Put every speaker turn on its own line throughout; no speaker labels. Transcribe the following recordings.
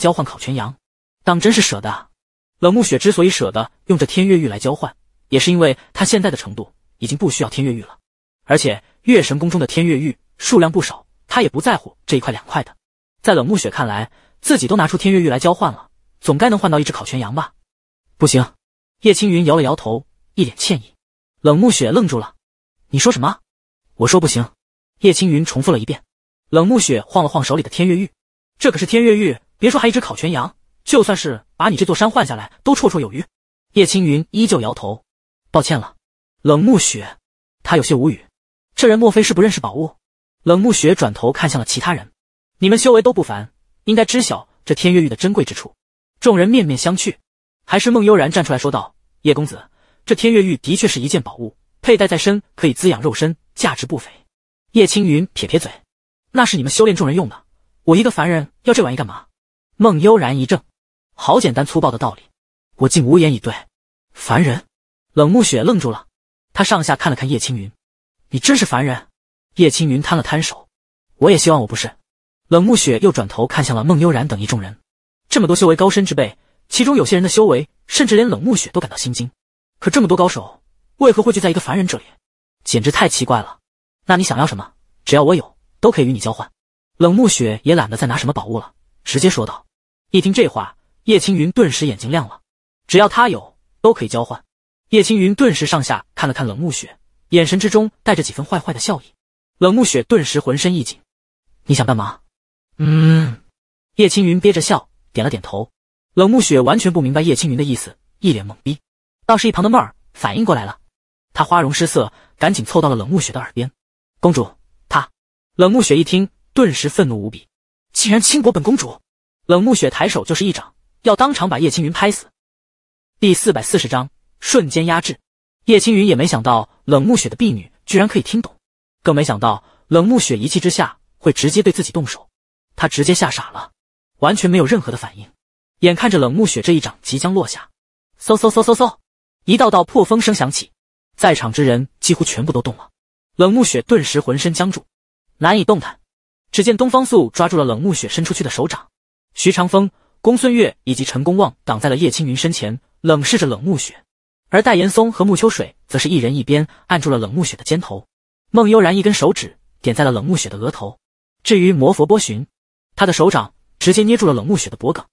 交换烤全羊，当真是舍得。啊。冷暮雪之所以舍得用这天月玉来交换，也是因为他现在的程度已经不需要天月玉了。而且月神宫中的天月玉数量不少，他也不在乎这一块两块的。在冷暮雪看来，自己都拿出天月玉来交换了，总该能换到一只烤全羊吧？不行。叶青云摇了摇头，一脸歉意。冷暮雪愣住了：“你说什么？”“我说不行。”叶青云重复了一遍。冷暮雪晃了晃手里的天月玉：“这可是天月玉。”别说还一只烤全羊，就算是把你这座山换下来都绰绰有余。叶青云依旧摇头，抱歉了，冷暮雪。他有些无语，这人莫非是不认识宝物？冷暮雪转头看向了其他人，你们修为都不凡，应该知晓这天月玉的珍贵之处。众人面面相觑，还是孟悠然站出来说道：“叶公子，这天月玉的确是一件宝物，佩戴在身可以滋养肉身，价值不菲。”叶青云撇撇嘴，那是你们修炼众人用的，我一个凡人要这玩意干嘛？孟悠然一怔，好简单粗暴的道理，我竟无言以对。凡人，冷暮雪愣住了，他上下看了看叶青云：“你真是凡人。”叶青云摊了摊手：“我也希望我不是。”冷暮雪又转头看向了孟悠然等一众人，这么多修为高深之辈，其中有些人的修为，甚至连冷暮雪都感到心惊。可这么多高手，为何汇聚在一个凡人这里？简直太奇怪了。那你想要什么？只要我有，都可以与你交换。冷暮雪也懒得再拿什么宝物了，直接说道。一听这话，叶青云顿时眼睛亮了，只要他有都可以交换。叶青云顿时上下看了看冷暮雪，眼神之中带着几分坏坏的笑意。冷暮雪顿时浑身一紧，你想干嘛？
嗯。
叶青云憋着笑点了点头。冷暮雪完全不明白叶青云的意思，一脸懵逼。倒是一旁的妹儿反应过来了，她花容失色，赶紧凑到了冷暮雪的耳边：“公主，她……”冷暮雪一听，顿时愤怒无比，竟然轻薄本公主！冷暮雪抬手就是一掌，要当场把叶青云拍死。第四百四十章，瞬间压制。叶青云也没想到冷暮雪的婢女居然可以听懂，更没想到冷暮雪一气之下会直接对自己动手，他直接吓傻了，完全没有任何的反应。眼看着冷暮雪这一掌即将落下，嗖嗖嗖嗖嗖，一道道破风声响起，在场之人几乎全部都动了。冷暮雪顿时浑身僵住，难以动弹。只见东方素抓住了冷暮雪伸出去的手掌。徐长风、公孙月以及陈公望挡在了叶青云身前，冷视着冷暮雪；而戴岩松和穆秋水则是一人一边按住了冷暮雪的肩头。孟悠然一根手指点在了冷暮雪的额头，至于魔佛波旬，他的手掌直接捏住了冷暮雪的脖颈，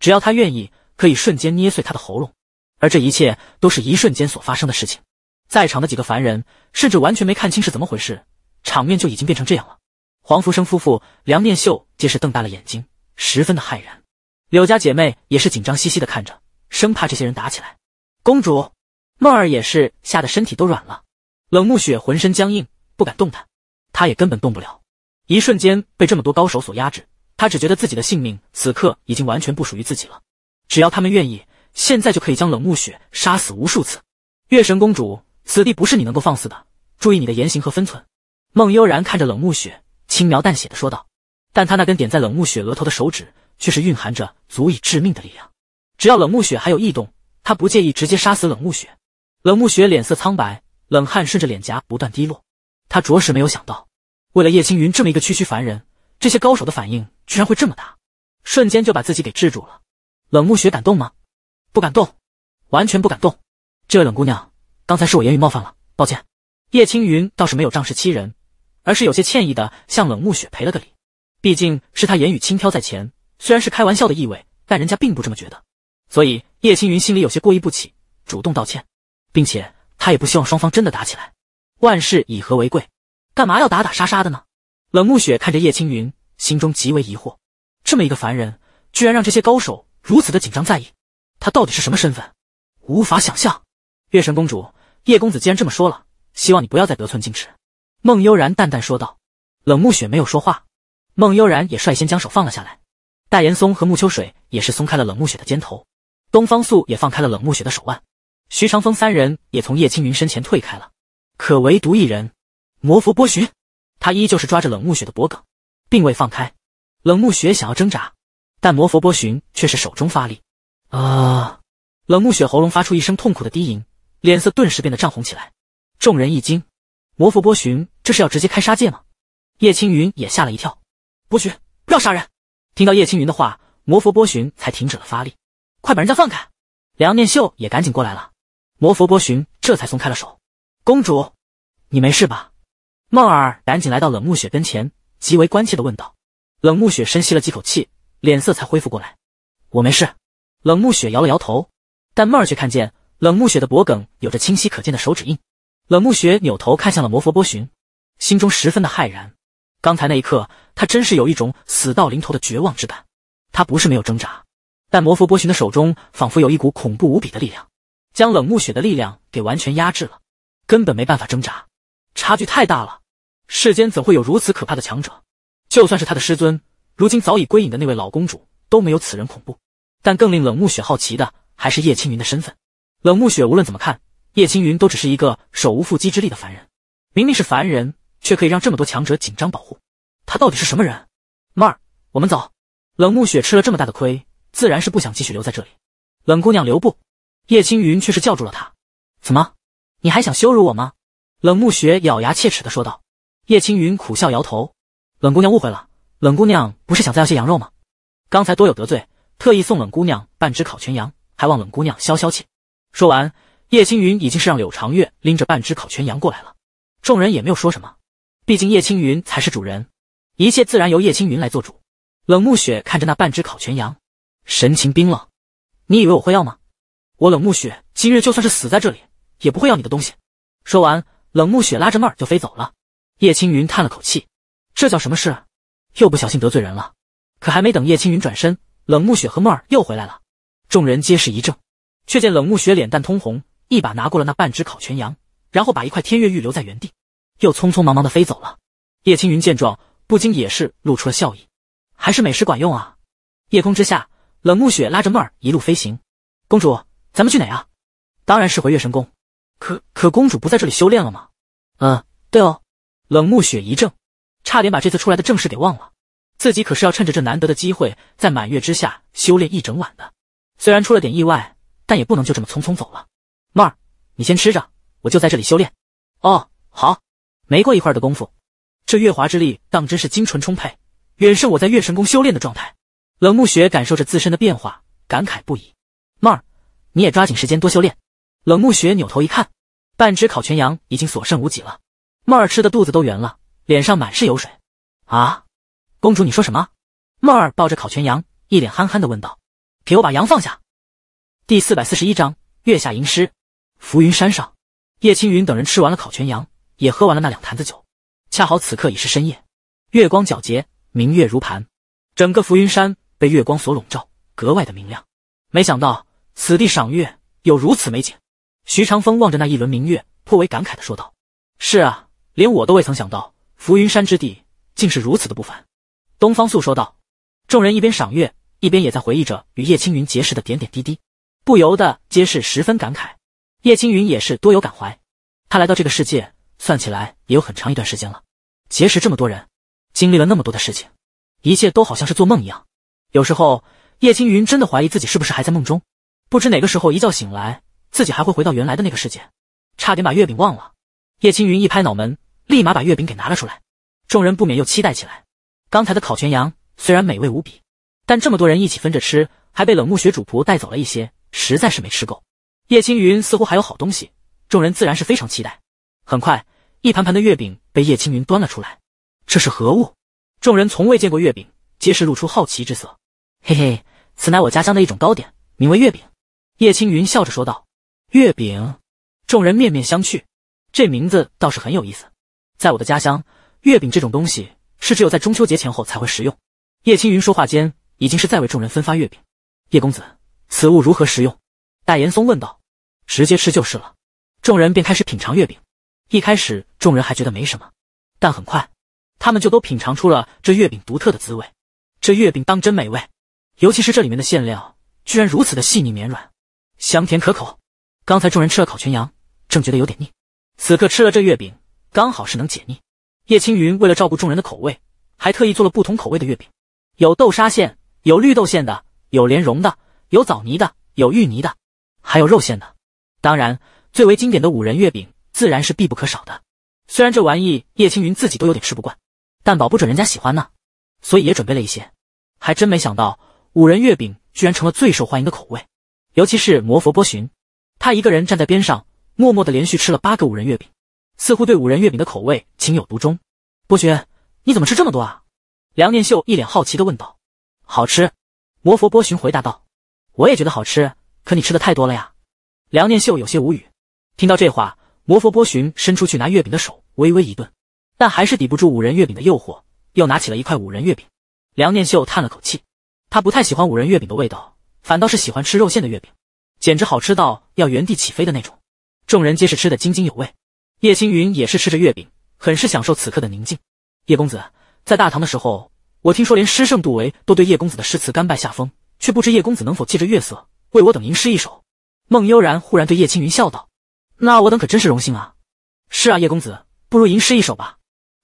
只要他愿意，可以瞬间捏碎他的喉咙。而这一切都是一瞬间所发生的事情，在场的几个凡人甚至完全没看清是怎么回事，场面就已经变成这样了。黄福生夫妇、梁念秀皆是瞪大了眼睛。十分的骇然，柳家姐妹也是紧张兮兮的看着，生怕这些人打起来。公主梦儿也是吓得身体都软了，冷暮雪浑身僵硬，不敢动弹，她也根本动不了。一瞬间被这么多高手所压制，她只觉得自己的性命此刻已经完全不属于自己了。只要他们愿意，现在就可以将冷暮雪杀死无数次。月神公主，此地不是你能够放肆的，注意你的言行和分寸。孟悠然看着冷暮雪，轻描淡写的说道。但他那根点在冷暮雪额头的手指，却是蕴含着足以致命的力量。只要冷暮雪还有异动，他不介意直接杀死冷暮雪。冷暮雪脸色苍白，冷汗顺着脸颊不断滴落。他着实没有想到，为了叶青云这么一个区区凡人，这些高手的反应居然会这么大，瞬间就把自己给制住了。冷暮雪敢动吗？不敢动，完全不敢动。这位冷姑娘，刚才是我言语冒犯了，抱歉。叶青云倒是没有仗势欺人，而是有些歉意的向冷暮雪赔了个礼。毕竟是他言语轻佻在前，虽然是开玩笑的意味，但人家并不这么觉得，所以叶青云心里有些过意不起，主动道歉，并且他也不希望双方真的打起来。万事以和为贵，干嘛要打打杀杀的呢？冷暮雪看着叶青云，心中极为疑惑：这么一个凡人，居然让这些高手如此的紧张在意，他到底是什么身份？无法想象。月神公主，叶公子既然这么说了，希望你不要再得寸进尺。”孟悠然淡淡说道。冷暮雪没有说话。孟悠然也率先将手放了下来，戴岩松和穆秋水也是松开了冷暮雪的肩头，东方素也放开了冷暮雪的手腕，徐长风三人也从叶青云身前退开了，可唯独一人，魔佛波旬，他依旧是抓着冷暮雪的脖颈，并未放开。冷暮雪想要挣扎，但魔佛波旬却是手中发力，啊！冷暮雪喉咙发出一声痛苦的低吟，脸色顿时变得涨红起来。众人一惊，魔佛波旬这是要直接开杀戒吗？叶青云也吓了一跳。博寻，不要杀人！听到叶青云的话，魔佛波寻才停止了发力。快把人家放开！梁念秀也赶紧过来了。魔佛波寻这才松开了手。公主，你没事吧？梦儿赶紧来到冷暮雪跟前，极为关切的问道。冷暮雪深吸了几口气，脸色才恢复过来。我没事。冷暮雪摇了摇头，但梦儿却看见冷暮雪的脖颈有着清晰可见的手指印。冷暮雪扭头看向了魔佛波寻，心中十分的骇然。刚才那一刻，他真是有一种死到临头的绝望之感。他不是没有挣扎，但魔佛波旬的手中仿佛有一股恐怖无比的力量，将冷暮雪的力量给完全压制了，根本没办法挣扎。差距太大了，世间怎会有如此可怕的强者？就算是他的师尊，如今早已归隐的那位老公主，都没有此人恐怖。但更令冷暮雪好奇的，还是叶青云的身份。冷暮雪无论怎么看，叶青云都只是一个手无缚鸡之力的凡人。明明是凡人。却可以让这么多强者紧张保护，他到底是什么人？妹儿，我们走。冷暮雪吃了这么大的亏，自然是不想继续留在这里。冷姑娘留步。叶青云却是叫住了他。怎么，你还想羞辱我吗？冷暮雪咬牙切齿的说道。叶青云苦笑摇头。冷姑娘误会了。冷姑娘不是想再要些羊肉吗？刚才多有得罪，特意送冷姑娘半只烤全羊，还望冷姑娘消消气。说完，叶青云已经是让柳长月拎着半只烤全羊过来了。众人也没有说什么。毕竟叶青云才是主人，一切自然由叶青云来做主。冷暮雪看着那半只烤全羊，神情冰冷。你以为我会要吗？我冷暮雪今日就算是死在这里，也不会要你的东西。说完，冷暮雪拉着妹儿就飞走了。叶青云叹了口气，这叫什么事？又不小心得罪人了。可还没等叶青云转身，冷暮雪和妹儿又回来了。众人皆是一怔，却见冷暮雪脸蛋通红，一把拿过了那半只烤全羊，然后把一块天月玉留在原地。又匆匆忙忙的飞走了。叶青云见状，不禁也是露出了笑意。还是美食管用啊！夜空之下，冷暮雪拉着妹儿一路飞行。公主，咱们去哪啊？当然是回月神宫。可可，公主不在这里修炼了吗？嗯，对哦。冷暮雪一怔，差点把这次出来的正事给忘了。自己可是要趁着这难得的机会，在满月之下修炼一整晚的。虽然出了点意外，但也不能就这么匆匆走了。妹儿，你先吃着，我就在这里修炼。哦，好。没过一会儿的功夫，这月华之力当真是精纯充沛，远胜我在月神宫修炼的状态。冷暮雪感受着自身的变化，感慨不已。梦儿，你也抓紧时间多修炼。冷暮雪扭头一看，半只烤全羊已经所剩无几了。梦儿吃的肚子都圆了，脸上满是油水。啊，公主你说什么？梦儿抱着烤全羊，一脸憨憨的问道：“给我把羊放下。”第四百四十一章月下吟诗。浮云山上，叶青云等人吃完了烤全羊。也喝完了那两坛子酒，恰好此刻已是深夜，月光皎洁，明月如盘，整个浮云山被月光所笼罩，格外的明亮。没想到此地赏月有如此美景，徐长风望着那一轮明月，颇为感慨的说道：“是啊，连我都未曾想到，浮云山之地竟是如此的不凡。”东方素说道。众人一边赏月，一边也在回忆着与叶青云结识的点点滴滴，不由得皆是十分感慨。叶青云也是多有感怀，他来到这个世界。算起来也有很长一段时间了，结识这么多人，经历了那么多的事情，一切都好像是做梦一样。有时候叶青云真的怀疑自己是不是还在梦中，不知哪个时候一觉醒来，自己还会回到原来的那个世界。差点把月饼忘了，叶青云一拍脑门，立马把月饼给拿了出来。众人不免又期待起来。刚才的烤全羊虽然美味无比，但这么多人一起分着吃，还被冷暮雪主仆带走了一些，实在是没吃够。叶青云似乎还有好东西，众人自然是非常期待。很快，一盘盘的月饼被叶青云端了出来。这是何物？众人从未见过月饼，皆是露出好奇之色。嘿嘿，此乃我家乡的一种糕点，名为月饼。叶青云笑着说道。月饼？众人面面相觑。这名字倒是很有意思。在我的家乡，月饼这种东西是只有在中秋节前后才会食用。叶青云说话间，已经是在为众人分发月饼。叶公子，此物如何食用？戴岩松问道。直接吃就是了。众人便开始品尝月饼。一开始众人还觉得没什么，但很快他们就都品尝出了这月饼独特的滋味。这月饼当真美味，尤其是这里面的馅料，居然如此的细腻绵软，香甜可口。刚才众人吃了烤全羊，正觉得有点腻，此刻吃了这月饼，刚好是能解腻。叶青云为了照顾众人的口味，还特意做了不同口味的月饼，有豆沙馅，有绿豆馅的，有莲蓉的，有枣泥的，有芋泥的，还有肉馅的。当然，最为经典的五仁月饼。自然是必不可少的。虽然这玩意叶青云自己都有点吃不惯，但保不准人家喜欢呢，所以也准备了一些。还真没想到五仁月饼居然成了最受欢迎的口味，尤其是魔佛波旬，他一个人站在边上，默默的连续吃了八个五仁月饼，似乎对五仁月饼的口味情有独钟。波旬，你怎么吃这么多啊？梁念秀一脸好奇的问道。好吃，魔佛波旬回答道。我也觉得好吃，可你吃的太多了呀。梁念秀有些无语。听到这话。摩佛波寻伸出去拿月饼的手微微一顿，但还是抵不住五仁月饼的诱惑，又拿起了一块五仁月饼。梁念秀叹了口气，他不太喜欢五仁月饼的味道，反倒是喜欢吃肉馅的月饼，简直好吃到要原地起飞的那种。众人皆是吃得津津有味。叶青云也是吃着月饼，很是享受此刻的宁静。叶公子在大唐的时候，我听说连诗圣杜维都对叶公子的诗词甘拜下风，却不知叶公子能否借着月色为我等吟诗一首。孟悠然忽然对叶青云笑道。那我等可真是荣幸啊！是啊，叶公子，不如吟诗一首吧，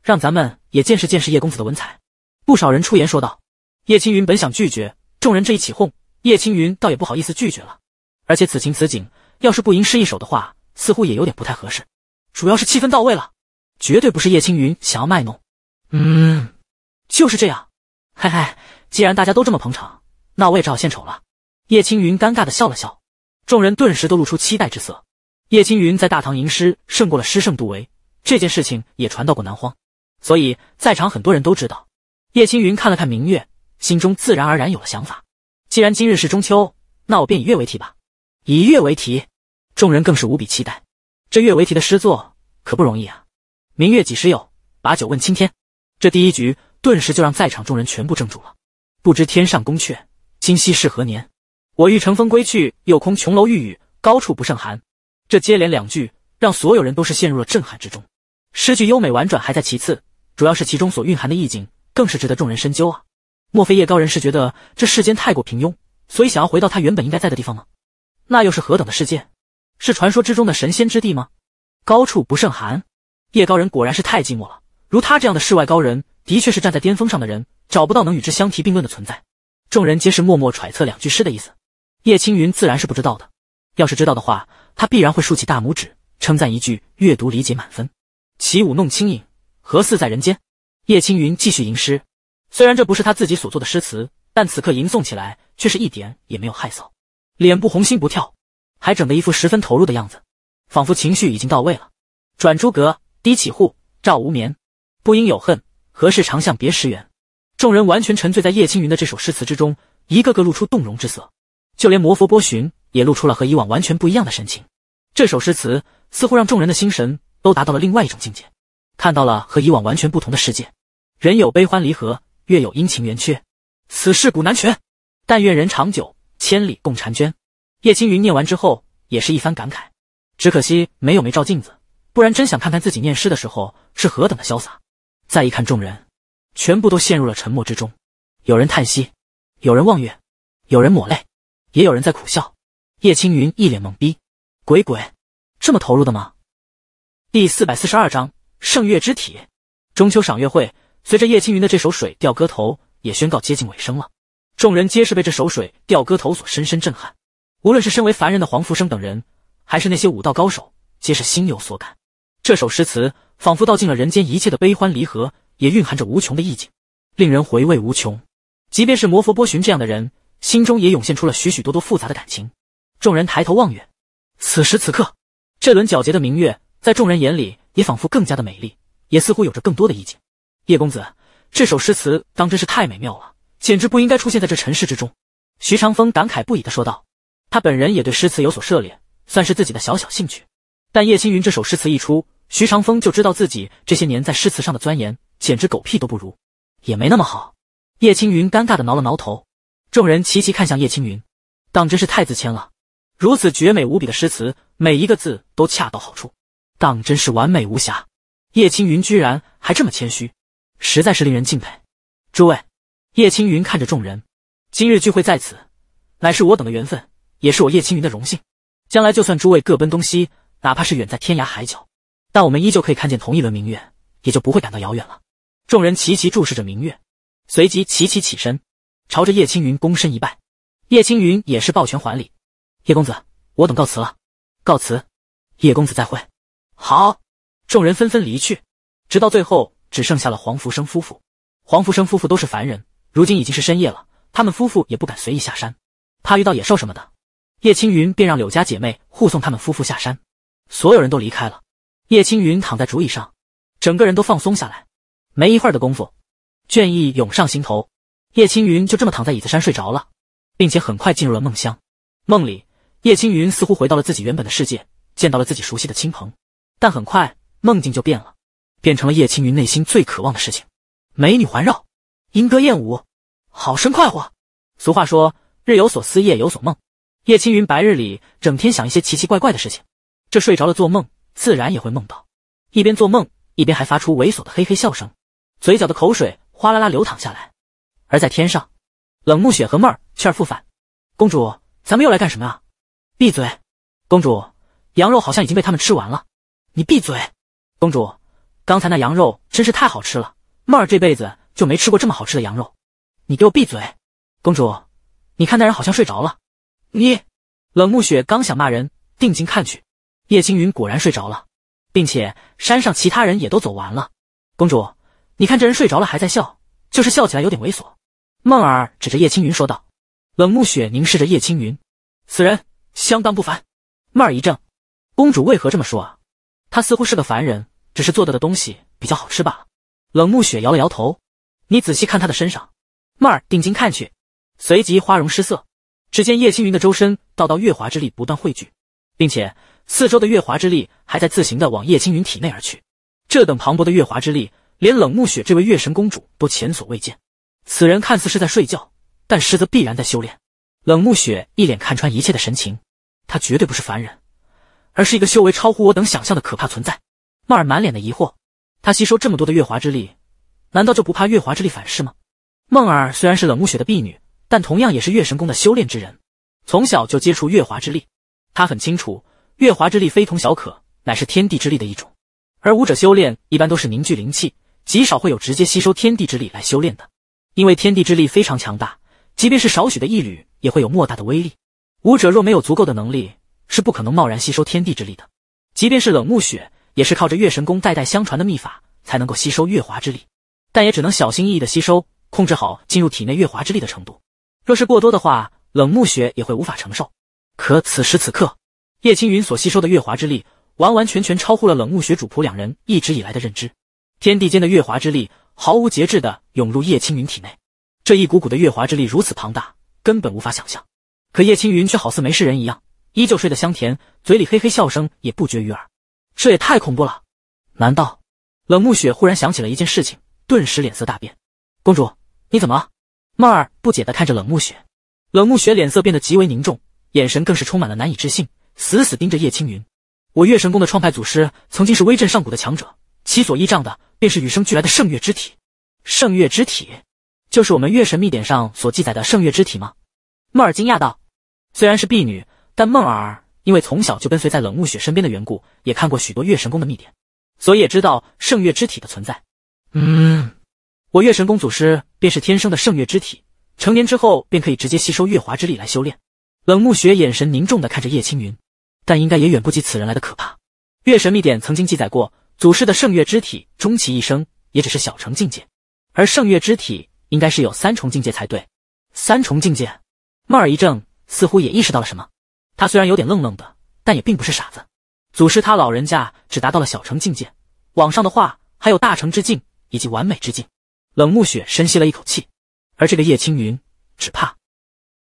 让咱们也见识见识叶公子的文采。不少人出言说道。叶青云本想拒绝，众人这一起哄，叶青云倒也不好意思拒绝了。而且此情此景，要是不吟诗一首的话，似乎也有点不太合适。主要是气氛到位了，绝对不是叶青云想要卖弄。嗯，就是这样。嘿嘿，既然大家都这么捧场，那我也只好献丑了。叶青云尴尬的笑了笑，众人顿时都露出期待之色。叶青云在大唐吟诗胜过了诗圣杜维，这件事情也传到过南荒，所以在场很多人都知道。叶青云看了看明月，心中自然而然有了想法。既然今日是中秋，那我便以月为题吧。以月为题，众人更是无比期待。这月为题的诗作可不容易啊！明月几时有？把酒问青天。这第一局顿时就让在场众人全部怔住了。不知天上宫阙，今夕是何年？我欲乘风归去，又恐琼楼玉宇，高处不胜寒。这接连两句，让所有人都是陷入了震撼之中。诗句优美婉转还在其次，主要是其中所蕴含的意境，更是值得众人深究啊！莫非叶高人是觉得这世间太过平庸，所以想要回到他原本应该在的地方吗？那又是何等的世界？是传说之中的神仙之地吗？高处不胜寒，叶高人果然是太寂寞了。如他这样的世外高人，的确是站在巅峰上的人，找不到能与之相提并论的存在。众人皆是默默揣测两句诗的意思，叶青云自然是不知道的。要是知道的话。他必然会竖起大拇指，称赞一句“阅读理解满分”。起舞弄清影，何似在人间？叶青云继续吟诗，虽然这不是他自己所作的诗词，但此刻吟诵起来却是一点也没有害臊，脸不红心不跳，还整得一副十分投入的样子，仿佛情绪已经到位了。转朱阁，低绮户，照无眠。不应有恨，何事长向别时圆？众人完全沉醉在叶青云的这首诗词之中，一个个露出动容之色，就连摩佛波旬。也露出了和以往完全不一样的神情。这首诗词似乎让众人的心神都达到了另外一种境界，看到了和以往完全不同的世界。人有悲欢离合，月有阴晴圆缺，此事古难全。但愿人长久，千里共婵娟。叶青云念完之后，也是一番感慨。只可惜没有没照镜子，不然真想看看自己念诗的时候是何等的潇洒。再一看众人，全部都陷入了沉默之中。有人叹息，有人望月，有人抹泪，也有人在苦笑。叶青云一脸懵逼，鬼鬼这么投入的吗？第四百四十二章圣月之体，中秋赏月会随着叶青云的这首《水调歌头》也宣告接近尾声了。众人皆是被这首《水调歌头》所深深震撼，无论是身为凡人的黄福生等人，还是那些武道高手，皆是心有所感。这首诗词仿佛道尽了人间一切的悲欢离合，也蕴含着无穷的意境，令人回味无穷。即便是摩佛波旬这样的人，心中也涌现出了许许多多复杂的感情。众人抬头望月，此时此刻，这轮皎洁的明月在众人眼里也仿佛更加的美丽，也似乎有着更多的意境。叶公子这首诗词当真是太美妙了，简直不应该出现在这尘世之中。徐长风感慨不已的说道：“他本人也对诗词有所涉猎，算是自己的小小兴趣。但叶青云这首诗词一出，徐长风就知道自己这些年在诗词上的钻研简直狗屁都不如，也没那么好。”叶青云尴尬的挠了挠头，众人齐齐看向叶青云，当真是太自谦了。如此绝美无比的诗词，每一个字都恰到好处，当真是完美无瑕。叶青云居然还这么谦虚，实在是令人敬佩。诸位，叶青云看着众人，今日聚会在此，乃是我等的缘分，也是我叶青云的荣幸。将来就算诸位各奔东西，哪怕是远在天涯海角，但我们依旧可以看见同一轮明月，也就不会感到遥远了。众人齐齐注视着明月，随即齐齐起身，朝着叶青云躬身一拜。叶青云也是抱拳还礼。叶公子，我等告辞了。告辞，叶公子再会。好，众人纷纷离去，直到最后只剩下了黄福生夫妇。黄福生夫妇都是凡人，如今已经是深夜了，他们夫妇也不敢随意下山，怕遇到野兽什么的。叶青云便让柳家姐妹护送他们夫妇下山。所有人都离开了，叶青云躺在竹椅上，整个人都放松下来。没一会儿的功夫，倦意涌上心头，叶青云就这么躺在椅子上睡着了，并且很快进入了梦乡。梦里。叶青云似乎回到了自己原本的世界，见到了自己熟悉的亲朋，但很快梦境就变了，变成了叶青云内心最渴望的事情：美女环绕，莺歌燕舞，好生快活。俗话说，日有所思，夜有所梦。叶青云白日里整天想一些奇奇怪怪的事情，这睡着了做梦，自然也会梦到。一边做梦，一边还发出猥琐的嘿嘿笑声，嘴角的口水哗啦啦流淌下来。而在天上，冷暮雪和妹儿去而复返，公主，咱们又来干什么啊？闭嘴，公主，羊肉好像已经被他们吃完了。你闭嘴，公主，刚才那羊肉真是太好吃了，梦儿这辈子就没吃过这么好吃的羊肉。你给我闭嘴，公主，你看那人好像睡着了。你，冷暮雪刚想骂人，定睛看去，叶青云果然睡着了，并且山上其他人也都走完了。公主，你看这人睡着了还在笑，就是笑起来有点猥琐。梦儿指着叶青云说道。冷暮雪凝视着叶青云，此人。相当不凡，妹儿一怔，公主为何这么说啊？她似乎是个凡人，只是做的的东西比较好吃罢了。冷暮雪摇了摇头，你仔细看她的身上。妹儿定睛看去，随即花容失色。只见叶青云的周身道道月华之力不断汇聚，并且四周的月华之力还在自行的往叶青云体内而去。这等磅礴的月华之力，连冷暮雪这位月神公主都前所未见。此人看似是在睡觉，但实则必然在修炼。冷暮雪一脸看穿一切的神情，他绝对不是凡人，而是一个修为超乎我等想象的可怕存在。梦儿满脸的疑惑，他吸收这么多的月华之力，难道就不怕月华之力反噬吗？梦儿虽然是冷暮雪的婢女，但同样也是月神宫的修炼之人，从小就接触月华之力。他很清楚，月华之力非同小可，乃是天地之力的一种。而武者修炼一般都是凝聚灵气，极少会有直接吸收天地之力来修炼的，因为天地之力非常强大，即便是少许的一缕。也会有莫大的威力。武者若没有足够的能力，是不可能贸然吸收天地之力的。即便是冷暮雪，也是靠着月神宫代代相传的秘法，才能够吸收月华之力，但也只能小心翼翼的吸收，控制好进入体内月华之力的程度。若是过多的话，冷暮雪也会无法承受。可此时此刻，叶青云所吸收的月华之力，完完全全超乎了冷暮雪主仆两人一直以来的认知。天地间的月华之力毫无节制的涌入叶青云体内，这一股股的月华之力如此庞大。根本无法想象，可叶青云却好似没事人一样，依旧睡得香甜，嘴里嘿嘿笑声也不绝于耳。这也太恐怖了！难道冷暮雪忽然想起了一件事情，顿时脸色大变。公主，你怎么了？梦儿不解地看着冷暮雪。冷暮雪脸色变得极为凝重，眼神更是充满了难以置信，死死盯着叶青云。我月神宫的创派祖师曾经是威震上古的强者，其所依仗的便是与生俱来的圣月之体。圣月之体。就是我们月神秘典上所记载的圣月之体吗？梦儿惊讶道。虽然是婢女，但梦儿因为从小就跟随在冷暮雪身边的缘故，也看过许多月神宫的秘典，所以也知道圣月之体的存在。嗯，我月神宫祖师便是天生的圣月之体，成年之后便可以直接吸收月华之力来修炼。冷暮雪眼神凝重的看着叶青云，但应该也远不及此人来的可怕。月神秘典曾经记载过，祖师的圣月之体终其一生也只是小成境界，而圣月之体。应该是有三重境界才对，三重境界，妹儿一怔，似乎也意识到了什么。他虽然有点愣愣的，但也并不是傻子。祖师他老人家只达到了小成境界，网上的话还有大成之境以及完美之境。冷暮雪深吸了一口气，而这个叶青云只怕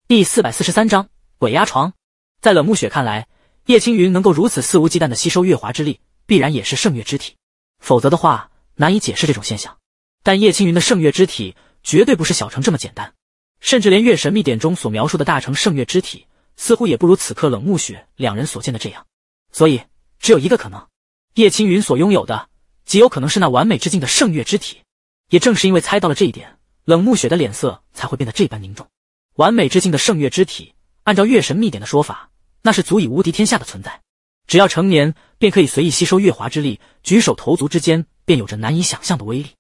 第四百四十三章鬼压床。在冷暮雪看来，叶青云能够如此肆无忌惮的吸收月华之力，必然也是圣月之体，否则的话难以解释这种现象。但叶青云的圣月之体。绝对不是小成这么简单，甚至连《月神秘典》中所描述的大成圣月之体，似乎也不如此刻冷暮雪两人所见的这样。所以，只有一个可能：叶青云所拥有的，极有可能是那完美之境的圣月之体。也正是因为猜到了这一点，冷暮雪的脸色才会变得这般凝重。完美之境的圣月之体，按照《月神秘典》的说法，那是足以无敌天下的存在。只要成年，便可以随意吸收月华之力，举手投足之间，便有着难以想象的威力。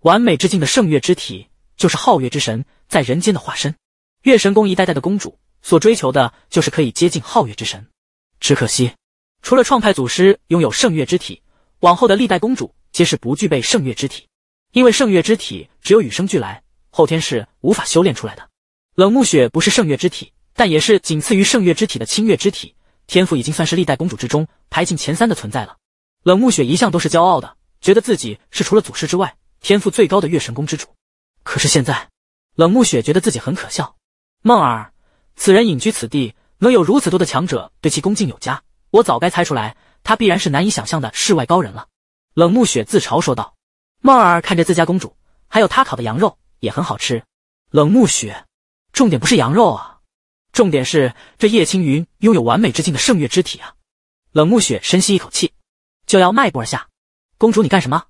完美之境的圣月之体。就是皓月之神在人间的化身，月神宫一代代的公主所追求的就是可以接近皓月之神。只可惜，除了创派祖师拥有圣月之体，往后的历代公主皆是不具备圣月之体，因为圣月之体只有与生俱来，后天是无法修炼出来的。冷暮雪不是圣月之体，但也是仅次于圣月之体的清月之体，天赋已经算是历代公主之中排进前三的存在了。冷暮雪一向都是骄傲的，觉得自己是除了祖师之外天赋最高的月神宫之主。可是现在，冷暮雪觉得自己很可笑。梦儿，此人隐居此地，能有如此多的强者对其恭敬有加，我早该猜出来，他必然是难以想象的世外高人了。冷暮雪自嘲说道。梦儿看着自家公主，还有她烤的羊肉也很好吃。冷暮雪，重点不是羊肉啊，重点是这叶青云拥有完美之境的圣月之体啊！冷暮雪深吸一口气，就要迈步而下。公主，你干什么？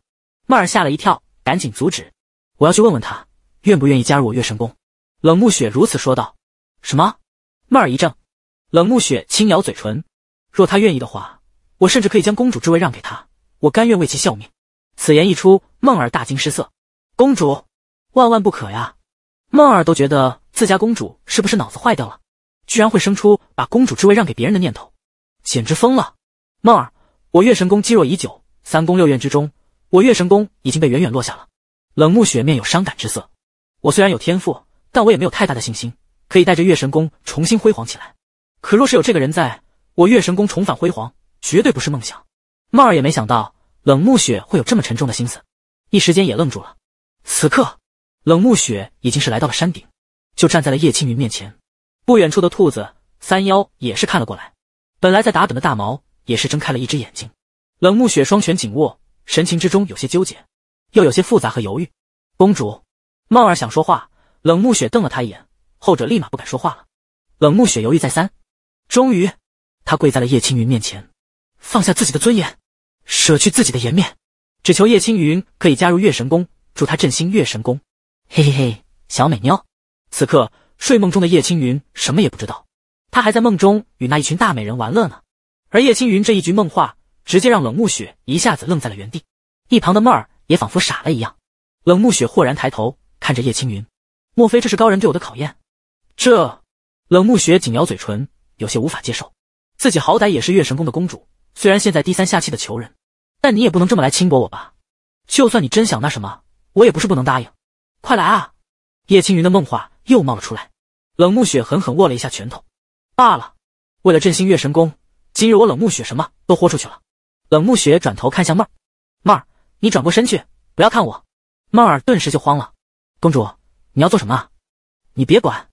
梦儿吓了一跳，赶紧阻止。我要去问问他。愿不愿意加入我月神宫？冷暮雪如此说道。什么？梦儿一怔。冷暮雪轻咬嘴唇。若她愿意的话，我甚至可以将公主之位让给她，我甘愿为其效命。此言一出，梦儿大惊失色。公主，万万不可呀！梦儿都觉得自家公主是不是脑子坏掉了，居然会生出把公主之位让给别人的念头，简直疯了。梦儿，我月神宫积弱已久，三宫六院之中，我月神宫已经被远远落下了。冷暮雪面有伤感之色。我虽然有天赋，但我也没有太大的信心，可以带着月神宫重新辉煌起来。可若是有这个人在我月神宫重返辉煌，绝对不是梦想。帽儿也没想到冷暮雪会有这么沉重的心思，一时间也愣住了。此刻，冷暮雪已经是来到了山顶，就站在了叶青云面前。不远处的兔子三妖也是看了过来。本来在打盹的大毛也是睁开了一只眼睛。冷暮雪双拳紧握，神情之中有些纠结，又有些复杂和犹豫。公主。梦儿想说话，冷暮雪瞪了他一眼，后者立马不敢说话了。冷暮雪犹豫再三，终于，他跪在了叶青云面前，放下自己的尊严，舍去自己的颜面，只求叶青云可以加入月神宫，助他振兴月神宫。嘿嘿嘿，小美妞。此刻睡梦中的叶青云什么也不知道，他还在梦中与那一群大美人玩乐呢。而叶青云这一句梦话，直接让冷暮雪一下子愣在了原地，一旁的梦儿也仿佛傻了一样。冷暮雪豁然抬头。看着叶青云，莫非这是高人对我的考验？这冷暮雪紧咬嘴唇，有些无法接受。自己好歹也是月神宫的公主，虽然现在低三下气的求人，但你也不能这么来轻薄我吧？就算你真想那什么，我也不是不能答应。快来啊！叶青云的梦话又冒了出来。冷暮雪狠狠握了一下拳头。罢了，为了振兴月神宫，今日我冷暮雪什么都豁出去了。冷暮雪转头看向妹儿，妹儿，你转过身去，不要看我。妹儿顿时就慌了。公主，你要做什么？你别管，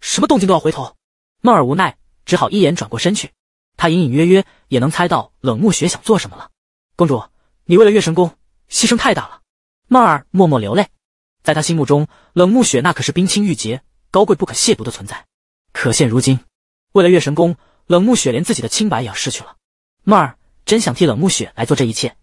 什么动静都要回头。梦儿无奈，只好一眼转过身去。他隐隐约约也能猜到冷暮雪想做什么了。公主，你为了月神宫牺牲太大了。梦儿默默流泪，在他心目中，冷暮雪那可是冰清玉洁、高贵不可亵渎的存在。可现如今，为了月神宫，冷暮雪连自己的清白也要失去了。梦儿真想替冷暮雪来做这一切，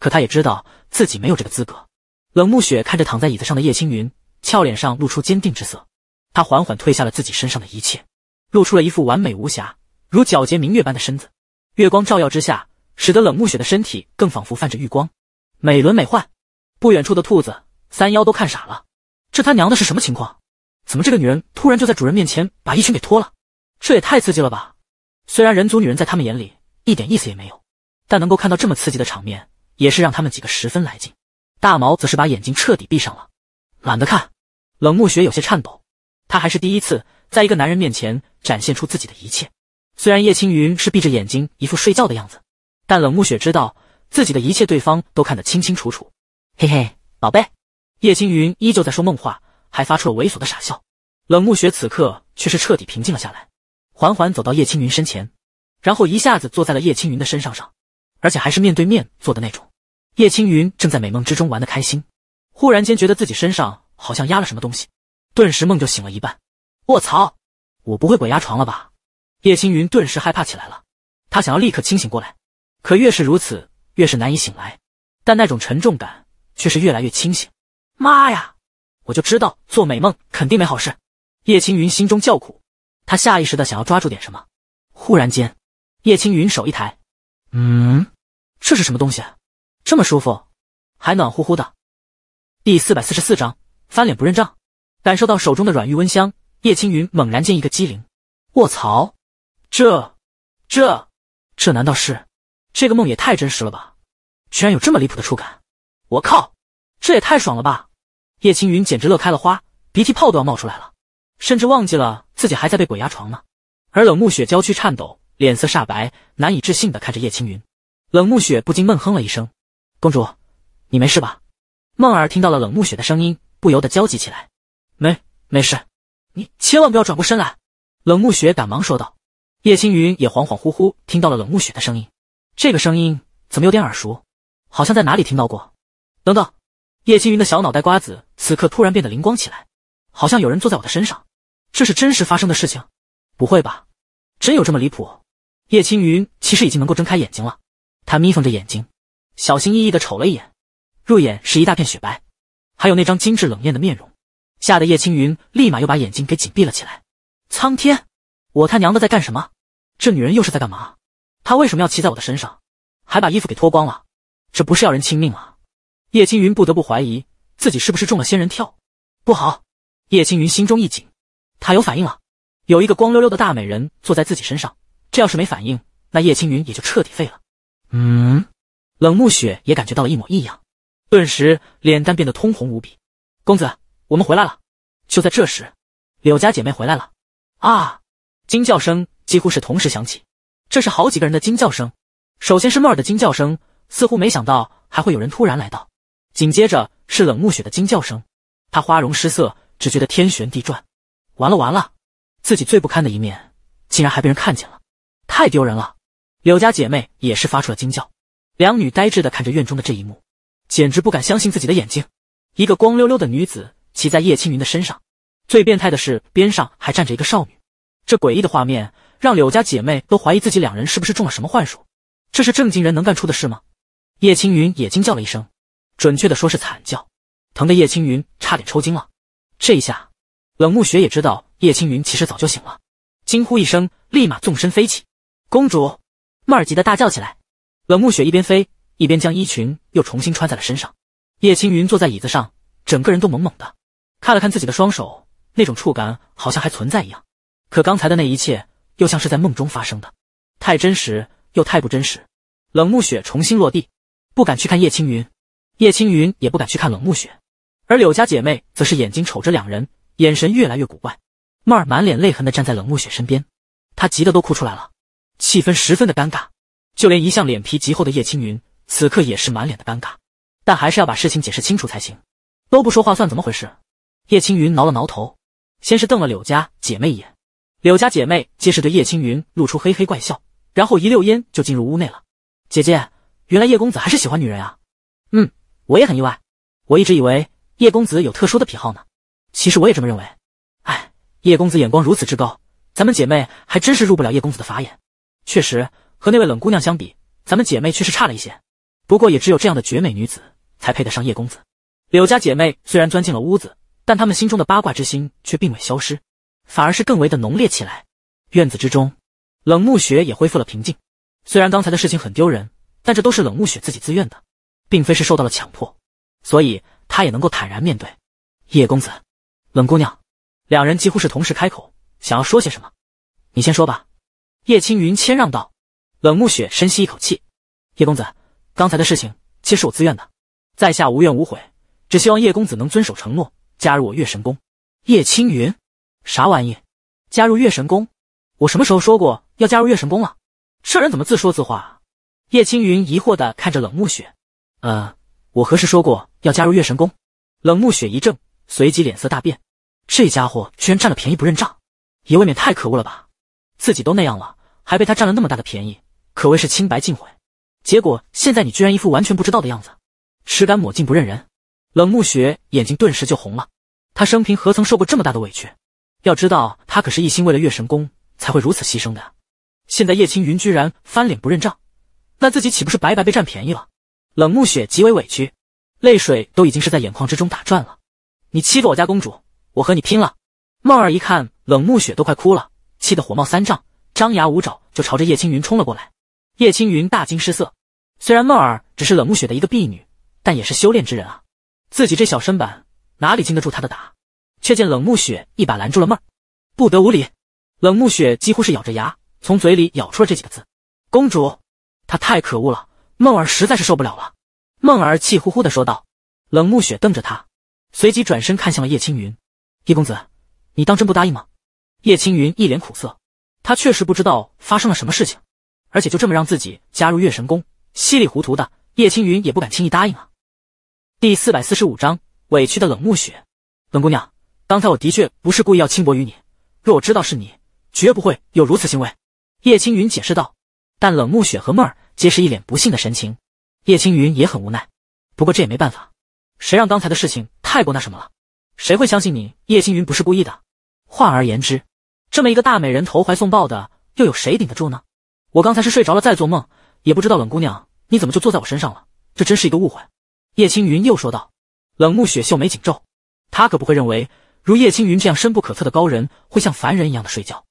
可她也知道自己没有这个资格。冷暮雪看着躺在椅子上的叶青云。俏脸上露出坚定之色，她缓缓褪下了自己身上的一切，露出了一副完美无瑕、如皎洁明月般的身子。月光照耀之下，使得冷暮雪的身体更仿佛泛着玉光，美轮美奂。不远处的兔子三妖都看傻了，这他娘的是什么情况？怎么这个女人突然就在主人面前把衣裙给脱了？这也太刺激了吧！虽然人族女人在他们眼里一点意思也没有，但能够看到这么刺激的场面，也是让他们几个十分来劲。大毛则是把眼睛彻底闭上了，懒得看。冷暮雪有些颤抖，她还是第一次在一个男人面前展现出自己的一切。虽然叶青云是闭着眼睛，一副睡觉的样子，但冷暮雪知道自己的一切，对方都看得清清楚楚。嘿嘿，宝贝，叶青云依旧在说梦话，还发出了猥琐的傻笑。冷暮雪此刻却是彻底平静了下来，缓缓走到叶青云身前，然后一下子坐在了叶青云的身上上，而且还是面对面坐的那种。叶青云正在美梦之中玩得开心，忽然间觉得自己身上。好像压了什么东西，顿时梦就醒了一半。我操，我不会鬼压床了吧？叶青云顿时害怕起来了，他想要立刻清醒过来，可越是如此，越是难以醒来。但那种沉重感却是越来越清醒。妈呀，我就知道做美梦肯定没好事。叶青云心中叫苦，他下意识的想要抓住点什么。忽然间，叶青云手一抬，嗯，这是什么东西？这么舒服，还暖乎乎的。第四百四十四章。翻脸不认账，感受到手中的软玉温香，叶青云猛然间一个机灵，卧槽，这，这，这难道是？这个梦也太真实了吧！居然有这么离谱的触感，我靠，这也太爽了吧！叶青云简直乐开了花，鼻涕泡都要冒出来了，甚至忘记了自己还在被鬼压床呢。而冷暮雪娇躯颤抖，脸色煞白，难以置信的看着叶青云，冷暮雪不禁闷哼了一声：“公主，你没事吧？”梦儿听到了冷暮雪的声音。不由得焦急起来，没没事，你千万不要转过身来！冷暮雪赶忙说道。叶青云也恍恍惚惚听到了冷暮雪的声音，这个声音怎么有点耳熟？好像在哪里听到过。等等，叶青云的小脑袋瓜子此刻突然变得灵光起来，好像有人坐在我的身上，这是真实发生的事情？不会吧，真有这么离谱？叶青云其实已经能够睁开眼睛了，他眯缝着眼睛，小心翼翼地瞅了一眼，入眼是一大片雪白。还有那张精致冷艳的面容，吓得叶青云立马又把眼睛给紧闭了起来。苍天，我他娘的在干什么？这女人又是在干嘛？她为什么要骑在我的身上，还把衣服给脱光了？这不是要人亲命啊！叶青云不得不怀疑自己是不是中了仙人跳。不好！叶青云心中一紧，他有反应了。有一个光溜溜的大美人坐在自己身上，这要是没反应，那叶青云也就彻底废了。嗯，冷暮雪也感觉到了一抹异样。顿时脸蛋变得通红无比。公子，我们回来了。就在这时，柳家姐妹回来了啊！惊叫声几乎是同时响起，这是好几个人的惊叫声。首先是沫儿的惊叫声，似乎没想到还会有人突然来到。紧接着是冷暮雪的惊叫声，她花容失色，只觉得天旋地转。完了完了，自己最不堪的一面竟然还被人看见了，太丢人了。柳家姐妹也是发出了惊叫，两女呆滞的看着院中的这一幕。简直不敢相信自己的眼睛，一个光溜溜的女子骑在叶青云的身上，最变态的是边上还站着一个少女，这诡异的画面让柳家姐妹都怀疑自己两人是不是中了什么幻术，这是正经人能干出的事吗？叶青云也惊叫了一声，准确的说是惨叫，疼的叶青云差点抽筋了。这一下，冷暮雪也知道叶青云其实早就醒了，惊呼一声，立马纵身飞起。公主曼儿急得大叫起来，冷暮雪一边飞。一边将衣裙又重新穿在了身上，叶青云坐在椅子上，整个人都懵懵的，看了看自己的双手，那种触感好像还存在一样，可刚才的那一切又像是在梦中发生的，太真实又太不真实。冷暮雪重新落地，不敢去看叶青云，叶青云也不敢去看冷暮雪，而柳家姐妹则是眼睛瞅着两人，眼神越来越古怪。妹儿满脸泪痕的站在冷暮雪身边，她急得都哭出来了，气氛十分的尴尬，就连一向脸皮极厚的叶青云。此刻也是满脸的尴尬，但还是要把事情解释清楚才行。都不说话算怎么回事？叶青云挠了挠头，先是瞪了柳家姐妹一眼，柳家姐妹皆是对叶青云露出嘿嘿怪笑，然后一溜烟就进入屋内了。姐姐，原来叶公子还是喜欢女人啊？嗯，我也很意外。我一直以为叶公子有特殊的癖好呢。其实我也这么认为。哎，叶公子眼光如此之高，咱们姐妹还真是入不了叶公子的法眼。确实，和那位冷姑娘相比，咱们姐妹却是差了一些。不过也只有这样的绝美女子才配得上叶公子。柳家姐妹虽然钻进了屋子，但她们心中的八卦之心却并未消失，反而是更为的浓烈起来。院子之中，冷暮雪也恢复了平静。虽然刚才的事情很丢人，但这都是冷暮雪自己自愿的，并非是受到了强迫，所以她也能够坦然面对。叶公子，冷姑娘，两人几乎是同时开口，想要说些什么。你先说吧。叶青云谦让道。冷暮雪深吸一口气，叶公子。刚才的事情皆是我自愿的，在下无怨无悔，只希望叶公子能遵守承诺，加入我月神宫。叶青云，啥玩意？加入月神宫？我什么时候说过要加入月神宫了？这人怎么自说自话？叶青云疑惑地看着冷暮雪，呃，我何时说过要加入月神宫？冷暮雪一怔，随即脸色大变，这家伙居然占了便宜不认账，也未免太可恶了吧？自己都那样了，还被他占了那么大的便宜，可谓是清白尽毁。结果现在你居然一副完全不知道的样子，吃干抹净不认人。冷暮雪眼睛顿时就红了，她生平何曾受过这么大的委屈？要知道她可是一心为了月神宫才会如此牺牲的，现在叶青云居然翻脸不认账，那自己岂不是白白被占便宜了？冷暮雪极为委屈，泪水都已经是在眼眶之中打转了。你欺负我家公主，我和你拼了！梦儿一看冷暮雪都快哭了，气得火冒三丈，张牙舞爪就朝着叶青云冲了过来。叶青云大惊失色，虽然梦儿只是冷暮雪的一个婢女，但也是修炼之人啊，自己这小身板哪里经得住她的打？却见冷暮雪一把拦住了梦儿，不得无礼。冷暮雪几乎是咬着牙，从嘴里咬出了这几个字：“公主，她太可恶了，梦儿实在是受不了了。”梦儿气呼呼地说道。冷暮雪瞪着他，随即转身看向了叶青云：“叶公子，你当真不答应吗？”叶青云一脸苦涩，他确实不知道发生了什么事情。而且就这么让自己加入月神宫，稀里糊涂的叶青云也不敢轻易答应啊。第四百四十五章委屈的冷暮雪，冷姑娘，刚才我的确不是故意要轻薄于你，若我知道是你，绝不会有如此行为。叶青云解释道。但冷暮雪和梦儿皆是一脸不幸的神情，叶青云也很无奈。不过这也没办法，谁让刚才的事情太过那什么了？谁会相信你叶青云不是故意的？换而言之，这么一个大美人投怀送抱的，又有谁顶得住呢？我刚才是睡着了，在做梦，也不知道冷姑娘你怎么就坐在我身上了，这真是一个误会。叶青云又说道。冷暮雪秀眉紧皱，他可不会认为如叶青云这样深不可测的高人会像凡人一样的睡觉，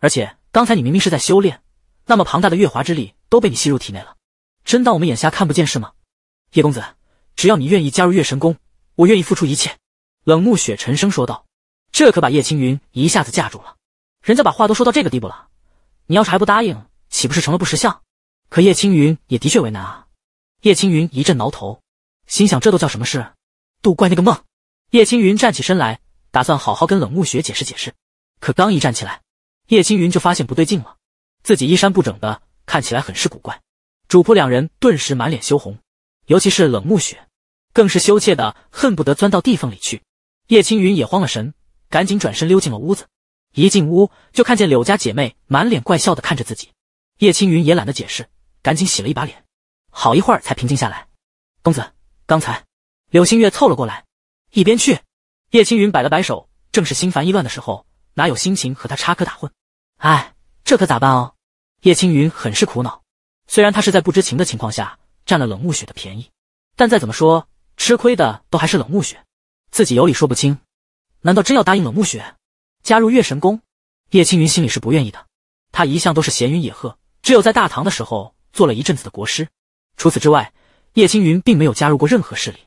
而且刚才你明明是在修炼，那么庞大的月华之力都被你吸入体内了，真当我们眼瞎看不见是吗？叶公子，只要你愿意加入月神宫，我愿意付出一切。冷暮雪沉声说道。这可把叶青云一下子架住了，人家把话都说到这个地步了，你要是还不答应？岂不是成了不识相？可叶青云也的确为难啊。叶青云一阵挠头，心想这都叫什么事？都怪那个梦。叶青云站起身来，打算好好跟冷木雪解释解释。可刚一站起来，叶青云就发现不对劲了，自己衣衫不整的，看起来很是古怪。主仆两人顿时满脸羞红，尤其是冷木雪，更是羞怯的恨不得钻到地缝里去。叶青云也慌了神，赶紧转身溜进了屋子。一进屋就看见柳家姐妹满脸怪笑的看着自己。叶青云也懒得解释，赶紧洗了一把脸，好一会儿才平静下来。公子，刚才，柳星月凑了过来。一边去！叶青云摆了摆手，正是心烦意乱的时候，哪有心情和他插科打诨？哎，这可咋办哦？叶青云很是苦恼。虽然他是在不知情的情况下占了冷暮雪的便宜，但再怎么说，吃亏的都还是冷暮雪，自己有理说不清。难道真要答应冷暮雪加入月神宫？叶青云心里是不愿意的。他一向都是闲云野鹤。只有在大唐的时候做了一阵子的国师，除此之外，叶青云并没有加入过任何势力。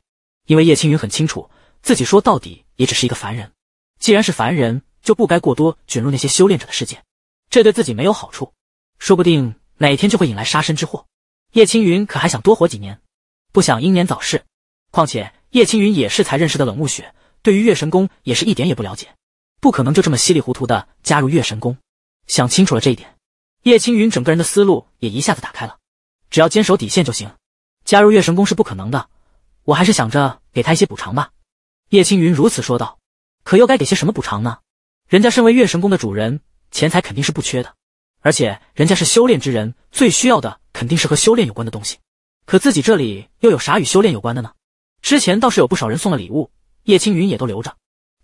因为叶青云很清楚，自己说到底也只是一个凡人。既然是凡人，就不该过多卷入那些修炼者的世界，这对自己没有好处，说不定哪天就会引来杀身之祸。叶青云可还想多活几年，不想英年早逝。况且叶青云也是才认识的冷暮雪，对于月神宫也是一点也不了解，不可能就这么稀里糊涂的加入月神宫。想清楚了这一点。叶青云整个人的思路也一下子打开了，只要坚守底线就行。加入月神宫是不可能的，我还是想着给他一些补偿吧。叶青云如此说道，可又该给些什么补偿呢？人家身为月神宫的主人，钱财肯定是不缺的，而且人家是修炼之人，最需要的肯定是和修炼有关的东西。可自己这里又有啥与修炼有关的呢？之前倒是有不少人送了礼物，叶青云也都留着，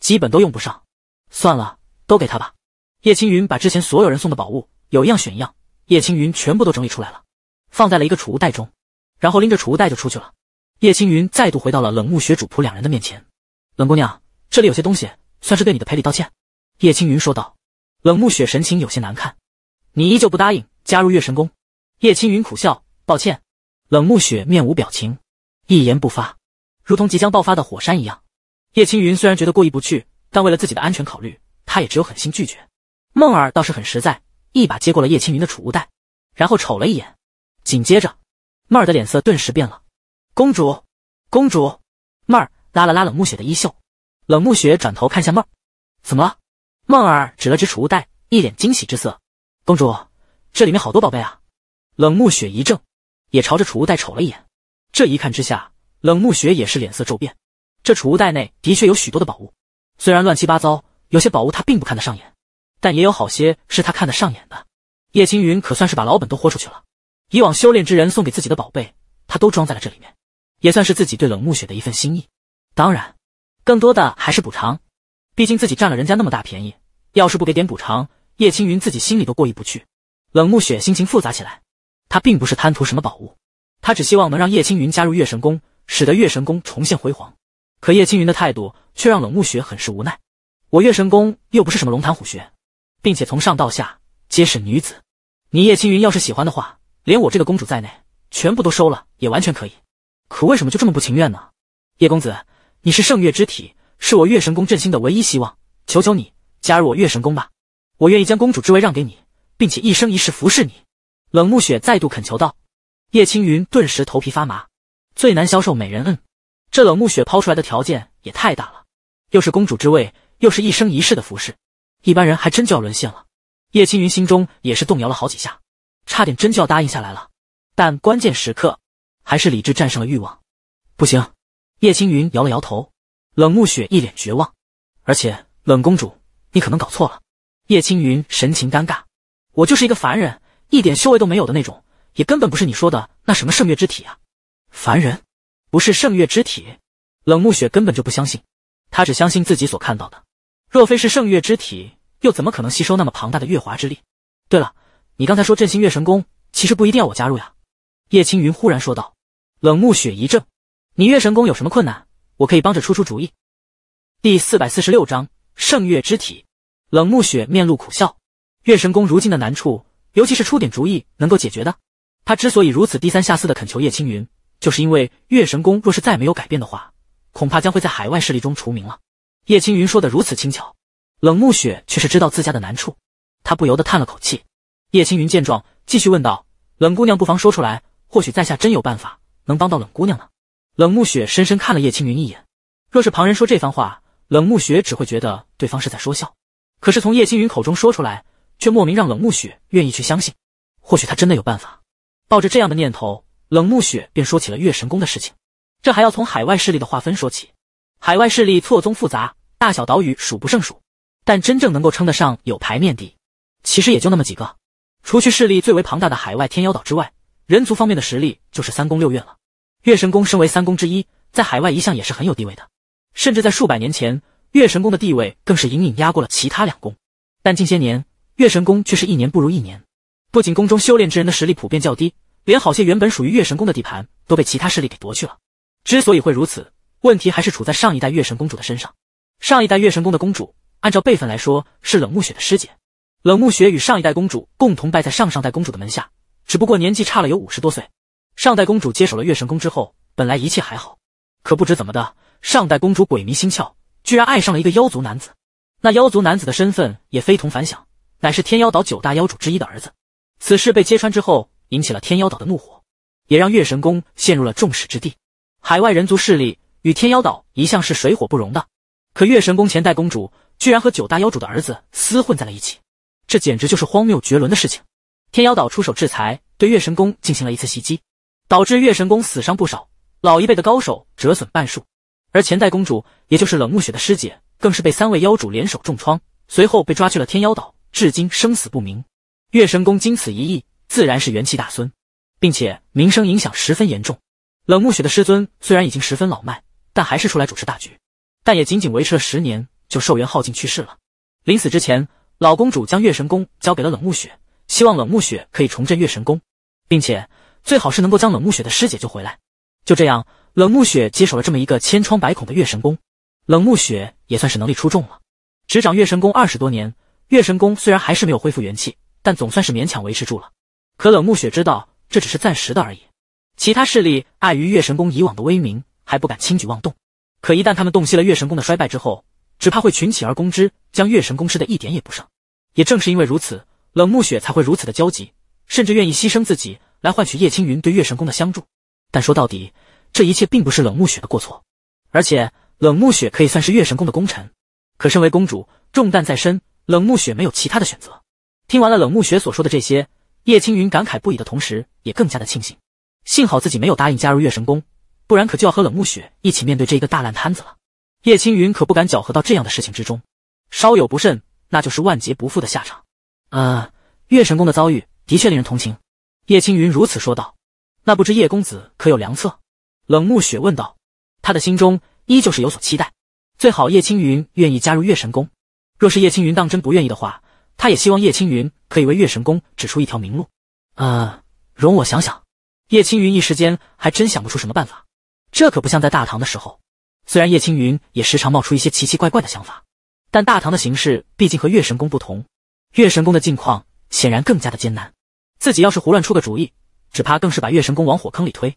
基本都用不上。算了，都给他吧。叶青云把之前所有人送的宝物。有一样选一样，叶青云全部都整理出来了，放在了一个储物袋中，然后拎着储物袋就出去了。叶青云再度回到了冷暮雪主仆两人的面前，冷姑娘，这里有些东西，算是对你的赔礼道歉。”叶青云说道。冷暮雪神情有些难看，你依旧不答应加入月神宫？”叶青云苦笑，抱歉。冷暮雪面无表情，一言不发，如同即将爆发的火山一样。叶青云虽然觉得过意不去，但为了自己的安全考虑，他也只有狠心拒绝。梦儿倒是很实在。一把接过了叶青云的储物袋，然后瞅了一眼，紧接着，妹儿的脸色顿时变了。公主，公主，妹儿拉了拉冷暮雪的衣袖，冷暮雪转头看向妹儿，怎么了？妹儿指了指储物袋，一脸惊喜之色。公主，这里面好多宝贝啊！冷暮雪一怔，也朝着储物袋瞅了一眼，这一看之下，冷暮雪也是脸色骤变。这储物袋内的确有许多的宝物，虽然乱七八糟，有些宝物她并不看得上眼。但也有好些是他看得上眼的。叶青云可算是把老本都豁出去了。以往修炼之人送给自己的宝贝，他都装在了这里面，也算是自己对冷暮雪的一份心意。当然，更多的还是补偿。毕竟自己占了人家那么大便宜，要是不给点补偿，叶青云自己心里都过意不去。冷暮雪心情复杂起来。他并不是贪图什么宝物，他只希望能让叶青云加入月神宫，使得月神宫重现辉煌。可叶青云的态度却让冷暮雪很是无奈。我月神宫又不是什么龙潭虎穴。并且从上到下皆是女子，你叶青云要是喜欢的话，连我这个公主在内，全部都收了也完全可以。可为什么就这么不情愿呢？叶公子，你是圣月之体，是我月神宫振兴的唯一希望，求求你加入我月神宫吧！我愿意将公主之位让给你，并且一生一世服侍你。冷暮雪再度恳求道。叶青云顿时头皮发麻，最难消受美人恩，这冷暮雪抛出来的条件也太大了，又是公主之位，又是一生一世的服侍。一般人还真就要沦陷了。叶青云心中也是动摇了好几下，差点真就要答应下来了。但关键时刻，还是理智战胜了欲望。不行！叶青云摇了摇头。冷暮雪一脸绝望。而且，冷公主，你可能搞错了。叶青云神情尴尬：“我就是一个凡人，一点修为都没有的那种，也根本不是你说的那什么圣月之体啊。”凡人？不是圣月之体？冷暮雪根本就不相信，她只相信自己所看到的。若非是圣月之体，又怎么可能吸收那么庞大的月华之力？对了，你刚才说振兴月神宫，其实不一定要我加入呀。”叶青云忽然说道。冷暮雪一怔：“你月神宫有什么困难？我可以帮着出出主意。”第四百四十六章圣月之体。冷暮雪面露苦笑：“月神宫如今的难处，尤其是出点主意能够解决的。他之所以如此低三下四的恳求叶青云，就是因为月神宫若是再没有改变的话，恐怕将会在海外势力中除名了。”叶青云说的如此轻巧，冷暮雪却是知道自家的难处，他不由得叹了口气。叶青云见状，继续问道：“冷姑娘不妨说出来，或许在下真有办法能帮到冷姑娘呢。”冷暮雪深深看了叶青云一眼，若是旁人说这番话，冷暮雪只会觉得对方是在说笑。可是从叶青云口中说出来，却莫名让冷暮雪愿意去相信，或许他真的有办法。抱着这样的念头，冷暮雪便说起了月神宫的事情。这还要从海外势力的划分说起，海外势力错综复杂。大小岛屿数不胜数，但真正能够称得上有排面的，其实也就那么几个。除去势力最为庞大的海外天妖岛之外，人族方面的实力就是三宫六院了。月神宫身为三宫之一，在海外一向也是很有地位的，甚至在数百年前，月神宫的地位更是隐隐压过了其他两宫。但近些年，月神宫却是一年不如一年，不仅宫中修炼之人的实力普遍较低，连好些原本属于月神宫的地盘都被其他势力给夺去了。之所以会如此，问题还是处在上一代月神公主的身上。上一代月神宫的公主，按照辈分来说是冷暮雪的师姐。冷暮雪与上一代公主共同拜在上上代公主的门下，只不过年纪差了有五十多岁。上代公主接手了月神宫之后，本来一切还好，可不知怎么的，上代公主鬼迷心窍，居然爱上了一个妖族男子。那妖族男子的身份也非同凡响，乃是天妖岛九大妖主之一的儿子。此事被揭穿之后，引起了天妖岛的怒火，也让月神宫陷入了众矢之的。海外人族势力与天妖岛一向是水火不容的。可月神宫前代公主居然和九大妖主的儿子厮混在了一起，这简直就是荒谬绝伦的事情！天妖岛出手制裁，对月神宫进行了一次袭击，导致月神宫死伤不少，老一辈的高手折损半数，而前代公主，也就是冷暮雪的师姐，更是被三位妖主联手重创，随后被抓去了天妖岛，至今生死不明。月神宫经此一役，自然是元气大损，并且名声影响十分严重。冷暮雪的师尊虽然已经十分老迈，但还是出来主持大局。但也仅仅维持了十年，就寿元耗尽去世了。临死之前，老公主将月神宫交给了冷暮雪，希望冷暮雪可以重振月神宫，并且最好是能够将冷暮雪的师姐救回来。就这样，冷暮雪接手了这么一个千疮百孔的月神宫。冷暮雪也算是能力出众了，执掌月神宫二十多年，月神宫虽然还是没有恢复元气，但总算是勉强维持住了。可冷暮雪知道，这只是暂时的而已。其他势力碍于月神宫以往的威名，还不敢轻举妄动。可一旦他们洞悉了月神宫的衰败之后，只怕会群起而攻之，将月神宫吃的一点也不剩。也正是因为如此，冷暮雪才会如此的焦急，甚至愿意牺牲自己来换取叶青云对月神宫的相助。但说到底，这一切并不是冷暮雪的过错，而且冷暮雪可以算是月神宫的功臣。可身为公主，重担在身，冷暮雪没有其他的选择。听完了冷暮雪所说的这些，叶青云感慨不已的同时，也更加的庆幸，幸好自己没有答应加入月神宫。不然可就要和冷暮雪一起面对这一个大烂摊子了。叶青云可不敢搅和到这样的事情之中，稍有不慎，那就是万劫不复的下场。啊，月神宫的遭遇的确令人同情。叶青云如此说道。那不知叶公子可有良策？冷暮雪问道。他的心中依旧是有所期待，最好叶青云愿意加入月神宫。若是叶青云当真不愿意的话，他也希望叶青云可以为月神宫指出一条明路。啊，容我想想。叶青云一时间还真想不出什么办法。这可不像在大唐的时候，虽然叶青云也时常冒出一些奇奇怪怪的想法，但大唐的形势毕竟和月神宫不同，月神宫的境况显然更加的艰难。自己要是胡乱出个主意，只怕更是把月神宫往火坑里推。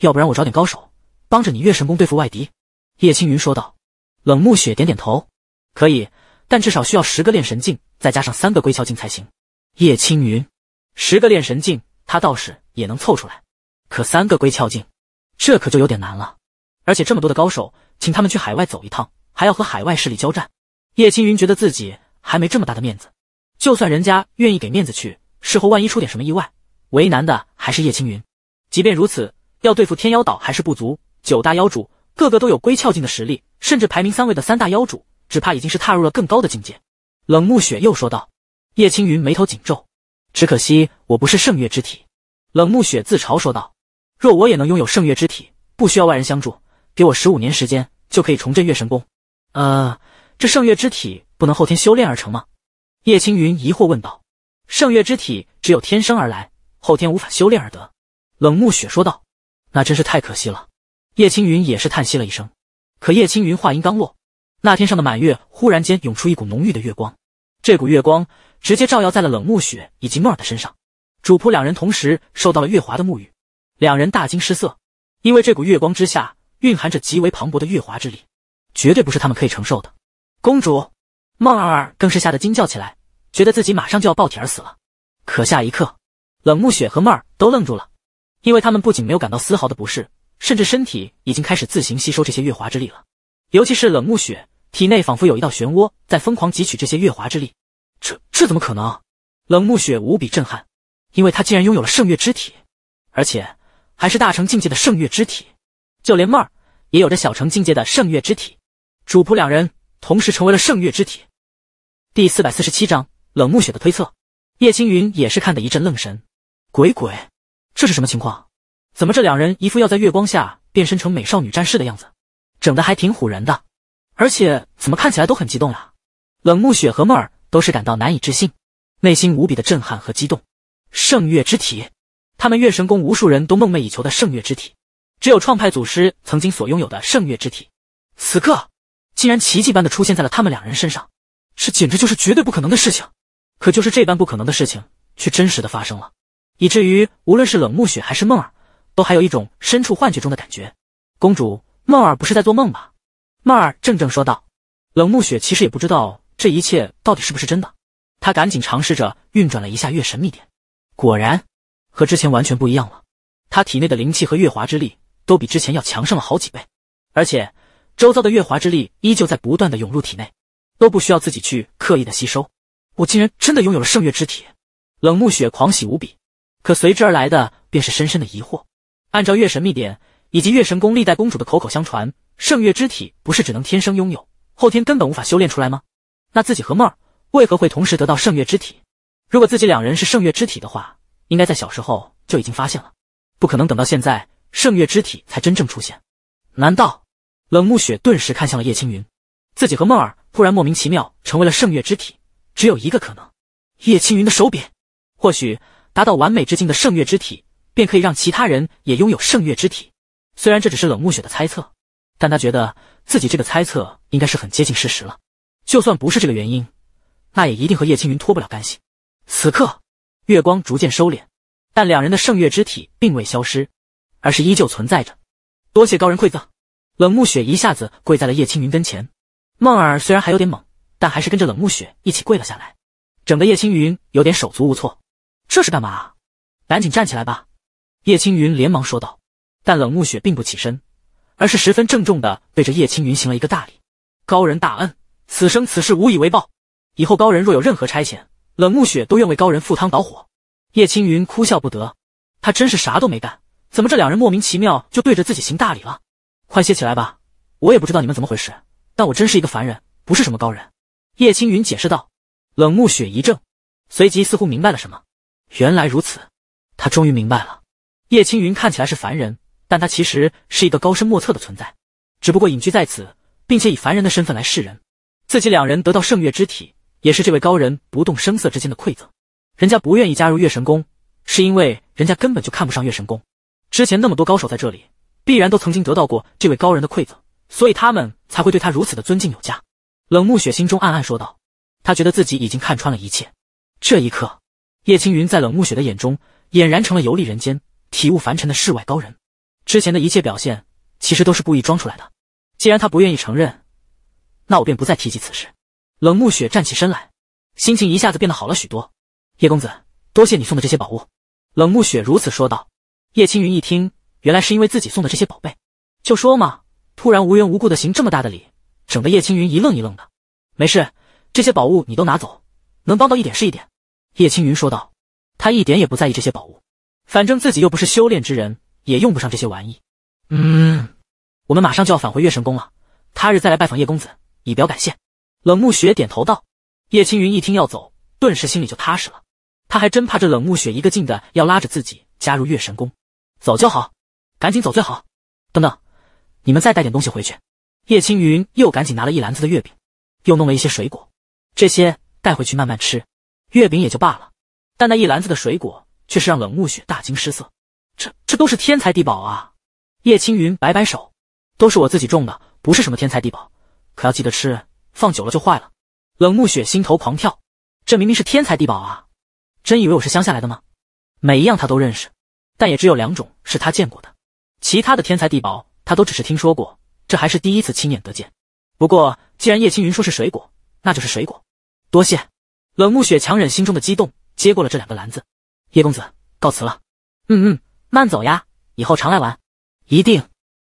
要不然我找点高手帮着你月神宫对付外敌。”叶青云说道。冷暮雪点点头：“可以，但至少需要十个炼神镜，再加上三个归窍镜才行。”叶青云：“十个炼神镜他倒是也能凑出来，可三个归窍镜……”这可就有点难了，而且这么多的高手，请他们去海外走一趟，还要和海外势力交战。叶青云觉得自己还没这么大的面子，就算人家愿意给面子去，事后万一出点什么意外，为难的还是叶青云。即便如此，要对付天妖岛还是不足。九大妖主个个都有归窍境的实力，甚至排名三位的三大妖主，只怕已经是踏入了更高的境界。冷暮雪又说道。叶青云眉头紧皱，只可惜我不是圣月之体。冷暮雪自嘲说道。若我也能拥有圣月之体，不需要外人相助，给我十五年时间，就可以重振月神宫。呃，这圣月之体不能后天修炼而成吗？叶青云疑惑问道。圣月之体只有天生而来，后天无法修炼而得。冷暮雪说道。那真是太可惜了。叶青云也是叹息了一声。可叶青云话音刚落，那天上的满月忽然间涌出一股浓郁的月光，这股月光直接照耀在了冷暮雪以及梦儿的身上，主仆两人同时受到了月华的沐浴。两人大惊失色，因为这股月光之下蕴含着极为磅礴的月华之力，绝对不是他们可以承受的。公主孟儿更是吓得惊叫起来，觉得自己马上就要爆体而死了。可下一刻，冷木雪和妹儿都愣住了，因为他们不仅没有感到丝毫的不适，甚至身体已经开始自行吸收这些月华之力了。尤其是冷木雪，体内仿佛有一道漩涡在疯狂汲取这些月华之力。这这怎么可能？冷木雪无比震撼，因为她竟然拥有了圣月之体，而且。还是大成境界的圣月之体，就连妹儿也有着小成境界的圣月之体，主仆两人同时成为了圣月之体。第四百四十七章冷暮雪的推测，叶青云也是看得一阵愣神，鬼鬼，这是什么情况？怎么这两人一副要在月光下变身成美少女战士的样子，整的还挺唬人的？而且怎么看起来都很激动呀？冷暮雪和妹儿都是感到难以置信，内心无比的震撼和激动，圣月之体。他们月神宫无数人都梦寐以求的圣月之体，只有创派祖师曾经所拥有的圣月之体，此刻竟然奇迹般的出现在了他们两人身上，这简直就是绝对不可能的事情。可就是这般不可能的事情，却真实的发生了，以至于无论是冷暮雪还是梦儿，都还有一种身处幻觉中的感觉。公主，梦儿不是在做梦吧？梦儿怔怔说道。冷暮雪其实也不知道这一切到底是不是真的，她赶紧尝试着运转了一下月神秘点，果然。和之前完全不一样了，他体内的灵气和月华之力都比之前要强盛了好几倍，而且周遭的月华之力依旧在不断的涌入体内，都不需要自己去刻意的吸收。我竟然真的拥有了圣月之体！冷暮雪狂喜无比，可随之而来的便是深深的疑惑。按照月神秘典以及月神宫历代公主的口口相传，圣月之体不是只能天生拥有，后天根本无法修炼出来吗？那自己和梦儿为何会同时得到圣月之体？如果自己两人是圣月之体的话。应该在小时候就已经发现了，不可能等到现在圣月之体才真正出现。难道冷暮雪顿时看向了叶青云？自己和梦儿突然莫名其妙成为了圣月之体，只有一个可能：叶青云的手笔。或许达到完美之境的圣月之体，便可以让其他人也拥有圣月之体。虽然这只是冷暮雪的猜测，但他觉得自己这个猜测应该是很接近事实了。就算不是这个原因，那也一定和叶青云脱不了干系。此刻。月光逐渐收敛，但两人的圣月之体并未消失，而是依旧存在着。多谢高人馈赠，冷暮雪一下子跪在了叶青云跟前。梦儿虽然还有点懵，但还是跟着冷暮雪一起跪了下来，整个叶青云有点手足无措。这是干嘛？赶紧站起来吧！叶青云连忙说道。但冷暮雪并不起身，而是十分郑重的对着叶青云行了一个大礼。高人大恩，此生此世无以为报。以后高人若有任何差遣。冷暮雪都愿为高人赴汤蹈火，叶青云哭笑不得，他真是啥都没干，怎么这两人莫名其妙就对着自己行大礼了？快歇起来吧，我也不知道你们怎么回事，但我真是一个凡人，不是什么高人。叶青云解释道。冷暮雪一怔，随即似乎明白了什么，原来如此，他终于明白了，叶青云看起来是凡人，但他其实是一个高深莫测的存在，只不过隐居在此，并且以凡人的身份来示人，自己两人得到圣月之体。也是这位高人不动声色之间的馈赠。人家不愿意加入月神宫，是因为人家根本就看不上月神宫。之前那么多高手在这里，必然都曾经得到过这位高人的馈赠，所以他们才会对他如此的尊敬有加。冷暮雪心中暗暗说道，他觉得自己已经看穿了一切。这一刻，叶青云在冷暮雪的眼中，俨然成了游历人间、体悟凡尘的世外高人。之前的一切表现，其实都是故意装出来的。既然他不愿意承认，那我便不再提及此事。冷暮雪站起身来，心情一下子变得好了许多。叶公子，多谢你送的这些宝物。冷暮雪如此说道。叶青云一听，原来是因为自己送的这些宝贝，就说嘛，突然无缘无故的行这么大的礼，整得叶青云一愣一愣的。没事，这些宝物你都拿走，能帮到一点是一点。叶青云说道，他一点也不在意这些宝物，反正自己又不是修炼之人，也用不上这些玩意。嗯，我们马上就要返回月神宫了，他日再来拜访叶公子，以表感谢。冷暮雪点头道：“叶青云一听要走，顿时心里就踏实了。他还真怕这冷暮雪一个劲的要拉着自己加入月神宫，走就好，赶紧走最好。等等，你们再带点东西回去。”叶青云又赶紧拿了一篮子的月饼，又弄了一些水果，这些带回去慢慢吃。月饼也就罢了，但那一篮子的水果却是让冷暮雪大惊失色。这、这都是天才地宝啊！叶青云摆摆手：“都是我自己种的，不是什么天才地宝，可要记得吃。”放久了就坏了。冷暮雪心头狂跳，这明明是天才地宝啊！真以为我是乡下来的吗？每一样他都认识，但也只有两种是他见过的，其他的天才地宝他都只是听说过，这还是第一次亲眼得见。不过既然叶青云说是水果，那就是水果。多谢。冷暮雪强忍心中的激动，接过了这两个篮子。叶公子，告辞了。嗯嗯，慢走呀，以后常来玩。一定。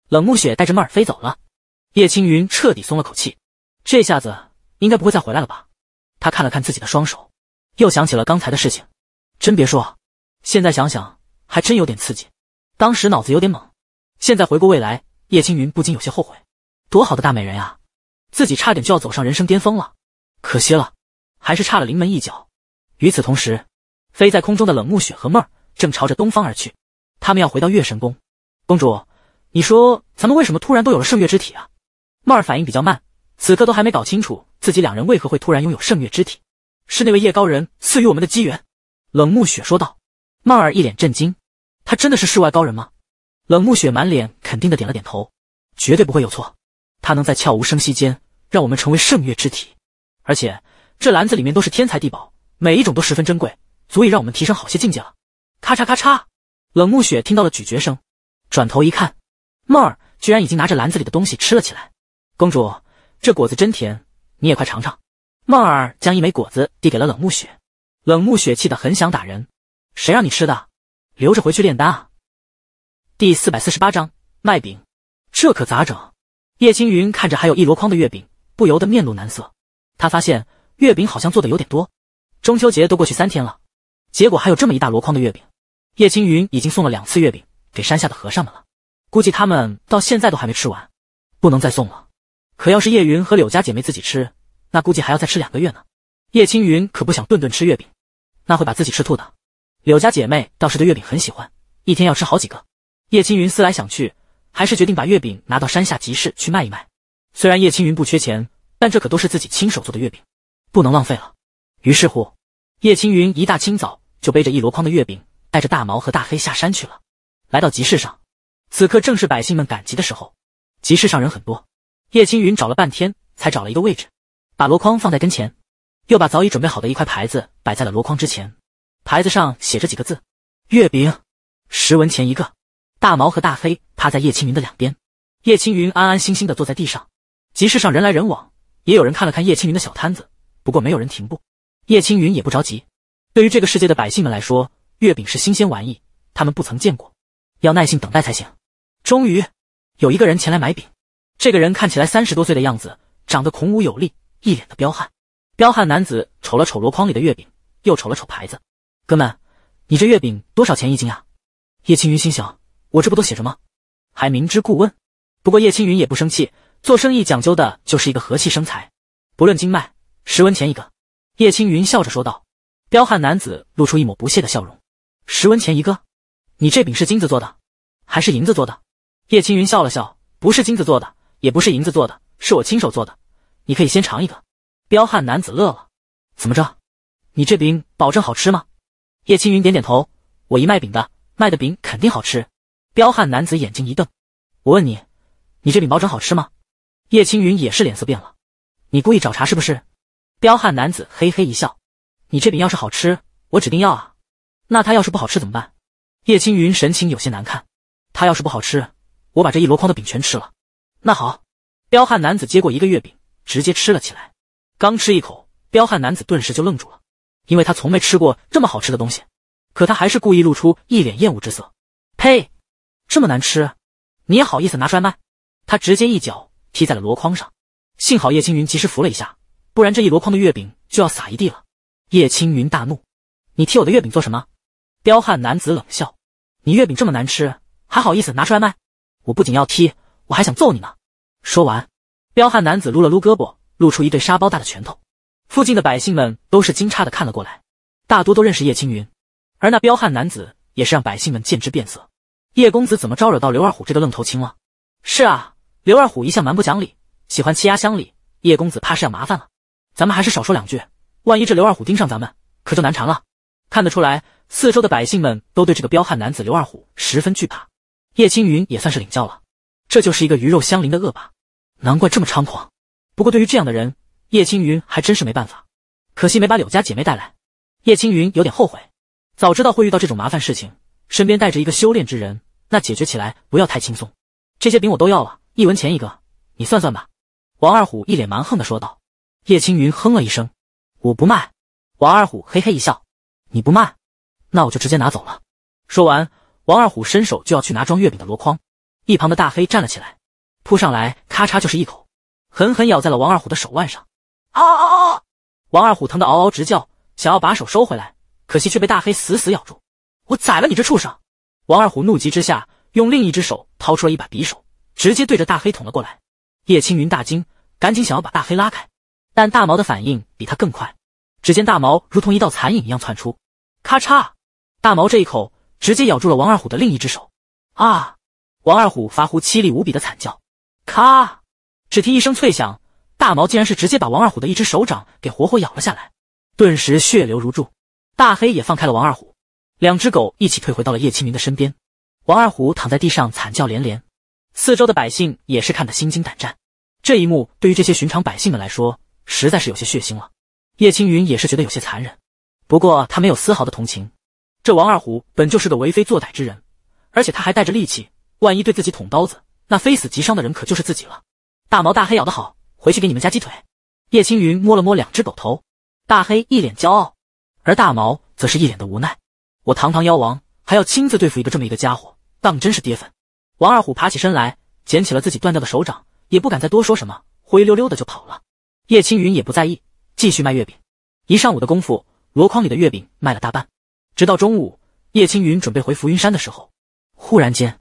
冷暮雪带着妹儿飞走了。叶青云彻底松了口气。这下子应该不会再回来了吧？他看了看自己的双手，又想起了刚才的事情，真别说，现在想想还真有点刺激。当时脑子有点懵，现在回过未来，叶青云不禁有些后悔。多好的大美人呀，自己差点就要走上人生巅峰了，可惜了，还是差了临门一脚。与此同时，飞在空中的冷暮雪和梦儿正朝着东方而去，他们要回到月神宫。公主，你说咱们为什么突然都有了圣月之体啊？梦儿反应比较慢。此刻都还没搞清楚自己两人为何会突然拥有圣月之体，是那位叶高人赐予我们的机缘。冷暮雪说道。曼儿一脸震惊，他真的是世外高人吗？冷暮雪满脸肯定的点了点头，绝对不会有错。他能在悄无声息间让我们成为圣月之体，而且这篮子里面都是天才地宝，每一种都十分珍贵，足以让我们提升好些境界了。咔嚓咔嚓，冷暮雪听到了咀嚼声，转头一看，曼儿居然已经拿着篮子里的东西吃了起来。公主。这果子真甜，你也快尝尝。梦儿将一枚果子递给了冷暮雪，冷暮雪气得很想打人，谁让你吃的？留着回去炼丹啊。第四百四十八章卖饼，这可咋整？叶青云看着还有一箩筐的月饼，不由得面露难色。他发现月饼好像做的有点多，中秋节都过去三天了，结果还有这么一大箩筐的月饼。叶青云已经送了两次月饼给山下的和尚们了，估计他们到现在都还没吃完，不能再送了。可要是叶云和柳家姐妹自己吃，那估计还要再吃两个月呢。叶青云可不想顿顿吃月饼，那会把自己吃吐的。柳家姐妹倒是对月饼很喜欢，一天要吃好几个。叶青云思来想去，还是决定把月饼拿到山下集市去卖一卖。虽然叶青云不缺钱，但这可都是自己亲手做的月饼，不能浪费了。于是乎，叶青云一大清早就背着一箩筐的月饼，带着大毛和大黑下山去了。来到集市上，此刻正是百姓们赶集的时候，集市上人很多。叶青云找了半天，才找了一个位置，把箩筐放在跟前，又把早已准备好的一块牌子摆在了箩筐之前。牌子上写着几个字：“月饼，十文钱一个。”大毛和大黑趴在叶青云的两边，叶青云安安心心的坐在地上。集市上人来人往，也有人看了看叶青云的小摊子，不过没有人停步。叶青云也不着急。对于这个世界的百姓们来说，月饼是新鲜玩意，他们不曾见过，要耐心等待才行。终于，有一个人前来买饼。这个人看起来三十多岁的样子，长得孔武有力，一脸的彪悍。彪悍男子瞅了瞅箩筐里的月饼，又瞅了瞅牌子：“哥们，你这月饼多少钱一斤啊？”叶青云心想：“我这不都写着吗？还明知故问。”不过叶青云也不生气，做生意讲究的就是一个和气生财。不论斤卖，十文钱一个。叶青云笑着说道。彪悍男子露出一抹不屑的笑容：“十文钱一个，你这饼是金子做的，还是银子做的？”叶青云笑了笑：“不是金子做的。”也不是银子做的，是我亲手做的，你可以先尝一个。彪悍男子乐了，怎么着？你这饼保证好吃吗？叶青云点点头，我一卖饼的，卖的饼肯定好吃。彪悍男子眼睛一瞪，我问你，你这饼保证好吃吗？叶青云也是脸色变了，你故意找茬是不是？彪悍男子嘿嘿一笑，你这饼要是好吃，我指定要啊。那他要是不好吃怎么办？叶青云神情有些难看，他要是不好吃，我把这一箩筐的饼全吃了。那好，彪悍男子接过一个月饼，直接吃了起来。刚吃一口，彪悍男子顿时就愣住了，因为他从没吃过这么好吃的东西。可他还是故意露出一脸厌恶之色：“呸，这么难吃，你也好意思拿出来卖？”他直接一脚踢在了箩筐上，幸好叶青云及时扶了一下，不然这一箩筐的月饼就要撒一地了。叶青云大怒：“你踢我的月饼做什么？”彪悍男子冷笑：“你月饼这么难吃，还好意思拿出来卖？我不仅要踢。”我还想揍你呢！说完，彪悍男子撸了撸胳膊，露出一对沙包大的拳头。附近的百姓们都是惊诧的看了过来，大多都认识叶青云，而那彪悍男子也是让百姓们见之变色。叶公子怎么招惹到刘二虎这个愣头青了？是啊，刘二虎一向蛮不讲理，喜欢欺压乡里，叶公子怕是要麻烦了。咱们还是少说两句，万一这刘二虎盯上咱们，可就难缠了。看得出来，四周的百姓们都对这个彪悍男子刘二虎十分惧怕。叶青云也算是领教了。这就是一个鱼肉相邻的恶霸，难怪这么猖狂。不过对于这样的人，叶青云还真是没办法。可惜没把柳家姐妹带来，叶青云有点后悔。早知道会遇到这种麻烦事情，身边带着一个修炼之人，那解决起来不要太轻松。这些饼我都要了，一文钱一个，你算算吧。王二虎一脸蛮横的说道。叶青云哼了一声，我不卖。王二虎嘿嘿一笑，你不卖，那我就直接拿走了。说完，王二虎伸手就要去拿装月饼的箩筐。一旁的大黑站了起来，扑上来，咔嚓就是一口，狠狠咬在了王二虎的手腕上。嗷嗷嗷！王二虎疼得嗷嗷直叫，想要把手收回来，可惜却被大黑死死咬住。我宰了你这畜生！王二虎怒急之下，用另一只手掏出了一把匕首，直接对着大黑捅了过来。叶青云大惊，赶紧想要把大黑拉开，但大毛的反应比他更快。只见大毛如同一道残影一样窜出，咔嚓，大毛这一口直接咬住了王二虎的另一只手。啊！王二虎发出凄厉无比的惨叫，咔！只听一声脆响，大毛竟然是直接把王二虎的一只手掌给活活咬了下来，顿时血流如注。大黑也放开了王二虎，两只狗一起退回到了叶青云的身边。王二虎躺在地上惨叫连连，四周的百姓也是看得心惊胆战。这一幕对于这些寻常百姓们来说，实在是有些血腥了。叶青云也是觉得有些残忍，不过他没有丝毫的同情。这王二虎本就是个为非作歹之人，而且他还带着戾气，万一对自己捅刀子，那非死即伤的人可就是自己了。大毛大黑咬得好，回去给你们加鸡腿。叶青云摸了摸两只狗头，大黑一脸骄傲，而大毛则是一脸的无奈。我堂堂妖王，还要亲自对付一个这么一个家伙，当真是跌份。王二虎爬起身来，捡起了自己断掉的手掌，也不敢再多说什么，灰溜溜的就跑了。叶青云也不在意，继续卖月饼。一上午的功夫，箩筐里的月饼卖了大半。直到中午，叶青云准备回浮云山的时候，忽然间。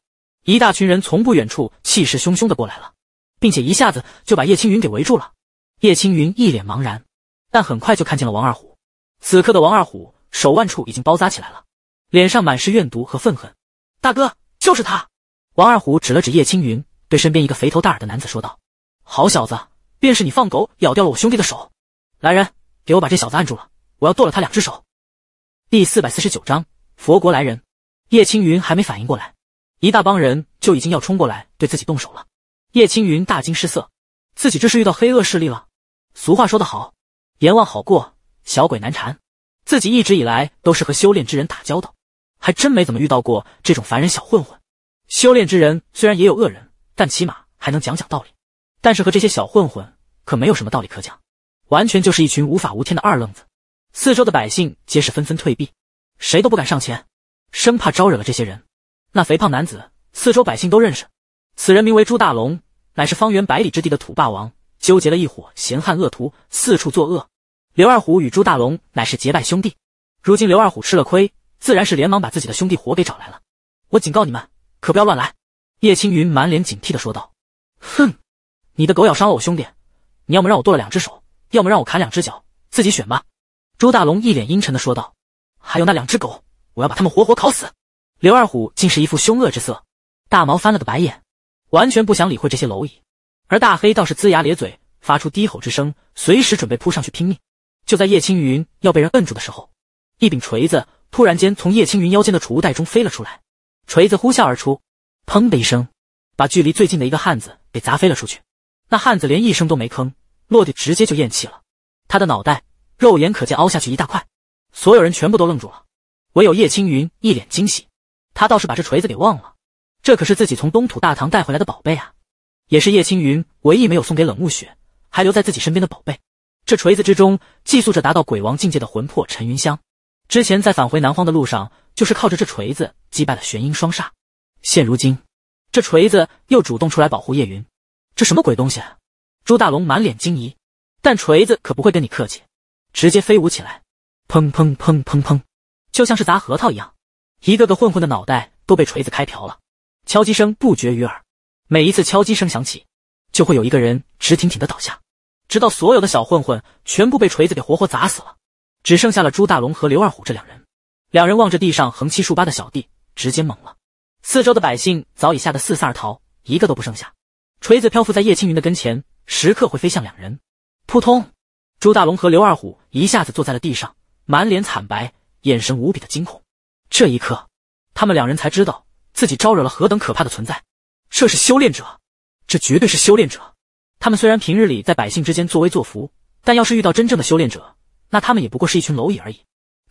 一大群人从不远处气势汹汹的过来了，并且一下子就把叶青云给围住了。叶青云一脸茫然，但很快就看见了王二虎。此刻的王二虎手腕处已经包扎起来了，脸上满是怨毒和愤恨。大哥，就是他！王二虎指了指叶青云，对身边一个肥头大耳的男子说道：“好小子，便是你放狗咬掉了我兄弟的手！来人，给我把这小子按住了，我要剁了他两只手。”第四百四十九章佛国来人。叶青云还没反应过来。一大帮人就已经要冲过来对自己动手了，叶青云大惊失色，自己这是遇到黑恶势力了。俗话说得好，阎王好过小鬼难缠。自己一直以来都是和修炼之人打交道，还真没怎么遇到过这种凡人小混混。修炼之人虽然也有恶人，但起码还能讲讲道理，但是和这些小混混可没有什么道理可讲，完全就是一群无法无天的二愣子。四周的百姓皆是纷纷退避，谁都不敢上前，生怕招惹了这些人。那肥胖男子，四周百姓都认识。此人名为朱大龙，乃是方圆百里之地的土霸王，纠结了一伙闲汉恶徒，四处作恶。刘二虎与朱大龙乃是结拜兄弟，如今刘二虎吃了亏，自然是连忙把自己的兄弟伙给找来了。我警告你们，可不要乱来！叶青云满脸警惕的说道。哼，你的狗咬伤了我兄弟，你要么让我剁了两只手，要么让我砍两只脚，自己选吧。朱大龙一脸阴沉的说道。还有那两只狗，我要把他们活活烤死。刘二虎竟是一副凶恶之色，大毛翻了个白眼，完全不想理会这些蝼蚁，而大黑倒是龇牙咧嘴，发出低吼之声，随时准备扑上去拼命。就在叶青云要被人摁住的时候，一柄锤子突然间从叶青云腰间的储物袋中飞了出来，锤子呼啸而出，砰的一声，把距离最近的一个汉子给砸飞了出去。那汉子连一声都没吭，落地直接就咽气了，他的脑袋肉眼可见凹下去一大块，所有人全部都愣住了，唯有叶青云一脸惊喜。他倒是把这锤子给忘了，这可是自己从东土大唐带回来的宝贝啊，也是叶青云唯一没有送给冷雾雪，还留在自己身边的宝贝。这锤子之中寄宿着达到鬼王境界的魂魄陈云香，之前在返回南荒的路上，就是靠着这锤子击败了玄阴双煞。现如今，这锤子又主动出来保护叶云，这什么鬼东西？啊？朱大龙满脸惊疑，但锤子可不会跟你客气，直接飞舞起来，砰砰砰砰砰，就像是砸核桃一样。一个个混混的脑袋都被锤子开瓢了，敲击声不绝于耳。每一次敲击声响起，就会有一个人直挺挺的倒下，直到所有的小混混全部被锤子给活活砸死了，只剩下了朱大龙和刘二虎这两人。两人望着地上横七竖八的小弟，直接懵了。四周的百姓早已吓得四散而逃，一个都不剩下。锤子漂浮在叶青云的跟前，时刻会飞向两人。扑通！朱大龙和刘二虎一下子坐在了地上，满脸惨白，眼神无比的惊恐。这一刻，他们两人才知道自己招惹了何等可怕的存在。这是修炼者，这绝对是修炼者。他们虽然平日里在百姓之间作威作福，但要是遇到真正的修炼者，那他们也不过是一群蝼蚁而已。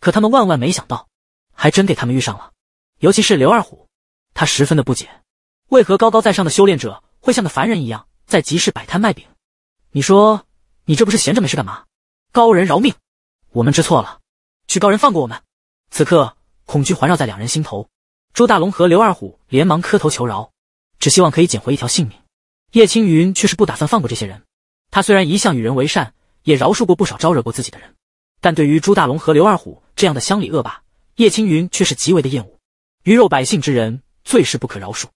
可他们万万没想到，还真给他们遇上了。尤其是刘二虎，他十分的不解，为何高高在上的修炼者会像个凡人一样在集市摆摊卖饼？你说，你这不是闲着没事干嘛？高人饶命，我们知错了，去高人放过我们。此刻。恐惧环绕在两人心头，朱大龙和刘二虎连忙磕头求饶，只希望可以捡回一条性命。叶青云却是不打算放过这些人。他虽然一向与人为善，也饶恕过不少招惹过自己的人，但对于朱大龙和刘二虎这样的乡里恶霸，叶青云却是极为的厌恶。鱼肉百姓之人，最是不可饶恕。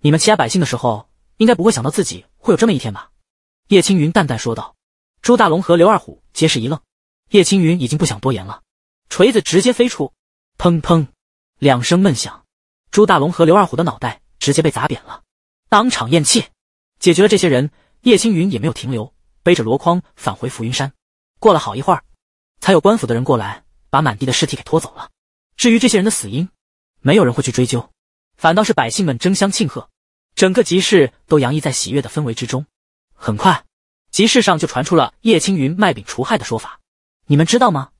你们欺压百姓的时候，应该不会想到自己会有这么一天吧？叶青云淡淡说道。朱大龙和刘二虎皆是一愣。叶青云已经不想多言了，锤子直接飞出。砰砰，两声闷响，朱大龙和刘二虎的脑袋直接被砸扁了，当场咽气。解决了这些人，叶青云也没有停留，背着箩筐返回浮云山。过了好一会儿，才有官府的人过来，把满地的尸体给拖走了。至于这些人的死因，没有人会去追究，反倒是百姓们争相庆贺，整个集市都洋溢在喜悦的氛围之中。很快，集市上就传出了叶青云卖饼除害的说法。你们知道吗？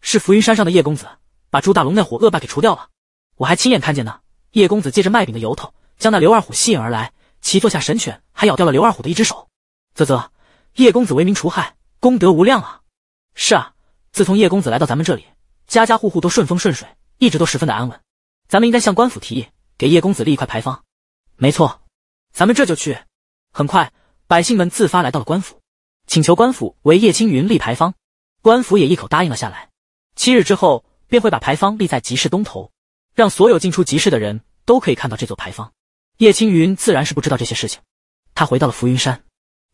是浮云山上的叶公子。把朱大龙那伙恶霸给除掉了，我还亲眼看见呢。叶公子借着卖饼的由头，将那刘二虎吸引而来，其坐下神犬还咬掉了刘二虎的一只手。啧啧，叶公子为民除害，功德无量啊！是啊，自从叶公子来到咱们这里，家家户户都顺风顺水，一直都十分的安稳。咱们应该向官府提议，给叶公子立一块牌坊。没错，咱们这就去。很快，百姓们自发来到了官府，请求官府为叶青云立牌坊。官府也一口答应了下来。七日之后。便会把牌坊立在集市东头，让所有进出集市的人都可以看到这座牌坊。叶青云自然是不知道这些事情，他回到了浮云山，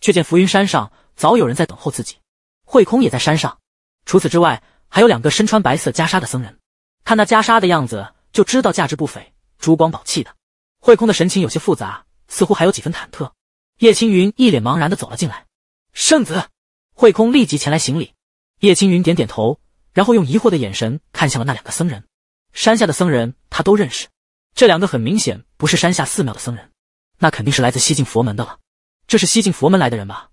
却见浮云山上早有人在等候自己。慧空也在山上，除此之外还有两个身穿白色袈裟的僧人，看那袈裟的样子就知道价值不菲，珠光宝气的。慧空的神情有些复杂，似乎还有几分忐忑。叶青云一脸茫然的走了进来，圣子，慧空立即前来行礼。叶青云点点头。然后用疑惑的眼神看向了那两个僧人，山下的僧人他都认识，这两个很明显不是山下寺庙的僧人，那肯定是来自西晋佛门的了。这是西晋佛门来的人吧？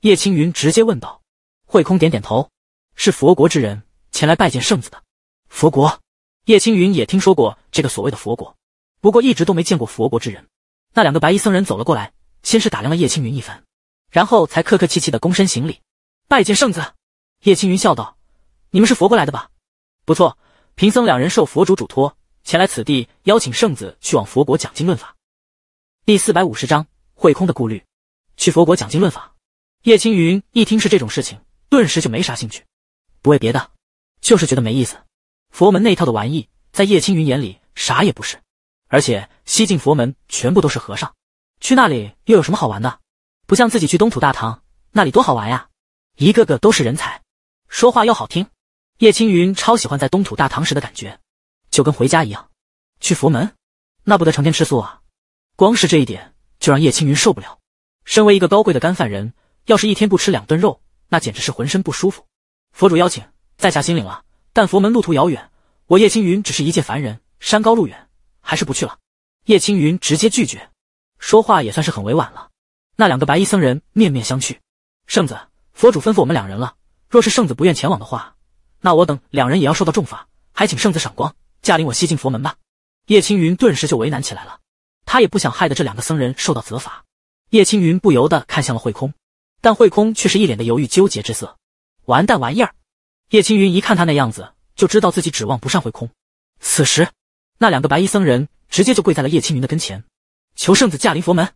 叶青云直接问道。慧空点点头，是佛国之人前来拜见圣子的。佛国，叶青云也听说过这个所谓的佛国，不过一直都没见过佛国之人。那两个白衣僧人走了过来，先是打量了叶青云一番，然后才客客气气的躬身行礼，拜见圣子。叶青云笑道。你们是佛国来的吧？不错，贫僧两人受佛主嘱托，前来此地邀请圣子去往佛国讲经论法。第四百五十章，慧空的顾虑。去佛国讲经论法，叶青云一听是这种事情，顿时就没啥兴趣。不为别的，就是觉得没意思。佛门那套的玩意，在叶青云眼里啥也不是。而且西晋佛门全部都是和尚，去那里又有什么好玩的？不像自己去东土大唐，那里多好玩呀！一个个都是人才，说话又好听。叶青云超喜欢在东土大唐时的感觉，就跟回家一样。去佛门，那不得成天吃素啊！光是这一点就让叶青云受不了。身为一个高贵的干饭人，要是一天不吃两顿肉，那简直是浑身不舒服。佛主邀请，在下心领了。但佛门路途遥远，我叶青云只是一介凡人，山高路远，还是不去了。叶青云直接拒绝，说话也算是很委婉了。那两个白衣僧人面面相觑。圣子，佛主吩咐我们两人了，若是圣子不愿前往的话。那我等两人也要受到重罚，还请圣子赏光驾临我西进佛门吧。叶青云顿时就为难起来了，他也不想害得这两个僧人受到责罚。叶青云不由得看向了慧空，但慧空却是一脸的犹豫纠结之色。完蛋玩意儿！叶青云一看他那样子，就知道自己指望不上慧空。此时，那两个白衣僧人直接就跪在了叶青云的跟前，求圣子驾临佛门。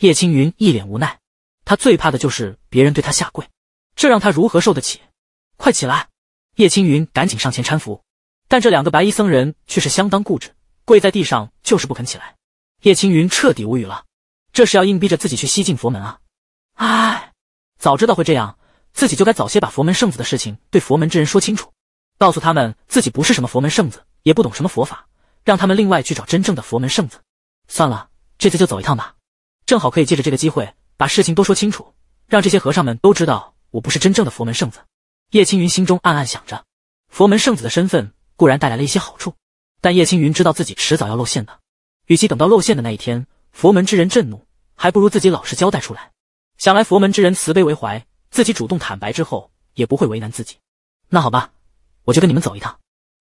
叶青云一脸无奈，他最怕的就是别人对他下跪，这让他如何受得起？快起来！叶青云赶紧上前搀扶，但这两个白衣僧人却是相当固执，跪在地上就是不肯起来。叶青云彻底无语了，这是要硬逼着自己去西进佛门啊！唉，早知道会这样，自己就该早些把佛门圣子的事情对佛门之人说清楚，告诉他们自己不是什么佛门圣子，也不懂什么佛法，让他们另外去找真正的佛门圣子。算了，这次就走一趟吧，正好可以借着这个机会把事情都说清楚，让这些和尚们都知道我不是真正的佛门圣子。叶青云心中暗暗想着，佛门圣子的身份固然带来了一些好处，但叶青云知道自己迟早要露馅的。与其等到露馅的那一天，佛门之人震怒，还不如自己老实交代出来。想来佛门之人慈悲为怀，自己主动坦白之后，也不会为难自己。那好吧，我就跟你们走一趟。”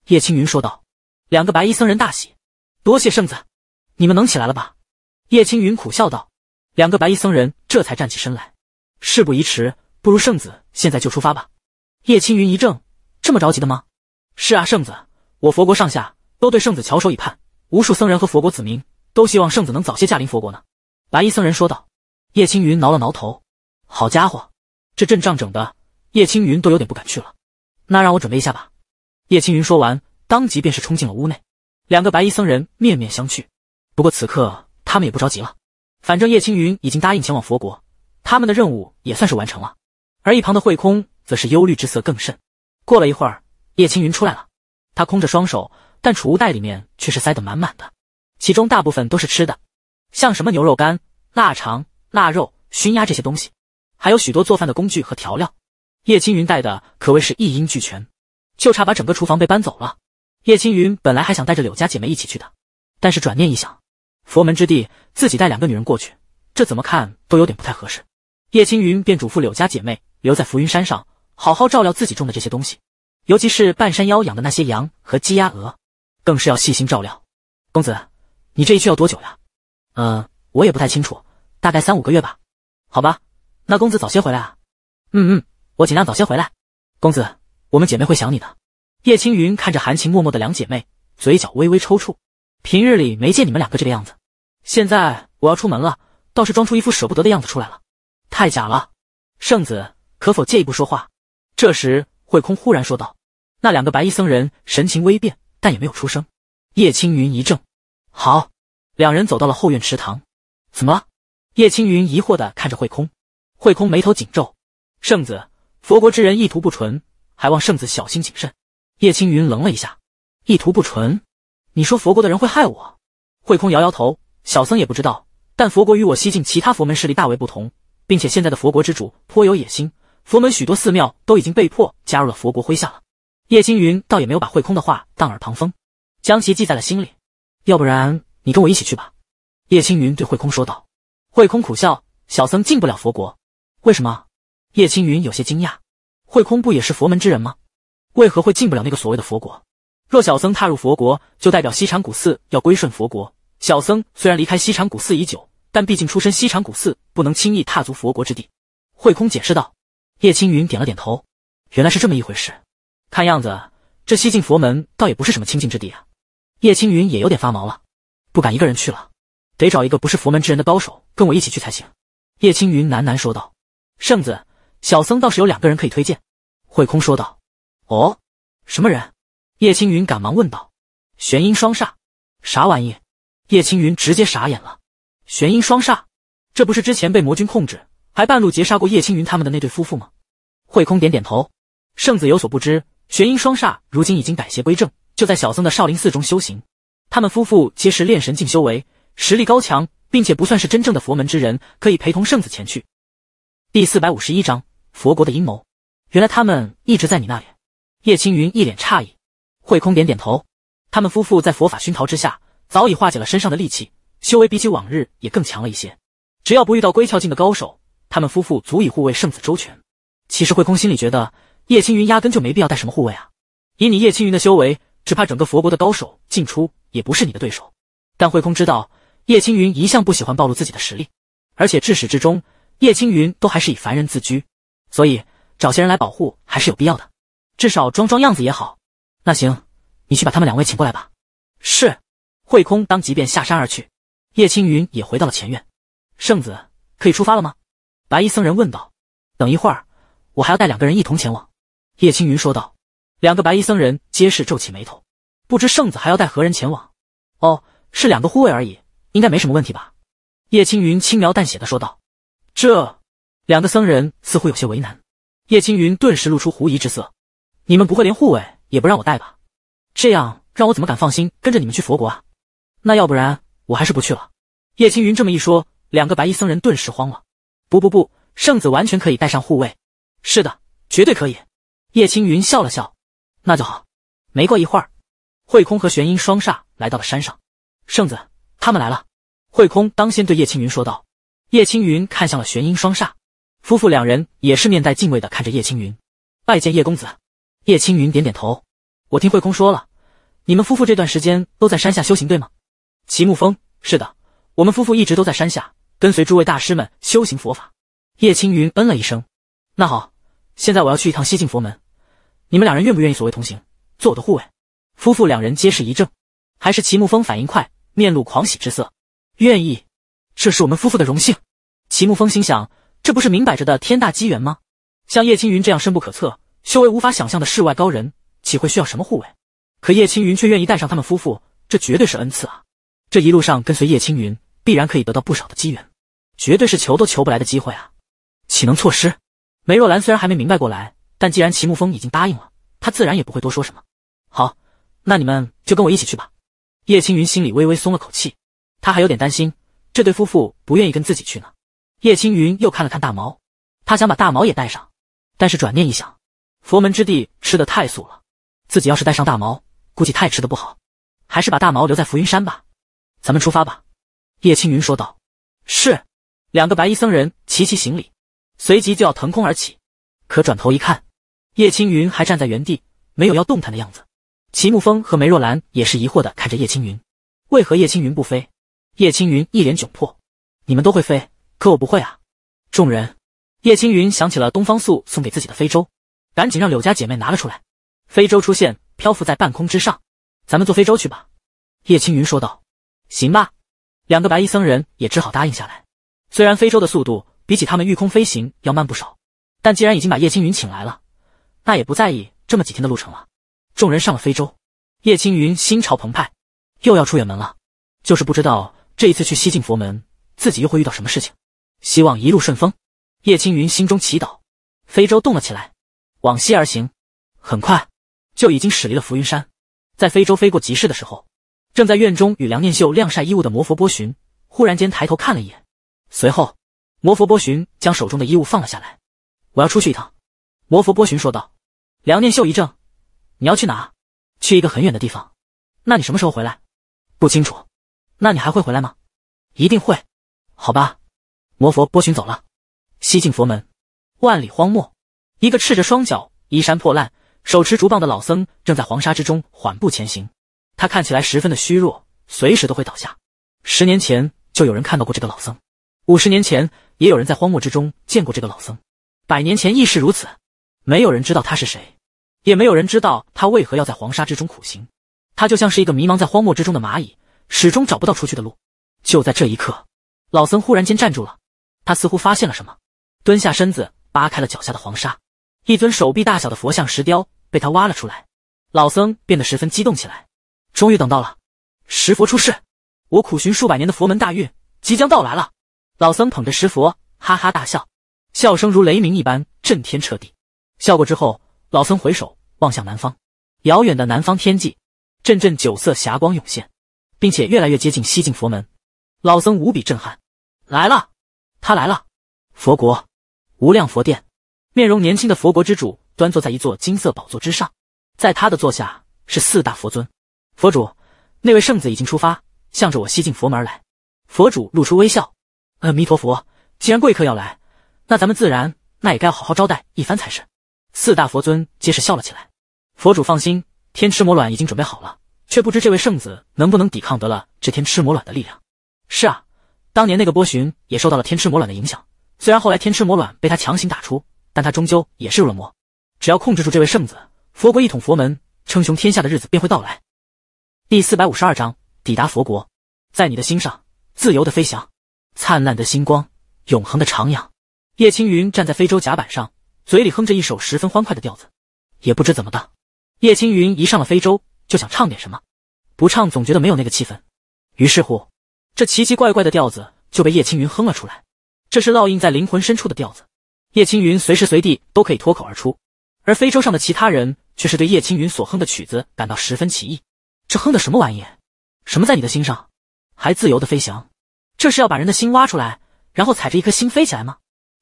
叶青云说道。两个白衣僧人大喜，多谢圣子。你们能起来了吧？”叶青云苦笑道。两个白衣僧人这才站起身来。事不宜迟，不如圣子现在就出发吧。叶青云一怔：“这么着急的吗？”“是啊，圣子，我佛国上下都对圣子翘首以盼，无数僧人和佛国子民都希望圣子能早些驾临佛国呢。”白衣僧人说道。叶青云挠了挠头：“好家伙，这阵仗整的，叶青云都有点不敢去了。那让我准备一下吧。”叶青云说完，当即便是冲进了屋内。两个白衣僧人面面相觑，不过此刻他们也不着急了，反正叶青云已经答应前往佛国，他们的任务也算是完成了。而一旁的慧空。则是忧虑之色更甚。过了一会儿，叶青云出来了，他空着双手，但储物袋里面却是塞得满满的，其中大部分都是吃的，像什么牛肉干、腊肠、腊肉、熏鸭这些东西，还有许多做饭的工具和调料。叶青云带的可谓是一应俱全，就差把整个厨房被搬走了。叶青云本来还想带着柳家姐妹一起去的，但是转念一想，佛门之地，自己带两个女人过去，这怎么看都有点不太合适。叶青云便嘱咐柳家姐妹留在浮云山上。好好照料自己种的这些东西，尤其是半山腰养的那些羊和鸡鸭鹅，更是要细心照料。公子，你这一去要多久呀？嗯，我也不太清楚，大概三五个月吧。好吧，那公子早些回来啊。嗯嗯，我尽量早些回来。公子，我们姐妹会想你的。叶青云看着含情脉脉的两姐妹，嘴角微微抽搐。平日里没见你们两个这个样子，现在我要出门了，倒是装出一副舍不得的样子出来了，太假了。圣子，可否借一步说话？这时，慧空忽然说道：“那两个白衣僧人神情微变，但也没有出声。”叶青云一怔，好，两人走到了后院池塘。怎么？叶青云疑惑地看着慧空。慧空眉头紧皱：“圣子，佛国之人意图不纯，还望圣子小心谨慎。”叶青云愣了一下：“意图不纯？你说佛国的人会害我？”慧空摇摇头：“小僧也不知道，但佛国与我西晋其他佛门势力大为不同，并且现在的佛国之主颇有野心。”佛门许多寺庙都已经被迫加入了佛国麾下了，叶青云倒也没有把慧空的话当耳旁风，将其记在了心里。要不然你跟我一起去吧，叶青云对慧空说道。慧空苦笑：小僧进不了佛国，为什么？叶青云有些惊讶：慧空不也是佛门之人吗？为何会进不了那个所谓的佛国？若小僧踏入佛国，就代表西禅古寺要归顺佛国。小僧虽然离开西禅古寺已久，但毕竟出身西禅古寺，不能轻易踏足佛国之地。慧空解释道。叶青云点了点头，原来是这么一回事。看样子，这西晋佛门倒也不是什么清净之地啊。叶青云也有点发毛了，不敢一个人去了，得找一个不是佛门之人的高手跟我一起去才行。叶青云喃喃说道：“圣子，小僧倒是有两个人可以推荐。”慧空说道：“哦，什么人？”叶青云赶忙问道：“玄阴双煞，啥玩意？”叶青云直接傻眼了。玄阴双煞，这不是之前被魔君控制？还半路截杀过叶青云他们的那对夫妇吗？慧空点点头。圣子有所不知，玄阴双煞如今已经改邪归正，就在小僧的少林寺中修行。他们夫妇皆是炼神境修为，实力高强，并且不算是真正的佛门之人，可以陪同圣子前去。第四百五十一章佛国的阴谋。原来他们一直在你那里。叶青云一脸诧异。慧空点点头。他们夫妇在佛法熏陶之下，早已化解了身上的戾气，修为比起往日也更强了一些。只要不遇到归窍境的高手。他们夫妇足以护卫圣子周全。其实慧空心里觉得，叶青云压根就没必要带什么护卫啊。以你叶青云的修为，只怕整个佛国的高手进出也不是你的对手。但慧空知道，叶青云一向不喜欢暴露自己的实力，而且至始至终，叶青云都还是以凡人自居，所以找些人来保护还是有必要的，至少装装样子也好。那行，你去把他们两位请过来吧。是，慧空当即便下山而去。叶青云也回到了前院。圣子，可以出发了吗？白衣僧人问道：“等一会儿，我还要带两个人一同前往。”叶青云说道。两个白衣僧人皆是皱起眉头，不知圣子还要带何人前往？哦，是两个护卫而已，应该没什么问题吧？叶青云轻描淡写的说道。这，两个僧人似乎有些为难。叶青云顿时露出狐疑之色：“你们不会连护卫也不让我带吧？这样让我怎么敢放心跟着你们去佛国？啊？那要不然我还是不去了。”叶青云这么一说，两个白衣僧人顿时慌了。不不不，圣子完全可以带上护卫。是的，绝对可以。叶青云笑了笑，那就好。没过一会儿，慧空和玄音双煞来到了山上。圣子，他们来了。慧空当先对叶青云说道。叶青云看向了玄音双煞夫妇两人，也是面带敬畏的看着叶青云，拜见叶公子。叶青云点点头。我听慧空说了，你们夫妇这段时间都在山下修行，对吗？齐沐风，是的，我们夫妇一直都在山下。跟随诸位大师们修行佛法，叶青云嗯了一声。那好，现在我要去一趟西晋佛门，你们两人愿不愿意所谓同行，做我的护卫？夫妇两人皆是一怔，还是齐木风反应快，面露狂喜之色。愿意，这是我们夫妇的荣幸。齐木风心想，这不是明摆着的天大机缘吗？像叶青云这样深不可测、修为无法想象的世外高人，岂会需要什么护卫？可叶青云却愿意带上他们夫妇，这绝对是恩赐啊！这一路上跟随叶青云，必然可以得到不少的机缘。绝对是求都求不来的机会啊，岂能错失？梅若兰虽然还没明白过来，但既然齐木风已经答应了，她自然也不会多说什么。好，那你们就跟我一起去吧。叶青云心里微微松了口气，他还有点担心这对夫妇不愿意跟自己去呢。叶青云又看了看大毛，他想把大毛也带上，但是转念一想，佛门之地吃的太素了，自己要是带上大毛，估计太吃的不好，还是把大毛留在浮云山吧。咱们出发吧。叶青云说道。是。两个白衣僧人齐齐行礼，随即就要腾空而起，可转头一看，叶青云还站在原地，没有要动弹的样子。齐木风和梅若兰也是疑惑的看着叶青云，为何叶青云不飞？叶青云一脸窘迫：“你们都会飞，可我不会啊！”众人，叶青云想起了东方素送给自己的飞舟，赶紧让柳家姐妹拿了出来。飞舟出现，漂浮在半空之上。“咱们坐飞舟去吧。”叶青云说道。“行吧。”两个白衣僧人也只好答应下来。虽然飞舟的速度比起他们御空飞行要慢不少，但既然已经把叶青云请来了，那也不在意这么几天的路程了。众人上了飞舟，叶青云心潮澎湃，又要出远门了。就是不知道这一次去西晋佛门，自己又会遇到什么事情。希望一路顺风。叶青云心中祈祷。飞舟动了起来，往西而行，很快就已经驶离了浮云山。在飞舟飞过集市的时候，正在院中与梁念秀晾晒衣物的魔佛波旬，忽然间抬头看了一眼。随后，魔佛波旬将手中的衣物放了下来。我要出去一趟，魔佛波旬说道。梁念秀一怔：“你要去哪？去一个很远的地方？那你什么时候回来？不清楚。那你还会回来吗？一定会。好吧。”魔佛波旬走了。西进佛门，万里荒漠，一个赤着双脚、衣衫破烂、手持竹棒的老僧正在黄沙之中缓步前行。他看起来十分的虚弱，随时都会倒下。十年前就有人看到过这个老僧。五十年前，也有人在荒漠之中见过这个老僧。百年前亦是如此，没有人知道他是谁，也没有人知道他为何要在黄沙之中苦行。他就像是一个迷茫在荒漠之中的蚂蚁，始终找不到出去的路。就在这一刻，老僧忽然间站住了，他似乎发现了什么，蹲下身子，扒开了脚下的黄沙，一尊手臂大小的佛像石雕被他挖了出来。老僧变得十分激动起来，终于等到了，石佛出世，我苦寻数百年的佛门大运即将到来了。老僧捧着石佛，哈哈大笑，笑声如雷鸣一般震天彻地。笑过之后，老僧回首望向南方，遥远的南方天际，阵阵九色霞光涌现，并且越来越接近西晋佛门。老僧无比震撼，来了，他来了！佛国，无量佛殿，面容年轻的佛国之主端坐在一座金色宝座之上，在他的座下是四大佛尊。佛主，那位圣子已经出发，向着我西晋佛门来。佛主露出微笑。阿弥陀佛，既然贵客要来，那咱们自然那也该要好好招待一番才是。四大佛尊皆是笑了起来。佛主放心，天池魔卵已经准备好了，却不知这位圣子能不能抵抗得了这天池魔卵的力量。是啊，当年那个波旬也受到了天池魔卵的影响，虽然后来天池魔卵被他强行打出，但他终究也是入了魔。只要控制住这位圣子，佛国一统佛门，称雄天下的日子便会到来。第四百五十二章：抵达佛国，在你的心上自由的飞翔。灿烂的星光，永恒的徜徉。叶青云站在非洲甲板上，嘴里哼着一首十分欢快的调子。也不知怎么的，叶青云一上了非洲就想唱点什么，不唱总觉得没有那个气氛。于是乎，这奇奇怪怪的调子就被叶青云哼了出来。这是烙印在灵魂深处的调子，叶青云随时随地都可以脱口而出。而非洲上的其他人却是对叶青云所哼的曲子感到十分奇异。这哼的什么玩意？什么在你的心上，还自由的飞翔？这是要把人的心挖出来，然后踩着一颗心飞起来吗？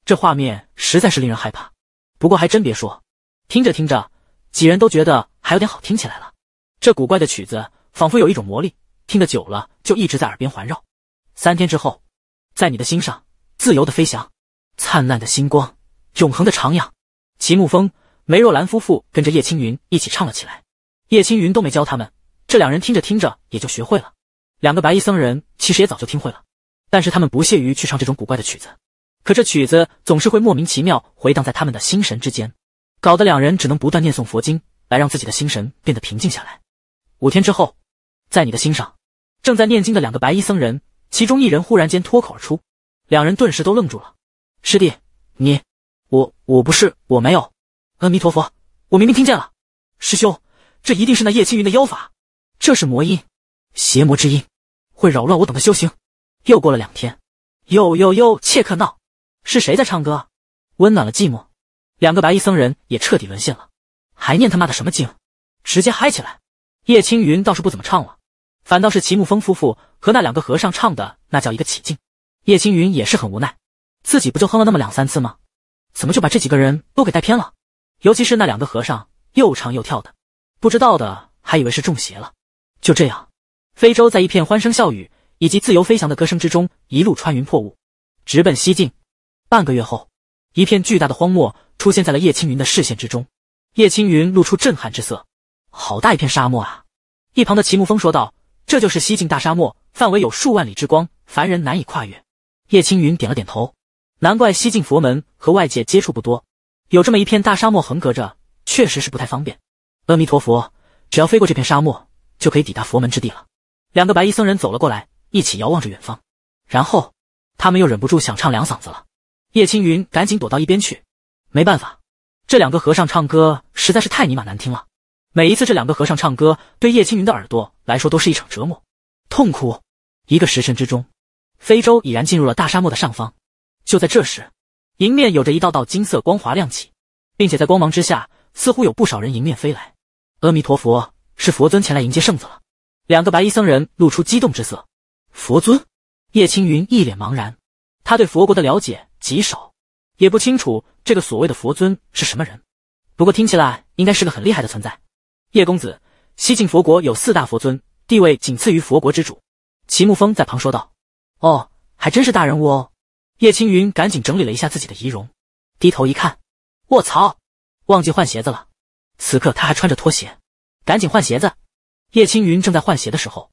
这画面实在是令人害怕。不过还真别说，听着听着，几人都觉得还有点好听起来了。这古怪的曲子仿佛有一种魔力，听得久了就一直在耳边环绕。三天之后，在你的心上自由的飞翔，灿烂的星光，永恒的徜徉。齐沐风、梅若兰夫妇跟着叶青云一起唱了起来。叶青云都没教他们，这两人听着听着也就学会了。两个白衣僧人其实也早就听会了。但是他们不屑于去唱这种古怪的曲子，可这曲子总是会莫名其妙回荡在他们的心神之间，搞得两人只能不断念诵佛经，来让自己的心神变得平静下来。五天之后，在你的心上，正在念经的两个白衣僧人，其中一人忽然间脱口而出，两人顿时都愣住了：“师弟，你，我，我不是，我没有。”阿弥陀佛，我明明听见了。师兄，这一定是那叶青云的妖法，这是魔音，邪魔之音，会扰乱我等的修行。又过了两天，又又又切克闹！是谁在唱歌？温暖了寂寞。两个白衣僧人也彻底沦陷了，还念他妈的什么经？直接嗨起来！叶青云倒是不怎么唱了，反倒是齐木风夫妇和那两个和尚唱的那叫一个起劲。叶青云也是很无奈，自己不就哼了那么两三次吗？怎么就把这几个人都给带偏了？尤其是那两个和尚，又唱又跳的，不知道的还以为是中邪了。就这样，非洲在一片欢声笑语。以及自由飞翔的歌声之中，一路穿云破雾，直奔西境。半个月后，一片巨大的荒漠出现在了叶青云的视线之中。叶青云露出震撼之色：“好大一片沙漠啊！”一旁的齐木风说道：“这就是西境大沙漠，范围有数万里之光，凡人难以跨越。”叶青云点了点头：“难怪西境佛门和外界接触不多，有这么一片大沙漠横隔着，确实是不太方便。”阿弥陀佛，只要飞过这片沙漠，就可以抵达佛门之地了。两个白衣僧人走了过来。一起遥望着远方，然后他们又忍不住想唱两嗓子了。叶青云赶紧躲到一边去。没办法，这两个和尚唱歌实在是太尼玛难听了。每一次这两个和尚唱歌，对叶青云的耳朵来说都是一场折磨、痛苦。一个时辰之中，非洲已然进入了大沙漠的上方。就在这时，迎面有着一道道金色光华亮起，并且在光芒之下，似乎有不少人迎面飞来。阿弥陀佛，是佛尊前来迎接圣子了。两个白衣僧人露出激动之色。佛尊，叶青云一脸茫然，他对佛国的了解极少，也不清楚这个所谓的佛尊是什么人。不过听起来应该是个很厉害的存在。叶公子，西晋佛国有四大佛尊，地位仅次于佛国之主。齐木峰在旁说道：“哦，还真是大人物哦。”叶青云赶紧整理了一下自己的仪容，低头一看，我操，忘记换鞋子了。此刻他还穿着拖鞋，赶紧换鞋子。叶青云正在换鞋的时候。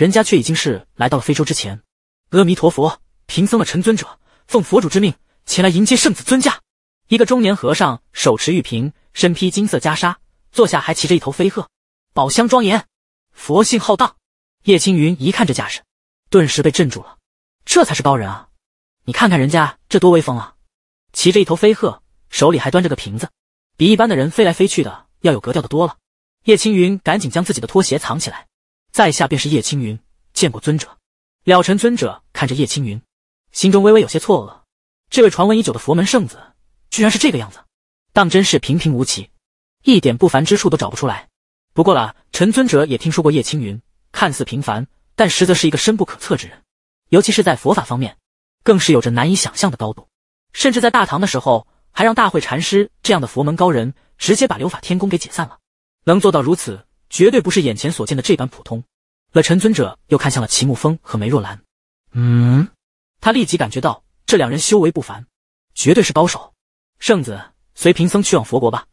人家却已经是来到了非洲之前。阿弥陀佛，贫僧的陈尊者奉佛主之命前来迎接圣子尊驾。一个中年和尚手持玉瓶，身披金色袈裟，坐下还骑着一头飞鹤，宝箱庄严，佛性浩荡。叶青云一看这架势，顿时被镇住了。这才是高人啊！你看看人家这多威风啊，骑着一头飞鹤，手里还端着个瓶子，比一般的人飞来飞去的要有格调的多了。叶青云赶紧将自己的拖鞋藏起来。在下便是叶青云，见过尊者。了尘尊者看着叶青云，心中微微有些错愕。这位传闻已久的佛门圣子，居然是这个样子，当真是平平无奇，一点不凡之处都找不出来。不过了，陈尊者也听说过叶青云，看似平凡，但实则是一个深不可测之人。尤其是在佛法方面，更是有着难以想象的高度。甚至在大唐的时候，还让大会禅师这样的佛门高人直接把流法天宫给解散了。能做到如此。绝对不是眼前所见的这般普通。了陈尊者又看向了齐木风和梅若兰，嗯，他立即感觉到这两人修为不凡，绝对是高手。圣子，随贫僧去往佛国吧。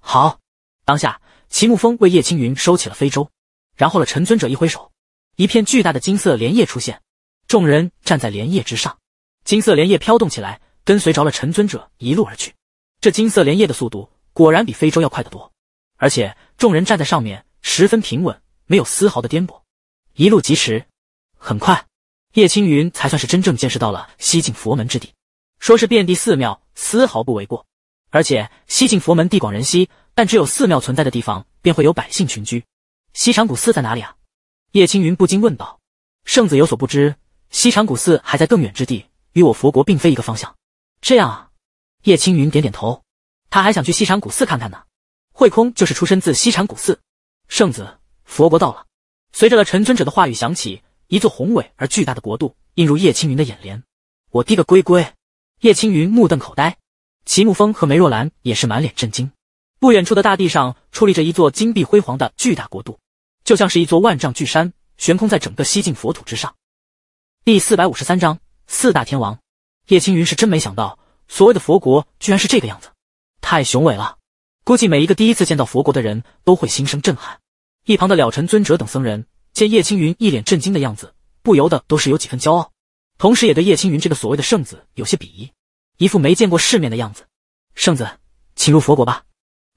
好，当下齐木风为叶青云收起了非洲，然后了陈尊者一挥手，一片巨大的金色莲叶出现，众人站在莲叶之上，金色莲叶飘动起来，跟随着了陈尊者一路而去。这金色莲叶的速度果然比非洲要快得多，而且众人站在上面。十分平稳，没有丝毫的颠簸，一路疾驰，很快，叶青云才算是真正见识到了西晋佛门之地。说是遍地寺庙，丝毫不为过。而且西晋佛门地广人稀，但只有寺庙存在的地方，便会有百姓群居。西禅古寺在哪里啊？叶青云不禁问道。圣子有所不知，西禅古寺还在更远之地，与我佛国并非一个方向。这样啊，叶青云点点头，他还想去西禅古寺看看呢。慧空就是出身自西禅古寺。圣子，佛国到了。随着了陈尊者的话语响起，一座宏伟而巨大的国度映入叶青云的眼帘。我滴个乖乖！叶青云目瞪口呆，齐木风和梅若兰也是满脸震惊。不远处的大地上矗立着一座金碧辉煌的巨大国度，就像是一座万丈巨山，悬空在整个西晋佛土之上。第四百五十三章四大天王。叶青云是真没想到，所谓的佛国居然是这个样子，太雄伟了。估计每一个第一次见到佛国的人都会心生震撼。一旁的了尘尊者等僧人见叶青云一脸震惊的样子，不由得都是有几分骄傲，同时也对叶青云这个所谓的圣子有些鄙夷，一副没见过世面的样子。圣子，请入佛国吧。”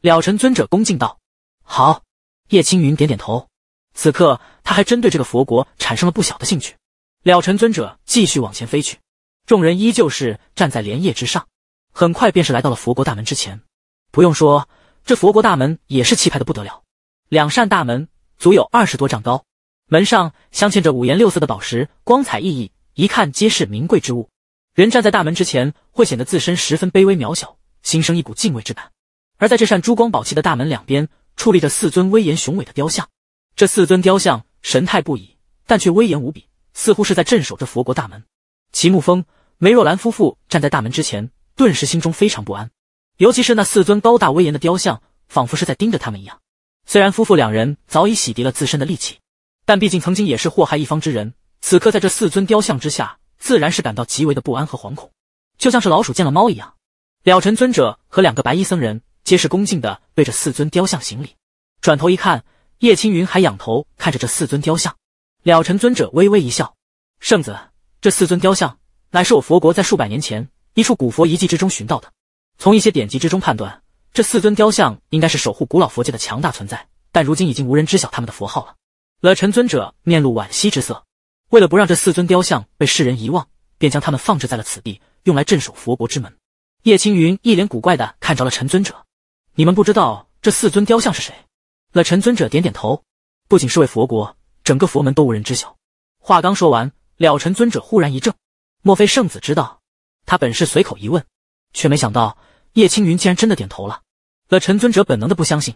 了尘尊者恭敬道。“好。”叶青云点点头。此刻他还真对这个佛国产生了不小的兴趣。了尘尊者继续往前飞去，众人依旧是站在莲叶之上。很快便是来到了佛国大门之前。不用说，这佛国大门也是气派的不得了。两扇大门足有二十多丈高，门上镶嵌着五颜六色的宝石，光彩熠熠，一看皆是名贵之物。人站在大门之前，会显得自身十分卑微渺小，心生一股敬畏之感。而在这扇珠光宝气的大门两边，矗立着四尊威严雄伟的雕像。这四尊雕像神态不已，但却威严无比，似乎是在镇守着佛国大门。齐木峰、梅若兰夫妇站在大门之前，顿时心中非常不安，尤其是那四尊高大威严的雕像，仿佛是在盯着他们一样。虽然夫妇两人早已洗涤了自身的戾气，但毕竟曾经也是祸害一方之人，此刻在这四尊雕像之下，自然是感到极为的不安和惶恐，就像是老鼠见了猫一样。了尘尊者和两个白衣僧人皆是恭敬的对着四尊雕像行礼，转头一看，叶青云还仰头看着这四尊雕像。了尘尊者微微一笑：“圣子，这四尊雕像乃是我佛国在数百年前一处古佛遗迹之中寻到的，从一些典籍之中判断。”这四尊雕像应该是守护古老佛界的强大存在，但如今已经无人知晓他们的佛号了。了尘尊者面露惋惜之色，为了不让这四尊雕像被世人遗忘，便将他们放置在了此地，用来镇守佛国之门。叶青云一脸古怪的看着了尘尊者：“你们不知道这四尊雕像是谁？”了尘尊者点点头：“不仅是为佛国，整个佛门都无人知晓。”话刚说完，了尘尊者忽然一怔：“莫非圣子知道？”他本是随口一问，却没想到叶青云竟然真的点头了。了陈尊者本能的不相信，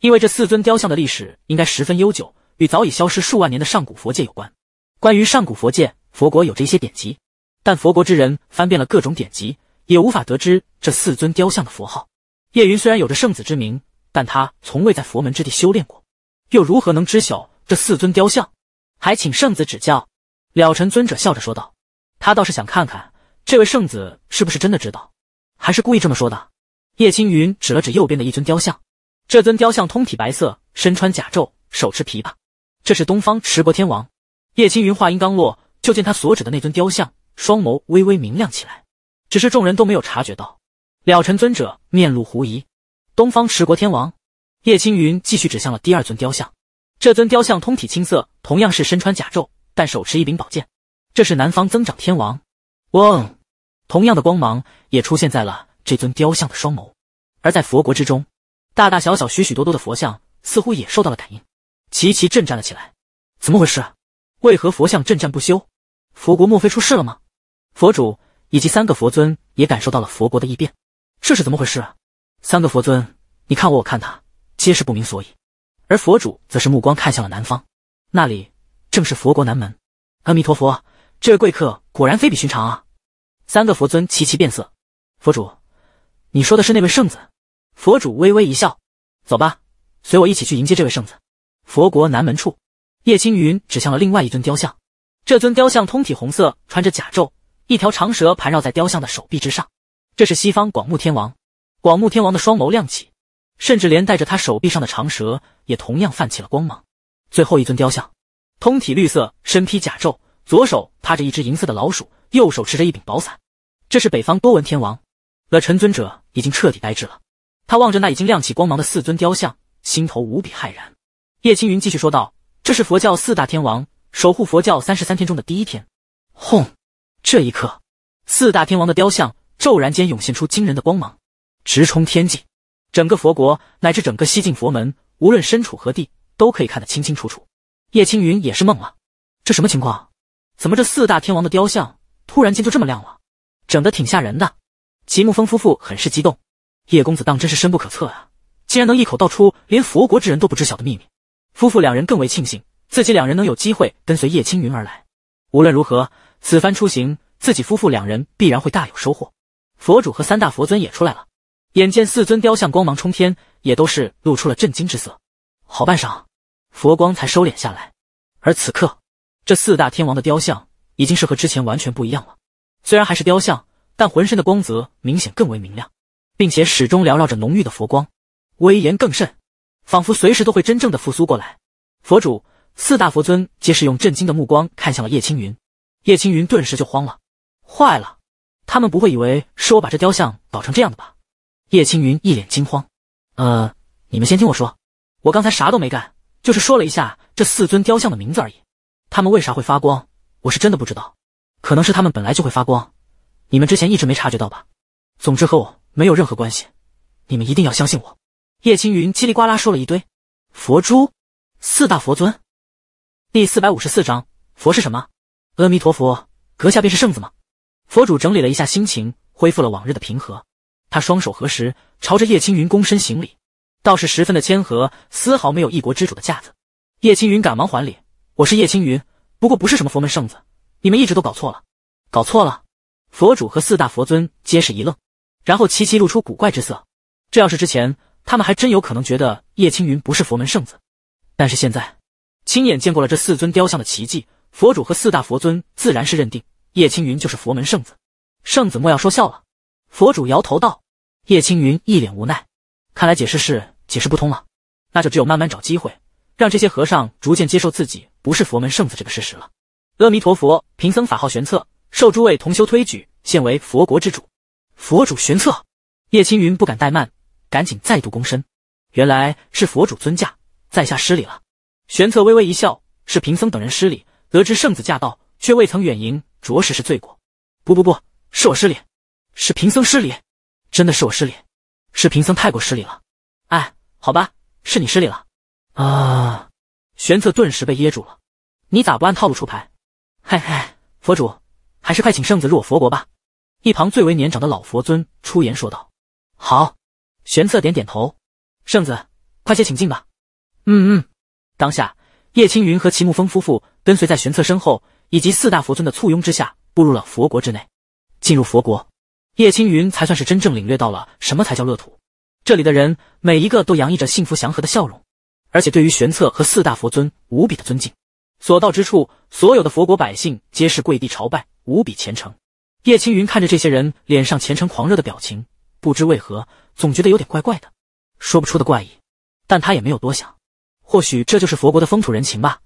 因为这四尊雕像的历史应该十分悠久，与早已消失数万年的上古佛界有关。关于上古佛界，佛国有着一些典籍，但佛国之人翻遍了各种典籍，也无法得知这四尊雕像的佛号。叶云虽然有着圣子之名，但他从未在佛门之地修炼过，又如何能知晓这四尊雕像？还请圣子指教。了尘尊者笑着说道：“他倒是想看看这位圣子是不是真的知道，还是故意这么说的。”叶青云指了指右边的一尊雕像，这尊雕像通体白色，身穿甲胄，手持琵琶，这是东方持国天王。叶青云话音刚落，就见他所指的那尊雕像双眸微微明亮起来，只是众人都没有察觉到。了尘尊者面露狐疑。东方持国天王。叶青云继续指向了第二尊雕像，这尊雕像通体青色，同样是身穿甲胄，但手持一柄宝剑，这是南方增长天王。嗡，同样的光芒也出现在了。这尊雕像的双眸，而在佛国之中，大大小小、许许多多的佛像似乎也受到了感应，齐齐震颤了起来。怎么回事？为何佛像震颤不休？佛国莫非出事了吗？佛主以及三个佛尊也感受到了佛国的异变，这是怎么回事啊？三个佛尊，你看我，我看他，皆是不明所以。而佛主则是目光看向了南方，那里正是佛国南门。阿弥陀佛，这位贵客果然非比寻常啊！三个佛尊齐齐变色，佛主。你说的是那位圣子，佛主微微一笑，走吧，随我一起去迎接这位圣子。佛国南门处，叶青云指向了另外一尊雕像，这尊雕像通体红色，穿着甲胄，一条长蛇盘绕在雕像的手臂之上，这是西方广目天王。广目天王的双眸亮起，甚至连带着他手臂上的长蛇也同样泛起了光芒。最后一尊雕像，通体绿色，身披甲胄，左手趴着一只银色的老鼠，右手持着一柄宝伞，这是北方多闻天王。了，陈尊者已经彻底呆滞了。他望着那已经亮起光芒的四尊雕像，心头无比骇然。叶青云继续说道：“这是佛教四大天王守护佛教三十三天中的第一天。”轰！这一刻，四大天王的雕像骤然间涌现出惊人的光芒，直冲天际。整个佛国乃至整个西晋佛门，无论身处何地，都可以看得清清楚楚。叶青云也是懵了：这什么情况？怎么这四大天王的雕像突然间就这么亮了？整得挺吓人的。齐木风夫妇很是激动，叶公子当真是深不可测啊！竟然能一口道出连佛国之人都不知晓的秘密。夫妇两人更为庆幸自己两人能有机会跟随叶青云而来。无论如何，此番出行，自己夫妇两人必然会大有收获。佛主和三大佛尊也出来了，眼见四尊雕像光芒冲天，也都是露出了震惊之色。好半晌，佛光才收敛下来。而此刻，这四大天王的雕像已经是和之前完全不一样了，虽然还是雕像。但浑身的光泽明显更为明亮，并且始终缭绕着浓郁的佛光，威严更甚，仿佛随时都会真正的复苏过来。佛主四大佛尊皆是用震惊的目光看向了叶青云，叶青云顿时就慌了：坏了，他们不会以为是我把这雕像搞成这样的吧？叶青云一脸惊慌：“呃，你们先听我说，我刚才啥都没干，就是说了一下这四尊雕像的名字而已。他们为啥会发光，我是真的不知道，可能是他们本来就会发光。”你们之前一直没察觉到吧？总之和我没有任何关系，你们一定要相信我。叶青云叽里呱啦说了一堆。佛珠，四大佛尊。第四百五十四章，佛是什么？阿弥陀佛，阁下便是圣子吗？佛主整理了一下心情，恢复了往日的平和。他双手合十，朝着叶青云躬身行礼，倒是十分的谦和，丝毫没有一国之主的架子。叶青云赶忙还礼：“我是叶青云，不过不是什么佛门圣子，你们一直都搞错了，搞错了。”佛主和四大佛尊皆是一愣，然后齐齐露出古怪之色。这要是之前，他们还真有可能觉得叶青云不是佛门圣子。但是现在亲眼见过了这四尊雕像的奇迹，佛主和四大佛尊自然是认定叶青云就是佛门圣子。圣子莫要说笑了，佛主摇头道。叶青云一脸无奈，看来解释是解释不通了，那就只有慢慢找机会，让这些和尚逐渐接受自己不是佛门圣子这个事实了。阿弥陀佛，贫僧法号玄策。受诸位同修推举，现为佛国之主，佛主玄策，叶青云不敢怠慢，赶紧再度躬身。原来是佛主尊驾，在下失礼了。玄策微微一笑，是贫僧等人失礼，得知圣子驾到，却未曾远迎，着实是罪过。不不不，是我失礼，是贫僧失礼，真的是我失礼，是贫僧太过失礼了。哎，好吧，是你失礼了。啊！玄策顿时被噎住了，你咋不按套路出牌？嘿嘿，佛主。还是快请圣子入我佛国吧！一旁最为年长的老佛尊出言说道：“好。”玄策点点头：“圣子，快些请进吧。”“
嗯嗯。”
当下，叶青云和齐木风夫妇跟随在玄策身后，以及四大佛尊的簇拥之下，步入了佛国之内。进入佛国，叶青云才算是真正领略到了什么才叫乐土。这里的人每一个都洋溢着幸福祥和的笑容，而且对于玄策和四大佛尊无比的尊敬。所到之处，所有的佛国百姓皆是跪地朝拜。无比虔诚，叶青云看着这些人脸上虔诚狂热的表情，不知为何总觉得有点怪怪的，说不出的怪异。但他也没有多想，或许这就是佛国的风土人情吧。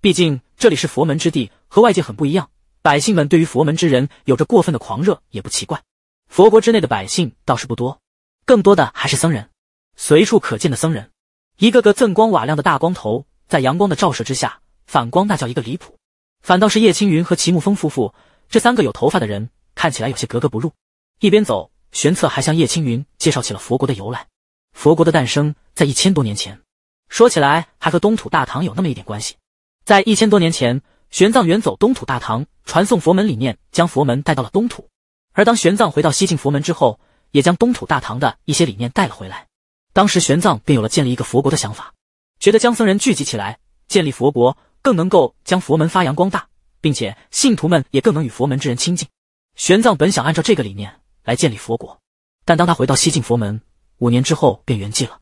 毕竟这里是佛门之地，和外界很不一样，百姓们对于佛门之人有着过分的狂热也不奇怪。佛国之内的百姓倒是不多，更多的还是僧人，随处可见的僧人，一个个锃光瓦亮的大光头，在阳光的照射之下反光那叫一个离谱。反倒是叶青云和齐木风夫妇。这三个有头发的人看起来有些格格不入。一边走，玄策还向叶青云介绍起了佛国的由来。佛国的诞生在一千多年前，说起来还和东土大唐有那么一点关系。在一千多年前，玄奘远走东土大唐，传送佛门理念，将佛门带到了东土。而当玄奘回到西晋佛门之后，也将东土大唐的一些理念带了回来。当时玄奘便有了建立一个佛国的想法，觉得将僧人聚集起来，建立佛国，更能够将佛门发扬光大。并且信徒们也更能与佛门之人亲近。玄奘本想按照这个理念来建立佛国，但当他回到西晋佛门五年之后便圆寂了。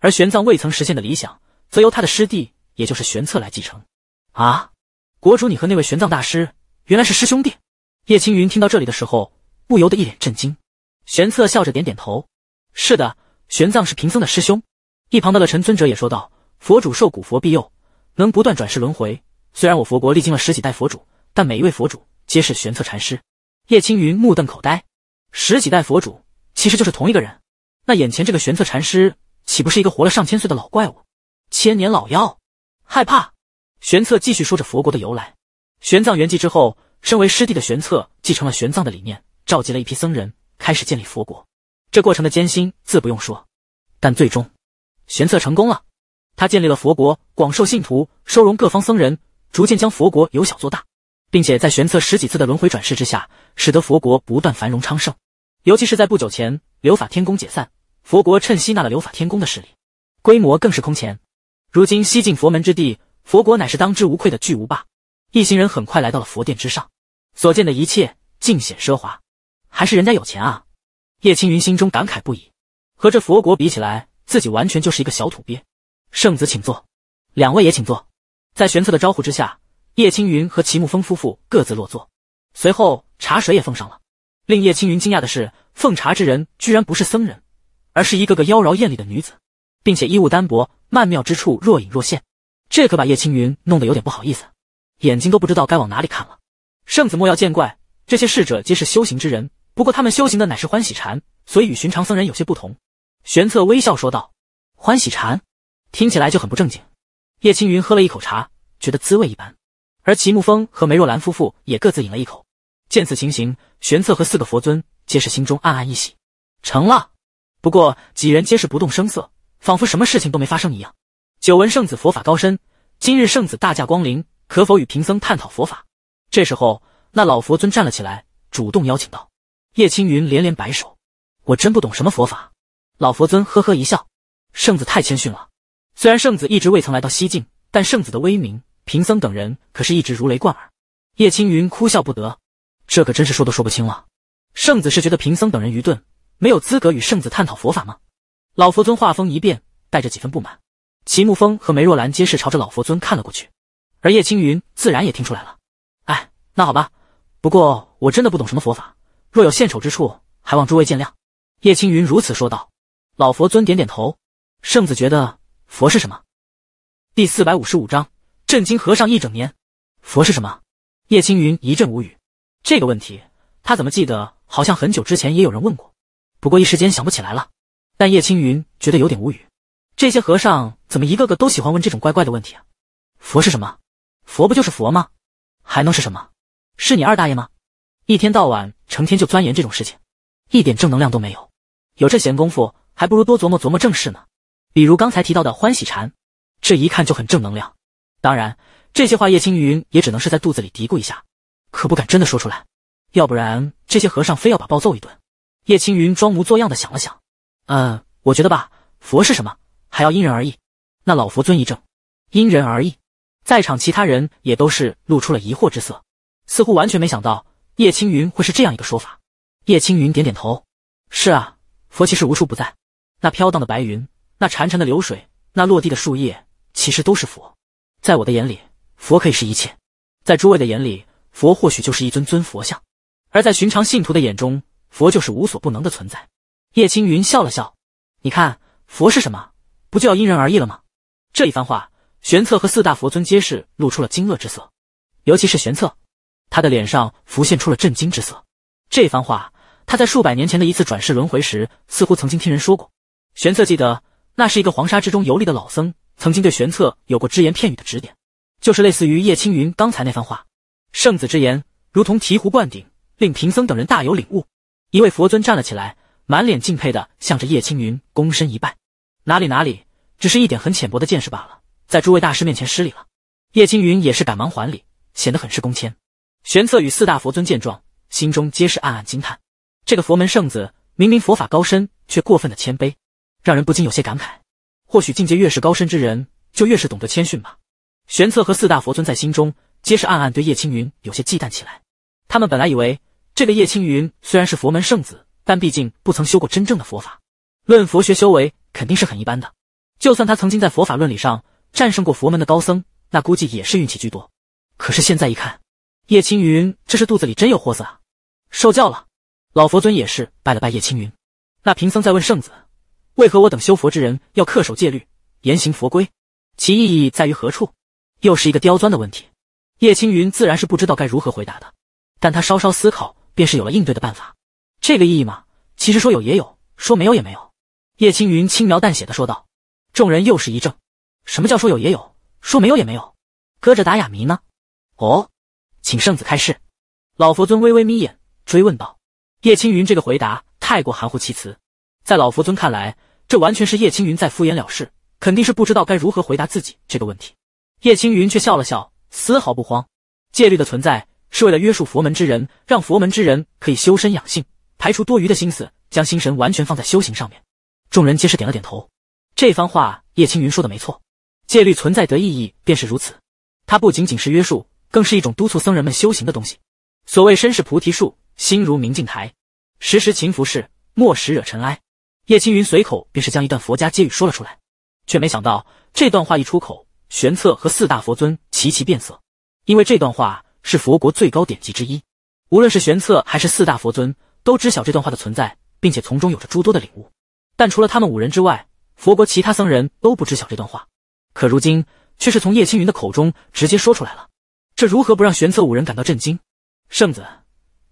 而玄奘未曾实现的理想，则由他的师弟，也就是玄策来继承。啊，国主，你和那位玄奘大师原来是师兄弟。叶青云听到这里的时候，不由得一脸震惊。玄策笑着点点头：“是的，玄奘是贫僧的师兄。”一旁的乐尘尊者也说道：“佛主受古佛庇佑，能不断转世轮回。”虽然我佛国历经了十几代佛主，但每一位佛主皆是玄策禅师。叶青云目瞪口呆，十几代佛主其实就是同一个人，那眼前这个玄策禅师岂不是一个活了上千岁的老怪物？千年老妖，害怕！玄策继续说着佛国的由来。玄奘圆寂之后，身为师弟的玄策继承了玄奘的理念，召集了一批僧人，开始建立佛国。这过程的艰辛自不用说，但最终，玄策成功了。他建立了佛国，广受信徒，收容各方僧人。逐渐将佛国由小做大，并且在玄策十几次的轮回转世之下，使得佛国不断繁荣昌盛。尤其是在不久前，流法天宫解散，佛国趁吸纳了流法天宫的势力，规模更是空前。如今西进佛门之地，佛国乃是当之无愧的巨无霸。一行人很快来到了佛殿之上，所见的一切尽显奢华，还是人家有钱啊！叶青云心中感慨不已，和这佛国比起来，自己完全就是一个小土鳖。圣子请坐，两位也请坐。在玄策的招呼之下，叶青云和齐木风夫妇各自落座，随后茶水也奉上了。令叶青云惊讶的是，奉茶之人居然不是僧人，而是一个个妖娆艳丽的女子，并且衣物单薄，曼妙之处若隐若现。这可把叶青云弄得有点不好意思，眼睛都不知道该往哪里看了。圣子莫要见怪，这些侍者皆是修行之人，不过他们修行的乃是欢喜禅，所以与寻常僧人有些不同。玄策微笑说道：“欢喜禅，听起来就很不正经。”叶青云喝了一口茶，觉得滋味一般。而齐木风和梅若兰夫妇也各自饮了一口。见此情形，玄策和四个佛尊皆是心中暗暗一喜，成了。不过几人皆是不动声色，仿佛什么事情都没发生一样。久闻圣子佛法高深，今日圣子大驾光临，可否与贫僧探讨佛法？这时候，那老佛尊站了起来，主动邀请道。叶青云连连摆手，我真不懂什么佛法。老佛尊呵呵一笑，圣子太谦逊了。虽然圣子一直未曾来到西境，但圣子的威名，贫僧等人可是一直如雷贯耳。叶青云哭笑不得，这可真是说都说不清了。圣子是觉得贫僧等人愚钝，没有资格与圣子探讨佛法吗？老佛尊话锋一变，带着几分不满。齐木风和梅若兰皆是朝着老佛尊看了过去，而叶青云自然也听出来了。哎，那好吧，不过我真的不懂什么佛法，若有献丑之处，还望诸位见谅。叶青云如此说道。老佛尊点点头，圣子觉得。佛是什么？第四百五十五章震惊和尚一整年。佛是什么？叶青云一阵无语。这个问题他怎么记得？好像很久之前也有人问过，不过一时间想不起来了。但叶青云觉得有点无语，这些和尚怎么一个个都喜欢问这种怪怪的问题啊？佛是什么？佛不就是佛吗？还能是什么？是你二大爷吗？一天到晚成天就钻研这种事情，一点正能量都没有。有这闲工夫，还不如多琢磨琢磨正事呢。比如刚才提到的欢喜禅，这一看就很正能量。当然，这些话叶青云也只能是在肚子里嘀咕一下，可不敢真的说出来，要不然这些和尚非要把暴揍一顿。叶青云装模作样的想了想，嗯，我觉得吧，佛是什么，还要因人而异。那老佛尊一怔，因人而异，在场其他人也都是露出了疑惑之色，似乎完全没想到叶青云会是这样一个说法。叶青云点点头，是啊，佛其实无处不在，那飘荡的白云。那潺潺的流水，那落地的树叶，其实都是佛。在我的眼里，佛可以是一切；在诸位的眼里，佛或许就是一尊尊佛像；而在寻常信徒的眼中，佛就是无所不能的存在。叶青云笑了笑：“你看，佛是什么？不就要因人而异了吗？”这一番话，玄策和四大佛尊皆是露出了惊愕之色，尤其是玄策，他的脸上浮现出了震惊之色。这番话，他在数百年前的一次转世轮回时，似乎曾经听人说过。玄策记得。那是一个黄沙之中游历的老僧，曾经对玄策有过只言片语的指点，就是类似于叶青云刚才那番话。圣子之言，如同醍醐灌顶，令贫僧等人大有领悟。一位佛尊站了起来，满脸敬佩的向着叶青云躬身一拜。哪里哪里，只是一点很浅薄的见识罢了，在诸位大师面前失礼了。叶青云也是赶忙还礼，显得很是恭谦。玄策与四大佛尊见状，心中皆是暗暗惊叹，这个佛门圣子明明佛法高深，却过分的谦卑。让人不禁有些感慨，或许境界越是高深之人，就越是懂得谦逊吧。玄策和四大佛尊在心中皆是暗暗对叶青云有些忌惮起来。他们本来以为这个叶青云虽然是佛门圣子，但毕竟不曾修过真正的佛法，论佛学修为肯定是很一般的。就算他曾经在佛法论理上战胜过佛门的高僧，那估计也是运气居多。可是现在一看，叶青云这是肚子里真有货色啊！受教了，老佛尊也是拜了拜叶青云。那贫僧再问圣子。为何我等修佛之人要恪守戒律，严行佛规？其意义在于何处？又是一个刁钻的问题。叶青云自然是不知道该如何回答的，但他稍稍思考，便是有了应对的办法。这个意义嘛，其实说有也有，说没有也没有。叶青云轻描淡写的说道。众人又是一怔，什么叫说有也有，说没有也没有？搁着打哑谜呢？哦，请圣子开示。老佛尊微微眯眼，追问道。叶青云这个回答太过含糊其辞，在老佛尊看来。这完全是叶青云在敷衍了事，肯定是不知道该如何回答自己这个问题。叶青云却笑了笑，丝毫不慌。戒律的存在是为了约束佛门之人，让佛门之人可以修身养性，排除多余的心思，将心神完全放在修行上面。众人皆是点了点头。这番话，叶青云说的没错。戒律存在的意义便是如此，它不仅仅是约束，更是一种督促僧人们修行的东西。所谓身是菩提树，心如明镜台，时时勤拂拭，莫使惹尘埃。叶青云随口便是将一段佛家偈语说了出来，却没想到这段话一出口，玄策和四大佛尊齐齐变色。因为这段话是佛国最高典籍之一，无论是玄策还是四大佛尊，都知晓这段话的存在，并且从中有着诸多的领悟。但除了他们五人之外，佛国其他僧人都不知晓这段话。可如今却是从叶青云的口中直接说出来了，这如何不让玄策五人感到震惊？圣子，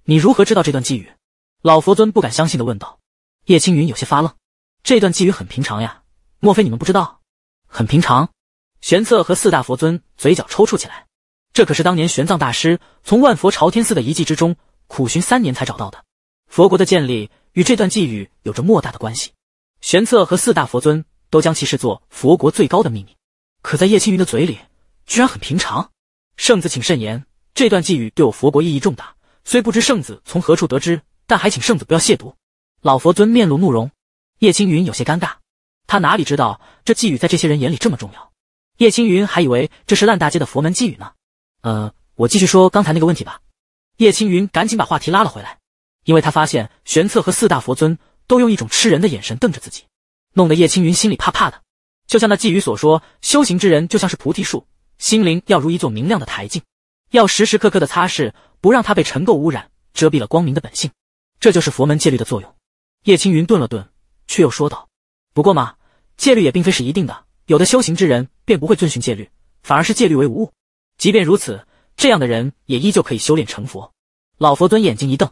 你如何知道这段寄语？老佛尊不敢相信的问道。叶青云有些发愣，这段寄语很平常呀，莫非你们不知道？很平常。玄策和四大佛尊嘴角抽搐起来，这可是当年玄奘大师从万佛朝天寺的遗迹之中苦寻三年才找到的。佛国的建立与这段寄语有着莫大的关系，玄策和四大佛尊都将其视作佛国最高的秘密。可在叶青云的嘴里，居然很平常。圣子请慎言，这段寄语对我佛国意义重大，虽不知圣子从何处得知，但还请圣子不要亵渎。老佛尊面露怒容，叶青云有些尴尬，他哪里知道这寄语在这些人眼里这么重要？叶青云还以为这是烂大街的佛门寄语呢。呃，我继续说刚才那个问题吧。叶青云赶紧把话题拉了回来，因为他发现玄策和四大佛尊都用一种吃人的眼神瞪着自己，弄得叶青云心里怕怕的。就像那寄语所说，修行之人就像是菩提树，心灵要如一座明亮的台镜，要时时刻刻的擦拭，不让它被尘垢污染，遮蔽了光明的本性。这就是佛门戒律的作用。叶青云顿了顿，却又说道：“不过嘛，戒律也并非是一定的，有的修行之人便不会遵循戒律，反而是戒律为无物。即便如此，这样的人也依旧可以修炼成佛。”老佛尊眼睛一瞪，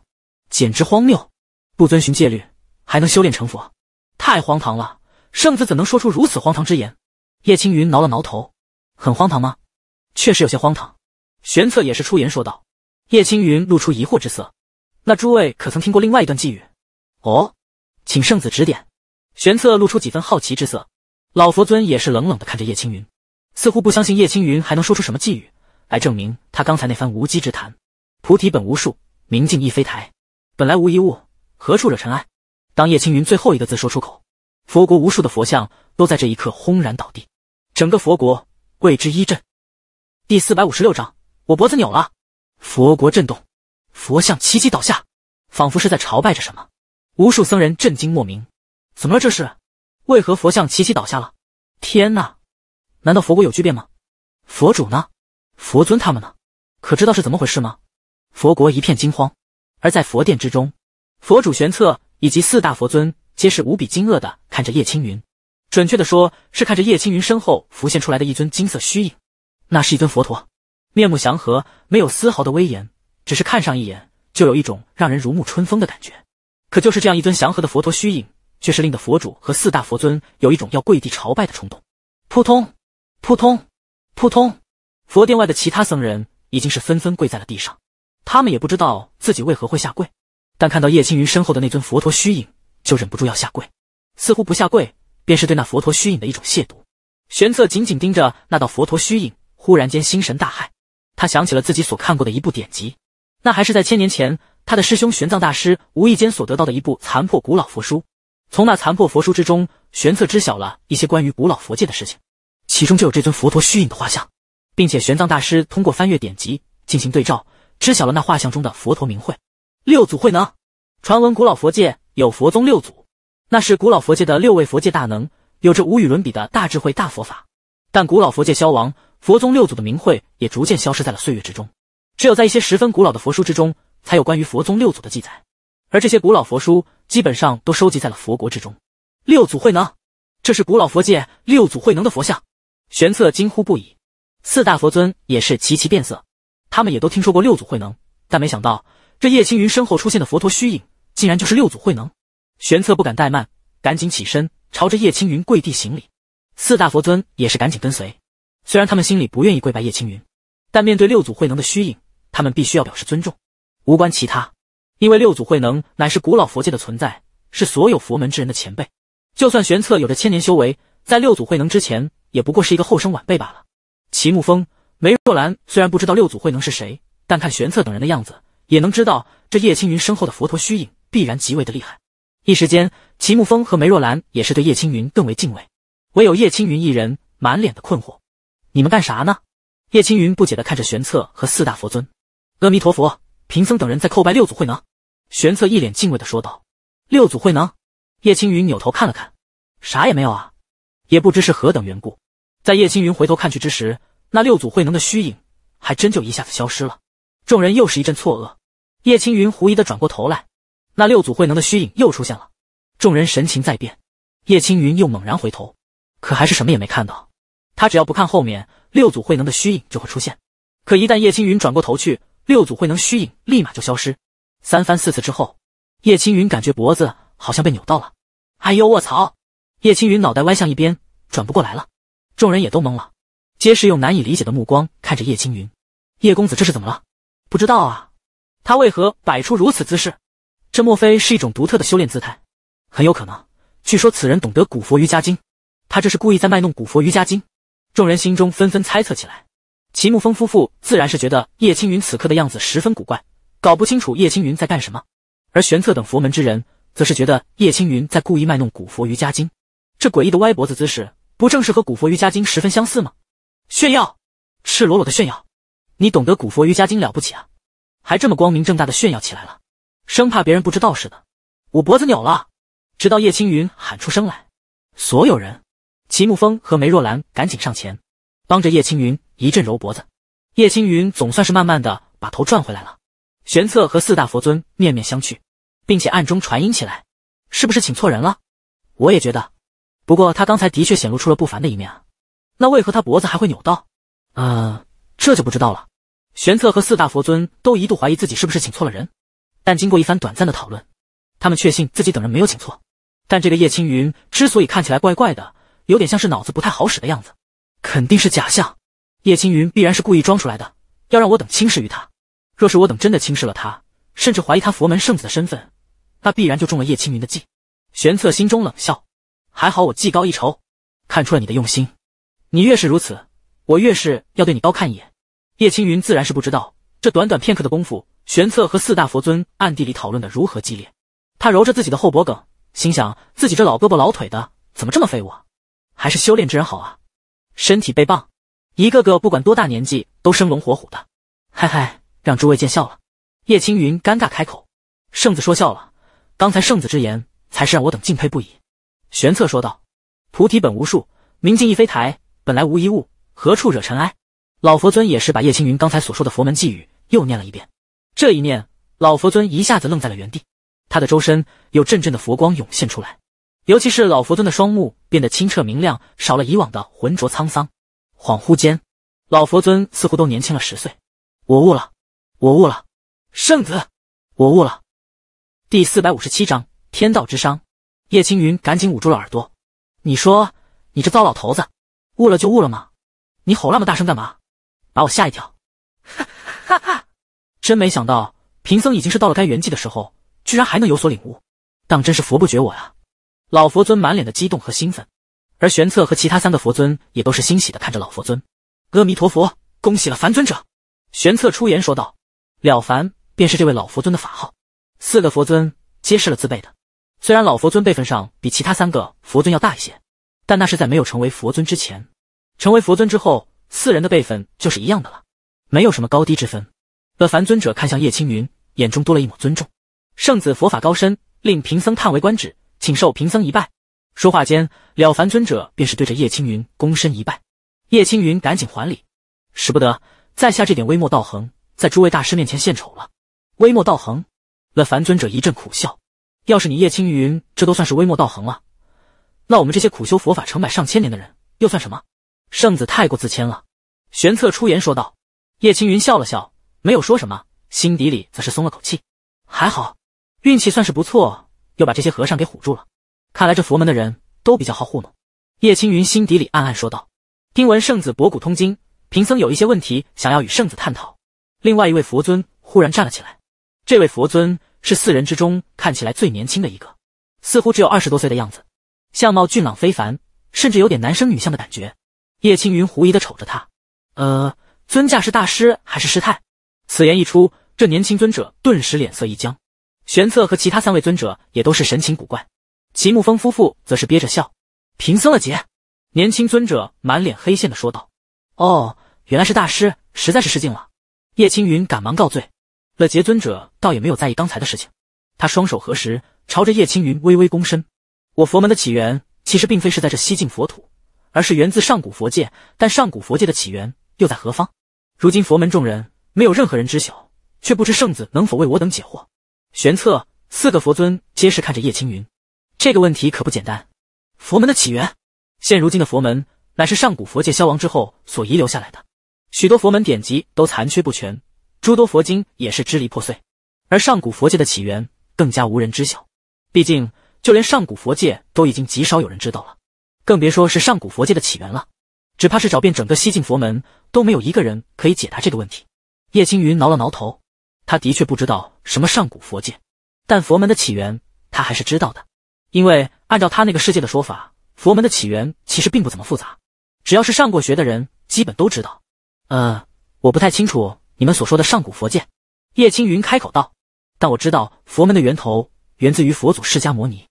简直荒谬！不遵循戒律还能修炼成佛？太荒唐了！圣子怎能说出如此荒唐之言？叶青云挠了挠头，很荒唐吗？确实有些荒唐。玄策也是出言说道。叶青云露出疑惑之色：“那诸位可曾听过另外一段寄语？”哦。请圣子指点。玄策露出几分好奇之色，老佛尊也是冷冷的看着叶青云，似乎不相信叶青云还能说出什么寄语来证明他刚才那番无稽之谈。菩提本无树，明镜亦非台，本来无一物，何处惹尘埃？当叶青云最后一个字说出口，佛国无数的佛像都在这一刻轰然倒地，整个佛国为之一震。第四百五十六章，我脖子扭了。佛国震动，佛像齐齐倒下，仿佛是在朝拜着什么。无数僧人震惊莫名，怎么了？这是？为何佛像齐齐倒下了？天哪！难道佛国有巨变吗？佛主呢？佛尊他们呢？可知道是怎么回事吗？佛国一片惊慌。而在佛殿之中，佛主玄策以及四大佛尊皆是无比惊愕的看着叶青云，准确的说是看着叶青云身后浮现出来的一尊金色虚影。那是一尊佛陀，面目祥和，没有丝毫的威严，只是看上一眼就有一种让人如沐春风的感觉。可就是这样一尊祥和的佛陀虚影，却是令得佛主和四大佛尊有一种要跪地朝拜的冲动。扑通，扑通，扑通！佛殿外的其他僧人已经是纷纷跪在了地上，他们也不知道自己为何会下跪，但看到叶青云身后的那尊佛陀虚影，就忍不住要下跪，似乎不下跪便是对那佛陀虚影的一种亵渎。玄策紧紧盯着那道佛陀虚影，忽然间心神大骇，他想起了自己所看过的一部典籍，那还是在千年前。他的师兄玄奘大师无意间所得到的一部残破古老佛书，从那残破佛书之中，玄策知晓了一些关于古老佛界的事情，其中就有这尊佛陀虚影的画像，并且玄奘大师通过翻阅典籍进行对照，知晓了那画像中的佛陀名讳——六祖慧能。传闻古老佛界有佛宗六祖，那是古老佛界的六位佛界大能，有着无与伦比的大智慧、大佛法。但古老佛界消亡，佛宗六祖的名讳也逐渐消失在了岁月之中，只有在一些十分古老的佛书之中。才有关于佛宗六祖的记载，而这些古老佛书基本上都收集在了佛国之中。六祖慧能，这是古老佛界六祖慧能的佛像。玄策惊呼不已，四大佛尊也是齐齐变色。他们也都听说过六祖慧能，但没想到这叶青云身后出现的佛陀虚影，竟然就是六祖慧能。玄策不敢怠慢，赶紧起身朝着叶青云跪地行礼。四大佛尊也是赶紧跟随。虽然他们心里不愿意跪拜叶青云，但面对六祖慧能的虚影，他们必须要表示尊重。无关其他，因为六祖慧能乃是古老佛界的存在，是所有佛门之人的前辈。就算玄策有着千年修为，在六祖慧能之前，也不过是一个后生晚辈罢了。齐木风、梅若兰虽然不知道六祖慧能是谁，但看玄策等人的样子，也能知道这叶青云身后的佛陀虚影必然极为的厉害。一时间，齐木风和梅若兰也是对叶青云更为敬畏，唯有叶青云一人满脸的困惑：“你们干啥呢？”叶青云不解的看着玄策和四大佛尊：“阿弥陀佛。”贫僧等人在叩拜六祖慧能，玄策一脸敬畏的说道：“六祖慧能。”叶青云扭头看了看，啥也没有啊，也不知是何等缘故。在叶青云回头看去之时，那六祖慧能的虚影还真就一下子消失了。众人又是一阵错愕。叶青云狐疑的转过头来，那六祖慧能的虚影又出现了。众人神情在变。叶青云又猛然回头，可还是什么也没看到。他只要不看后面，六祖慧能的虚影就会出现。可一旦叶青云转过头去，六祖慧能虚影立马就消失，三番四次之后，叶青云感觉脖子好像被扭到了，哎呦我操！叶青云脑袋歪向一边，转不过来了。众人也都懵了，皆是用难以理解的目光看着叶青云。叶公子这是怎么了？不知道啊，他为何摆出如此姿势？这莫非是一种独特的修炼姿态？很有可能，据说此人懂得古佛瑜伽经，他这是故意在卖弄古佛瑜伽经。众人心中纷纷猜测起来。齐慕风夫妇自然是觉得叶青云此刻的样子十分古怪，搞不清楚叶青云在干什么。而玄策等佛门之人，则是觉得叶青云在故意卖弄古佛瑜伽经。这诡异的歪脖子姿势，不正是和古佛瑜伽经十分相似吗？炫耀，赤裸裸的炫耀！你懂得古佛瑜伽经了不起啊，还这么光明正大的炫耀起来了，生怕别人不知道似的。我脖子扭了！直到叶青云喊出声来，所有人，齐慕风和梅若兰赶紧上前。帮着叶青云一阵揉脖子，叶青云总算是慢慢的把头转回来了。玄策和四大佛尊面面相觑，并且暗中传音起来：“是不是请错人了？”我也觉得，不过他刚才的确显露出了不凡的一面啊。那为何他脖子还会扭到？啊，这就不知道了。玄策和四大佛尊都一度怀疑自己是不是请错了人，但经过一番短暂的讨论，他们确信自己等人没有请错。但这个叶青云之所以看起来怪怪的，有点像是脑子不太好使的样子。肯定是假象，叶青云必然是故意装出来的，要让我等轻视于他。若是我等真的轻视了他，甚至怀疑他佛门圣子的身份，那必然就中了叶青云的计。玄策心中冷笑，还好我技高一筹，看出了你的用心。你越是如此，我越是要对你高看一眼。叶青云自然是不知道，这短短片刻的功夫，玄策和四大佛尊暗地里讨论的如何激烈。他揉着自己的后脖梗，心想自己这老胳膊老腿的怎么这么废物啊？还是修炼之人好啊！身体倍棒，一个个不管多大年纪都生龙活虎的，嗨嗨，让诸位见笑了。叶青云尴尬开口：“圣子说笑了，刚才圣子之言才是让我等敬佩不已。”玄策说道：“菩提本无树，明镜亦非台，本来无一物，何处惹尘埃。”老佛尊也是把叶青云刚才所说的佛门寄语又念了一遍。这一念，老佛尊一下子愣在了原地，他的周身有阵阵的佛光涌现出来。尤其是老佛尊的双目变得清澈明亮，少了以往的浑浊沧桑。恍惚间，老佛尊似乎都年轻了十岁。我悟了，我悟了，圣子，我悟了。第四百五十七章天道之伤。叶青云赶紧捂住了耳朵。你说，你这糟老头子，悟了就悟了吗？你吼那么大声干嘛？把我吓一跳。哈哈，哈！真没想到，贫僧已经是到了该圆寂的时候，居然还能有所领悟，当真是佛不觉我呀！老佛尊满脸的激动和兴奋，而玄策和其他三个佛尊也都是欣喜的看着老佛尊。阿弥陀佛，恭喜了凡尊者！玄策出言说道：“了凡便是这位老佛尊的法号，四个佛尊皆是了自辈的。虽然老佛尊辈分上比其他三个佛尊要大一些，但那是在没有成为佛尊之前。成为佛尊之后，四人的辈分就是一样的了，没有什么高低之分。”而凡尊者看向叶青云，眼中多了一抹尊重。圣子佛法高深，令贫僧叹为观止。请受贫僧一拜。说话间，了凡尊者便是对着叶青云躬身一拜。叶青云赶紧还礼，使不得，在下这点微末道行，在诸位大师面前献丑了。微末道行，了凡尊者一阵苦笑。要是你叶青云这都算是微末道行了，那我们这些苦修佛法成百上千年的人又算什么？圣子太过自谦了。玄策出言说道。叶青云笑了笑，没有说什么，心底里则是松了口气，还好，运气算是不错。就把这些和尚给唬住了，看来这佛门的人都比较好糊弄。叶青云心底里暗暗说道：“听闻圣子博古通今，贫僧有一些问题想要与圣子探讨。”另外一位佛尊忽然站了起来，这位佛尊是四人之中看起来最年轻的一个，似乎只有二十多岁的样子，相貌俊朗非凡，甚至有点男生女相的感觉。叶青云狐疑的瞅着他：“呃，尊驾是大师还是师太？”此言一出，这年轻尊者顿时脸色一僵。玄策和其他三位尊者也都是神情古怪，齐木风夫妇则是憋着笑。贫僧了结，年轻尊者满脸黑线的说道：“哦，原来是大师，实在是失敬了。”叶青云赶忙告罪。了结尊者倒也没有在意刚才的事情，他双手合十，朝着叶青云微微躬身：“我佛门的起源其实并非是在这西晋佛土，而是源自上古佛界。但上古佛界的起源又在何方？如今佛门众人没有任何人知晓，却不知圣子能否为我等解惑。”玄策，四个佛尊皆是看着叶青云。这个问题可不简单。佛门的起源，现如今的佛门乃是上古佛界消亡之后所遗留下来的，许多佛门典籍都残缺不全，诸多佛经也是支离破碎。而上古佛界的起源更加无人知晓，毕竟就连上古佛界都已经极少有人知道了，更别说是上古佛界的起源了。只怕是找遍整个西晋佛门，都没有一个人可以解答这个问题。叶青云挠了挠头。他的确不知道什么上古佛界，但佛门的起源他还是知道的，因为按照他那个世界的说法，佛门的起源其实并不怎么复杂，只要是上过学的人，基本都知道。呃，我不太清楚你们所说的上古佛界。”叶青云开口道，“但我知道佛门的源头源自于佛祖释迦摩尼。”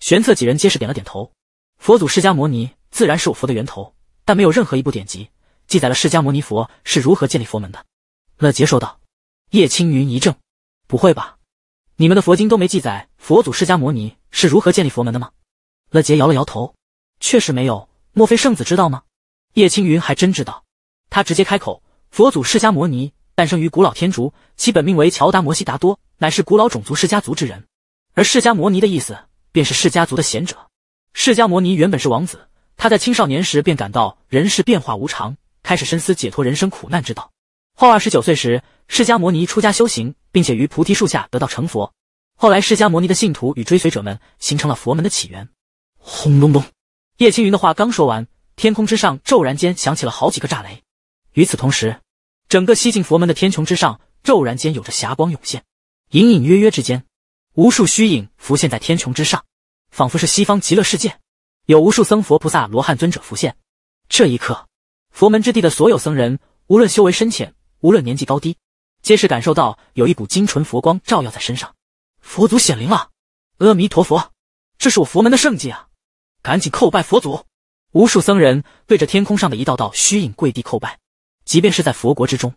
玄策几人皆是点了点头。佛祖释迦摩尼自然是我佛的源头，但没有任何一部典籍记载了释迦摩尼佛是如何建立佛门的。”乐杰说道。叶青云一怔：“不会吧？你们的佛经都没记载佛祖释迦摩尼是如何建立佛门的吗？”乐杰摇了摇头：“确实没有。莫非圣子知道吗？”叶青云还真知道，他直接开口：“佛祖释迦摩尼诞生于古老天竺，其本名为乔达摩悉达多，乃是古老种族释家族之人。而释迦摩尼的意思便是释迦族的贤者。释迦摩尼原本是王子，他在青少年时便感到人世变化无常，开始深思解脱人生苦难之道。”后二十九岁时，释迦牟尼出家修行，并且于菩提树下得到成佛。后来，释迦牟尼的信徒与追随者们形成了佛门的起源。
轰隆隆！
叶青云的话刚说完，天空之上骤然间响起了好几个炸雷。与此同时，整个西晋佛门的天穹之上骤然间有着霞光涌现，隐隐约约之间，无数虚影浮现在天穹之上，仿佛是西方极乐世界有无数僧、佛、菩萨、罗汉、尊者浮现。这一刻，佛门之地的所有僧人，无论修为深浅，无论年纪高低，皆是感受到有一股精纯佛光照耀在身上。佛祖显灵了，阿弥陀佛，这是我佛门的圣迹啊！赶紧叩拜佛祖！无数僧人对着天空上的一道道虚影跪地叩拜。即便是在佛国之中，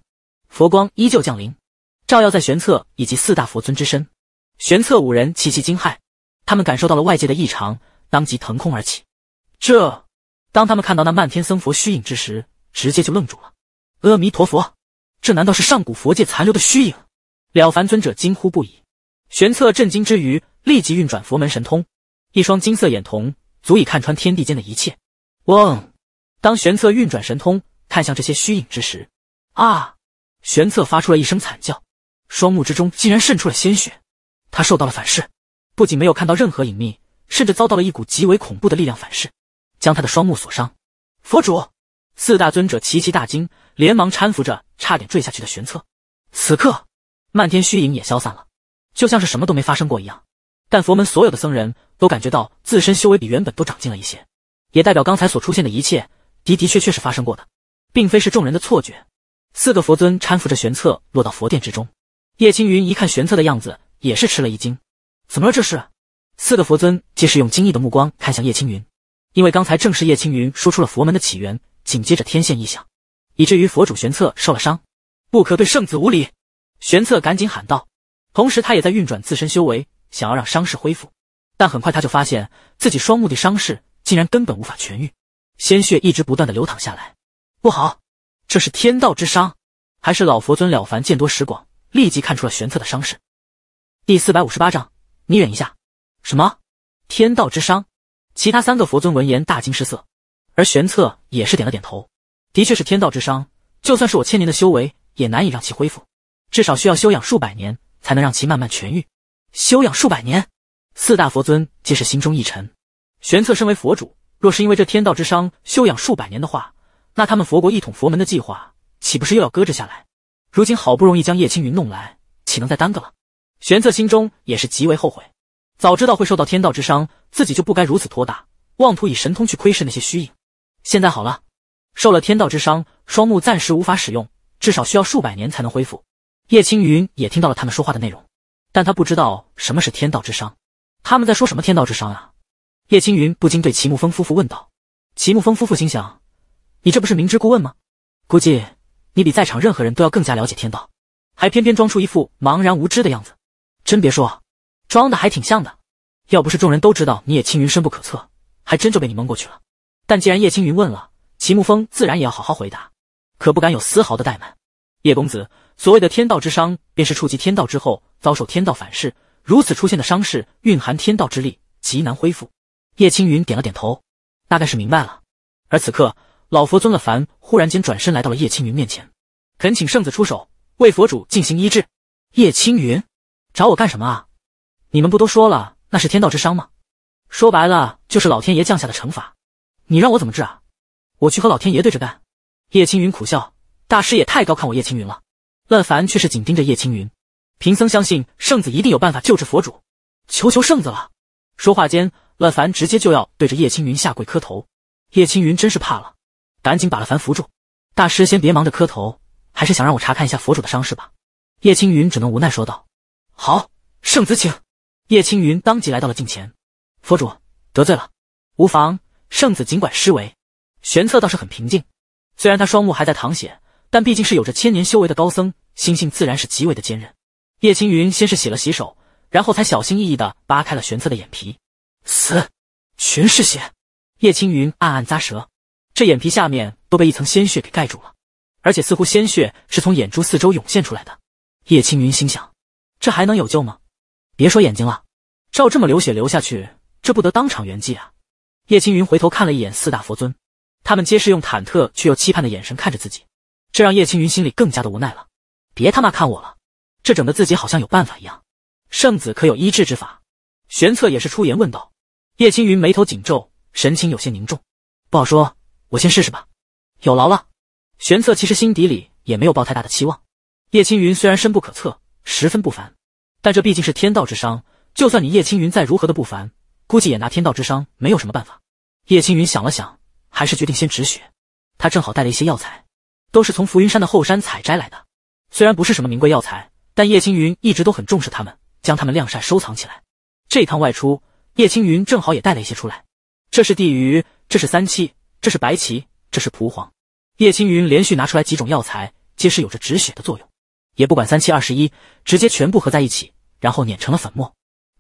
佛光依旧降临，照耀在玄策以及四大佛尊之身。玄策五人齐齐惊骇，他们感受到了外界的异常，当即腾空而起。这当他们看到那漫天僧佛虚影之时，直接就愣住了。阿弥陀佛！这难道是上古佛界残留的虚影？了凡尊者惊呼不已，玄策震惊之余立即运转佛门神通，一双金色眼瞳足以看穿天地间的一切。嗡！当玄策运转神通看向这些虚影之时，啊！玄策发出了一声惨叫，双目之中竟然渗出了鲜血，他受到了反噬，不仅没有看到任何隐秘，甚至遭到了一股极为恐怖的力量反噬，将他的双目所伤。佛主。四大尊者齐齐大惊，连忙搀扶着差点坠下去的玄策。此刻，漫天虚影也消散了，就像是什么都没发生过一样。但佛门所有的僧人都感觉到自身修为比原本都长进了一些，也代表刚才所出现的一切的的确确是发生过的，并非是众人的错觉。四个佛尊搀扶着玄策落到佛殿之中。叶青云一看玄策的样子，也是吃了一惊。怎么了？这是？四个佛尊皆是用惊异的目光看向叶青云，因为刚才正是叶青云说出了佛门的起源。紧接着天线异响，以至于佛主玄策受了伤，不可对圣子无礼。玄策赶紧喊道，同时他也在运转自身修为，想要让伤势恢复。但很快他就发现自己双目的伤势竟然根本无法痊愈，鲜血一直不断的流淌下来。不好，这是天道之伤。还是老佛尊了凡见多识广，立即看出了玄策的伤势。第四百五十八章，你忍一下。什么？天道之伤？其他三个佛尊闻言大惊失色。而玄策也是点了点头，的确是天道之伤，就算是我千年的修为也难以让其恢复，至少需要修养数百年才能让其慢慢痊愈。修养数百年，四大佛尊皆是心中一沉。玄策身为佛主，若是因为这天道之伤休养数百年的话，那他们佛国一统佛门的计划岂不是又要搁置下来？如今好不容易将叶青云弄来，岂能再耽搁了？玄策心中也是极为后悔，早知道会受到天道之伤，自己就不该如此托大，妄图以神通去窥视那些虚影。现在好了，受了天道之伤，双目暂时无法使用，至少需要数百年才能恢复。叶青云也听到了他们说话的内容，但他不知道什么是天道之伤，他们在说什么天道之伤啊？叶青云不禁对齐木风夫妇问道。齐木风夫妇心想，你这不是明知故问吗？估计你比在场任何人都要更加了解天道，还偏偏装出一副茫然无知的样子，真别说，装的还挺像的。要不是众人都知道你叶青云深不可测，还真就被你蒙过去了。但既然叶青云问了，齐沐风自然也要好好回答，可不敢有丝毫的怠慢。叶公子所谓的天道之伤，便是触及天道之后遭受天道反噬，如此出现的伤势蕴含天道之力，极难恢复。叶青云点了点头，大概是明白了。而此刻，老佛尊了凡忽然间转身来到了叶青云面前，恳请圣子出手为佛主进行医治。叶青云，找我干什么？啊？你们不都说了那是天道之伤吗？说白了就是老天爷降下的惩罚。你让我怎么治啊？我去和老天爷对着干！叶青云苦笑，大师也太高看我叶青云了。乐凡却是紧盯着叶青云，贫僧相信圣子一定有办法救治佛主，求求圣子了。说话间，乐凡直接就要对着叶青云下跪磕头。叶青云真是怕了，赶紧把乐凡扶住。大师先别忙着磕头，还是想让我查看一下佛主的伤势吧。叶青云只能无奈说道：“好，圣子请。”叶青云当即来到了近前，佛主得罪了，无妨。圣子，尽管施为，玄策倒是很平静。虽然他双目还在淌血，但毕竟是有着千年修为的高僧，心性自然是极为的坚韧。叶青云先是洗了洗手，然后才小心翼翼的扒开了玄策的眼皮。死，全是血。叶青云暗暗咂舌，这眼皮下面都被一层鲜血给盖住了，而且似乎鲜血是从眼珠四周涌现出来的。叶青云心想，这还能有救吗？别说眼睛了，照这么流血流下去，这不得当场圆寂啊？叶青云回头看了一眼四大佛尊，他们皆是用忐忑却又期盼的眼神看着自己，这让叶青云心里更加的无奈了。别他妈看我了，这整的自己好像有办法一样。圣子可有医治之法？玄策也是出言问道。叶青云眉头紧皱，神情有些凝重，不好说，我先试试吧。有劳了。玄策其实心底里也没有抱太大的期望。叶青云虽然深不可测，十分不凡，但这毕竟是天道之伤，就算你叶青云再如何的不凡。估计也拿天道之伤没有什么办法。叶青云想了想，还是决定先止血。他正好带了一些药材，都是从浮云山的后山采摘来的。虽然不是什么名贵药材，但叶青云一直都很重视它们，将它们晾晒收藏起来。这一趟外出，叶青云正好也带了一些出来。这是地榆，这是三七，这是白芨，这是蒲黄。叶青云连续拿出来几种药材，皆是有着止血的作用。也不管三七二十一，直接全部合在一起，然后碾成了粉末。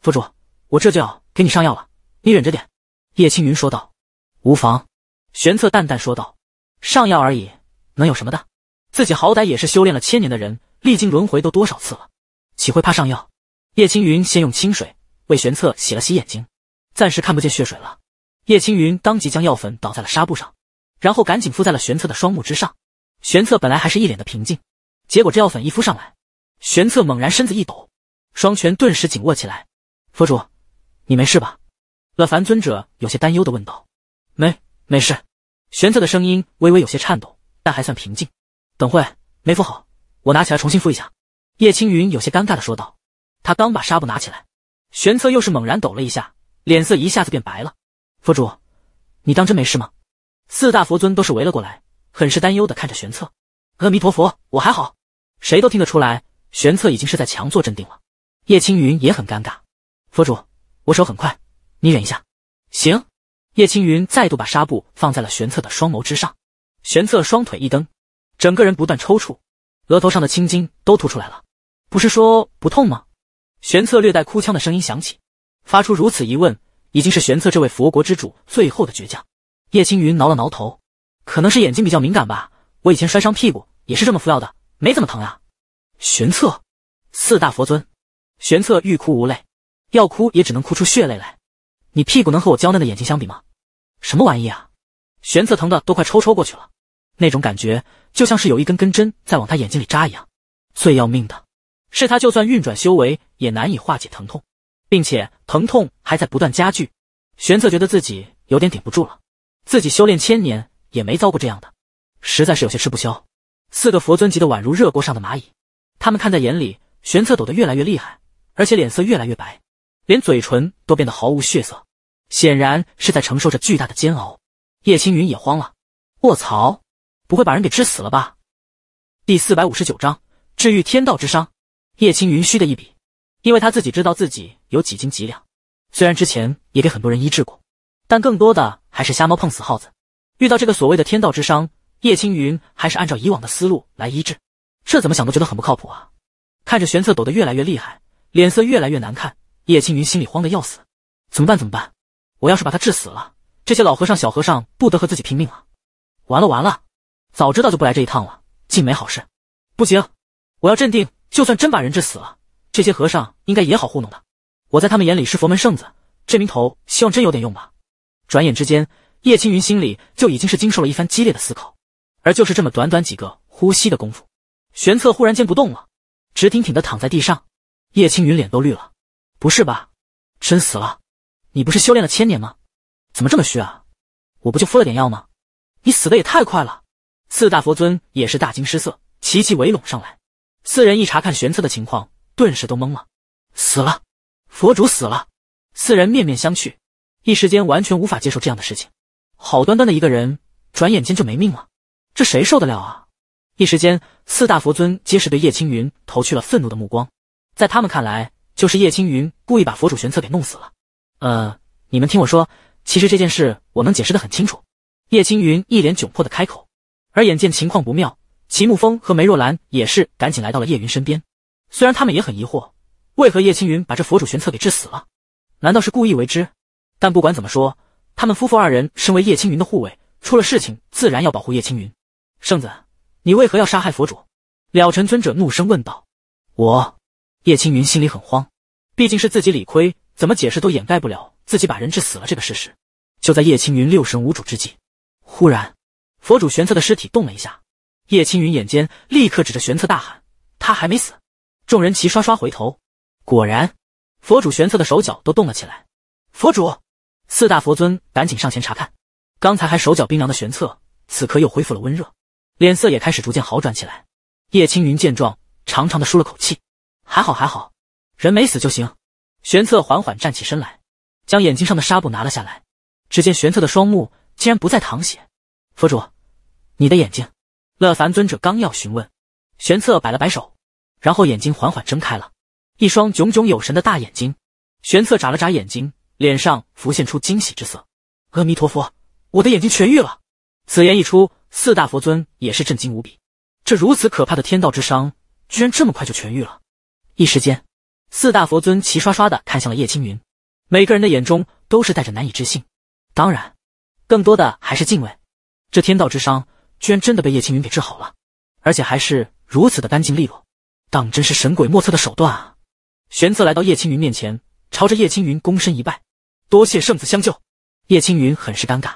佛主。我这就要给你上药了，你忍着点。”叶青云说道。“无妨。”玄策淡淡说道，“上药而已，能有什么的？自己好歹也是修炼了千年的人，历经轮回都多少次了，岂会怕上药？”叶青云先用清水为玄策洗了洗眼睛，暂时看不见血水了。叶青云当即将药粉倒在了纱布上，然后赶紧敷在了玄策的双目之上。玄策本来还是一脸的平静，结果这药粉一敷上来，玄策猛然身子一抖，双拳顿时紧握起来。佛主。你没事吧？了凡尊者有些担忧的问道。没，没事。玄策的声音微微有些颤抖，但还算平静。等会没敷好，我拿起来重新敷一下。叶青云有些尴尬的说道。他刚把纱布拿起来，玄策又是猛然抖了一下，脸色一下子变白了。佛主，你当真没事吗？四大佛尊都是围了过来，很是担忧的看着玄策。阿弥陀佛，我还好。谁都听得出来，玄策已经是在强作镇定了。叶青云也很尴尬。佛主。我手很快，你忍一下，行。叶青云再度把纱布放在了玄策的双眸之上，玄策双腿一蹬，整个人不断抽搐，额头上的青筋都凸出来了。不是说不痛吗？玄策略带哭腔的声音响起，发出如此疑问，已经是玄策这位佛国之主最后的倔强。叶青云挠了挠头，可能是眼睛比较敏感吧，我以前摔伤屁股也是这么敷药的，没怎么疼啊。玄策，四大佛尊，玄策欲哭无泪。要哭也只能哭出血泪来，你屁股能和我娇嫩的眼睛相比吗？什么玩意啊！玄策疼的都快抽抽过去了，那种感觉就像是有一根根针在往他眼睛里扎一样。最要命的是，他就算运转修为也难以化解疼痛，并且疼痛还在不断加剧。玄策觉得自己有点顶不住了，自己修炼千年也没遭过这样的，实在是有些吃不消。四个佛尊急得宛如热锅上的蚂蚁，他们看在眼里，玄策抖得越来越厉害，而且脸色越来越白。连嘴唇都变得毫无血色，显然是在承受着巨大的煎熬。叶青云也慌了，卧槽，不会把人给治死了吧？第四百五十九章治愈天道之伤。叶青云虚的一笔，因为他自己知道自己有几斤几两。虽然之前也给很多人医治过，但更多的还是瞎猫碰死耗子。遇到这个所谓的天道之伤，叶青云还是按照以往的思路来医治，这怎么想都觉得很不靠谱啊！看着玄策抖得越来越厉害，脸色越来越难看。叶青云心里慌得要死，怎么办？怎么办？我要是把他治死了，这些老和尚、小和尚不得和自己拼命啊！完了完了，早知道就不来这一趟了，竟没好事。不行，我要镇定，就算真把人治死了，这些和尚应该也好糊弄的。我在他们眼里是佛门圣子，这名头希望真有点用吧。转眼之间，叶青云心里就已经是经受了一番激烈的思考。而就是这么短短几个呼吸的功夫，玄策忽然间不动了，直挺挺的躺在地上，叶青云脸都绿了。不是吧，真死了？你不是修炼了千年吗？怎么这么虚啊？我不就敷了点药吗？你死的也太快了！四大佛尊也是大惊失色，齐齐围拢上来。四人一查看玄策的情况，顿时都懵了，死了，佛主死了！四人面面相觑，一时间完全无法接受这样的事情。好端端的一个人，转眼间就没命了，这谁受得了啊？一时间，四大佛尊皆是对叶青云投去了愤怒的目光，在他们看来。就是叶青云故意把佛主玄策给弄死了。呃，你们听我说，其实这件事我能解释的很清楚。叶青云一脸窘迫的开口，而眼见情况不妙，秦慕风和梅若兰也是赶紧来到了叶云身边。虽然他们也很疑惑，为何叶青云把这佛主玄策给治死了？难道是故意为之？但不管怎么说，他们夫妇二人身为叶青云的护卫，出了事情自然要保护叶青云。圣子，你为何要杀害佛主？了尘尊者怒声问道。我，叶青云心里很慌。毕竟是自己理亏，怎么解释都掩盖不了自己把人质死了这个事实。就在叶青云六神无主之际，忽然，佛主玄策的尸体动了一下。叶青云眼尖，立刻指着玄策大喊：“他还没死！”众人齐刷刷回头，果然，佛主玄策的手脚都动了起来。佛主，四大佛尊赶紧上前查看。刚才还手脚冰凉的玄策，此刻又恢复了温热，脸色也开始逐渐好转起来。叶青云见状，长长的舒了口气：“还好，还好。”人没死就行。玄策缓缓站起身来，将眼睛上的纱布拿了下来。只见玄策的双目竟然不再淌血。佛主，你的眼睛？乐凡尊者刚要询问，玄策摆了摆手，然后眼睛缓缓睁开了，一双炯炯有神的大眼睛。玄策眨了眨眼睛，脸上浮现出惊喜之色。阿弥陀佛，我的眼睛痊愈了！此言一出，四大佛尊也是震惊无比。这如此可怕的天道之伤，居然这么快就痊愈了！一时间。四大佛尊齐刷刷的看向了叶青云，每个人的眼中都是带着难以置信，当然，更多的还是敬畏。这天道之伤居然真的被叶青云给治好了，而且还是如此的干净利落，当真是神鬼莫测的手段啊！玄策来到叶青云面前，朝着叶青云躬身一拜：“多谢圣子相救。”叶青云很是尴尬，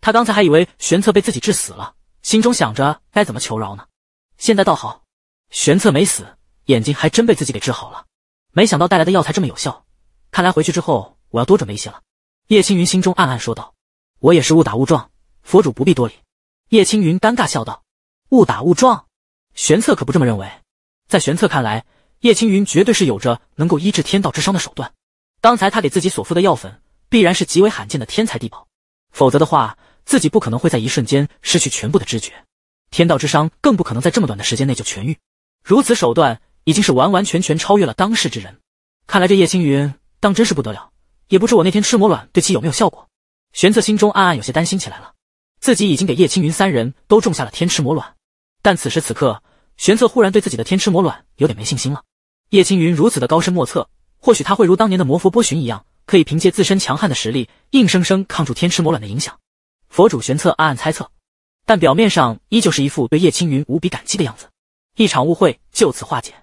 他刚才还以为玄策被自己治死了，心中想着该怎么求饶呢，现在倒好，玄策没死，眼睛还真被自己给治好了。没想到带来的药材这么有效，看来回去之后我要多准备一些了。叶青云心中暗暗说道：“我也是误打误撞，佛主不必多礼。”叶青云尴尬笑道：“误打误撞？”玄策可不这么认为，在玄策看来，叶青云绝对是有着能够医治天道之伤的手段。刚才他给自己所敷的药粉，必然是极为罕见的天才地宝，否则的话，自己不可能会在一瞬间失去全部的知觉，天道之伤更不可能在这么短的时间内就痊愈。如此手段。已经是完完全全超越了当世之人，看来这叶青云当真是不得了。也不知我那天吃魔卵对其有没有效果。玄策心中暗暗有些担心起来了。自己已经给叶青云三人都种下了天吃魔卵，但此时此刻，玄策忽然对自己的天吃魔卵有点没信心了。叶青云如此的高深莫测，或许他会如当年的魔佛波旬一样，可以凭借自身强悍的实力，硬生生抗住天吃魔卵的影响。佛主玄策暗暗猜测，但表面上依旧是一副对叶青云无比感激的样子。一场误会就此化解。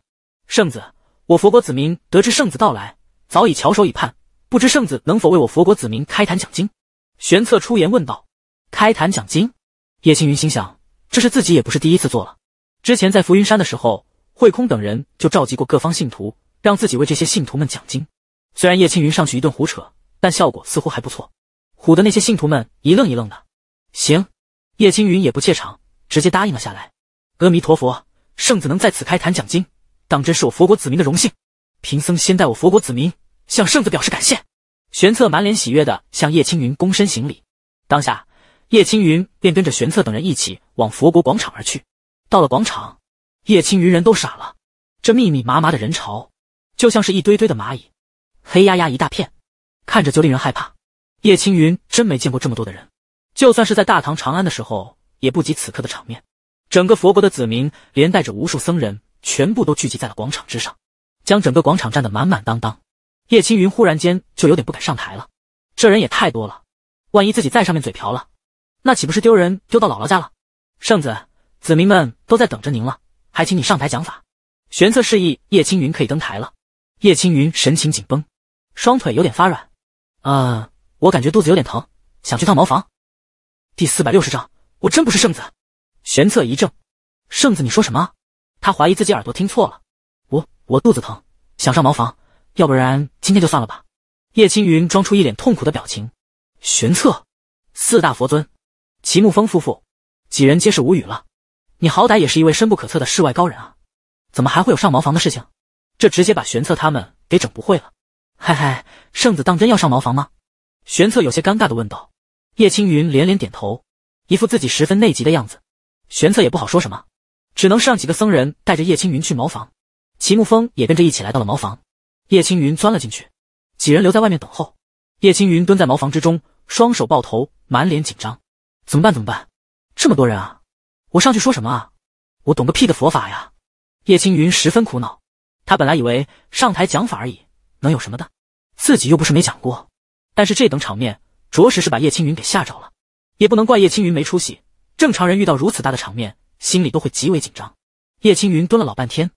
圣子，我佛国子民得知圣子到来，早已翘首以盼，不知圣子能否为我佛国子民开坛讲经？玄策出言问道。开坛讲经，叶青云心想，这是自己也不是第一次做了。之前在浮云山的时候，慧空等人就召集过各方信徒，让自己为这些信徒们讲经。虽然叶青云上去一顿胡扯，但效果似乎还不错，唬得那些信徒们一愣一愣的。行，叶青云也不怯场，直接答应了下来。阿弥陀佛，圣子能在此开坛讲经。当真是我佛国子民的荣幸，贫僧先代我佛国子民向圣子表示感谢。玄策满脸喜悦的向叶青云躬身行礼，当下叶青云便跟着玄策等人一起往佛国广场而去。到了广场，叶青云人都傻了，这密密麻麻的人潮就像是一堆堆的蚂蚁，黑压压一大片，看着就令人害怕。叶青云真没见过这么多的人，就算是在大唐长安的时候也不及此刻的场面。整个佛国的子民连带着无数僧人。全部都聚集在了广场之上，将整个广场站得满满当当。叶青云忽然间就有点不敢上台了，这人也太多了，万一自己在上面嘴瓢了，那岂不是丢人丢到姥姥家了？圣子，子民们都在等着您了，还请你上台讲法。玄策示意叶青云可以登台了。叶青云神情紧绷，双腿有点发软。啊，我感觉肚子有点疼，想去趟茅房。第四百六十章，我真不是圣子。玄策一怔：“圣子，你说什么？”他怀疑自己耳朵听错了，我我肚子疼，想上茅房，要不然今天就算了吧。叶青云装出一脸痛苦的表情。玄策、四大佛尊、齐木风夫妇几人皆是无语了。你好歹也是一位深不可测的世外高人啊，怎么还会有上茅房的事情？这直接把玄策他们给整不会了。嗨嗨，圣子当真要上茅房吗？玄策有些尴尬的问道。叶青云连连点头，一副自己十分内急的样子。玄策也不好说什么。只能是让几个僧人带着叶青云去茅房，齐木风也跟着一起来到了茅房。叶青云钻了进去，几人留在外面等候。叶青云蹲在茅房之中，双手抱头，满脸紧张：“怎么办？怎么办？这么多人啊！我上去说什么啊？我懂个屁的佛法呀！”叶青云十分苦恼。他本来以为上台讲法而已，能有什么的？自己又不是没讲过。但是这等场面，着实是把叶青云给吓着了。也不能怪叶青云没出息，正常人遇到如此大的场面。心里都会极为紧张。叶青云蹲了老半天，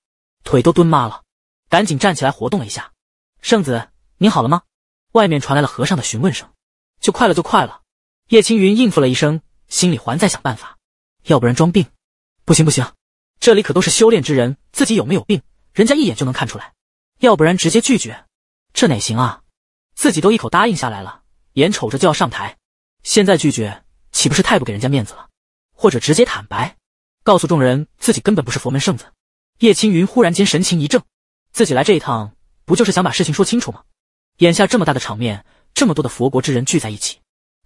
腿都蹲麻了，赶紧站起来活动了一下。圣子，你好了吗？外面传来了和尚的询问声。就快了，就快了。叶青云应付了一声，心里还在想办法。要不然装病，不行不行，这里可都是修炼之人，自己有没有病，人家一眼就能看出来。要不然直接拒绝，这哪行啊？自己都一口答应下来了，眼瞅着就要上台，现在拒绝岂不是太不给人家面子了？或者直接坦白。告诉众人自己根本不是佛门圣子。叶青云忽然间神情一怔，自己来这一趟不就是想把事情说清楚吗？眼下这么大的场面，这么多的佛国之人聚在一起，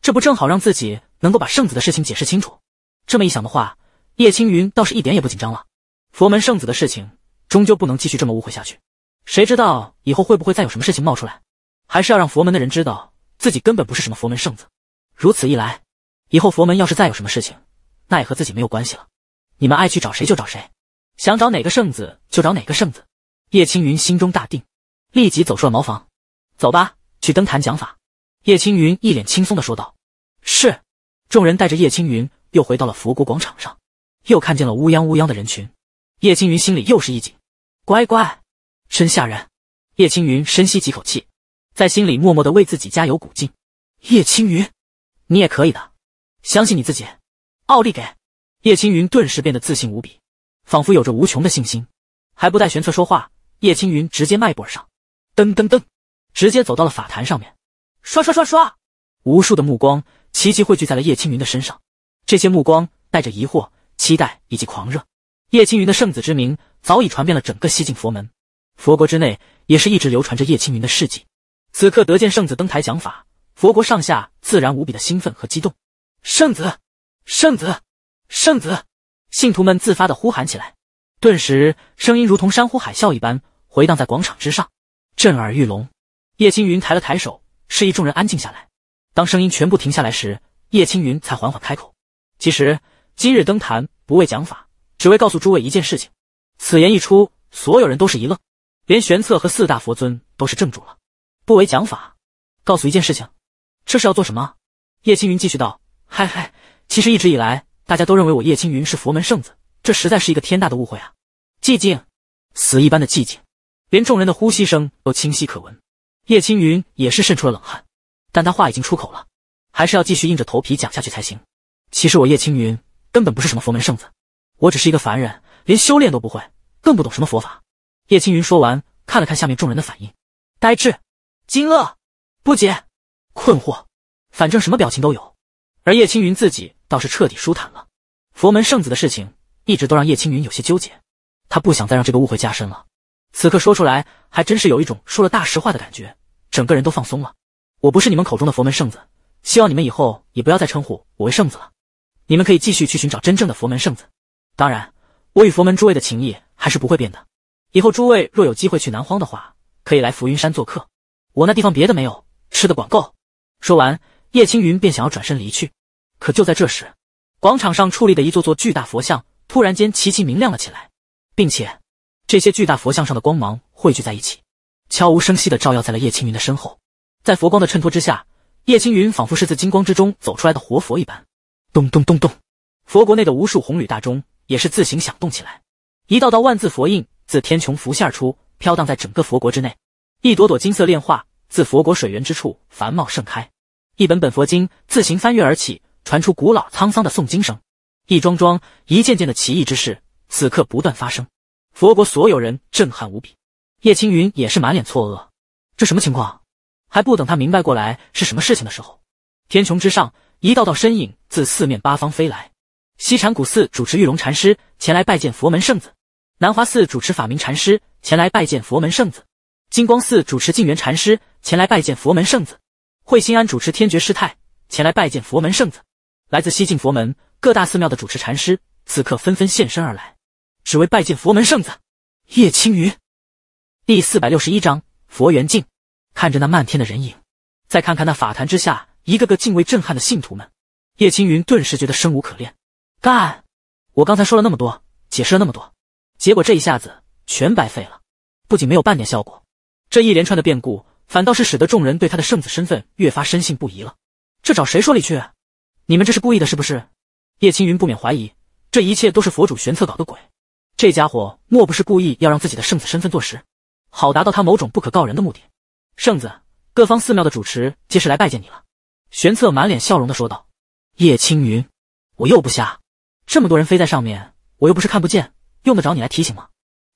这不正好让自己能够把圣子的事情解释清楚？这么一想的话，叶青云倒是一点也不紧张了。佛门圣子的事情终究不能继续这么误会下去，谁知道以后会不会再有什么事情冒出来？还是要让佛门的人知道自己根本不是什么佛门圣子。如此一来，以后佛门要是再有什么事情，那也和自己没有关系了。你们爱去找谁就找谁，想找哪个圣子就找哪个圣子。叶青云心中大定，立即走出了茅房。走吧，去登坛讲法。叶青云一脸轻松的说道：“是。”众人带着叶青云又回到了佛国广场上，又看见了乌泱乌泱的人群。叶青云心里又是一紧，乖乖，真吓人。叶青云深吸几口气，在心里默默的为自己加油鼓劲：“叶青云，你也可以的，相信你自己，奥利给！”叶青云顿时变得自信无比，仿佛有着无穷的信心。还不待玄策说话，叶青云直接迈步而上，噔噔噔，直接走到了法坛上面。刷刷刷刷，无数的目光齐齐汇聚在了叶青云的身上。这些目光带着疑惑、期待以及狂热。叶青云的圣子之名早已传遍了整个西晋佛门，佛国之内也是一直流传着叶青云的事迹。此刻得见圣子登台讲法，佛国上下自然无比的兴奋和激动。圣子，圣子。圣子，信徒们自发的呼喊起来，顿时声音如同山呼海啸一般回荡在广场之上，震耳欲聋。叶青云抬了抬手，示意众人安静下来。当声音全部停下来时，叶青云才缓缓开口：“其实今日登坛不为讲法，只为告诉诸位一件事情。”此言一出，所有人都是一愣，连玄策和四大佛尊都是怔住了。不为讲法，告诉一件事情，这是要做什么？叶青云继续道：“嗨嗨，其实一直以来……”大家都认为我叶青云是佛门圣子，这实在是一个天大的误会啊！寂静，死一般的寂静，连众人的呼吸声都清晰可闻。叶青云也是渗出了冷汗，但他话已经出口了，还是要继续硬着头皮讲下去才行。其实我叶青云根本不是什么佛门圣子，我只是一个凡人，连修炼都不会，更不懂什么佛法。叶青云说完，看了看下面众人的反应，呆滞、惊愕、不解、困惑，反正什么表情都有。而叶青云自己。倒是彻底舒坦了。佛门圣子的事情一直都让叶青云有些纠结，他不想再让这个误会加深了。此刻说出来，还真是有一种说了大实话的感觉，整个人都放松了。我不是你们口中的佛门圣子，希望你们以后也不要再称呼我为圣子了。你们可以继续去寻找真正的佛门圣子，当然，我与佛门诸位的情谊还是不会变的。以后诸位若有机会去南荒的话，可以来浮云山做客，我那地方别的没有，吃的管够。说完，叶青云便想要转身离去。可就在这时，广场上矗立的一座座巨大佛像突然间齐齐明亮了起来，并且这些巨大佛像上的光芒汇聚在一起，悄无声息的照耀在了叶青云的身后。在佛光的衬托之下，叶青云仿佛是自金光之中走出来的活佛一般。咚咚咚咚，佛国内的无数红缕大钟也是自行响动起来，一道道万字佛印自天穹浮现而出，飘荡在整个佛国之内。一朵朵金色炼化自佛国水源之处繁茂盛开，一本本佛经自行翻阅而起。传出古老沧桑的诵经声，一桩桩、一件件的奇异之事，此刻不断发生。佛国所有人震撼无比，叶青云也是满脸错愕，这什么情况？还不等他明白过来是什么事情的时候，天穹之上，一道道身影自四面八方飞来。西禅古寺主持玉龙禅师前来拜见佛门圣子，南华寺主持法明禅师前来拜见佛门圣子，金光寺主持净元禅师前来拜见佛门圣子，慧心庵主持天觉师太前来拜见佛门圣子。来自西晋佛门各大寺庙的主持禅师，此刻纷纷现身而来，只为拜见佛门圣子叶青云。第四百六十一章佛缘境。看着那漫天的人影，再看看那法坛之下一个个敬畏震撼的信徒们，叶青云顿时觉得生无可恋。干！我刚才说了那么多，解释了那么多，结果这一下子全白费了，不仅没有半点效果，这一连串的变故，反倒是使得众人对他的圣子身份越发深信不疑了。这找谁说理去？你们这是故意的，是不是？叶青云不免怀疑，这一切都是佛主玄策搞的鬼。这家伙莫不是故意要让自己的圣子身份坐实，好达到他某种不可告人的目的？圣子，各方寺庙的主持皆是来拜见你了。”玄策满脸笑容的说道。“叶青云，我又不瞎，这么多人飞在上面，我又不是看不见，用得着你来提醒吗？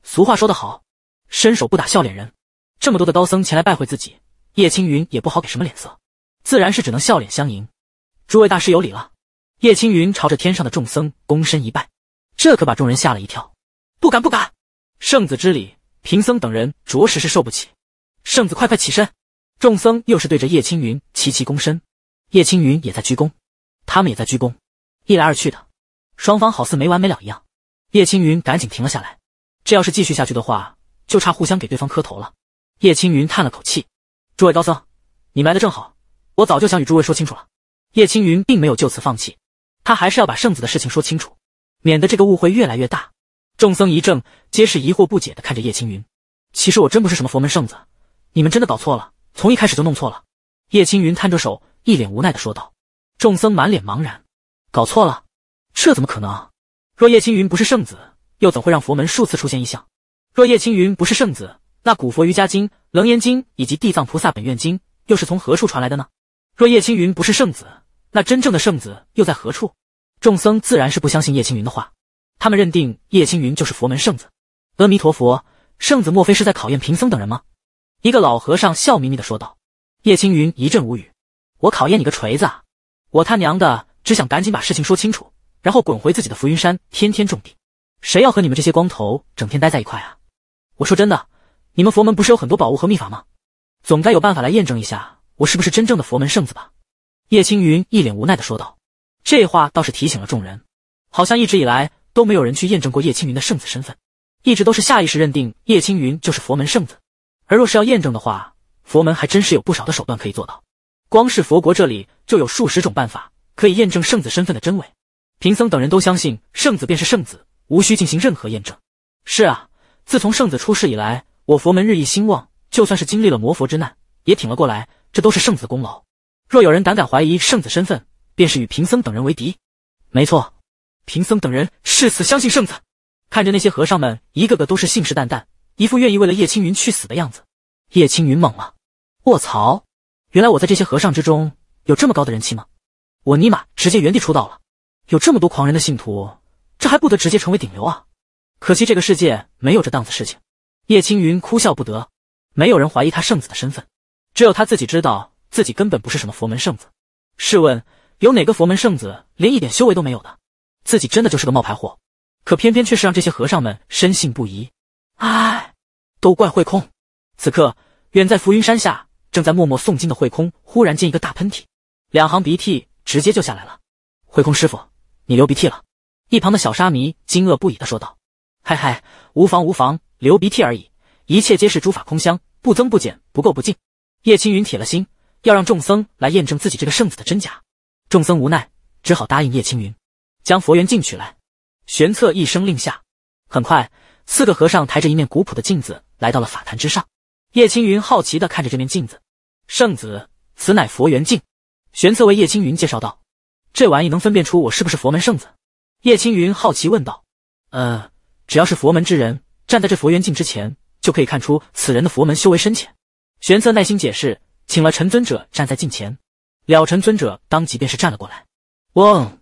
俗话说得好，伸手不打笑脸人。这么多的高僧前来拜会自己，叶青云也不好给什么脸色，自然是只能笑脸相迎。”诸位大师有礼了，叶青云朝着天上的众僧躬身一拜，这可把众人吓了一跳。不敢不敢，圣子之礼，贫僧等人着实是受不起。圣子快快起身。众僧又是对着叶青云齐齐躬身，叶青云也在鞠躬，他们也在鞠躬。一来二去的，双方好似没完没了一样。叶青云赶紧停了下来，这要是继续下去的话，就差互相给对方磕头了。叶青云叹了口气：“诸位高僧，你来的正好，我早就想与诸位说清楚了。”叶青云并没有就此放弃，他还是要把圣子的事情说清楚，免得这个误会越来越大。众僧一怔，皆是疑惑不解的看着叶青云。其实我真不是什么佛门圣子，你们真的搞错了，从一开始就弄错了。叶青云摊着手，一脸无奈的说道。众僧满脸茫然，搞错了？这怎么可能？若叶青云不是圣子，又怎会让佛门数次出现异象？若叶青云不是圣子，那古佛瑜伽经、楞严经以及地藏菩萨本愿经又是从何处传来的呢？若叶青云不是圣子？那真正的圣子又在何处？众僧自然是不相信叶青云的话，他们认定叶青云就是佛门圣子。阿弥陀佛，圣子莫非是在考验贫僧等人吗？一个老和尚笑眯眯的说道。叶青云一阵无语，我考验你个锤子！啊！我他娘的只想赶紧把事情说清楚，然后滚回自己的浮云山，天天种地。谁要和你们这些光头整天待在一块啊？我说真的，你们佛门不是有很多宝物和秘法吗？总该有办法来验证一下我是不是真正的佛门圣子吧？叶青云一脸无奈的说道：“这话倒是提醒了众人，好像一直以来都没有人去验证过叶青云的圣子身份，一直都是下意识认定叶青云就是佛门圣子。而若是要验证的话，佛门还真是有不少的手段可以做到。光是佛国这里就有数十种办法可以验证圣子身份的真伪。贫僧等人都相信圣子便是圣子，无需进行任何验证。是啊，自从圣子出世以来，我佛门日益兴旺，就算是经历了魔佛之难，也挺了过来，这都是圣子功劳。”若有人胆敢怀疑圣子身份，便是与贫僧等人为敌。没错，贫僧等人誓死相信圣子。看着那些和尚们一个个都是信誓旦旦，一副愿意为了叶青云去死的样子，叶青云懵了。卧槽，原来我在这些和尚之中有这么高的人气吗？我尼玛直接原地出道了！有这么多狂人的信徒，这还不得直接成为顶流啊？可惜这个世界没有这档子事情。叶青云哭笑不得，没有人怀疑他圣子的身份，只有他自己知道。自己根本不是什么佛门圣子，试问有哪个佛门圣子连一点修为都没有的？自己真的就是个冒牌货，可偏偏却是让这些和尚们深信不疑。唉，都怪慧空。此刻，远在浮云山下正在默默诵经的慧空，忽然间一个大喷嚏，两行鼻涕直接就下来了。慧空师傅，你流鼻涕了？一旁的小沙弥惊愕不已的说道：“嗨嗨，无妨无妨，流鼻涕而已，一切皆是诸法空相，不增不减，不垢不净。”叶青云铁了心。要让众僧来验证自己这个圣子的真假，众僧无奈，只好答应叶青云，将佛缘镜取来。玄策一声令下，很快四个和尚抬着一面古朴的镜子来到了法坛之上。叶青云好奇的看着这面镜子，圣子，此乃佛缘镜。玄策为叶青云介绍道，这玩意能分辨出我是不是佛门圣子。叶青云好奇问道，呃，只要是佛门之人站在这佛缘镜之前，就可以看出此人的佛门修为深浅。玄策耐心解释。请了陈尊者站在镜前，了陈尊者当即便是站了过来。嗡，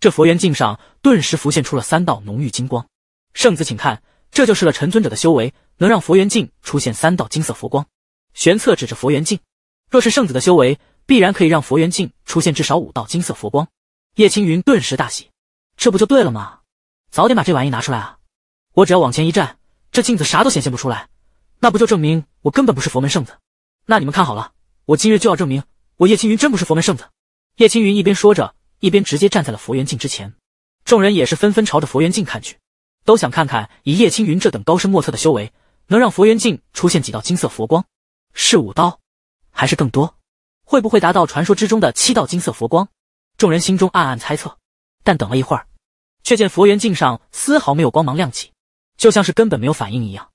这佛缘镜上顿时浮现出了三道浓郁金光。圣子，请看，这就是了陈尊者的修为，能让佛缘镜出现三道金色佛光。玄策指着佛缘镜，若是圣子的修为，必然可以让佛缘镜出现至少五道金色佛光。叶青云顿时大喜，这不就对了吗？早点把这玩意拿出来啊！我只要往前一站，这镜子啥都显现不出来，那不就证明我根本不是佛门圣子？那你们看好了。我今日就要证明，我叶青云真不是佛门圣子。叶青云一边说着，一边直接站在了佛元镜之前。众人也是纷纷朝着佛元镜看去，都想看看以叶青云这等高深莫测的修为，能让佛元镜出现几道金色佛光，是五道，还是更多？会不会达到传说之中的七道金色佛光？众人心中暗暗猜测。但等了一会儿，却见佛元镜上丝毫没有光芒亮起，就像是根本没有反应一样。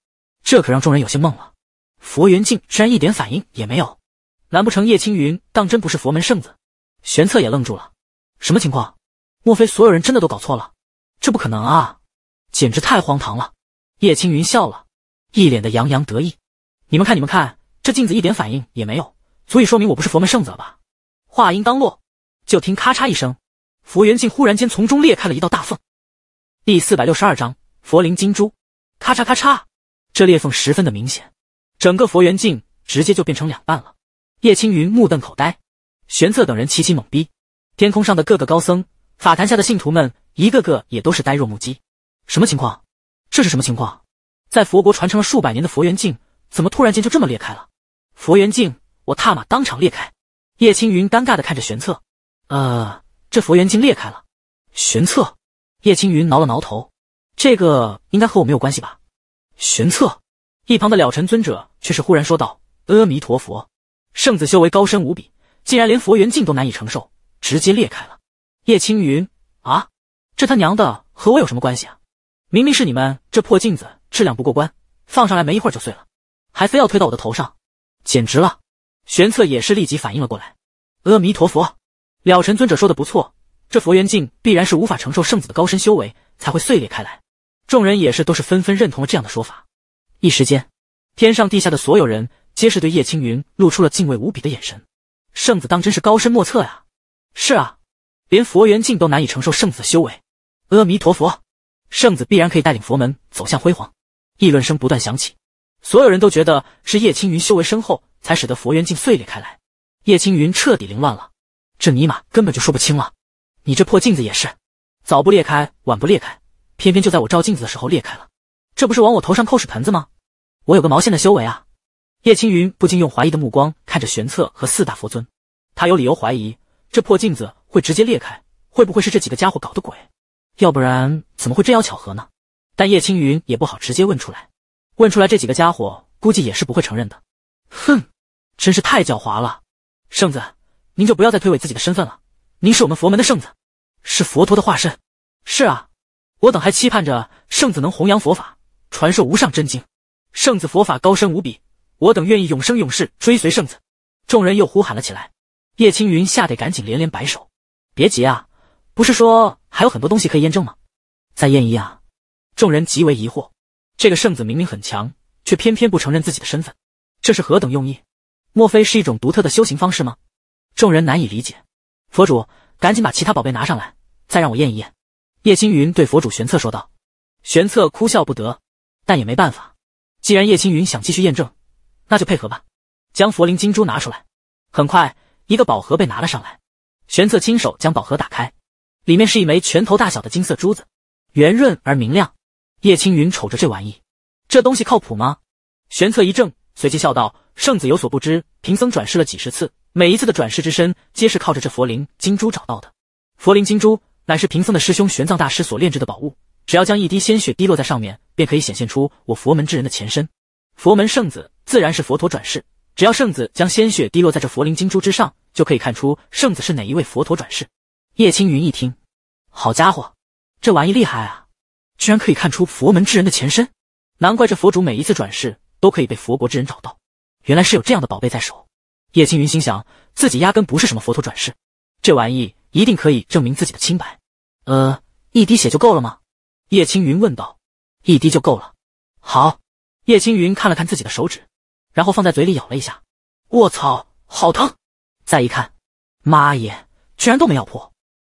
这可让众人有些懵了：佛元镜居然一点反应也没有。难不成叶青云当真不是佛门圣子？玄策也愣住了。什么情况？莫非所有人真的都搞错了？这不可能啊！简直太荒唐了！叶青云笑了，一脸的洋洋得意。你们看，你们看，这镜子一点反应也没有，足以说明我不是佛门圣子了吧？话音刚落，就听咔嚓一声，佛元镜忽然间从中裂开了一道大缝。第四百六十二章佛灵金珠。咔嚓咔嚓，这裂缝十分的明显，整个佛元镜直接就变成两半了。叶青云目瞪口呆，玄策等人齐齐懵逼，天空上的各个高僧，法坛下的信徒们，一个个也都是呆若木鸡。什么情况？这是什么情况？在佛国传承了数百年的佛缘境，怎么突然间就这么裂开了？佛缘境，我踏马当场裂开！叶青云尴尬的看着玄策，呃，这佛缘境裂开了。玄策，叶青云挠了挠头，这个应该和我没有关系吧？玄策，一旁的了尘尊者却是忽然说道：“阿弥陀佛。”圣子修为高深无比，竟然连佛元镜都难以承受，直接裂开了。叶青云啊，这他娘的和我有什么关系啊？明明是你们这破镜子质量不过关，放上来没一会儿就碎了，还非要推到我的头上，简直了！玄策也是立即反应了过来。阿弥陀佛，了尘尊者说的不错，这佛元镜必然是无法承受圣子的高深修为，才会碎裂开来。众人也是都是纷纷认同了这样的说法。一时间，天上地下的所有人。皆是对叶青云露出了敬畏无比的眼神，圣子当真是高深莫测呀！是啊，连佛缘镜都难以承受圣子的修为。阿弥陀佛，圣子必然可以带领佛门走向辉煌。议论声不断响起，所有人都觉得是叶青云修为深厚，才使得佛缘镜碎裂开来。叶青云彻底凌乱了，这尼玛根本就说不清了！你这破镜子也是，早不裂开，晚不裂开，偏偏就在我照镜子的时候裂开了，这不是往我头上扣屎盆子吗？我有个毛线的修为啊！叶青云不禁用怀疑的目光看着玄策和四大佛尊，他有理由怀疑这破镜子会直接裂开，会不会是这几个家伙搞的鬼？要不然怎么会这样巧合呢？但叶青云也不好直接问出来，问出来这几个家伙估计也是不会承认的。哼，真是太狡猾了！圣子，您就不要再推诿自己的身份了，您是我们佛门的圣子，是佛陀的化身。是啊，我等还期盼着圣子能弘扬佛法，传授无上真经。圣子佛法高深无比。我等愿意永生永世追随圣子。众人又呼喊了起来。叶青云吓得赶紧连连摆手：“别急啊，不是说还有很多东西可以验证吗？再验一验。”啊！”众人极为疑惑：这个圣子明明很强，却偏偏不承认自己的身份，这是何等用意？莫非是一种独特的修行方式吗？众人难以理解。佛主，赶紧把其他宝贝拿上来，再让我验一验。叶青云对佛主玄策说道。玄策哭笑不得，但也没办法，既然叶青云想继续验证。那就配合吧，将佛灵金珠拿出来。很快，一个宝盒被拿了上来。玄策亲手将宝盒打开，里面是一枚拳头大小的金色珠子，圆润而明亮。叶青云瞅着这玩意，这东西靠谱吗？玄策一怔，随即笑道：“圣子有所不知，贫僧转世了几十次，每一次的转世之身，皆是靠着这佛灵金珠找到的。佛灵金珠乃是贫僧的师兄玄奘大师所炼制的宝物，只要将一滴鲜血滴落在上面，便可以显现出我佛门之人的前身。佛门圣子。”自然是佛陀转世，只要圣子将鲜血滴落在这佛灵金珠之上，就可以看出圣子是哪一位佛陀转世。叶青云一听，好家伙，这玩意厉害啊，居然可以看出佛门之人的前身，难怪这佛主每一次转世都可以被佛国之人找到，原来是有这样的宝贝在手。叶青云心想，自己压根不是什么佛陀转世，这玩意一定可以证明自己的清白。呃，一滴血就够了吗？叶青云问道。一滴就够了。好。叶青云看了看自己的手指。然后放在嘴里咬了一下，我操，好疼！再一看，妈耶，居然都没咬破！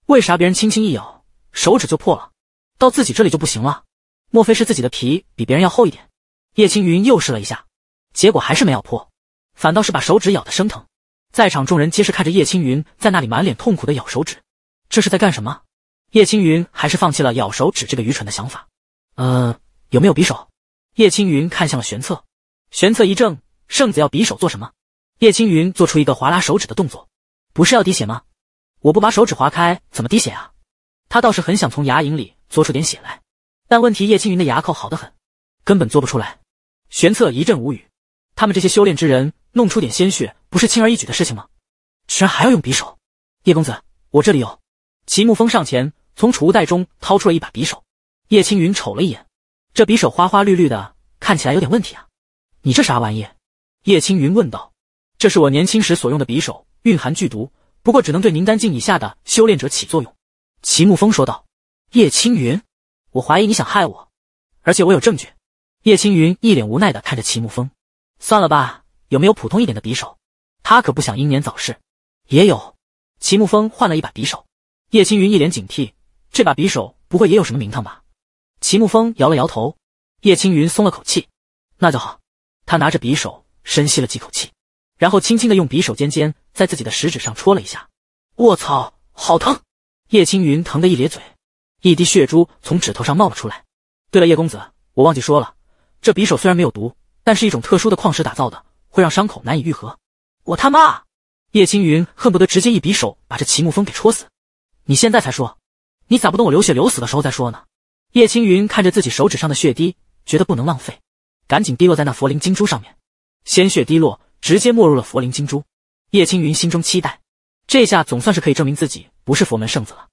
为啥别人轻轻一咬手指就破了，到自己这里就不行了？莫非是自己的皮比别人要厚一点？叶青云又试了一下，结果还是没咬破，反倒是把手指咬得生疼。在场众人皆是看着叶青云在那里满脸痛苦的咬手指，这是在干什么？叶青云还是放弃了咬手指这个愚蠢的想法。呃，有没有匕首？叶青云看向了玄策，玄策一怔。圣子要匕首做什么？叶青云做出一个划拉手指的动作，不是要滴血吗？我不把手指划开怎么滴血啊？他倒是很想从牙龈里嘬出点血来，但问题叶青云的牙口好得很，根本嘬不出来。玄策一阵无语，他们这些修炼之人弄出点鲜血不是轻而易举的事情吗？居然还要用匕首？叶公子，我这里有。齐木风上前从储物袋中掏出了一把匕首。叶青云瞅了一眼，这匕首花花绿绿的，看起来有点问题啊。你这啥玩意？叶青云问道：“这是我年轻时所用的匕首，蕴含剧毒，不过只能对凝丹境以下的修炼者起作用。”齐木风说道：“叶青云，我怀疑你想害我，而且我有证据。”叶青云一脸无奈的看着齐木风：“算了吧，有没有普通一点的匕首？他可不想英年早逝。”也有。齐木风换了一把匕首。叶青云一脸警惕：“这把匕首不会也有什么名堂吧？”齐木风摇了摇头。叶青云松了口气：“那就好。”他拿着匕首。深吸了几口气，然后轻轻的用匕首尖尖在自己的食指上戳了一下。我操，好疼！叶青云疼得一咧嘴，一滴血珠从指头上冒了出来。对了，叶公子，我忘记说了，这匕首虽然没有毒，但是一种特殊的矿石打造的，会让伤口难以愈合。我他妈！叶青云恨不得直接一匕首把这齐木风给戳死。你现在才说，你咋不等我流血流死的时候再说呢？叶青云看着自己手指上的血滴，觉得不能浪费，赶紧滴落在那佛灵金珠上面。鲜血滴落，直接没入了佛灵金珠。叶青云心中期待，这下总算是可以证明自己不是佛门圣子了。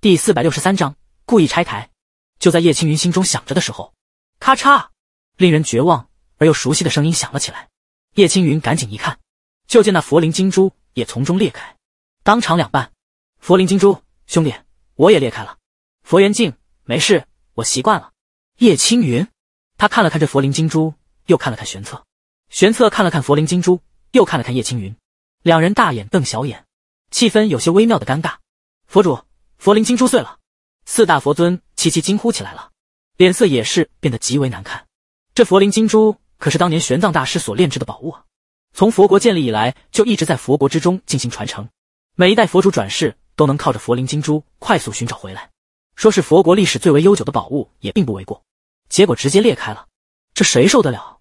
第四百六十三章故意拆台。就在叶青云心中想着的时候，咔嚓，令人绝望而又熟悉的声音响了起来。叶青云赶紧一看，就见那佛灵金珠也从中裂开，当场两半。佛灵金珠兄弟，我也裂开了。佛元镜，没事，我习惯了。叶青云，他看了看这佛灵金珠，又看了看玄策。玄策看了看佛灵金珠，又看了看叶青云，两人大眼瞪小眼，气氛有些微妙的尴尬。佛主，佛灵金珠碎了！四大佛尊齐齐惊呼起来了，脸色也是变得极为难看。这佛灵金珠可是当年玄奘大师所炼制的宝物啊，从佛国建立以来就一直在佛国之中进行传承，每一代佛主转世都能靠着佛灵金珠快速寻找回来，说是佛国历史最为悠久的宝物也并不为过。结果直接裂开了，这谁受得了？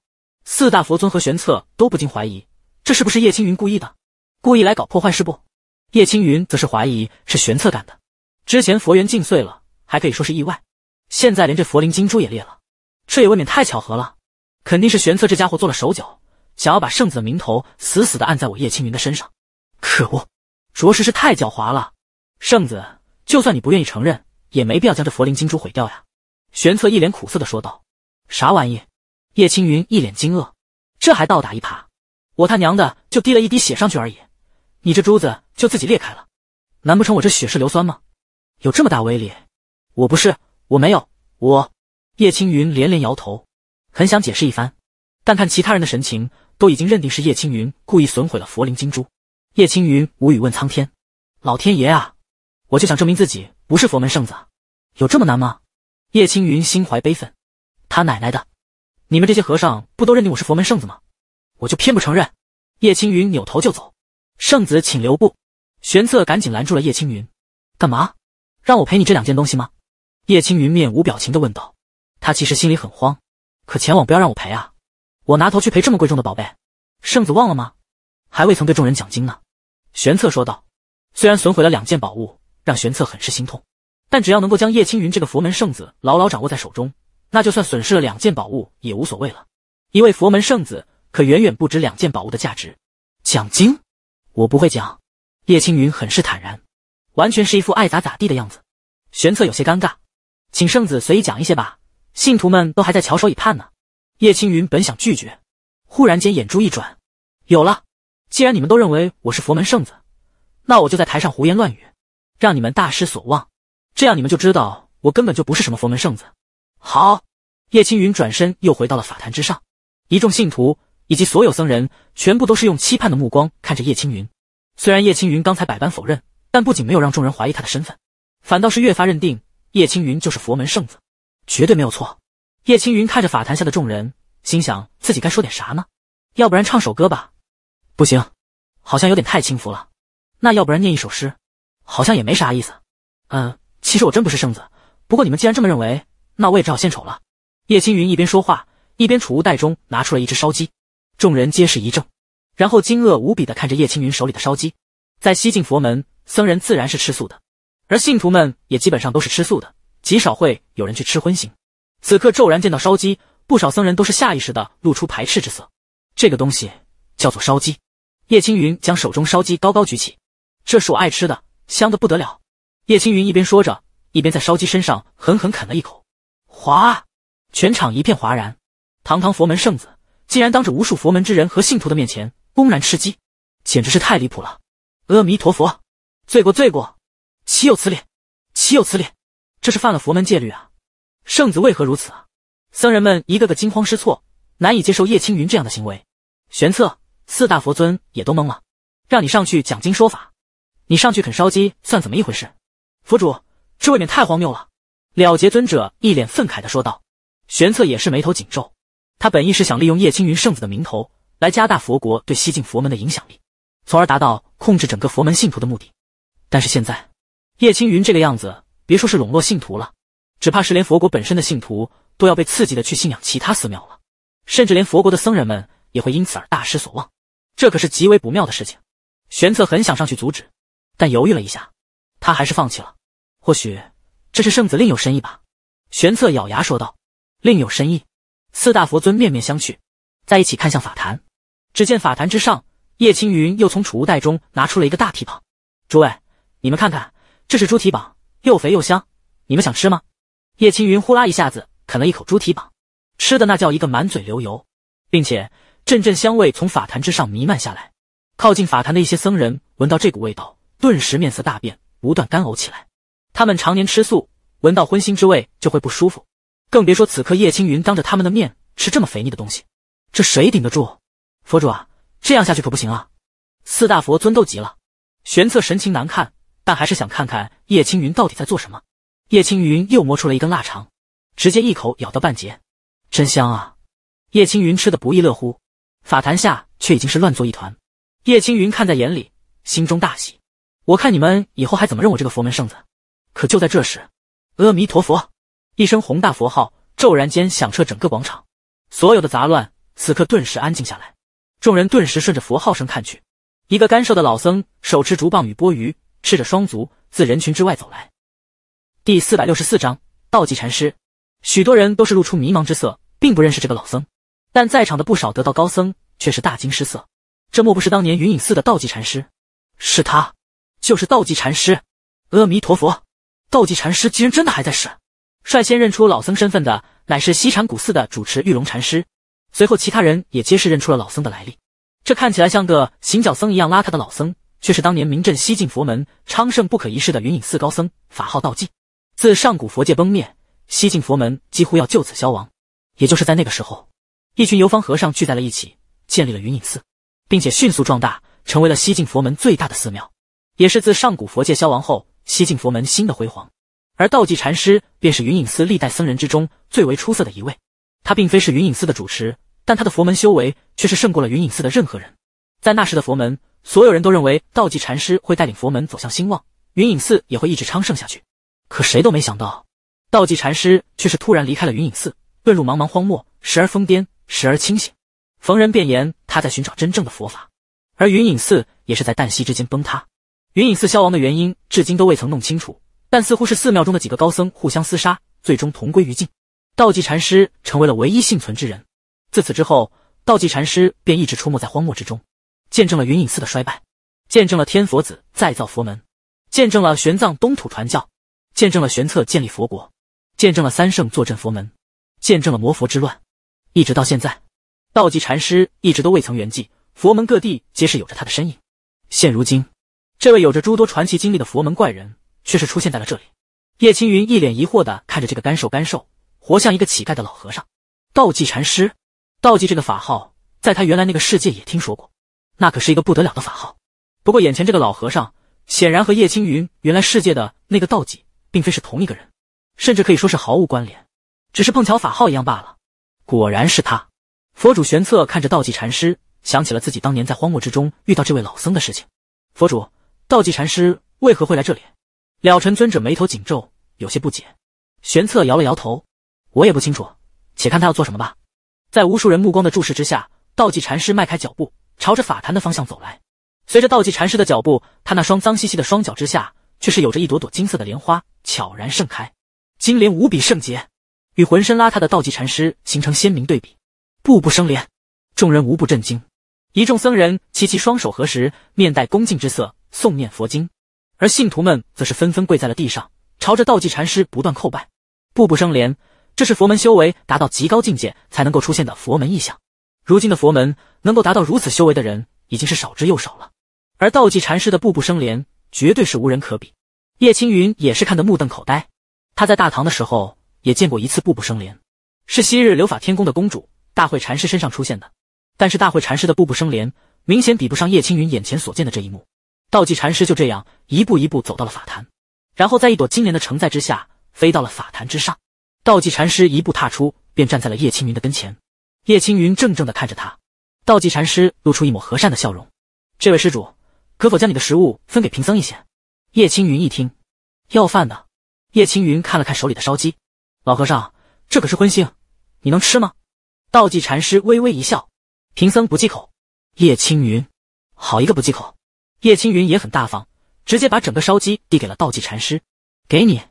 四大佛尊和玄策都不禁怀疑，这是不是叶青云故意的，故意来搞破坏是不？叶青云则是怀疑是玄策干的。之前佛缘尽碎了还可以说是意外，现在连这佛灵金珠也裂了，这也未免太巧合了。肯定是玄策这家伙做了手脚，想要把圣子的名头死死的按在我叶青云的身上。可恶，着实是太狡猾了。圣子，就算你不愿意承认，也没必要将这佛灵金珠毁掉呀。玄策一脸苦涩的说道：“啥玩意？”叶青云一脸惊愕，这还倒打一耙！我他娘的就滴了一滴血上去而已，你这珠子就自己裂开了，难不成我这血是硫酸吗？有这么大威力？我不是，我没有，我……叶青云连连摇头，很想解释一番，但看其他人的神情，都已经认定是叶青云故意损毁了佛灵金珠。叶青云无语问苍天：“老天爷啊，我就想证明自己不是佛门圣子，有这么难吗？”叶青云心怀悲愤，他奶奶的！你们这些和尚不都认定我是佛门圣子吗？我就偏不承认。叶青云扭头就走。圣子，请留步！玄策赶紧拦住了叶青云。干嘛？让我赔你这两件东西吗？叶青云面无表情地问道。他其实心里很慌，可前往不要让我赔啊！我拿头去赔这么贵重的宝贝？圣子忘了吗？还未曾对众人讲经呢。玄策说道。虽然损毁了两件宝物，让玄策很是心痛，但只要能够将叶青云这个佛门圣子牢牢掌握在手中。那就算损失了两件宝物也无所谓了。一位佛门圣子可远远不止两件宝物的价值。讲经？我不会讲。叶青云很是坦然，完全是一副爱咋咋地的样子。玄策有些尴尬，请圣子随意讲一些吧，信徒们都还在翘首以盼呢。叶青云本想拒绝，忽然间眼珠一转，有了。既然你们都认为我是佛门圣子，那我就在台上胡言乱语，让你们大失所望，这样你们就知道我根本就不是什么佛门圣子。好，叶青云转身又回到了法坛之上，一众信徒以及所有僧人全部都是用期盼的目光看着叶青云。虽然叶青云刚才百般否认，但不仅没有让众人怀疑他的身份，反倒是越发认定叶青云就是佛门圣子，绝对没有错。叶青云看着法坛下的众人，心想自己该说点啥呢？要不然唱首歌吧？不行，好像有点太轻浮了。那要不然念一首诗？好像也没啥意思。嗯，其实我真不是圣子。不过你们既然这么认为。那我也只好献丑了。叶青云一边说话，一边储物袋中拿出了一只烧鸡，众人皆是一怔，然后惊愕无比的看着叶青云手里的烧鸡。在西晋佛门，僧人自然是吃素的，而信徒们也基本上都是吃素的，极少会有人去吃荤腥。此刻骤然见到烧鸡，不少僧人都是下意识的露出排斥之色。这个东西叫做烧鸡。叶青云将手中烧鸡高高举起，这是我爱吃的，香的不得了。叶青云一边说着，一边在烧鸡身上狠狠啃了一口。哗！全场一片哗然。堂堂佛门圣子，竟然当着无数佛门之人和信徒的面前公然吃鸡，简直是太离谱了！阿弥陀佛，罪过罪过，岂有此理，岂有此理！这是犯了佛门戒律啊！圣子为何如此啊？僧人们一个个惊慌失措，难以接受叶青云这样的行为。玄策、四大佛尊也都懵了。让你上去讲经说法，你上去啃烧鸡算怎么一回事？佛主，这未免太荒谬了。了结尊者一脸愤慨的说道，玄策也是眉头紧皱，他本意是想利用叶青云圣子的名头来加大佛国对西晋佛门的影响力，从而达到控制整个佛门信徒的目的。但是现在，叶青云这个样子，别说是笼络信徒了，只怕是连佛国本身的信徒都要被刺激的去信仰其他寺庙了，甚至连佛国的僧人们也会因此而大失所望，这可是极为不妙的事情。玄策很想上去阻止，但犹豫了一下，他还是放弃了。或许。这是圣子另有深意吧？玄策咬牙说道。另有深意，四大佛尊面面相觑，在一起看向法坛。只见法坛之上，叶青云又从储物袋中拿出了一个大蹄膀。诸位，你们看看，这是猪蹄膀，又肥又香，你们想吃吗？叶青云呼啦一下子啃了一口猪蹄膀，吃的那叫一个满嘴流油，并且阵阵香味从法坛之上弥漫下来。靠近法坛的一些僧人闻到这股味道，顿时面色大变，不断干呕起来。他们常年吃素，闻到荤腥之味就会不舒服，更别说此刻叶青云当着他们的面吃这么肥腻的东西，这谁顶得住？佛主啊，这样下去可不行啊！四大佛尊都急了，玄策神情难看，但还是想看看叶青云到底在做什么。叶青云又摸出了一根腊肠，直接一口咬到半截，真香啊！叶青云吃得不亦乐乎，法坛下却已经是乱作一团。叶青云看在眼里，心中大喜。我看你们以后还怎么认我这个佛门圣子？可就在这时，阿弥陀佛！一声宏大佛号骤然间响彻整个广场，所有的杂乱此刻顿时安静下来。众人顿时顺着佛号声看去，一个干瘦的老僧手持竹棒与钵盂，赤着双足自人群之外走来。第四百六十四章道济禅师。许多人都是露出迷茫之色，并不认识这个老僧，但在场的不少得道高僧却是大惊失色，这莫不是当年云隐寺的道济禅师？是他，就是道济禅师！阿弥陀佛！道济禅师竟然真的还在世！率先认出老僧身份的，乃是西禅古寺的主持玉龙禅师。随后，其他人也皆是认出了老僧的来历。这看起来像个行脚僧一样邋遢的老僧，却是当年名震西晋佛门、昌盛不可一世的云隐寺高僧，法号道济。自上古佛界崩灭，西晋佛门几乎要就此消亡。也就是在那个时候，一群游方和尚聚在了一起，建立了云隐寺，并且迅速壮大，成为了西晋佛门最大的寺庙，也是自上古佛界消亡后。西晋佛门新的辉煌，而道济禅师便是云隐寺历代僧人之中最为出色的一位。他并非是云隐寺的主持，但他的佛门修为却是胜过了云隐寺的任何人。在那时的佛门，所有人都认为道济禅师会带领佛门走向兴旺，云隐寺也会一直昌盛下去。可谁都没想到，道济禅师却是突然离开了云隐寺，遁入茫茫荒漠，时而疯癫，时而清醒，逢人便言他在寻找真正的佛法。而云隐寺也是在旦夕之间崩塌。云隐寺消亡的原因至今都未曾弄清楚，但似乎是寺庙中的几个高僧互相厮杀，最终同归于尽。道济禅师成为了唯一幸存之人。自此之后，道济禅师便一直出没在荒漠之中，见证了云隐寺的衰败，见证了天佛子再造佛门，见证了玄奘东土传教，见证了玄策建立佛国，见证了三圣坐镇佛门，见证了魔佛之乱。一直到现在，道济禅师一直都未曾圆寂，佛门各地皆是有着他的身影。现如今。这位有着诸多传奇经历的佛门怪人，却是出现在了这里。叶青云一脸疑惑地看着这个干瘦干瘦、活像一个乞丐的老和尚。道济禅师，道济这个法号，在他原来那个世界也听说过，那可是一个不得了的法号。不过眼前这个老和尚，显然和叶青云原来世界的那个道济，并非是同一个人，甚至可以说是毫无关联，只是碰巧法号一样罢了。果然是他。佛主玄策看着道济禅师，想起了自己当年在荒漠之中遇到这位老僧的事情。佛主。道济禅师为何会来这里？了尘尊者眉头紧皱，有些不解。玄策摇了摇头，我也不清楚，且看他要做什么吧。在无数人目光的注视之下，道济禅师迈开脚步，朝着法坛的方向走来。随着道济禅师的脚步，他那双脏兮兮的双脚之下，却是有着一朵朵金色的莲花悄然盛开。金莲无比圣洁，与浑身邋遢的道济禅师形成鲜明对比。步步生莲，众人无不震惊。一众僧人齐齐双手合十，面带恭敬之色。诵念佛经，而信徒们则是纷纷跪在了地上，朝着道济禅师不断叩拜。步步生莲，这是佛门修为达到极高境界才能够出现的佛门意象。如今的佛门能够达到如此修为的人已经是少之又少了，而道济禅师的步步生莲绝对是无人可比。叶青云也是看得目瞪口呆，他在大唐的时候也见过一次步步生莲，是昔日留法天宫的公主大慧禅师身上出现的。但是大会禅师的步步生莲明显比不上叶青云眼前所见的这一幕。道济禅师就这样一步一步走到了法坛，然后在一朵金莲的承载之下，飞到了法坛之上。道济禅师一步踏出，便站在了叶青云的跟前。叶青云怔怔地看着他，道济禅师露出一抹和善的笑容：“这位施主，可否将你的食物分给贫僧一些？”叶青云一听，要饭的。叶青云看了看手里的烧鸡，老和尚，这可是荤腥，你能吃吗？道济禅师微微一笑：“贫僧不忌口。”叶青云，好一个不忌口！叶青云也很大方，直接把整个烧鸡递给了道济禅师：“给你。”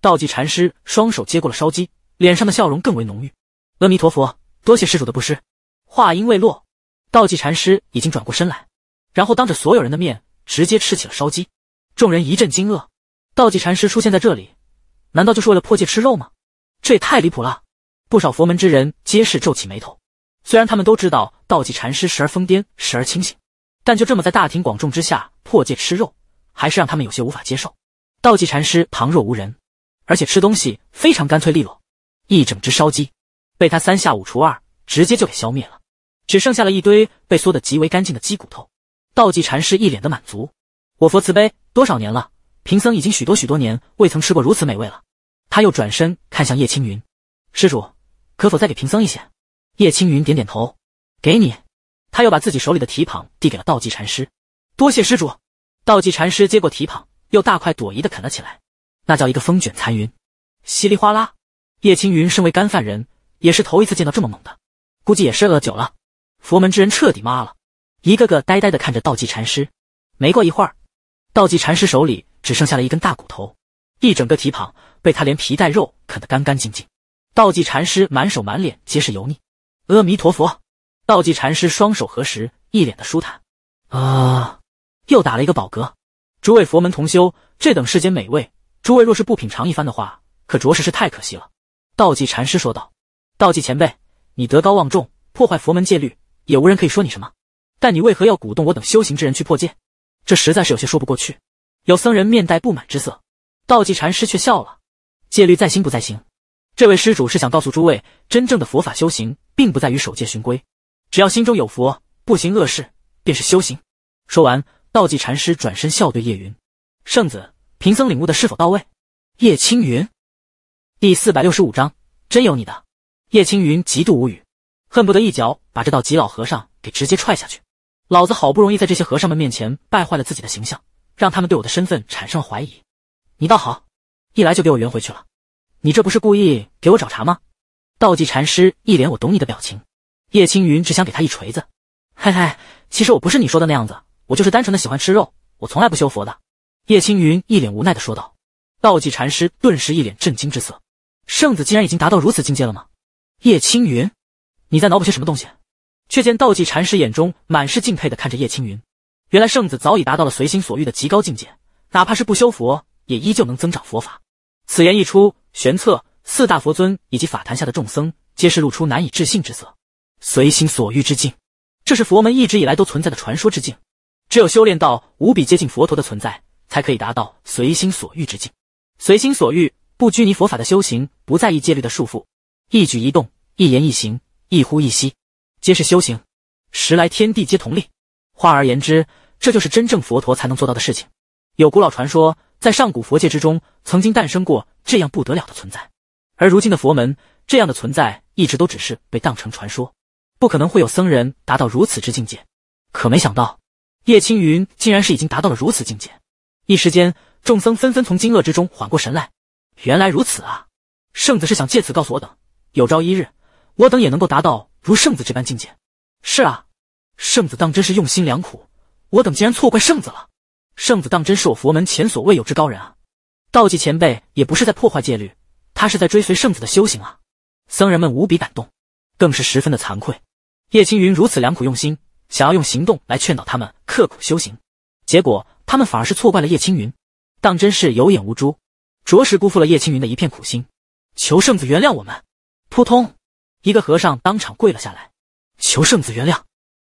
道济禅师双手接过了烧鸡，脸上的笑容更为浓郁。“阿弥陀佛，多谢施主的布施。”话音未落，道济禅师已经转过身来，然后当着所有人的面直接吃起了烧鸡。众人一阵惊愕：道济禅师出现在这里，难道就是为了破戒吃肉吗？这也太离谱了！不少佛门之人皆是皱起眉头。虽然他们都知道道济禅师时而疯癫，时而清醒。但就这么在大庭广众之下破戒吃肉，还是让他们有些无法接受。道济禅师旁若无人，而且吃东西非常干脆利落，一整只烧鸡被他三下五除二直接就给消灭了，只剩下了一堆被缩得极为干净的鸡骨头。道济禅师一脸的满足：“我佛慈悲，多少年了，贫僧已经许多许多年未曾吃过如此美味了。”他又转身看向叶青云：“施主，可否再给贫僧一些？”叶青云点点头：“给你。”他又把自己手里的蹄膀递给了道济禅师，多谢施主。道济禅师接过蹄膀，又大快朵颐的啃了起来，那叫一个风卷残云，稀里哗啦。叶青云身为干饭人，也是头一次见到这么猛的，估计也是饿久了。佛门之人彻底麻了，一个个呆呆的看着道济禅师。没过一会儿，道济禅师手里只剩下了一根大骨头，一整个蹄膀被他连皮带肉啃得干干净净。道济禅师满手满脸皆是油腻。阿弥陀佛。道济禅师双手合十，一脸的舒坦，啊，又打了一个饱嗝。诸位佛门同修，这等世间美味，诸位若是不品尝一番的话，可着实是太可惜了。道济禅师说道：“道济前辈，你德高望重，破坏佛门戒律，也无人可以说你什么。但你为何要鼓动我等修行之人去破戒？这实在是有些说不过去。”有僧人面带不满之色，道济禅师却笑了：“戒律在心不在行，这位施主是想告诉诸位，真正的佛法修行，并不在于守戒循规。”只要心中有佛，不行恶事，便是修行。说完，道济禅师转身笑对叶云：“圣子，贫僧领悟的是否到位？”叶青云第四百六十五章真有你的！叶青云极度无语，恨不得一脚把这道极老和尚给直接踹下去。老子好不容易在这些和尚们面前败坏了自己的形象，让他们对我的身份产生了怀疑，你倒好，一来就给我圆回去了，你这不是故意给我找茬吗？道济禅师一脸我懂你的表情。叶青云只想给他一锤子，嘿嘿，其实我不是你说的那样子，我就是单纯的喜欢吃肉，我从来不修佛的。叶青云一脸无奈的说道。道济禅师顿时一脸震惊之色，圣子竟然已经达到如此境界了吗？叶青云，你在脑补些什么东西？却见道济禅师眼中满是敬佩的看着叶青云，原来圣子早已达到了随心所欲的极高境界，哪怕是不修佛，也依旧能增长佛法。此言一出，玄策、四大佛尊以及法坛下的众僧皆是露出难以置信之色。随心所欲之境，这是佛门一直以来都存在的传说之境。只有修炼到无比接近佛陀的存在，才可以达到随心所欲之境。随心所欲，不拘泥佛法的修行，不在意戒律的束缚，一举一动，一言一行，一呼一吸，皆是修行。时来天地皆同力。换而言之，这就是真正佛陀才能做到的事情。有古老传说，在上古佛界之中，曾经诞生过这样不得了的存在。而如今的佛门，这样的存在一直都只是被当成传说。不可能会有僧人达到如此之境界，可没想到叶青云竟然是已经达到了如此境界。一时间，众僧纷纷从惊愕之中缓过神来。原来如此啊！圣子是想借此告诉我等，有朝一日我等也能够达到如圣子这般境界。是啊，圣子当真是用心良苦，我等竟然错怪圣子了。圣子当真是我佛门前所未有之高人啊！道济前辈也不是在破坏戒律，他是在追随圣子的修行啊！僧人们无比感动，更是十分的惭愧。叶青云如此良苦用心，想要用行动来劝导他们刻苦修行，结果他们反而是错怪了叶青云，当真是有眼无珠，着实辜负了叶青云的一片苦心。求圣子原谅我们！扑通，一个和尚当场跪了下来，求圣子原谅。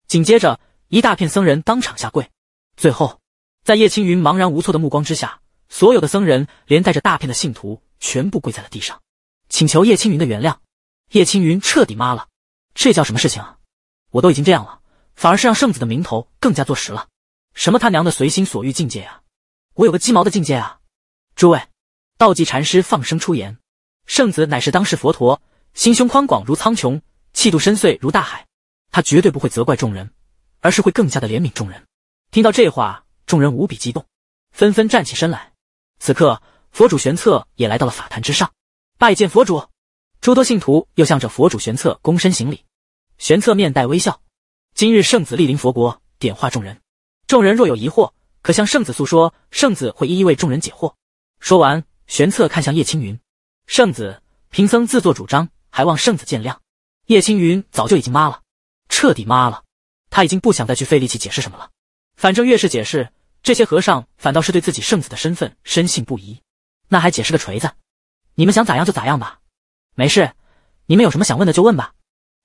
紧接着，一大片僧人当场下跪，最后，在叶青云茫然无措的目光之下，所有的僧人连带着大片的信徒全部跪在了地上，请求叶青云的原谅。叶青云彻底妈了，这叫什么事情啊？我都已经这样了，反而是让圣子的名头更加坐实了。什么他娘的随心所欲境界呀！我有个鸡毛的境界啊！诸位，道济禅师放声出言：“圣子乃是当世佛陀，心胸宽广如苍穹，气度深邃如大海。他绝对不会责怪众人，而是会更加的怜悯众人。”听到这话，众人无比激动，纷纷站起身来。此刻，佛主玄策也来到了法坛之上，拜见佛主。诸多信徒又向着佛主玄策躬身行礼。玄策面带微笑，今日圣子莅临佛国，点化众人。众人若有疑惑，可向圣子诉说，圣子会一一为众人解惑。说完，玄策看向叶青云：“圣子，贫僧自作主张，还望圣子见谅。”叶青云早就已经妈了，彻底妈了。他已经不想再去费力气解释什么了。反正越是解释，这些和尚反倒是对自己圣子的身份深信不疑。那还解释个锤子？你们想咋样就咋样吧。没事，你们有什么想问的就问吧。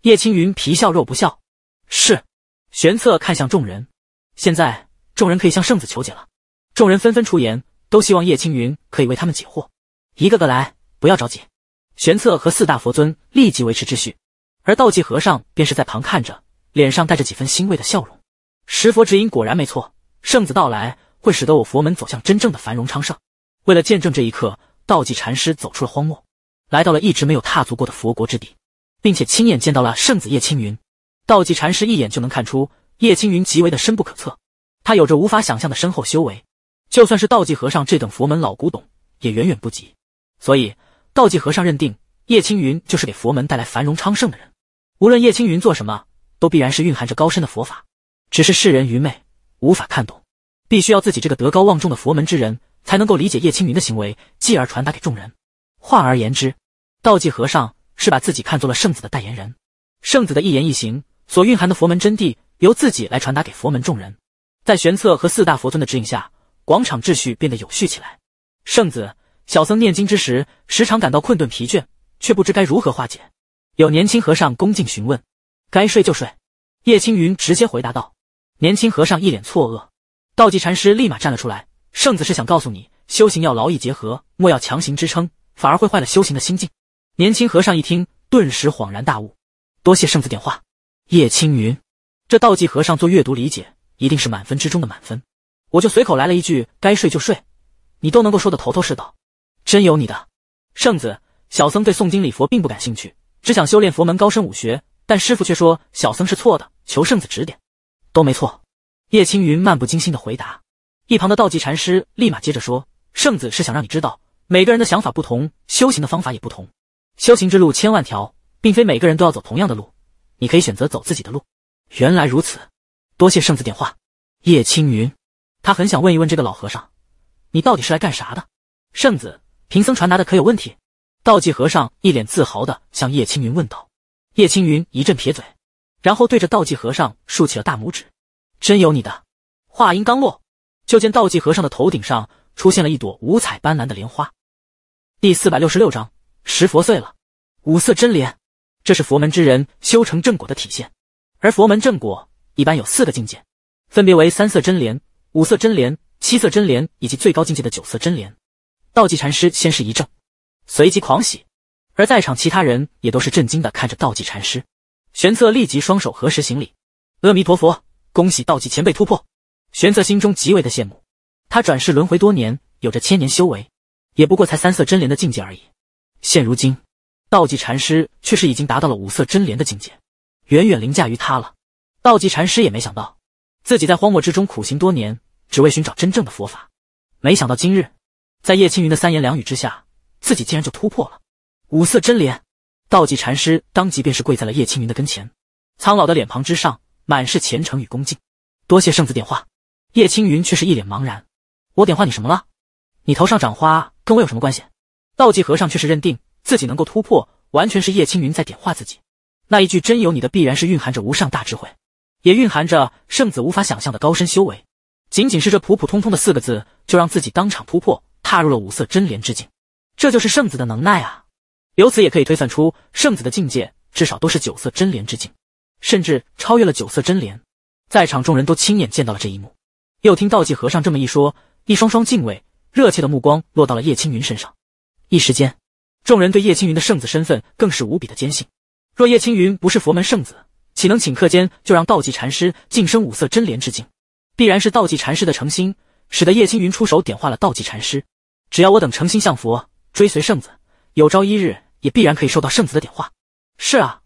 叶青云皮笑肉不笑，是。玄策看向众人，现在众人可以向圣子求解了。众人纷纷出言，都希望叶青云可以为他们解惑。一个个来，不要着急。玄策和四大佛尊立即维持秩序，而道济和尚便是在旁看着，脸上带着几分欣慰的笑容。石佛指引果然没错，圣子到来会使得我佛门走向真正的繁荣昌盛。为了见证这一刻，道济禅师走出了荒漠，来到了一直没有踏足过的佛国之地。并且亲眼见到了圣子叶青云，道济禅师一眼就能看出叶青云极为的深不可测，他有着无法想象的深厚修为，就算是道济和尚这等佛门老古董也远远不及。所以道济和尚认定叶青云就是给佛门带来繁荣昌盛的人，无论叶青云做什么，都必然是蕴含着高深的佛法，只是世人愚昧无法看懂，必须要自己这个德高望重的佛门之人才能够理解叶青云的行为，继而传达给众人。换而言之，道济和尚。是把自己看作了圣子的代言人，圣子的一言一行所蕴含的佛门真谛，由自己来传达给佛门众人。在玄策和四大佛尊的指引下，广场秩序变得有序起来。圣子，小僧念经之时，时常感到困顿疲倦，却不知该如何化解。有年轻和尚恭敬询问：“该睡就睡。”叶青云直接回答道：“年轻和尚一脸错愕，道济禅师立马站了出来：圣子是想告诉你，修行要劳逸结合，莫要强行支撑，反而会坏了修行的心境。”年轻和尚一听，顿时恍然大悟。多谢圣子点化，叶青云，这道济和尚做阅读理解一定是满分之中的满分。我就随口来了一句“该睡就睡”，你都能够说得头头是道，真有你的。圣子，小僧对诵经礼佛并不感兴趣，只想修炼佛门高深武学。但师傅却说小僧是错的，求圣子指点。都没错。叶青云漫不经心的回答。一旁的道济禅师立马接着说：“圣子是想让你知道，每个人的想法不同，修行的方法也不同。”修行之路千万条，并非每个人都要走同样的路。你可以选择走自己的路。原来如此，多谢圣子点化。叶青云，他很想问一问这个老和尚，你到底是来干啥的？圣子，贫僧传达的可有问题？道济和尚一脸自豪的向叶青云问道。叶青云一阵撇嘴，然后对着道济和尚竖起了大拇指。真有你的！话音刚落，就见道济和尚的头顶上出现了一朵五彩斑斓的莲花。第四百六十六章。十佛岁了，五色真莲，这是佛门之人修成正果的体现。而佛门正果一般有四个境界，分别为三色真莲、五色真莲、七色真莲以及最高境界的九色真莲。道济禅师先是一怔，随即狂喜，而在场其他人也都是震惊的看着道济禅师。玄策立即双手合十行礼，阿弥陀佛，恭喜道济前辈突破！玄策心中极为的羡慕，他转世轮回多年，有着千年修为，也不过才三色真莲的境界而已。现如今，道济禅师却是已经达到了五色真莲的境界，远远凌驾于他了。道济禅师也没想到，自己在荒漠之中苦行多年，只为寻找真正的佛法，没想到今日，在叶青云的三言两语之下，自己竟然就突破了五色真莲。道济禅师当即便是跪在了叶青云的跟前，苍老的脸庞之上满是虔诚与恭敬。多谢圣子点化。叶青云却是一脸茫然：“我点化你什么了？你头上长花跟我有什么关系？”道济和尚却是认定自己能够突破，完全是叶青云在点化自己。那一句“真有你的”，必然是蕴含着无上大智慧，也蕴含着圣子无法想象的高深修为。仅仅是这普普通通的四个字，就让自己当场突破，踏入了五色真莲之境。这就是圣子的能耐啊！由此也可以推算出，圣子的境界至少都是九色真莲之境，甚至超越了九色真莲。在场众人都亲眼见到了这一幕，又听道济和尚这么一说，一双双敬畏、热切的目光落到了叶青云身上。一时间，众人对叶青云的圣子身份更是无比的坚信。若叶青云不是佛门圣子，岂能顷刻间就让道济禅师晋升五色真莲之境？必然是道济禅师的诚心，使得叶青云出手点化了道济禅师。只要我等诚心向佛，追随圣子，有朝一日也必然可以受到圣子的点化。是啊，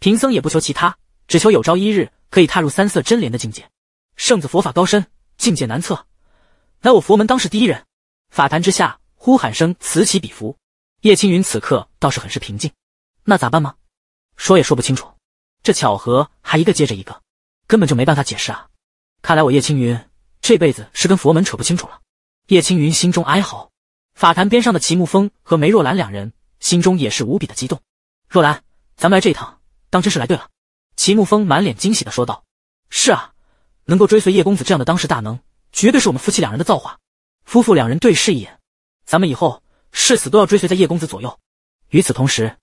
贫僧也不求其他，只求有朝一日可以踏入三色真莲的境界。圣子佛法高深，境界难测，乃我佛门当世第一人。法坛之下。呼喊声此起彼伏，叶青云此刻倒是很是平静。那咋办吗？说也说不清楚，这巧合还一个接着一个，根本就没办法解释啊！看来我叶青云这辈子是跟佛门扯不清楚了。叶青云心中哀嚎。法坛边上的齐木风和梅若兰两人心中也是无比的激动。若兰，咱们来这一趟，当真是来对了。齐木风满脸惊喜的说道：“是啊，能够追随叶公子这样的当世大能，绝对是我们夫妻两人的造化。”夫妇两人对视一眼。咱们以后誓死都要追随在叶公子左右。与此同时，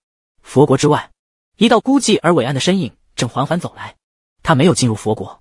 佛国之外，一道孤寂而伟岸的身影正缓缓走来。他没有进入佛国，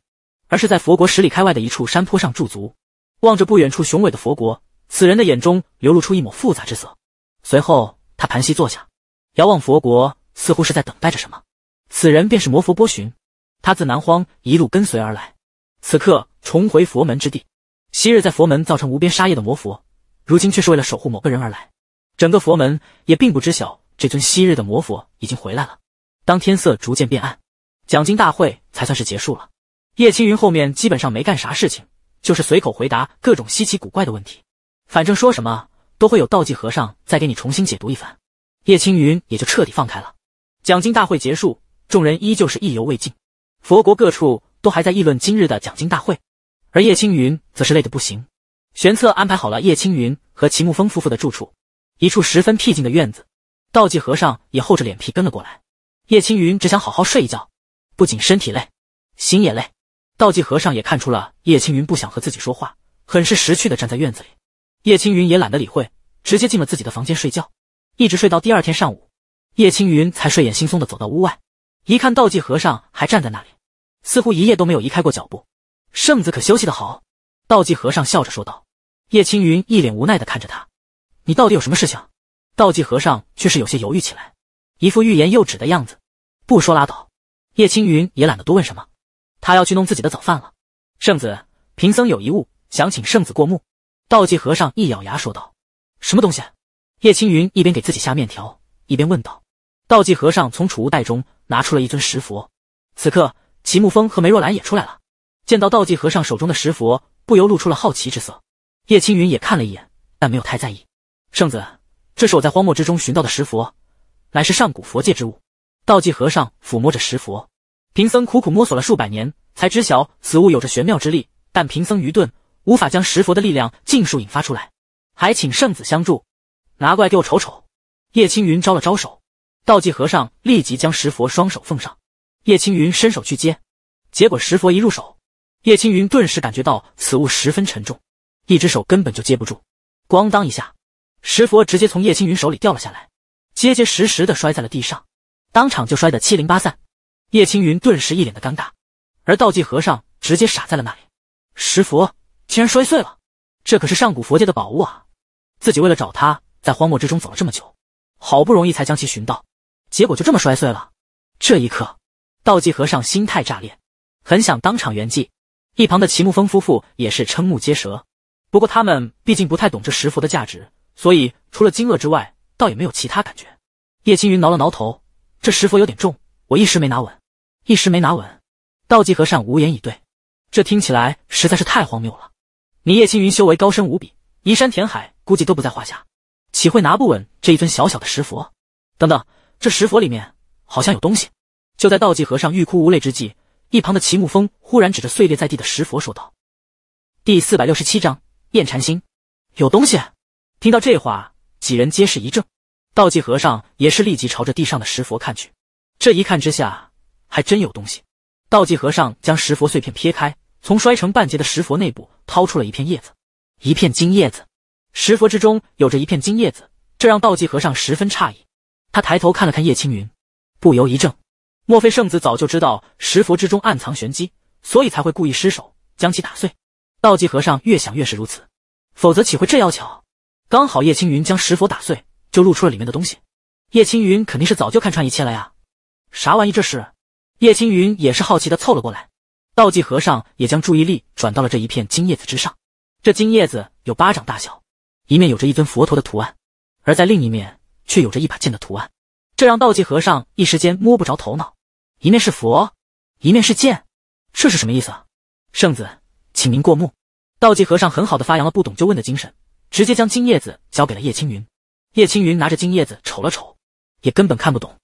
而是在佛国十里开外的一处山坡上驻足，望着不远处雄伟的佛国。此人的眼中流露出一抹复杂之色。随后，他盘膝坐下，遥望佛国，似乎是在等待着什么。此人便是魔佛波旬，他自南荒一路跟随而来，此刻重回佛门之地。昔日在佛门造成无边杀业的魔佛。如今却是为了守护某个人而来，整个佛门也并不知晓这尊昔日的魔佛已经回来了。当天色逐渐变暗，奖金大会才算是结束了。叶青云后面基本上没干啥事情，就是随口回答各种稀奇古怪的问题，反正说什么都会有道济和尚再给你重新解读一番。叶青云也就彻底放开了。奖金大会结束，众人依旧是意犹未尽，佛国各处都还在议论今日的奖金大会，而叶青云则是累得不行。玄策安排好了叶青云和齐慕风夫妇的住处，一处十分僻静的院子。道济和尚也厚着脸皮跟了过来。叶青云只想好好睡一觉，不仅身体累，心也累。道济和尚也看出了叶青云不想和自己说话，很是识趣的站在院子里。叶青云也懒得理会，直接进了自己的房间睡觉，一直睡到第二天上午，叶青云才睡眼惺忪的走到屋外，一看道济和尚还站在那里，似乎一夜都没有移开过脚步。圣子可休息的好？道济和尚笑着说道。叶青云一脸无奈的看着他，你到底有什么事情？道济和尚却是有些犹豫起来，一副欲言又止的样子。不说拉倒。叶青云也懒得多问什么，他要去弄自己的早饭了。圣子，贫僧有一物，想请圣子过目。道济和尚一咬牙说道：“什么东西？”叶青云一边给自己下面条，一边问道。道济和尚从储物袋中拿出了一尊石佛。此刻，齐木风和梅若兰也出来了，见到道济和尚手中的石佛，不由露出了好奇之色。叶青云也看了一眼，但没有太在意。圣子，这是我在荒漠之中寻到的石佛，乃是上古佛界之物。道济和尚抚摸着石佛，贫僧苦苦摸索了数百年，才知晓此物有着玄妙之力，但贫僧愚钝，无法将石佛的力量尽数引发出来，还请圣子相助，拿过来给我瞅瞅。叶青云招了招手，道济和尚立即将石佛双手奉上。叶青云伸手去接，结果石佛一入手，叶青云顿时感觉到此物十分沉重。一只手根本就接不住，咣当一下，石佛直接从叶青云手里掉了下来，结结实实的摔在了地上，当场就摔得七零八散。叶青云顿时一脸的尴尬，而道济和尚直接傻在了那里，石佛竟然摔碎了！这可是上古佛界的宝物啊，自己为了找他，在荒漠之中走了这么久，好不容易才将其寻到，结果就这么摔碎了。这一刻，道济和尚心态炸裂，很想当场圆寂。一旁的齐木风夫妇也是瞠目结舌。不过他们毕竟不太懂这石佛的价值，所以除了惊愕之外，倒也没有其他感觉。叶青云挠了挠头，这石佛有点重，我一时没拿稳。一时没拿稳，道济和尚无言以对。这听起来实在是太荒谬了。你叶青云修为高深无比，移山填海估计都不在话下，岂会拿不稳这一尊小小的石佛？等等，这石佛里面好像有东西。就在道济和尚欲哭无泪之际，一旁的齐木风忽然指着碎裂在地的石佛说道：“第四百六十七章。”燕禅心，有东西。听到这话，几人皆是一怔。道济和尚也是立即朝着地上的石佛看去。这一看之下，还真有东西。道济和尚将石佛碎片撇开，从摔成半截的石佛内部掏出了一片叶子，一片金叶子。石佛之中有着一片金叶子，这让道济和尚十分诧异。他抬头看了看叶青云，不由一怔：莫非圣子早就知道石佛之中暗藏玄机，所以才会故意失手将其打碎？道济和尚越想越是如此，否则岂会这要巧？刚好叶青云将石佛打碎，就露出了里面的东西。叶青云肯定是早就看穿一切了呀！啥玩意这是？叶青云也是好奇的凑了过来。道济和尚也将注意力转到了这一片金叶子之上。这金叶子有巴掌大小，一面有着一尊佛陀的图案，而在另一面却有着一把剑的图案。这让道济和尚一时间摸不着头脑：一面是佛，一面是剑，这是什么意思啊？圣子。请您过目，道济和尚很好的发扬了不懂就问的精神，直接将金叶子交给了叶青云。叶青云拿着金叶子瞅了瞅，也根本看不懂。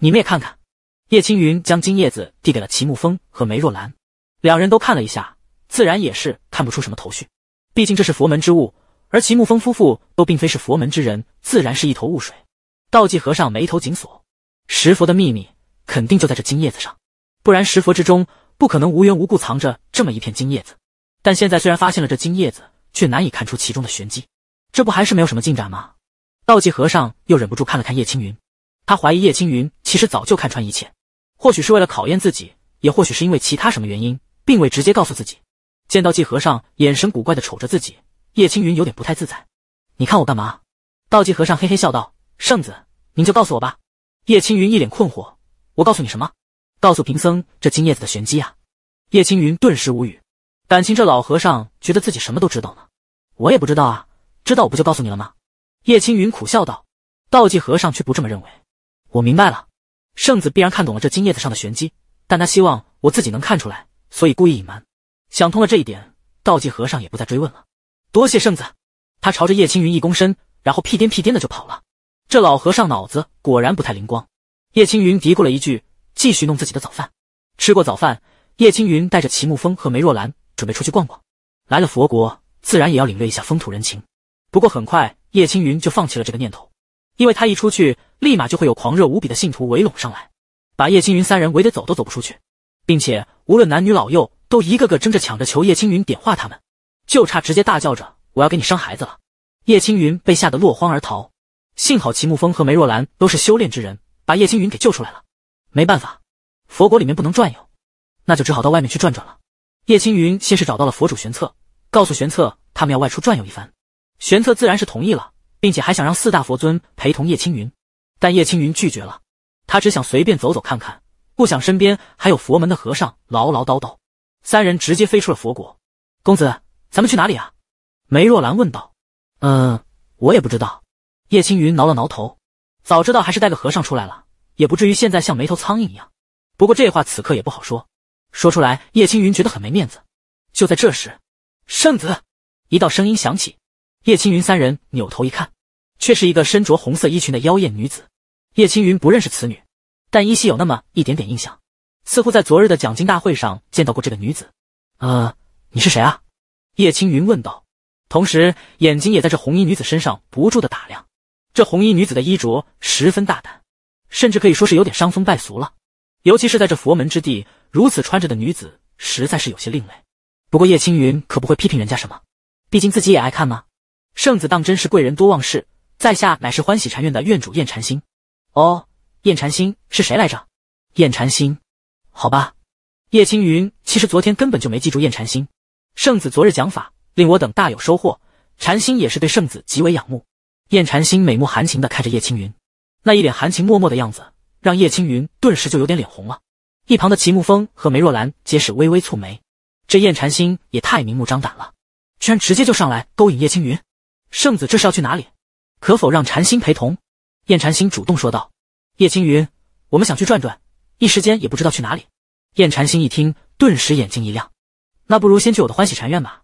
你们也看看。叶青云将金叶子递给了齐沐风和梅若兰，两人都看了一下，自然也是看不出什么头绪。毕竟这是佛门之物，而齐沐风夫妇都并非是佛门之人，自然是一头雾水。道济和尚眉头紧锁，石佛的秘密肯定就在这金叶子上，不然石佛之中不可能无缘无故藏着这么一片金叶子。但现在虽然发现了这金叶子，却难以看出其中的玄机，这不还是没有什么进展吗？道济和尚又忍不住看了看叶青云，他怀疑叶青云其实早就看穿一切，或许是为了考验自己，也或许是因为其他什么原因，并未直接告诉自己。见到济和尚眼神古怪的瞅着自己，叶青云有点不太自在。你看我干嘛？道济和尚嘿嘿笑道：“圣子，您就告诉我吧。”叶青云一脸困惑：“我告诉你什么？告诉贫僧这金叶子的玄机啊？”叶青云顿时无语。感情这老和尚觉得自己什么都知道呢？我也不知道啊，知道我不就告诉你了吗？叶青云苦笑道。道济和尚却不这么认为。我明白了，圣子必然看懂了这金叶子上的玄机，但他希望我自己能看出来，所以故意隐瞒。想通了这一点，道济和尚也不再追问了。多谢圣子，他朝着叶青云一躬身，然后屁颠屁颠的就跑了。这老和尚脑子果然不太灵光。叶青云嘀咕了一句，继续弄自己的早饭。吃过早饭，叶青云带着齐沐风和梅若兰。准备出去逛逛，来了佛国自然也要领略一下风土人情。不过很快，叶青云就放弃了这个念头，因为他一出去，立马就会有狂热无比的信徒围拢上来，把叶青云三人围得走都走不出去，并且无论男女老幼，都一个个争着抢着求叶青云点化他们，就差直接大叫着“我要给你生孩子了”。叶青云被吓得落荒而逃，幸好齐慕风和梅若兰都是修炼之人，把叶青云给救出来了。没办法，佛国里面不能转悠，那就只好到外面去转转了。叶青云先是找到了佛主玄策，告诉玄策他们要外出转悠一番，玄策自然是同意了，并且还想让四大佛尊陪同叶青云，但叶青云拒绝了，他只想随便走走看看，不想身边还有佛门的和尚唠唠叨叨。三人直接飞出了佛国。公子，咱们去哪里啊？梅若兰问道。嗯，我也不知道。叶青云挠了挠头，早知道还是带个和尚出来了，也不至于现在像没头苍蝇一样。不过这话此刻也不好说。说出来，叶青云觉得很没面子。就在这时，圣子一道声音响起，叶青云三人扭头一看，却是一个身着红色衣裙的妖艳女子。叶青云不认识此女，但依稀有那么一点点印象，似乎在昨日的奖金大会上见到过这个女子。呃，你是谁啊？叶青云问道，同时眼睛也在这红衣女子身上不住的打量。这红衣女子的衣着十分大胆，甚至可以说是有点伤风败俗了。尤其是在这佛门之地，如此穿着的女子实在是有些另类。不过叶青云可不会批评人家什么，毕竟自己也爱看嘛。圣子当真是贵人多忘事，在下乃是欢喜禅院的院主燕禅心。哦，燕禅心是谁来着？燕禅心，好吧。叶青云其实昨天根本就没记住燕禅心。圣子昨日讲法，令我等大有收获。禅心也是对圣子极为仰慕。燕禅心美目含情的看着叶青云，那一脸含情脉脉的样子。让叶青云顿时就有点脸红了，一旁的齐慕风和梅若兰皆是微微蹙眉，这燕禅心也太明目张胆了，居然直接就上来勾引叶青云。圣子这是要去哪里？可否让禅心陪同？燕禅心主动说道：“叶青云，我们想去转转，一时间也不知道去哪里。”燕禅心一听，顿时眼睛一亮：“那不如先去我的欢喜禅院吧。”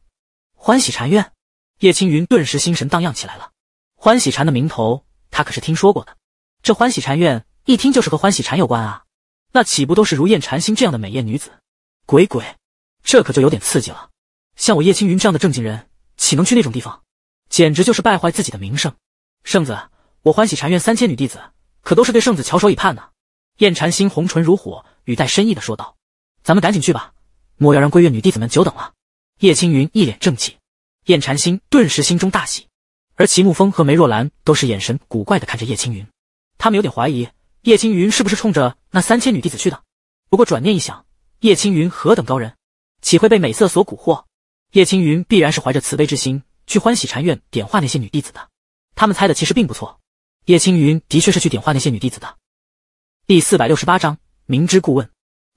欢喜禅院，叶青云顿时心神荡漾起来了。欢喜禅的名头，他可是听说过的。这欢喜禅院。一听就是和欢喜禅有关啊，那岂不都是如燕禅心这样的美艳女子？鬼鬼，这可就有点刺激了。像我叶青云这样的正经人，岂能去那种地方？简直就是败坏自己的名声。圣子，我欢喜禅院三千女弟子，可都是对圣子翘首以盼呢。燕禅心红唇如火，语带深意的说道：“咱们赶紧去吧，莫要让归月女弟子们久等了。”叶青云一脸正气，燕禅心顿时心中大喜，而齐慕风和梅若兰都是眼神古怪的看着叶青云，他们有点怀疑。叶青云是不是冲着那三千女弟子去的？不过转念一想，叶青云何等高人，岂会被美色所蛊惑？叶青云必然是怀着慈悲之心去欢喜禅院点化那些女弟子的。他们猜的其实并不错，叶青云的确是去点化那些女弟子的。第四百六十八章：明知故问。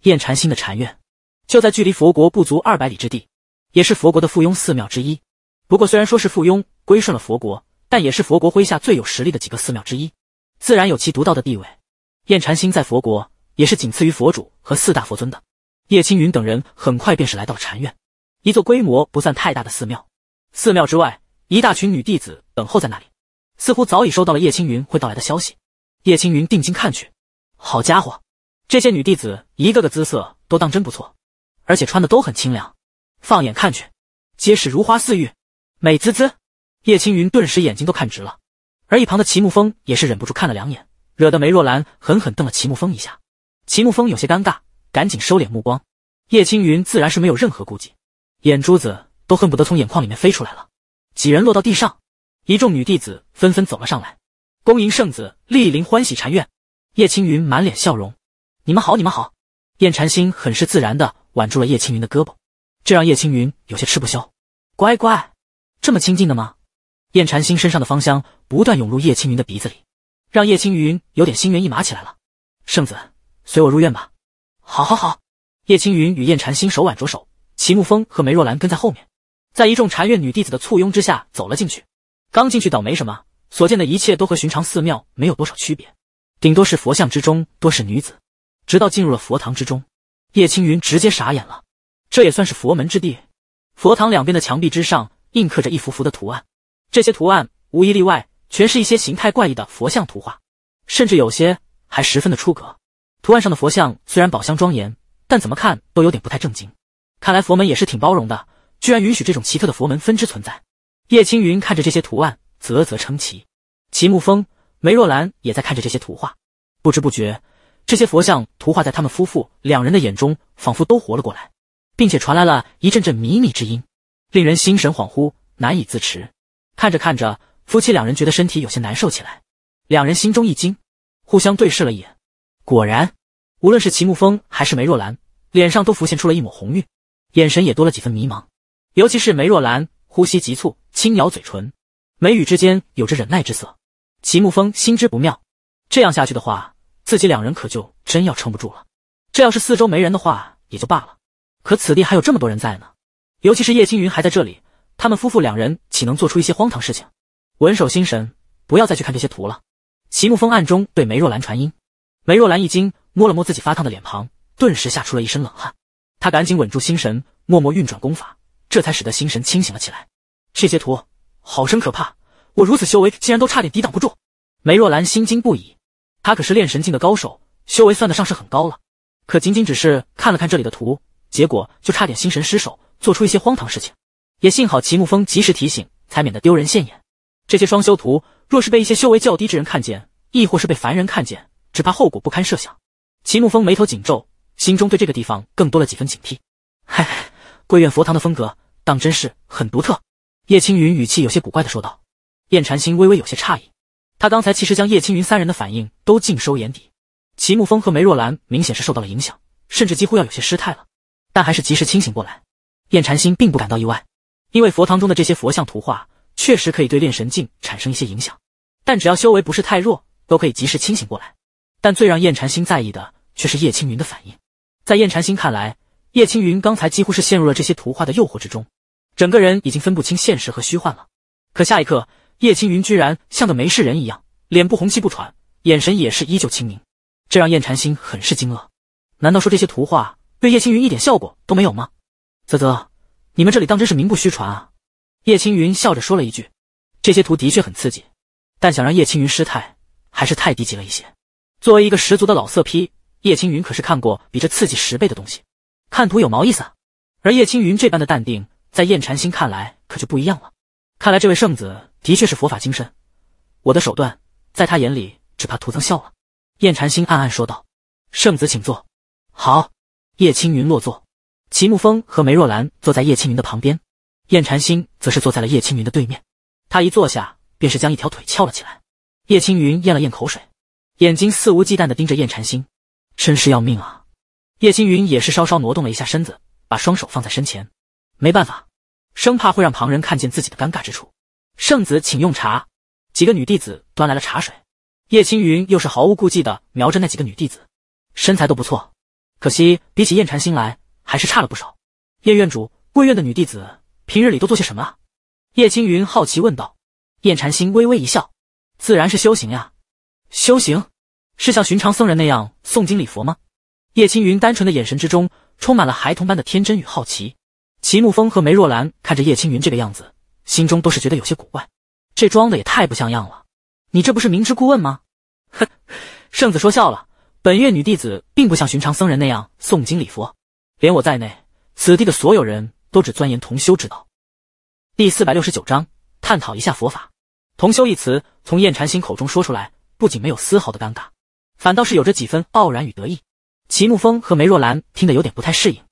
燕禅心的禅院就在距离佛国不足二百里之地，也是佛国的附庸寺庙之一。不过虽然说是附庸，归顺了佛国，但也是佛国麾下最有实力的几个寺庙之一，自然有其独到的地位。燕禅心在佛国也是仅次于佛主和四大佛尊的。叶青云等人很快便是来到了禅院，一座规模不算太大的寺庙。寺庙之外，一大群女弟子等候在那里，似乎早已收到了叶青云会到来的消息。叶青云定睛看去，好家伙，这些女弟子一个个姿色都当真不错，而且穿的都很清凉，放眼看去，皆是如花似玉，美滋滋。叶青云顿时眼睛都看直了，而一旁的齐木风也是忍不住看了两眼。惹得梅若兰狠狠瞪了齐沐风一下，齐沐风有些尴尬，赶紧收敛目光。叶青云自然是没有任何顾忌，眼珠子都恨不得从眼眶里面飞出来了。几人落到地上，一众女弟子纷纷走了上来，恭迎圣子莅临欢喜禅院。叶青云满脸笑容：“你们好，你们好。”燕禅心很是自然的挽住了叶青云的胳膊，这让叶青云有些吃不消。乖乖，这么亲近的吗？燕禅心身上的芳香不断涌入叶青云的鼻子里。让叶青云有点心猿意马起来了。圣子，随我入院吧。好，好，好。叶青云与燕禅心手挽着手，齐沐风和梅若兰跟在后面，在一众禅院女弟子的簇拥之下走了进去。刚进去，倒没什么？所见的一切都和寻常寺庙没有多少区别，顶多是佛像之中多是女子。直到进入了佛堂之中，叶青云直接傻眼了。这也算是佛门之地？佛堂两边的墙壁之上印刻着一幅幅的图案，这些图案无一例外。全是一些形态怪异的佛像图画，甚至有些还十分的出格。图案上的佛像虽然宝箱庄严，但怎么看都有点不太正经。看来佛门也是挺包容的，居然允许这种奇特的佛门分支存在。叶青云看着这些图案，啧啧称奇。齐木风、梅若兰也在看着这些图画，不知不觉，这些佛像图画在他们夫妇两人的眼中仿佛都活了过来，并且传来了一阵阵靡靡之音，令人心神恍惚，难以自持。看着看着。夫妻两人觉得身体有些难受起来，两人心中一惊，互相对视了一眼。果然，无论是齐慕风还是梅若兰，脸上都浮现出了一抹红晕，眼神也多了几分迷茫。尤其是梅若兰，呼吸急促，轻咬嘴唇，眉宇之间有着忍耐之色。齐沐风心知不妙，这样下去的话，自己两人可就真要撑不住了。这要是四周没人的话也就罢了，可此地还有这么多人在呢，尤其是叶青云还在这里，他们夫妇两人岂能做出一些荒唐事情？稳守心神，不要再去看这些图了。齐木风暗中对梅若兰传音。梅若兰一惊，摸了摸自己发烫的脸庞，顿时吓出了一身冷汗。她赶紧稳住心神，默默运转功法，这才使得心神清醒了起来。这些图好生可怕，我如此修为竟然都差点抵挡不住。梅若兰心惊不已。她可是炼神境的高手，修为算得上是很高了，可仅仅只是看了看这里的图，结果就差点心神失守，做出一些荒唐事情。也幸好齐木风及时提醒，才免得丢人现眼。这些双修图，若是被一些修为较低之人看见，亦或是被凡人看见，只怕后果不堪设想。齐木风眉头紧皱，心中对这个地方更多了几分警惕。贵院佛堂的风格，当真是很独特。叶青云语气有些古怪的说道。燕禅心微微有些诧异，他刚才其实将叶青云三人的反应都尽收眼底。齐木风和梅若兰明显是受到了影响，甚至几乎要有些失态了，但还是及时清醒过来。燕禅心并不感到意外，因为佛堂中的这些佛像图画。确实可以对炼神境产生一些影响，但只要修为不是太弱，都可以及时清醒过来。但最让燕禅心在意的却是叶青云的反应。在燕禅心看来，叶青云刚才几乎是陷入了这些图画的诱惑之中，整个人已经分不清现实和虚幻了。可下一刻，叶青云居然像个没事人一样，脸不红气不喘，眼神也是依旧清明，这让燕禅心很是惊愕。难道说这些图画对叶青云一点效果都没有吗？啧啧，你们这里当真是名不虚传啊！叶青云笑着说了一句：“这些图的确很刺激，但想让叶青云失态，还是太低级了一些。作为一个十足的老色批，叶青云可是看过比这刺激十倍的东西。看图有毛意思？”啊？”而叶青云这般的淡定，在燕禅心看来可就不一样了。看来这位圣子的确是佛法精深，我的手段在他眼里只怕徒增笑了。燕禅心暗暗说道：“圣子请坐。”好，叶青云落座，齐木风和梅若兰坐在叶青云的旁边。燕禅心则是坐在了叶青云的对面，他一坐下便是将一条腿翘了起来。叶青云咽了咽口水，眼睛肆无忌惮的盯着燕禅心，真是要命啊！叶青云也是稍稍挪动了一下身子，把双手放在身前，没办法，生怕会让旁人看见自己的尴尬之处。圣子请用茶，几个女弟子端来了茶水。叶青云又是毫无顾忌的瞄着那几个女弟子，身材都不错，可惜比起燕禅心来还是差了不少。叶院主，贵院的女弟子。平日里都做些什么？叶青云好奇问道。燕禅心微微一笑，自然是修行呀。修行是像寻常僧人那样诵经礼佛吗？叶青云单纯的眼神之中充满了孩童般的天真与好奇。齐沐风和梅若兰看着叶青云这个样子，心中都是觉得有些古怪。这装的也太不像样了！你这不是明知故问吗？哼，圣子说笑了，本院女弟子并不像寻常僧人那样诵经礼佛，连我在内，此地的所有人。都只钻研同修之道。第四百六十九章探讨一下佛法。同修一词从燕禅心口中说出来，不仅没有丝毫的尴尬，反倒是有着几分傲然与得意。齐木风和梅若兰听得有点不太适应，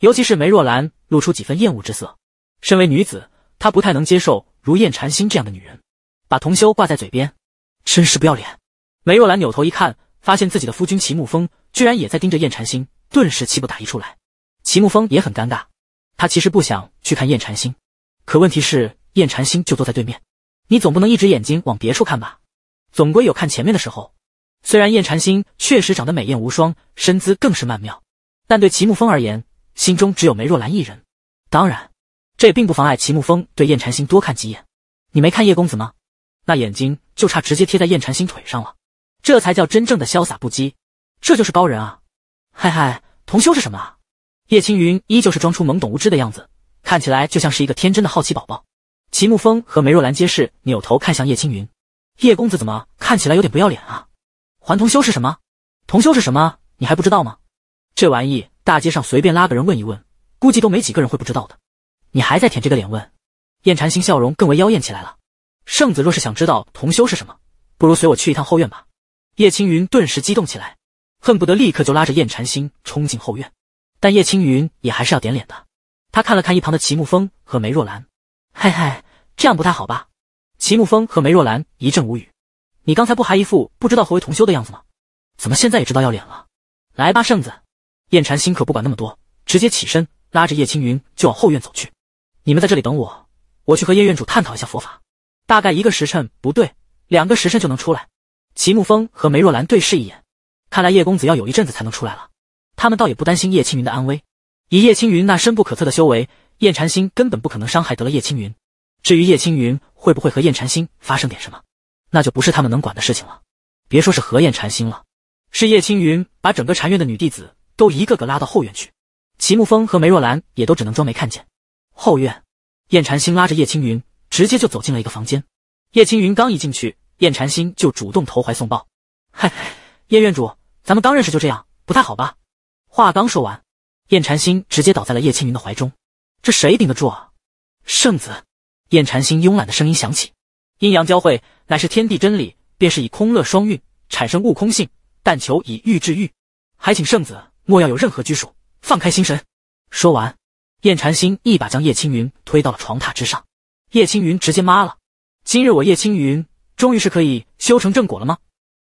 尤其是梅若兰露出几分厌恶之色。身为女子，她不太能接受如燕禅心这样的女人把同修挂在嘴边，真是不要脸。梅若兰扭头一看，发现自己的夫君齐木风居然也在盯着燕禅心，顿时气不打一处来。齐木风也很尴尬。他其实不想去看燕禅心，可问题是燕禅心就坐在对面，你总不能一直眼睛往别处看吧？总归有看前面的时候。虽然燕禅心确实长得美艳无双，身姿更是曼妙，但对齐木风而言，心中只有梅若兰一人。当然，这也并不妨碍齐木风对燕禅心多看几眼。你没看叶公子吗？那眼睛就差直接贴在燕禅心腿上了，这才叫真正的潇洒不羁。这就是高人啊！嗨嗨，同修是什么啊？叶青云依旧是装出懵懂无知的样子，看起来就像是一个天真的好奇宝宝。齐慕风和梅若兰皆是扭头看向叶青云：“叶公子怎么看起来有点不要脸啊？还童修是什么？童修是什么？你还不知道吗？这玩意大街上随便拉个人问一问，估计都没几个人会不知道的。你还在舔这个脸问？”燕禅心笑容更为妖艳起来了。圣子若是想知道童修是什么，不如随我去一趟后院吧。叶青云顿时激动起来，恨不得立刻就拉着燕禅心冲进后院。但叶青云也还是要点脸的。他看了看一旁的齐木风和梅若兰，嘿嘿，这样不太好吧？齐木风和梅若兰一阵无语。你刚才不还一副不知道何为同修的样子吗？怎么现在也知道要脸了？来吧，圣子。燕禅心可不管那么多，直接起身拉着叶青云就往后院走去。你们在这里等我，我去和叶院主探讨一下佛法。大概一个时辰，不对，两个时辰就能出来。齐木风和梅若兰对视一眼，看来叶公子要有一阵子才能出来了。他们倒也不担心叶青云的安危，以叶青云那深不可测的修为，燕禅心根本不可能伤害得了叶青云。至于叶青云会不会和燕禅心发生点什么，那就不是他们能管的事情了。别说是何燕禅心了，是叶青云把整个禅院的女弟子都一个个拉到后院去。齐慕风和梅若兰也都只能装没看见。后院，燕禅心拉着叶青云直接就走进了一个房间。叶青云刚一进去，燕禅心就主动投怀送抱。嗨，燕院主，咱们刚认识就这样，不太好吧？话刚说完，燕禅心直接倒在了叶青云的怀中，这谁顶得住啊？圣子，燕禅心慵懒的声音响起，阴阳交汇乃是天地真理，便是以空乐双运产生悟空性，但求以欲制欲，还请圣子莫要有任何拘束，放开心神。说完，燕禅心一把将叶青云推到了床榻之上，叶青云直接妈了。今日我叶青云终于是可以修成正果了吗？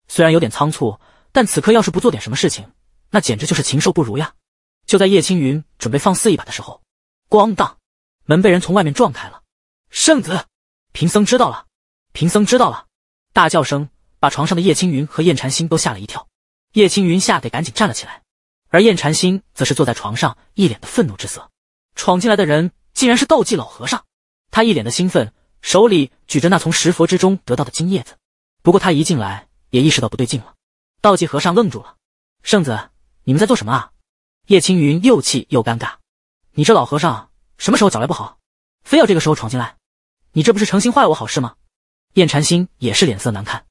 虽然有点仓促，但此刻要是不做点什么事情。那简直就是禽兽不如呀！就在叶青云准备放肆一把的时候，咣当，门被人从外面撞开了。圣子，贫僧知道了，贫僧知道了！大叫声把床上的叶青云和燕禅心都吓了一跳。叶青云吓得赶紧站了起来，而燕禅心则是坐在床上，一脸的愤怒之色。闯进来的人竟然是道济老和尚，他一脸的兴奋，手里举着那从石佛之中得到的金叶子。不过他一进来也意识到不对劲了。道济和尚愣住了，圣子。你们在做什么啊？叶青云又气又尴尬。你这老和尚什么时候脚来不好，非要这个时候闯进来？你这不是诚心坏我好事吗？燕禅心也是脸色难看，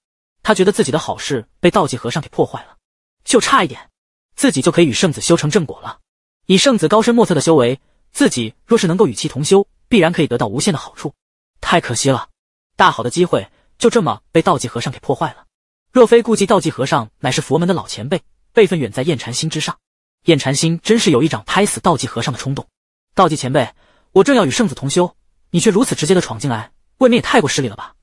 他觉得自己的好事被道济和尚给破坏了，就差一点，自己就可以与圣子修成正果了。以圣子高深莫测的修为，自己若是能够与其同修，必然可以得到无限的好处。太可惜了，大好的机会就这么被道济和尚给破坏了。若非顾忌道济和尚乃是佛门的老前辈。辈分远在燕禅心之上，燕禅心真是有一掌拍死道济和尚的冲动。道济前辈，我正要与圣子同修，你却如此直接的闯进来，未免也太过失礼了吧？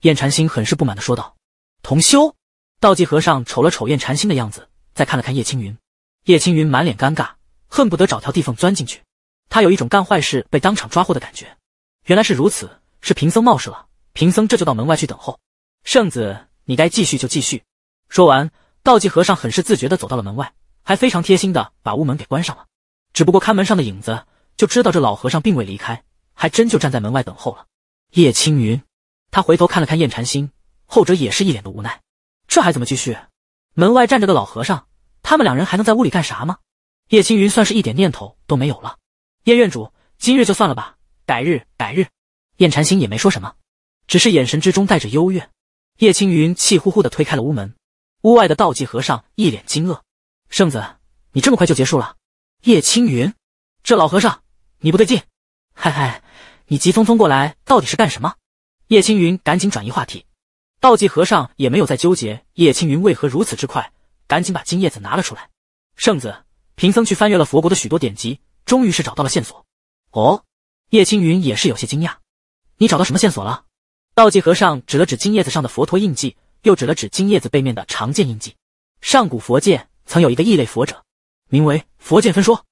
燕禅心很是不满的说道。同修，道济和尚瞅了瞅燕禅心的样子，再看了看叶青云，叶青云满脸尴尬，恨不得找条地缝钻进去。他有一种干坏事被当场抓获的感觉。原来是如此，是贫僧冒失了，贫僧这就到门外去等候。圣子，你该继续就继续。说完。道济和尚很是自觉地走到了门外，还非常贴心地把屋门给关上了。只不过看门上的影子，就知道这老和尚并未离开，还真就站在门外等候了。叶青云，他回头看了看燕禅心，后者也是一脸的无奈，这还怎么继续？门外站着个老和尚，他们两人还能在屋里干啥吗？叶青云算是一点念头都没有了。叶院主，今日就算了吧，改日，改日。燕禅心也没说什么，只是眼神之中带着幽怨。叶青云气呼呼地推开了屋门。屋外的道济和尚一脸惊愕：“圣子，你这么快就结束了？”叶青云，这老和尚，你不对劲！嘿嘿，你急匆匆过来到底是干什么？”叶青云赶紧转移话题。道济和尚也没有再纠结叶青云为何如此之快，赶紧把金叶子拿了出来。“圣子，贫僧去翻阅了佛国的许多典籍，终于是找到了线索。”哦，叶青云也是有些惊讶：“你找到什么线索了？”道济和尚指了指金叶子上的佛陀印记。又指了指金叶子背面的长剑印记，上古佛界曾有一个异类佛者，名为佛剑分说。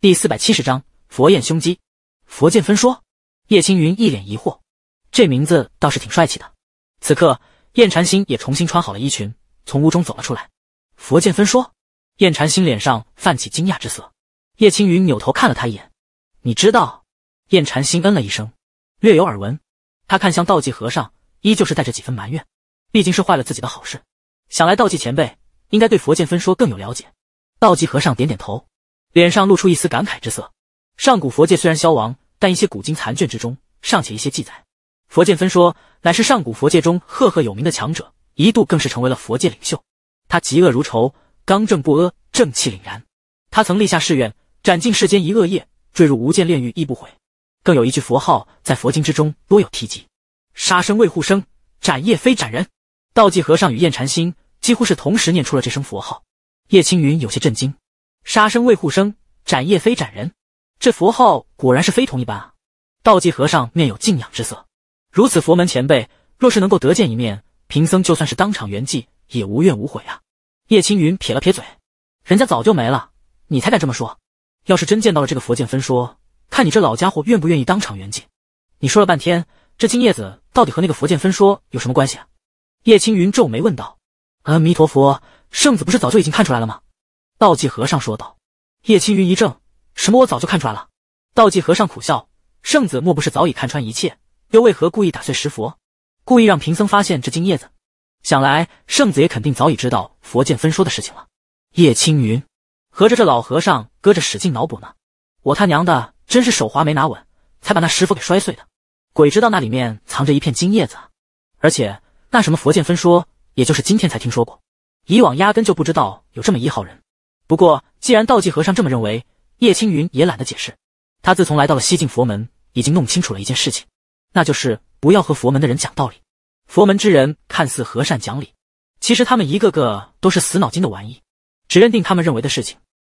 第四百七十章佛焰凶击。佛剑分说。叶青云一脸疑惑，这名字倒是挺帅气的。此刻，燕禅心也重新穿好了衣裙，从屋中走了出来。佛剑分说，燕禅心脸上泛起惊讶之色。叶青云扭头看了他一眼，你知道？燕禅心嗯了一声，略有耳闻。他看向道济和尚，依旧是带着几分埋怨。毕竟是坏了自己的好事，想来道济前辈应该对佛剑分说更有了解。道济和尚点点头，脸上露出一丝感慨之色。上古佛界虽然消亡，但一些古今残卷之中尚且一些记载。佛剑分说乃是上古佛界中赫赫有名的强者，一度更是成为了佛界领袖。他嫉恶如仇，刚正不阿，正气凛然。他曾立下誓愿，斩尽世间一恶业，坠入无间炼狱亦不悔。更有一句佛号在佛经之中多有提及：杀生为护生，斩业非斩人。道济和尚与燕禅心几乎是同时念出了这声佛号，叶青云有些震惊。杀生为护生，斩叶非斩人，这佛号果然是非同一般啊！道济和尚面有敬仰之色，如此佛门前辈，若是能够得见一面，贫僧就算是当场圆寂也无怨无悔啊！叶青云撇了撇嘴，人家早就没了，你才敢这么说。要是真见到了这个佛剑分说，看你这老家伙愿不愿意当场圆寂？你说了半天，这金叶子到底和那个佛剑分说有什么关系啊？叶青云皱眉问道：“阿弥陀佛，圣子不是早就已经看出来了吗？”道济和尚说道。叶青云一怔：“什么？我早就看出来了？”道济和尚苦笑：“圣子莫不是早已看穿一切，又为何故意打碎石佛，故意让贫僧发现这金叶子？想来圣子也肯定早已知道佛剑分说的事情了。”叶青云合着这老和尚搁着使劲脑补呢？我他娘的真是手滑没拿稳，才把那石佛给摔碎的。鬼知道那里面藏着一片金叶子，而且……那什么佛剑分说，也就是今天才听说过，以往压根就不知道有这么一号人。不过既然道济和尚这么认为，叶青云也懒得解释。他自从来到了西晋佛门，已经弄清楚了一件事情，那就是不要和佛门的人讲道理。佛门之人看似和善讲理，其实他们一个个都是死脑筋的玩意，只认定他们认为的事情。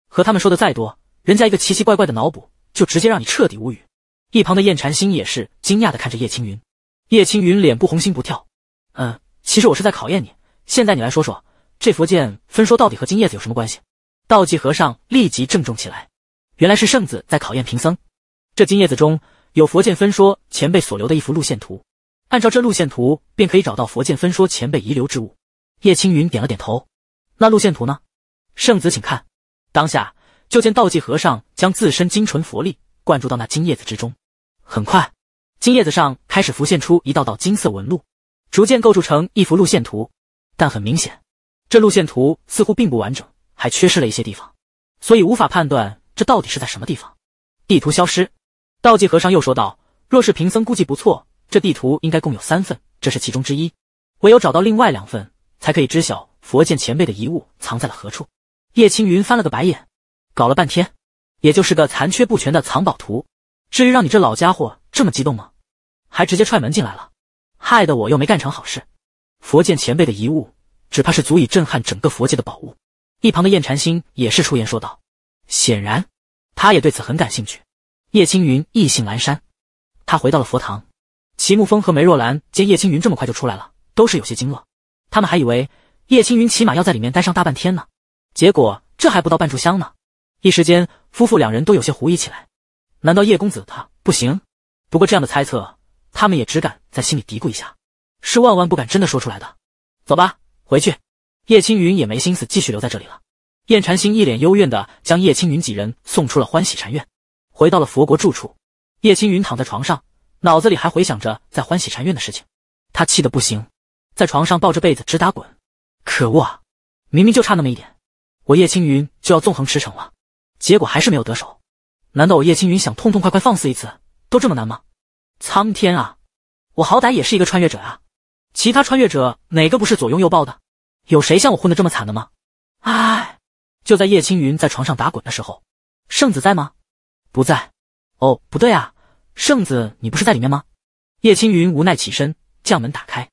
和他们说的再多，人家一个奇奇怪怪的脑补，就直接让你彻底无语。一旁的燕禅心也是惊讶的看着叶青云，叶青云脸不红心不跳。嗯，其实我是在考验你。现在你来说说，这佛剑分说到底和金叶子有什么关系？道济和尚立即郑重起来。原来是圣子在考验贫僧。这金叶子中有佛剑分说前辈所留的一幅路线图，按照这路线图，便可以找到佛剑分说前辈遗留之物。叶青云点了点头。那路线图呢？圣子，请看。当下就见道济和尚将自身精纯佛力灌注到那金叶子之中，很快，金叶子上开始浮现出一道道金色纹路。逐渐构筑成一幅路线图，但很明显，这路线图似乎并不完整，还缺失了一些地方，所以无法判断这到底是在什么地方。地图消失，道济和尚又说道：“若是贫僧估计不错，这地图应该共有三份，这是其中之一，唯有找到另外两份，才可以知晓佛剑前辈的遗物藏在了何处。”叶青云翻了个白眼，搞了半天，也就是个残缺不全的藏宝图，至于让你这老家伙这么激动吗？还直接踹门进来了。害得我又没干成好事。佛剑前辈的遗物，只怕是足以震撼整个佛界的宝物。一旁的燕禅心也是出言说道，显然他也对此很感兴趣。叶青云意兴阑珊，他回到了佛堂。齐木风和梅若兰见叶青云这么快就出来了，都是有些惊愕。他们还以为叶青云起码要在里面待上大半天呢，结果这还不到半炷香呢。一时间，夫妇两人都有些狐疑起来。难道叶公子他不行？不过这样的猜测。他们也只敢在心里嘀咕一下，是万万不敢真的说出来的。走吧，回去。叶青云也没心思继续留在这里了。燕禅心一脸幽怨的将叶青云几人送出了欢喜禅院，回到了佛国住处。叶青云躺在床上，脑子里还回想着在欢喜禅院的事情，他气得不行，在床上抱着被子直打滚。可恶啊！明明就差那么一点，我叶青云就要纵横驰骋了，结果还是没有得手。难道我叶青云想痛痛快快放肆一次都这么难吗？苍天啊，我好歹也是一个穿越者啊！其他穿越者哪个不是左拥右抱的？有谁像我混得这么惨的吗？唉，就在叶青云在床上打滚的时候，圣子在吗？不在。哦，不对啊，圣子你不是在里面吗？叶青云无奈起身，将门打开，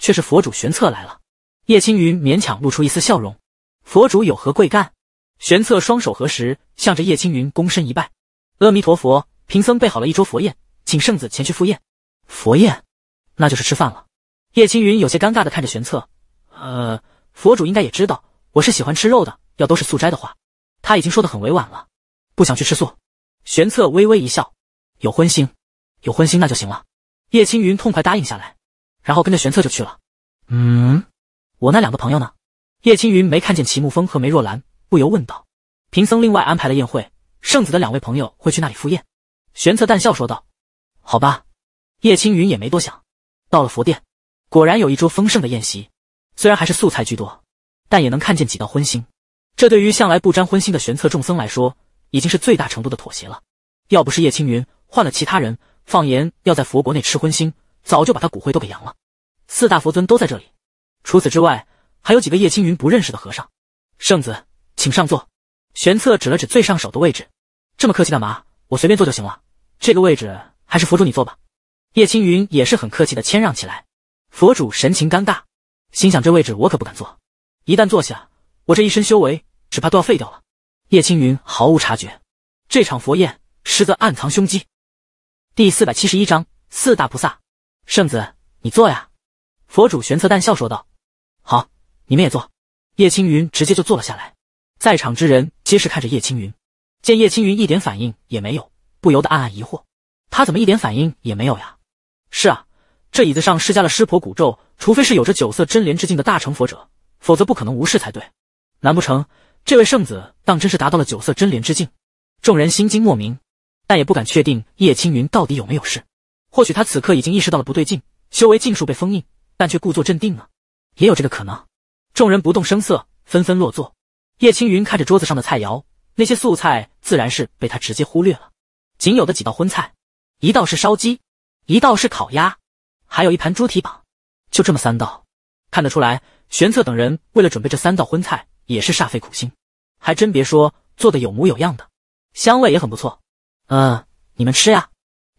却是佛主玄策来了。叶青云勉强露出一丝笑容：“佛主有何贵干？”玄策双手合十，向着叶青云躬身一拜：“阿弥陀佛，贫僧备好了一桌佛宴。”请圣子前去赴宴，佛宴，那就是吃饭了。叶青云有些尴尬的看着玄策，呃，佛主应该也知道我是喜欢吃肉的，要都是素斋的话，他已经说的很委婉了，不想去吃素。玄策微微一笑，有荤腥，有荤腥那就行了。叶青云痛快答应下来，然后跟着玄策就去了。嗯，我那两个朋友呢？叶青云没看见齐慕风和梅若兰，不由问道。贫僧另外安排了宴会，圣子的两位朋友会去那里赴宴。玄策淡笑说道。好吧，叶青云也没多想，到了佛殿，果然有一桌丰盛的宴席，虽然还是素菜居多，但也能看见几道荤腥。这对于向来不沾荤腥的玄策众僧来说，已经是最大程度的妥协了。要不是叶青云换了其他人，放言要在佛国内吃荤腥，早就把他骨灰都给扬了。四大佛尊都在这里，除此之外，还有几个叶青云不认识的和尚。圣子，请上座。玄策指了指最上手的位置，这么客气干嘛？我随便坐就行了。这个位置。还是佛主你坐吧，叶青云也是很客气的谦让起来。佛主神情尴尬，心想这位置我可不敢坐，一旦坐下，我这一身修为只怕都要废掉了。叶青云毫无察觉，这场佛宴实则暗藏凶机。第四百七十一章四大菩萨，圣子你坐呀！佛主玄策淡笑说道：“好，你们也坐。”叶青云直接就坐了下来，在场之人皆是看着叶青云，见叶青云一点反应也没有，不由得暗暗疑惑。他怎么一点反应也没有呀？是啊，这椅子上施加了湿婆蛊咒，除非是有着九色真莲之境的大成佛者，否则不可能无视才对。难不成这位圣子当真是达到了九色真莲之境？众人心惊莫名，但也不敢确定叶青云到底有没有事。或许他此刻已经意识到了不对劲，修为尽数被封印，但却故作镇定呢？也有这个可能。众人不动声色，纷纷落座。叶青云看着桌子上的菜肴，那些素菜自然是被他直接忽略了，仅有的几道荤菜。一道是烧鸡，一道是烤鸭，还有一盘猪蹄膀，就这么三道。看得出来，玄策等人为了准备这三道荤菜，也是煞费苦心，还真别说，做的有模有样的，香味也很不错。嗯，你们吃呀。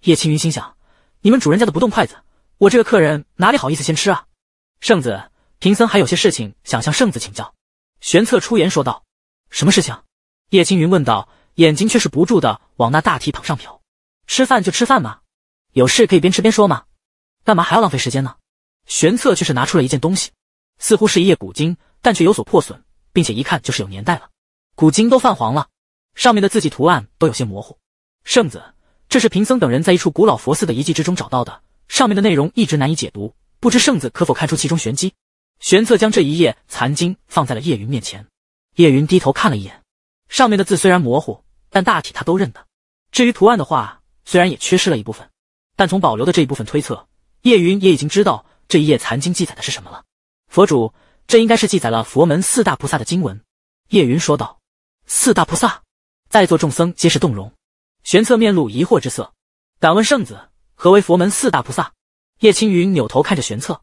叶青云心想，你们主人家都不动筷子，我这个客人哪里好意思先吃啊？圣子，贫僧还有些事情想向圣子请教。玄策出言说道。什么事情？叶青云问道，眼睛却是不住的往那大蹄膀上瞟。吃饭就吃饭嘛，有事可以边吃边说嘛，干嘛还要浪费时间呢？玄策却是拿出了一件东西，似乎是一页古经，但却有所破损，并且一看就是有年代了。古经都泛黄了，上面的字迹图案都有些模糊。圣子，这是贫僧等人在一处古老佛寺的遗迹之中找到的，上面的内容一直难以解读，不知圣子可否看出其中玄机？玄策将这一页残经放在了叶云面前，叶云低头看了一眼，上面的字虽然模糊，但大体他都认得。至于图案的话，虽然也缺失了一部分，但从保留的这一部分推测，叶云也已经知道这一页残经记载的是什么了。佛主，这应该是记载了佛门四大菩萨的经文。叶云说道。四大菩萨，在座众僧皆是动容。玄策面露疑惑之色，敢问圣子，何为佛门四大菩萨？叶青云扭头看着玄策，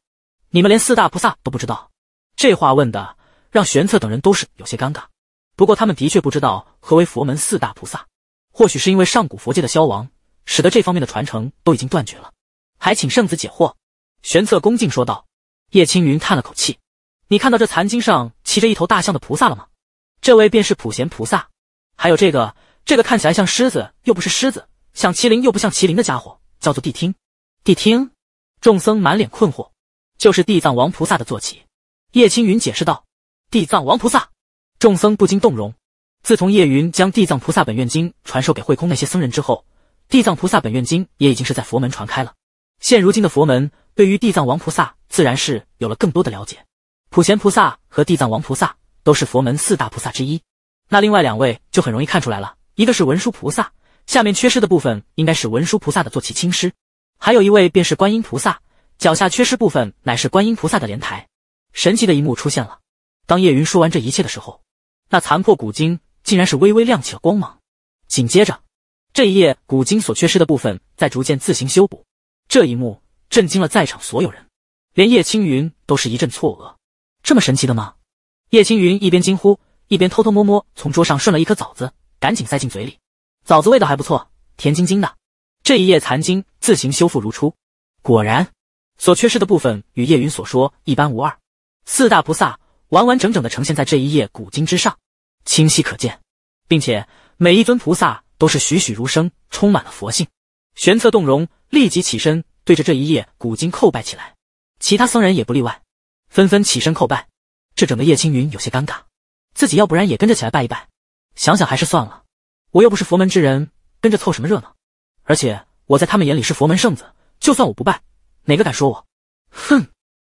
你们连四大菩萨都不知道？这话问的让玄策等人都是有些尴尬。不过他们的确不知道何为佛门四大菩萨，或许是因为上古佛界的消亡。使得这方面的传承都已经断绝了，还请圣子解惑。”玄策恭敬说道。叶青云叹了口气：“你看到这残经上骑着一头大象的菩萨了吗？这位便是普贤菩萨。还有这个，这个看起来像狮子又不是狮子，像麒麟又不像麒麟的家伙，叫做谛听。谛听。”众僧满脸困惑：“就是地藏王菩萨的坐骑。”叶青云解释道：“地藏王菩萨。”众僧不禁动容。自从叶云将《地藏菩萨本愿经》传授给慧空那些僧人之后。地藏菩萨本愿经也已经是在佛门传开了，现如今的佛门对于地藏王菩萨自然是有了更多的了解。普贤菩萨和地藏王菩萨都是佛门四大菩萨之一，那另外两位就很容易看出来了，一个是文殊菩萨，下面缺失的部分应该是文殊菩萨的坐骑青狮，还有一位便是观音菩萨，脚下缺失部分乃是观音菩萨的莲台。神奇的一幕出现了，当叶云说完这一切的时候，那残破古经竟然是微微亮起了光芒，紧接着。这一页古今所缺失的部分在逐渐自行修补，这一幕震惊了在场所有人，连叶青云都是一阵错愕。这么神奇的吗？叶青云一边惊呼，一边偷偷摸摸从桌上顺了一颗枣子，赶紧塞进嘴里。枣子味道还不错，甜津津的。这一页残经自行修复如初，果然，所缺失的部分与叶云所说一般无二。四大菩萨完完整整地呈现在这一页古经之上，清晰可见，并且每一尊菩萨。都是栩栩如生，充满了佛性。玄策动容，立即起身，对着这一页古经叩拜起来。其他僧人也不例外，纷纷起身叩拜。这整个叶青云有些尴尬，自己要不然也跟着起来拜一拜。想想还是算了，我又不是佛门之人，跟着凑什么热闹？而且我在他们眼里是佛门圣子，就算我不拜，哪个敢说我？哼！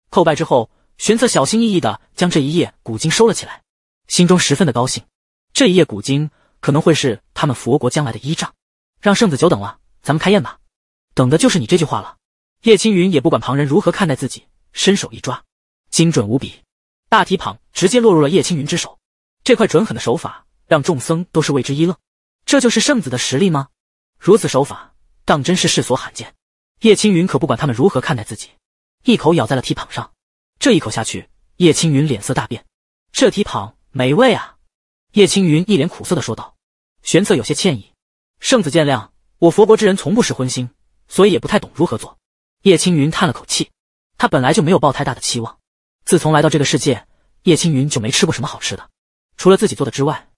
叩拜之后，玄策小心翼翼的将这一页古经收了起来，心中十分的高兴。这一页古经。可能会是他们佛国将来的依仗，让圣子久等了，咱们开宴吧。等的就是你这句话了。叶青云也不管旁人如何看待自己，伸手一抓，精准无比，大蹄膀直接落入了叶青云之手。这块准狠的手法让众僧都是为之一愣，这就是圣子的实力吗？如此手法，当真是世所罕见。叶青云可不管他们如何看待自己，一口咬在了蹄膀上。这一口下去，叶青云脸色大变，这蹄膀美味啊！叶青云一脸苦涩的说道：“玄策有些歉意，圣子见谅。我佛国之人从不食荤腥，所以也不太懂如何做。”叶青云叹了口气，他本来就没有抱太大的期望。自从来到这个世界，叶青云就没吃过什么好吃的，除了自己做的之外。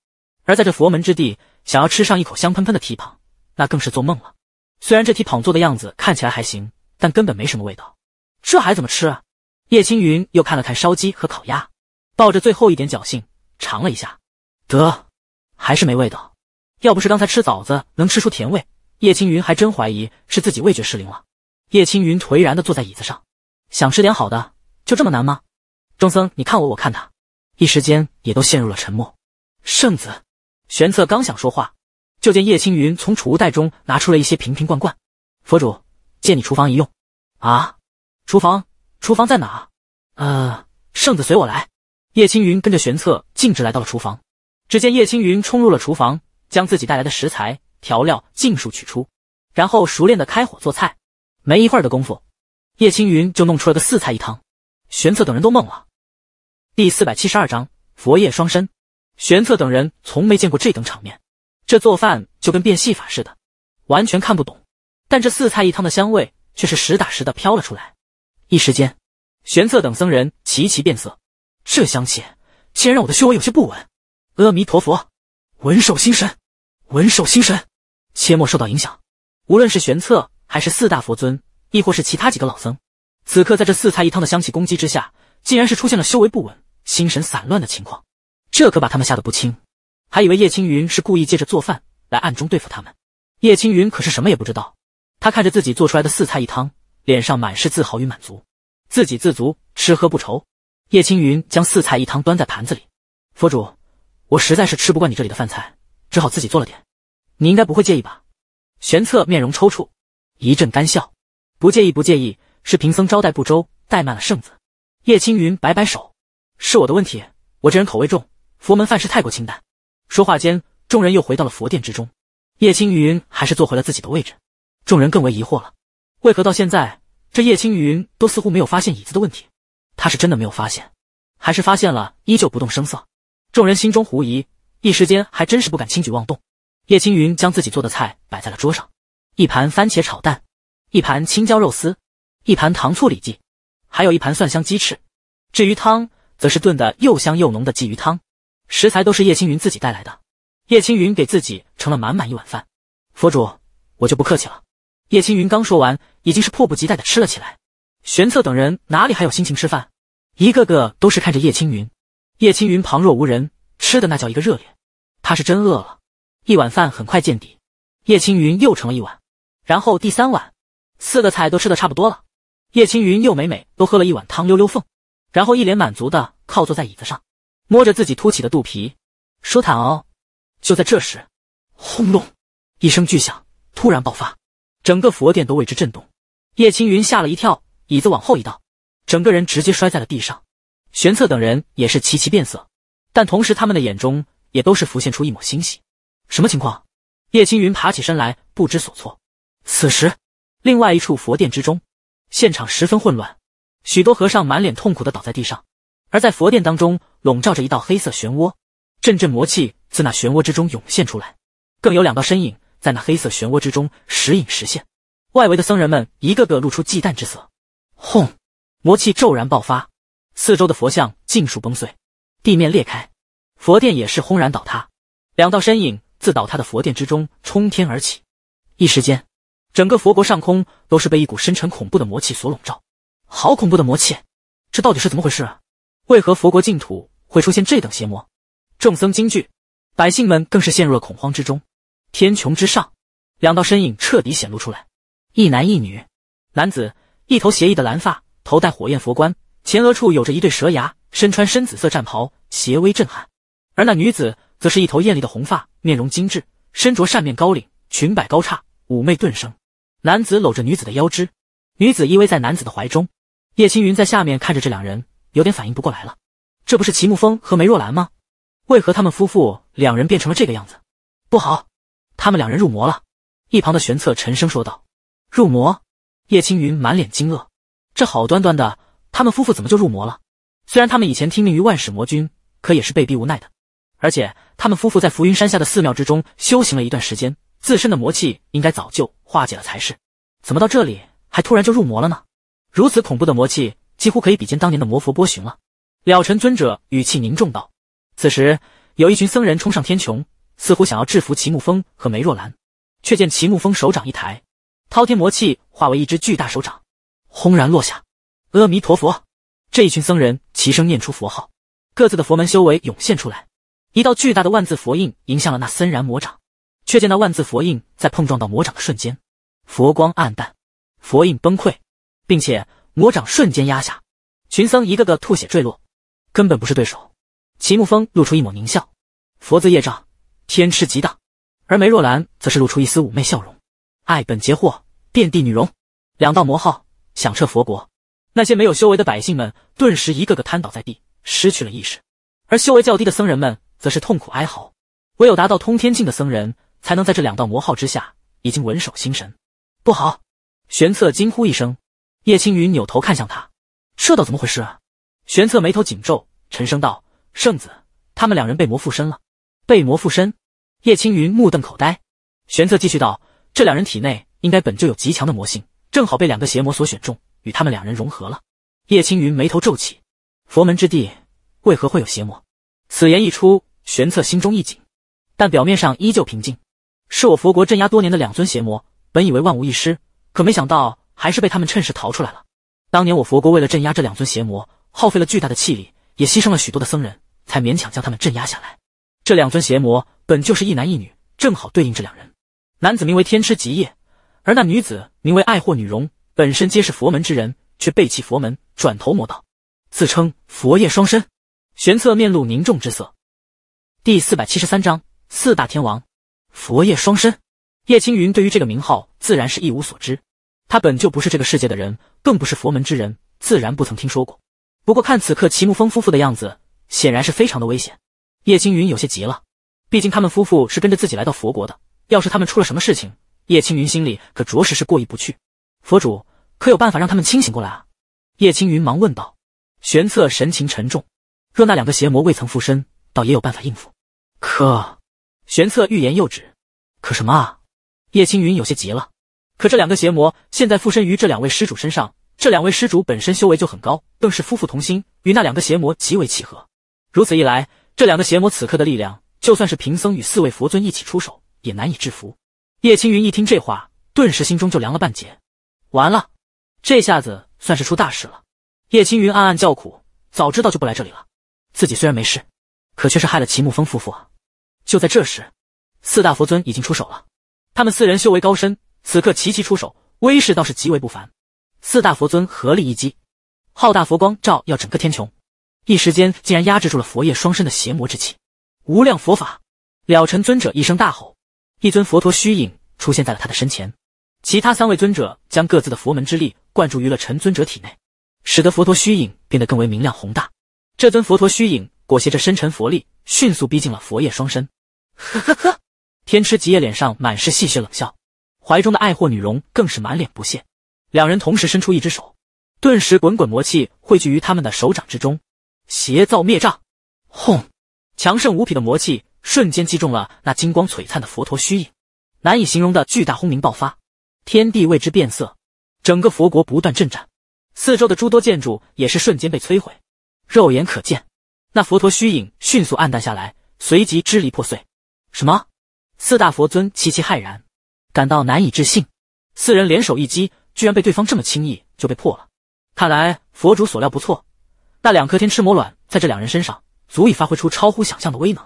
而在这佛门之地，想要吃上一口香喷喷的蹄膀，那更是做梦了。虽然这蹄膀做的样子看起来还行，但根本没什么味道，这还怎么吃？啊？叶青云又看了看烧鸡和烤鸭，抱着最后一点侥幸尝了一下。得，还是没味道。要不是刚才吃枣子能吃出甜味，叶青云还真怀疑是自己味觉失灵了。叶青云颓然地坐在椅子上，想吃点好的，就这么难吗？众僧，你看我，我看他，一时间也都陷入了沉默。圣子，玄策刚想说话，就见叶青云从储物袋中拿出了一些瓶瓶罐罐，佛主，借你厨房一用。啊，厨房，厨房在哪？啊，圣子随我来。叶青云跟着玄策径直来到了厨房。只见叶青云冲入了厨房，将自己带来的食材调料尽数取出，然后熟练的开火做菜。没一会儿的功夫，叶青云就弄出了个四菜一汤，玄策等人都懵了。第四百七十二章佛业双身，玄策等人从没见过这等场面，这做饭就跟变戏法似的，完全看不懂。但这四菜一汤的香味却是实打实的飘了出来。一时间，玄策等僧人齐齐变色，这香气竟然让我的修为有些不稳。阿弥陀佛，稳守心神，稳守心神，切莫受到影响。无论是玄策还是四大佛尊，亦或是其他几个老僧，此刻在这四菜一汤的香气攻击之下，竟然是出现了修为不稳、心神散乱的情况。这可把他们吓得不轻，还以为叶青云是故意借着做饭来暗中对付他们。叶青云可是什么也不知道，他看着自己做出来的四菜一汤，脸上满是自豪与满足，自给自足，吃喝不愁。叶青云将四菜一汤端在盘子里，佛主。我实在是吃不惯你这里的饭菜，只好自己做了点，你应该不会介意吧？玄策面容抽搐，一阵干笑，不介意，不介意，是贫僧招待不周，怠慢了圣子。叶青云摆摆手，是我的问题，我这人口味重，佛门饭食太过清淡。说话间，众人又回到了佛殿之中，叶青云还是坐回了自己的位置，众人更为疑惑了，为何到现在这叶青云都似乎没有发现椅子的问题？他是真的没有发现，还是发现了依旧不动声色？众人心中狐疑，一时间还真是不敢轻举妄动。叶青云将自己做的菜摆在了桌上，一盘番茄炒蛋，一盘青椒肉丝，一盘糖醋里脊，还有一盘蒜香鸡翅。至于汤，则是炖的又香又浓的鲫鱼汤。食材都是叶青云自己带来的。叶青云给自己盛了满满一碗饭，佛主，我就不客气了。叶青云刚说完，已经是迫不及待的吃了起来。玄策等人哪里还有心情吃饭，一个个都是看着叶青云。叶青云旁若无人，吃的那叫一个热烈。他是真饿了，一碗饭很快见底。叶青云又盛了一碗，然后第三碗，四个菜都吃的差不多了。叶青云又美美都喝了一碗汤溜溜缝，然后一脸满足的靠坐在椅子上，摸着自己凸起的肚皮，舒坦哦。就在这时，轰隆一声巨响突然爆发，整个佛殿都为之震动。叶青云吓了一跳，椅子往后一倒，整个人直接摔在了地上。玄策等人也是齐齐变色，但同时他们的眼中也都是浮现出一抹欣喜。什么情况？叶青云爬起身来，不知所措。此时，另外一处佛殿之中，现场十分混乱，许多和尚满脸痛苦的倒在地上。而在佛殿当中，笼罩着一道黑色漩涡，阵阵魔气自那漩涡之中涌现出来，更有两道身影在那黑色漩涡之中时隐时现。外围的僧人们一个个露出忌惮之色。轰！魔气骤然爆发。四周的佛像尽数崩碎，地面裂开，佛殿也是轰然倒塌。两道身影自倒塌的佛殿之中冲天而起，一时间，整个佛国上空都是被一股深沉恐怖的魔气所笼罩。好恐怖的魔气！这到底是怎么回事？啊？为何佛国净土会出现这等邪魔？众僧惊惧，百姓们更是陷入了恐慌之中。天穹之上，两道身影彻底显露出来，一男一女，男子一头邪异的蓝发，头戴火焰佛冠。前额处有着一对蛇牙，身穿深紫色战袍，邪威震撼；而那女子则是一头艳丽的红发，面容精致，身着扇面高领裙摆高叉，妩媚顿生。男子搂着女子的腰肢，女子依偎在男子的怀中。叶青云在下面看着这两人，有点反应不过来了。这不是齐慕风和梅若兰吗？为何他们夫妇两人变成了这个样子？不好，他们两人入魔了！一旁的玄策沉声说道：“入魔！”叶青云满脸惊愕，这好端端的。他们夫妇怎么就入魔了？虽然他们以前听命于万始魔君，可也是被逼无奈的。而且他们夫妇在浮云山下的寺庙之中修行了一段时间，自身的魔气应该早就化解了才是。怎么到这里还突然就入魔了呢？如此恐怖的魔气，几乎可以比肩当年的魔佛波旬了。了尘尊者语气凝重道。此时，有一群僧人冲上天穹，似乎想要制服齐木风和梅若兰，却见齐木风手掌一抬，滔天魔气化为一只巨大手掌，轰然落下。阿弥陀佛！这一群僧人齐声念出佛号，各自的佛门修为涌现出来，一道巨大的万字佛印迎向了那森然魔掌。却见那万字佛印在碰撞到魔掌的瞬间，佛光暗淡，佛印崩溃，并且魔掌瞬间压下，群僧一个个吐血坠落，根本不是对手。齐木风露出一抹狞笑，佛字业障，天师极荡；而梅若兰则是露出一丝妩媚笑容，爱本劫祸，遍地女容。两道魔号响彻佛国。那些没有修为的百姓们顿时一个个瘫倒在地，失去了意识；而修为较低的僧人们则是痛苦哀嚎。唯有达到通天境的僧人才能在这两道魔号之下，已经稳守心神。不好！玄策惊呼一声。叶青云扭头看向他，这倒怎么回事？啊？玄策眉头紧皱，沉声道：“圣子，他们两人被魔附身了。”被魔附身？叶青云目瞪口呆。玄策继续道：“这两人体内应该本就有极强的魔性，正好被两个邪魔所选中。”与他们两人融合了，叶青云眉头皱起。佛门之地为何会有邪魔？此言一出，玄策心中一紧，但表面上依旧平静。是我佛国镇压多年的两尊邪魔，本以为万无一失，可没想到还是被他们趁势逃出来了。当年我佛国为了镇压这两尊邪魔，耗费了巨大的气力，也牺牲了许多的僧人，才勉强将他们镇压下来。这两尊邪魔本就是一男一女，正好对应这两人。男子名为天痴极夜，而那女子名为爱惑女容。本身皆是佛门之人，却背弃佛门，转头魔道，自称佛叶双身。玄策面露凝重之色。第四百七十三章四大天王佛叶双身。叶青云对于这个名号自然是一无所知，他本就不是这个世界的人，更不是佛门之人，自然不曾听说过。不过看此刻齐木风夫妇的样子，显然是非常的危险。叶青云有些急了，毕竟他们夫妇是跟着自己来到佛国的，要是他们出了什么事情，叶青云心里可着实是过意不去。佛主可有办法让他们清醒过来啊？叶青云忙问道。玄策神情沉重，若那两个邪魔未曾附身，倒也有办法应付。可，玄策欲言又止。可什么？叶青云有些急了。可这两个邪魔现在附身于这两位施主身上，这两位施主本身修为就很高，更是夫妇同心，与那两个邪魔极为契合。如此一来，这两个邪魔此刻的力量，就算是贫僧与四位佛尊一起出手，也难以制服。叶青云一听这话，顿时心中就凉了半截。完了，这下子算是出大事了。叶青云暗暗叫苦，早知道就不来这里了。自己虽然没事，可却是害了齐木风夫妇啊。就在这时，四大佛尊已经出手了。他们四人修为高深，此刻齐齐出手，威势倒是极为不凡。四大佛尊合力一击，浩大佛光照耀整个天穹，一时间竟然压制住了佛业双身的邪魔之气。无量佛法，了尘尊者一声大吼，一尊佛陀虚影出现在了他的身前。其他三位尊者将各自的佛门之力灌注于了陈尊者体内，使得佛陀虚影变得更为明亮宏大。这尊佛陀虚影裹挟着深沉佛力，迅速逼近了佛叶双身。呵呵呵，天池极夜脸上满是戏谑冷笑，怀中的爱惑女容更是满脸不屑。两人同时伸出一只手，顿时滚滚魔气汇聚于他们的手掌之中，邪造灭障，轰！强盛无比的魔气瞬间击中了那金光璀璨的佛陀虚影，难以形容的巨大轰鸣爆发。天地为之变色，整个佛国不断震颤，四周的诸多建筑也是瞬间被摧毁。肉眼可见，那佛陀虚影迅速暗淡下来，随即支离破碎。什么？四大佛尊齐齐骇然，感到难以置信。四人联手一击，居然被对方这么轻易就被破了。看来佛主所料不错，那两颗天赤魔卵在这两人身上，足以发挥出超乎想象的威能。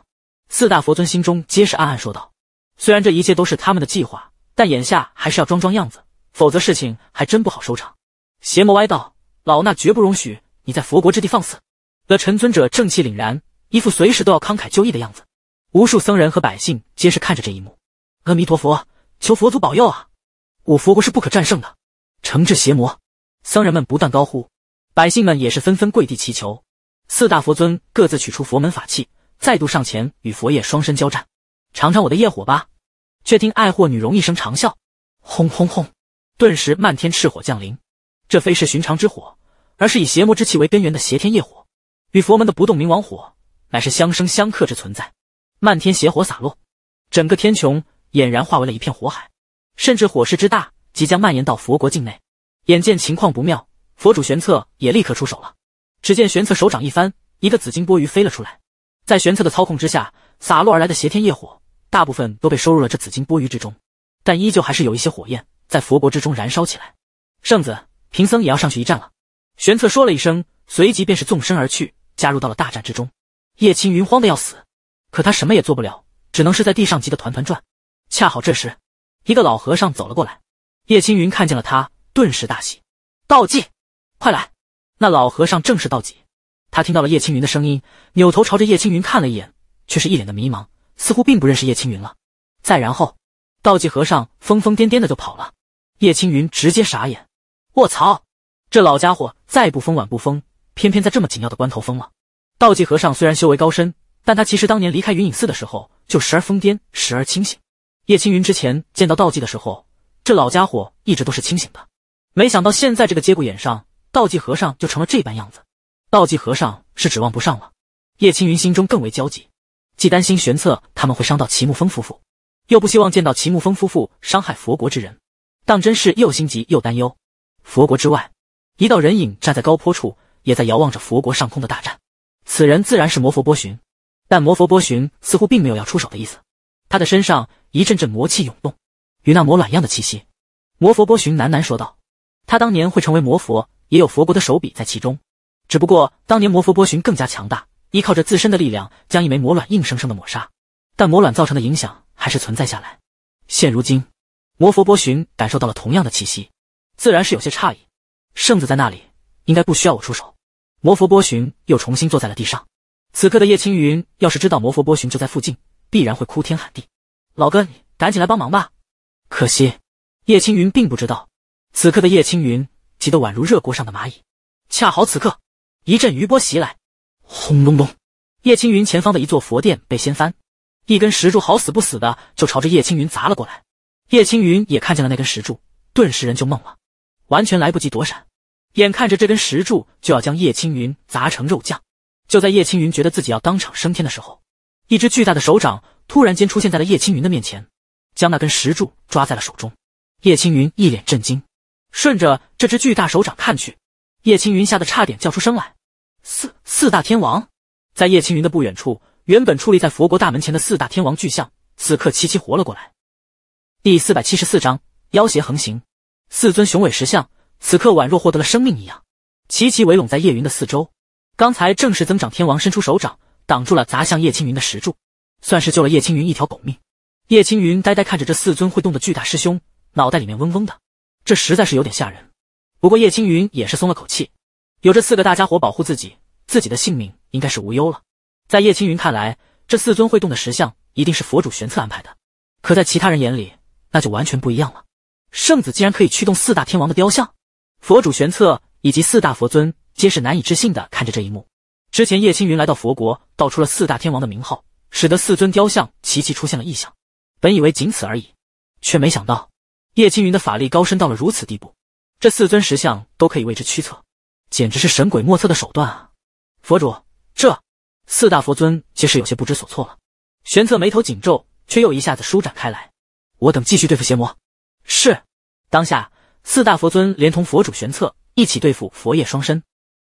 四大佛尊心中皆是暗暗说道：虽然这一切都是他们的计划。但眼下还是要装装样子，否则事情还真不好收场。邪魔歪道，老衲绝不容许你在佛国之地放肆！那陈尊者正气凛然，一副随时都要慷慨就义的样子。无数僧人和百姓皆是看着这一幕。阿弥陀佛，求佛祖保佑啊！我佛国是不可战胜的，惩治邪魔！僧人们不断高呼，百姓们也是纷纷跪地祈求。四大佛尊各自取出佛门法器，再度上前与佛爷双身交战。尝尝我的业火吧！却听爱祸女容一声长啸，轰轰轰！顿时漫天赤火降临。这非是寻常之火，而是以邪魔之气为根源的邪天业火，与佛门的不动明王火乃是相生相克之存在。漫天邪火洒落，整个天穹俨然化为了一片火海，甚至火势之大，即将蔓延到佛国境内。眼见情况不妙，佛主玄策也立刻出手了。只见玄策手掌一翻，一个紫金钵盂飞了出来，在玄策的操控之下，洒落而来的邪天业火。大部分都被收入了这紫金钵盂之中，但依旧还是有一些火焰在佛国之中燃烧起来。圣子，贫僧也要上去一战了。”玄策说了一声，随即便是纵身而去，加入到了大战之中。叶青云慌得要死，可他什么也做不了，只能是在地上急得团团转。恰好这时，一个老和尚走了过来，叶青云看见了他，顿时大喜：“道济，快来！”那老和尚正是道济。他听到了叶青云的声音，扭头朝着叶青云看了一眼，却是一脸的迷茫。似乎并不认识叶青云了。再然后，道济和尚疯疯癫癫的就跑了。叶青云直接傻眼，卧槽，这老家伙再不疯晚不疯，偏偏在这么紧要的关头疯了。道济和尚虽然修为高深，但他其实当年离开云隐寺的时候就时而疯癫，时而清醒。叶青云之前见到道济的时候，这老家伙一直都是清醒的。没想到现在这个节骨眼上，道济和尚就成了这般样子。道济和尚是指望不上了，叶青云心中更为焦急。既担心玄策他们会伤到齐木风夫妇，又不希望见到齐木风夫妇伤害佛国之人，当真是又心急又担忧。佛国之外，一道人影站在高坡处，也在遥望着佛国上空的大战。此人自然是魔佛波旬，但魔佛波旬似乎并没有要出手的意思。他的身上一阵阵魔气涌动，与那魔卵样的气息。魔佛波旬喃喃说道：“他当年会成为魔佛，也有佛国的手笔在其中。只不过当年魔佛波旬更加强大。”依靠着自身的力量，将一枚魔卵硬生生的抹杀，但魔卵造成的影响还是存在下来。现如今，魔佛波旬感受到了同样的气息，自然是有些诧异。圣子在那里，应该不需要我出手。魔佛波旬又重新坐在了地上。此刻的叶青云，要是知道魔佛波旬就在附近，必然会哭天喊地。老哥，你赶紧来帮忙吧！可惜，叶青云并不知道。此刻的叶青云急得宛如热锅上的蚂蚁。恰好此刻，一阵余波袭来。轰隆隆！叶青云前方的一座佛殿被掀翻，一根石柱好死不死的就朝着叶青云砸了过来。叶青云也看见了那根石柱，顿时人就懵了，完全来不及躲闪。眼看着这根石柱就要将叶青云砸成肉酱，就在叶青云觉得自己要当场升天的时候，一只巨大的手掌突然间出现在了叶青云的面前，将那根石柱抓在了手中。叶青云一脸震惊，顺着这只巨大手掌看去，叶青云吓得差点叫出声来。四四大天王，在叶青云的不远处，原本矗立在佛国大门前的四大天王巨像，此刻齐齐活了过来。第四百七十四章妖邪横行，四尊雄伟石像，此刻宛若获得了生命一样，齐齐围拢在叶云的四周。刚才正是增长天王伸出手掌，挡住了砸向叶青云的石柱，算是救了叶青云一条狗命。叶青云呆呆看着这四尊会动的巨大师兄，脑袋里面嗡嗡的，这实在是有点吓人。不过叶青云也是松了口气。有这四个大家伙保护自己，自己的性命应该是无忧了。在叶青云看来，这四尊会动的石像一定是佛主玄策安排的。可在其他人眼里，那就完全不一样了。圣子竟然可以驱动四大天王的雕像！佛主玄策以及四大佛尊皆是难以置信的看着这一幕。之前叶青云来到佛国，道出了四大天王的名号，使得四尊雕像齐齐出现了异象。本以为仅此而已，却没想到叶青云的法力高深到了如此地步，这四尊石像都可以为之驱策。简直是神鬼莫测的手段啊！佛主，这四大佛尊皆是有些不知所措了。玄策眉头紧皱，却又一下子舒展开来。我等继续对付邪魔。是。当下，四大佛尊连同佛主玄策一起对付佛业双身。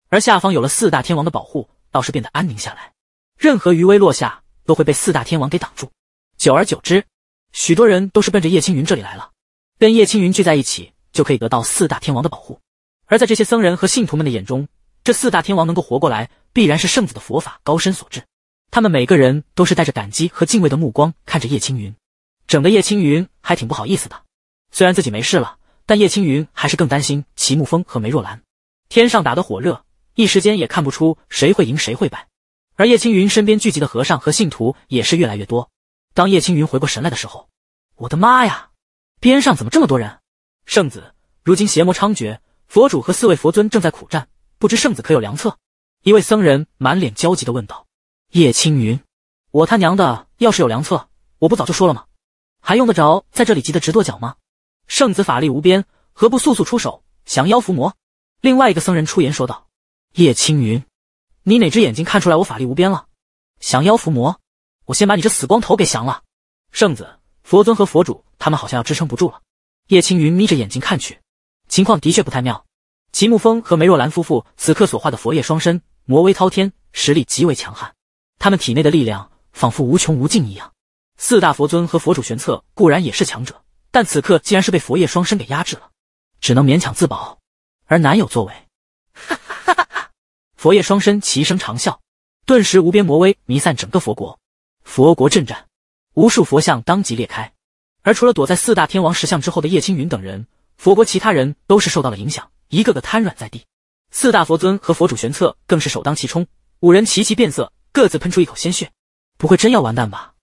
而下方有了四大天王的保护，倒是变得安宁下来。任何余威落下，都会被四大天王给挡住。久而久之，许多人都是奔着叶青云这里来了。跟叶青云聚在一起，就可以得到四大天王的保护。而在这些僧人和信徒们的眼中，这四大天王能够活过来，必然是圣子的佛法高深所致。他们每个人都是带着感激和敬畏的目光看着叶青云，整的叶青云还挺不好意思的。虽然自己没事了，但叶青云还是更担心齐木风和梅若兰。天上打得火热，一时间也看不出谁会赢谁会败。而叶青云身边聚集的和尚和信徒也是越来越多。当叶青云回过神来的时候，我的妈呀，边上怎么这么多人？圣子，如今邪魔猖獗。佛主和四位佛尊正在苦战，不知圣子可有良策？一位僧人满脸焦急地问道：“叶青云，我他娘的要是有良策，我不早就说了吗？还用得着在这里急得直跺脚吗？圣子法力无边，何不速速出手降妖伏魔？”另外一个僧人出言说道：“叶青云，你哪只眼睛看出来我法力无边了？降妖伏魔，我先把你这死光头给降了。”圣子、佛尊和佛主他们好像要支撑不住了。叶青云眯着眼睛看去。情况的确不太妙。齐木风和梅若兰夫妇此刻所化的佛叶双身，魔威滔天，实力极为强悍。他们体内的力量仿佛无穷无尽一样。四大佛尊和佛主玄策固然也是强者，但此刻竟然是被佛叶双身给压制了，只能勉强自保，而难有作为。哈哈哈！哈佛叶双身齐声长啸，顿时无边魔威弥散整个佛国，佛国震颤，无数佛像当即裂开。而除了躲在四大天王石像之后的叶青云等人。佛国其他人都是受到了影响，一个个瘫软在地。四大佛尊和佛主玄策更是首当其冲，五人齐齐变色，各自喷出一口鲜血。不会真要完蛋吧？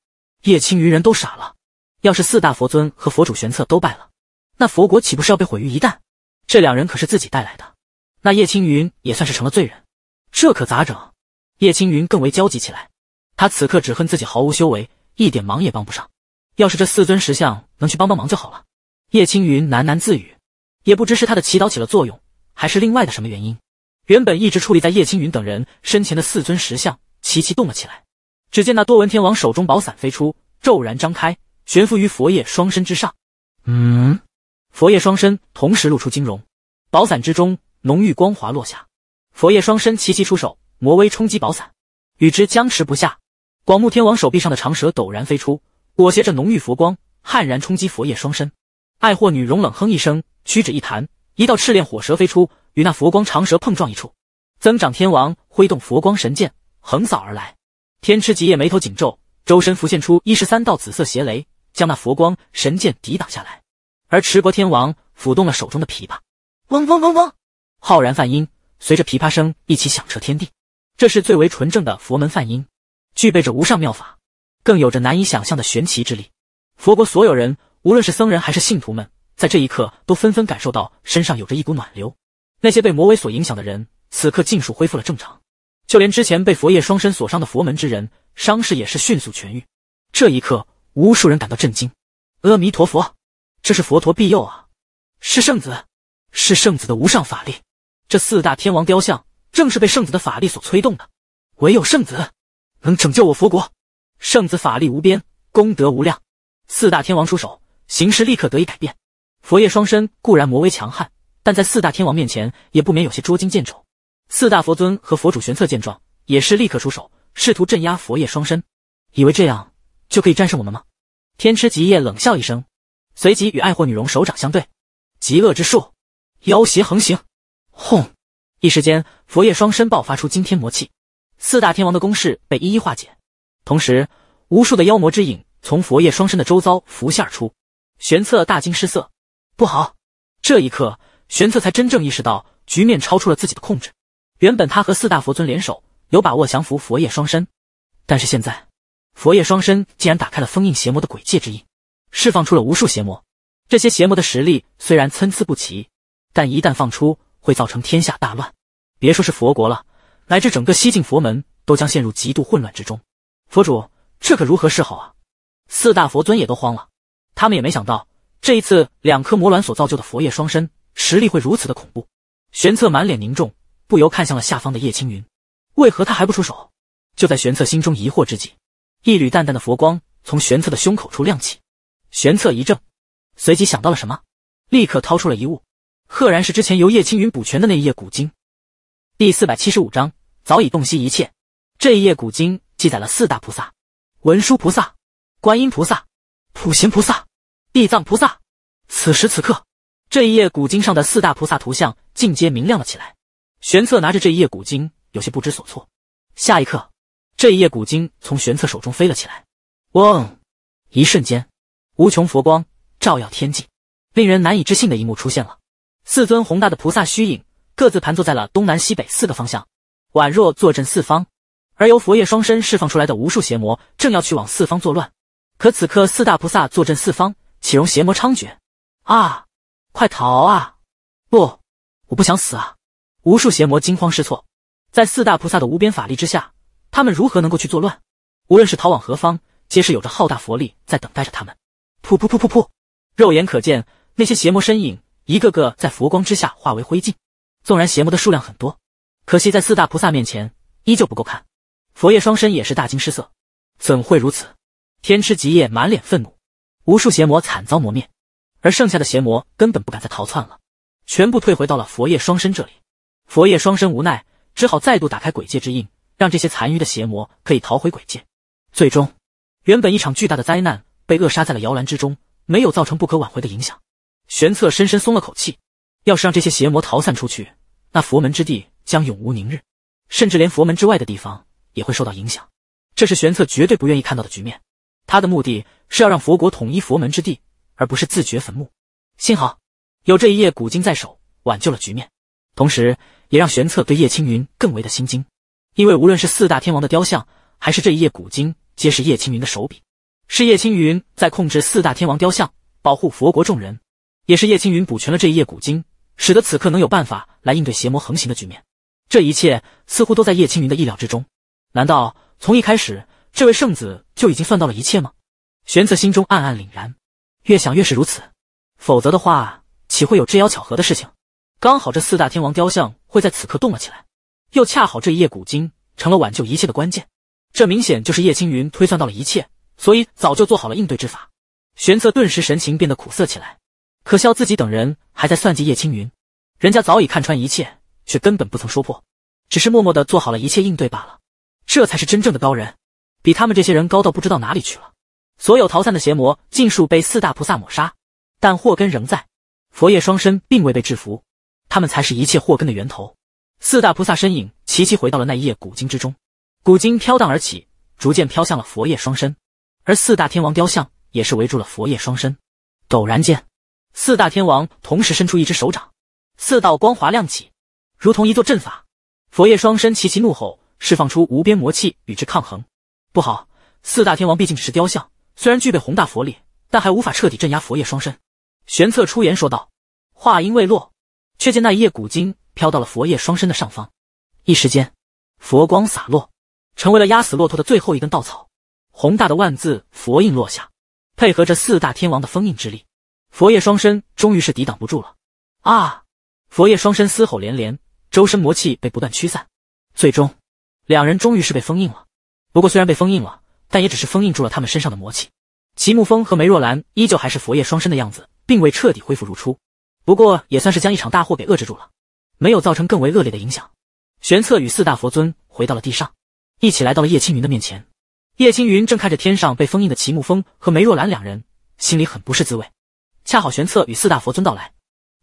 叶青云人都傻了。要是四大佛尊和佛主玄策都败了，那佛国岂不是要被毁于一旦？这两人可是自己带来的，那叶青云也算是成了罪人。这可咋整？叶青云更为焦急起来。他此刻只恨自己毫无修为，一点忙也帮不上。要是这四尊石像能去帮帮忙就好了。叶青云喃喃自语，也不知是他的祈祷起了作用，还是另外的什么原因。原本一直矗立在叶青云等人身前的四尊石像，齐齐动了起来。只见那多闻天王手中宝伞飞出，骤然张开，悬浮于佛叶双身之上。嗯，佛叶双身同时露出金容，宝伞之中浓郁光华落下。佛叶双身齐齐出手，魔威冲击宝伞，与之僵持不下。广目天王手臂上的长蛇陡然飞出，裹挟着浓郁佛光，悍然冲击佛叶双身。爱祸女容冷哼一声，屈指一弹，一道赤炼火蛇飞出，与那佛光长蛇碰撞一处。增长天王挥动佛光神剑，横扫而来。天池极夜眉头紧皱，周身浮现出一十三道紫色邪雷，将那佛光神剑抵挡下来。而持国天王抚动了手中的琵琶，嗡嗡嗡嗡，浩然梵音随着琵琶声一起响彻天地。这是最为纯正的佛门梵音，具备着无上妙法，更有着难以想象的玄奇之力。佛国所有人。无论是僧人还是信徒们，在这一刻都纷纷感受到身上有着一股暖流。那些被魔威所影响的人，此刻尽数恢复了正常。就连之前被佛爷双身所伤的佛门之人，伤势也是迅速痊愈。这一刻，无数人感到震惊：“阿弥陀佛，这是佛陀庇佑啊！是圣子，是圣子的无上法力。这四大天王雕像，正是被圣子的法力所催动的。唯有圣子能拯救我佛国。圣子法力无边，功德无量。四大天王出手。”形势立刻得以改变。佛爷双身固然魔威强悍，但在四大天王面前也不免有些捉襟见肘。四大佛尊和佛主玄策见状，也是立刻出手，试图镇压佛爷双身。以为这样就可以战胜我们吗？天池极夜冷笑一声，随即与爱惑女戎手掌相对。极恶之术，妖邪横行。轰！一时间，佛爷双身爆发出惊天魔气，四大天王的攻势被一一化解。同时，无数的妖魔之影从佛爷双身的周遭浮现而出。玄策大惊失色，不好！这一刻，玄策才真正意识到局面超出了自己的控制。原本他和四大佛尊联手，有把握降服佛业双身，但是现在，佛业双身竟然打开了封印邪魔的鬼界之印，释放出了无数邪魔。这些邪魔的实力虽然参差不齐，但一旦放出，会造成天下大乱。别说是佛国了，乃至整个西境佛门都将陷入极度混乱之中。佛主，这可如何是好啊？四大佛尊也都慌了。他们也没想到，这一次两颗魔卵所造就的佛叶双身实力会如此的恐怖。玄策满脸凝重，不由看向了下方的叶青云，为何他还不出手？就在玄策心中疑惑之际，一缕淡淡的佛光从玄策的胸口处亮起。玄策一怔，随即想到了什么，立刻掏出了遗物，赫然是之前由叶青云补全的那一页古经。第四百七十五章，早已洞悉一切。这一页古经记载了四大菩萨：文殊菩萨、观音菩萨。普贤菩萨、地藏菩萨，此时此刻，这一页古经上的四大菩萨图像尽皆明亮了起来。玄策拿着这一页古经，有些不知所措。下一刻，这一页古经从玄策手中飞了起来。嗡，一瞬间，无穷佛光照耀天际，令人难以置信的一幕出现了：四尊宏大的菩萨虚影，各自盘坐在了东南西北四个方向，宛若坐镇四方。而由佛爷双身释放出来的无数邪魔，正要去往四方作乱。可此刻四大菩萨坐镇四方，岂容邪魔猖獗啊！快逃啊！不，我不想死啊！无数邪魔惊慌失措，在四大菩萨的无边法力之下，他们如何能够去作乱？无论是逃往何方，皆是有着浩大佛力在等待着他们。噗噗噗噗噗！肉眼可见，那些邪魔身影一个个在佛光之下化为灰烬。纵然邪魔的数量很多，可惜在四大菩萨面前依旧不够看。佛爷双身也是大惊失色，怎会如此？天痴极夜满脸愤怒，无数邪魔惨遭磨灭，而剩下的邪魔根本不敢再逃窜了，全部退回到了佛叶双身这里。佛叶双身无奈，只好再度打开鬼界之印，让这些残余的邪魔可以逃回鬼界。最终，原本一场巨大的灾难被扼杀在了摇篮之中，没有造成不可挽回的影响。玄策深深松了口气，要是让这些邪魔逃散出去，那佛门之地将永无宁日，甚至连佛门之外的地方也会受到影响。这是玄策绝对不愿意看到的局面。他的目的是要让佛国统一佛门之地，而不是自掘坟墓。幸好有这一页古经在手，挽救了局面，同时也让玄策对叶青云更为的心惊。因为无论是四大天王的雕像，还是这一页古经，皆是叶青云的手笔，是叶青云在控制四大天王雕像，保护佛国众人，也是叶青云补全了这一页古经，使得此刻能有办法来应对邪魔横行的局面。这一切似乎都在叶青云的意料之中。难道从一开始？这位圣子就已经算到了一切吗？玄策心中暗暗凛然，越想越是如此。否则的话，岂会有这妖巧合的事情？刚好这四大天王雕像会在此刻动了起来，又恰好这一页古今成了挽救一切的关键。这明显就是叶青云推算到了一切，所以早就做好了应对之法。玄策顿时神情变得苦涩起来。可笑自己等人还在算计叶青云，人家早已看穿一切，却根本不曾说破，只是默默的做好了一切应对罢了。这才是真正的高人。比他们这些人高到不知道哪里去了，所有逃散的邪魔尽数被四大菩萨抹杀，但祸根仍在，佛业双身并未被制服，他们才是一切祸根的源头。四大菩萨身影齐齐回到了那一夜古经之中，古经飘荡而起，逐渐飘向了佛业双身，而四大天王雕像也是围住了佛业双身。陡然间，四大天王同时伸出一只手掌，四道光华亮起，如同一座阵法。佛爷双身齐齐怒吼，释放出无边魔气与之抗衡。不好，四大天王毕竟只是雕像，虽然具备宏大佛力，但还无法彻底镇压佛爷双身。玄策出言说道，话音未落，却见那一叶古经飘到了佛爷双身的上方，一时间，佛光洒落，成为了压死骆驼的最后一根稻草。宏大的万字佛印落下，配合着四大天王的封印之力，佛爷双身终于是抵挡不住了。啊！佛爷双身嘶吼连连，周身魔气被不断驱散，最终，两人终于是被封印了。不过，虽然被封印了，但也只是封印住了他们身上的魔气。齐沐风和梅若兰依旧还是佛业双身的样子，并未彻底恢复如初。不过，也算是将一场大祸给遏制住了，没有造成更为恶劣的影响。玄策与四大佛尊回到了地上，一起来到了叶青云的面前。叶青云正看着天上被封印的齐沐风和梅若兰两人，心里很不是滋味。恰好玄策与四大佛尊到来，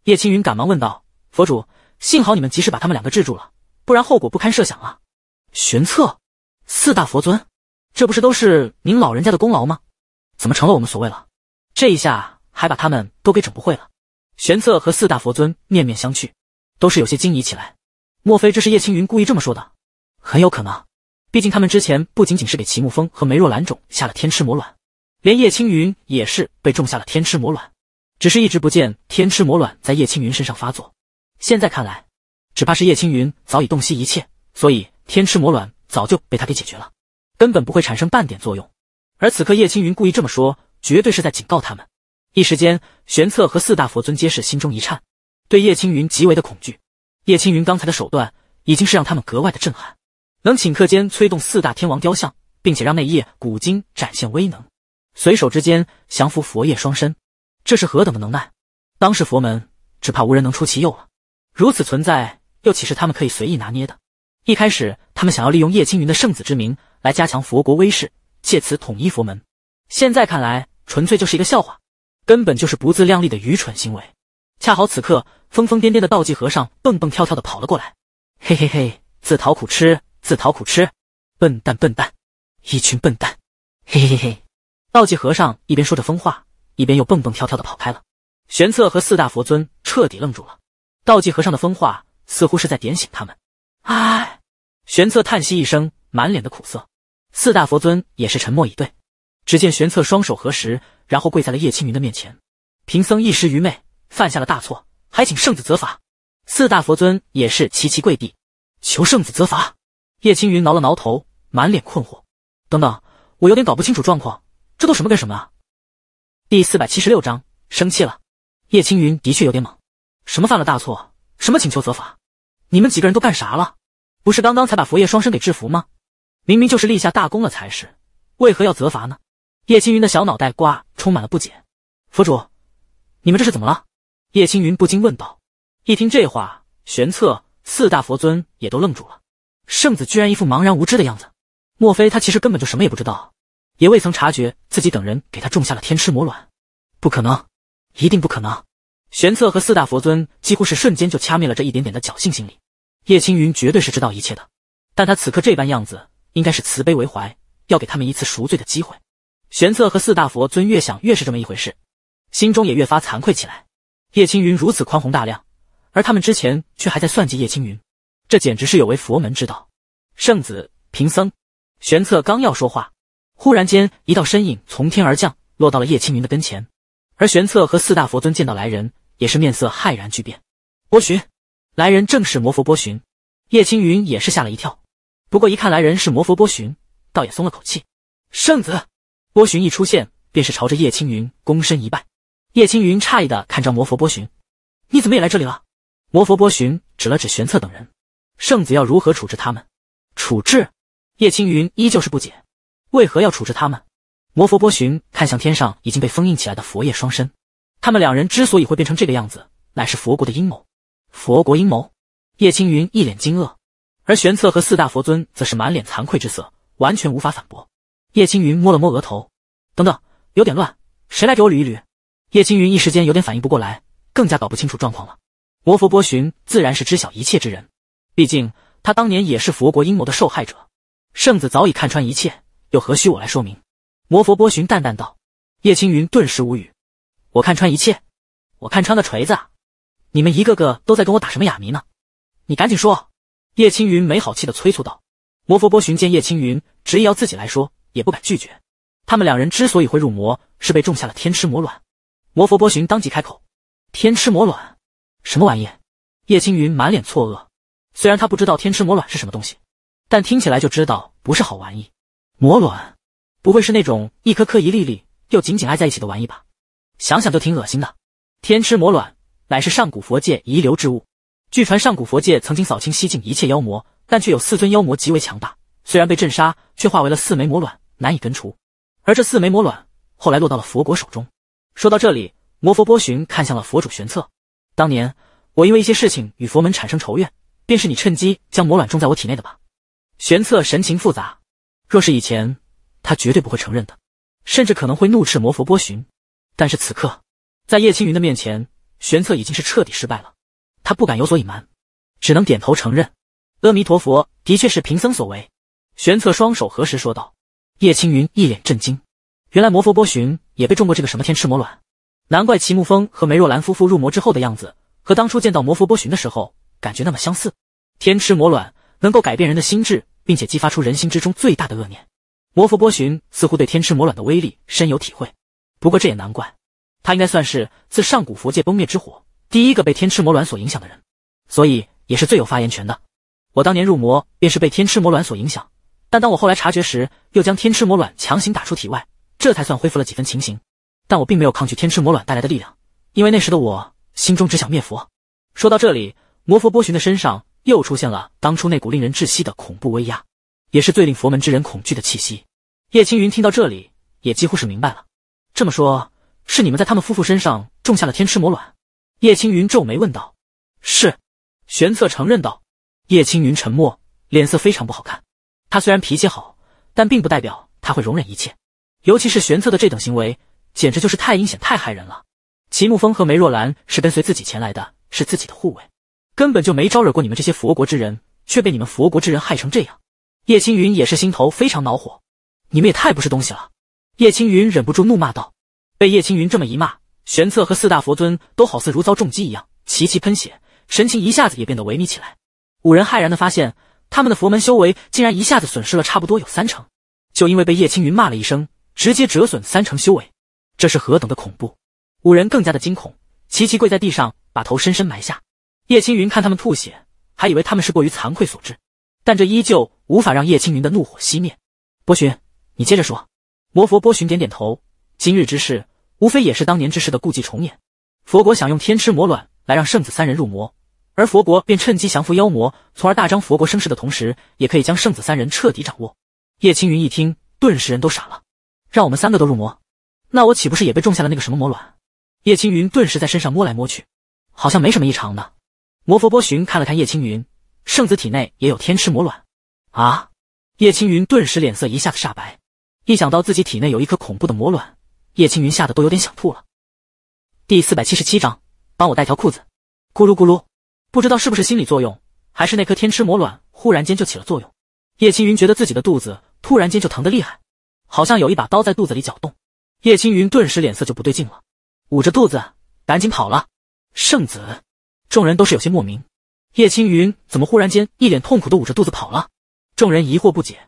叶青云赶忙问道：“佛主，幸好你们及时把他们两个制住了，不然后果不堪设想啊！”玄策。四大佛尊，这不是都是您老人家的功劳吗？怎么成了我们所谓了？这一下还把他们都给整不会了。玄策和四大佛尊面面相觑，都是有些惊疑起来。莫非这是叶青云故意这么说的？很有可能，毕竟他们之前不仅仅是给齐沐风和梅若兰种下了天痴魔卵，连叶青云也是被种下了天痴魔卵，只是一直不见天痴魔卵在叶青云身上发作。现在看来，只怕是叶青云早已洞悉一切，所以天痴魔卵。早就被他给解决了，根本不会产生半点作用。而此刻叶青云故意这么说，绝对是在警告他们。一时间，玄策和四大佛尊皆是心中一颤，对叶青云极为的恐惧。叶青云刚才的手段已经是让他们格外的震撼，能顷刻间催动四大天王雕像，并且让那夜古今展现威能，随手之间降服佛业双身，这是何等的能耐？当世佛门只怕无人能出其右了。如此存在，又岂是他们可以随意拿捏的？一开始，他们想要利用叶青云的圣子之名来加强佛国威势，借此统一佛门。现在看来，纯粹就是一个笑话，根本就是不自量力的愚蠢行为。恰好此刻，疯疯癫癫的道济和尚蹦蹦跳跳的跑了过来，嘿嘿嘿，自讨苦吃，自讨苦吃，笨蛋笨蛋，一群笨蛋，嘿嘿嘿。道济和尚一边说着疯话，一边又蹦蹦跳跳的跑开了。玄策和四大佛尊彻底愣住了，道济和尚的疯话似乎是在点醒他们，哎。玄策叹息一声，满脸的苦涩。四大佛尊也是沉默以对。只见玄策双手合十，然后跪在了叶青云的面前：“贫僧一时愚昧，犯下了大错，还请圣子责罚。”四大佛尊也是齐齐跪地，求圣子责罚。叶青云挠了挠头，满脸困惑：“等等，我有点搞不清楚状况，这都什么跟什么啊？”第四百七十六章生气了。叶青云的确有点猛，什么犯了大错，什么请求责罚，你们几个人都干啥了？不是刚刚才把佛爷双生给制服吗？明明就是立下大功了才是，为何要责罚呢？叶青云的小脑袋瓜充满了不解。佛主，你们这是怎么了？叶青云不禁问道。一听这话，玄策四大佛尊也都愣住了。圣子居然一副茫然无知的样子，莫非他其实根本就什么也不知道，也未曾察觉自己等人给他种下了天痴魔卵？不可能，一定不可能！玄策和四大佛尊几乎是瞬间就掐灭了这一点点的侥幸心理。叶青云绝对是知道一切的，但他此刻这般样子，应该是慈悲为怀，要给他们一次赎罪的机会。玄策和四大佛尊越想越是这么一回事，心中也越发惭愧起来。叶青云如此宽宏大量，而他们之前却还在算计叶青云，这简直是有违佛门之道。圣子，贫僧。玄策刚要说话，忽然间一道身影从天而降，落到了叶青云的跟前。而玄策和四大佛尊见到来人，也是面色骇然巨变。我询。来人正是魔佛波旬，叶青云也是吓了一跳，不过一看来人是魔佛波旬，倒也松了口气。圣子，波旬一出现，便是朝着叶青云躬身一拜。叶青云诧异的看着魔佛波旬：“你怎么也来这里了？”魔佛波旬指了指玄策等人：“圣子要如何处置他们？”处置？叶青云依旧是不解，为何要处置他们？魔佛波旬看向天上已经被封印起来的佛叶双身，他们两人之所以会变成这个样子，乃是佛国的阴谋。佛国阴谋，叶青云一脸惊愕，而玄策和四大佛尊则是满脸惭愧之色，完全无法反驳。叶青云摸了摸额头，等等，有点乱，谁来给我捋一捋？叶青云一时间有点反应不过来，更加搞不清楚状况了。魔佛波旬自然是知晓一切之人，毕竟他当年也是佛国阴谋的受害者。圣子早已看穿一切，又何须我来说明？魔佛波旬淡淡道。叶青云顿时无语，我看穿一切，我看穿个锤子。你们一个个都在跟我打什么哑谜呢？你赶紧说！叶青云没好气的催促道。魔佛波旬见叶青云执意要自己来说，也不敢拒绝。他们两人之所以会入魔，是被种下了天吃魔卵。魔佛波旬当即开口：“天吃魔卵，什么玩意？”叶青云满脸错愕。虽然他不知道天吃魔卵是什么东西，但听起来就知道不是好玩意。魔卵，不会是那种一颗颗一粒粒又紧紧挨在一起的玩意吧？想想就挺恶心的。天吃魔卵。乃是上古佛界遗留之物。据传上古佛界曾经扫清西境一切妖魔，但却有四尊妖魔极为强大，虽然被镇杀，却化为了四枚魔卵，难以根除。而这四枚魔卵后来落到了佛国手中。说到这里，魔佛波旬看向了佛主玄策。当年我因为一些事情与佛门产生仇怨，便是你趁机将魔卵种在我体内的吧？玄策神情复杂。若是以前，他绝对不会承认的，甚至可能会怒斥魔佛波旬。但是此刻，在叶青云的面前。玄策已经是彻底失败了，他不敢有所隐瞒，只能点头承认。阿弥陀佛，的确是贫僧所为。玄策双手合十说道。叶青云一脸震惊，原来魔佛波旬也被中过这个什么天赤魔卵，难怪齐木风和梅若兰夫妇入魔之后的样子和当初见到魔佛波旬的时候感觉那么相似。天赤魔卵能够改变人的心智，并且激发出人心之中最大的恶念。魔佛波旬似乎对天赤魔卵的威力深有体会，不过这也难怪。他应该算是自上古佛界崩灭之火第一个被天吃魔卵所影响的人，所以也是最有发言权的。我当年入魔便是被天吃魔卵所影响，但当我后来察觉时，又将天吃魔卵强行打出体外，这才算恢复了几分情形。但我并没有抗拒天吃魔卵带来的力量，因为那时的我心中只想灭佛。说到这里，魔佛波旬的身上又出现了当初那股令人窒息的恐怖威压，也是最令佛门之人恐惧的气息。叶青云听到这里，也几乎是明白了。这么说。是你们在他们夫妇身上种下了天池魔卵？叶青云皱眉问道。是，玄策承认道。叶青云沉默，脸色非常不好看。他虽然脾气好，但并不代表他会容忍一切，尤其是玄策的这等行为，简直就是太阴险、太害人了。齐沐风和梅若兰是跟随自己前来的，是自己的护卫，根本就没招惹过你们这些佛国之人，却被你们佛国之人害成这样。叶青云也是心头非常恼火，你们也太不是东西了！叶青云忍不住怒骂道。被叶青云这么一骂，玄策和四大佛尊都好似如遭重击一样，齐齐喷血，神情一下子也变得萎靡起来。五人骇然的发现，他们的佛门修为竟然一下子损失了差不多有三成，就因为被叶青云骂了一声，直接折损三成修为，这是何等的恐怖！五人更加的惊恐，齐齐跪在地上，把头深深埋下。叶青云看他们吐血，还以为他们是过于惭愧所致，但这依旧无法让叶青云的怒火熄灭。波旬，你接着说。魔佛波旬点点头，今日之事。无非也是当年之事的故伎重演。佛国想用天吃魔卵来让圣子三人入魔，而佛国便趁机降服妖魔，从而大张佛国声势的同时，也可以将圣子三人彻底掌握。叶青云一听，顿时人都傻了。让我们三个都入魔，那我岂不是也被种下了那个什么魔卵？叶青云顿时在身上摸来摸去，好像没什么异常的。魔佛波旬看了看叶青云，圣子体内也有天吃魔卵啊！叶青云顿时脸色一下子煞白，一想到自己体内有一颗恐怖的魔卵。叶青云吓得都有点想吐了。第四百七十七章，帮我带条裤子。咕噜咕噜，不知道是不是心理作用，还是那颗天吃魔卵忽然间就起了作用。叶青云觉得自己的肚子突然间就疼得厉害，好像有一把刀在肚子里搅动。叶青云顿时脸色就不对劲了，捂着肚子赶紧跑了。圣子，众人都是有些莫名，叶青云怎么忽然间一脸痛苦的捂着肚子跑了？众人疑惑不解。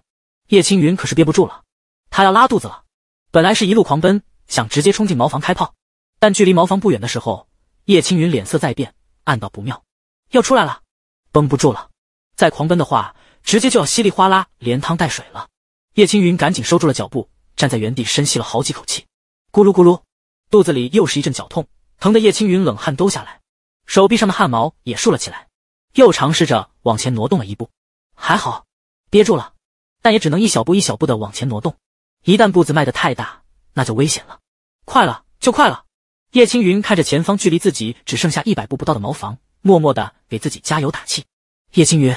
叶青云可是憋不住了，他要拉肚子了。本来是一路狂奔。想直接冲进茅房开炮，但距离茅房不远的时候，叶青云脸色再变，暗道不妙，要出来了，绷不住了，再狂奔的话，直接就要稀里哗啦连汤带水了。叶青云赶紧收住了脚步，站在原地深吸了好几口气，咕噜咕噜，肚子里又是一阵绞痛，疼得叶青云冷汗都下来，手臂上的汗毛也竖了起来，又尝试着往前挪动了一步，还好，憋住了，但也只能一小步一小步的往前挪动，一旦步子迈得太大。那就危险了，快了，就快了。叶青云看着前方距离自己只剩下一百步不到的茅房，默默的给自己加油打气。叶青云，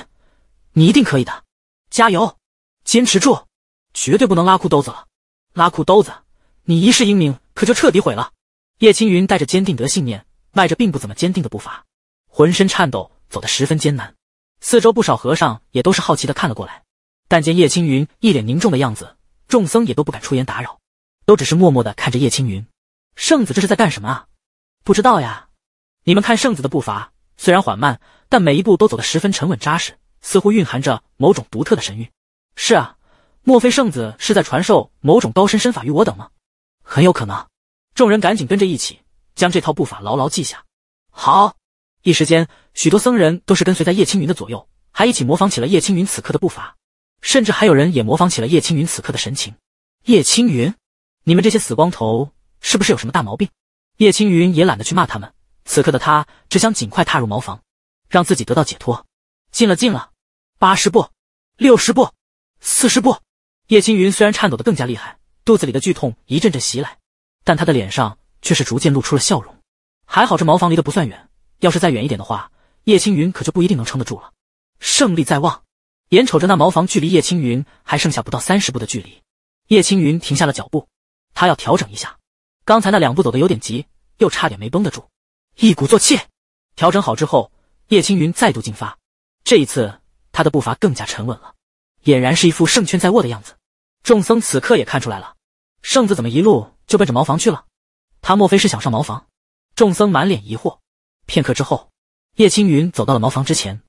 你一定可以的，加油，坚持住，绝对不能拉裤兜子了，拉裤兜子，你一世英名可就彻底毁了。叶青云带着坚定的信念，迈着并不怎么坚定的步伐，浑身颤抖，走得十分艰难。四周不少和尚也都是好奇的看了过来，但见叶青云一脸凝重的样子，众僧也都不敢出言打扰。都只是默默的看着叶青云，圣子这是在干什么啊？不知道呀。你们看圣子的步伐虽然缓慢，但每一步都走得十分沉稳扎实，似乎蕴含着某种独特的神韵。是啊，莫非圣子是在传授某种高深身法于我等吗？很有可能。众人赶紧跟着一起将这套步伐牢牢记下。好，一时间，许多僧人都是跟随在叶青云的左右，还一起模仿起了叶青云此刻的步伐，甚至还有人也模仿起了叶青云此刻的神情。叶青云。你们这些死光头，是不是有什么大毛病？叶青云也懒得去骂他们。此刻的他只想尽快踏入茅房，让自己得到解脱。进了，进了，八十步，六十步，四十步。叶青云虽然颤抖得更加厉害，肚子里的剧痛一阵阵袭来，但他的脸上却是逐渐露出了笑容。还好这茅房离得不算远，要是再远一点的话，叶青云可就不一定能撑得住了。胜利在望，眼瞅着那茅房距离叶青云还剩下不到三十步的距离，叶青云停下了脚步。他要调整一下，刚才那两步走的有点急，又差点没绷得住。一鼓作气，调整好之后，叶青云再度进发。这一次，他的步伐更加沉稳了，俨然是一副胜券在握的样子。众僧此刻也看出来了，圣子怎么一路就奔着茅房去了？他莫非是想上茅房？众僧满脸疑惑。片刻之后，叶青云走到了茅房之前，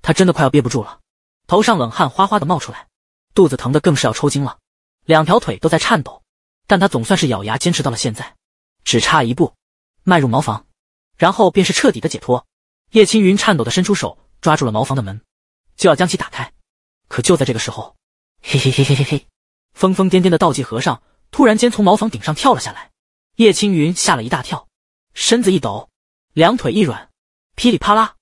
他真的快要憋不住了，头上冷汗哗哗的冒出来，肚子疼的更是要抽筋了，两条腿都在颤抖。但他总算是咬牙坚持到了现在，只差一步，迈入茅房，然后便是彻底的解脱。叶青云颤抖的伸出手，抓住了茅房的门，就要将其打开。可就在这个时候，嘿嘿嘿嘿嘿嘿，疯疯癫癫的道济和尚突然间从茅房顶上跳了下来，叶青云吓了一大跳，身子一抖，两腿一软，噼里啪啦，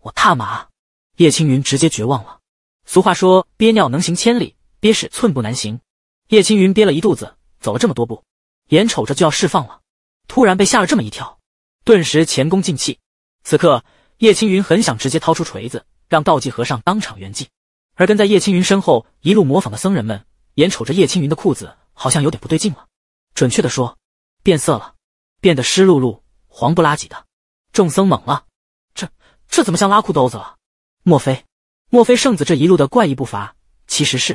我踏马！叶青云直接绝望了。俗话说，憋尿能行千里，憋屎寸步难行。叶青云憋了一肚子。走了这么多步，眼瞅着就要释放了，突然被吓了这么一跳，顿时前功尽弃。此刻，叶青云很想直接掏出锤子，让道济和尚当场圆寂。而跟在叶青云身后一路模仿的僧人们，眼瞅着叶青云的裤子好像有点不对劲了，准确的说，变色了，变得湿漉漉、黄不拉几的。众僧懵了，这这怎么像拉裤兜子了？莫非莫非圣子这一路的怪异步伐其实是……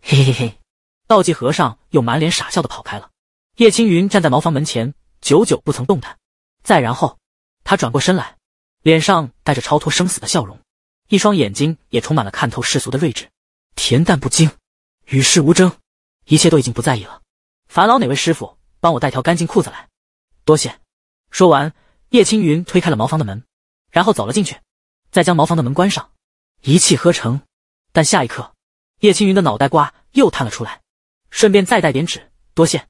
嘿嘿嘿。道济和尚又满脸傻笑的跑开了。叶青云站在茅房门前，久久不曾动弹。再然后，他转过身来，脸上带着超脱生死的笑容，一双眼睛也充满了看透世俗的睿智，恬淡不惊，与世无争，一切都已经不在意了。烦劳哪位师傅帮我带条干净裤子来，多谢。说完，叶青云推开了茅房的门，然后走了进去，再将茅房的门关上，一气呵成。但下一刻，叶青云的脑袋瓜又探了出来。顺便再带点纸，多谢。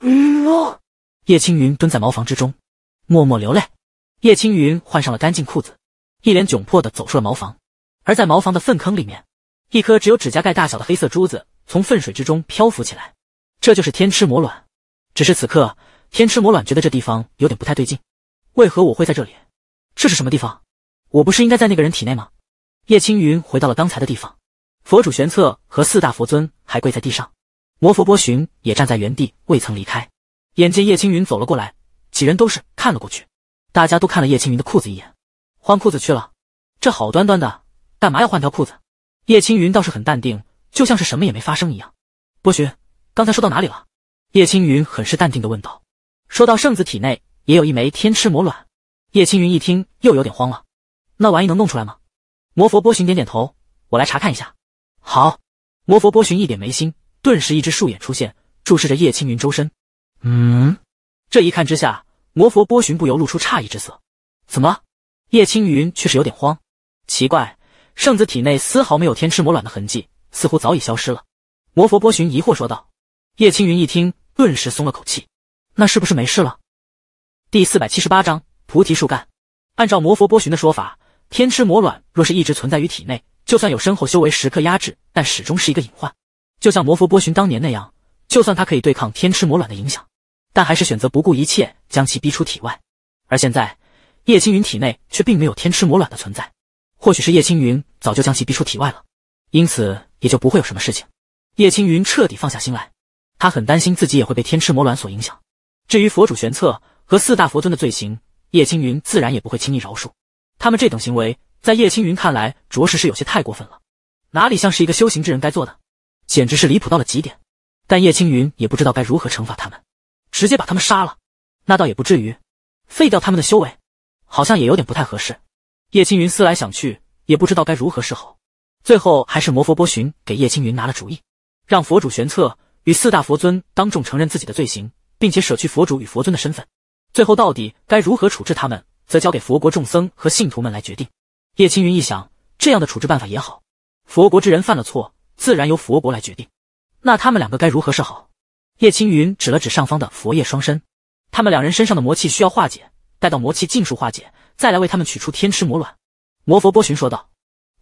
嗯叶青云蹲在茅房之中，默默流泪。叶青云换上了干净裤子，一脸窘迫地走出了茅房。而在茅房的粪坑里面，一颗只有指甲盖大小的黑色珠子从粪水之中漂浮起来。这就是天吃魔卵。只是此刻，天吃魔卵觉得这地方有点不太对劲。为何我会在这里？这是什么地方？我不是应该在那个人体内吗？叶青云回到了刚才的地方，佛主玄策和四大佛尊还跪在地上。魔佛波旬也站在原地，未曾离开。眼见叶青云走了过来，几人都是看了过去。大家都看了叶青云的裤子一眼，换裤子去了？这好端端的，干嘛要换条裤子？叶青云倒是很淡定，就像是什么也没发生一样。波旬，刚才说到哪里了？叶青云很是淡定的问道：“说到圣子体内也有一枚天痴魔卵。”叶青云一听，又有点慌了：“那玩意能弄出来吗？”魔佛波旬点点头：“我来查看一下。”好。魔佛波旬一点眉心。顿时，一只树眼出现，注视着叶青云周身。嗯，这一看之下，魔佛波旬不由露出诧异之色。怎么？叶青云却是有点慌。奇怪，圣子体内丝毫没有天吃魔卵的痕迹，似乎早已消失了。魔佛波旬疑惑说道。叶青云一听，顿时松了口气。那是不是没事了？第四百七十八章菩提树干。按照魔佛波旬的说法，天吃魔卵若是一直存在于体内，就算有身后修为时刻压制，但始终是一个隐患。就像魔佛波旬当年那样，就算他可以对抗天吃魔卵的影响，但还是选择不顾一切将其逼出体外。而现在，叶青云体内却并没有天吃魔卵的存在，或许是叶青云早就将其逼出体外了，因此也就不会有什么事情。叶青云彻底放下心来，他很担心自己也会被天吃魔卵所影响。至于佛主玄策和四大佛尊的罪行，叶青云自然也不会轻易饶恕他们。这等行为，在叶青云看来，着实是有些太过分了，哪里像是一个修行之人该做的？简直是离谱到了极点，但叶青云也不知道该如何惩罚他们，直接把他们杀了，那倒也不至于，废掉他们的修为，好像也有点不太合适。叶青云思来想去，也不知道该如何是好，最后还是魔佛波旬给叶青云拿了主意，让佛主玄策与四大佛尊当众承认自己的罪行，并且舍去佛主与佛尊的身份。最后到底该如何处置他们，则交给佛国众僧和信徒们来决定。叶青云一想，这样的处置办法也好，佛国之人犯了错。自然由佛国来决定，那他们两个该如何是好？叶青云指了指上方的佛叶双身，他们两人身上的魔气需要化解，待到魔气尽数化解，再来为他们取出天池魔卵。魔佛波旬说道：“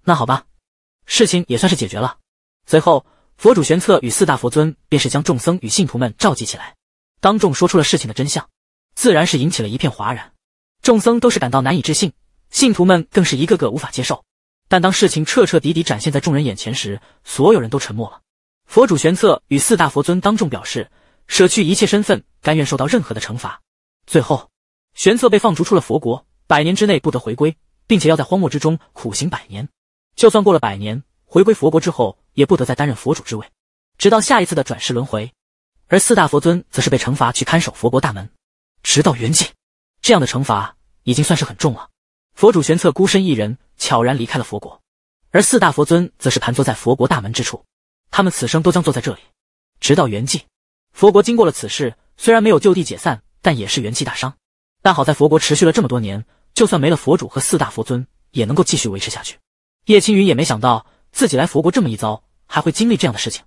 那好吧，事情也算是解决了。”随后，佛主玄策与四大佛尊便是将众僧与信徒们召集起来，当众说出了事情的真相，自然是引起了一片哗然。众僧都是感到难以置信，信徒们更是一个个无法接受。但当事情彻彻底底展现在众人眼前时，所有人都沉默了。佛主玄策与四大佛尊当众表示，舍去一切身份，甘愿受到任何的惩罚。最后，玄策被放逐出了佛国，百年之内不得回归，并且要在荒漠之中苦行百年。就算过了百年，回归佛国之后，也不得再担任佛主之位，直到下一次的转世轮回。而四大佛尊则是被惩罚去看守佛国大门，直到圆寂。这样的惩罚已经算是很重了。佛主玄策孤身一人。悄然离开了佛国，而四大佛尊则是盘坐在佛国大门之处，他们此生都将坐在这里，直到圆寂。佛国经过了此事，虽然没有就地解散，但也是元气大伤。但好在佛国持续了这么多年，就算没了佛主和四大佛尊，也能够继续维持下去。叶青云也没想到自己来佛国这么一遭，还会经历这样的事情。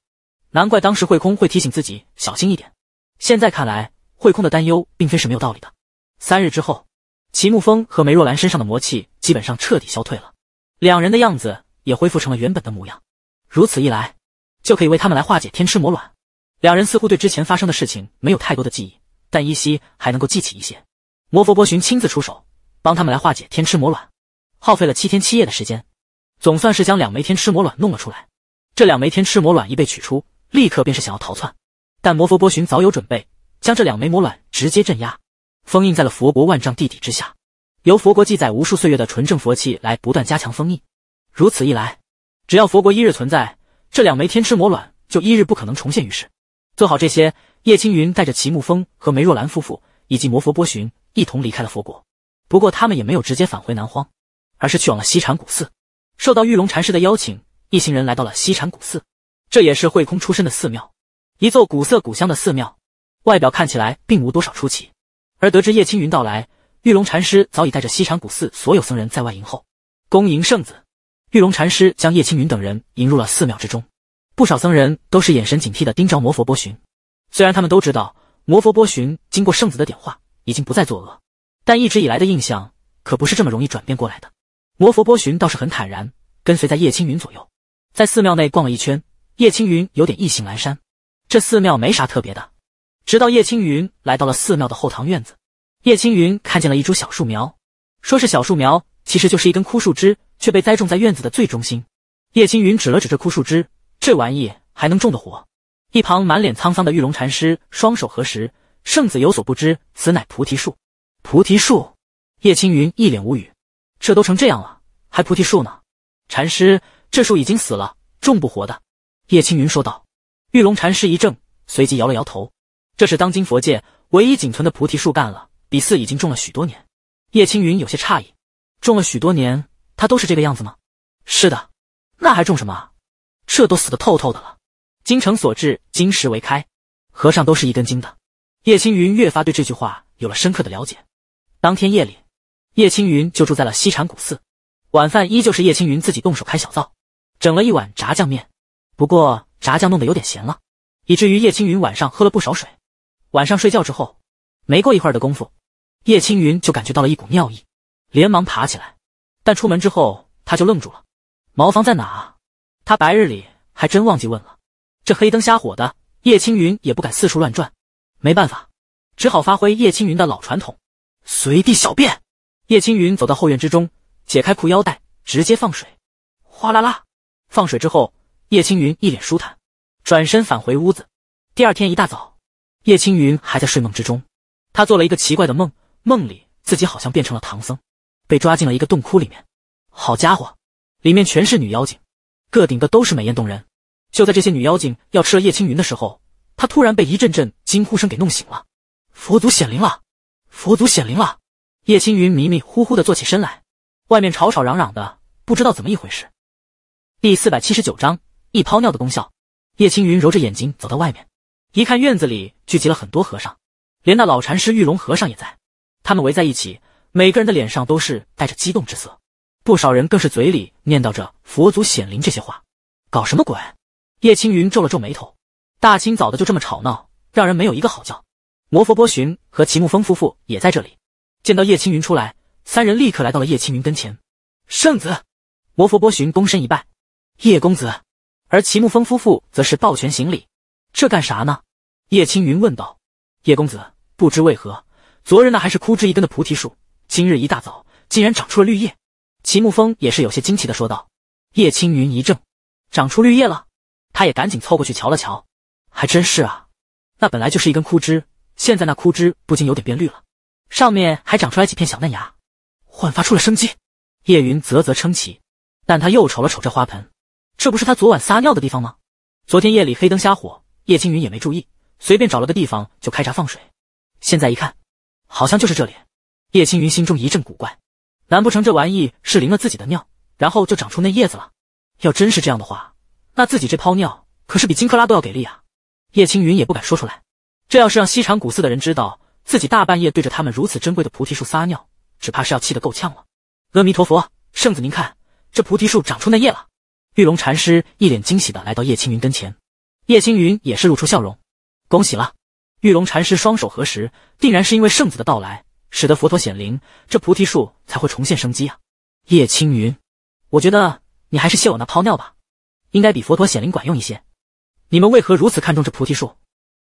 难怪当时慧空会提醒自己小心一点，现在看来，慧空的担忧并非是没有道理的。三日之后。齐沐风和梅若兰身上的魔气基本上彻底消退了，两人的样子也恢复成了原本的模样。如此一来，就可以为他们来化解天痴魔卵。两人似乎对之前发生的事情没有太多的记忆，但依稀还能够记起一些。魔佛波旬亲自出手，帮他们来化解天痴魔卵，耗费了七天七夜的时间，总算是将两枚天痴魔卵弄了出来。这两枚天痴魔卵一被取出，立刻便是想要逃窜，但魔佛波旬早有准备，将这两枚魔卵直接镇压。封印在了佛国万丈地底之下，由佛国记载无数岁月的纯正佛器来不断加强封印。如此一来，只要佛国一日存在，这两枚天池魔卵就一日不可能重现于世。做好这些，叶青云带着齐木风和梅若兰夫妇以及魔佛波旬一同离开了佛国。不过他们也没有直接返回南荒，而是去往了西禅古寺。受到玉龙禅师的邀请，一行人来到了西禅古寺，这也是慧空出身的寺庙，一座古色古香的寺庙，外表看起来并无多少出奇。而得知叶青云到来，玉龙禅师早已带着西禅古寺所有僧人在外迎候，恭迎圣子。玉龙禅师将叶青云等人迎入了寺庙之中，不少僧人都是眼神警惕的盯着魔佛波旬。虽然他们都知道魔佛波旬经过圣子的点化，已经不再作恶，但一直以来的印象可不是这么容易转变过来的。魔佛波旬倒是很坦然，跟随在叶青云左右，在寺庙内逛了一圈，叶青云有点意兴阑珊。这寺庙没啥特别的。直到叶青云来到了寺庙的后堂院子，叶青云看见了一株小树苗，说是小树苗，其实就是一根枯树枝，却被栽种在院子的最中心。叶青云指了指这枯树枝，这玩意还能种得活？一旁满脸沧桑的玉龙禅师双手合十，圣子有所不知，此乃菩提树。菩提树？叶青云一脸无语，这都成这样了，还菩提树呢？禅师，这树已经死了，种不活的。叶青云说道。玉龙禅师一怔，随即摇了摇头。这是当今佛界唯一仅存的菩提树干了。比寺已经种了许多年。叶青云有些诧异，种了许多年，它都是这个样子吗？是的，那还种什么啊？这都死得透透的了。精诚所至，金石为开。和尚都是一根筋的。叶青云越发对这句话有了深刻的了解。当天夜里，叶青云就住在了西禅古寺。晚饭依旧是叶青云自己动手开小灶，整了一碗炸酱面，不过炸酱弄得有点咸了，以至于叶青云晚上喝了不少水。晚上睡觉之后，没过一会儿的功夫，叶青云就感觉到了一股尿意，连忙爬起来。但出门之后，他就愣住了：茅房在哪？他白日里还真忘记问了。这黑灯瞎火的，叶青云也不敢四处乱转，没办法，只好发挥叶青云的老传统，随地小便。叶青云走到后院之中，解开裤腰带，直接放水，哗啦啦！放水之后，叶青云一脸舒坦，转身返回屋子。第二天一大早。叶青云还在睡梦之中，他做了一个奇怪的梦，梦里自己好像变成了唐僧，被抓进了一个洞窟里面。好家伙，里面全是女妖精，个顶个都是美艳动人。就在这些女妖精要吃了叶青云的时候，他突然被一阵阵惊呼声给弄醒了。佛祖显灵了，佛祖显灵了！叶青云迷迷糊糊的坐起身来，外面吵吵嚷嚷的，不知道怎么一回事。第四百七十九章一泡尿的功效。叶青云揉着眼睛走到外面。一看院子里聚集了很多和尚，连那老禅师玉龙和尚也在。他们围在一起，每个人的脸上都是带着激动之色，不少人更是嘴里念叨着“佛祖显灵”这些话。搞什么鬼？叶青云皱了皱眉头，大清早的就这么吵闹，让人没有一个好觉。摩佛波旬和齐木风夫妇也在这里，见到叶青云出来，三人立刻来到了叶青云跟前。圣子，摩佛波旬躬身一拜。叶公子，而齐木风夫妇则是抱拳行礼。这干啥呢？叶青云问道。叶公子，不知为何，昨日那还是枯枝一根的菩提树，今日一大早竟然长出了绿叶。齐木风也是有些惊奇的说道。叶青云一怔，长出绿叶了？他也赶紧凑过去瞧了瞧，还真是啊！那本来就是一根枯枝，现在那枯枝不禁有点变绿了，上面还长出来几片小嫩芽，焕发出了生机。叶云啧啧称奇，但他又瞅了瞅这花盆，这不是他昨晚撒尿的地方吗？昨天夜里黑灯瞎火。叶青云也没注意，随便找了个地方就开闸放水。现在一看，好像就是这里。叶青云心中一阵古怪，难不成这玩意是淋了自己的尿，然后就长出那叶子了？要真是这样的话，那自己这泡尿可是比金克拉都要给力啊！叶青云也不敢说出来，这要是让西禅古寺的人知道自己大半夜对着他们如此珍贵的菩提树撒尿，只怕是要气得够呛了。阿弥陀佛，圣子您看，这菩提树长出嫩叶了。玉龙禅师一脸惊喜的来到叶青云跟前。叶青云也是露出笑容，恭喜了。玉龙禅师双手合十，定然是因为圣子的到来，使得佛陀显灵，这菩提树才会重现生机啊！叶青云，我觉得你还是谢我那泡尿吧，应该比佛陀显灵管用一些。你们为何如此看重这菩提树？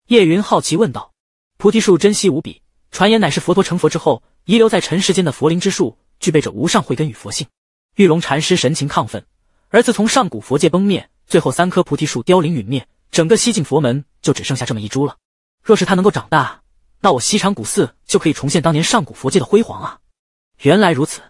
叶云好奇问道。菩提树珍惜无比，传言乃是佛陀成佛之后遗留在尘世间的佛灵之树，具备着无上慧根与佛性。玉龙禅师神情亢奋，而自从上古佛界崩灭，最后三棵菩提树凋零陨灭。整个西晋佛门就只剩下这么一株了，若是他能够长大，那我西长古寺就可以重现当年上古佛界的辉煌啊！原来如此，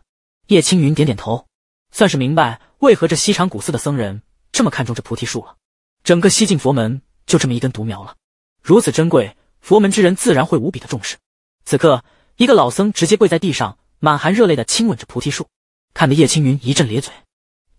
叶青云点点头，算是明白为何这西长古寺的僧人这么看重这菩提树了。整个西晋佛门就这么一根独苗了，如此珍贵，佛门之人自然会无比的重视。此刻，一个老僧直接跪在地上，满含热泪的亲吻着菩提树，看得叶青云一阵咧嘴。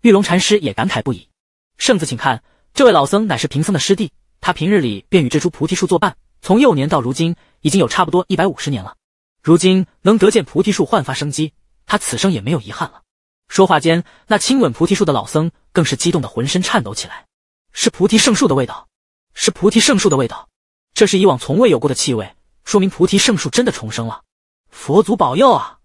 玉龙禅师也感慨不已：“圣子，请看。”这位老僧乃是贫僧的师弟，他平日里便与这株菩提树作伴，从幼年到如今，已经有差不多一百五十年了。如今能得见菩提树焕发生机，他此生也没有遗憾了。说话间，那亲吻菩提树的老僧更是激动得浑身颤抖起来。是菩提圣树的味道，是菩提圣树的味道，这是以往从未有过的气味，说明菩提圣树真的重生了。佛祖保佑啊！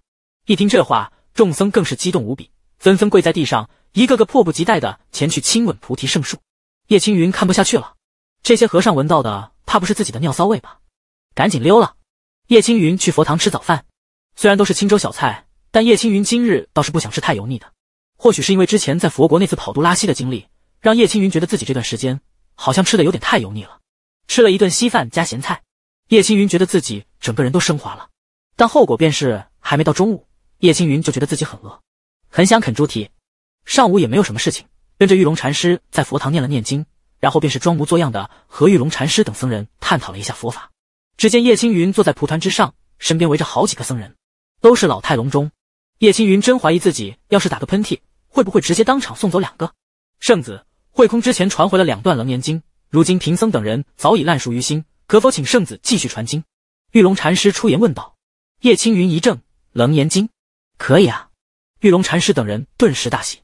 一听这话，众僧更是激动无比，纷纷跪在地上，一个个迫不及待的前去亲吻菩提圣树。叶青云看不下去了，这些和尚闻到的怕不是自己的尿骚味吧？赶紧溜了。叶青云去佛堂吃早饭，虽然都是青州小菜，但叶青云今日倒是不想吃太油腻的。或许是因为之前在佛国那次跑肚拉稀的经历，让叶青云觉得自己这段时间好像吃的有点太油腻了。吃了一顿稀饭加咸菜，叶青云觉得自己整个人都升华了，但后果便是还没到中午，叶青云就觉得自己很饿，很想啃猪蹄。上午也没有什么事情。跟着玉龙禅师在佛堂念了念经，然后便是装模作样的和玉龙禅师等僧人探讨了一下佛法。只见叶青云坐在蒲团之上，身边围着好几个僧人，都是老态龙钟。叶青云真怀疑自己要是打个喷嚏，会不会直接当场送走两个。圣子，慧空之前传回了两段楞严经，如今贫僧等人早已烂熟于心，可否请圣子继续传经？玉龙禅师出言问道。叶青云一怔，楞严经，可以啊！玉龙禅师等人顿时大喜。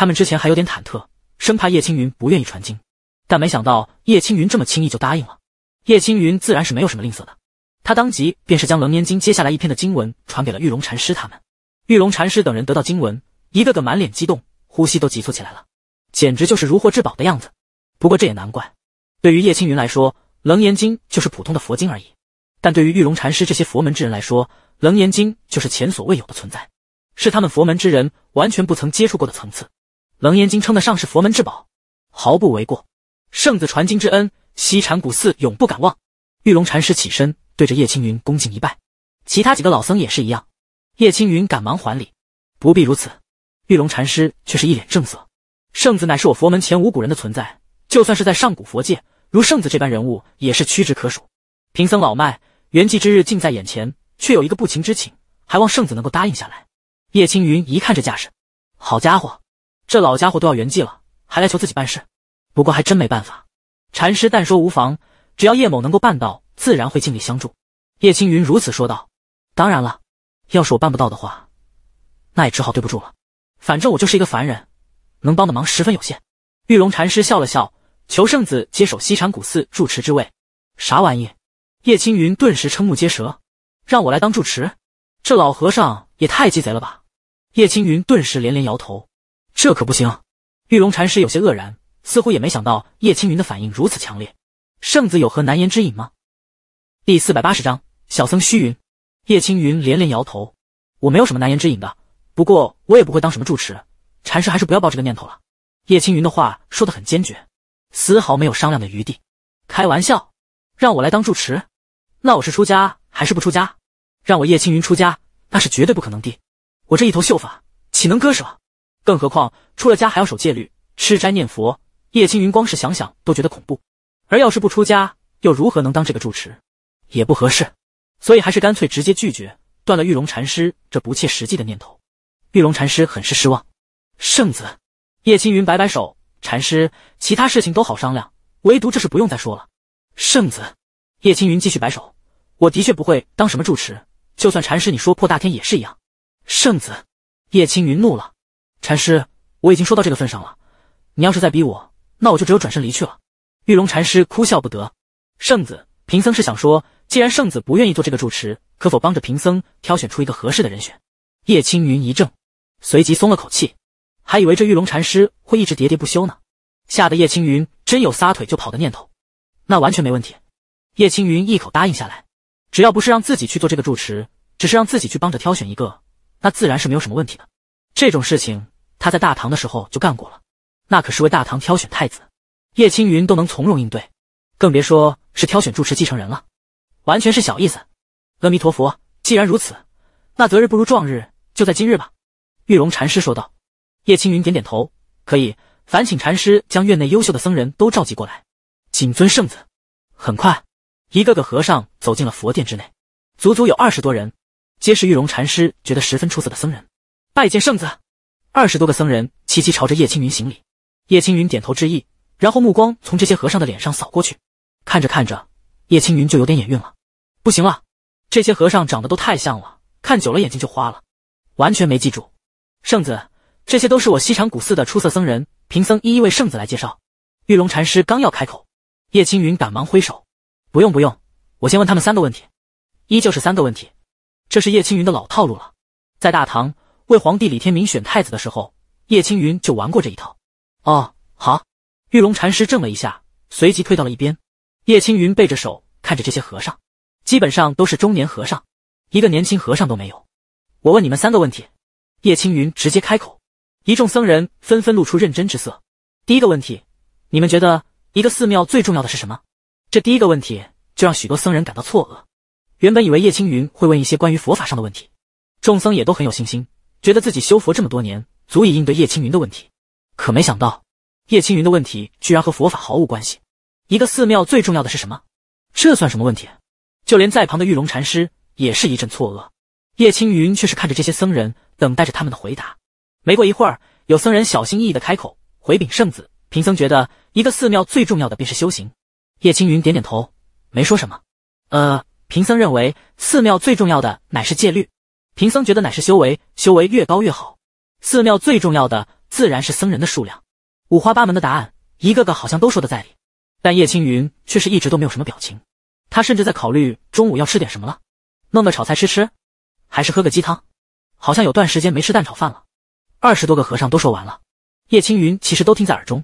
他们之前还有点忐忑，生怕叶青云不愿意传经，但没想到叶青云这么轻易就答应了。叶青云自然是没有什么吝啬的，他当即便是将《楞严经》接下来一篇的经文传给了玉龙禅师他们。玉龙禅师等人得到经文，一个个满脸激动，呼吸都急促起来了，简直就是如获至宝的样子。不过这也难怪，对于叶青云来说，《楞严经》就是普通的佛经而已，但对于玉龙禅师这些佛门之人来说，《楞严经》就是前所未有的存在，是他们佛门之人完全不曾接触过的层次。《楞严经》称得上是佛门至宝，毫不为过。圣子传经之恩，西禅古寺永不敢忘。玉龙禅师起身，对着叶青云恭敬一拜，其他几个老僧也是一样。叶青云赶忙还礼，不必如此。玉龙禅师却是一脸正色：“圣子乃是我佛门前无古人的存在，就算是在上古佛界，如圣子这般人物也是屈指可数。贫僧老迈，圆寂之日近在眼前，却有一个不情之请，还望圣子能够答应下来。”叶青云一看这架势，好家伙！这老家伙都要圆寂了，还来求自己办事。不过还真没办法，禅师但说无妨，只要叶某能够办到，自然会尽力相助。叶青云如此说道。当然了，要是我办不到的话，那也只好对不住了。反正我就是一个凡人，能帮的忙十分有限。玉龙禅师笑了笑，求圣子接手西禅古寺住持之位？啥玩意？叶青云顿时瞠目结舌。让我来当住持？这老和尚也太鸡贼了吧！叶青云顿时连连摇头。这可不行！玉龙禅师有些愕然，似乎也没想到叶青云的反应如此强烈。圣子有何难言之隐吗？第四百八十章小僧虚云。叶青云连连摇头：“我没有什么难言之隐的，不过我也不会当什么住持。禅师还是不要抱这个念头了。”叶青云的话说得很坚决，丝毫没有商量的余地。开玩笑，让我来当住持？那我是出家还是不出家？让我叶青云出家，那是绝对不可能的。我这一头秀发，岂能割舍？更何况，出了家还要守戒律、吃斋念佛，叶青云光是想想都觉得恐怖。而要是不出家，又如何能当这个住持？也不合适，所以还是干脆直接拒绝，断了玉龙禅师这不切实际的念头。玉龙禅师很是失望。圣子，叶青云摆摆手，禅师，其他事情都好商量，唯独这事不用再说了。圣子，叶青云继续摆手，我的确不会当什么住持，就算禅师你说破大天也是一样。圣子，叶青云怒了。禅师，我已经说到这个份上了，你要是再逼我，那我就只有转身离去了。玉龙禅师哭笑不得，圣子，贫僧是想说，既然圣子不愿意做这个住持，可否帮着贫僧挑选出一个合适的人选？叶青云一怔，随即松了口气，还以为这玉龙禅师会一直喋喋不休呢，吓得叶青云真有撒腿就跑的念头。那完全没问题，叶青云一口答应下来，只要不是让自己去做这个住持，只是让自己去帮着挑选一个，那自然是没有什么问题的。这种事情，他在大唐的时候就干过了，那可是为大唐挑选太子，叶青云都能从容应对，更别说是挑选住持继承人了，完全是小意思。阿弥陀佛，既然如此，那择日不如撞日，就在今日吧。”玉龙禅师说道。叶青云点点头，可以，烦请禅师将院内优秀的僧人都召集过来，谨遵圣子。很快，一个个和尚走进了佛殿之内，足足有二十多人，皆是玉龙禅师觉得十分出色的僧人。拜见圣子！二十多个僧人齐齐朝着叶青云行礼，叶青云点头致意，然后目光从这些和尚的脸上扫过去。看着看着，叶青云就有点眼晕了，不行了，这些和尚长得都太像了，看久了眼睛就花了，完全没记住。圣子，这些都是我西禅古寺的出色僧人，贫僧一一为圣子来介绍。玉龙禅师刚要开口，叶青云赶忙挥手，不用不用，我先问他们三个问题，依旧是三个问题，这是叶青云的老套路了，在大唐。为皇帝李天明选太子的时候，叶青云就玩过这一套。哦，好。玉龙禅师怔了一下，随即退到了一边。叶青云背着手看着这些和尚，基本上都是中年和尚，一个年轻和尚都没有。我问你们三个问题。叶青云直接开口，一众僧人纷纷露出认真之色。第一个问题，你们觉得一个寺庙最重要的是什么？这第一个问题就让许多僧人感到错愕，原本以为叶青云会问一些关于佛法上的问题，众僧也都很有信心。觉得自己修佛这么多年，足以应对叶青云的问题，可没想到叶青云的问题居然和佛法毫无关系。一个寺庙最重要的是什么？这算什么问题？就连在旁的玉龙禅师也是一阵错愕。叶青云却是看着这些僧人，等待着他们的回答。没过一会儿，有僧人小心翼翼的开口：“回禀圣子，贫僧觉得一个寺庙最重要的便是修行。”叶青云点点头，没说什么。呃，贫僧认为寺庙最重要的乃是戒律。贫僧觉得乃是修为，修为越高越好。寺庙最重要的自然是僧人的数量。五花八门的答案，一个个好像都说的在理，但叶青云却是一直都没有什么表情。他甚至在考虑中午要吃点什么了，弄个炒菜吃吃，还是喝个鸡汤？好像有段时间没吃蛋炒饭了。二十多个和尚都说完了，叶青云其实都听在耳中，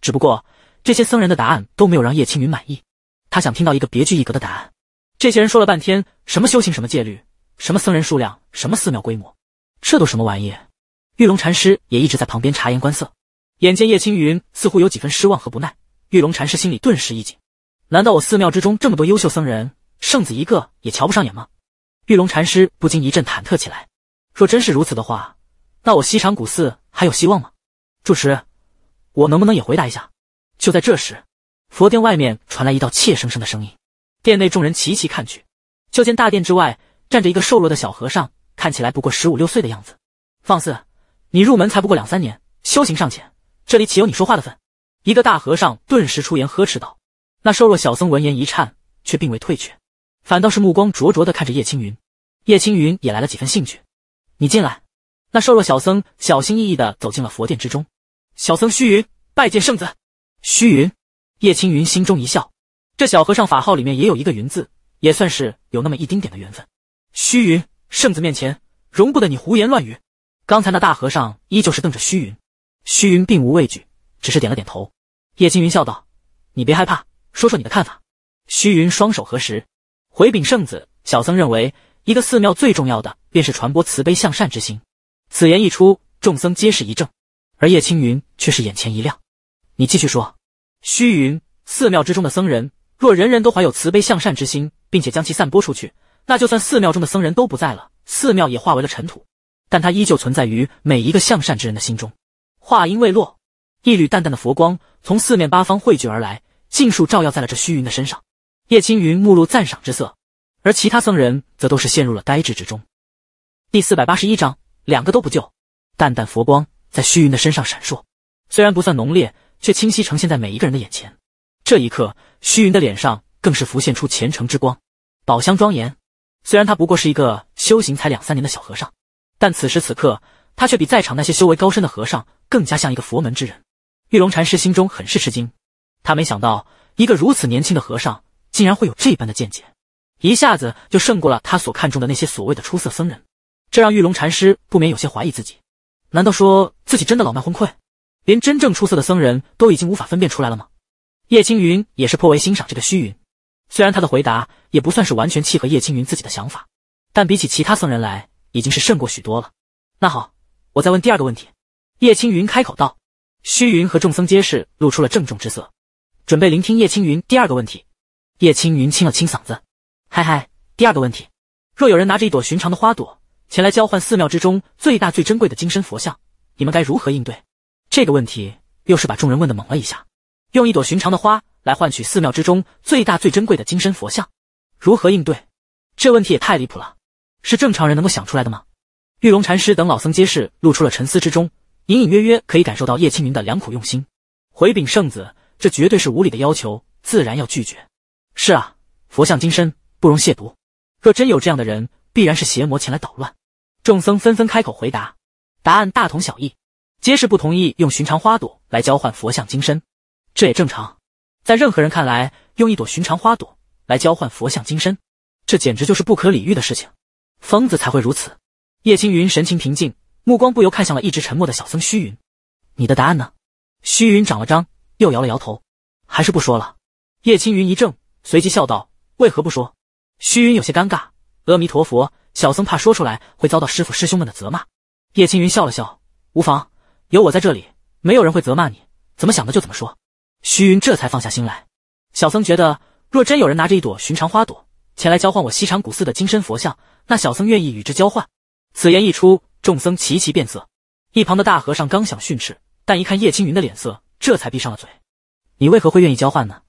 只不过这些僧人的答案都没有让叶青云满意。他想听到一个别具一格的答案。这些人说了半天，什么修行，什么戒律。什么僧人数量，什么寺庙规模，这都什么玩意？玉龙禅师也一直在旁边察言观色，眼见叶青云似乎有几分失望和不耐，玉龙禅师心里顿时一紧。难道我寺庙之中这么多优秀僧人，圣子一个也瞧不上眼吗？玉龙禅师不禁一阵忐忑起来。若真是如此的话，那我西禅古寺还有希望吗？住持，我能不能也回答一下？就在这时，佛殿外面传来一道怯生生的声音。殿内众人齐齐看去，就见大殿之外。站着一个瘦弱的小和尚，看起来不过十五六岁的样子。放肆！你入门才不过两三年，修行尚浅，这里岂有你说话的份？一个大和尚顿时出言呵斥道。那瘦弱小僧闻言一颤，却并未退却，反倒是目光灼灼地看着叶青云。叶青云也来了几分兴趣。你进来。那瘦弱小僧小心翼翼地走进了佛殿之中。小僧虚云拜见圣子。虚云。叶青云心中一笑，这小和尚法号里面也有一个云字，也算是有那么一丁点的缘分。虚云，圣子面前容不得你胡言乱语。刚才那大和尚依旧是瞪着虚云，虚云并无畏惧，只是点了点头。叶青云笑道：“你别害怕，说说你的看法。”虚云双手合十，回禀圣子：“小僧认为，一个寺庙最重要的便是传播慈悲向善之心。”此言一出，众僧皆是一怔，而叶青云却是眼前一亮：“你继续说。”虚云：“寺庙之中的僧人，若人人都怀有慈悲向善之心，并且将其散播出去。”那就算寺庙中的僧人都不在了，寺庙也化为了尘土，但它依旧存在于每一个向善之人的心中。话音未落，一缕淡淡的佛光从四面八方汇聚而来，尽数照耀在了这虚云的身上。叶青云目露赞赏之色，而其他僧人则都是陷入了呆滞之中。第四百八十一章，两个都不救。淡淡佛光在虚云的身上闪烁，虽然不算浓烈，却清晰呈现在每一个人的眼前。这一刻，虚云的脸上更是浮现出虔诚之光，宝箱庄严。虽然他不过是一个修行才两三年的小和尚，但此时此刻，他却比在场那些修为高深的和尚更加像一个佛门之人。玉龙禅师心中很是吃惊，他没想到一个如此年轻的和尚竟然会有这般的见解，一下子就胜过了他所看重的那些所谓的出色僧人。这让玉龙禅师不免有些怀疑自己：难道说自己真的老迈昏聩，连真正出色的僧人都已经无法分辨出来了吗？叶青云也是颇为欣赏这个虚云。虽然他的回答也不算是完全契合叶青云自己的想法，但比起其他僧人来，已经是胜过许多了。那好，我再问第二个问题。叶青云开口道，虚云和众僧皆是露出了郑重之色，准备聆听叶青云第二个问题。叶青云清了清嗓子，嗨嗨，第二个问题：若有人拿着一朵寻常的花朵前来交换寺庙之中最大最珍贵的金身佛像，你们该如何应对？这个问题又是把众人问的懵了一下。用一朵寻常的花来换取寺庙之中最大最珍贵的金身佛像，如何应对？这问题也太离谱了，是正常人能够想出来的吗？玉龙禅师等老僧皆是露出了沉思之中，隐隐约约可以感受到叶青云的良苦用心。回禀圣子，这绝对是无理的要求，自然要拒绝。是啊，佛像金身不容亵渎，若真有这样的人，必然是邪魔前来捣乱。众僧纷纷开口回答，答案大同小异，皆是不同意用寻常花朵来交换佛像金身。这也正常，在任何人看来，用一朵寻常花朵来交换佛像金身，这简直就是不可理喻的事情。疯子才会如此。叶青云神情平静，目光不由看向了一直沉默的小僧虚云：“你的答案呢？”虚云长了张，又摇了摇头，还是不说了。叶青云一怔，随即笑道：“为何不说？”虚云有些尴尬：“阿弥陀佛，小僧怕说出来会遭到师傅师兄们的责骂。”叶青云笑了笑：“无妨，有我在这里，没有人会责骂你，怎么想的就怎么说。”虚云这才放下心来。小僧觉得，若真有人拿着一朵寻常花朵前来交换我西禅古寺的金身佛像，那小僧愿意与之交换。此言一出，众僧齐齐变色。一旁的大和尚刚想训斥，但一看叶青云的脸色，这才闭上了嘴。你为何会愿意交换呢？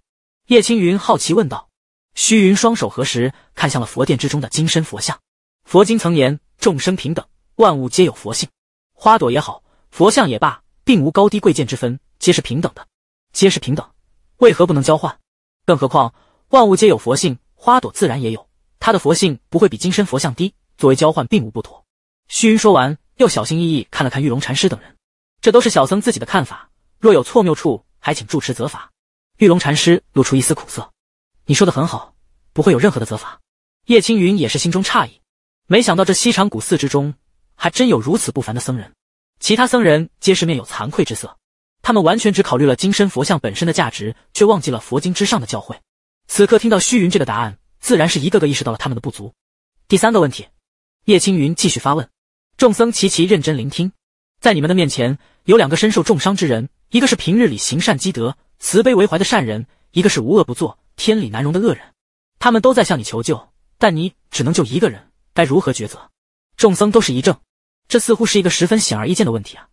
叶青云好奇问道。虚云双手合十，看向了佛殿之中的金身佛像。佛经曾言，众生平等，万物皆有佛性。花朵也好，佛像也罢，并无高低贵贱之分，皆是平等的。皆是平等，为何不能交换？更何况万物皆有佛性，花朵自然也有它的佛性，不会比金身佛像低。作为交换，并无不妥。虚云说完，又小心翼翼看了看玉龙禅师等人。这都是小僧自己的看法，若有错谬处，还请住持责罚。玉龙禅师露出一丝苦涩：“你说的很好，不会有任何的责罚。”叶青云也是心中诧异，没想到这西长古寺之中，还真有如此不凡的僧人。其他僧人皆是面有惭愧之色。他们完全只考虑了金身佛像本身的价值，却忘记了佛经之上的教诲。此刻听到虚云这个答案，自然是一个个意识到了他们的不足。第三个问题，叶青云继续发问，众僧齐齐认真聆听。在你们的面前有两个身受重伤之人，一个是平日里行善积德、慈悲为怀的善人，一个是无恶不作、天理难容的恶人。他们都在向你求救，但你只能救一个人，该如何抉择？众僧都是一怔，这似乎是一个十分显而易见的问题啊！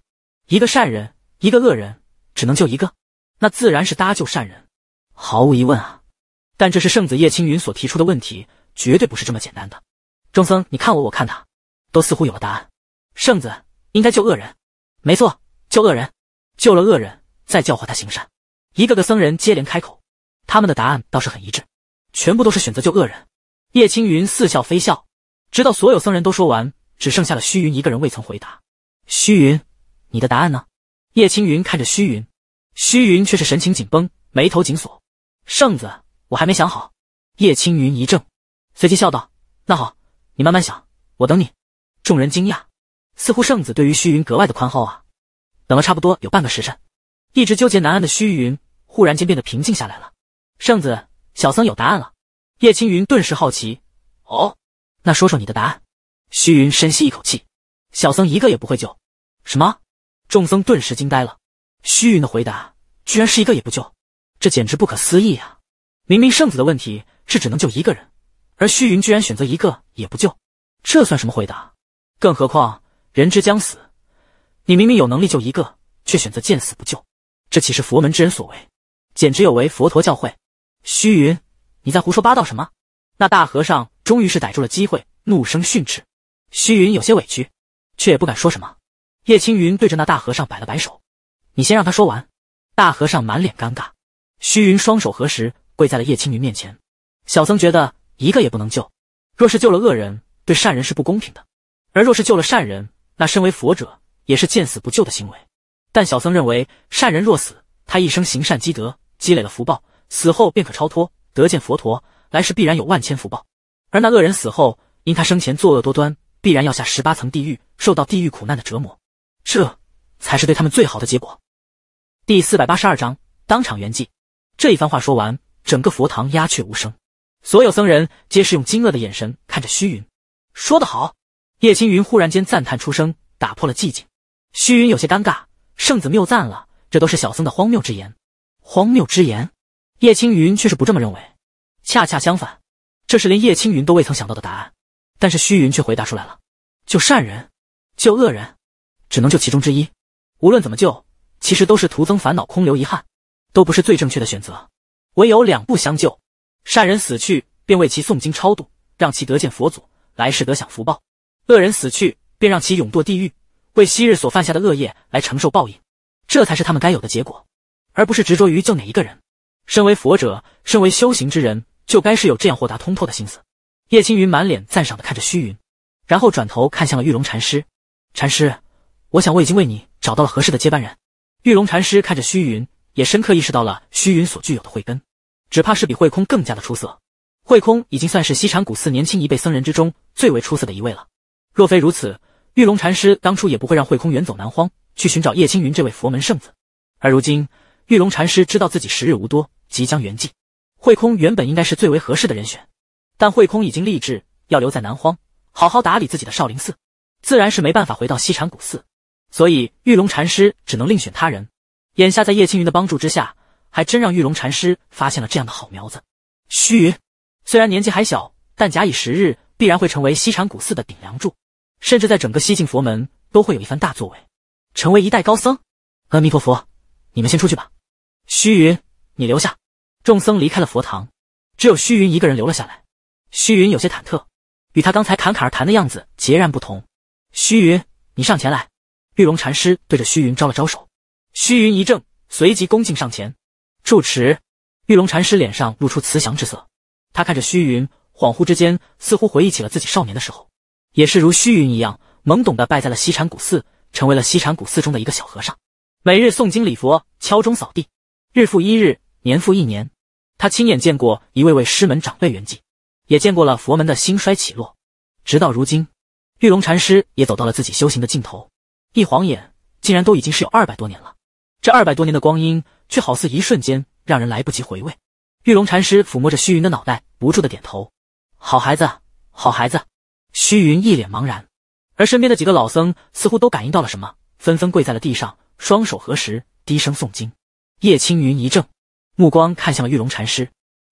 一个善人，一个恶人。只能救一个，那自然是搭救善人，毫无疑问啊。但这是圣子叶青云所提出的问题，绝对不是这么简单的。众僧，你看我，我看他，都似乎有了答案。圣子应该救恶人，没错，救恶人，救了恶人再教化他行善。一个个僧人接连开口，他们的答案倒是很一致，全部都是选择救恶人。叶青云似笑非笑，直到所有僧人都说完，只剩下了虚云一个人未曾回答。虚云，你的答案呢？叶青云看着虚云，虚云却是神情紧绷，眉头紧锁。圣子，我还没想好。叶青云一怔，随即笑道：“那好，你慢慢想，我等你。”众人惊讶，似乎圣子对于虚云格外的宽厚啊。等了差不多有半个时辰，一直纠结难安的虚云忽然间变得平静下来了。圣子，小僧有答案了。叶青云顿时好奇：“哦，那说说你的答案。”虚云深吸一口气：“小僧一个也不会救。”什么？众僧顿时惊呆了，虚云的回答居然是一个也不救，这简直不可思议啊！明明圣子的问题是只能救一个人，而虚云居然选择一个也不救，这算什么回答？更何况人之将死，你明明有能力救一个，却选择见死不救，这岂是佛门之人所为？简直有违佛陀教诲！虚云，你在胡说八道什么？那大和尚终于是逮住了机会，怒声训斥。虚云有些委屈，却也不敢说什么。叶青云对着那大和尚摆了摆手：“你先让他说完。”大和尚满脸尴尬，虚云双手合十，跪在了叶青云面前。小僧觉得一个也不能救，若是救了恶人，对善人是不公平的；而若是救了善人，那身为佛者也是见死不救的行为。但小僧认为，善人若死，他一生行善积德，积累了福报，死后便可超脱，得见佛陀，来世必然有万千福报；而那恶人死后，因他生前作恶多端，必然要下十八层地狱，受到地狱苦难的折磨。这才是对他们最好的结果。第四百八十二章当场圆寂。这一番话说完，整个佛堂鸦雀无声，所有僧人皆是用惊愕的眼神看着虚云。说得好！叶青云忽然间赞叹出声，打破了寂静。虚云有些尴尬：“圣子谬赞了，这都是小僧的荒谬之言。”荒谬之言？叶青云却是不这么认为。恰恰相反，这是连叶青云都未曾想到的答案。但是虚云却回答出来了：“救善人，救恶人。”只能救其中之一，无论怎么救，其实都是徒增烦恼，空留遗憾，都不是最正确的选择。唯有两不相救，善人死去便为其诵经超度，让其得见佛祖，来世得享福报；恶人死去便让其永堕地狱，为昔日所犯下的恶业来承受报应。这才是他们该有的结果，而不是执着于救哪一个人。身为佛者，身为修行之人，就该是有这样豁达通透的心思。叶青云满脸赞赏的看着虚云，然后转头看向了玉龙禅师，禅师。我想我已经为你找到了合适的接班人。玉龙禅师看着虚云，也深刻意识到了虚云所具有的慧根，只怕是比慧空更加的出色。慧空已经算是西禅古寺年轻一辈僧人之中最为出色的一位了。若非如此，玉龙禅师当初也不会让慧空远走南荒，去寻找叶青云这位佛门圣子。而如今，玉龙禅师知道自己时日无多，即将圆寂。慧空原本应该是最为合适的人选，但慧空已经立志要留在南荒，好好打理自己的少林寺，自然是没办法回到西禅古寺。所以，玉龙禅师只能另选他人。眼下，在叶青云的帮助之下，还真让玉龙禅师发现了这样的好苗子。虚云虽然年纪还小，但假以时日，必然会成为西禅古寺的顶梁柱，甚至在整个西晋佛门都会有一番大作为，成为一代高僧。阿弥陀佛，你们先出去吧。虚云，你留下。众僧离开了佛堂，只有虚云一个人留了下来。虚云有些忐忑，与他刚才侃侃而谈的样子截然不同。虚云，你上前来。玉龙禅师对着虚云招了招手，虚云一怔，随即恭敬上前。住持，玉龙禅师脸上露出慈祥之色，他看着虚云，恍惚之间似乎回忆起了自己少年的时候，也是如虚云一样懵懂的拜在了西禅古寺，成为了西禅古寺中的一个小和尚，每日诵经礼佛，敲钟扫地，日复一日，年复一年。他亲眼见过一位位师门长辈圆寂，也见过了佛门的兴衰起落。直到如今，玉龙禅师也走到了自己修行的尽头。一晃眼，竟然都已经是有二百多年了。这二百多年的光阴，却好似一瞬间，让人来不及回味。玉龙禅师抚摸着虚云的脑袋，不住的点头：“好孩子，好孩子。”虚云一脸茫然，而身边的几个老僧似乎都感应到了什么，纷纷跪在了地上，双手合十，低声诵经。叶青云一怔，目光看向了玉龙禅师，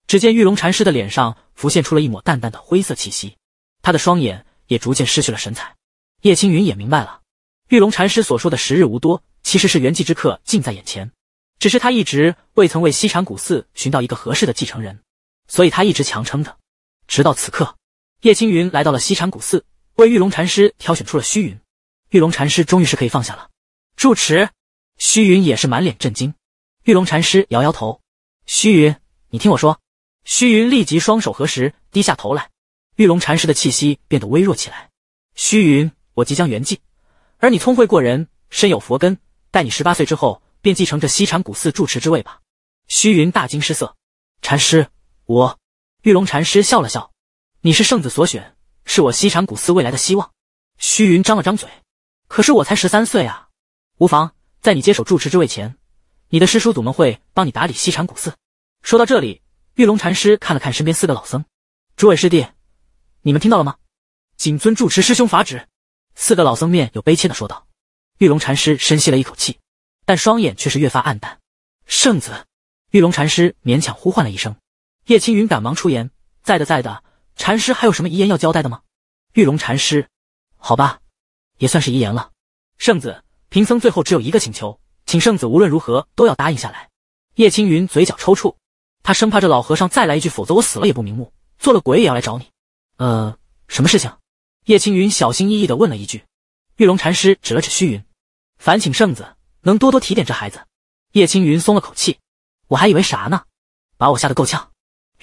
只见玉龙禅师的脸上浮现出了一抹淡淡的灰色气息，他的双眼也逐渐失去了神采。叶青云也明白了。玉龙禅师所说的“时日无多”，其实是圆寂之刻近在眼前，只是他一直未曾为西禅古寺寻到一个合适的继承人，所以他一直强撑着。直到此刻，叶青云来到了西禅古寺，为玉龙禅师挑选出了虚云。玉龙禅师终于是可以放下了。住持，虚云也是满脸震惊。玉龙禅师摇摇头，虚云，你听我说。虚云立即双手合十，低下头来。玉龙禅师的气息变得微弱起来。虚云，我即将圆寂。而你聪慧过人，身有佛根，待你十八岁之后，便继承这西禅古寺住持之位吧。虚云大惊失色，禅师，我……玉龙禅师笑了笑，你是圣子所选，是我西禅古寺未来的希望。虚云张了张嘴，可是我才十三岁啊。无妨，在你接手住持之位前，你的师叔祖们会帮你打理西禅古寺。说到这里，玉龙禅师看了看身边四个老僧，诸位师弟，你们听到了吗？谨遵住持师兄法旨。四个老僧面有悲切的说道：“玉龙禅师深吸了一口气，但双眼却是越发暗淡。”圣子，玉龙禅师勉强呼唤了一声。叶青云赶忙出言：“在的，在的，禅师还有什么遗言要交代的吗？”玉龙禅师：“好吧，也算是遗言了。圣子，贫僧最后只有一个请求，请圣子无论如何都要答应下来。”叶青云嘴角抽搐，他生怕这老和尚再来一句，否则我死了也不瞑目，做了鬼也要来找你。呃，什么事情？叶青云小心翼翼地问了一句：“玉龙禅师指了指虚云，烦请圣子能多多提点这孩子。”叶青云松了口气：“我还以为啥呢，把我吓得够呛，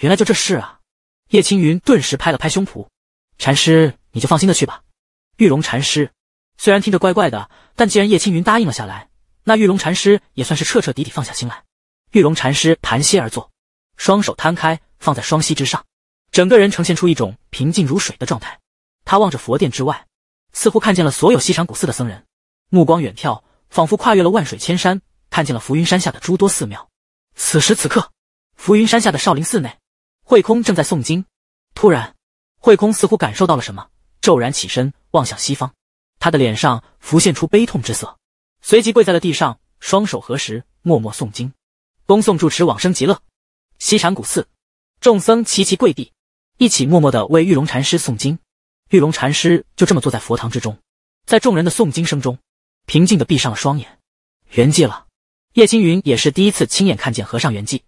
原来就这事啊！”叶青云顿时拍了拍胸脯：“禅师你就放心的去吧。”玉龙禅师虽然听着怪怪的，但既然叶青云答应了下来，那玉龙禅师也算是彻彻底底放下心来。玉龙禅师盘膝而坐，双手摊开放在双膝之上，整个人呈现出一种平静如水的状态。他望着佛殿之外，似乎看见了所有西禅古寺的僧人，目光远眺，仿佛跨越了万水千山，看见了浮云山下的诸多寺庙。此时此刻，浮云山下的少林寺内，慧空正在诵经。突然，慧空似乎感受到了什么，骤然起身，望向西方，他的脸上浮现出悲痛之色，随即跪在了地上，双手合十，默默诵经，恭送住持往生极乐。西禅古寺，众僧齐齐跪地，一起默默的为玉龙禅师诵经。玉龙禅师就这么坐在佛堂之中，在众人的诵经声中，平静的闭上了双眼，圆寂了。叶青云也是第一次亲眼看见和尚圆寂，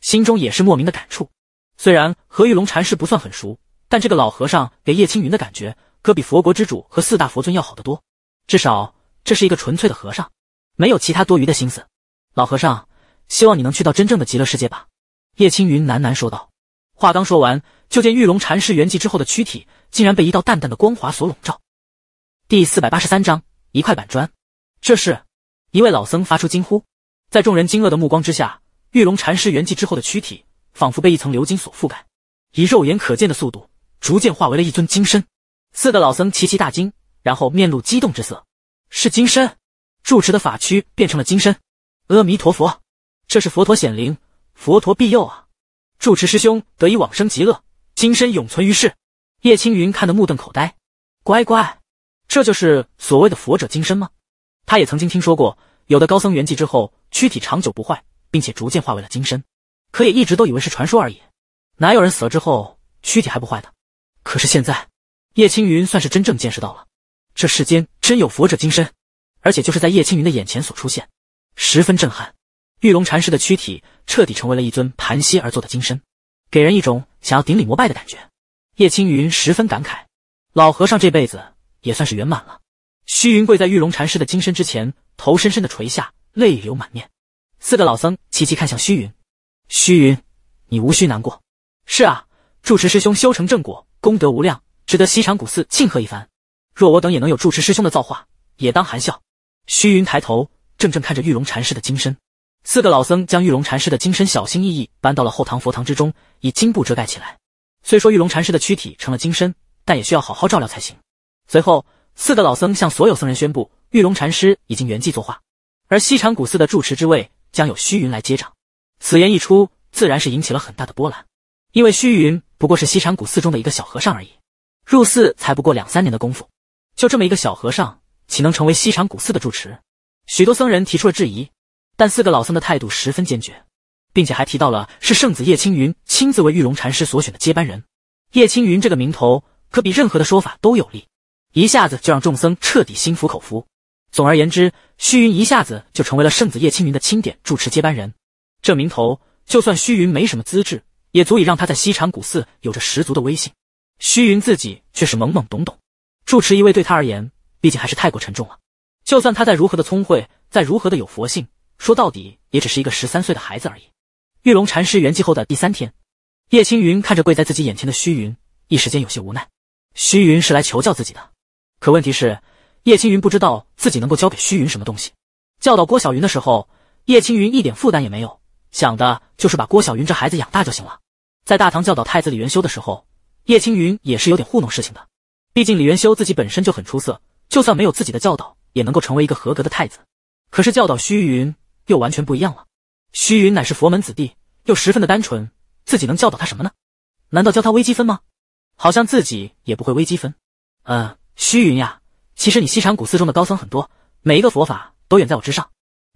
心中也是莫名的感触。虽然和玉龙禅师不算很熟，但这个老和尚给叶青云的感觉，可比佛国之主和四大佛尊要好得多。至少这是一个纯粹的和尚，没有其他多余的心思。老和尚，希望你能去到真正的极乐世界吧。叶青云喃喃说道。话刚说完，就见玉龙禅师圆寂之后的躯体，竟然被一道淡淡的光华所笼罩。第四百八十三章，一块板砖。这是一位老僧发出惊呼，在众人惊愕的目光之下，玉龙禅师圆寂之后的躯体，仿佛被一层鎏金所覆盖，以肉眼可见的速度，逐渐化为了一尊金身。四个老僧齐齐大惊，然后面露激动之色。是金身，住持的法躯变成了金身。阿弥陀佛，这是佛陀显灵，佛陀庇佑啊！住持师兄得以往生极乐，金身永存于世。叶青云看得目瞪口呆，乖乖，这就是所谓的佛者金身吗？他也曾经听说过，有的高僧圆寂之后，躯体长久不坏，并且逐渐化为了金身，可也一直都以为是传说而已。哪有人死了之后躯体还不坏的？可是现在，叶青云算是真正见识到了，这世间真有佛者金身，而且就是在叶青云的眼前所出现，十分震撼。玉龙禅师的躯体彻底成为了一尊盘膝而坐的金身，给人一种想要顶礼膜拜的感觉。叶青云十分感慨，老和尚这辈子也算是圆满了。虚云跪在玉龙禅师的金身之前，头深深的垂下，泪流满面。四个老僧齐齐看向虚云：“虚云，你无需难过。”“是啊，住持师兄修成正果，功德无量，值得西长古寺庆贺一番。若我等也能有住持师兄的造化，也当含笑。”虚云抬头，正正看着玉龙禅师的金身。四个老僧将玉龙禅师的金身小心翼翼搬到了后堂佛堂之中，以金布遮盖起来。虽说玉龙禅师的躯体成了金身，但也需要好好照料才行。随后，四个老僧向所有僧人宣布，玉龙禅师已经圆寂作画，而西禅古寺的住持之位将由虚云来接掌。此言一出，自然是引起了很大的波澜，因为虚云不过是西禅古寺中的一个小和尚而已，入寺才不过两三年的功夫，就这么一个小和尚，岂能成为西禅古寺的住持？许多僧人提出了质疑。但四个老僧的态度十分坚决，并且还提到了是圣子叶青云亲自为玉龙禅师所选的接班人。叶青云这个名头可比任何的说法都有力，一下子就让众僧彻底心服口服。总而言之，虚云一下子就成为了圣子叶青云的钦点住持接班人。这名头，就算虚云没什么资质，也足以让他在西禅古寺有着十足的威信。虚云自己却是懵懵懂懂，住持一位对他而言，毕竟还是太过沉重了。就算他再如何的聪慧，再如何的有佛性。说到底，也只是一个十三岁的孩子而已。玉龙禅师圆寂后的第三天，叶青云看着跪在自己眼前的虚云，一时间有些无奈。虚云是来求教自己的，可问题是，叶青云不知道自己能够教给虚云什么东西。教导郭小云的时候，叶青云一点负担也没有，想的就是把郭小云这孩子养大就行了。在大唐教导太子李元修的时候，叶青云也是有点糊弄事情的，毕竟李元修自己本身就很出色，就算没有自己的教导，也能够成为一个合格的太子。可是教导虚云。又完全不一样了。虚云乃是佛门子弟，又十分的单纯，自己能教导他什么呢？难道教他微积分吗？好像自己也不会微积分。嗯，虚云呀，其实你西禅古寺中的高僧很多，每一个佛法都远在我之上。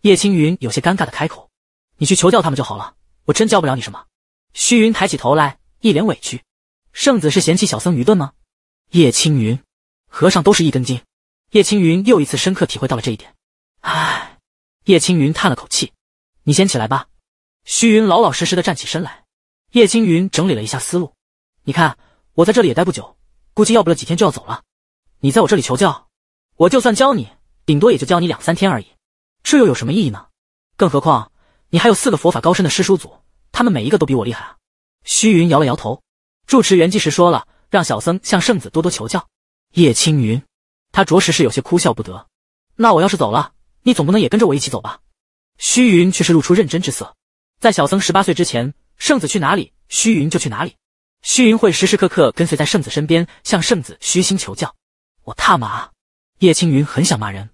叶青云有些尴尬的开口：“你去求教他们就好了，我真教不了你什么。”虚云抬起头来，一脸委屈：“圣子是嫌弃小僧愚钝吗？”叶青云：“和尚都是一根筋。”叶青云又一次深刻体会到了这一点。唉。叶青云叹了口气：“你先起来吧。”虚云老老实实的站起身来。叶青云整理了一下思路：“你看，我在这里也待不久，估计要不了几天就要走了。你在我这里求教，我就算教你，顶多也就教你两三天而已，这又有什么意义呢？更何况你还有四个佛法高深的师叔祖，他们每一个都比我厉害啊。”虚云摇了摇头。住持圆寂时说了，让小僧向圣子多多求教。叶青云，他着实是有些哭笑不得。那我要是走了？你总不能也跟着我一起走吧？虚云却是露出认真之色。在小僧十八岁之前，圣子去哪里，虚云就去哪里。虚云会时时刻刻跟随在圣子身边，向圣子虚心求教。我踏马！叶青云很想骂人，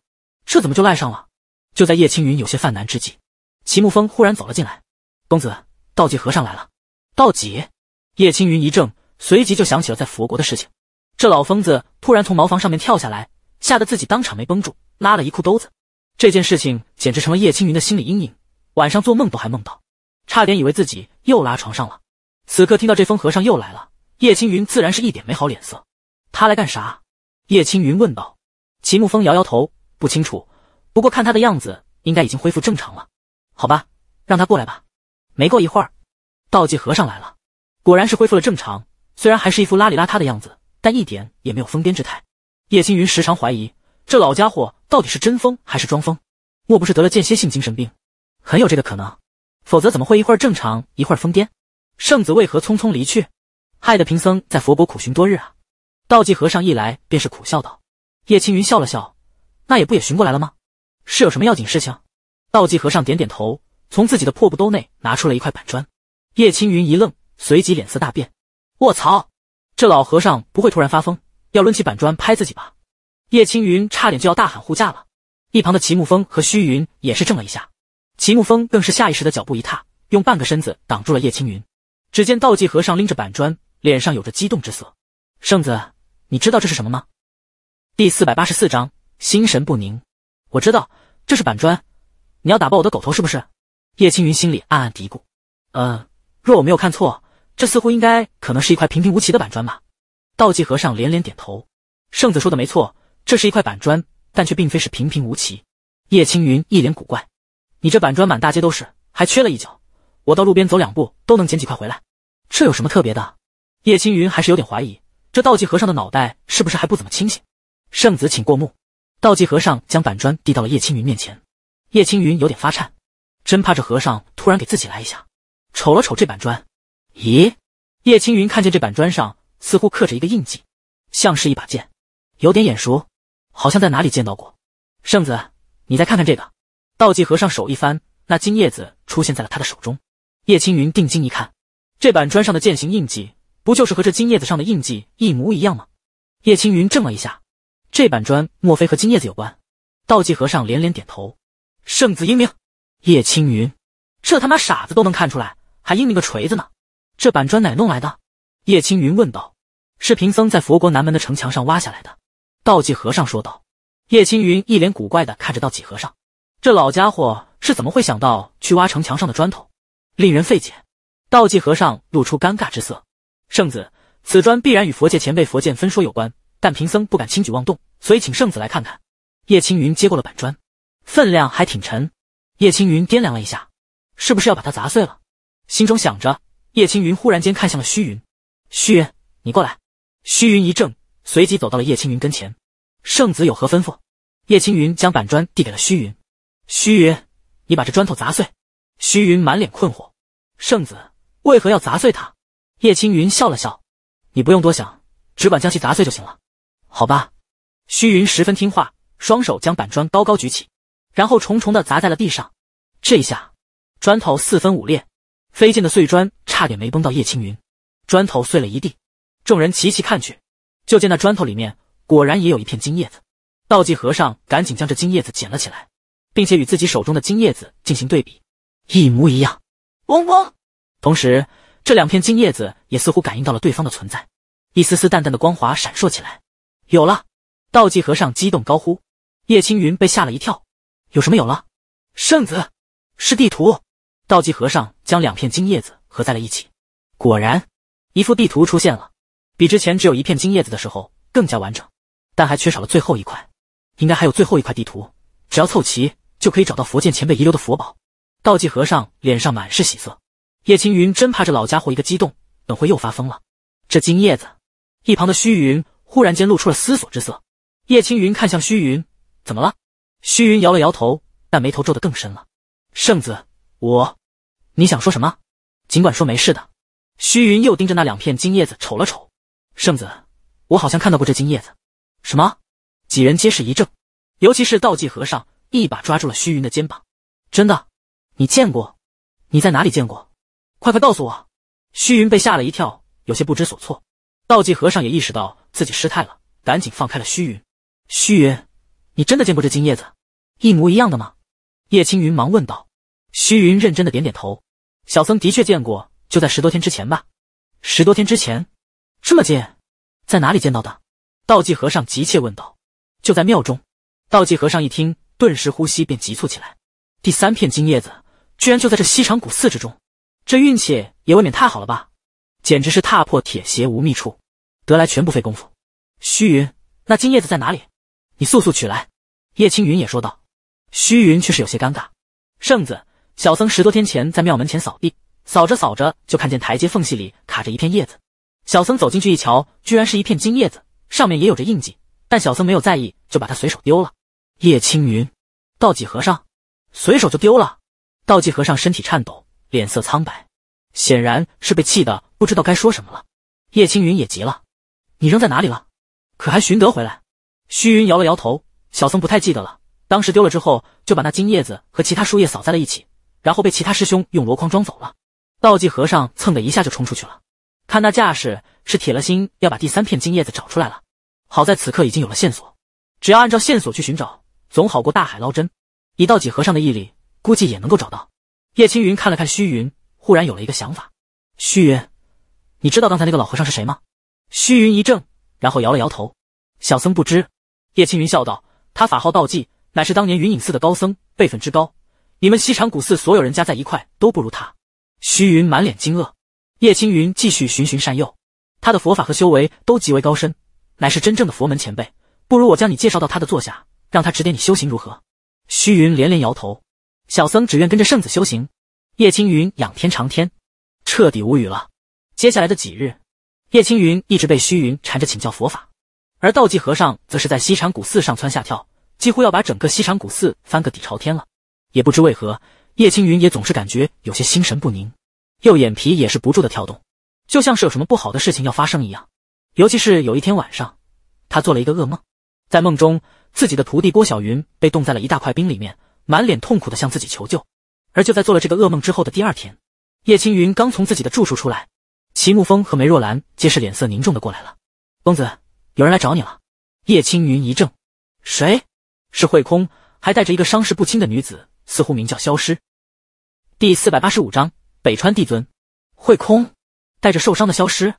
这怎么就赖上了？就在叶青云有些犯难之际，齐牧风忽然走了进来。公子，道济和尚来了。道济？叶青云一怔，随即就想起了在佛国的事情。这老疯子突然从茅房上面跳下来，吓得自己当场没绷住，拉了一裤兜子。这件事情简直成了叶青云的心理阴影，晚上做梦都还梦到，差点以为自己又拉床上了。此刻听到这封和尚又来了，叶青云自然是一点没好脸色。他来干啥？叶青云问道。齐木风摇摇头，不清楚。不过看他的样子，应该已经恢复正常了。好吧，让他过来吧。没过一会儿，道济和尚来了，果然是恢复了正常。虽然还是一副邋里邋遢的样子，但一点也没有疯癫之态。叶青云时常怀疑。这老家伙到底是真疯还是装疯？莫不是得了间歇性精神病？很有这个可能，否则怎么会一会儿正常一会儿疯癫？圣子为何匆匆离去？害得贫僧在佛国苦寻多日啊！道济和尚一来便是苦笑道。叶青云笑了笑，那也不也寻过来了吗？是有什么要紧事情？道济和尚点点头，从自己的破布兜内拿出了一块板砖。叶青云一愣，随即脸色大变。卧槽！这老和尚不会突然发疯，要抡起板砖拍自己吧？叶青云差点就要大喊护驾了，一旁的齐木风和虚云也是怔了一下，齐木风更是下意识的脚步一踏，用半个身子挡住了叶青云。只见道济和尚拎着板砖，脸上有着激动之色：“圣子，你知道这是什么吗？”第四百八十四章心神不宁。我知道这是板砖，你要打爆我的狗头是不是？叶青云心里暗暗嘀咕：“嗯，若我没有看错，这似乎应该可能是一块平平无奇的板砖吧？”道济和尚连连点头：“圣子说的没错。”这是一块板砖，但却并非是平平无奇。叶青云一脸古怪：“你这板砖满大街都是，还缺了一角，我到路边走两步都能捡几块回来。这有什么特别的？”叶青云还是有点怀疑，这道济和尚的脑袋是不是还不怎么清醒？圣子，请过目。道济和尚将板砖递到了叶青云面前，叶青云有点发颤，真怕这和尚突然给自己来一下。瞅了瞅这板砖，咦？叶青云看见这板砖上似乎刻着一个印记，像是一把剑，有点眼熟。好像在哪里见到过，圣子，你再看看这个。道济和尚手一翻，那金叶子出现在了他的手中。叶青云定睛一看，这板砖上的剑形印记，不就是和这金叶子上的印记一模一样吗？叶青云怔了一下，这板砖莫非和金叶子有关？道济和尚连连点头，圣子英明。叶青云，这他妈傻子都能看出来，还英明个锤子呢？这板砖哪弄来的？叶青云问道。是贫僧在佛国南门的城墙上挖下来的。道济和尚说道：“叶青云一脸古怪的看着道济和尚，这老家伙是怎么会想到去挖城墙上的砖头，令人费解。”道济和尚露出尴尬之色：“圣子，此砖必然与佛界前辈佛剑分说有关，但贫僧不敢轻举妄动，所以请圣子来看看。”叶青云接过了板砖，分量还挺沉。叶青云掂量了一下，是不是要把它砸碎了？心中想着，叶青云忽然间看向了虚云：“虚云，你过来。”虚云一怔，随即走到了叶青云跟前。圣子有何吩咐？叶青云将板砖递给了虚云。虚云，你把这砖头砸碎。虚云满脸困惑，圣子为何要砸碎它？叶青云笑了笑，你不用多想，只管将其砸碎就行了。好吧。虚云十分听话，双手将板砖高高举起，然后重重的砸在了地上。这一下，砖头四分五裂，飞溅的碎砖差点没崩到叶青云。砖头碎了一地，众人齐齐看去，就见那砖头里面。果然也有一片金叶子，道济和尚赶紧将这金叶子捡了起来，并且与自己手中的金叶子进行对比，一模一样。嗡嗡，同时这两片金叶子也似乎感应到了对方的存在，一丝丝淡淡的光华闪烁起来。有了，道济和尚激动高呼。叶青云被吓了一跳，有什么有了？圣子，是地图。道济和尚将两片金叶子合在了一起，果然，一幅地图出现了，比之前只有一片金叶子的时候更加完整。但还缺少了最后一块，应该还有最后一块地图，只要凑齐就可以找到佛剑前辈遗留的佛宝。道济和尚脸上满是喜色。叶青云真怕这老家伙一个激动，等会又发疯了。这金叶子，一旁的虚云忽然间露出了思索之色。叶青云看向虚云：“怎么了？”虚云摇了摇头，但眉头皱得更深了。“圣子，我，你想说什么？尽管说，没事的。”虚云又盯着那两片金叶子瞅了瞅。“圣子，我好像看到过这金叶子。”什么？几人皆是一怔，尤其是道济和尚一把抓住了虚云的肩膀。真的？你见过？你在哪里见过？快快告诉我！虚云被吓了一跳，有些不知所措。道济和尚也意识到自己失态了，赶紧放开了虚云。虚云，你真的见过这金叶子？一模一样的吗？叶青云忙问道。虚云认真的点点头。小僧的确见过，就在十多天之前吧。十多天之前？这么近？在哪里见到的？道济和尚急切问道：“就在庙中。”道济和尚一听，顿时呼吸便急促起来。第三片金叶子，居然就在这西长古寺之中，这运气也未免太好了吧？简直是踏破铁鞋无觅处，得来全不费工夫。虚云，那金叶子在哪里？你速速取来。”叶青云也说道。虚云却是有些尴尬：“圣子，小僧十多天前在庙门前扫地，扫着扫着就看见台阶缝隙里卡着一片叶子，小僧走进去一瞧，居然是一片金叶子。”上面也有着印记，但小僧没有在意，就把它随手丢了。叶青云，道济和尚，随手就丢了。道济和尚身体颤抖，脸色苍白，显然是被气得不知道该说什么了。叶青云也急了：“你扔在哪里了？可还寻得回来？”虚云摇了摇头：“小僧不太记得了。当时丢了之后，就把那金叶子和其他树叶扫在了一起，然后被其他师兄用箩筐装走了。”道济和尚蹭的一下就冲出去了，看那架势。是铁了心要把第三片金叶子找出来了。好在此刻已经有了线索，只要按照线索去寻找，总好过大海捞针。以道济和尚的毅力，估计也能够找到。叶青云看了看虚云，忽然有了一个想法：“虚云，你知道刚才那个老和尚是谁吗？”虚云一怔，然后摇了摇头：“小僧不知。”叶青云笑道：“他法号道济，乃是当年云隐寺的高僧，辈分之高，你们西厂古寺所有人加在一块都不如他。”虚云满脸惊愕。叶青云继续循循善诱。他的佛法和修为都极为高深，乃是真正的佛门前辈。不如我将你介绍到他的座下，让他指点你修行如何？虚云连连摇头，小僧只愿跟着圣子修行。叶青云仰天长天，彻底无语了。接下来的几日，叶青云一直被虚云缠着请教佛法，而道济和尚则是在西禅古寺上蹿下跳，几乎要把整个西禅古寺翻个底朝天了。也不知为何，叶青云也总是感觉有些心神不宁，右眼皮也是不住的跳动。就像是有什么不好的事情要发生一样，尤其是有一天晚上，他做了一个噩梦，在梦中自己的徒弟郭小云被冻在了一大块冰里面，满脸痛苦的向自己求救。而就在做了这个噩梦之后的第二天，叶青云刚从自己的住处出来，齐慕风和梅若兰皆是脸色凝重的过来了。公子，有人来找你了。叶青云一怔，谁？是慧空，还带着一个伤势不轻的女子，似乎名叫消失。第四百八十五章北川帝尊。慧空。带着受伤的消失，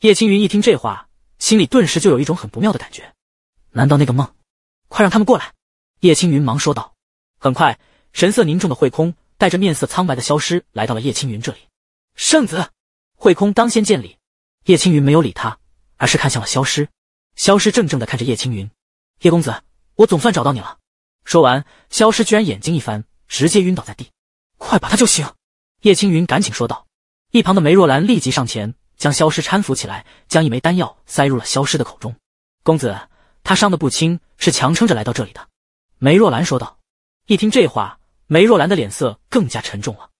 叶青云一听这话，心里顿时就有一种很不妙的感觉。难道那个梦？快让他们过来！叶青云忙说道。很快，神色凝重的慧空带着面色苍白的消失来到了叶青云这里。圣子，慧空当先见礼。叶青云没有理他，而是看向了消失。消失怔怔的看着叶青云，叶公子，我总算找到你了。说完，消失居然眼睛一翻，直接晕倒在地。快把他救醒！叶青云赶紧说道。一旁的梅若兰立即上前，将消失搀扶起来，将一枚丹药塞入了消失的口中。公子，他伤得不轻，是强撑着来到这里的。”梅若兰说道。一听这话，梅若兰的脸色更加沉重了。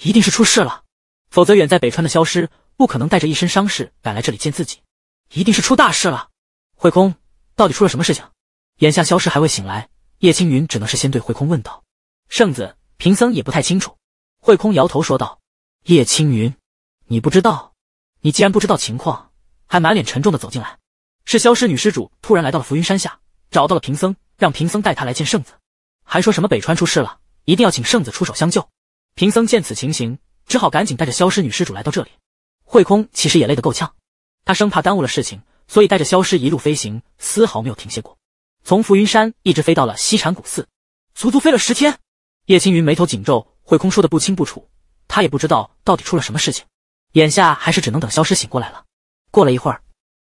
一定是出事了，否则远在北川的消失不可能带着一身伤势赶来这里见自己。一定是出大事了。慧空，到底出了什么事情？眼下消失还未醒来，叶青云只能是先对慧空问道：“圣子，贫僧也不太清楚。”慧空摇头说道：“叶青云。”你不知道，你既然不知道情况，还满脸沉重的走进来，是消失女施主突然来到了浮云山下，找到了贫僧，让贫僧带她来见圣子，还说什么北川出事了，一定要请圣子出手相救。贫僧见此情形，只好赶紧带着消失女施主来到这里。慧空其实也累得够呛，他生怕耽误了事情，所以带着消失一路飞行，丝毫没有停歇过，从浮云山一直飞到了西禅古寺，足足飞了十天。叶青云眉头紧皱，慧空说的不清不楚，他也不知道到底出了什么事情。眼下还是只能等消失醒过来了。过了一会儿，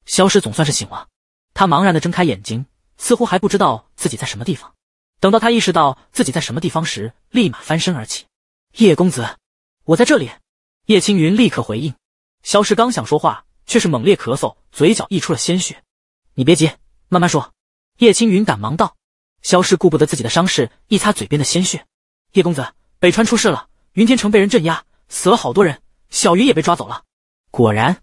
消失总算是醒了，他茫然的睁开眼睛，似乎还不知道自己在什么地方。等到他意识到自己在什么地方时，立马翻身而起。叶公子，我在这里。叶青云立刻回应。消失刚想说话，却是猛烈咳嗽，嘴角溢出了鲜血。你别急，慢慢说。叶青云赶忙道。消失顾不得自己的伤势，一擦嘴边的鲜血。叶公子，北川出事了，云天城被人镇压，死了好多人。小云也被抓走了，果然，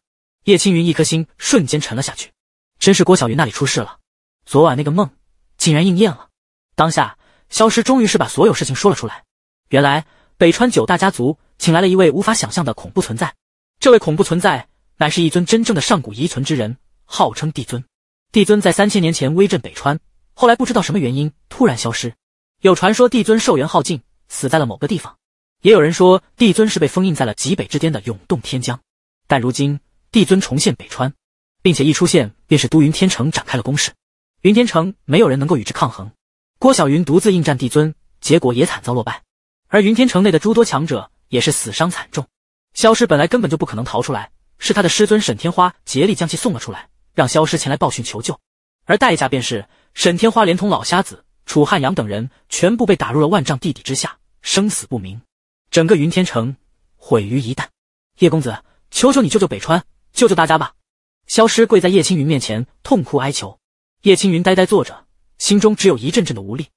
叶青云一颗心瞬间沉了下去。真是郭小云那里出事了，昨晚那个梦竟然应验了。当下，消失终于是把所有事情说了出来。原来，北川九大家族请来了一位无法想象的恐怖存在，这位恐怖存在乃是一尊真正的上古遗存之人，号称帝尊。帝尊在三千年前威震北川，后来不知道什么原因突然消失，有传说帝尊寿元耗尽，死在了某个地方。也有人说，帝尊是被封印在了极北之巅的永冻天疆，但如今帝尊重现北川，并且一出现便是都云天城展开了攻势，云天城没有人能够与之抗衡。郭小云独自应战帝尊，结果也惨遭落败，而云天城内的诸多强者也是死伤惨重。萧师本来根本就不可能逃出来，是他的师尊沈天花竭力将其送了出来，让萧师前来报讯求救，而代价便是沈天花连同老瞎子、楚汉阳等人全部被打入了万丈地底之下，生死不明。整个云天城毁于一旦，叶公子，求求你救救北川，救救大家吧！消失跪在叶青云面前，痛哭哀求。叶青云呆呆坐着，心中只有一阵阵的无力。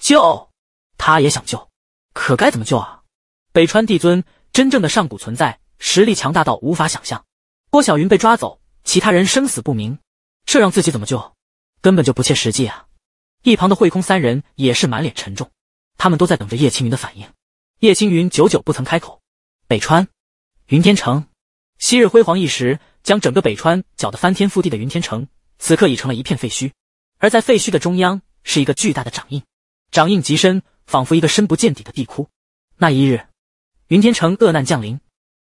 救，他也想救，可该怎么救啊？北川帝尊，真正的上古存在，实力强大到无法想象。郭小云被抓走，其他人生死不明，这让自己怎么救？根本就不切实际啊！一旁的慧空三人也是满脸沉重，他们都在等着叶青云的反应。叶青云久久不曾开口。北川，云天城，昔日辉煌一时，将整个北川搅得翻天覆地的云天城，此刻已成了一片废墟。而在废墟的中央，是一个巨大的掌印，掌印极深，仿佛一个深不见底的地窟。那一日，云天城恶难降临，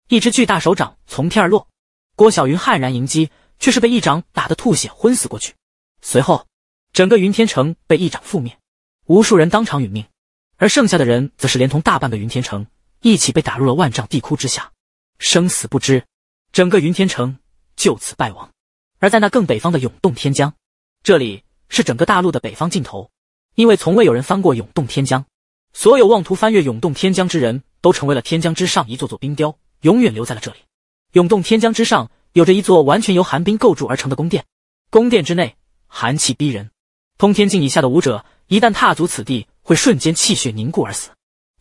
一只巨大手掌从天而落，郭晓云悍然迎击，却是被一掌打得吐血昏死过去。随后，整个云天城被一掌覆灭，无数人当场殒命。而剩下的人，则是连同大半个云天城一起被打入了万丈地窟之下，生死不知。整个云天城就此败亡。而在那更北方的涌动天疆，这里是整个大陆的北方尽头，因为从未有人翻过涌动天疆，所有妄图翻越涌动天疆之人都成为了天疆之上一座座冰雕，永远留在了这里。涌动天疆之上，有着一座完全由寒冰构筑而成的宫殿，宫殿之内寒气逼人，通天境以下的武者。一旦踏足此地，会瞬间气血凝固而死。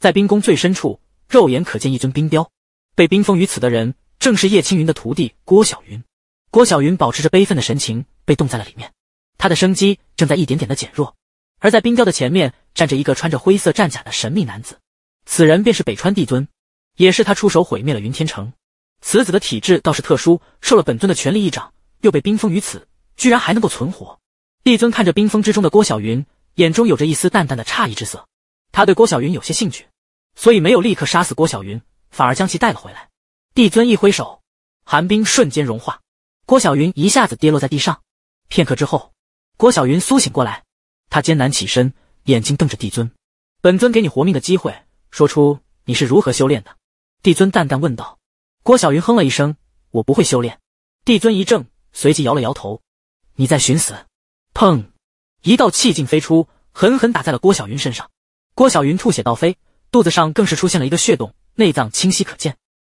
在冰宫最深处，肉眼可见一尊冰雕，被冰封于此的人正是叶青云的徒弟郭小云。郭小云保持着悲愤的神情，被冻在了里面，他的生机正在一点点的减弱。而在冰雕的前面站着一个穿着灰色战甲的神秘男子，此人便是北川帝尊，也是他出手毁灭了云天城。此子的体质倒是特殊，受了本尊的权力一掌，又被冰封于此，居然还能够存活。帝尊看着冰封之中的郭小云。眼中有着一丝淡淡的诧异之色，他对郭小云有些兴趣，所以没有立刻杀死郭小云，反而将其带了回来。帝尊一挥手，寒冰瞬间融化，郭小云一下子跌落在地上。片刻之后，郭小云苏醒过来，他艰难起身，眼睛瞪着帝尊：“本尊给你活命的机会，说出你是如何修炼的。”帝尊淡淡问道。郭小云哼了一声：“我不会修炼。”帝尊一怔，随即摇了摇头：“你在寻死。”砰。一道气劲飞出，狠狠打在了郭小云身上。郭小云吐血倒飞，肚子上更是出现了一个血洞，内脏清晰可见。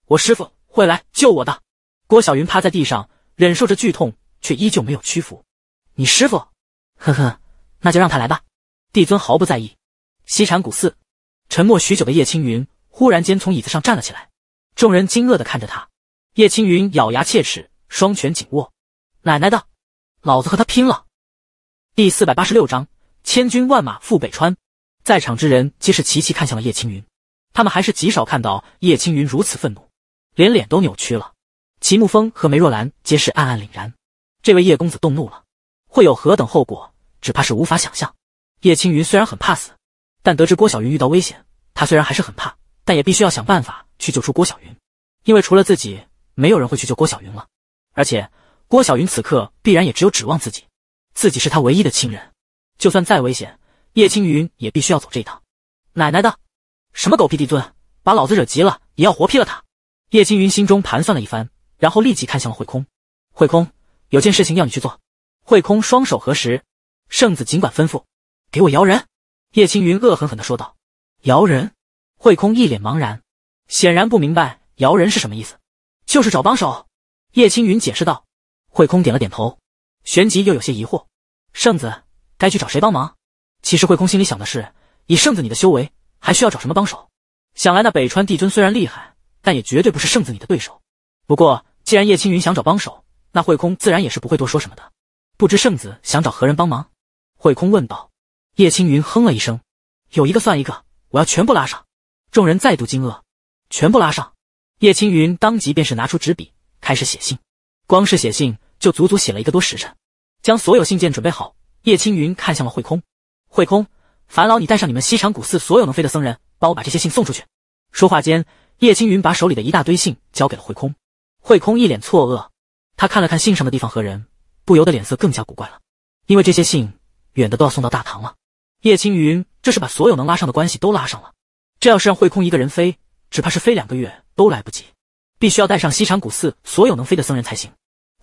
我师傅会来救我的。郭小云趴在地上，忍受着剧痛，却依旧没有屈服。你师傅？呵呵，那就让他来吧。帝尊毫不在意。西禅古寺，沉默许久的叶青云忽然间从椅子上站了起来，众人惊愕地看着他。叶青云咬牙切齿，双拳紧握。奶奶的，老子和他拼了！第四百八十六章千军万马赴北川，在场之人皆是齐齐看向了叶青云，他们还是极少看到叶青云如此愤怒，连脸都扭曲了。齐慕风和梅若兰皆是暗暗凛然，这位叶公子动怒了，会有何等后果，只怕是无法想象。叶青云虽然很怕死，但得知郭小云遇到危险，他虽然还是很怕，但也必须要想办法去救出郭小云，因为除了自己，没有人会去救郭小云了。而且郭小云此刻必然也只有指望自己。自己是他唯一的亲人，就算再危险，叶青云也必须要走这一趟。奶奶的，什么狗屁帝尊，把老子惹急了也要活劈了他！叶青云心中盘算了一番，然后立即看向了慧空。慧空，有件事情要你去做。慧空双手合十，圣子尽管吩咐，给我摇人。叶青云恶狠狠地说道：“摇人？”慧空一脸茫然，显然不明白摇人是什么意思。就是找帮手。叶青云解释道。慧空点了点头。旋即又有些疑惑，圣子该去找谁帮忙？其实慧空心里想的是，以圣子你的修为，还需要找什么帮手？想来那北川帝尊虽然厉害，但也绝对不是圣子你的对手。不过既然叶青云想找帮手，那慧空自然也是不会多说什么的。不知圣子想找何人帮忙？慧空问道。叶青云哼了一声：“有一个算一个，我要全部拉上。”众人再度惊愕：“全部拉上？”叶青云当即便是拿出纸笔，开始写信。光是写信。就足足写了一个多时辰，将所有信件准备好。叶青云看向了慧空，慧空，烦劳你带上你们西禅古寺所有能飞的僧人，帮我把这些信送出去。说话间，叶青云把手里的一大堆信交给了慧空。慧空一脸错愕，他看了看信上的地方和人，不由得脸色更加古怪了。因为这些信远的都要送到大唐了，叶青云这是把所有能拉上的关系都拉上了。这要是让慧空一个人飞，只怕是飞两个月都来不及，必须要带上西禅古寺所有能飞的僧人才行。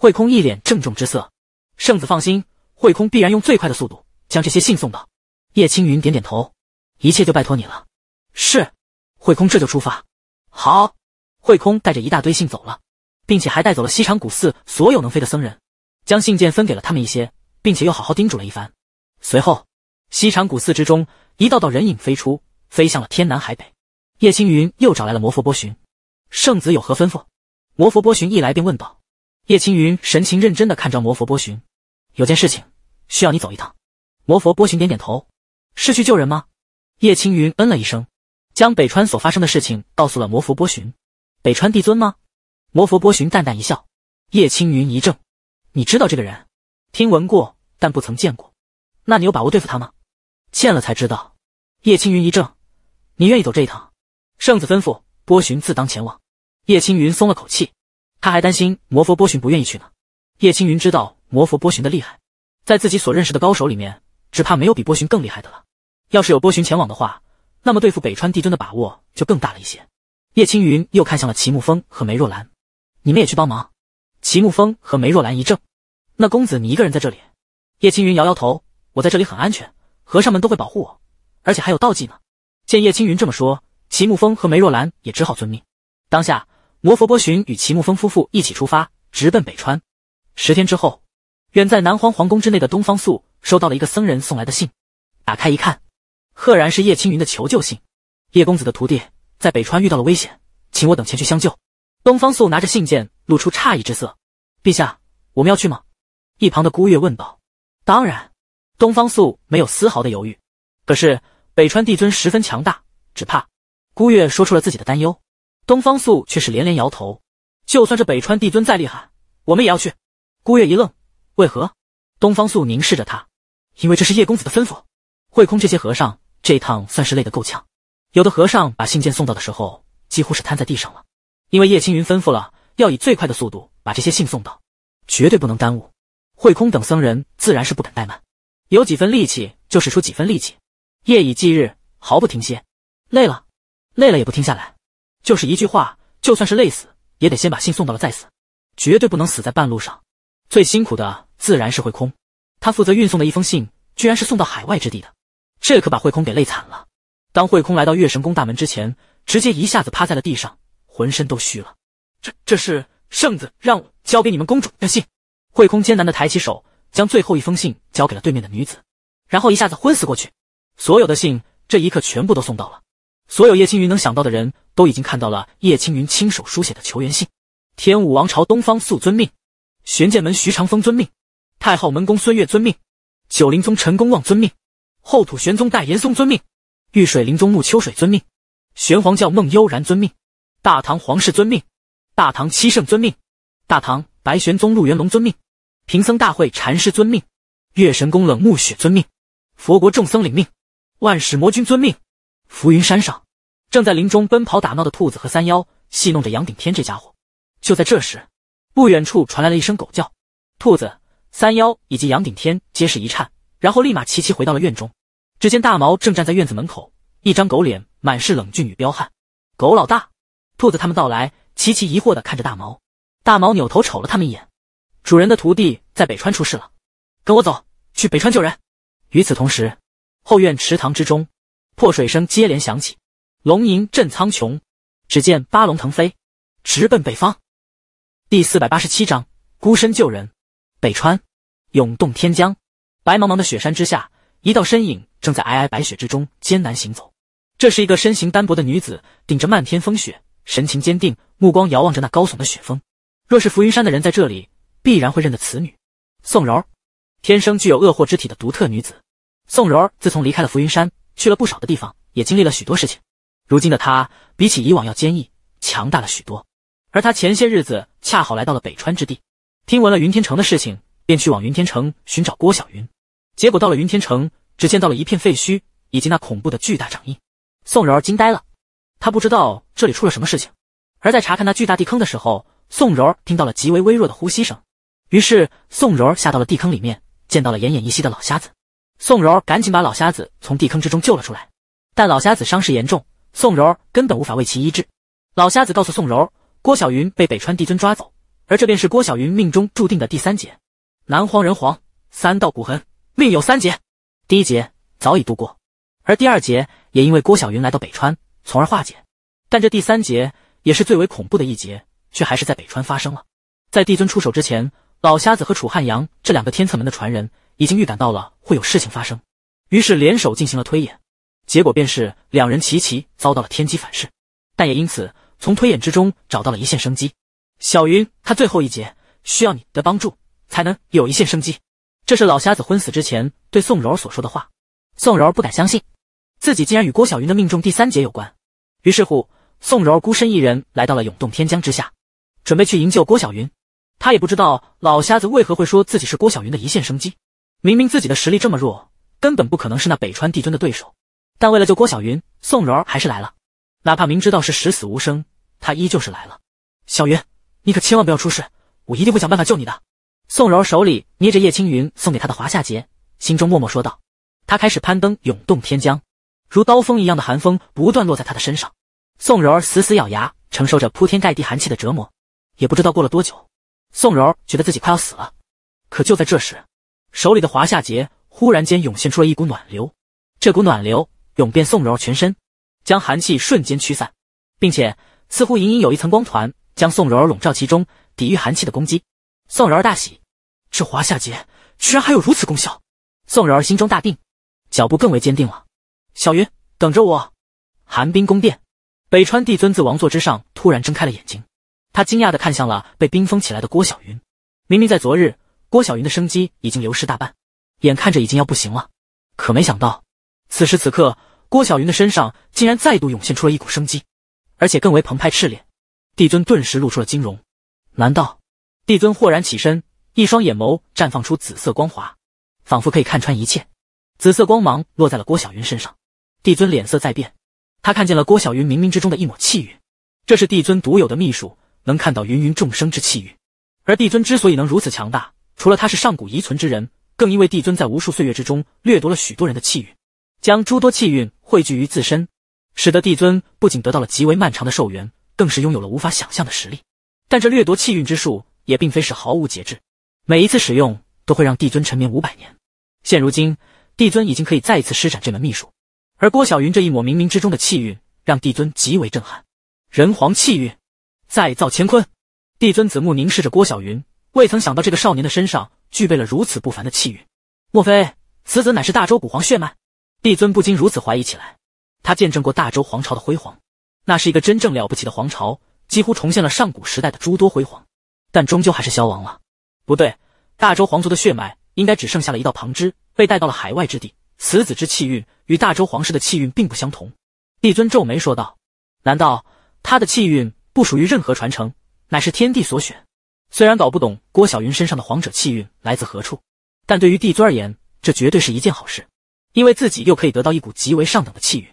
慧空一脸郑重之色，圣子放心，慧空必然用最快的速度将这些信送到。叶青云点点头，一切就拜托你了。是，慧空这就出发。好，慧空带着一大堆信走了，并且还带走了西禅古寺所有能飞的僧人，将信件分给了他们一些，并且又好好叮嘱了一番。随后，西禅古寺之中一道道人影飞出，飞向了天南海北。叶青云又找来了魔佛波旬，圣子有何吩咐？魔佛波旬一来便问道。叶青云神情认真的看着魔佛波旬，有件事情需要你走一趟。魔佛波旬点点头，是去救人吗？叶青云嗯了一声，将北川所发生的事情告诉了魔佛波旬。北川帝尊吗？魔佛波旬淡淡一笑。叶青云一怔，你知道这个人？听闻过，但不曾见过。那你有把握对付他吗？见了才知道。叶青云一怔，你愿意走这一趟？圣子吩咐，波旬自当前往。叶青云松了口气。他还担心魔佛波旬不愿意去呢。叶青云知道魔佛波旬的厉害，在自己所认识的高手里面，只怕没有比波旬更厉害的了。要是有波旬前往的话，那么对付北川帝尊的把握就更大了一些。叶青云又看向了齐木风和梅若兰：“你们也去帮忙。”齐木风和梅若兰一怔：“那公子，你一个人在这里？”叶青云摇摇头：“我在这里很安全，和尚们都会保护我，而且还有道济呢。”见叶青云这么说，齐木风和梅若兰也只好遵命。当下。摩佛波旬与齐木风夫妇一起出发，直奔北川。十天之后，远在南荒皇宫之内的东方素收到了一个僧人送来的信，打开一看，赫然是叶青云的求救信。叶公子的徒弟在北川遇到了危险，请我等前去相救。东方素拿着信件，露出诧异之色：“陛下，我们要去吗？”一旁的孤月问道。“当然。”东方素没有丝毫的犹豫。可是北川帝尊十分强大，只怕……孤月说出了自己的担忧。东方素却是连连摇头。就算是北川帝尊再厉害，我们也要去。孤月一愣，为何？东方素凝视着他，因为这是叶公子的吩咐。慧空这些和尚这一趟算是累得够呛，有的和尚把信件送到的时候几乎是瘫在地上了，因为叶青云吩咐了，要以最快的速度把这些信送到，绝对不能耽误。慧空等僧人自然是不敢怠慢，有几分力气就使出几分力气，夜以继日，毫不停歇，累了，累了也不停下来。就是一句话，就算是累死，也得先把信送到了再死，绝对不能死在半路上。最辛苦的自然是慧空，他负责运送的一封信，居然是送到海外之地的，这可把慧空给累惨了。当慧空来到月神宫大门之前，直接一下子趴在了地上，浑身都虚了。这这是圣子让交给你们公主的信。慧空艰难的抬起手，将最后一封信交给了对面的女子，然后一下子昏死过去。所有的信这一刻全部都送到了。所有叶青云能想到的人都已经看到了叶青云亲手书写的求援信。天武王朝东方肃遵命，玄剑门徐长风遵命，太昊门公孙悦遵命，九灵宗陈公望遵命，后土玄宗戴延松遵命，玉水灵宗沐秋水遵命，玄黄教孟悠然遵命，大唐皇室遵命，大唐七圣遵命，大唐白玄宗陆元龙遵命，贫僧大会禅师遵命，月神宫冷暮雪遵命，佛国众僧领命，万使魔君遵命。浮云山上，正在林中奔跑打闹的兔子和三妖戏弄着杨顶天这家伙。就在这时，不远处传来了一声狗叫，兔子、三妖以及杨顶天皆是一颤，然后立马齐齐回到了院中。只见大毛正站在院子门口，一张狗脸满是冷峻与彪悍。狗老大，兔子他们到来，齐齐疑惑的看着大毛。大毛扭头瞅了他们一眼：“主人的徒弟在北川出事了，跟我走去北川救人。”与此同时，后院池塘之中。破水声接连响起，龙吟震苍穹。只见八龙腾飞，直奔北方。第四百八十七章：孤身救人。北川，涌动天江。白茫茫的雪山之下，一道身影正在皑皑白雪之中艰难行走。这是一个身形单薄的女子，顶着漫天风雪，神情坚定，目光遥望着那高耸的雪峰。若是浮云山的人在这里，必然会认得此女——宋柔，天生具有恶祸之体的独特女子。宋柔儿自从离开了浮云山。去了不少的地方，也经历了许多事情。如今的他比起以往要坚毅、强大了许多。而他前些日子恰好来到了北川之地，听闻了云天城的事情，便去往云天城寻找郭小云。结果到了云天城，只见到了一片废墟以及那恐怖的巨大掌印。宋柔儿惊呆了，他不知道这里出了什么事情。而在查看那巨大地坑的时候，宋柔儿听到了极为微弱的呼吸声。于是宋柔儿下到了地坑里面，见到了奄奄一息的老瞎子。宋柔赶紧把老瞎子从地坑之中救了出来，但老瞎子伤势严重，宋柔根本无法为其医治。老瞎子告诉宋柔，郭小云被北川帝尊抓走，而这便是郭小云命中注定的第三劫。南荒人皇三道骨痕，命有三劫，第一节早已度过，而第二节也因为郭小云来到北川，从而化解。但这第三劫也是最为恐怖的一劫，却还是在北川发生了。在帝尊出手之前，老瞎子和楚汉阳这两个天策门的传人。已经预感到了会有事情发生，于是联手进行了推演，结果便是两人齐齐遭到了天机反噬，但也因此从推演之中找到了一线生机。小云，他最后一劫需要你的帮助才能有一线生机。这是老瞎子昏死之前对宋柔所说的话。宋柔不敢相信，自己竟然与郭小云的命中第三节有关。于是乎，宋柔孤身一人来到了永动天疆之下，准备去营救郭小云。他也不知道老瞎子为何会说自己是郭小云的一线生机。明明自己的实力这么弱，根本不可能是那北川帝尊的对手，但为了救郭小云，宋柔还是来了。哪怕明知道是十死无生，他依旧是来了。小云，你可千万不要出事，我一定会想办法救你的。宋柔手里捏着叶青云送给她的华夏结，心中默默说道。他开始攀登涌动天江，如刀锋一样的寒风不断落在他的身上。宋柔儿死死咬牙，承受着铺天盖地寒气的折磨。也不知道过了多久，宋柔觉得自己快要死了。可就在这时。手里的华夏结忽然间涌现出了一股暖流，这股暖流涌遍宋柔柔全身，将寒气瞬间驱散，并且似乎隐隐有一层光团将宋柔柔笼罩其中，抵御寒气的攻击。宋柔儿大喜，这华夏结居然还有如此功效。宋柔柔心中大定，脚步更为坚定了。小云，等着我。寒冰宫殿，北川帝尊自王座之上突然睁开了眼睛，他惊讶的看向了被冰封起来的郭小云，明明在昨日。郭小云的生机已经流失大半，眼看着已经要不行了，可没想到，此时此刻，郭小云的身上竟然再度涌现出了一股生机，而且更为澎湃炽烈。帝尊顿时露出了惊容。难道？帝尊豁然起身，一双眼眸绽放出紫色光华，仿佛可以看穿一切。紫色光芒落在了郭小云身上，帝尊脸色在变，他看见了郭小云冥冥之中的一抹气运，这是帝尊独有的秘术，能看到芸芸众生之气运。而帝尊之所以能如此强大，除了他是上古遗存之人，更因为帝尊在无数岁月之中掠夺了许多人的气运，将诸多气运汇聚于自身，使得帝尊不仅得到了极为漫长的寿元，更是拥有了无法想象的实力。但这掠夺气运之术也并非是毫无节制，每一次使用都会让帝尊沉眠五百年。现如今，帝尊已经可以再一次施展这门秘术，而郭小云这一抹冥冥之中的气运让帝尊极为震撼。人皇气运，再造乾坤。帝尊子目凝视着郭小云。未曾想到这个少年的身上具备了如此不凡的气运，莫非此子乃是大周古皇血脉？帝尊不禁如此怀疑起来。他见证过大周皇朝的辉煌，那是一个真正了不起的皇朝，几乎重现了上古时代的诸多辉煌，但终究还是消亡了。不对，大周皇族的血脉应该只剩下了一道旁支，被带到了海外之地。此子之气运与大周皇室的气运并不相同。帝尊皱眉说道：“难道他的气运不属于任何传承，乃是天地所选？”虽然搞不懂郭小云身上的皇者气运来自何处，但对于帝尊而言，这绝对是一件好事，因为自己又可以得到一股极为上等的气运。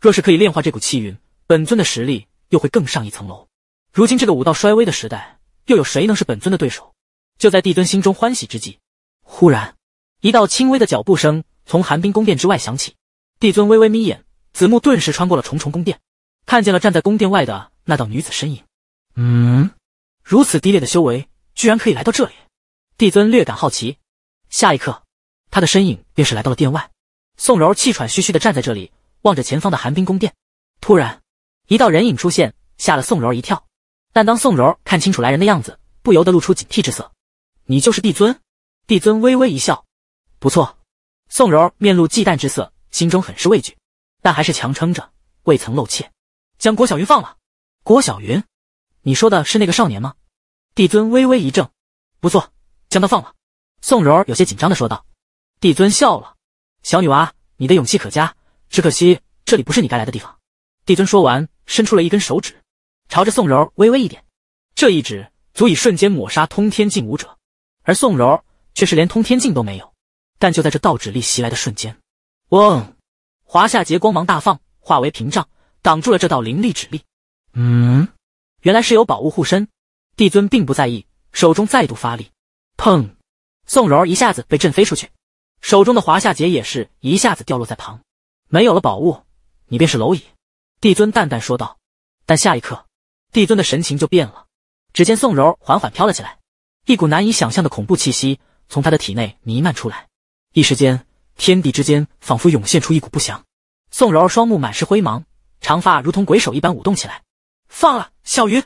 若是可以炼化这股气运，本尊的实力又会更上一层楼。如今这个武道衰微的时代，又有谁能是本尊的对手？就在帝尊心中欢喜之际，忽然一道轻微的脚步声从寒冰宫殿之外响起。帝尊微微眯眼，子木顿时穿过了重重宫殿，看见了站在宫殿外的那道女子身影。嗯。如此低劣的修为，居然可以来到这里？帝尊略感好奇。下一刻，他的身影便是来到了殿外。宋柔气喘吁吁的站在这里，望着前方的寒冰宫殿。突然，一道人影出现，吓了宋柔一跳。但当宋柔看清楚来人的样子，不由得露出警惕之色。你就是帝尊？帝尊微微一笑，不错。宋柔面露忌惮之色，心中很是畏惧，但还是强撑着，未曾露怯。将郭小云放了。郭小云。你说的是那个少年吗？帝尊微微一怔，不错，将他放了。宋柔儿有些紧张的说道。帝尊笑了，小女娃，你的勇气可嘉，只可惜这里不是你该来的地方。帝尊说完，伸出了一根手指，朝着宋柔微微一点，这一指足以瞬间抹杀通天境武者，而宋柔却是连通天境都没有。但就在这道指力袭来的瞬间，嗡，华夏节光芒大放，化为屏障，挡住了这道凌厉指力。嗯。原来是有宝物护身，帝尊并不在意，手中再度发力，砰！宋柔一下子被震飞出去，手中的华夏结也是一下子掉落在旁。没有了宝物，你便是蝼蚁。”帝尊淡淡说道。但下一刻，帝尊的神情就变了。只见宋柔缓缓飘了起来，一股难以想象的恐怖气息从他的体内弥漫出来，一时间天地之间仿佛涌现出一股不祥。宋柔双目满是灰芒，长发如同鬼手一般舞动起来。放了小云。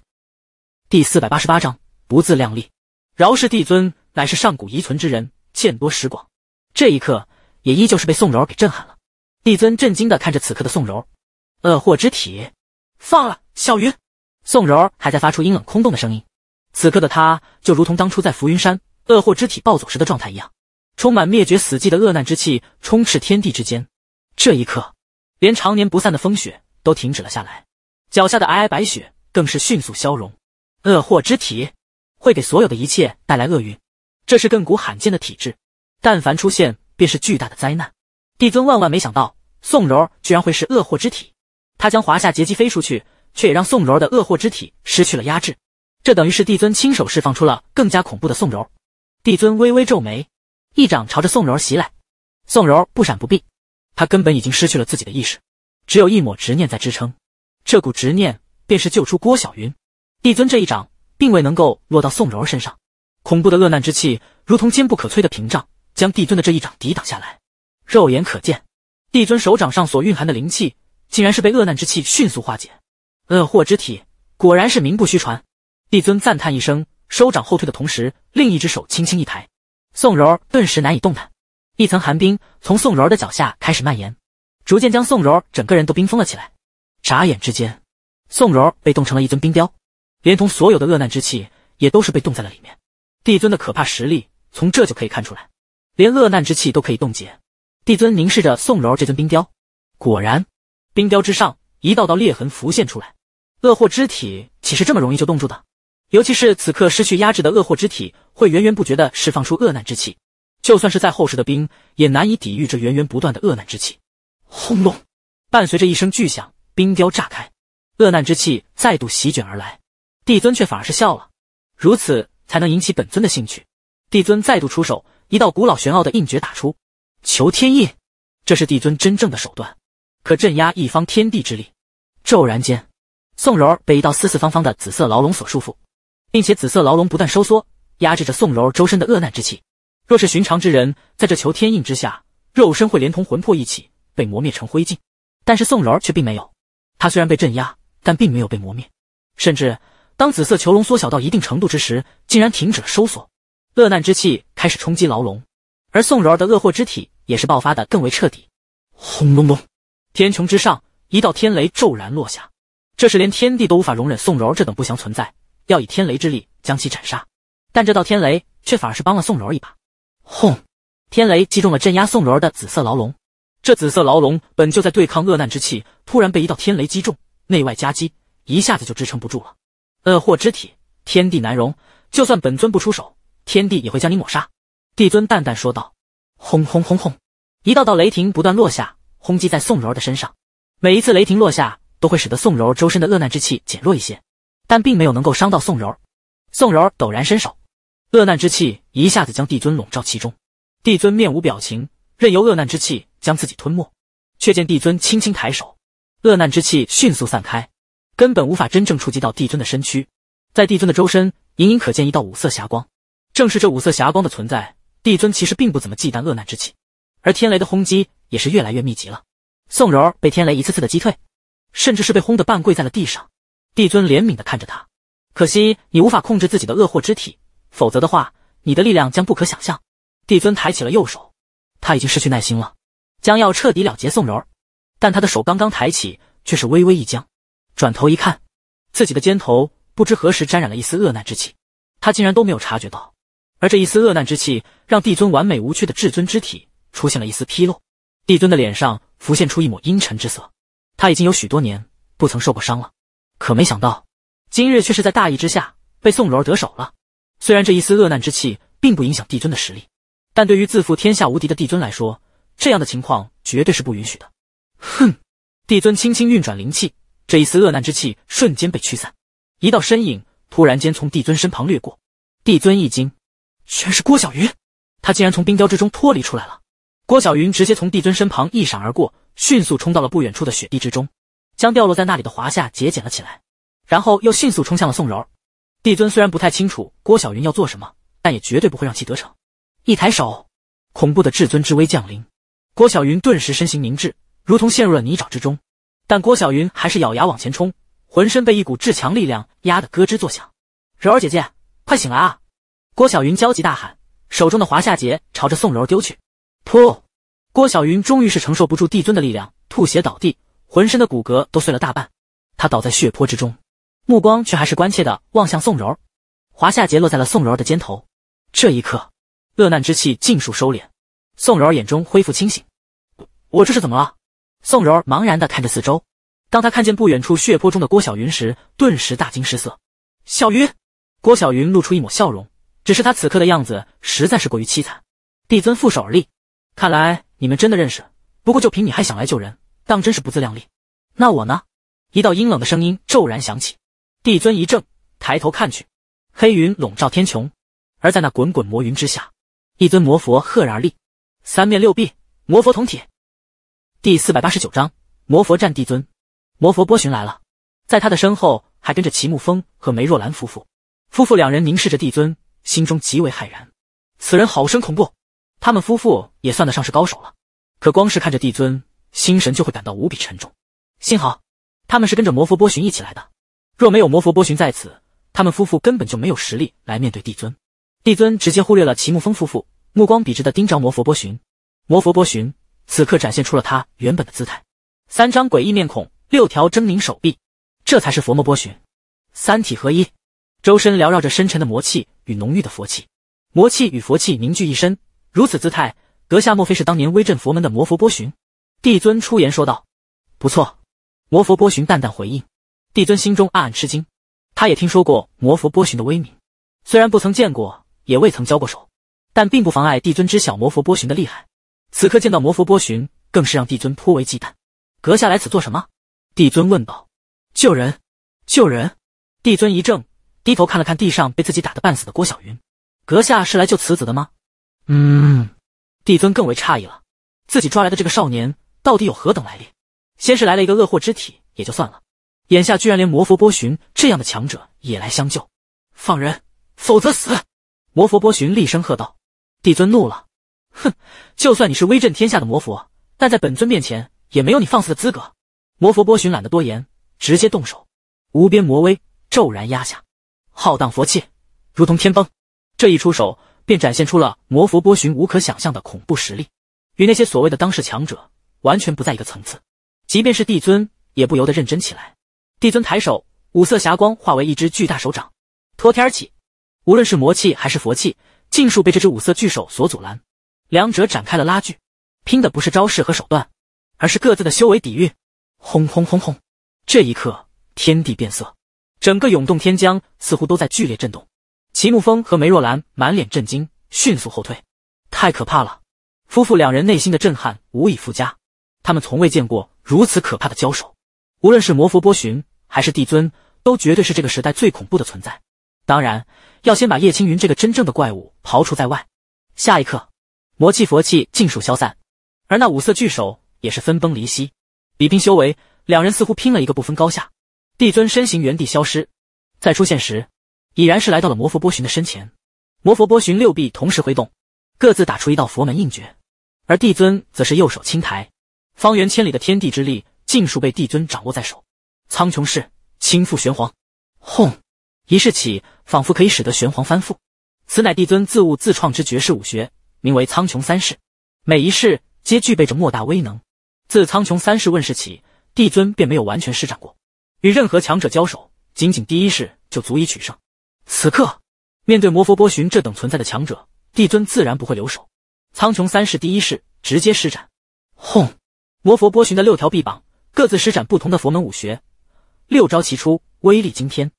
第四百八十八章不自量力。饶氏帝尊乃是上古遗存之人，见多识广，这一刻也依旧是被宋柔给震撼了。帝尊震惊的看着此刻的宋柔，恶祸之体，放了小云。宋柔还在发出阴冷空洞的声音，此刻的他就如同当初在浮云山恶祸之体暴走时的状态一样，充满灭绝死寂的恶难之气充斥天地之间，这一刻连常年不散的风雪都停止了下来。脚下的皑皑白雪更是迅速消融，恶祸之体会给所有的一切带来厄运，这是亘古罕见的体质，但凡出现便是巨大的灾难。帝尊万万没想到宋柔居然会是恶祸之体，他将华夏劫机飞出去，却也让宋柔的恶祸之体失去了压制，这等于是帝尊亲手释放出了更加恐怖的宋柔。帝尊微微皱眉，一掌朝着宋柔袭来，宋柔不闪不避，他根本已经失去了自己的意识，只有一抹执念在支撑。这股执念便是救出郭小云。帝尊这一掌并未能够落到宋柔儿身上，恐怖的厄难之气如同坚不可摧的屏障，将帝尊的这一掌抵挡下来。肉眼可见，帝尊手掌上所蕴含的灵气，竟然是被厄难之气迅速化解。厄祸之体果然是名不虚传。帝尊赞叹一声，收掌后退的同时，另一只手轻轻一抬，宋柔儿顿时难以动弹。一层寒冰从宋柔儿的脚下开始蔓延，逐渐将宋柔儿整个人都冰封了起来。眨眼之间，宋柔被冻成了一尊冰雕，连同所有的恶难之气也都是被冻在了里面。帝尊的可怕实力从这就可以看出来，连恶难之气都可以冻结。帝尊凝视着宋柔这尊冰雕，果然，冰雕之上一道道裂痕浮现出来。恶祸之体岂是这么容易就冻住的？尤其是此刻失去压制的恶祸之体，会源源不绝的释放出恶难之气，就算是再厚实的冰也难以抵御这源源不断的恶难之气。轰隆！伴随着一声巨响。冰雕炸开，厄难之气再度席卷而来，帝尊却反而是笑了。如此才能引起本尊的兴趣。帝尊再度出手，一道古老玄奥的印诀打出，求天印。这是帝尊真正的手段，可镇压一方天地之力。骤然间，宋柔儿被一道四四方方的紫色牢笼所束缚，并且紫色牢笼不断收缩，压制着宋柔儿周身的厄难之气。若是寻常之人，在这求天印之下，肉身会连同魂魄一起被磨灭成灰烬。但是宋柔儿却并没有。他虽然被镇压，但并没有被磨灭。甚至当紫色囚笼缩小到一定程度之时，竟然停止了收缩，厄难之气开始冲击牢笼，而宋柔儿的恶祸之体也是爆发的更为彻底。
轰隆隆！
天穹之上，一道天雷骤然落下。这是连天地都无法容忍宋柔儿这等不祥存在，要以天雷之力将其斩杀。但这道天雷却反而是帮了宋柔儿一把。轰！天雷击中了镇压宋柔儿的紫色牢笼。这紫色牢笼本就在对抗恶难之气，突然被一道天雷击中，内外夹击，一下子就支撑不住了。恶祸之体，天地难容，就算本尊不出手，天地也会将你抹杀。”帝尊淡淡说道。轰轰轰轰，一道道雷霆不断落下，轰击在宋柔的身上。每一次雷霆落下，都会使得宋柔周身的恶难之气减弱一些，但并没有能够伤到宋柔。宋柔陡然伸手，恶难之气一下子将帝尊笼罩其中。帝尊面无表情。任由恶难之气将自己吞没，却见帝尊轻轻抬手，恶难之气迅速散开，根本无法真正触及到帝尊的身躯。在帝尊的周身，隐隐可见一道五色霞光，正是这五色霞光的存在，帝尊其实并不怎么忌惮恶难之气。而天雷的轰击也是越来越密集了。宋柔儿被天雷一次次的击退，甚至是被轰得半跪在了地上。帝尊怜悯的看着他，可惜你无法控制自己的恶祸之体，否则的话，你的力量将不可想象。帝尊抬起了右手。他已经失去耐心了，将要彻底了结宋柔儿，但他的手刚刚抬起，却是微微一僵，转头一看，自己的肩头不知何时沾染了一丝厄难之气，他竟然都没有察觉到，而这一丝厄难之气让帝尊完美无缺的至尊之体出现了一丝纰漏，帝尊的脸上浮现出一抹阴沉之色，他已经有许多年不曾受过伤了，可没想到今日却是在大意之下被宋柔儿得手了，虽然这一丝厄难之气并不影响帝尊的实力。但对于自负天下无敌的帝尊来说，这样的情况绝对是不允许的。哼！帝尊轻轻运转灵气，这一丝厄难之气瞬间被驱散。一道身影突然间从帝尊身旁掠过，帝尊一惊，全是郭小云，他竟然从冰雕之中脱离出来了。郭小云直接从帝尊身旁一闪而过，迅速冲到了不远处的雪地之中，将掉落在那里的华夏节捡了起来，然后又迅速冲向了宋柔。帝尊虽然不太清楚郭小云要做什么，但也绝对不会让其得逞。一抬手，恐怖的至尊之威降临，郭小云顿时身形凝滞，如同陷入了泥沼之中。但郭小云还是咬牙往前冲，浑身被一股至强力量压得咯吱作响。柔儿姐姐，快醒来啊！郭小云焦急大喊，手中的华夏结朝着宋柔丢去。噗！郭小云终于是承受不住帝尊的力量，吐血倒地，浑身的骨骼都碎了大半。他倒在血泊之中，目光却还是关切的望向宋柔。华夏结落在了宋柔的肩头，这一刻。厄难之气尽数收敛，宋柔儿眼中恢复清醒。我这是怎么了？宋柔儿茫然地看着四周。当他看见不远处血泊中的郭小云时，顿时大惊失色。小云，郭小云露出一抹笑容，只是她此刻的样子实在是过于凄惨。帝尊负手而立，看来你们真的认识。不过就凭你还想来救人，当真是不自量力。那我呢？一道阴冷的声音骤然响起。帝尊一怔，抬头看去，黑云笼罩天穹，而在那滚滚魔云之下。帝尊魔佛赫然而立，三面六臂，魔佛同体。第四百八十九章：魔佛战帝尊。魔佛波旬来了，在他的身后还跟着齐沐风和梅若兰夫妇。夫妇两人凝视着帝尊，心中极为骇然。此人好生恐怖。他们夫妇也算得上是高手了，可光是看着帝尊，心神就会感到无比沉重。幸好他们是跟着魔佛波旬一起来的，若没有魔佛波旬在此，他们夫妇根本就没有实力来面对帝尊。帝尊直接忽略了齐沐风夫妇。目光笔直的盯着魔佛波旬，魔佛波旬此刻展现出了他原本的姿态，三张诡异面孔，六条狰狞手臂，这才是佛魔波旬，三体合一，周身缭绕着深沉的魔气与浓郁的佛气，魔气与佛气凝聚一身，如此姿态，阁下莫非是当年威震佛门的魔佛波旬？帝尊出言说道。不错，魔佛波旬淡淡回应。帝尊心中暗暗吃惊，他也听说过魔佛波旬的威名，虽然不曾见过，也未曾交过手。但并不妨碍帝尊知晓魔佛波旬的厉害。此刻见到魔佛波旬，更是让帝尊颇为忌惮。阁下来此做什么？帝尊问道。救人，救人！帝尊一怔，低头看了看地上被自己打得半死的郭小云：“阁下是来救此子的吗？”嗯。帝尊更为诧异了，自己抓来的这个少年到底有何等来历？先是来了一个恶货之体也就算了，眼下居然连魔佛波旬这样的强者也来相救，放人，否则死！魔佛波旬厉声喝道。帝尊怒了，哼，就算你是威震天下的魔佛，但在本尊面前也没有你放肆的资格。魔佛波旬懒得多言，直接动手，无边魔威骤然压下，浩荡佛气如同天崩。这一出手，便展现出了魔佛波旬无可想象的恐怖实力，与那些所谓的当世强者完全不在一个层次。即便是帝尊，也不由得认真起来。帝尊抬手，五色霞光化为一只巨大手掌，托天起，无论是魔气还是佛气。尽数被这只五色巨手所阻拦，两者展开了拉锯，拼的不是招式和手段，而是各自的修为底蕴。轰轰轰轰！这一刻，天地变色，整个涌动天疆似乎都在剧烈震动。齐木风和梅若兰满脸震惊，迅速后退。太可怕了！夫妇两人内心的震撼无以复加，他们从未见过如此可怕的交手。无论是魔佛波旬还是帝尊，都绝对是这个时代最恐怖的存在。当然，要先把叶青云这个真正的怪物刨除在外。下一刻，魔气佛气尽数消散，而那五色巨手也是分崩离析。比拼修为，两人似乎拼了一个不分高下。帝尊身形原地消失，再出现时，已然是来到了魔佛波旬的身前。魔佛波旬六臂同时挥动，各自打出一道佛门印诀，而帝尊则是右手轻抬，方圆千里的天地之力尽数被帝尊掌握在手。苍穹势倾覆玄黄，轰！一式起，仿佛可以使得玄黄翻覆。此乃帝尊自悟自创之绝世武学，名为苍穹三式。每一式皆具备着莫大威能。自苍穹三式问世起，帝尊便没有完全施展过。与任何强者交手，仅仅第一式就足以取胜。此刻，面对魔佛波旬这等存在的强者，帝尊自然不会留手。苍穹三式第一式直接施展，轰！魔佛波旬的六条臂膀各自施展不同的佛门武学，六招齐出，威力惊天。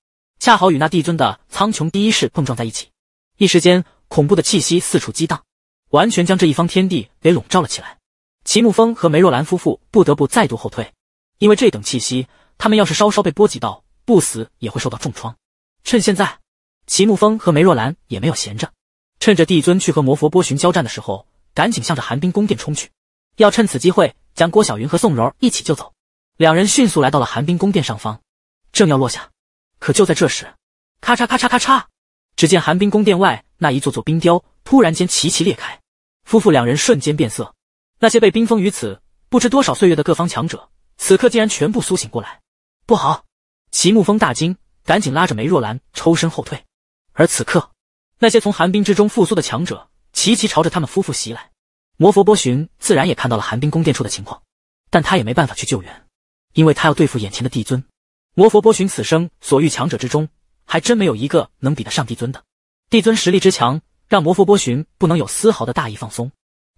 恰好与那帝尊的苍穹第一式碰撞在一起，一时间恐怖的气息四处激荡，完全将这一方天地给笼罩了起来。齐木风和梅若兰夫妇不得不再度后退，因为这等气息，他们要是稍稍被波及到，不死也会受到重创。趁现在，齐木风和梅若兰也没有闲着，趁着帝尊去和魔佛波旬交战的时候，赶紧向着寒冰宫殿冲去，要趁此机会将郭小云和宋柔一起救走。两人迅速来到了寒冰宫殿上方，正要落下。可就在这时，咔嚓咔嚓咔嚓！只见寒冰宫殿外那一座座冰雕突然间齐齐裂开，夫妇两人瞬间变色。那些被冰封于此不知多少岁月的各方强者，此刻竟然全部苏醒过来！不好！齐木风大惊，赶紧拉着梅若兰抽身后退。而此刻，那些从寒冰之中复苏的强者，齐齐朝着他们夫妇袭来。魔佛波旬自然也看到了寒冰宫殿处的情况，但他也没办法去救援，因为他要对付眼前的帝尊。魔佛波旬此生所遇强者之中，还真没有一个能比得上帝尊的。帝尊实力之强，让魔佛波旬不能有丝毫的大意放松，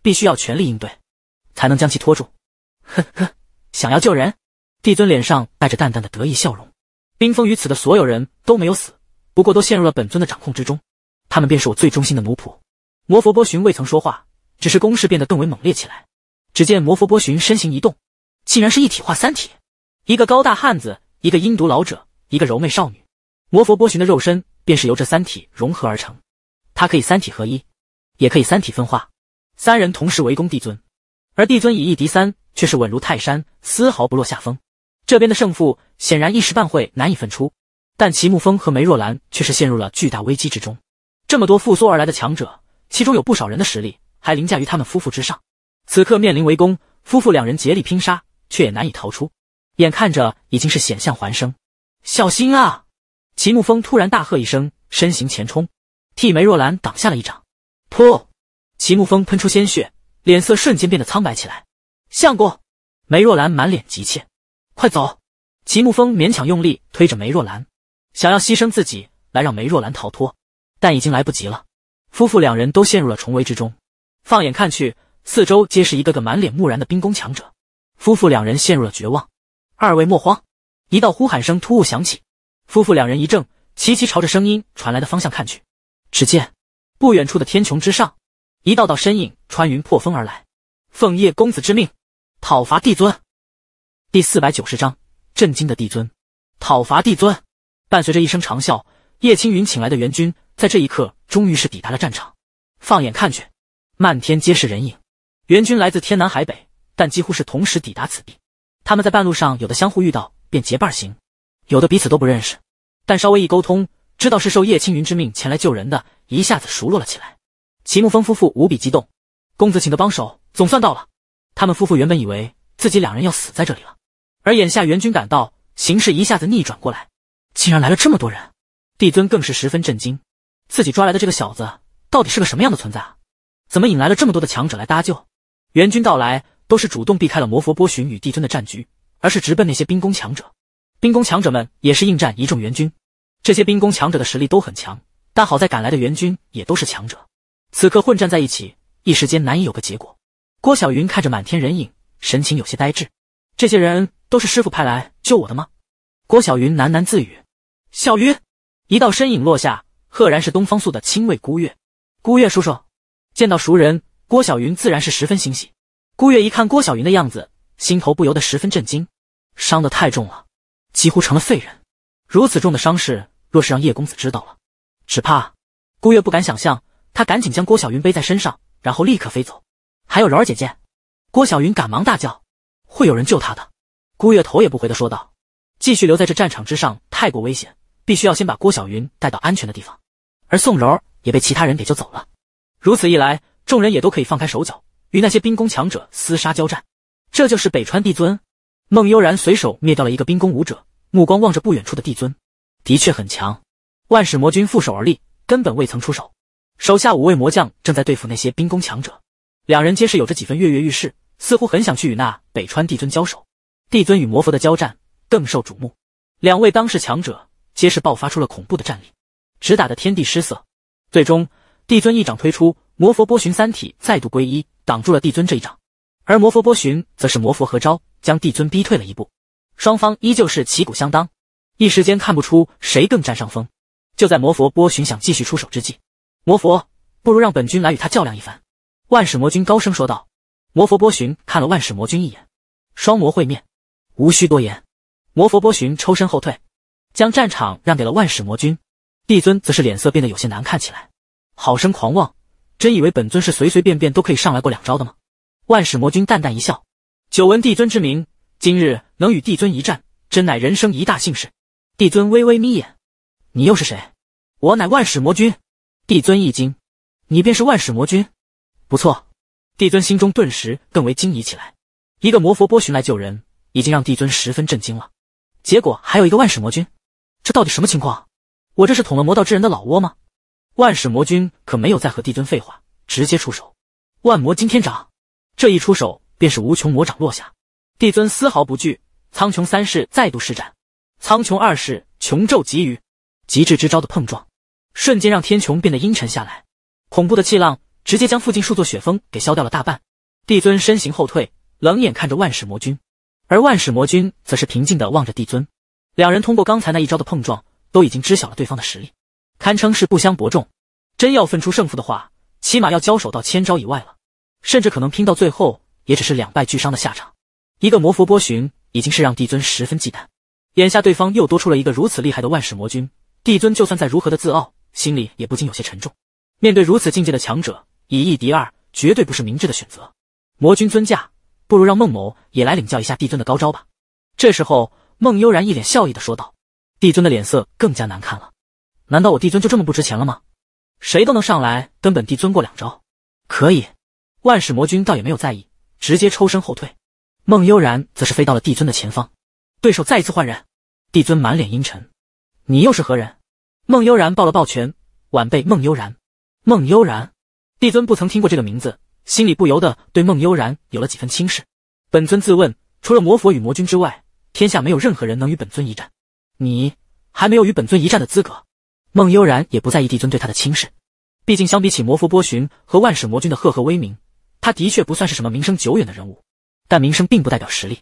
必须要全力应对，才能将其拖住。呵呵，想要救人？帝尊脸上带着淡淡的得意笑容。冰封于此的所有人都没有死，不过都陷入了本尊的掌控之中，他们便是我最忠心的奴仆。魔佛波旬未曾说话，只是攻势变得更为猛烈起来。只见魔佛波旬身形一动，竟然是一体化三体，一个高大汉子。一个阴毒老者，一个柔媚少女，魔佛波旬的肉身便是由这三体融合而成。它可以三体合一，也可以三体分化。三人同时围攻帝尊，而帝尊以一敌三，却是稳如泰山，丝毫不落下风。这边的胜负显然一时半会难以分出，但齐沐风和梅若兰却是陷入了巨大危机之中。这么多复苏而来的强者，其中有不少人的实力还凌驾于他们夫妇之上。此刻面临围攻，夫妇两人竭力拼杀，却也难以逃出。眼看着已经是险象环生，小心啊！齐木风突然大喝一声，身形前冲，替梅若兰挡下了一掌。噗！齐木风喷出鲜血，脸色瞬间变得苍白起来。相公，梅若兰满脸急切，快走！齐木风勉强用力推着梅若兰，想要牺牲自己来让梅若兰逃脱，但已经来不及了。夫妇两人都陷入了重围之中。放眼看去，四周皆是一个个满脸木然的兵工强者。夫妇两人陷入了绝望。二位莫慌，一道呼喊声突兀响起，夫妇两人一怔，齐齐朝着声音传来的方向看去。只见不远处的天穹之上，一道道身影穿云破风而来，奉叶公子之命讨伐帝尊。第四百九十章震惊的帝尊，讨伐帝尊。伴随着一声长啸，叶青云请来的援军在这一刻终于是抵达了战场。放眼看去，漫天皆是人影，援军来自天南海北，但几乎是同时抵达此地。他们在半路上，有的相互遇到便结伴行，有的彼此都不认识，但稍微一沟通，知道是受叶青云之命前来救人，的一下子熟络了起来。齐木风夫妇无比激动，公子请的帮手总算到了。他们夫妇原本以为自己两人要死在这里了，而眼下援军赶到，形势一下子逆转过来，竟然来了这么多人。帝尊更是十分震惊，自己抓来的这个小子到底是个什么样的存在啊？怎么引来了这么多的强者来搭救？援军到来。都是主动避开了魔佛波旬与帝尊的战局，而是直奔那些兵工强者。兵工强者们也是应战一众援军。这些兵工强者的实力都很强，但好在赶来的援军也都是强者。此刻混战在一起，一时间难以有个结果。郭小云看着满天人影，神情有些呆滞。这些人都是师傅派来救我的吗？郭小云喃喃自语。小云，一道身影落下，赫然是东方素的亲卫孤月。孤月叔叔，见到熟人，郭小云自然是十分欣喜。孤月一看郭小云的样子，心头不由得十分震惊，伤得太重了，几乎成了废人。如此重的伤势，若是让叶公子知道了，只怕孤月不敢想象。他赶紧将郭小云背在身上，然后立刻飞走。还有柔儿姐姐，郭小云赶忙大叫：“会有人救她的。”孤月头也不回的说道：“继续留在这战场之上太过危险，必须要先把郭小云带到安全的地方。”而宋柔也被其他人给救走了。如此一来，众人也都可以放开手脚。与那些冰宫强者厮杀交战，这就是北川帝尊。孟悠然随手灭掉了一个冰宫武者，目光望着不远处的帝尊，的确很强。万使魔君负手而立，根本未曾出手，手下五位魔将正在对付那些冰宫强者，两人皆是有着几分跃跃欲试，似乎很想去与那北川帝尊交手。帝尊与魔佛的交战更受瞩目，两位当世强者皆是爆发出了恐怖的战力，直打的天地失色。最终，帝尊一掌推出。魔佛波旬三体再度归一，挡住了帝尊这一掌，而魔佛波旬则是魔佛合招，将帝尊逼退了一步。双方依旧是旗鼓相当，一时间看不出谁更占上风。就在魔佛波旬想继续出手之际，魔佛不如让本君来与他较量一番。”万使魔君高声说道。魔佛波旬看了万使魔君一眼，双魔会面，无需多言。魔佛波旬抽身后退，将战场让给了万使魔君。帝尊则是脸色变得有些难看起来，好生狂妄。真以为本尊是随随便便都可以上来过两招的吗？万始魔君淡淡一笑，久闻帝尊之名，今日能与帝尊一战，真乃人生一大幸事。帝尊微微眯眼，你又是谁？我乃万始魔君。帝尊一惊，你便是万始魔君？不错。帝尊心中顿时更为惊疑起来，一个魔佛波旬来救人，已经让帝尊十分震惊了，结果还有一个万始魔君，这到底什么情况？我这是捅了魔道之人的老窝吗？万世魔君可没有再和帝尊废话，直接出手。万魔惊天掌，这一出手便是无穷魔掌落下。帝尊丝毫不惧，苍穹三世再度施展，苍穹二世穷咒极于极致之招的碰撞，瞬间让天穹变得阴沉下来。恐怖的气浪直接将附近数座雪峰给消掉了大半。帝尊身形后退，冷眼看着万世魔君，而万世魔君则是平静的望着帝尊。两人通过刚才那一招的碰撞，都已经知晓了对方的实力。堪称是不相伯仲，真要分出胜负的话，起码要交手到千招以外了，甚至可能拼到最后也只是两败俱伤的下场。一个魔佛波旬已经是让帝尊十分忌惮，眼下对方又多出了一个如此厉害的万世魔君，帝尊就算再如何的自傲，心里也不禁有些沉重。面对如此境界的强者，以一敌二绝对不是明智的选择。魔君尊驾，不如让孟某也来领教一下帝尊的高招吧。这时候，孟悠然一脸笑意的说道，帝尊的脸色更加难看了。难道我帝尊就这么不值钱了吗？谁都能上来跟本帝尊过两招？可以。万世魔君倒也没有在意，直接抽身后退。孟悠然则是飞到了帝尊的前方。对手再一次换人。帝尊满脸阴沉：“你又是何人？”孟悠然抱了抱拳：“晚辈孟悠然。”孟悠然，帝尊不曾听过这个名字，心里不由得对孟悠然有了几分轻视。本尊自问，除了魔佛与魔君之外，天下没有任何人能与本尊一战。你还没有与本尊一战的资格。孟悠然也不在意帝尊对他的轻视，毕竟相比起魔佛波旬和万世魔君的赫赫威名，他的确不算是什么名声久远的人物。但名声并不代表实力。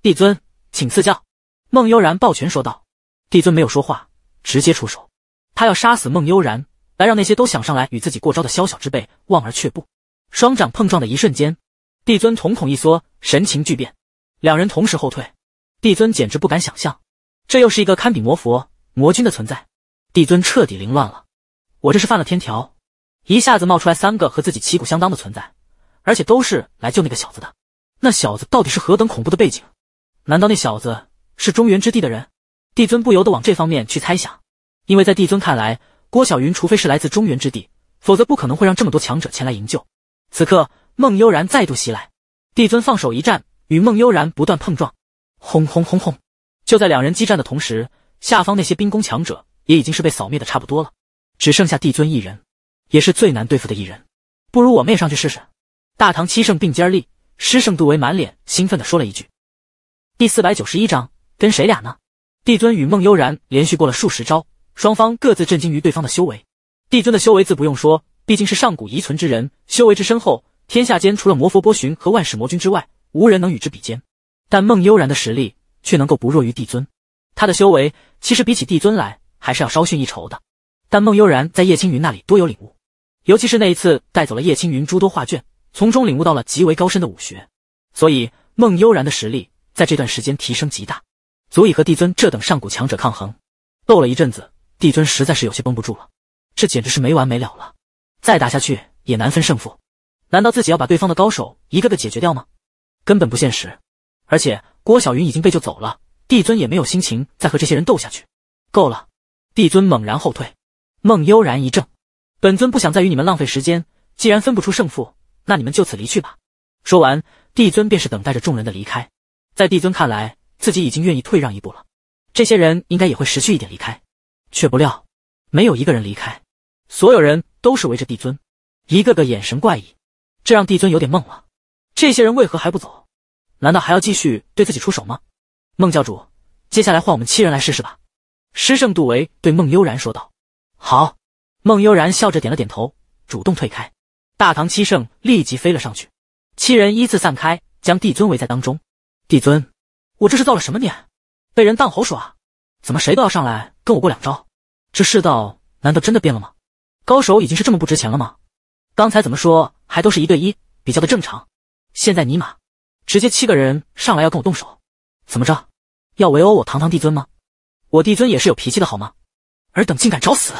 帝尊，请赐教。”孟悠然抱拳说道。帝尊没有说话，直接出手，他要杀死孟悠然，来让那些都想上来与自己过招的宵小之辈望而却步。双掌碰撞的一瞬间，帝尊瞳孔一缩，神情巨变。两人同时后退，帝尊简直不敢想象，这又是一个堪比魔佛、魔君的存在。帝尊彻底凌乱了，我这是犯了天条！一下子冒出来三个和自己旗鼓相当的存在，而且都是来救那个小子的。那小子到底是何等恐怖的背景？难道那小子是中原之地的人？帝尊不由得往这方面去猜想，因为在帝尊看来，郭晓云除非是来自中原之地，否则不可能会让这么多强者前来营救。此刻，孟悠然再度袭来，帝尊放手一战，与孟悠然不断碰撞，轰轰轰轰！就在两人激战的同时，下方那些兵工强者。也已经是被扫灭的差不多了，只剩下帝尊一人，也是最难对付的一人。不如我们也上去试试。大唐七圣并肩立，师圣杜维满脸兴奋地说了一句：“第四百九十一章，跟谁俩呢？”帝尊与孟悠然连续过了数十招，双方各自震惊于对方的修为。帝尊的修为自不用说，毕竟是上古遗存之人，修为之深厚，天下间除了魔佛波旬和万世魔君之外，无人能与之比肩。但孟悠然的实力却能够不弱于帝尊，他的修为其实比起帝尊来。还是要稍逊一筹的，但孟悠然在叶青云那里多有领悟，尤其是那一次带走了叶青云诸多画卷，从中领悟到了极为高深的武学，所以孟悠然的实力在这段时间提升极大，足以和帝尊这等上古强者抗衡。斗了一阵子，帝尊实在是有些绷不住了，这简直是没完没了了，再打下去也难分胜负，难道自己要把对方的高手一个个解决掉吗？根本不现实，而且郭小云已经被救走了，帝尊也没有心情再和这些人斗下去，够了。帝尊猛然后退，孟悠然一怔，本尊不想再与你们浪费时间，既然分不出胜负，那你们就此离去吧。说完，帝尊便是等待着众人的离开。在帝尊看来，自己已经愿意退让一步了，这些人应该也会识趣一点离开。却不料，没有一个人离开，所有人都是围着帝尊，一个个眼神怪异，这让帝尊有点懵了。这些人为何还不走？难道还要继续对自己出手吗？孟教主，接下来换我们七人来试试吧。师圣杜维对孟悠然说道：“好。”孟悠然笑着点了点头，主动退开。大唐七圣立即飞了上去，七人依次散开，将帝尊围在当中。帝尊，我这是造了什么孽？被人当猴耍？怎么谁都要上来跟我过两招？这世道难道真的变了吗？高手已经是这么不值钱了吗？刚才怎么说还都是一对一，比较的正常。现在尼玛，直接七个人上来要跟我动手？怎么着，要围殴我堂堂帝尊吗？我帝尊也是有脾气的，好吗？尔等竟敢找死！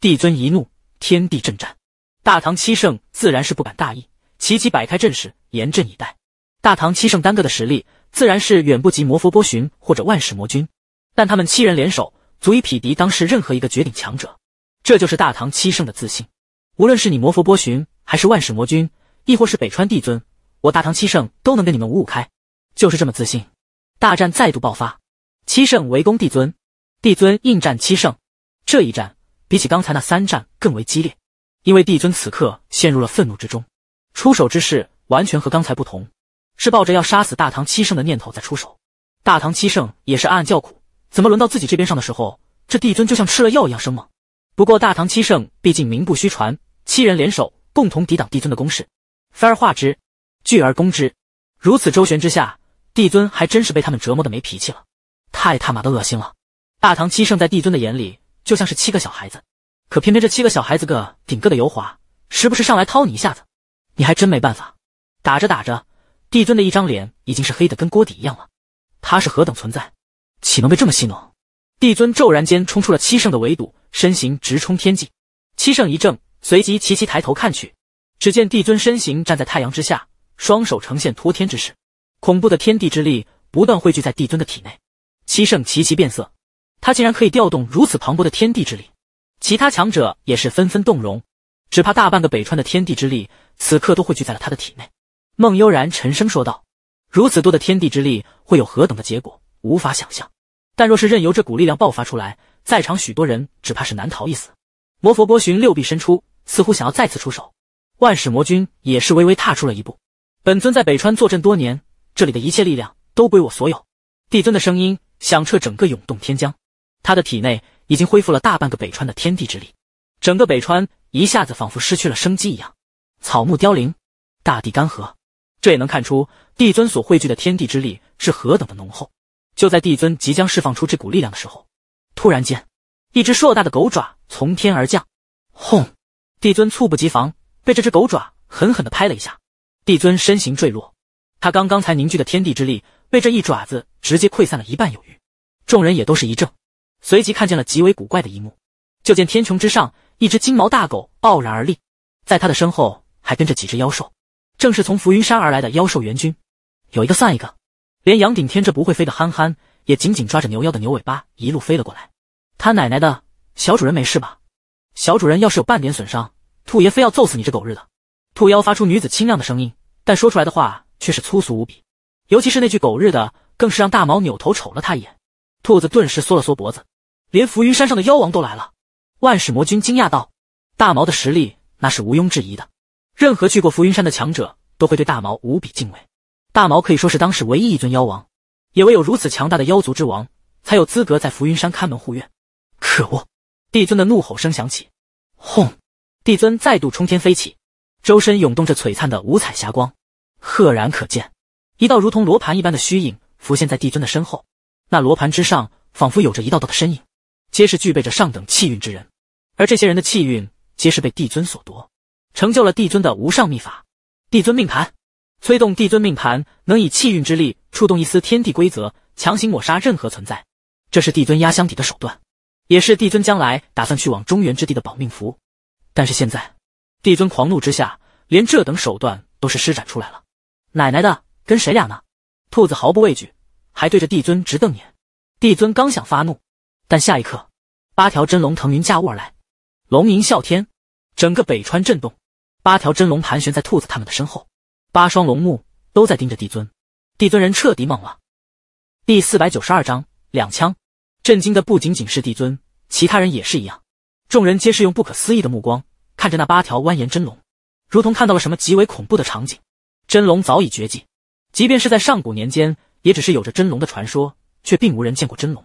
帝尊一怒，天地震颤。大唐七圣自然是不敢大意，齐齐摆开阵势，严阵以待。大唐七圣单个的实力自然是远不及魔佛波旬或者万世魔君，但他们七人联手，足以匹敌当时任何一个绝顶强者。这就是大唐七圣的自信。无论是你魔佛波旬，还是万世魔君，亦或是北川帝尊，我大唐七圣都能跟你们五五开。就是这么自信。大战再度爆发，七圣围攻帝尊。帝尊应战七圣，这一战比起刚才那三战更为激烈，因为帝尊此刻陷入了愤怒之中，出手之势完全和刚才不同，是抱着要杀死大唐七圣的念头在出手。大唐七圣也是暗暗叫苦，怎么轮到自己这边上的时候，这帝尊就像吃了药一样生猛？不过大唐七圣毕竟名不虚传，七人联手共同抵挡帝尊的攻势，分而化之，聚而攻之，如此周旋之下，帝尊还真是被他们折磨的没脾气了，太他妈的恶心了！大唐七圣在帝尊的眼里就像是七个小孩子，可偏偏这七个小孩子个顶个的油滑，时不时上来掏你一下子，你还真没办法。打着打着，帝尊的一张脸已经是黑的跟锅底一样了。他是何等存在，岂能被这么戏弄？帝尊骤然间冲出了七圣的围堵，身形直冲天际。七圣一怔，随即齐齐抬头看去，只见帝尊身形站在太阳之下，双手呈现托天之势，恐怖的天地之力不断汇聚在帝尊的体内。七圣齐齐变色。他竟然可以调动如此磅礴的天地之力，其他强者也是纷纷动容，只怕大半个北川的天地之力，此刻都汇聚在了他的体内。孟悠然沉声说道：“如此多的天地之力，会有何等的结果，无法想象。但若是任由这股力量爆发出来，在场许多人只怕是难逃一死。”魔佛波旬六臂伸出，似乎想要再次出手。万使魔君也是微微踏出了一步。本尊在北川坐镇多年，这里的一切力量都归我所有。帝尊的声音响彻整个涌动天疆。他的体内已经恢复了大半个北川的天地之力，整个北川一下子仿佛失去了生机一样，草木凋零，大地干涸。这也能看出帝尊所汇聚的天地之力是何等的浓厚。就在帝尊即将释放出这股力量的时候，突然间，一只硕大的狗爪从天而降，轰！帝尊猝不及防，被这只狗爪狠狠地拍了一下，帝尊身形坠落，他刚刚才凝聚的天地之力被这一爪子直接溃散了一半有余。众人也都是一怔。随即看见了极为古怪的一幕，就见天穹之上，一只金毛大狗傲然而立，在他的身后还跟着几只妖兽，正是从浮云山而来的妖兽援军，有一个算一个。连杨顶天这不会飞的憨憨，也紧紧抓着牛妖的牛尾巴，一路飞了过来。他奶奶的，小主人没事吧？小主人要是有半点损伤，兔爷非要揍死你这狗日的！兔妖发出女子清亮的声音，但说出来的话却是粗俗无比，尤其是那句狗日的，更是让大毛扭头瞅了他一眼。兔子顿时缩了缩脖子，连浮云山上的妖王都来了。万使魔君惊讶道：“大毛的实力那是毋庸置疑的，任何去过浮云山的强者都会对大毛无比敬畏。大毛可以说是当时唯一一尊妖王，也唯有如此强大的妖族之王，才有资格在浮云山看门护院。”可恶！帝尊的怒吼声响起，轰！帝尊再度冲天飞起，周身涌动着璀璨的五彩霞光，赫然可见一道如同罗盘一般的虚影浮现在帝尊的身后。那罗盘之上，仿佛有着一道道的身影，皆是具备着上等气运之人，而这些人的气运，皆是被帝尊所夺，成就了帝尊的无上秘法——帝尊命盘。催动帝尊命盘，能以气运之力触动一丝天地规则，强行抹杀任何存在。这是帝尊压箱底的手段，也是帝尊将来打算去往中原之地的保命符。但是现在，帝尊狂怒之下，连这等手段都是施展出来了。奶奶的，跟谁俩呢？兔子毫不畏惧。还对着帝尊直瞪眼，帝尊刚想发怒，但下一刻，八条真龙腾云驾雾而来，龙吟啸天，整个北川震动。八条真龙盘旋在兔子他们的身后，八双龙目都在盯着帝尊，帝尊人彻底懵了。第四百九十二章两枪。震惊的不仅仅是帝尊，其他人也是一样，众人皆是用不可思议的目光看着那八条蜿蜒真龙，如同看到了什么极为恐怖的场景。真龙早已绝迹，即便是在上古年间。也只是有着真龙的传说，却并无人见过真龙。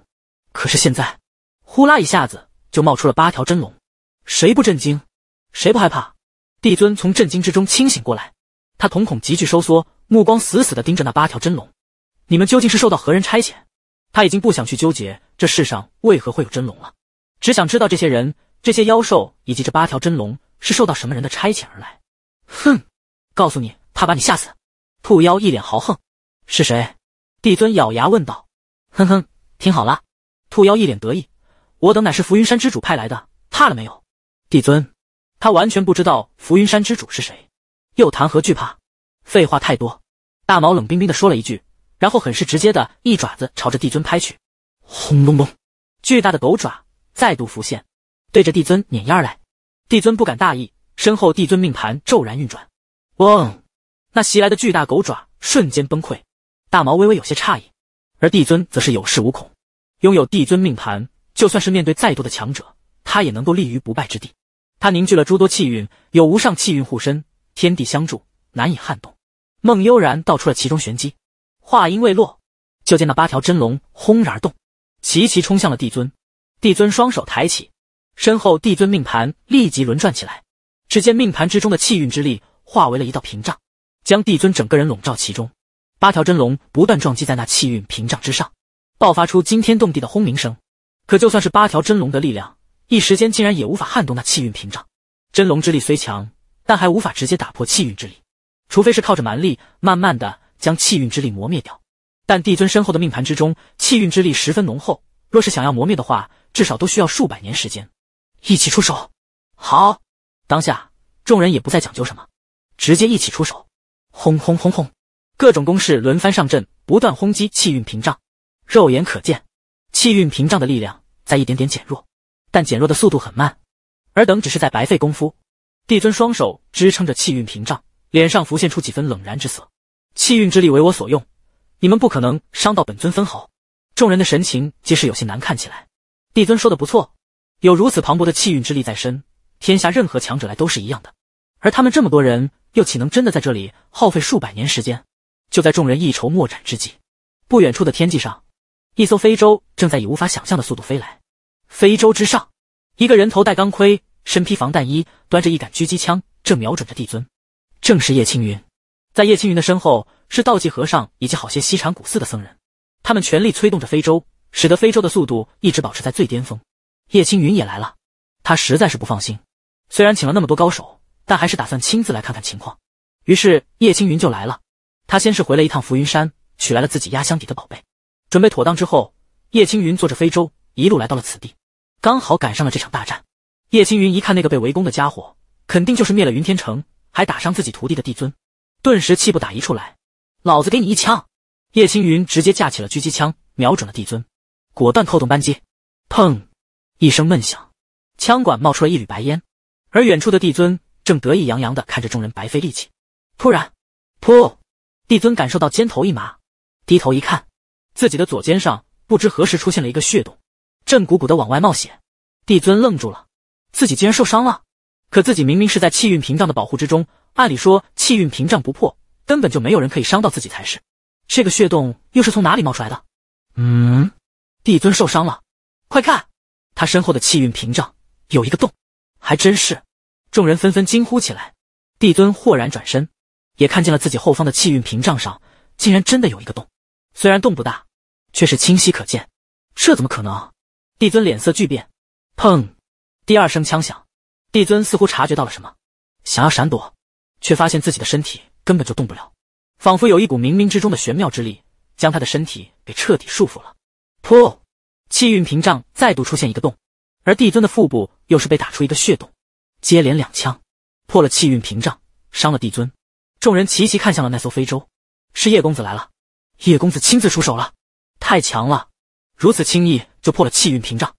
可是现在，呼啦一下子就冒出了八条真龙，谁不震惊，谁不害怕？帝尊从震惊之中清醒过来，他瞳孔急剧收缩，目光死死地盯着那八条真龙。你们究竟是受到何人差遣？他已经不想去纠结这世上为何会有真龙了，只想知道这些人、这些妖兽以及这八条真龙是受到什么人的差遣而来。哼，告诉你，怕把你吓死！兔妖一脸豪横，是谁？帝尊咬牙问道：“哼哼，听好了。”兔妖一脸得意：“我等乃是浮云山之主派来的，怕了没有？”帝尊他完全不知道浮云山之主是谁，又谈何惧怕？废话太多！大毛冷冰冰的说了一句，然后很是直接的一爪子朝着帝尊拍去。轰隆隆！巨大的狗爪再度浮现，对着帝尊碾压而来。帝尊不敢大意，身后帝尊命盘骤然运转。嗡！那袭来的巨大狗爪瞬间崩溃。大毛微微有些诧异，而帝尊则是有恃无恐。拥有帝尊命盘，就算是面对再多的强者，他也能够立于不败之地。他凝聚了诸多气运，有无上气运护身，天地相助，难以撼动。孟悠然道出了其中玄机。话音未落，就见那八条真龙轰然而动，齐齐冲向了帝尊。帝尊双手抬起，身后帝尊命盘立即轮转起来。只见命盘之中的气运之力化为了一道屏障，将帝尊整个人笼罩其中。八条真龙不断撞击在那气运屏障之上，爆发出惊天动地的轰鸣声。可就算是八条真龙的力量，一时间竟然也无法撼动那气运屏障。真龙之力虽强，但还无法直接打破气运之力，除非是靠着蛮力，慢慢的将气运之力磨灭掉。但帝尊身后的命盘之中，气运之力十分浓厚，若是想要磨灭的话，至少都需要数百年时间。一起出手！好！当下众人也不再讲究什么，直接一起出手。轰轰轰轰！各种攻势轮番上阵，不断轰击气运屏障，肉眼可见，气运屏障的力量在一点点减弱，但减弱的速度很慢。尔等只是在白费功夫。帝尊双手支撑着气运屏障，脸上浮现出几分冷然之色。气运之力为我所用，你们不可能伤到本尊分毫。众人的神情皆是有些难看起来。帝尊说的不错，有如此磅礴的气运之力在身，天下任何强者来都是一样的。而他们这么多人，又岂能真的在这里耗费数百年时间？就在众人一筹莫展之际，不远处的天际上，一艘飞舟正在以无法想象的速度飞来。飞舟之上，一个人头戴钢盔，身披防弹衣，端着一杆狙击枪，正瞄准着帝尊。正是叶青云。在叶青云的身后是道济和尚以及好些西禅古寺的僧人，他们全力催动着飞舟，使得飞舟的速度一直保持在最巅峰。叶青云也来了，他实在是不放心，虽然请了那么多高手，但还是打算亲自来看看情况。于是叶青云就来了。他先是回了一趟浮云山，取来了自己压箱底的宝贝，准备妥当之后，叶青云坐着飞舟，一路来到了此地，刚好赶上了这场大战。叶青云一看那个被围攻的家伙，肯定就是灭了云天城，还打伤自己徒弟的帝尊，顿时气不打一处来，老子给你一枪！叶青云直接架起了狙击枪，瞄准了帝尊，果断扣动扳机，砰！一声闷响，枪管冒出了一缕白烟，而远处的帝尊正得意洋洋地看着众人白费力气，突然，噗！帝尊感受到肩头一麻，低头一看，自己的左肩上不知何时出现了一个血洞，正鼓鼓的往外冒血。帝尊愣住了，自己竟然受伤了？可自己明明是在气运屏障的保护之中，按理说气运屏障不破，根本就没有人可以伤到自己才是。这个血洞又是从哪里冒出来的？嗯，帝尊受伤了，快看，他身后的气运屏障有一个洞，还真是！众人纷纷惊呼起来。帝尊豁然转身。也看见了自己后方的气运屏障上，竟然真的有一个洞。虽然洞不大，却是清晰可见。这怎么可能？帝尊脸色巨变。砰，第二声枪响，帝尊似乎察觉到了什么，想要闪躲，却发现自己的身体根本就动不了，仿佛有一股冥冥之中的玄妙之力将他的身体给彻底束缚了。噗，气运屏障再度出现一个洞，而帝尊的腹部又是被打出一个血洞。接连两枪，破了气运屏障，伤了帝尊。众人齐齐看向了那艘飞舟，是叶公子来了，叶公子亲自出手了，太强了，如此轻易就破了气运屏障，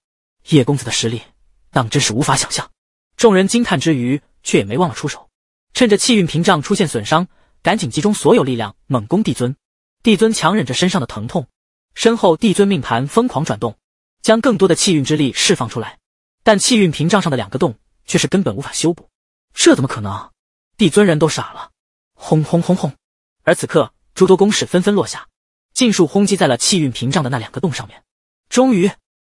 叶公子的实力当真是无法想象。众人惊叹之余，却也没忘了出手，趁着气运屏障出现损伤，赶紧集中所有力量猛攻帝尊。帝尊强忍着身上的疼痛，身后帝尊命盘疯狂转动，将更多的气运之力释放出来，但气运屏障上的两个洞却是根本无法修补，这怎么可能？帝尊人都傻了。轰轰轰轰！而此刻，诸多攻势纷纷落下，尽数轰击在了气运屏障的那两个洞上面。终于，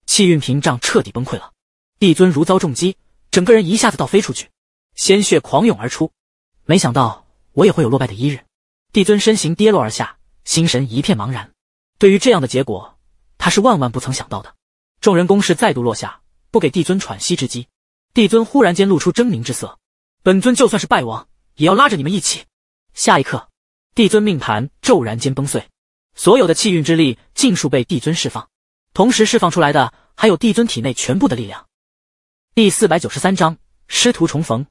气运屏障彻底崩溃了。帝尊如遭重击，整个人一下子倒飞出去，鲜血狂涌而出。没想到我也会有落败的一日。帝尊身形跌落而下，心神一片茫然。对于这样的结果，他是万万不曾想到的。众人攻势再度落下，不给帝尊喘息之机。帝尊忽然间露出狰狞之色：“本尊就算是败亡，也要拉着你们一起。”下一刻，帝尊命盘骤然间崩碎，所有的气运之力尽数被帝尊释放，同时释放出来的还有帝尊体内全部的力量。第四百九十三章师徒重逢。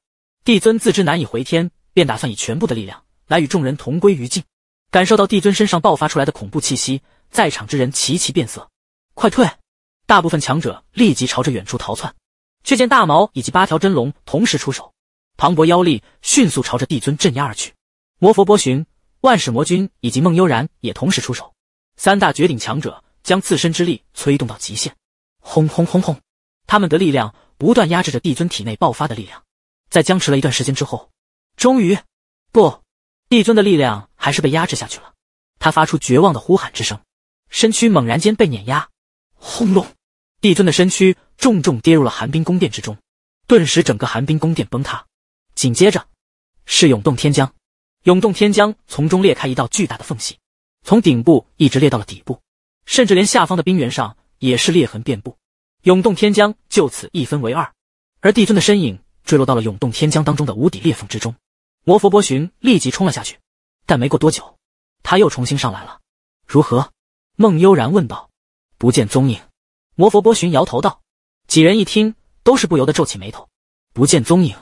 帝尊自知难以回天，便打算以全部的力量来与众人同归于尽。感受到帝尊身上爆发出来的恐怖气息，在场之人齐齐变色，快退！大部分强者立即朝着远处逃窜，却见大毛以及八条真龙同时出手，磅礴妖力迅速朝着帝尊镇压而去。魔佛波旬、万世魔君以及孟悠然也同时出手，三大绝顶强者将自身之力催动到极限，轰轰轰轰，他们的力量不断压制着帝尊体内爆发的力量。在僵持了一段时间之后，终于，不，帝尊的力量还是被压制下去了。他发出绝望的呼喊之声，身躯猛然间被碾压，轰隆！帝尊的身躯重重跌入了寒冰宫殿之中，顿时整个寒冰宫殿崩塌。紧接着，是涌动天江。涌动天江从中裂开一道巨大的缝隙，从顶部一直裂到了底部，甚至连下方的冰原上也是裂痕遍布。涌动天江就此一分为二，而帝尊的身影坠落到了涌动天江当中的无底裂缝之中。魔佛波旬立即冲了下去，但没过多久，他又重新上来了。如何？孟悠然问道。不见踪影。魔佛波旬摇头道。几人一听，都是不由得皱起眉头。不见踪影，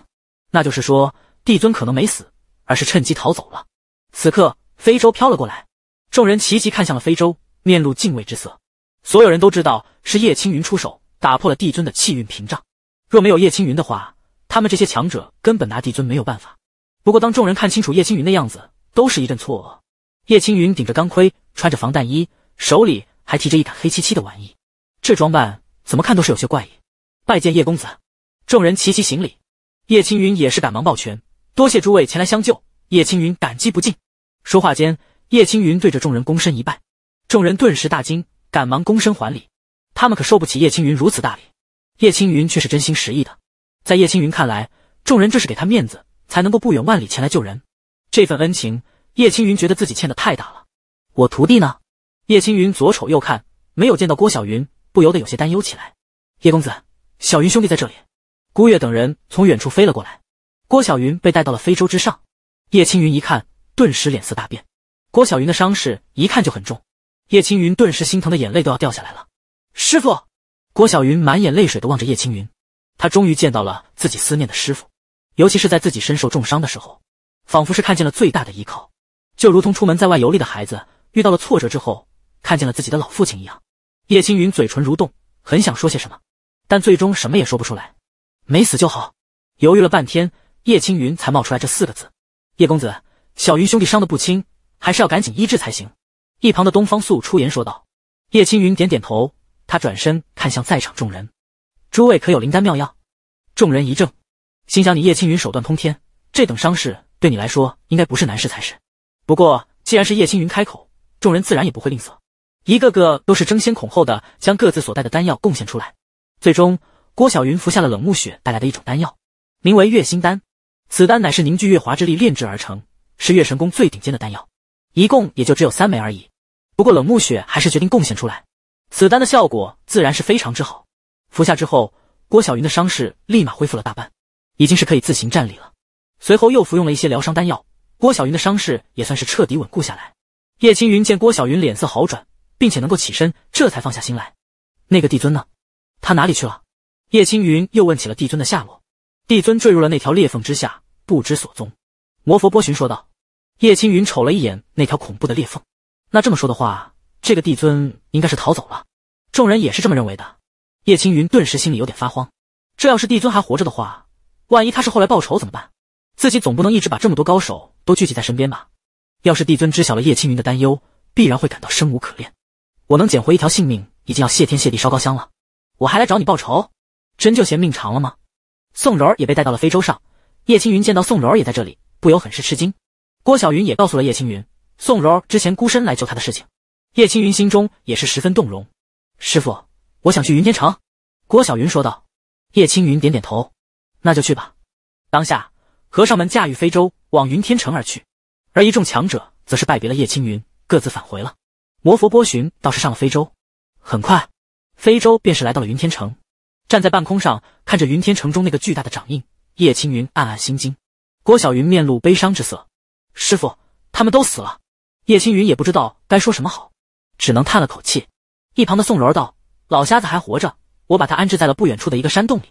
那就是说帝尊可能没死。而是趁机逃走了。此刻，非洲飘了过来，众人齐齐看向了非洲，面露敬畏之色。所有人都知道是叶青云出手打破了帝尊的气运屏障，若没有叶青云的话，他们这些强者根本拿帝尊没有办法。不过，当众人看清楚叶青云的样子，都是一阵错愕。叶青云顶着钢盔，穿着防弹衣，手里还提着一杆黑漆漆的玩意，这装扮怎么看都是有些怪异。拜见叶公子，众人齐齐行礼，叶青云也是赶忙抱拳。多谢诸位前来相救，叶青云感激不尽。说话间，叶青云对着众人躬身一拜，众人顿时大惊，赶忙躬身还礼。他们可受不起叶青云如此大礼。叶青云却是真心实意的，在叶青云看来，众人这是给他面子，才能够不远万里前来救人。这份恩情，叶青云觉得自己欠的太大了。我徒弟呢？叶青云左瞅右看，没有见到郭小云，不由得有些担忧起来。叶公子，小云兄弟在这里。孤月等人从远处飞了过来。郭小云被带到了非洲之上，叶青云一看，顿时脸色大变。郭小云的伤势一看就很重，叶青云顿时心疼的眼泪都要掉下来了。师傅，郭小云满眼泪水的望着叶青云，他终于见到了自己思念的师傅，尤其是在自己身受重伤的时候，仿佛是看见了最大的依靠，就如同出门在外游历的孩子遇到了挫折之后，看见了自己的老父亲一样。叶青云嘴唇蠕动，很想说些什么，但最终什么也说不出来。没死就好，犹豫了半天。叶青云才冒出来这四个字：“叶公子，小云兄弟伤得不轻，还是要赶紧医治才行。”一旁的东方素出言说道。叶青云点点头，他转身看向在场众人：“诸位可有灵丹妙药？”众人一怔，心想：“你叶青云手段通天，这等伤势对你来说应该不是难事才是。”不过，既然是叶青云开口，众人自然也不会吝啬，一个个都是争先恐后的将各自所带的丹药贡献出来。最终，郭小云服下了冷暮雪带来的一种丹药，名为月心丹。此丹乃是凝聚月华之力炼制而成，是月神宫最顶尖的丹药，一共也就只有三枚而已。不过冷暮雪还是决定贡献出来。此丹的效果自然是非常之好，服下之后，郭小云的伤势立马恢复了大半，已经是可以自行站立了。随后又服用了一些疗伤丹药，郭小云的伤势也算是彻底稳固下来。叶青云见郭小云脸色好转，并且能够起身，这才放下心来。那个帝尊呢？他哪里去了？叶青云又问起了帝尊的下落。帝尊坠入了那条裂缝之下。不知所踪，魔佛波旬说道。叶青云瞅了一眼那条恐怖的裂缝，那这么说的话，这个帝尊应该是逃走了。众人也是这么认为的。叶青云顿时心里有点发慌，这要是帝尊还活着的话，万一他是后来报仇怎么办？自己总不能一直把这么多高手都聚集在身边吧？要是帝尊知晓了叶青云的担忧，必然会感到生无可恋。我能捡回一条性命，已经要谢天谢地烧高香了。我还来找你报仇，真就嫌命长了吗？宋柔儿也被带到了非洲上。叶青云见到宋柔儿也在这里，不由很是吃惊。郭小云也告诉了叶青云宋柔儿之前孤身来救他的事情。叶青云心中也是十分动容。师傅，我想去云天城。”郭小云说道。叶青云点点头：“那就去吧。”当下，和尚们驾驭飞舟往云天城而去，而一众强者则是拜别了叶青云，各自返回了。摩佛波旬倒是上了飞舟，很快，飞舟便是来到了云天城。站在半空上，看着云天城中那个巨大的掌印。叶青云暗暗心惊，郭小云面露悲伤之色。师傅，他们都死了。叶青云也不知道该说什么好，只能叹了口气。一旁的宋柔道：“老瞎子还活着，我把他安置在了不远处的一个山洞里。”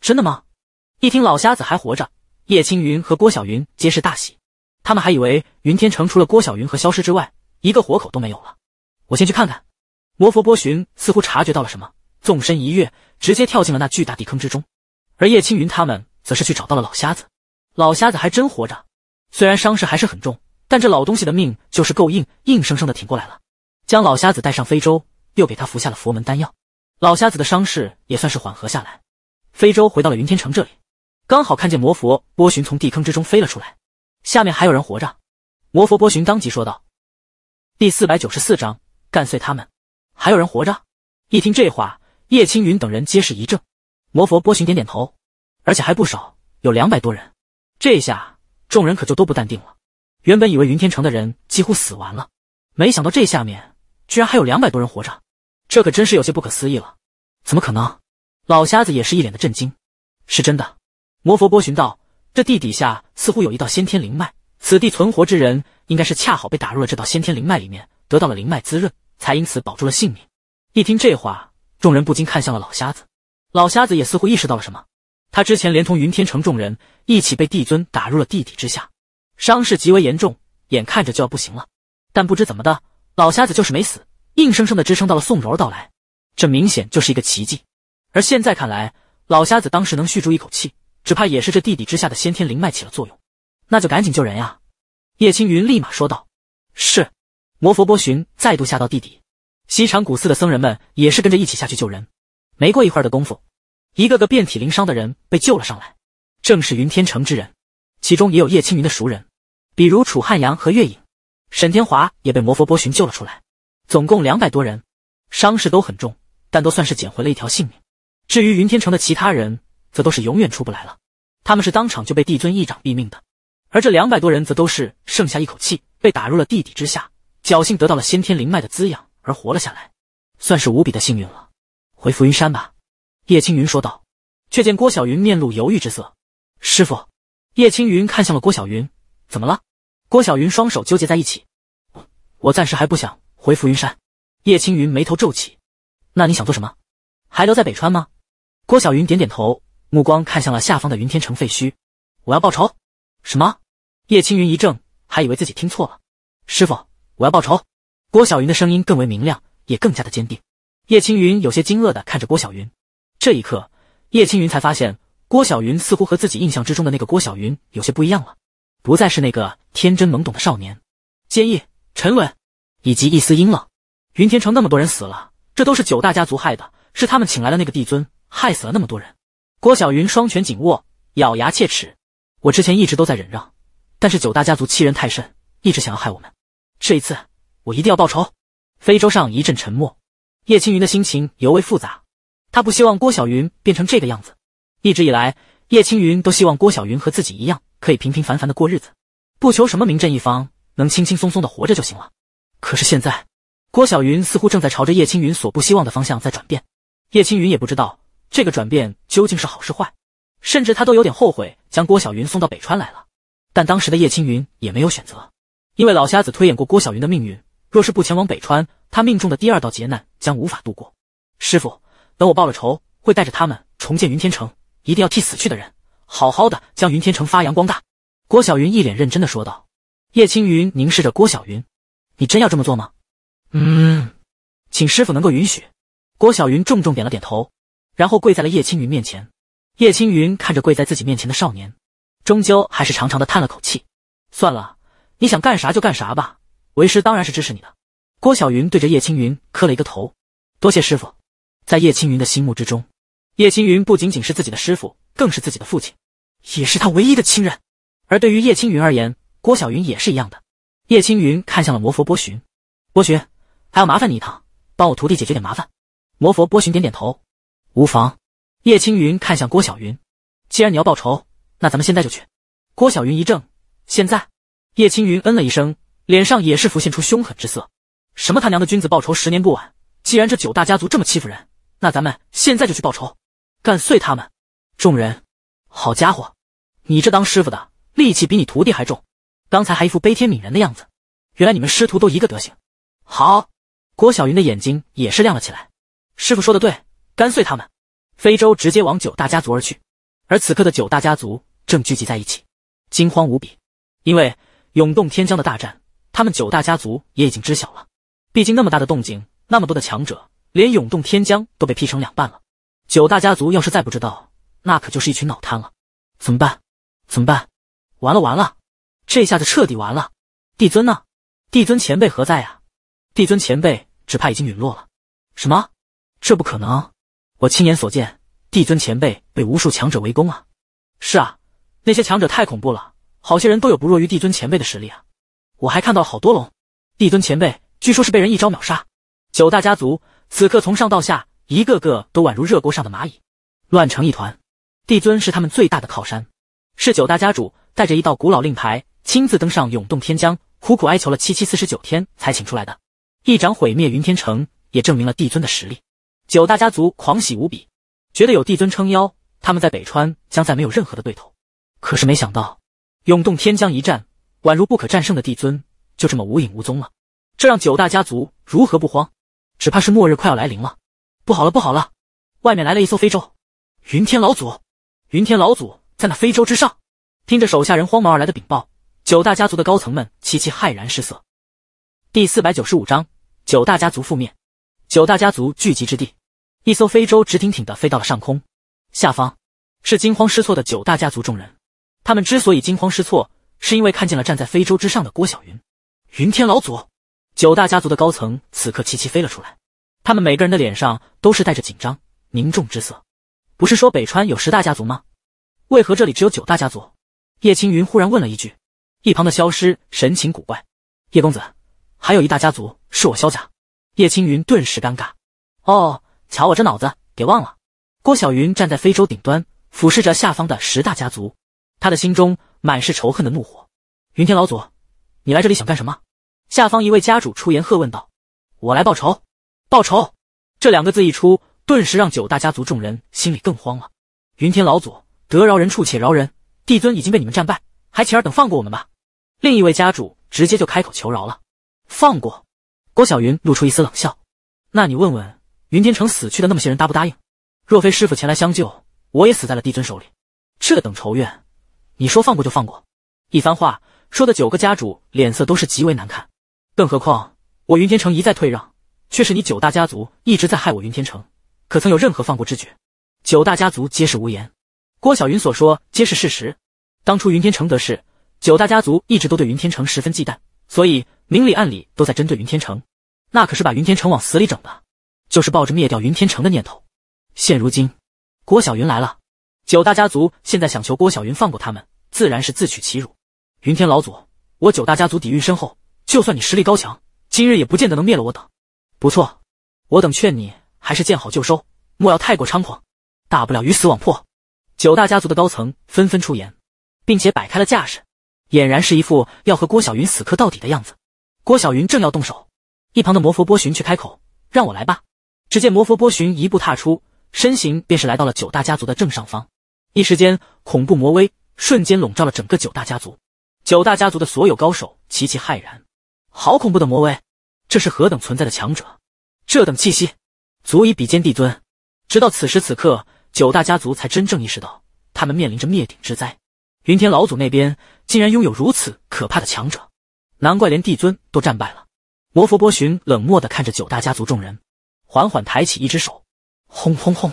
真的吗？一听老瞎子还活着，叶青云和郭小云皆是大喜。他们还以为云天城除了郭小云和消失之外，一个活口都没有了。我先去看看。魔佛波旬似乎察觉到了什么，纵身一跃，直接跳进了那巨大地坑之中。而叶青云他们。则是去找到了老瞎子，老瞎子还真活着，虽然伤势还是很重，但这老东西的命就是够硬，硬生生的挺过来了。将老瞎子带上非洲，又给他服下了佛门丹药，老瞎子的伤势也算是缓和下来。非洲回到了云天城这里，刚好看见魔佛波旬从地坑之中飞了出来，下面还有人活着。魔佛波旬当即说道：“第四百九十四章干碎他们，还有人活着。”一听这话，叶青云等人皆是一怔。魔佛波旬点点头。而且还不少，有两百多人。这下众人可就都不淡定了。原本以为云天城的人几乎死完了，没想到这下面居然还有两百多人活着，这可真是有些不可思议了。怎么可能？老瞎子也是一脸的震惊。是真的，魔佛波旬道，这地底下似乎有一道先天灵脉，此地存活之人应该是恰好被打入了这道先天灵脉里面，得到了灵脉滋润，才因此保住了性命。一听这话，众人不禁看向了老瞎子，老瞎子也似乎意识到了什么。他之前连同云天城众人一起被帝尊打入了地底之下，伤势极为严重，眼看着就要不行了。但不知怎么的，老瞎子就是没死，硬生生的支撑到了宋柔到来。这明显就是一个奇迹。而现在看来，老瞎子当时能续住一口气，只怕也是这地底之下的先天灵脉起了作用。那就赶紧救人呀！叶青云立马说道。是，魔佛波旬再度下到地底，西禅古寺的僧人们也是跟着一起下去救人。没过一会儿的功夫。一个个遍体鳞伤的人被救了上来，正是云天城之人，其中也有叶青云的熟人，比如楚汉阳和月影，沈天华也被魔佛波旬救了出来。总共两百多人，伤势都很重，但都算是捡回了一条性命。至于云天城的其他人，则都是永远出不来了，他们是当场就被帝尊一掌毙命的。而这两百多人则都是剩下一口气，被打入了地底之下，侥幸得到了先天灵脉的滋养而活了下来，算是无比的幸运了。回浮云山吧。叶青云说道，却见郭小云面露犹豫之色。师傅，叶青云看向了郭小云，怎么了？郭小云双手纠结在一起，我暂时还不想回浮云山。叶青云眉头皱起，那你想做什么？还留在北川吗？郭小云点点头，目光看向了下方的云天城废墟，我要报仇。什么？叶青云一怔，还以为自己听错了。师傅，我要报仇。郭小云的声音更为明亮，也更加的坚定。叶青云有些惊愕的看着郭小云。这一刻，叶青云才发现，郭小云似乎和自己印象之中的那个郭小云有些不一样了，不再是那个天真懵懂的少年，坚毅、沉稳，以及一丝阴冷。云天城那么多人死了，这都是九大家族害的，是他们请来了那个帝尊，害死了那么多人。郭小云双拳紧握，咬牙切齿：“我之前一直都在忍让，但是九大家族欺人太甚，一直想要害我们。这一次，我一定要报仇。”非洲上一阵沉默，叶青云的心情尤为复杂。他不希望郭小云变成这个样子。一直以来，叶青云都希望郭小云和自己一样，可以平平凡凡的过日子，不求什么名震一方，能轻轻松松的活着就行了。可是现在，郭小云似乎正在朝着叶青云所不希望的方向在转变。叶青云也不知道这个转变究竟是好是坏，甚至他都有点后悔将郭小云送到北川来了。但当时的叶青云也没有选择，因为老瞎子推演过郭小云的命运，若是不前往北川，他命中的第二道劫难将无法度过。师傅。等我报了仇，会带着他们重建云天城，一定要替死去的人好好的将云天城发扬光大。”郭小云一脸认真的说道。叶青云凝视着郭小云：“你真要这么做吗？”“
嗯，
请师傅能够允许。”郭小云重重点了点头，然后跪在了叶青云面前。叶青云看着跪在自己面前的少年，终究还是长长的叹了口气：“算了，你想干啥就干啥吧，为师当然是支持你的。”郭小云对着叶青云磕了一个头：“多谢师傅。”在叶青云的心目之中，叶青云不仅仅是自己的师傅，更是自己的父亲，也是他唯一的亲人。而对于叶青云而言，郭小云也是一样的。叶青云看向了魔佛波旬，波旬，还要麻烦你一趟，帮我徒弟解决点麻烦。魔佛波旬点点头，无妨。叶青云看向郭小云，既然你要报仇，那咱们现在就去。郭小云一怔，现在？叶青云嗯了一声，脸上也是浮现出凶狠之色。什么他娘的君子报仇十年不晚，既然这九大家族这么欺负人。那咱们现在就去报仇，干碎他们！众人，好家伙，你这当师傅的力气比你徒弟还重，刚才还一副悲天悯人的样子，原来你们师徒都一个德行。好，郭小云的眼睛也是亮了起来。师傅说的对，干碎他们！非洲直接往九大家族而去。而此刻的九大家族正聚集在一起，惊慌无比，因为涌动天疆的大战，他们九大家族也已经知晓了。毕竟那么大的动静，那么多的强者。连涌动天江都被劈成两半了，九大家族要是再不知道，那可就是一群脑瘫了。怎么办？怎么办？完了完了，这下子彻底完了。帝尊呢？帝尊前辈何在呀？帝尊前辈只怕已经陨落了。什么？这不可能！我亲眼所见，帝尊前辈被无数强者围攻啊！是啊，那些强者太恐怖了，好些人都有不弱于帝尊前辈的实力啊。我还看到了好多龙。帝尊前辈据说是被人一招秒杀。九大家族。此刻从上到下，一个个都宛如热锅上的蚂蚁，乱成一团。帝尊是他们最大的靠山，是九大家主带着一道古老令牌，亲自登上永动天疆，苦苦哀求了七七四十九天才请出来的。一掌毁灭云天城，也证明了帝尊的实力。九大家族狂喜无比，觉得有帝尊撑腰，他们在北川将再没有任何的对头。可是没想到，永动天疆一战，宛如不可战胜的帝尊就这么无影无踪了，这让九大家族如何不慌？只怕是末日快要来临了！不好了，不好了，外面来了一艘飞舟！云天老祖，云天老祖在那飞舟之上。听着手下人慌忙而来的禀报，九大家族的高层们齐齐骇然失色。第四百九十五章：九大家族覆灭。九大家族聚集之地，一艘非洲直挺挺的飞到了上空，下方是惊慌失措的九大家族众人。他们之所以惊慌失措，是因为看见了站在非洲之上的郭小云，云天老祖。九大家族的高层此刻齐齐飞了出来，他们每个人的脸上都是带着紧张凝重之色。不是说北川有十大家族吗？为何这里只有九大家族？叶青云忽然问了一句。一旁的萧师神情古怪：“叶公子，还有一大家族是我萧家。”叶青云顿时尴尬：“哦，瞧我这脑子，给忘了。”郭小云站在非洲顶端，俯视着下方的十大家族，他的心中满是仇恨的怒火。云天老祖，你来这里想干什么？下方一位家主出言喝问道：“我来报仇，报仇！”这两个字一出，顿时让九大家族众人心里更慌了。云天老祖，得饶人处且饶人，帝尊已经被你们战败，还请尔等放过我们吧。另一位家主直接就开口求饶了：“放过！”郭小云露出一丝冷笑：“那你问问云天城死去的那么些人，答不答应？若非师傅前来相救，我也死在了帝尊手里。这等仇怨，你说放过就放过？”一番话说的九个家主脸色都是极为难看。更何况，我云天城一再退让，却是你九大家族一直在害我云天城，可曾有任何放过之举？九大家族皆是无言。郭小云所说皆是事实。当初云天城得势，九大家族一直都对云天城十分忌惮，所以明里暗里都在针对云天城，那可是把云天城往死里整的，就是抱着灭掉云天城的念头。现如今，郭小云来了，九大家族现在想求郭小云放过他们，自然是自取其辱。云天老祖，我九大家族底蕴深厚。就算你实力高强，今日也不见得能灭了我等。不错，我等劝你还是见好就收，莫要太过猖狂。大不了鱼死网破。九大家族的高层纷纷出言，并且摆开了架势，俨然是一副要和郭小云死磕到底的样子。郭小云正要动手，一旁的魔佛波旬却开口：“让我来吧。”只见魔佛波旬一步踏出，身形便是来到了九大家族的正上方。一时间，恐怖魔威瞬间笼罩了整个九大家族。九大家族的所有高手齐齐骇然。好恐怖的魔威！这是何等存在的强者？这等气息，足以比肩帝尊。直到此时此刻，九大家族才真正意识到，他们面临着灭顶之灾。云天老祖那边竟然拥有如此可怕的强者，难怪连帝尊都战败了。魔佛波旬冷漠的看着九大家族众人，缓缓抬起一只手，轰轰轰！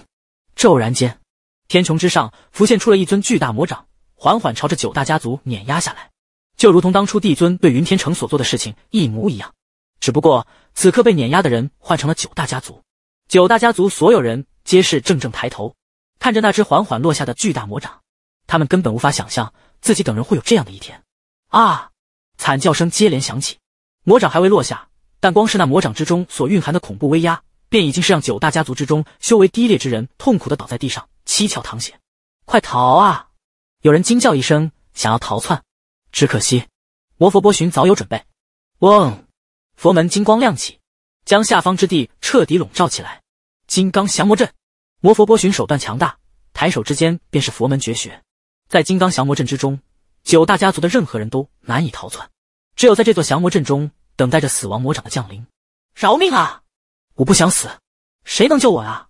骤然间，天穹之上浮现出了一尊巨大魔掌，缓缓朝着九大家族碾压下来。就如同当初帝尊对云天城所做的事情一模一样，只不过此刻被碾压的人换成了九大家族。九大家族所有人皆是怔怔抬头，看着那只缓缓落下的巨大魔掌，他们根本无法想象自己等人会有这样的一天。啊！惨叫声接连响起，魔掌还未落下，但光是那魔掌之中所蕴含的恐怖威压，便已经是让九大家族之中修为低劣之人痛苦的倒在地上，七窍淌血。快逃啊！有人惊叫一声，想要逃窜。只可惜，魔佛波旬早有准备。嗡，佛门金光亮起，将下方之地彻底笼罩起来。金刚降魔阵，魔佛波旬手段强大，抬手之间便是佛门绝学。在金刚降魔阵之中，九大家族的任何人都难以逃窜，只有在这座降魔阵中等待着死亡魔掌的降临。饶命啊！我不想死，谁能救我啊？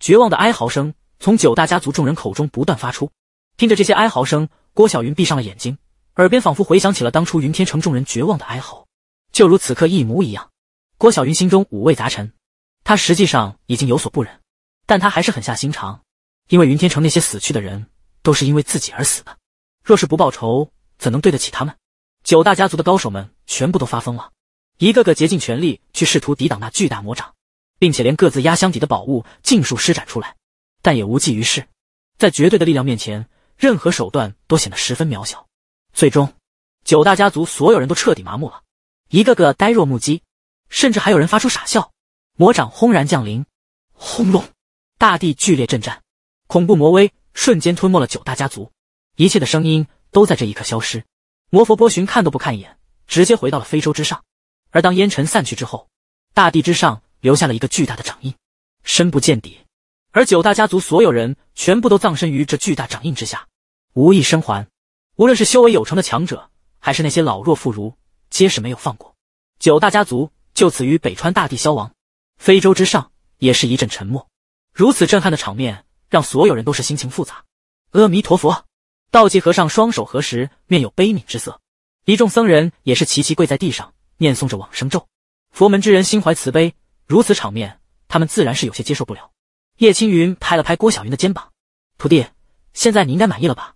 绝望的哀嚎声从九大家族众人口中不断发出。听着这些哀嚎声，郭晓云闭上了眼睛。耳边仿佛回想起了当初云天城众人绝望的哀嚎，就如此刻一模一样。郭晓云心中五味杂陈，他实际上已经有所不忍，但他还是狠下心肠，因为云天城那些死去的人都是因为自己而死的，若是不报仇，怎能对得起他们？九大家族的高手们全部都发疯了，一个个竭尽全力去试图抵挡那巨大魔掌，并且连各自压箱底的宝物尽数施展出来，但也无济于事，在绝对的力量面前，任何手段都显得十分渺小。最终，九大家族所有人都彻底麻木了，一个个呆若木鸡，甚至还有人发出傻笑。魔掌轰然降临，轰隆，大地剧烈震颤，恐怖魔威瞬间吞没了九大家族，一切的声音都在这一刻消失。魔佛波旬看都不看一眼，直接回到了非洲之上。而当烟尘散去之后，大地之上留下了一个巨大的掌印，深不见底，而九大家族所有人全部都葬身于这巨大掌印之下，无一生还。无论是修为有成的强者，还是那些老弱妇孺，皆是没有放过。九大家族就此于北川大地消亡，非洲之上也是一阵沉默。如此震撼的场面，让所有人都是心情复杂。阿弥陀佛，道济和尚双手合十，面有悲悯之色。一众僧人也是齐齐跪在地上，念诵着往生咒。佛门之人心怀慈悲，如此场面，他们自然是有些接受不了。叶青云拍了拍郭小云的肩膀，徒弟，现在你应该满意了吧？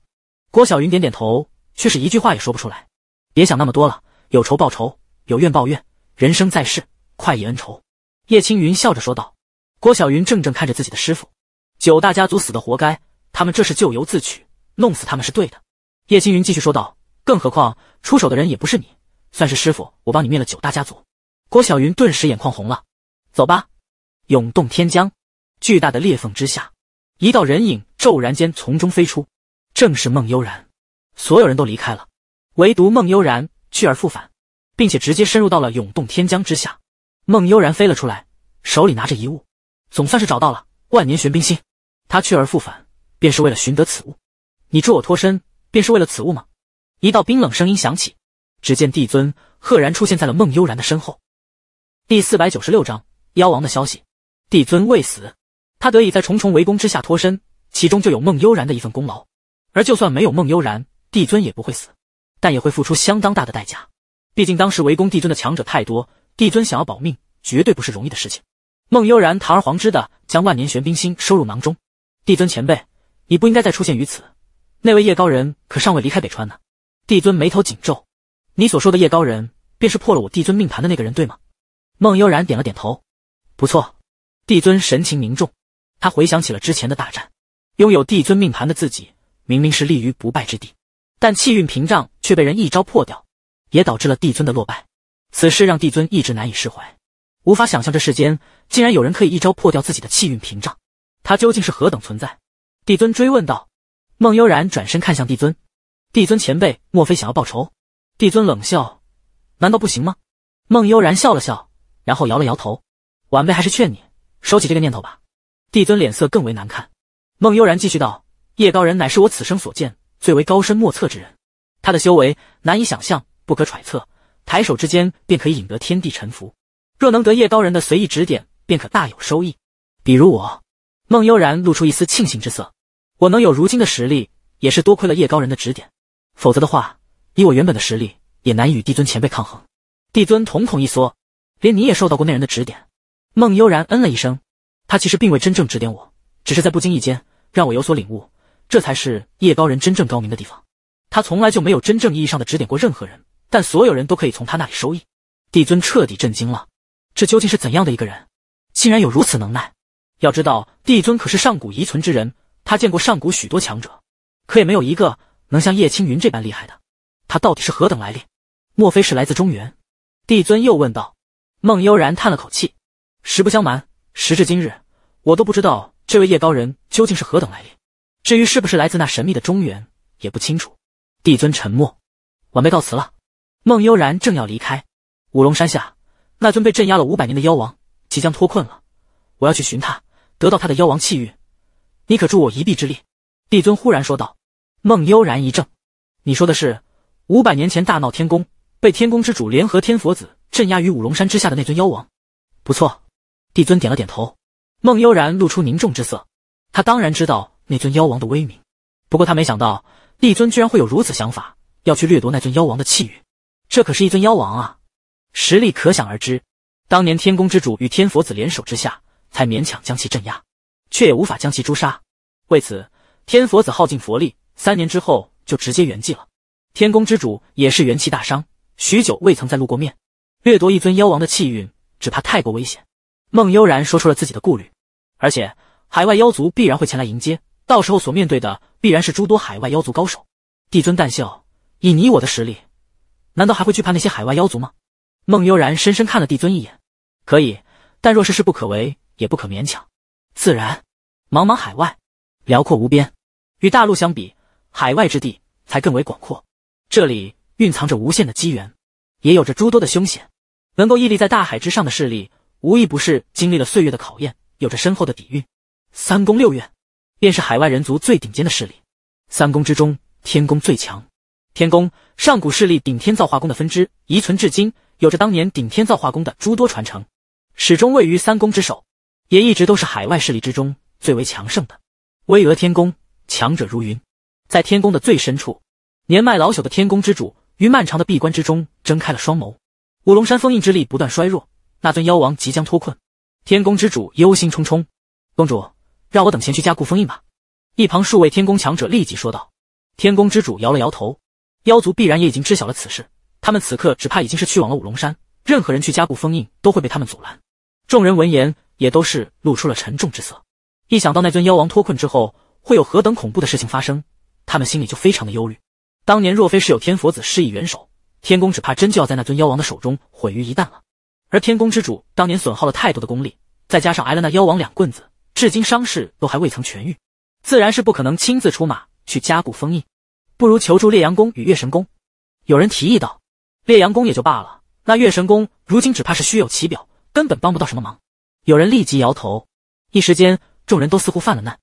郭小云点点头，却是一句话也说不出来。别想那么多了，有仇报仇，有怨报怨，人生在世，快意恩仇。叶青云笑着说道。郭小云怔怔看着自己的师傅，九大家族死的活该，他们这是咎由自取，弄死他们是对的。叶青云继续说道。更何况出手的人也不是你，算是师傅，我帮你灭了九大家族。郭小云顿时眼眶红了。走吧，涌动天江，巨大的裂缝之下，一道人影骤然间从中飞出。正是孟悠然，所有人都离开了，唯独孟悠然去而复返，并且直接深入到了涌动天江之下。孟悠然飞了出来，手里拿着遗物，总算是找到了万年玄冰心。他去而复返，便是为了寻得此物。你助我脱身，便是为了此物吗？一道冰冷声音响起，只见帝尊赫然出现在了孟悠然的身后。第四百九十六章妖王的消息，帝尊未死，他得以在重重围攻之下脱身，其中就有孟悠然的一份功劳。而就算没有孟悠然，帝尊也不会死，但也会付出相当大的代价。毕竟当时围攻帝尊的强者太多，帝尊想要保命绝对不是容易的事情。孟悠然堂而皇之的将万年玄冰星收入囊中。帝尊前辈，你不应该再出现于此。那位叶高人可尚未离开北川呢。帝尊眉头紧皱，你所说的叶高人，便是破了我帝尊命盘的那个人，对吗？孟悠然点了点头，不错。帝尊神情凝重，他回想起了之前的大战，拥有帝尊命盘的自己。明明是立于不败之地，但气运屏障却被人一招破掉，也导致了帝尊的落败。此事让帝尊一直难以释怀，无法想象这世间竟然有人可以一招破掉自己的气运屏障，他究竟是何等存在？帝尊追问道。孟悠然转身看向帝尊：“帝尊前辈，莫非想要报仇？”帝尊冷笑：“难道不行吗？”孟悠然笑了笑，然后摇了摇头：“晚辈还是劝你收起这个念头吧。”帝尊脸色更为难看。孟悠然继续道。叶高人乃是我此生所见最为高深莫测之人，他的修为难以想象，不可揣测。抬手之间便可以引得天地沉浮。若能得叶高人的随意指点，便可大有收益。比如我，孟悠然露出一丝庆幸之色。我能有如今的实力，也是多亏了叶高人的指点。否则的话，以我原本的实力，也难以与帝尊前辈抗衡。帝尊瞳孔一缩，连你也受到过那人的指点？孟悠然嗯了一声，他其实并未真正指点我，只是在不经意间让我有所领悟。这才是叶高人真正高明的地方，他从来就没有真正意义上的指点过任何人，但所有人都可以从他那里收益。帝尊彻底震惊了，这究竟是怎样的一个人，竟然有如此能耐？要知道，帝尊可是上古遗存之人，他见过上古许多强者，可也没有一个能像叶青云这般厉害的。他到底是何等来历？莫非是来自中原？帝尊又问道。孟悠然叹了口气，实不相瞒，时至今日，我都不知道这位叶高人究竟是何等来历。至于是不是来自那神秘的中原，也不清楚。帝尊沉默，晚辈告辞了。孟悠然正要离开，五龙山下那尊被镇压了五百年的妖王即将脱困了，我要去寻他，得到他的妖王气运，你可助我一臂之力？帝尊忽然说道。孟悠然一怔，你说的是五百年前大闹天宫，被天宫之主联合天佛子镇压于五龙山之下的那尊妖王？不错，帝尊点了点头。孟悠然露出凝重之色，他当然知道。那尊妖王的威名，不过他没想到帝尊居然会有如此想法，要去掠夺那尊妖王的气运。这可是一尊妖王啊，实力可想而知。当年天宫之主与天佛子联手之下，才勉强将其镇压，却也无法将其诛杀。为此，天佛子耗尽佛力，三年之后就直接圆寂了。天宫之主也是元气大伤，许久未曾再露过面。掠夺一尊妖王的气运，只怕太过危险。孟悠然说出了自己的顾虑，而且海外妖族必然会前来迎接。到时候所面对的必然是诸多海外妖族高手。帝尊淡笑：“以你我的实力，难道还会惧怕那些海外妖族吗？”孟悠然深深看了帝尊一眼：“可以，但若是事不可为，也不可勉强。”自然，茫茫海外，辽阔无边，与大陆相比，海外之地才更为广阔。这里蕴藏着无限的机缘，也有着诸多的凶险。能够屹立在大海之上的势力，无一不是经历了岁月的考验，有着深厚的底蕴。三宫六院。便是海外人族最顶尖的势力，三宫之中，天宫最强。天宫，上古势力顶天造化宫的分支，遗存至今，有着当年顶天造化宫的诸多传承，始终位于三宫之首，也一直都是海外势力之中最为强盛的。巍峨天宫，强者如云。在天宫的最深处，年迈老朽的天宫之主于漫长的闭关之中睁开了双眸。五龙山封印之力不断衰弱，那尊妖王即将脱困。天宫之主忧心忡忡。公主。让我等前去加固封印吧。一旁数位天宫强者立即说道。天宫之主摇了摇头。妖族必然也已经知晓了此事，他们此刻只怕已经是去往了五龙山，任何人去加固封印都会被他们阻拦。众人闻言也都是露出了沉重之色。一想到那尊妖王脱困之后会有何等恐怖的事情发生，他们心里就非常的忧虑。当年若非是有天佛子施以援手，天宫只怕真就要在那尊妖王的手中毁于一旦了。而天宫之主当年损耗了太多的功力，再加上挨了那妖王两棍子。至今伤势都还未曾痊愈，自然是不可能亲自出马去加固封印，不如求助烈阳宫与月神宫。有人提议道：“烈阳宫也就罢了，那月神宫如今只怕是虚有其表，根本帮不到什么忙。”有人立即摇头。一时间，众人都似乎犯了难，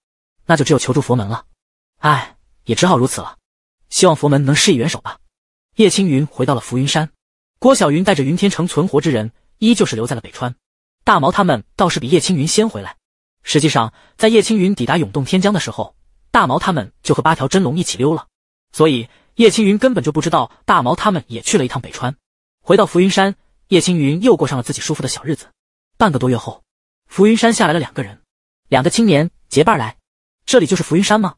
那就只有求助佛门了。唉，也只好如此了。希望佛门能施以援手吧。叶青云回到了浮云山，郭小云带着云天城存活之人，依旧是留在了北川。大毛他们倒是比叶青云先回来。实际上，在叶青云抵达永洞天疆的时候，大毛他们就和八条真龙一起溜了，所以叶青云根本就不知道大毛他们也去了一趟北川。回到浮云山，叶青云又过上了自己舒服的小日子。半个多月后，浮云山下来了两个人，两个青年结伴来。这里就是浮云山吗？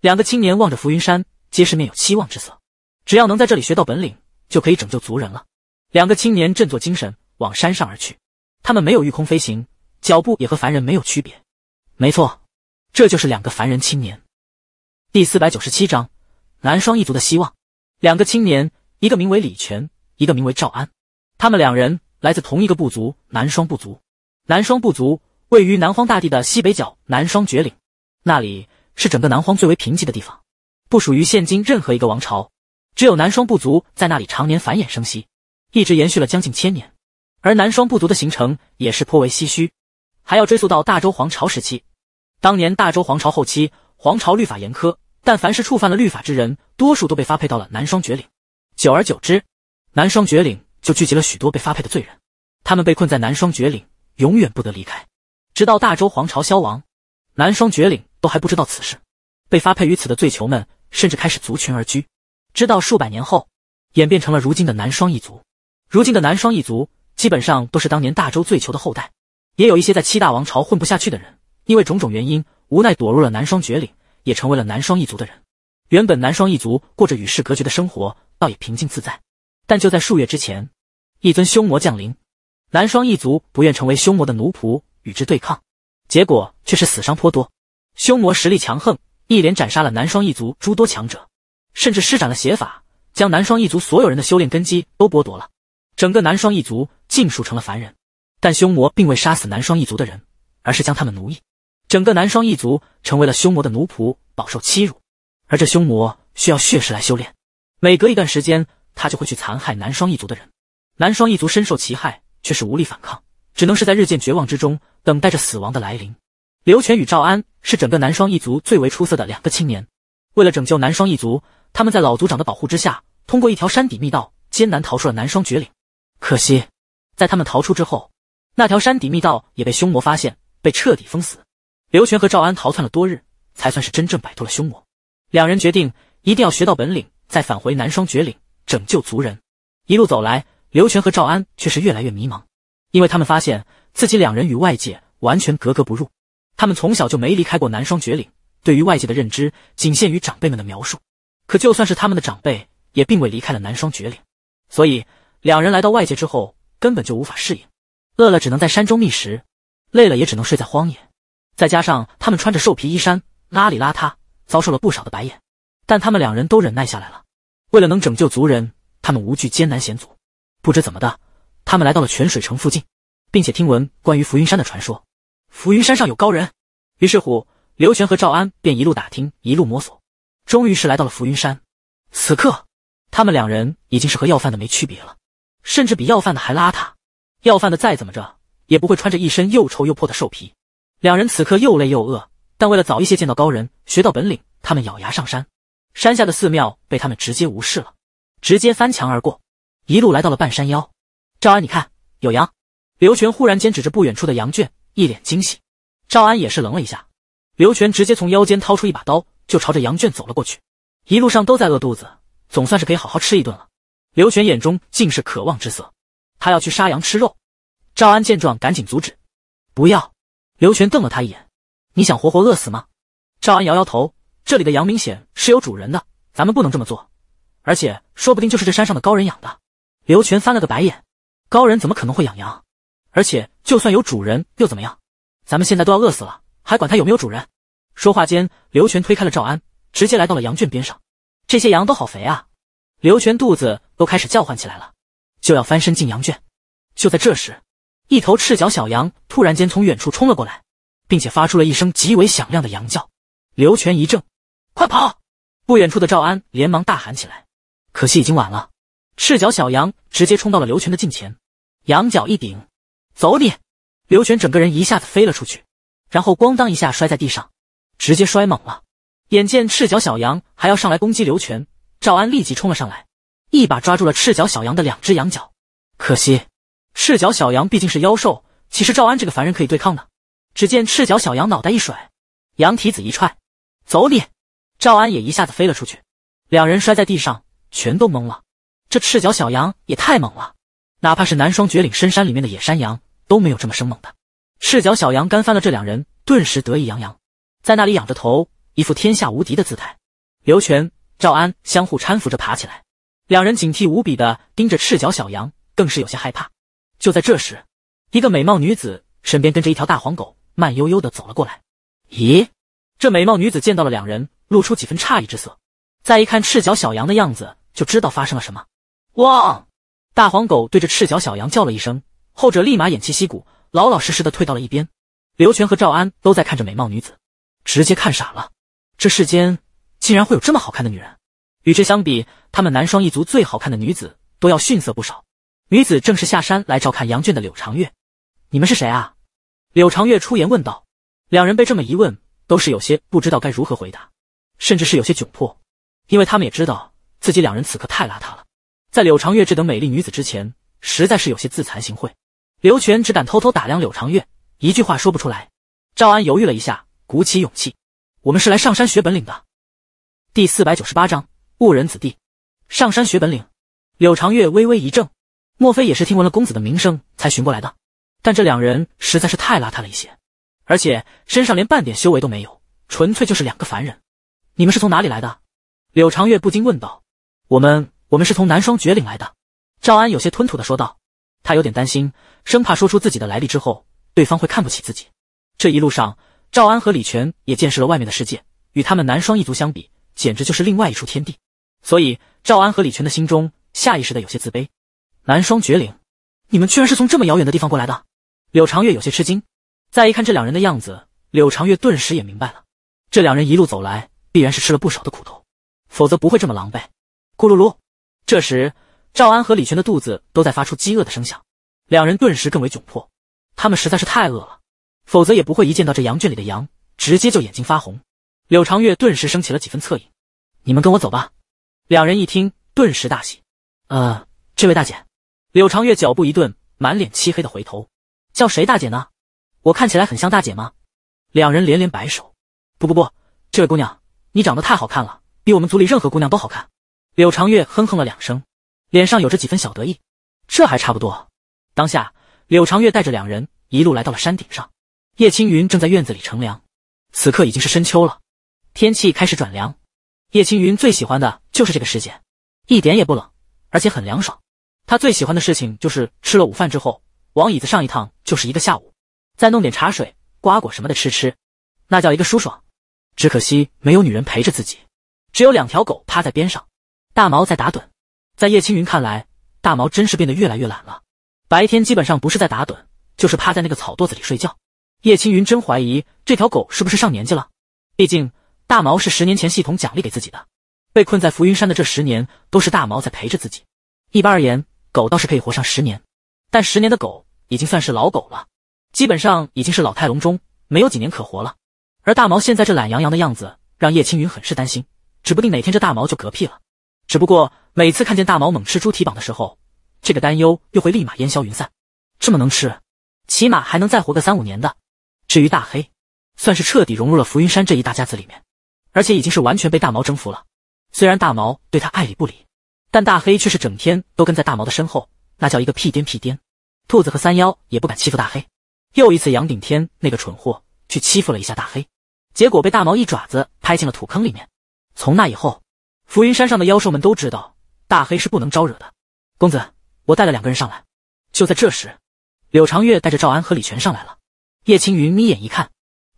两个青年望着浮云山，皆是面有期望之色。只要能在这里学到本领，就可以拯救族人了。两个青年振作精神，往山上而去。他们没有御空飞行。脚步也和凡人没有区别，没错，这就是两个凡人青年。第四百九十七章：南双一族的希望。两个青年，一个名为李全，一个名为赵安。他们两人来自同一个部族——南双部族。南双部族位于南荒大地的西北角，南双绝岭，那里是整个南荒最为贫瘠的地方，不属于现今任何一个王朝，只有南双部族在那里常年繁衍生息，一直延续了将近千年。而南双部族的形成也是颇为唏嘘。还要追溯到大周皇朝时期，当年大周皇朝后期，皇朝律法严苛，但凡是触犯了律法之人，多数都被发配到了南双绝岭。久而久之，南双绝岭就聚集了许多被发配的罪人。他们被困在南双绝岭，永远不得离开。直到大周皇朝消亡，南双绝岭都还不知道此事。被发配于此的罪囚们，甚至开始族群而居，直到数百年后，演变成了如今的南双一族。如今的南双一族，基本上都是当年大周罪囚的后代。也有一些在七大王朝混不下去的人，因为种种原因，无奈躲入了南双绝岭，也成为了南双一族的人。原本南双一族过着与世隔绝的生活，倒也平静自在。但就在数月之前，一尊凶魔降临，南双一族不愿成为凶魔的奴仆，与之对抗，结果却是死伤颇多。凶魔实力强横，一连斩杀了南双一族诸多强者，甚至施展了邪法，将南双一族所有人的修炼根基都剥夺了，整个南双一族尽数成了凡人。但凶魔并未杀死南双一族的人，而是将他们奴役。整个南双一族成为了凶魔的奴仆，饱受欺辱。而这凶魔需要血石来修炼，每隔一段时间，他就会去残害南双一族的人。南双一族深受其害，却是无力反抗，只能是在日渐绝望之中等待着死亡的来临。刘全与赵安是整个南双一族最为出色的两个青年，为了拯救南双一族，他们在老族长的保护之下，通过一条山底密道艰难逃出了南双绝岭。可惜，在他们逃出之后，那条山底密道也被凶魔发现，被彻底封死。刘全和赵安逃窜了多日，才算是真正摆脱了凶魔。两人决定一定要学到本领，再返回南双绝岭拯救族人。一路走来，刘全和赵安却是越来越迷茫，因为他们发现自己两人与外界完全格格不入。他们从小就没离开过南双绝岭，对于外界的认知仅限于长辈们的描述。可就算是他们的长辈，也并未离开了南双绝岭，所以两人来到外界之后，根本就无法适应。饿了只能在山中觅食，累了也只能睡在荒野。再加上他们穿着兽皮衣衫，邋里邋遢，遭受了不少的白眼。但他们两人都忍耐下来了。为了能拯救族人，他们无惧艰难险阻。不知怎么的，他们来到了泉水城附近，并且听闻关于浮云山的传说。浮云山上有高人，于是乎，刘玄和赵安便一路打听，一路摸索，终于是来到了浮云山。此刻，他们两人已经是和要饭的没区别了，甚至比要饭的还邋遢。要饭的再怎么着，也不会穿着一身又臭又破的兽皮。两人此刻又累又饿，但为了早一些见到高人，学到本领，他们咬牙上山。山下的寺庙被他们直接无视了，直接翻墙而过，一路来到了半山腰。赵安，你看，有羊。刘全忽然间指着不远处的羊圈，一脸惊喜。赵安也是愣了一下。刘全直接从腰间掏出一把刀，就朝着羊圈走了过去。一路上都在饿肚子，总算是可以好好吃一顿了。刘全眼中尽是渴望之色。他要去杀羊吃肉，赵安见状赶紧阻止：“不要！”刘全瞪了他一眼：“你想活活饿死吗？”赵安摇摇头：“这里的羊明显是有主人的，咱们不能这么做。而且说不定就是这山上的高人养的。”刘全翻了个白眼：“高人怎么可能会养羊？而且就算有主人又怎么样？咱们现在都要饿死了，还管他有没有主人？”说话间，刘全推开了赵安，直接来到了羊圈边上。这些羊都好肥啊，刘全肚子都开始叫唤起来了。就要翻身进羊圈，就在这时，一头赤脚小羊突然间从远处冲了过来，并且发出了一声极为响亮的羊叫。刘全一怔，快跑！不远处的赵安连忙大喊起来。可惜已经晚了，赤脚小羊直接冲到了刘全的近前，羊角一顶，走你！刘全整个人一下子飞了出去，然后咣当一下摔在地上，直接摔懵了。眼见赤脚小羊还要上来攻击刘全，赵安立即冲了上来。一把抓住了赤脚小羊的两只羊角，可惜赤脚小羊毕竟是妖兽，岂是赵安这个凡人可以对抗的？只见赤脚小羊脑袋一甩，羊蹄子一踹，走你！赵安也一下子飞了出去，两人摔在地上，全都懵了。这赤脚小羊也太猛了，哪怕是南双绝岭深山里面的野山羊都没有这么生猛的。赤脚小羊干翻了这两人，顿时得意洋洋，在那里仰着头，一副天下无敌的姿态。刘全、赵安相互搀扶着爬起来。两人警惕无比的盯着赤脚小羊，更是有些害怕。就在这时，一个美貌女子身边跟着一条大黄狗，慢悠悠的走了过来。咦，这美貌女子见到了两人，露出几分诧异之色。再一看赤脚小羊的样子，就知道发生了什么。汪！大黄狗对着赤脚小羊叫了一声，后者立马偃旗息鼓，老老实实的退到了一边。刘全和赵安都在看着美貌女子，直接看傻了。这世间竟然会有这么好看的女人！与之相比，他们南双一族最好看的女子都要逊色不少。女子正是下山来照看羊圈的柳长月。你们是谁啊？柳长月出言问道。两人被这么一问，都是有些不知道该如何回答，甚至是有些窘迫，因为他们也知道自己两人此刻太邋遢了，在柳长月这等美丽女子之前，实在是有些自惭形秽。刘全只敢偷偷打量柳长月，一句话说不出来。赵安犹豫了一下，鼓起勇气：“我们是来上山学本领的。”第四百九十八章。误人子弟，上山学本领。柳长月微微一怔，莫非也是听闻了公子的名声才寻过来的？但这两人实在是太邋遢了一些，而且身上连半点修为都没有，纯粹就是两个凡人。你们是从哪里来的？柳长月不禁问道。我们，我们是从南双绝岭来的。赵安有些吞吐的说道，他有点担心，生怕说出自己的来历之后，对方会看不起自己。这一路上，赵安和李泉也见识了外面的世界，与他们南双一族相比，简直就是另外一处天地。所以赵安和李全的心中下意识的有些自卑。南双绝岭，你们居然是从这么遥远的地方过来的？柳长月有些吃惊。再一看这两人的样子，柳长月顿时也明白了，这两人一路走来必然是吃了不少的苦头，否则不会这么狼狈。咕噜噜，这时赵安和李全的肚子都在发出饥饿的声响，两人顿时更为窘迫。他们实在是太饿了，否则也不会一见到这羊圈里的羊直接就眼睛发红。柳长月顿时升起了几分恻隐，你们跟我走吧。两人一听，顿时大喜。呃，这位大姐，柳长月脚步一顿，满脸漆黑的回头，叫谁大姐呢？我看起来很像大姐吗？两人连连摆手，不不不，这位姑娘，你长得太好看了，比我们族里任何姑娘都好看。柳长月哼哼了两声，脸上有着几分小得意，这还差不多。当下，柳长月带着两人一路来到了山顶上。叶青云正在院子里乘凉，此刻已经是深秋了，天气开始转凉。叶青云最喜欢的就是这个时间，一点也不冷，而且很凉爽。他最喜欢的事情就是吃了午饭之后，往椅子上一趟，就是一个下午，再弄点茶水、瓜果什么的吃吃，那叫一个舒爽。只可惜没有女人陪着自己，只有两条狗趴在边上。大毛在打盹，在叶青云看来，大毛真是变得越来越懒了。白天基本上不是在打盹，就是趴在那个草垛子里睡觉。叶青云真怀疑这条狗是不是上年纪了，毕竟。大毛是十年前系统奖励给自己的，被困在浮云山的这十年，都是大毛在陪着自己。一般而言，狗倒是可以活上十年，但十年的狗已经算是老狗了，基本上已经是老态龙钟，没有几年可活了。而大毛现在这懒洋洋的样子，让叶青云很是担心，指不定哪天这大毛就嗝屁了。只不过每次看见大毛猛吃猪蹄膀的时候，这个担忧又会立马烟消云散。这么能吃，起码还能再活个三五年的。至于大黑，算是彻底融入了浮云山这一大家子里面。而且已经是完全被大毛征服了，虽然大毛对他爱理不理，但大黑却是整天都跟在大毛的身后，那叫一个屁颠屁颠。兔子和三妖也不敢欺负大黑。又一次，杨顶天那个蠢货去欺负了一下大黑，结果被大毛一爪子拍进了土坑里面。从那以后，浮云山上的妖兽们都知道大黑是不能招惹的。公子，我带了两个人上来。就在这时，柳长月带着赵安和李全上来了。叶青云眯眼一看，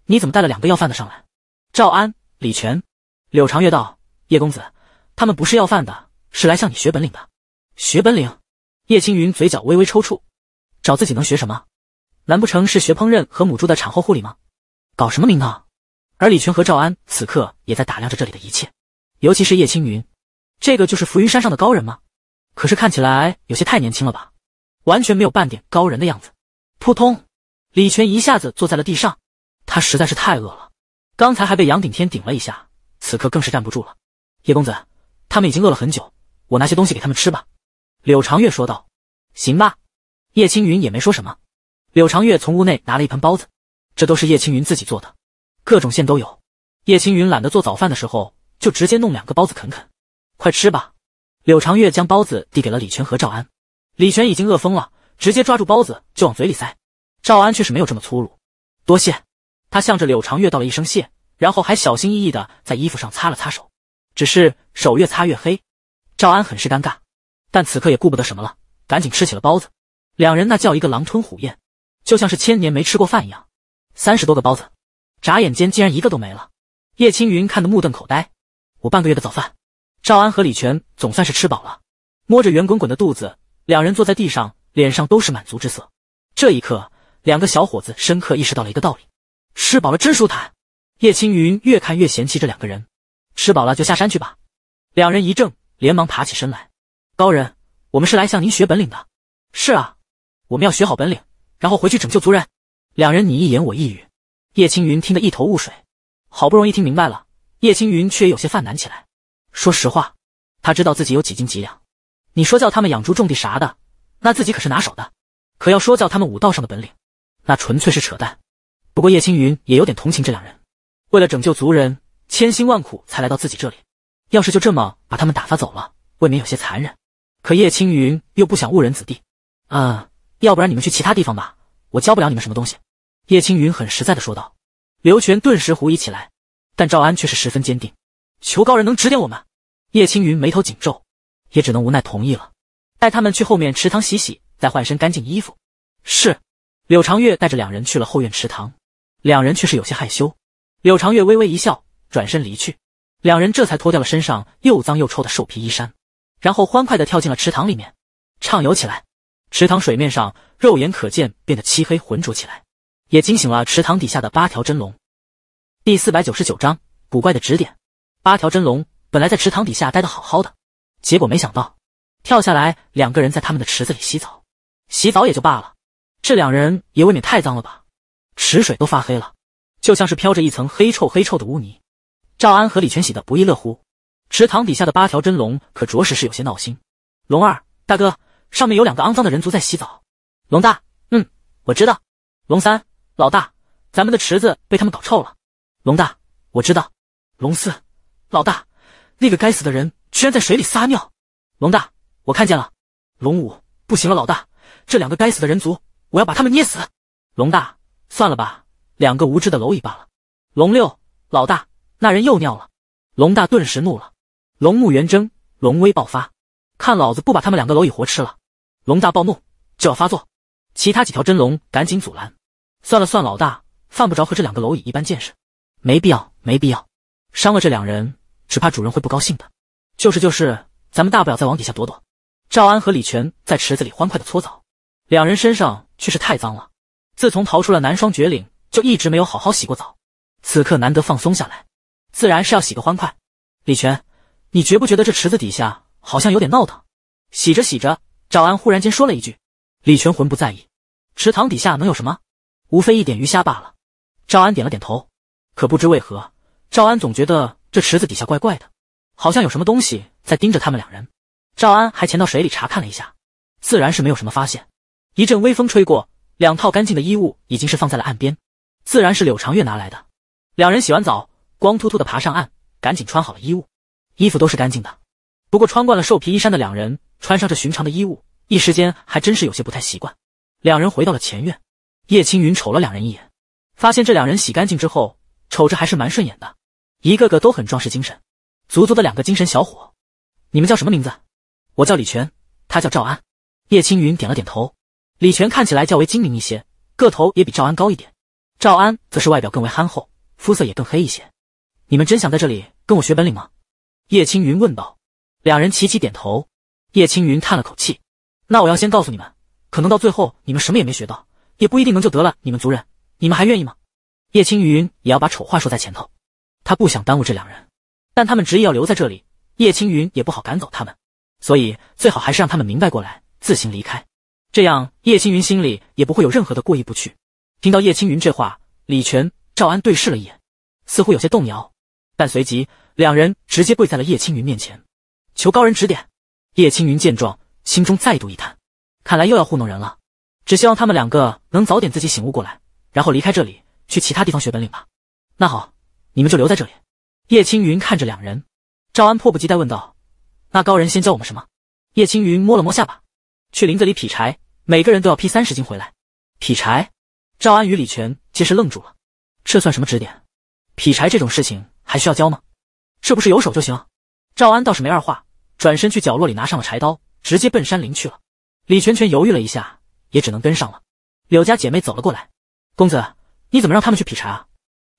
你怎么带了两个要饭的上来？赵安。李全、柳长月道：“叶公子，他们不是要饭的，是来向你学本领的。学本领？”叶青云嘴角微微抽搐，找自己能学什么？难不成是学烹饪和母猪的产后护理吗？搞什么名堂？而李全和赵安此刻也在打量着这里的一切，尤其是叶青云，这个就是浮云山上的高人吗？可是看起来有些太年轻了吧，完全没有半点高人的样子。扑通，李全一下子坐在了地上，他实在是太饿了。刚才还被杨顶天顶了一下，此刻更是站不住了。叶公子，他们已经饿了很久，我拿些东西给他们吃吧。”柳长月说道。“行吧。”叶青云也没说什么。柳长月从屋内拿了一盆包子，这都是叶青云自己做的，各种馅都有。叶青云懒得做早饭的时候，就直接弄两个包子啃啃。快吃吧！”柳长月将包子递给了李全和赵安。李全已经饿疯了，直接抓住包子就往嘴里塞。赵安却是没有这么粗鲁，多谢。他向着柳长月道了一声谢，然后还小心翼翼的在衣服上擦了擦手，只是手越擦越黑。赵安很是尴尬，但此刻也顾不得什么了，赶紧吃起了包子。两人那叫一个狼吞虎咽，就像是千年没吃过饭一样。三十多个包子，眨眼间竟然一个都没了。叶青云看得目瞪口呆。我半个月的早饭，赵安和李全总算是吃饱了，摸着圆滚滚的肚子，两人坐在地上，脸上都是满足之色。这一刻，两个小伙子深刻意识到了一个道理。吃饱了真舒坦。叶青云越看越嫌弃这两个人，吃饱了就下山去吧。两人一怔，连忙爬起身来。高人，我们是来向您学本领的。是啊，我们要学好本领，然后回去拯救族人。两人你一言我一语，叶青云听得一头雾水。好不容易听明白了，叶青云却有些犯难起来。说实话，他知道自己有几斤几两。你说叫他们养猪种地啥的，那自己可是拿手的；可要说教他们武道上的本领，那纯粹是扯淡。不过叶青云也有点同情这两人，为了拯救族人，千辛万苦才来到自己这里，要是就这么把他们打发走了，未免有些残忍。可叶青云又不想误人子弟，啊，要不然你们去其他地方吧，我教不了你们什么东西。叶青云很实在的说道。刘全顿时狐疑起来，但赵安却是十分坚定，求高人能指点我们。叶青云眉头紧皱，也只能无奈同意了，带他们去后面池塘洗洗，再换身干净衣服。是，柳长月带着两人去了后院池塘。两人却是有些害羞，柳长月微微一笑，转身离去。两人这才脱掉了身上又脏又臭的兽皮衣衫，然后欢快的跳进了池塘里面，畅游起来。池塘水面上肉眼可见变得漆黑浑浊起来，也惊醒了池塘底下的八条真龙。第四百九十九章古怪的指点。八条真龙本来在池塘底下待得好好的，结果没想到跳下来，两个人在他们的池子里洗澡，洗澡也就罢了，这两人也未免太脏了吧。池水都发黑了，就像是飘着一层黑臭黑臭的污泥。赵安和李全喜得不亦乐乎。池塘底下的八条真龙可着实是有些闹心。龙二大哥，上面有两个肮脏的人族在洗澡。龙大，嗯，我知道。龙三老大，咱们的池子被他们搞臭了。龙大，我知道。龙四老大，那个该死的人居然在水里撒尿。龙大，我看见了。龙五，不行了，老大，这两个该死的人族，我要把他们捏死。龙大。算了吧，两个无知的蝼蚁罢了。龙六老大，那人又尿了。龙大顿时怒了，龙目圆睁，龙威爆发，看老子不把他们两个蝼蚁活吃了！龙大暴怒就要发作，其他几条真龙赶紧阻拦。算了，算老大犯不着和这两个蝼蚁一般见识，没必要，没必要，伤了这两人，只怕主人会不高兴的。就是就是，咱们大不了再往底下躲躲。赵安和李全在池子里欢快的搓澡，两人身上却是太脏了。自从逃出了南双绝岭，就一直没有好好洗过澡。此刻难得放松下来，自然是要洗个欢快。李泉，你觉不觉得这池子底下好像有点闹腾？洗着洗着，赵安忽然间说了一句。李泉浑不在意，池塘底下能有什么？无非一点鱼虾罢了。赵安点了点头。可不知为何，赵安总觉得这池子底下怪怪的，好像有什么东西在盯着他们两人。赵安还潜到水里查看了一下，自然是没有什么发现。一阵微风吹过。两套干净的衣物已经是放在了岸边，自然是柳长月拿来的。两人洗完澡，光秃秃的爬上岸，赶紧穿好了衣物。衣服都是干净的，不过穿惯了兽皮衣衫的两人穿上这寻常的衣物，一时间还真是有些不太习惯。两人回到了前院，叶青云瞅了两人一眼，发现这两人洗干净之后，瞅着还是蛮顺眼的，一个个都很壮实精神，足足的两个精神小伙。你们叫什么名字？我叫李全，他叫赵安。叶青云点了点头。李全看起来较为精明一些，个头也比赵安高一点。赵安则是外表更为憨厚，肤色也更黑一些。你们真想在这里跟我学本领吗？叶青云问道。两人齐齐点头。叶青云叹了口气：“那我要先告诉你们，可能到最后你们什么也没学到，也不一定能救得了你们族人。你们还愿意吗？”叶青云也要把丑话说在前头，他不想耽误这两人，但他们执意要留在这里，叶青云也不好赶走他们，所以最好还是让他们明白过来，自行离开。这样，叶青云心里也不会有任何的过意不去。听到叶青云这话，李全、赵安对视了一眼，似乎有些动摇，但随即两人直接跪在了叶青云面前，求高人指点。叶青云见状，心中再度一叹，看来又要糊弄人了。只希望他们两个能早点自己醒悟过来，然后离开这里，去其他地方学本领吧。那好，你们就留在这里。叶青云看着两人，赵安迫不及待问道：“那高人先教我们什么？”叶青云摸了摸下巴。去林子里劈柴，每个人都要劈三十斤回来。劈柴？赵安与李全皆是愣住了。这算什么指点？劈柴这种事情还需要教吗？这不是有手就行？赵安倒是没二话，转身去角落里拿上了柴刀，直接奔山林去了。李全全犹豫了一下，也只能跟上了。柳家姐妹走了过来，公子，你怎么让他们去劈柴？啊？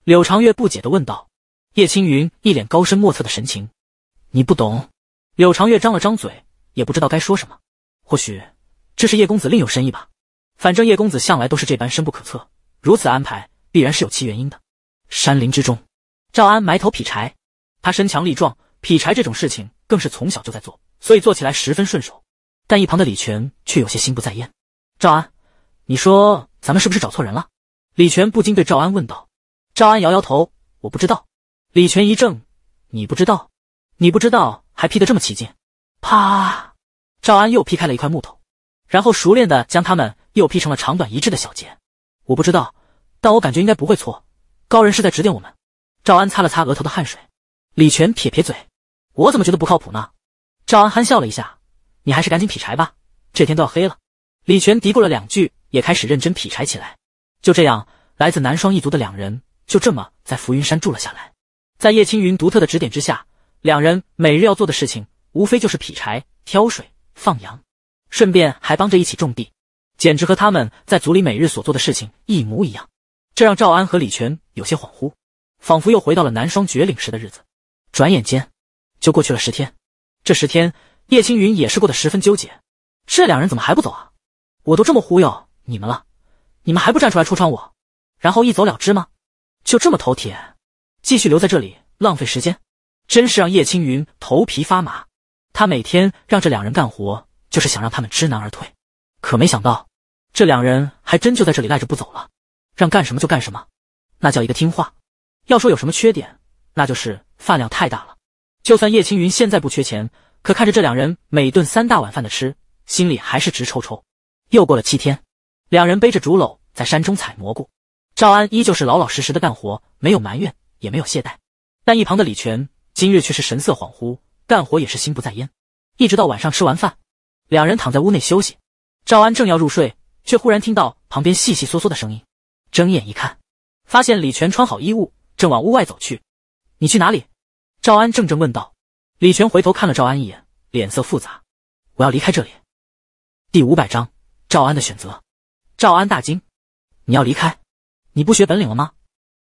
柳长月不解的问道。叶青云一脸高深莫测的神情，你不懂。柳长月张了张嘴，也不知道该说什么。或许这是叶公子另有深意吧，反正叶公子向来都是这般深不可测，如此安排必然是有其原因的。山林之中，赵安埋头劈柴，他身强力壮，劈柴这种事情更是从小就在做，所以做起来十分顺手。但一旁的李全却有些心不在焉。赵安，你说咱们是不是找错人了？李全不禁对赵安问道。赵安摇摇头，我不知道。李全一怔，你不知道？你不知道还劈得这么起劲？啪！赵安又劈开了一块木头，然后熟练的将它们又劈成了长短一致的小节。我不知道，但我感觉应该不会错。高人是在指点我们。赵安擦了擦额头的汗水。李全撇撇嘴，我怎么觉得不靠谱呢？赵安憨笑了一下，你还是赶紧劈柴吧，这天都要黑了。李全嘀咕了两句，也开始认真劈柴起来。就这样，来自南霜一族的两人就这么在浮云山住了下来。在叶青云独特的指点之下，两人每日要做的事情，无非就是劈柴、挑水。放羊，顺便还帮着一起种地，简直和他们在族里每日所做的事情一模一样。这让赵安和李全有些恍惚，仿佛又回到了南双绝岭时的日子。转眼间，就过去了十天。这十天，叶青云也是过得十分纠结。这两人怎么还不走啊？我都这么忽悠你们了，你们还不站出来戳穿我，然后一走了之吗？就这么头铁，继续留在这里浪费时间，真是让叶青云头皮发麻。他每天让这两人干活，就是想让他们知难而退，可没想到这两人还真就在这里赖着不走了，让干什么就干什么，那叫一个听话。要说有什么缺点，那就是饭量太大了。就算叶青云现在不缺钱，可看着这两人每顿三大碗饭的吃，心里还是直抽抽。又过了七天，两人背着竹篓在山中采蘑菇，赵安依旧是老老实实的干活，没有埋怨，也没有懈怠。但一旁的李全今日却是神色恍惚。干活也是心不在焉，一直到晚上吃完饭，两人躺在屋内休息。赵安正要入睡，却忽然听到旁边细细嗦嗦的声音，睁眼一看，发现李全穿好衣物，正往屋外走去。“你去哪里？”赵安怔怔问道。李全回头看了赵安一眼，脸色复杂：“我要离开这里。”第五百章赵安的选择。赵安大惊：“你要离开？你不学本领了吗？”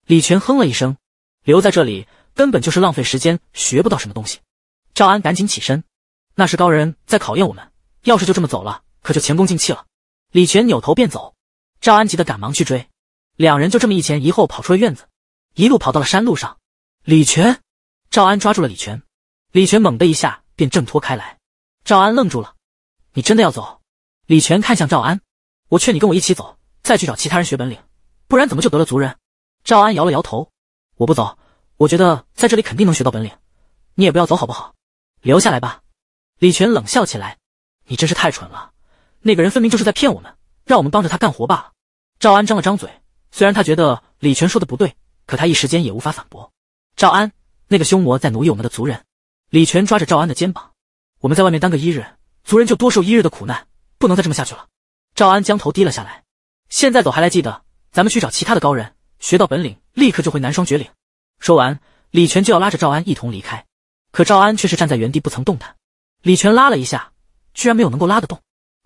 李全哼了一声：“留在这里根本就是浪费时间，学不到什么东西。”赵安赶紧起身，那是高人在考验我们，要是就这么走了，可就前功尽弃了。李全扭头便走，赵安急得赶忙去追，两人就这么一前一后跑出了院子，一路跑到了山路上。李全，赵安抓住了李全，李全猛的一下便挣脱开来，赵安愣住了：“你真的要走？”李全看向赵安：“我劝你跟我一起走，再去找其他人学本领，不然怎么就得了族人？”赵安摇了摇头：“我不走，我觉得在这里肯定能学到本领，你也不要走好不好？”留下来吧，李全冷笑起来。你真是太蠢了，那个人分明就是在骗我们，让我们帮着他干活罢了。赵安张了张嘴，虽然他觉得李全说的不对，可他一时间也无法反驳。赵安，那个凶魔在奴役我们的族人。李全抓着赵安的肩膀，我们在外面耽搁一日，族人就多受一日的苦难，不能再这么下去了。赵安将头低了下来。现在走还来记得咱们去找其他的高人，学到本领，立刻就回南双绝岭。说完，李全就要拉着赵安一同离开。可赵安却是站在原地不曾动弹，李全拉了一下，居然没有能够拉得动。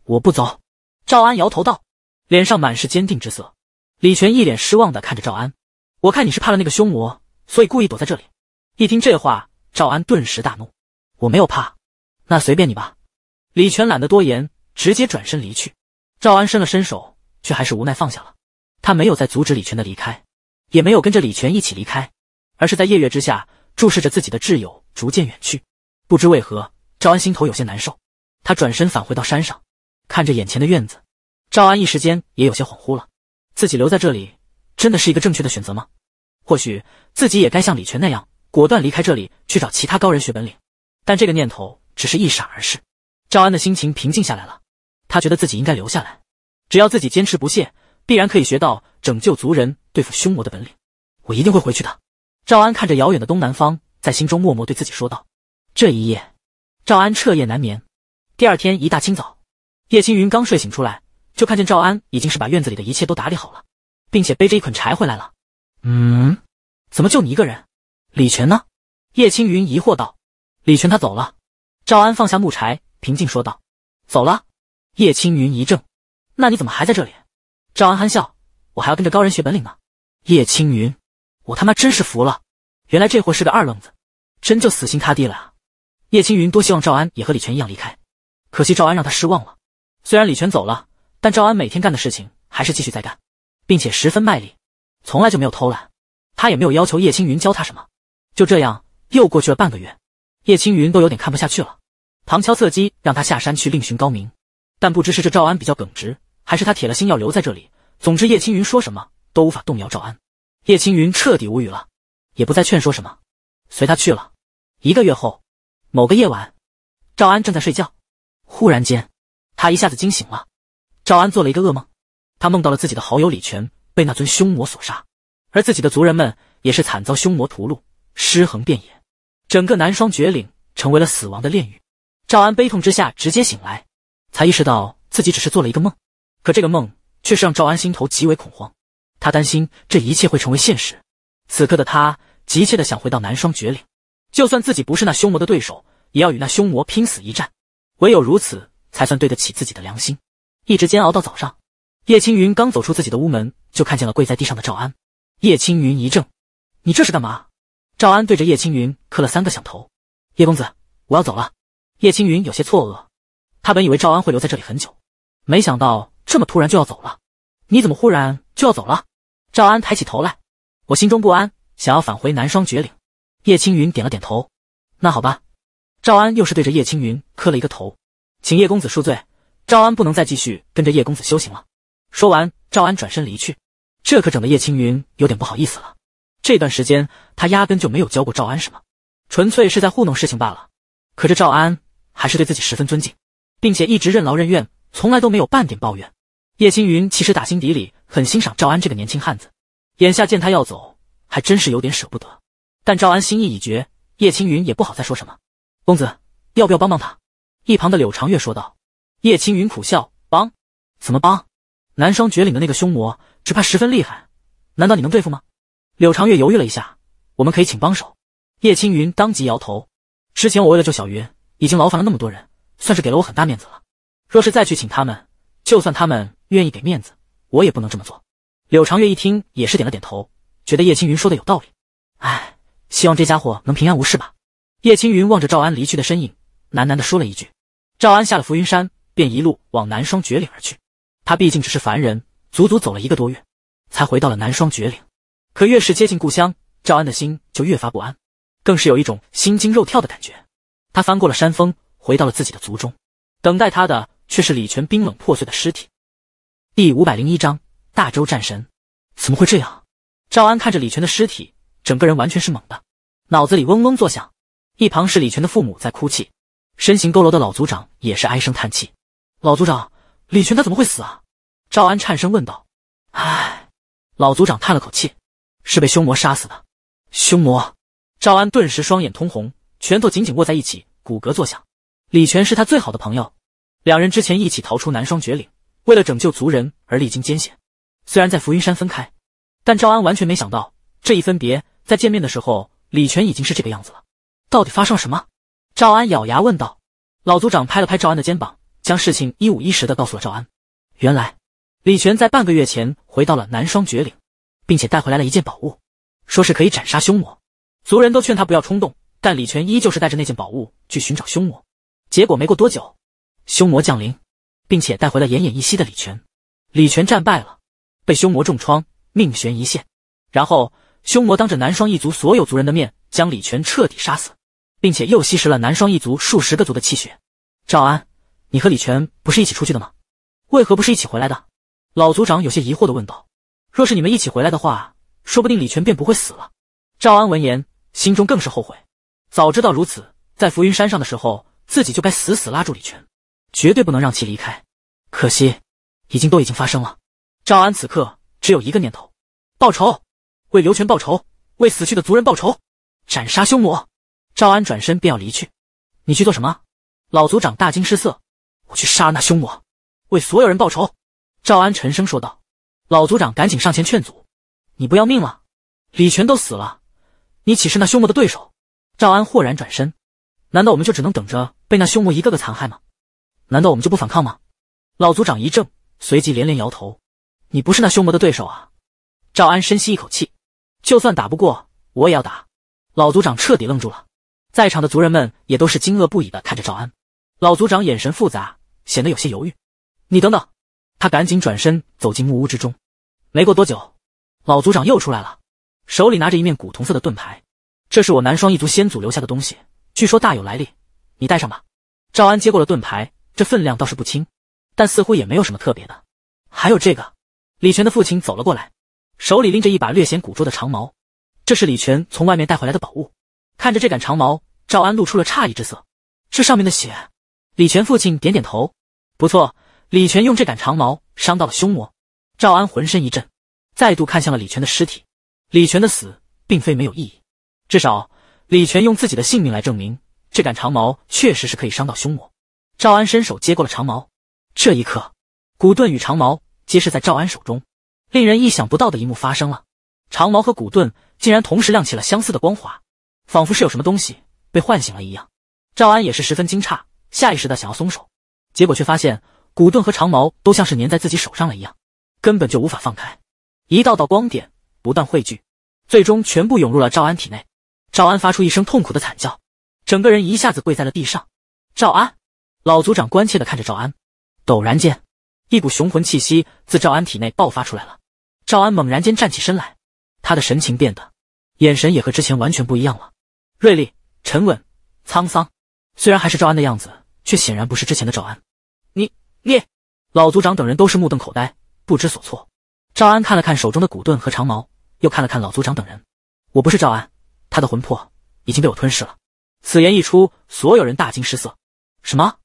我不走，赵安摇头道，脸上满是坚定之色。李全一脸失望的看着赵安，我看你是怕了那个凶魔，所以故意躲在这里。一听这话，赵安顿时大怒：“我没有怕，那随便你吧。”李全懒得多言，直接转身离去。赵安伸了伸手，却还是无奈放下了。他没有再阻止李全的离开，也没有跟着李全一起离开，而是在夜月之下注视着自己的挚友。逐渐远去，不知为何，赵安心头有些难受。他转身返回到山上，看着眼前的院子，赵安一时间也有些恍惚了。自己留在这里，真的是一个正确的选择吗？或许自己也该像李全那样，果断离开这里，去找其他高人学本领。但这个念头只是一闪而逝。赵安的心情平静下来了，他觉得自己应该留下来。只要自己坚持不懈，必然可以学到拯救族人、对付凶魔的本领。我一定会回去的。赵安看着遥远的东南方。在心中默默对自己说道：“这一夜，赵安彻夜难眠。第二天一大清早，叶青云刚睡醒出来，就看见赵安已经是把院子里的一切都打理好了，并且背着一捆柴回来了。嗯，怎么就你一个人？李全呢？”叶青云疑惑道。“李全他走了。”赵安放下木柴，平静说道。“走了。”叶青云一怔，“那你怎么还在这里？”赵安憨笑：“我还要跟着高人学本领呢。”叶青云：“我他妈真是服了，原来这货是个二愣子。”真就死心塌地了啊！叶青云多希望赵安也和李全一样离开，可惜赵安让他失望了。虽然李全走了，但赵安每天干的事情还是继续在干，并且十分卖力，从来就没有偷懒。他也没有要求叶青云教他什么，就这样又过去了半个月，叶青云都有点看不下去了，旁敲侧击让他下山去另寻高明。但不知是这赵安比较耿直，还是他铁了心要留在这里，总之叶青云说什么都无法动摇赵安。叶青云彻底无语了，也不再劝说什么。随他去了。一个月后，某个夜晚，赵安正在睡觉，忽然间，他一下子惊醒了。赵安做了一个噩梦，他梦到了自己的好友李全被那尊凶魔所杀，而自己的族人们也是惨遭凶魔屠戮，尸横遍野，整个南双绝岭成为了死亡的炼狱。赵安悲痛之下直接醒来，才意识到自己只是做了一个梦，可这个梦却是让赵安心头极为恐慌，他担心这一切会成为现实。此刻的他。急切的想回到南双绝岭，就算自己不是那凶魔的对手，也要与那凶魔拼死一战，唯有如此才算对得起自己的良心。一直煎熬到早上，叶青云刚走出自己的屋门，就看见了跪在地上的赵安。叶青云一怔：“你这是干嘛？”赵安对着叶青云磕了三个响头：“叶公子，我要走了。”叶青云有些错愕，他本以为赵安会留在这里很久，没想到这么突然就要走了。你怎么忽然就要走了？赵安抬起头来：“我心中不安。”想要返回南双绝岭，叶青云点了点头。那好吧，赵安又是对着叶青云磕了一个头，请叶公子恕罪。赵安不能再继续跟着叶公子修行了。说完，赵安转身离去。这可整的叶青云有点不好意思了。这段时间，他压根就没有教过赵安什么，纯粹是在糊弄事情罢了。可这赵安还是对自己十分尊敬，并且一直任劳任怨，从来都没有半点抱怨。叶青云其实打心底里很欣赏赵安这个年轻汉子。眼下见他要走。还真是有点舍不得，但赵安心意已决，叶青云也不好再说什么。公子，要不要帮帮他？一旁的柳长月说道。叶青云苦笑：帮？怎么帮？南双绝岭的那个凶魔，只怕十分厉害，难道你能对付吗？柳长月犹豫了一下：我们可以请帮手。叶青云当即摇头：之前我为了救小云，已经劳烦了那么多人，算是给了我很大面子了。若是再去请他们，就算他们愿意给面子，我也不能这么做。柳长月一听，也是点了点头。觉得叶青云说的有道理，唉，希望这家伙能平安无事吧。叶青云望着赵安离去的身影，喃喃的说了一句：“赵安下了浮云山，便一路往南双绝岭而去。他毕竟只是凡人，足足走了一个多月，才回到了南双绝岭。可越是接近故乡，赵安的心就越发不安，更是有一种心惊肉跳的感觉。他翻过了山峰，回到了自己的族中，等待他的却是李全冰冷破碎的尸体。”第五百零一章大周战神，怎么会这样？赵安看着李全的尸体，整个人完全是懵的，脑子里嗡嗡作响。一旁是李全的父母在哭泣，身形佝偻的老族长也是唉声叹气。老族长，李全他怎么会死啊？赵安颤声问道。唉，老族长叹了口气，是被凶魔杀死的。凶魔！赵安顿时双眼通红，拳头紧紧握在一起，骨骼作响。李全是他最好的朋友，两人之前一起逃出南双绝岭，为了拯救族人而历经艰险，虽然在浮云山分开。但赵安完全没想到，这一分别，在见面的时候，李全已经是这个样子了。到底发生了什么？赵安咬牙问道。老族长拍了拍赵安的肩膀，将事情一五一十的告诉了赵安。原来，李全在半个月前回到了南双绝岭，并且带回来了一件宝物，说是可以斩杀凶魔。族人都劝他不要冲动，但李全依旧是带着那件宝物去寻找凶魔。结果没过多久，凶魔降临，并且带回了奄奄一息的李全。李全战败了，被凶魔重创。命悬一线，然后凶魔当着南双一族所有族人的面，将李泉彻底杀死，并且又吸食了南双一族数十个族的气血。赵安，你和李泉不是一起出去的吗？为何不是一起回来的？老族长有些疑惑的问道。若是你们一起回来的话，说不定李泉便不会死了。赵安闻言，心中更是后悔，早知道如此，在浮云山上的时候，自己就该死死拉住李泉，绝对不能让其离开。可惜，已经都已经发生了。赵安此刻。只有一个念头，报仇，为刘全报仇，为死去的族人报仇，斩杀凶魔。赵安转身便要离去。你去做什么？老族长大惊失色。我去杀了那凶魔，为所有人报仇。赵安沉声说道。老族长赶紧上前劝阻。你不要命了？李全都死了，你岂是那凶魔的对手？赵安豁然转身。难道我们就只能等着被那凶魔一个个残害吗？难道我们就不反抗吗？老族长一怔，随即连连摇头。你不是那凶魔的对手啊！赵安深吸一口气，就算打不过，我也要打。老族长彻底愣住了，在场的族人们也都是惊愕不已的看着赵安。老族长眼神复杂，显得有些犹豫。你等等，他赶紧转身走进木屋之中。没过多久，老族长又出来了，手里拿着一面古铜色的盾牌，这是我南双一族先祖留下的东西，据说大有来历，你带上吧。赵安接过了盾牌，这分量倒是不轻，但似乎也没有什么特别的。还有这个。李全的父亲走了过来，手里拎着一把略显古拙的长矛，这是李全从外面带回来的宝物。看着这杆长矛，赵安露出了诧异之色。这上面的血，李全父亲点点头，不错。李全用这杆长矛伤到了凶魔。赵安浑身一震，再度看向了李全的尸体。李全的死并非没有意义，至少李全用自己的性命来证明，这杆长矛确实是可以伤到凶魔。赵安伸手接过了长矛，这一刻，古盾与长矛。皆是在赵安手中，令人意想不到的一幕发生了，长矛和骨盾竟然同时亮起了相似的光华，仿佛是有什么东西被唤醒了一样。赵安也是十分惊诧，下意识的想要松手，结果却发现骨盾和长矛都像是粘在自己手上了一样，根本就无法放开。一道道光点不断汇聚，最终全部涌入了赵安体内。赵安发出一声痛苦的惨叫，整个人一下子跪在了地上。赵安，老族长关切的看着赵安，陡然间。一股雄浑气息自赵安体内爆发出来了，赵安猛然间站起身来，他的神情变得，眼神也和之前完全不一样了，锐利、沉稳、沧桑。虽然还是赵安的样子，却显然不是之前的赵安。你、你，老族长等人都是目瞪口呆，不知所措。赵安看了看手中的骨盾和长矛，又看了看老族长等人：“我不是赵安，他的魂魄已经被我吞噬了。”此言一出，所有人大惊失色：“什么？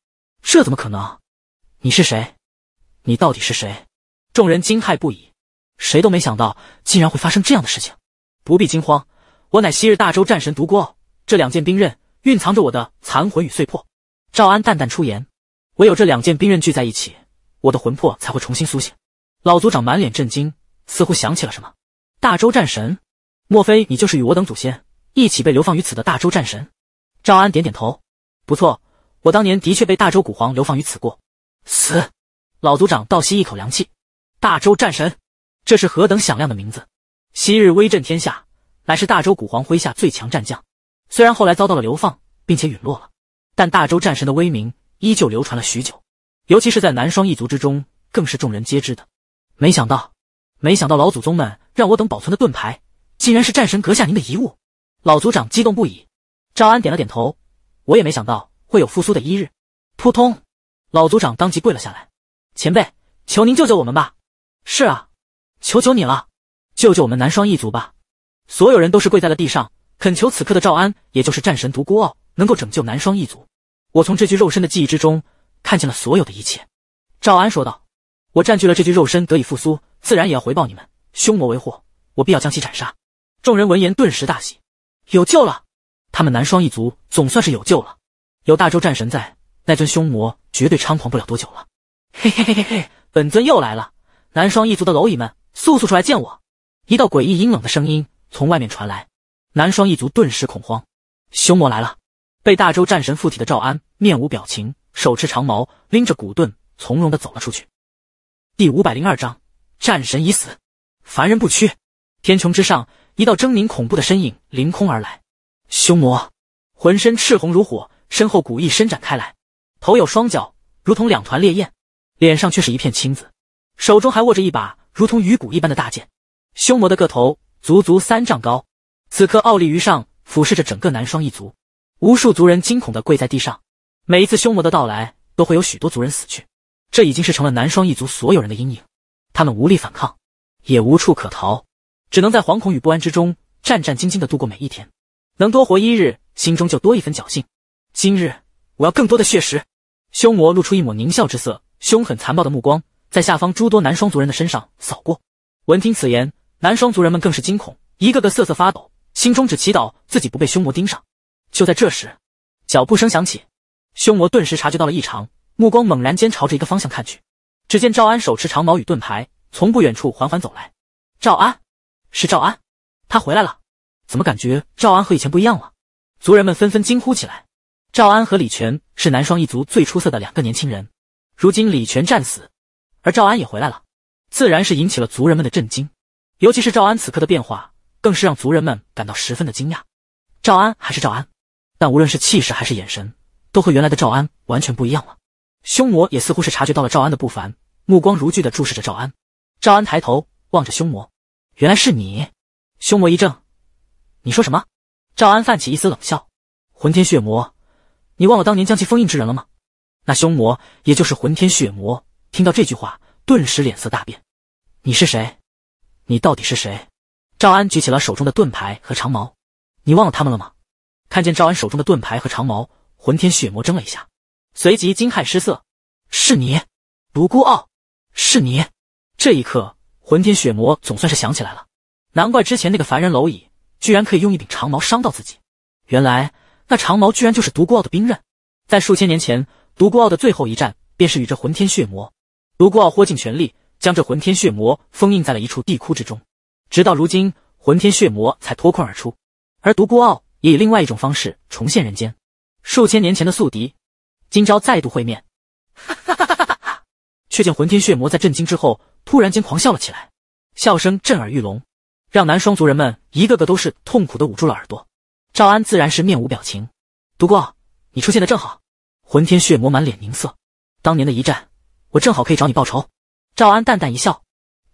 这怎么可能？你是谁？”你到底是谁？众人惊骇不已，谁都没想到竟然会发生这样的事情。不必惊慌，我乃昔日大周战神独孤。傲，这两件兵刃蕴藏着我的残魂与碎魄。赵安淡淡出言，唯有这两件兵刃聚在一起，我的魂魄才会重新苏醒。老族长满脸震惊，似乎想起了什么。大周战神，莫非你就是与我等祖先一起被流放于此的大周战神？赵安点点头，不错，我当年的确被大周古皇流放于此过。死。老族长倒吸一口凉气，大周战神，这是何等响亮的名字！昔日威震天下，乃是大周古皇麾下最强战将。虽然后来遭到了流放，并且陨落了，但大周战神的威名依旧流传了许久，尤其是在南霜一族之中，更是众人皆知的。没想到，没想到老祖宗们让我等保存的盾牌，竟然是战神阁下您的遗物！老族长激动不已。赵安点了点头，我也没想到会有复苏的一日。扑通！老族长当即跪了下来。前辈，求您救救我们吧！是啊，求求你了，救救我们南双一族吧！所有人都是跪在了地上，恳求此刻的赵安，也就是战神独孤傲，能够拯救南双一族。我从这具肉身的记忆之中，看见了所有的一切。赵安说道：“我占据了这具肉身，得以复苏，自然也要回报你们。凶魔为祸，我必要将其斩杀。”众人闻言顿时大喜，有救了！他们南双一族总算是有救了！有大周战神在，那尊凶魔绝对猖狂不了多久了。嘿嘿嘿嘿嘿，本尊又来了！南双一族的蝼蚁们，速速出来见我！一道诡异阴冷的声音从外面传来，南双一族顿时恐慌。凶魔来了！被大周战神附体的赵安面无表情，手持长矛，拎着古盾，从容的走了出去。第五百零二章：战神已死，凡人不屈。天穹之上，一道狰狞恐怖的身影凌空而来。凶魔，浑身赤红如火，身后古翼伸展开来，头有双脚，如同两团烈焰。脸上却是一片青紫，手中还握着一把如同鱼骨一般的大剑。凶魔的个头足足三丈高，此刻傲立于上，俯视着整个南双一族。无数族人惊恐的跪在地上，每一次凶魔的到来，都会有许多族人死去。这已经是成了南双一族所有人的阴影，他们无力反抗，也无处可逃，只能在惶恐与不安之中，战战兢兢的度过每一天。能多活一日，心中就多一分侥幸。今日，我要更多的血石。凶魔露出一抹狞笑之色。凶狠残暴的目光在下方诸多男双族人的身上扫过。闻听此言，男双族人们更是惊恐，一个个瑟瑟发抖，心中只祈祷自己不被凶魔盯上。就在这时，脚步声响起，凶魔顿时察觉到了异常，目光猛然间朝着一个方向看去。只见赵安手持长矛与盾牌，从不远处缓缓走来。赵安，是赵安，他回来了！怎么感觉赵安和以前不一样了？族人们纷纷惊呼起来。赵安和李全是南双一族最出色的两个年轻人。如今李全战死，而赵安也回来了，自然是引起了族人们的震惊。尤其是赵安此刻的变化，更是让族人们感到十分的惊讶。赵安还是赵安，但无论是气势还是眼神，都和原来的赵安完全不一样了。凶魔也似乎是察觉到了赵安的不凡，目光如炬地注视着赵安。赵安抬头望着凶魔，原来是你。凶魔一怔：“你说什么？”赵安泛起一丝冷笑：“魂天血魔，你忘了当年将其封印之人了吗？”那凶魔，也就是混天血魔，听到这句话，顿时脸色大变。“你是谁？你到底是谁？”赵安举起了手中的盾牌和长矛。“你忘了他们了吗？”看见赵安手中的盾牌和长矛，魂天血魔怔了一下，随即惊骇失色。“是你，独孤傲！是你！”这一刻，魂天血魔总算是想起来了。难怪之前那个凡人蝼蚁，居然可以用一柄长矛伤到自己。原来那长矛居然就是独孤傲的兵刃，在数千年前。独孤傲的最后一战，便是与这魂天血魔。独孤傲豁尽全力，将这魂天血魔封印在了一处地窟之中，直到如今，魂天血魔才脱困而出，而独孤傲也以另外一种方式重现人间。数千年前的宿敌，今朝再度会面，哈哈哈哈哈！却见魂天血魔在震惊之后，突然间狂笑了起来，笑声震耳欲聋，让南双族人们一个个都是痛苦的捂住了耳朵。赵安自然是面无表情：“独孤，傲，你出现的正好。”魂天血魔满脸凝色，当年的一战，我正好可以找你报仇。赵安淡淡一笑：“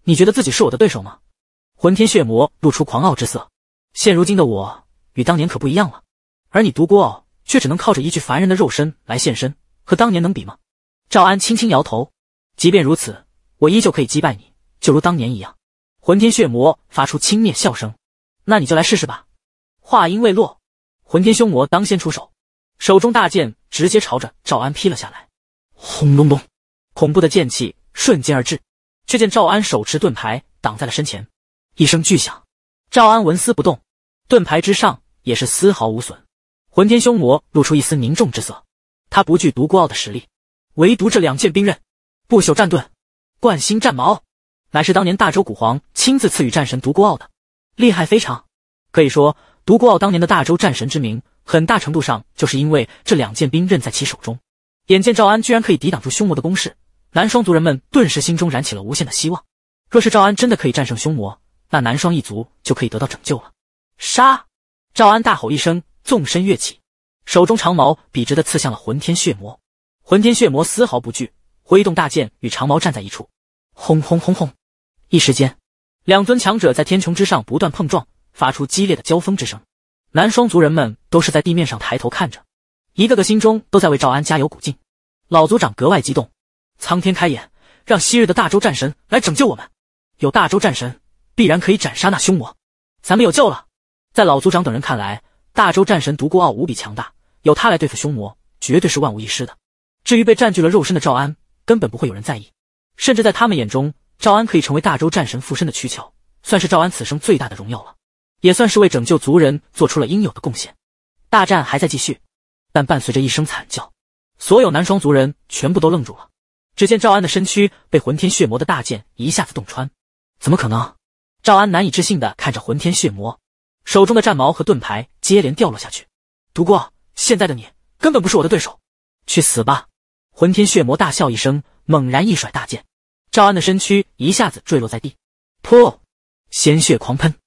你觉得自己是我的对手吗？”魂天血魔露出狂傲之色：“现如今的我与当年可不一样了，而你独孤傲却只能靠着一具凡人的肉身来现身，和当年能比吗？”赵安轻轻摇头：“即便如此，我依旧可以击败你，就如当年一样。”魂天血魔发出轻蔑笑声：“那你就来试试吧。”话音未落，魂天凶魔当先出手。手中大剑直接朝着赵安劈了下来，轰隆隆，恐怖的剑气瞬间而至，却见赵安手持盾牌挡在了身前，一声巨响，赵安纹丝不动，盾牌之上也是丝毫无损。魂天凶魔露出一丝凝重之色，他不惧独孤傲的实力，唯独这两件兵刃——不朽战盾、冠心战矛，乃是当年大周古皇亲自赐予战神独孤傲的，厉害非常。可以说，独孤傲当年的大周战神之名。很大程度上就是因为这两件兵刃在其手中。眼见赵安居然可以抵挡住凶魔的攻势，南双族人们顿时心中燃起了无限的希望。若是赵安真的可以战胜凶魔，那南双一族就可以得到拯救了。杀！赵安大吼一声，纵身跃起，手中长矛笔直的刺向了浑天血魔。浑天血魔丝毫不惧，挥动大剑与长矛站在一处。
轰轰轰轰！
一时间，两尊强者在天穹之上不断碰撞，发出激烈的交锋之声。南双族人们都是在地面上抬头看着，一个个心中都在为赵安加油鼓劲。老族长格外激动，苍天开眼，让昔日的大周战神来拯救我们。有大周战神，必然可以斩杀那凶魔，咱们有救了。在老族长等人看来，大周战神独孤傲无比强大，有他来对付凶魔，绝对是万无一失的。至于被占据了肉身的赵安，根本不会有人在意，甚至在他们眼中，赵安可以成为大周战神附身的躯壳，算是赵安此生最大的荣耀了。也算是为拯救族人做出了应有的贡献。大战还在继续，但伴随着一声惨叫，所有南双族人全部都愣住了。只见赵安的身躯被魂天血魔的大剑一下子洞穿。怎么可能？赵安难以置信的看着魂天血魔手中的战矛和盾牌接连掉落下去。独孤，现在的你根本不是我的对手，去死吧！魂天血魔大笑一声，猛然一甩大剑，赵安的身躯一下子坠落在地。噗，鲜血狂喷。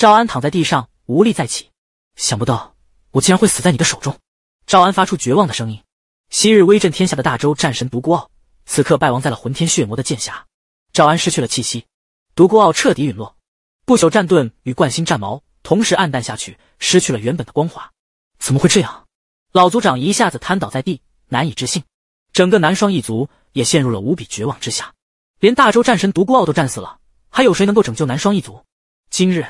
赵安躺在地上，无力再起。想不到我竟然会死在你的手中！赵安发出绝望的声音。昔日威震天下的大周战神独孤傲，此刻败亡在了魂天血魔的剑下。赵安失去了气息，独孤傲彻底陨落。不朽战盾与冠星战矛同时暗淡下去，失去了原本的光华。怎么会这样？老族长一下子瘫倒在地，难以置信。整个南双一族也陷入了无比绝望之下。连大周战神独孤傲都战死了，还有谁能够拯救南双一族？今日。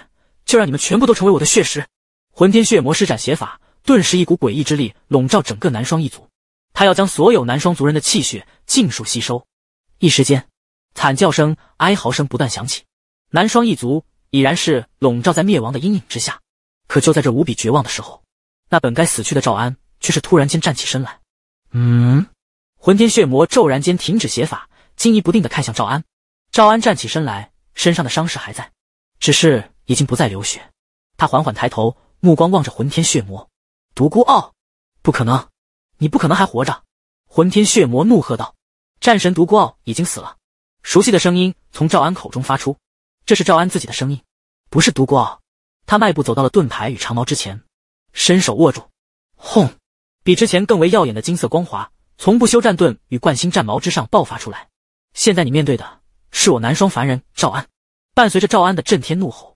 就让你们全部都成为我的血石。混天血魔施展邪法，顿时一股诡异之力笼罩整个南双一族，他要将所有南双族人的气血尽数吸收。一时间，惨叫声、哀嚎声不断响起，南双一族已然是笼罩在灭亡的阴影之下。可就在这无比绝望的时候，那本该死去的赵安却是突然间站起身来。嗯，混天血魔骤然间停止邪法，惊疑不定的看向赵安。赵安站起身来，身上的伤势还在，只是……已经不再流血，他缓缓抬头，目光望着魂天血魔，独孤傲，不可能，你不可能还活着！魂天血魔怒喝道：“战神独孤傲已经死了。”熟悉的声音从赵安口中发出，这是赵安自己的声音，不是独孤傲。他迈步走到了盾牌与长矛之前，伸手握住，轰！比之前更为耀眼的金色光华从不修战盾与冠星战矛之上爆发出来。现在你面对的是我南双凡人赵安！伴随着赵安的震天怒吼。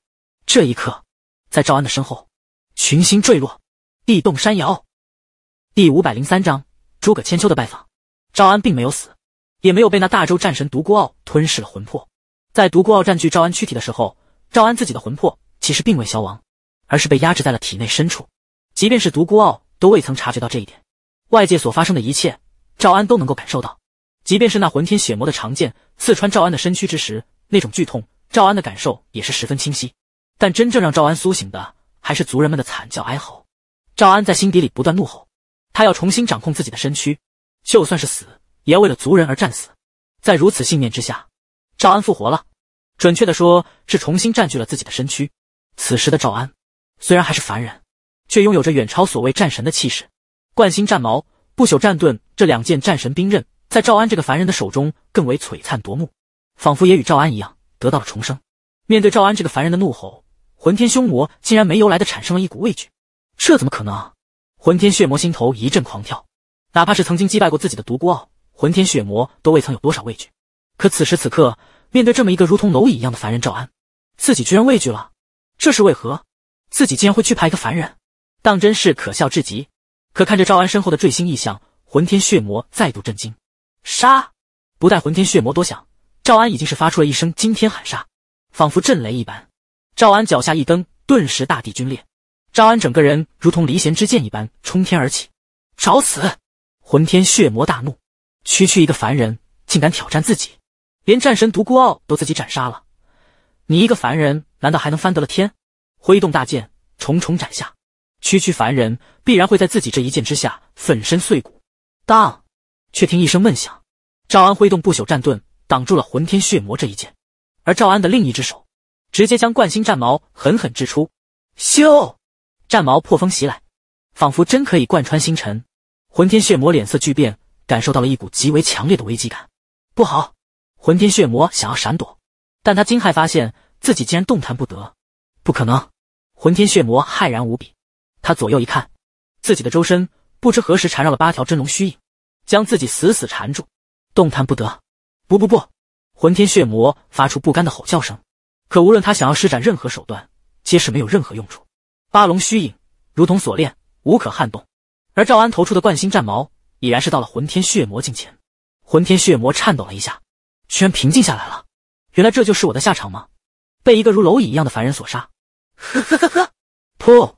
这一刻，在赵安的身后，群星坠落，地动山摇。第五百零三章诸葛千秋的拜访。赵安并没有死，也没有被那大周战神独孤傲吞噬了魂魄。在独孤傲占据赵安躯体的时候，赵安自己的魂魄其实并未消亡，而是被压制在了体内深处。即便是独孤傲，都未曾察觉到这一点。外界所发生的一切，赵安都能够感受到。即便是那魂天血魔的长剑刺穿赵安的身躯之时，那种剧痛，赵安的感受也是十分清晰。但真正让赵安苏醒的，还是族人们的惨叫哀嚎。赵安在心底里不断怒吼，他要重新掌控自己的身躯，就算是死，也要为了族人而战死。在如此信念之下，赵安复活了，准确的说，是重新占据了自己的身躯。此时的赵安虽然还是凡人，却拥有着远超所谓战神的气势。冠心战矛、不朽战盾这两件战神兵刃，在赵安这个凡人的手中更为璀璨夺目，仿佛也与赵安一样得到了重生。面对赵安这个凡人的怒吼，魂天凶魔竟然没由来的产生了一股畏惧，这怎么可能？魂天血魔心头一阵狂跳，哪怕是曾经击败过自己的独孤傲，魂天血魔都未曾有多少畏惧。可此时此刻，面对这么一个如同蝼蚁一样的凡人赵安，自己居然畏惧了，这是为何？自己竟然会惧怕一个凡人，当真是可笑至极。可看着赵安身后的坠星异象，魂天血魔再度震惊。杀！不待魂天血魔多想，赵安已经是发出了一声惊天喊杀，仿佛震雷一般。赵安脚下一蹬，顿时大地皲裂，赵安整个人如同离弦之箭一般冲天而起。找死！魂天血魔大怒，区区一个凡人竟敢挑战自己，连战神独孤傲都自己斩杀了，你一个凡人难道还能翻得了天？挥动大剑，重重斩下，区区凡人必然会在自己这一剑之下粉身碎骨。当，却听一声闷响，赵安挥动不朽战盾挡住了魂天血魔这一剑，而赵安的另一只手。直接将冠星战矛狠狠掷出，咻！战矛破风袭来，仿佛真可以贯穿星辰。魂天血魔脸色巨变，感受到了一股极为强烈的危机感。不好！魂天血魔想要闪躲，但他惊骇发现自己竟然动弹不得。不可能！魂天血魔骇然无比，他左右一看，自己的周身不知何时缠绕了八条真龙虚影，将自己死死缠住，动弹不得。不不不！魂天血魔发出不甘的吼叫声。可无论他想要施展任何手段，皆是没有任何用处。八龙虚影如同锁链，无可撼动。而赵安投出的冠星战矛，已然是到了魂天血魔近前。魂天血魔颤抖了一下，居然平静下来了。原来这就是我的下场吗？被一个如蝼蚁一样的凡人所杀！呵呵呵呵！噗！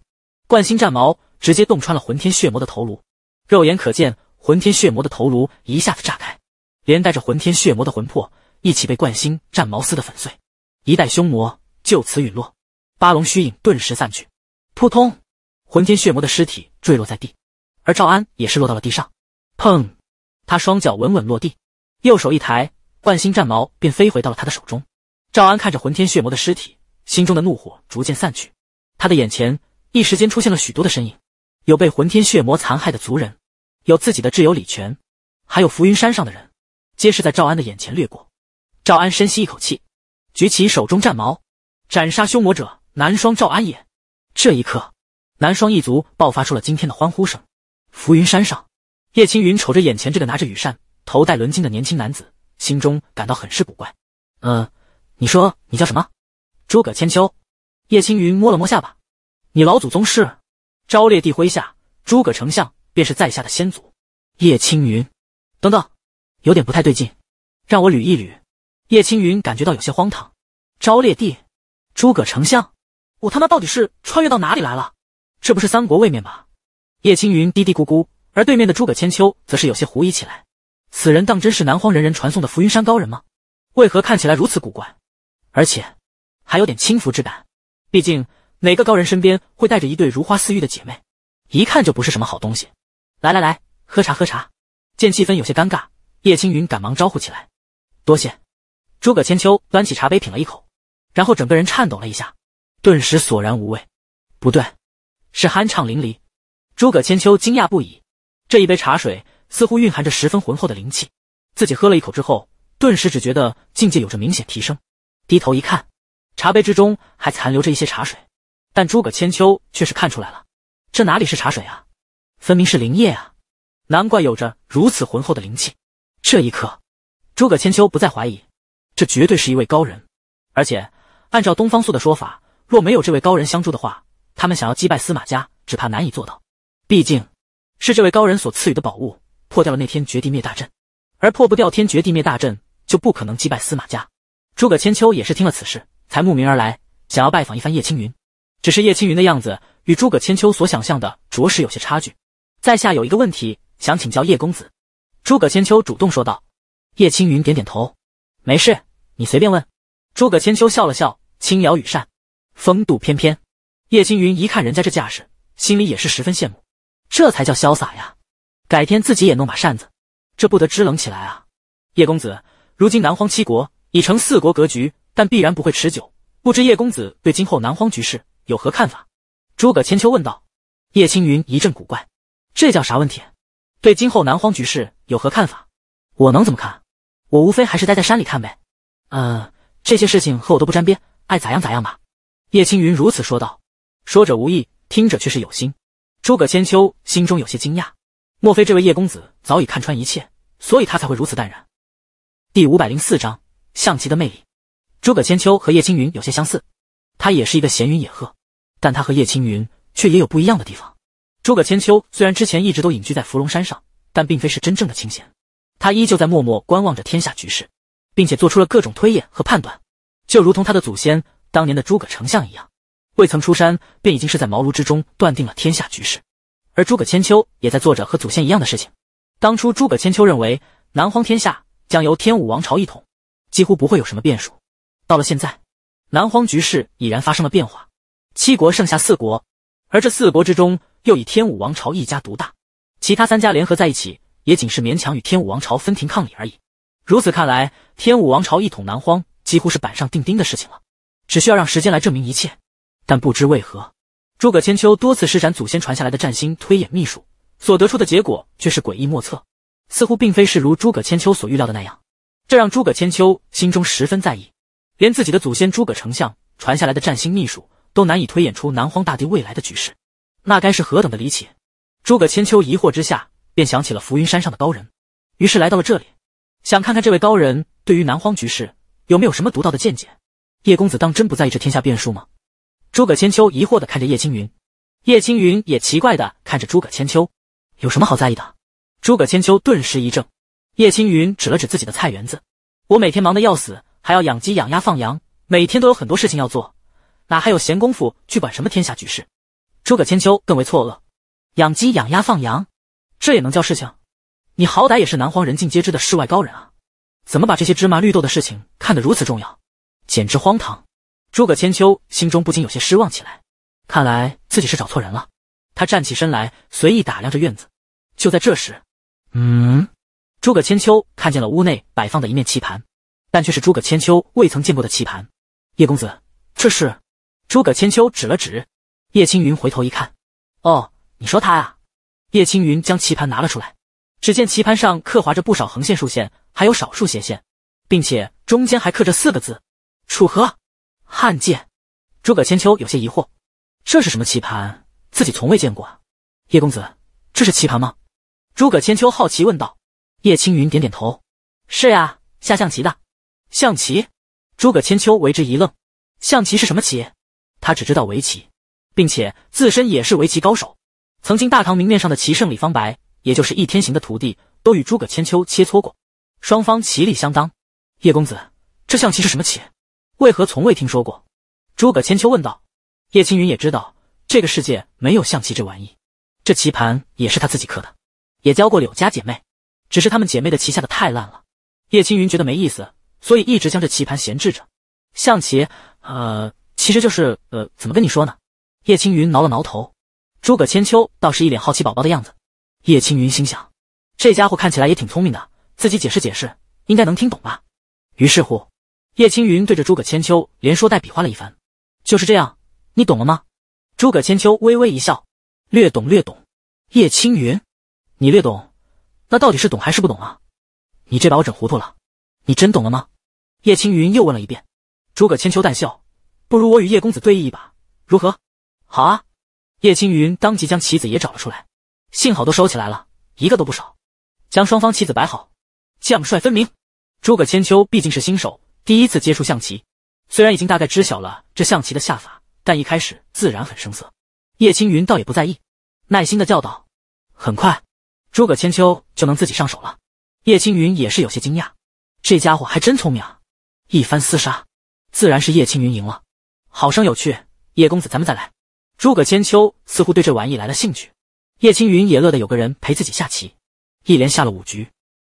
冠星战矛直接洞穿了魂天血魔的头颅，肉眼可见，魂天血魔的头颅一下子炸开，连带着魂天血魔的魂魄一起被冠星战矛撕得粉碎。一代凶魔就此陨落，八龙虚影顿时散去。扑通，魂天血魔的尸体坠落在地，而赵安也是落到了地上。砰，他双脚稳稳落地，右手一抬，万星战矛便飞回到了他的手中。赵安看着魂天血魔的尸体，心中的怒火逐渐散去。他的眼前一时间出现了许多的身影，有被魂天血魔残害的族人，有自己的挚友李全，还有浮云山上的人，皆是在赵安的眼前掠过。赵安深吸一口气。举起手中战矛，斩杀凶魔者南霜赵安也。这一刻，南霜一族爆发出了惊天的欢呼声。浮云山上，叶青云瞅着眼前这个拿着羽扇、头戴纶巾的年轻男子，心中感到很是古怪。嗯，你说你叫什么？诸葛千秋。叶青云摸了摸下巴，你老祖宗是昭烈帝麾下诸葛丞相，便是在下的先祖。叶青云，等等，有点不太对劲，让我捋一捋。叶青云感觉到有些荒唐，昭烈帝，诸葛丞相，我他妈到底是穿越到哪里来了？这不是三国位面吧？叶青云嘀嘀咕咕，而对面的诸葛千秋则是有些狐疑起来：此人当真是南荒人人传颂的浮云山高人吗？为何看起来如此古怪，而且还有点轻浮之感？毕竟哪个高人身边会带着一对如花似玉的姐妹？一看就不是什么好东西。来来来，喝茶喝茶。见气氛有些尴尬，叶青云赶忙招呼起来：多谢。诸葛千秋端起茶杯品了一口，然后整个人颤抖了一下，顿时索然无味。不对，是酣畅淋漓。诸葛千秋惊讶不已，这一杯茶水似乎蕴含着十分浑厚的灵气。自己喝了一口之后，顿时只觉得境界有着明显提升。低头一看，茶杯之中还残留着一些茶水，但诸葛千秋却是看出来了，这哪里是茶水啊，分明是灵液啊！难怪有着如此浑厚的灵气。这一刻，诸葛千秋不再怀疑。这绝对是一位高人，而且按照东方素的说法，若没有这位高人相助的话，他们想要击败司马家，只怕难以做到。毕竟，是这位高人所赐予的宝物破掉了那天绝地灭大阵，而破不掉天绝地灭大阵，就不可能击败司马家。诸葛千秋也是听了此事，才慕名而来，想要拜访一番叶青云。只是叶青云的样子与诸葛千秋所想象的，着实有些差距。在下有一个问题想请教叶公子，诸葛千秋主动说道。叶青云点点头。没事，你随便问。诸葛千秋笑了笑，轻摇羽扇，风度翩翩。叶青云一看人家这架势，心里也是十分羡慕。这才叫潇洒呀！改天自己也弄把扇子，这不得支棱起来啊！叶公子，如今南荒七国已成四国格局，但必然不会持久。不知叶公子对今后南荒局势有何看法？诸葛千秋问道。叶青云一阵古怪，这叫啥问题？对今后南荒局势有何看法？我能怎么看？我无非还是待在山里看呗，嗯，这些事情和我都不沾边，爱咋样咋样吧。叶青云如此说道。说者无意，听者却是有心。诸葛千秋心中有些惊讶，莫非这位叶公子早已看穿一切，所以他才会如此淡然？第五百零四章象棋的魅力。诸葛千秋和叶青云有些相似，他也是一个闲云野鹤，但他和叶青云却也有不一样的地方。诸葛千秋虽然之前一直都隐居在芙蓉山上，但并非是真正的清闲。他依旧在默默观望着天下局势，并且做出了各种推演和判断，就如同他的祖先当年的诸葛丞相一样，未曾出山便已经是在茅庐之中断定了天下局势。而诸葛千秋也在做着和祖先一样的事情。当初诸葛千秋认为南荒天下将由天武王朝一统，几乎不会有什么变数。到了现在，南荒局势已然发生了变化，七国剩下四国，而这四国之中又以天武王朝一家独大，其他三家联合在一起。也仅是勉强与天武王朝分庭抗礼而已。如此看来，天武王朝一统南荒几乎是板上钉钉的事情了，只需要让时间来证明一切。但不知为何，诸葛千秋多次施展祖先传下来的占星推演秘术，所得出的结果却是诡异莫测，似乎并非是如诸葛千秋所预料的那样。这让诸葛千秋心中十分在意，连自己的祖先诸葛丞相传下来的占星秘术都难以推演出南荒大地未来的局势，那该是何等的离奇！诸葛千秋疑惑之下。便想起了浮云山上的高人，于是来到了这里，想看看这位高人对于南荒局势有没有什么独到的见解。叶公子当真不在意这天下变数吗？诸葛千秋疑惑地看着叶青云，叶青云也奇怪地看着诸葛千秋。有什么好在意的？诸葛千秋顿时一怔。叶青云指了指自己的菜园子：“我每天忙得要死，还要养鸡、养鸭、放羊，每天都有很多事情要做，哪还有闲工夫去管什么天下局势？”诸葛千秋更为错愕：养鸡、养鸭、放羊。这也能叫事情？你好歹也是南荒人尽皆知的世外高人啊，怎么把这些芝麻绿豆的事情看得如此重要？简直荒唐！诸葛千秋心中不禁有些失望起来，看来自己是找错人了。他站起身来，随意打量着院子。就在这时，嗯，诸葛千秋看见了屋内摆放的一面棋盘，但却是诸葛千秋未曾见过的棋盘。叶公子，这是？诸葛千秋指了指，叶青云回头一看，哦，你说他啊。叶青云将棋盘拿了出来，只见棋盘上刻划着不少横线、竖线，还有少数斜线，并且中间还刻着四个字：“楚河汉界。”诸葛千秋有些疑惑：“这是什么棋盘？自己从未见过。”叶公子，这是棋盘吗？”诸葛千秋好奇问道。叶青云点点头：“是呀，下象棋的。”象棋？诸葛千秋为之一愣：“象棋是什么棋？他只知道围棋，并且自身也是围棋高手。”曾经大唐明面上的棋圣李方白，也就是易天行的徒弟，都与诸葛千秋切磋过，双方棋力相当。叶公子，这象棋是什么棋？为何从未听说过？诸葛千秋问道。叶青云也知道这个世界没有象棋这玩意，这棋盘也是他自己刻的，也教过柳家姐妹，只是她们姐妹的棋下的太烂了，叶青云觉得没意思，所以一直将这棋盘闲置着。象棋，呃，其实就是，呃，怎么跟你说呢？叶青云挠了挠头。诸葛千秋倒是一脸好奇宝宝的样子，叶青云心想，这家伙看起来也挺聪明的，自己解释解释，应该能听懂吧。于是乎，叶青云对着诸葛千秋连说带比划了一番，就是这样，你懂了吗？诸葛千秋微微一笑，略懂略懂。叶青云，你略懂，那到底是懂还是不懂啊？你这把我整糊涂了，你真懂了吗？叶青云又问了一遍。诸葛千秋淡笑，不如我与叶公子对弈一把，如何？好啊。叶青云当即将棋子也找了出来，幸好都收起来了，一个都不少。将双方棋子摆好，将帅分明。诸葛千秋毕竟是新手，第一次接触象棋，虽然已经大概知晓了这象棋的下法，但一开始自然很生涩。叶青云倒也不在意，耐心的教导。很快，诸葛千秋就能自己上手了。叶青云也是有些惊讶，这家伙还真聪明啊！一番厮杀，自然是叶青云赢了，好生有趣。叶公子，咱们再来。诸葛千秋似乎对这玩意来了兴趣，叶青云也乐得有个人陪自己下棋，一连下了五局，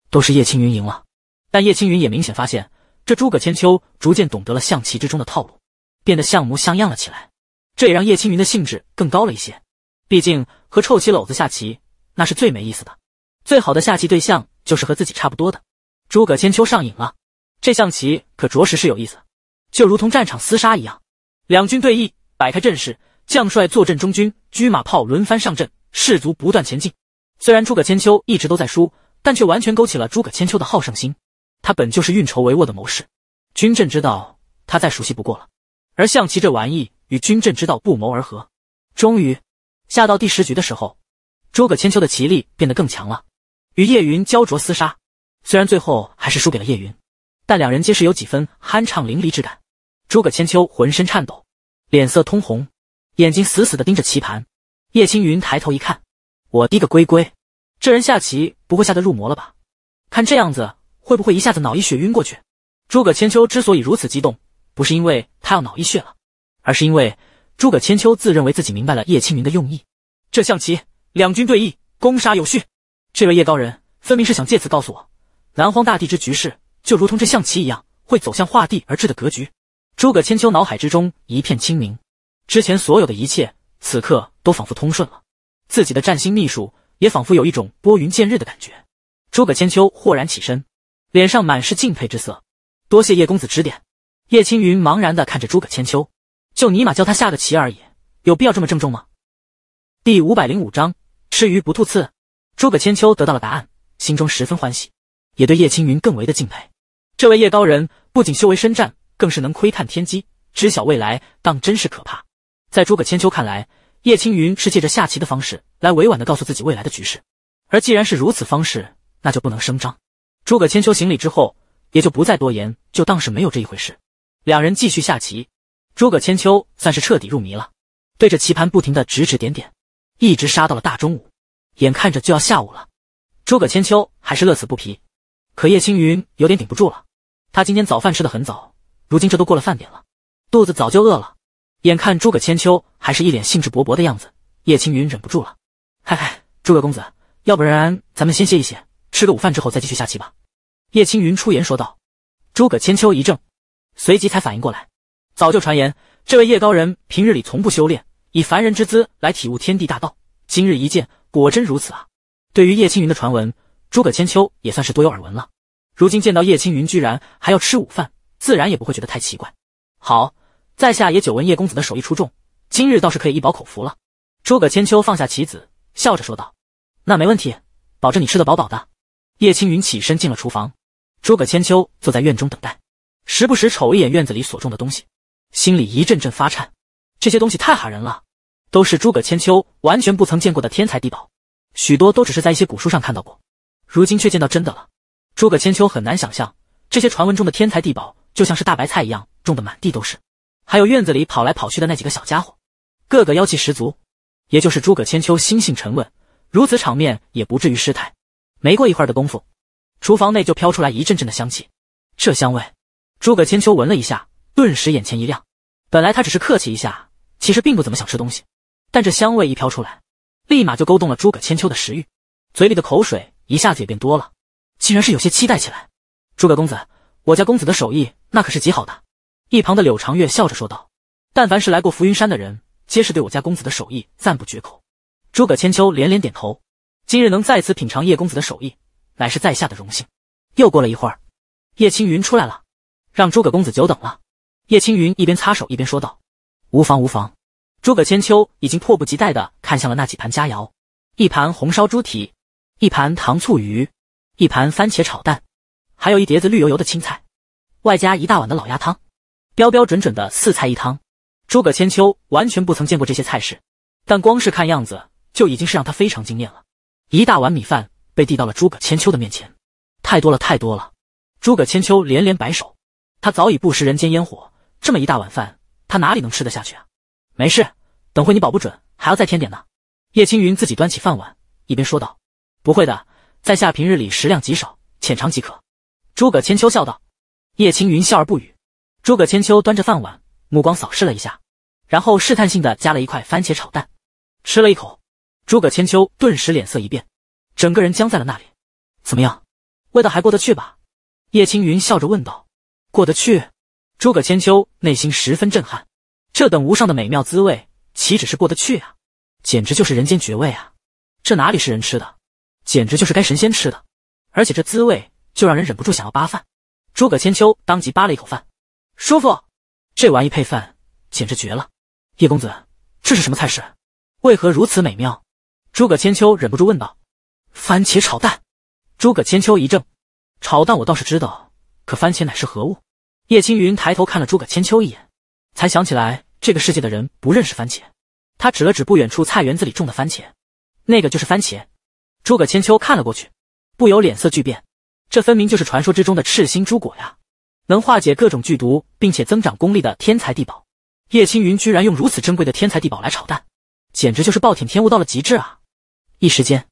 都是叶青云赢了。但叶青云也明显发现，这诸葛千秋逐渐懂得了象棋之中的套路，变得像模像样了起来。这也让叶青云的兴致更高了一些。毕竟和臭棋篓子下棋那是最没意思的，最好的下棋对象就是和自己差不多的诸葛千秋上瘾了。这象棋可着实是有意思，就如同战场厮杀一样，两军对弈，摆开阵势。将帅坐镇中军，车马炮轮番上阵，士卒不断前进。虽然诸葛千秋一直都在输，但却完全勾起了诸葛千秋的好胜心。他本就是运筹帷幄的谋士，军阵之道他再熟悉不过了。而象棋这玩意与军阵之道不谋而合。终于下到第十局的时候，诸葛千秋的棋力变得更强了，与叶云焦灼厮杀。虽然最后还是输给了叶云，但两人皆是有几分酣畅淋漓之感。诸葛千秋浑身颤抖，脸色通红。眼睛死死地盯着棋盘，叶青云抬头一看，我滴个乖乖，这人下棋不会下得入魔了吧？看这样子，会不会一下子脑溢血晕过去？诸葛千秋之所以如此激动，不是因为他要脑溢血了，而是因为诸葛千秋自认为自己明白了叶青云的用意。这象棋两军对弈，攻杀有序，这位叶高人分明是想借此告诉我，南荒大地之局势就如同这象棋一样，会走向画地而治的格局。诸葛千秋脑海之中一片清明。之前所有的一切，此刻都仿佛通顺了。自己的占星秘术也仿佛有一种拨云见日的感觉。诸葛千秋豁然起身，脸上满是敬佩之色：“多谢叶公子指点。”叶青云茫然地看着诸葛千秋：“就尼玛教他下个棋而已，有必要这么郑重吗？”第五百零五章吃鱼不吐刺。诸葛千秋得到了答案，心中十分欢喜，也对叶青云更为的敬佩。这位叶高人不仅修为深湛，更是能窥探天机，知晓未来，当真是可怕。在诸葛千秋看来，叶青云是借着下棋的方式来委婉的告诉自己未来的局势。而既然是如此方式，那就不能声张。诸葛千秋行礼之后，也就不再多言，就当是没有这一回事。两人继续下棋，诸葛千秋算是彻底入迷了，对着棋盘不停的指指点点，一直杀到了大中午，眼看着就要下午了，诸葛千秋还是乐此不疲。可叶青云有点顶不住了，他今天早饭吃的很早，如今这都过了饭点了，肚子早就饿了。眼看诸葛千秋还是一脸兴致勃勃的样子，叶青云忍不住了：“嘿嘿，诸葛公子，要不然咱们先歇一歇，吃个午饭之后再继续下棋吧。”叶青云出言说道。诸葛千秋一怔，随即才反应过来。早就传言这位叶高人平日里从不修炼，以凡人之姿来体悟天地大道，今日一见，果真如此啊！对于叶青云的传闻，诸葛千秋也算是多有耳闻了。如今见到叶青云居然还要吃午饭，自然也不会觉得太奇怪。好。在下也久闻叶公子的手艺出众，今日倒是可以一饱口福了。诸葛千秋放下棋子，笑着说道：“那没问题，保证你吃得饱饱的。”叶青云起身进了厨房，诸葛千秋坐在院中等待，时不时瞅一眼院子里所种的东西，心里一阵阵发颤。这些东西太吓人了，都是诸葛千秋完全不曾见过的天才地宝，许多都只是在一些古书上看到过，如今却见到真的了。诸葛千秋很难想象，这些传闻中的天才地宝，就像是大白菜一样种的满地都是。还有院子里跑来跑去的那几个小家伙，个个妖气十足。也就是诸葛千秋心性沉稳，如此场面也不至于失态。没过一会儿的功夫，厨房内就飘出来一阵阵的香气。这香味，诸葛千秋闻了一下，顿时眼前一亮。本来他只是客气一下，其实并不怎么想吃东西，但这香味一飘出来，立马就勾动了诸葛千秋的食欲，嘴里的口水一下子也变多了，竟然是有些期待起来。诸葛公子，我家公子的手艺那可是极好的。一旁的柳长月笑着说道：“但凡是来过浮云山的人，皆是对我家公子的手艺赞不绝口。”诸葛千秋连连点头：“今日能再次品尝叶公子的手艺，乃是在下的荣幸。”又过了一会儿，叶青云出来了：“让诸葛公子久等了。”叶青云一边擦手一边说道：“无妨无妨。”诸葛千秋已经迫不及待的看向了那几盘佳肴：一盘红烧猪蹄，一盘糖醋鱼，一盘番茄炒蛋，还有一碟子绿油油的青菜，外加一大碗的老鸭汤。标标准准的四菜一汤，诸葛千秋完全不曾见过这些菜式，但光是看样子就已经是让他非常惊艳了。一大碗米饭被递到了诸葛千秋的面前，太多了，太多了！诸葛千秋连连摆手，他早已不食人间烟火，这么一大碗饭，他哪里能吃得下去啊？没事，等会你保不准还要再添点呢。叶青云自己端起饭碗，一边说道：“不会的，在下平日里食量极少，浅尝即可。”诸葛千秋笑道。叶青云笑而不语。诸葛千秋端着饭碗，目光扫视了一下，然后试探性的夹了一块番茄炒蛋，吃了一口。诸葛千秋顿时脸色一变，整个人僵在了那里。怎么样，味道还过得去吧？叶青云笑着问道。过得去？诸葛千秋内心十分震撼，这等无上的美妙滋味，岂止是过得去啊，简直就是人间绝味啊！这哪里是人吃的，简直就是该神仙吃的。而且这滋味就让人忍不住想要扒饭。诸葛千秋当即扒了一口饭。舒服，这玩意配饭简直绝了。叶公子，这是什么菜式？为何如此美妙？诸葛千秋忍不住问道。番茄炒蛋。诸葛千秋一怔，炒蛋我倒是知道，可番茄乃是何物？叶青云抬头看了诸葛千秋一眼，才想起来这个世界的人不认识番茄。他指了指不远处菜园子里种的番茄，那个就是番茄。诸葛千秋看了过去，不由脸色巨变，这分明就是传说之中的赤心朱果呀！能化解各种剧毒，并且增长功力的天才地宝，叶青云居然用如此珍贵的天才地宝来炒蛋，简直就是暴殄天物到了极致啊！一时间，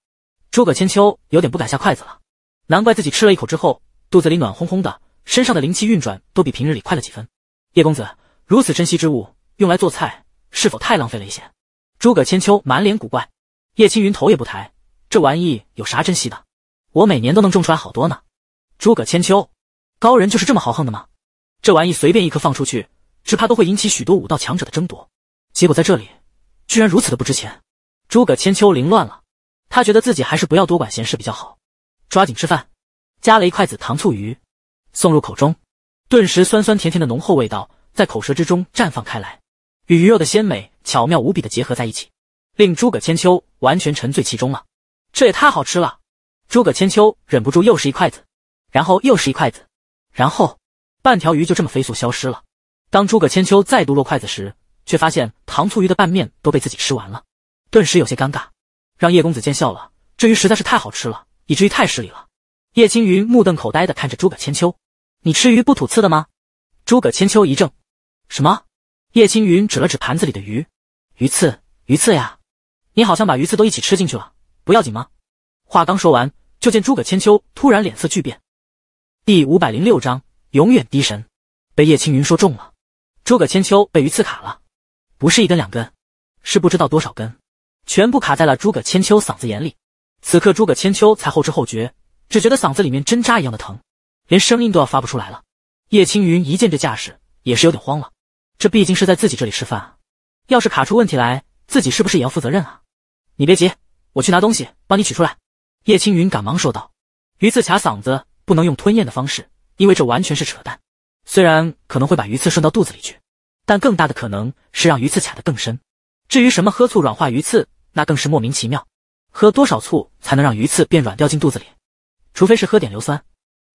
诸葛千秋有点不敢下筷子了。难怪自己吃了一口之后，肚子里暖烘烘的，身上的灵气运转都比平日里快了几分。叶公子如此珍惜之物用来做菜，是否太浪费了一些？诸葛千秋满脸古怪。叶青云头也不抬：“这玩意有啥珍惜的？我每年都能种出来好多呢。”诸葛千秋。高人就是这么豪横的吗？这玩意随便一颗放出去，只怕都会引起许多武道强者的争夺。结果在这里，居然如此的不值钱。诸葛千秋凌乱了，他觉得自己还是不要多管闲事比较好。抓紧吃饭，夹了一筷子糖醋鱼，送入口中，顿时酸酸甜甜的浓厚味道在口舌之中绽放开来，与鱼肉的鲜美巧妙无比的结合在一起，令诸葛千秋完全沉醉其中了。这也太好吃了！诸葛千秋忍不住又是一筷子，然后又是一筷子。然后，半条鱼就这么飞速消失了。当诸葛千秋再度落筷子时，却发现糖醋鱼的拌面都被自己吃完了，顿时有些尴尬，让叶公子见笑了。这鱼实在是太好吃了，以至于太失礼了。叶青云目瞪口呆的看着诸葛千秋：“你吃鱼不吐刺的吗？”诸葛千秋一怔：“什么？”叶青云指了指盘子里的鱼：“鱼刺，鱼刺呀！你好像把鱼刺都一起吃进去了，不要紧吗？”话刚说完，就见诸葛千秋突然脸色巨变。第五百零六章，永远低神被叶青云说中了。诸葛千秋被鱼刺卡了，不是一根两根，是不知道多少根，全部卡在了诸葛千秋嗓子眼里。此刻诸葛千秋才后知后觉，只觉得嗓子里面针扎一样的疼，连声音都要发不出来了。叶青云一见这架势，也是有点慌了。这毕竟是在自己这里吃饭啊，要是卡出问题来，自己是不是也要负责任啊？你别急，我去拿东西帮你取出来。”叶青云赶忙说道。鱼刺卡嗓子。不能用吞咽的方式，因为这完全是扯淡。虽然可能会把鱼刺顺到肚子里去，但更大的可能是让鱼刺卡得更深。至于什么喝醋软化鱼刺，那更是莫名其妙。喝多少醋才能让鱼刺变软掉进肚子里？除非是喝点硫酸。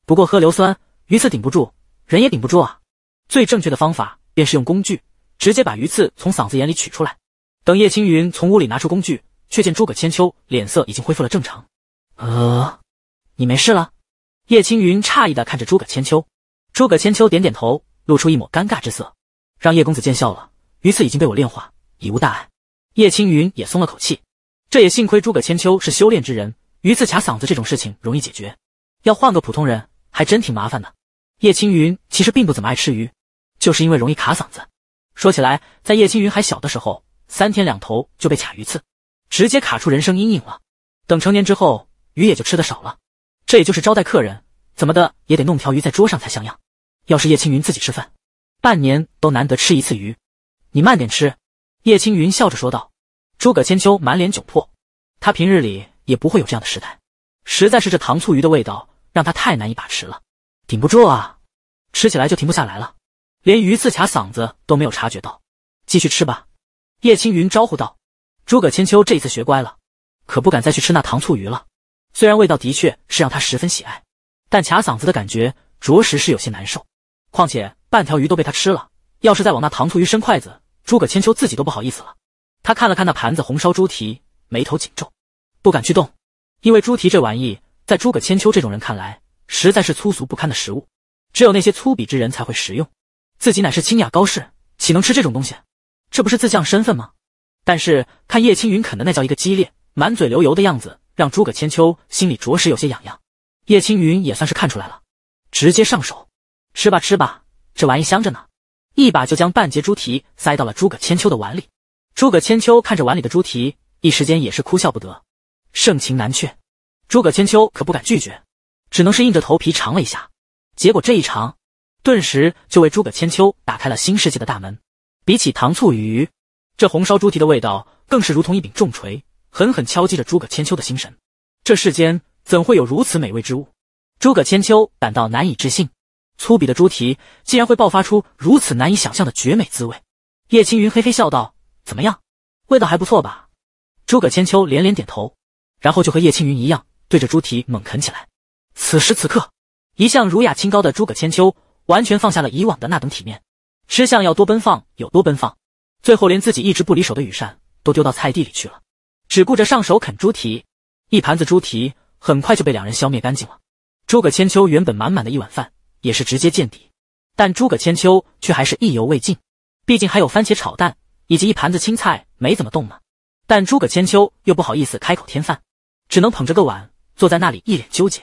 不过喝硫酸，鱼刺顶不住，人也顶不住啊。最正确的方法便是用工具直接把鱼刺从嗓子眼里取出来。等叶青云从屋里拿出工具，却见诸葛千秋脸色已经恢复了正常。呃，你没事了？叶青云诧异的看着诸葛千秋，诸葛千秋点点头，露出一抹尴尬之色，让叶公子见笑了。鱼刺已经被我炼化，已无大碍。叶青云也松了口气，这也幸亏诸葛千秋是修炼之人，鱼刺卡嗓子这种事情容易解决，要换个普通人还真挺麻烦的。叶青云其实并不怎么爱吃鱼，就是因为容易卡嗓子。说起来，在叶青云还小的时候，三天两头就被卡鱼刺，直接卡出人生阴影了。等成年之后，鱼也就吃的少了。这也就是招待客人，怎么的也得弄条鱼在桌上才像样。要是叶青云自己吃饭，半年都难得吃一次鱼。你慢点吃。”叶青云笑着说道。诸葛千秋满脸窘迫，他平日里也不会有这样的失态，实在是这糖醋鱼的味道让他太难以把持了，顶不住啊，吃起来就停不下来了，连鱼刺卡嗓子都没有察觉到。继续吃吧。”叶青云招呼道。诸葛千秋这一次学乖了，可不敢再去吃那糖醋鱼了。虽然味道的确是让他十分喜爱，但卡嗓子的感觉着实是有些难受。况且半条鱼都被他吃了，要是再往那糖醋鱼伸筷子，诸葛千秋自己都不好意思了。他看了看那盘子红烧猪蹄，眉头紧皱，不敢去动，因为猪蹄这玩意在诸葛千秋这种人看来，实在是粗俗不堪的食物，只有那些粗鄙之人才会食用。自己乃是清雅高士，岂能吃这种东西？这不是自降身份吗？但是看叶青云啃的那叫一个激烈。满嘴流油的样子，让诸葛千秋心里着实有些痒痒。叶青云也算是看出来了，直接上手，吃吧吃吧，这玩意香着呢！一把就将半截猪蹄塞到了诸葛千秋的碗里。诸葛千秋看着碗里的猪蹄，一时间也是哭笑不得。盛情难却，诸葛千秋可不敢拒绝，只能是硬着头皮尝了一下。结果这一尝，顿时就为诸葛千秋打开了新世界的大门。比起糖醋鱼，这红烧猪蹄的味道更是如同一柄重锤。狠狠敲击着诸葛千秋的心神，这世间怎会有如此美味之物？诸葛千秋感到难以置信，粗鄙的猪蹄竟然会爆发出如此难以想象的绝美滋味。叶青云嘿嘿笑道：“怎么样，味道还不错吧？”诸葛千秋连连点头，然后就和叶青云一样，对着猪蹄猛啃起来。此时此刻，一向儒雅清高的诸葛千秋完全放下了以往的那等体面，吃相要多奔放有多奔放，最后连自己一直不离手的羽扇都丢到菜地里去了。只顾着上手啃猪蹄，一盘子猪蹄很快就被两人消灭干净了。诸葛千秋原本满满的一碗饭也是直接见底，但诸葛千秋却还是意犹未尽，毕竟还有番茄炒蛋以及一盘子青菜没怎么动呢。但诸葛千秋又不好意思开口添饭，只能捧着个碗坐在那里一脸纠结。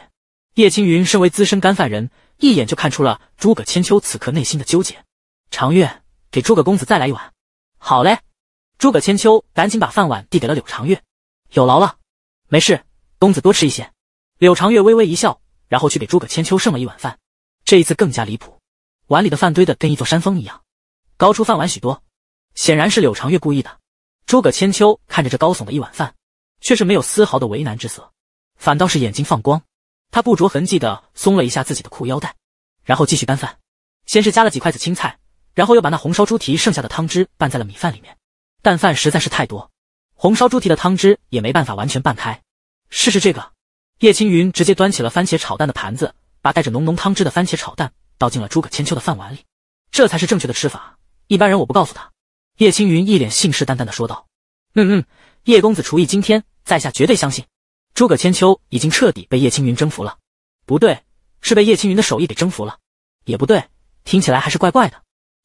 叶青云身为资深干饭人，一眼就看出了诸葛千秋此刻内心的纠结。长月，给诸葛公子再来一碗。好嘞。诸葛千秋赶紧把饭碗递给了柳长月，有劳了，没事，公子多吃一些。柳长月微微一笑，然后去给诸葛千秋盛了一碗饭。这一次更加离谱，碗里的饭堆得跟一座山峰一样，高出饭碗许多，显然是柳长月故意的。诸葛千秋看着这高耸的一碗饭，却是没有丝毫的为难之色，反倒是眼睛放光。他不着痕迹的松了一下自己的裤腰带，然后继续干饭。先是夹了几筷子青菜，然后又把那红烧猪蹄剩下的汤汁拌在了米饭里面。但饭实在是太多，红烧猪蹄的汤汁也没办法完全拌开。试试这个，叶青云直接端起了番茄炒蛋的盘子，把带着浓浓汤汁的番茄炒蛋倒进了诸葛千秋的饭碗里。这才是正确的吃法。一般人我不告诉他。叶青云一脸信誓旦旦的说道：“嗯嗯，叶公子厨艺惊天，在下绝对相信。”诸葛千秋已经彻底被叶青云征服了。不对，是被叶青云的手艺给征服了。也不对，听起来还是怪怪的。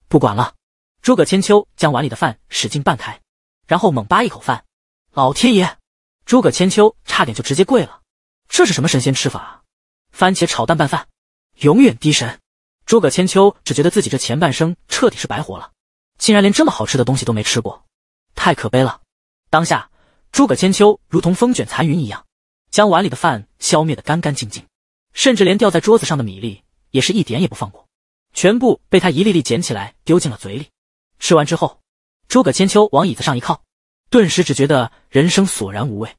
不管了。诸葛千秋将碗里的饭使劲拌开，然后猛扒一口饭。老天爷！诸葛千秋差点就直接跪了，这是什么神仙吃法？番茄炒蛋拌饭，永远低神！诸葛千秋只觉得自己这前半生彻底是白活了，竟然连这么好吃的东西都没吃过，太可悲了。当下，诸葛千秋如同风卷残云一样，将碗里的饭消灭的干干净净，甚至连掉在桌子上的米粒也是一点也不放过，全部被他一粒粒捡起来丢进了嘴里。吃完之后，诸葛千秋往椅子上一靠，顿时只觉得人生索然无味。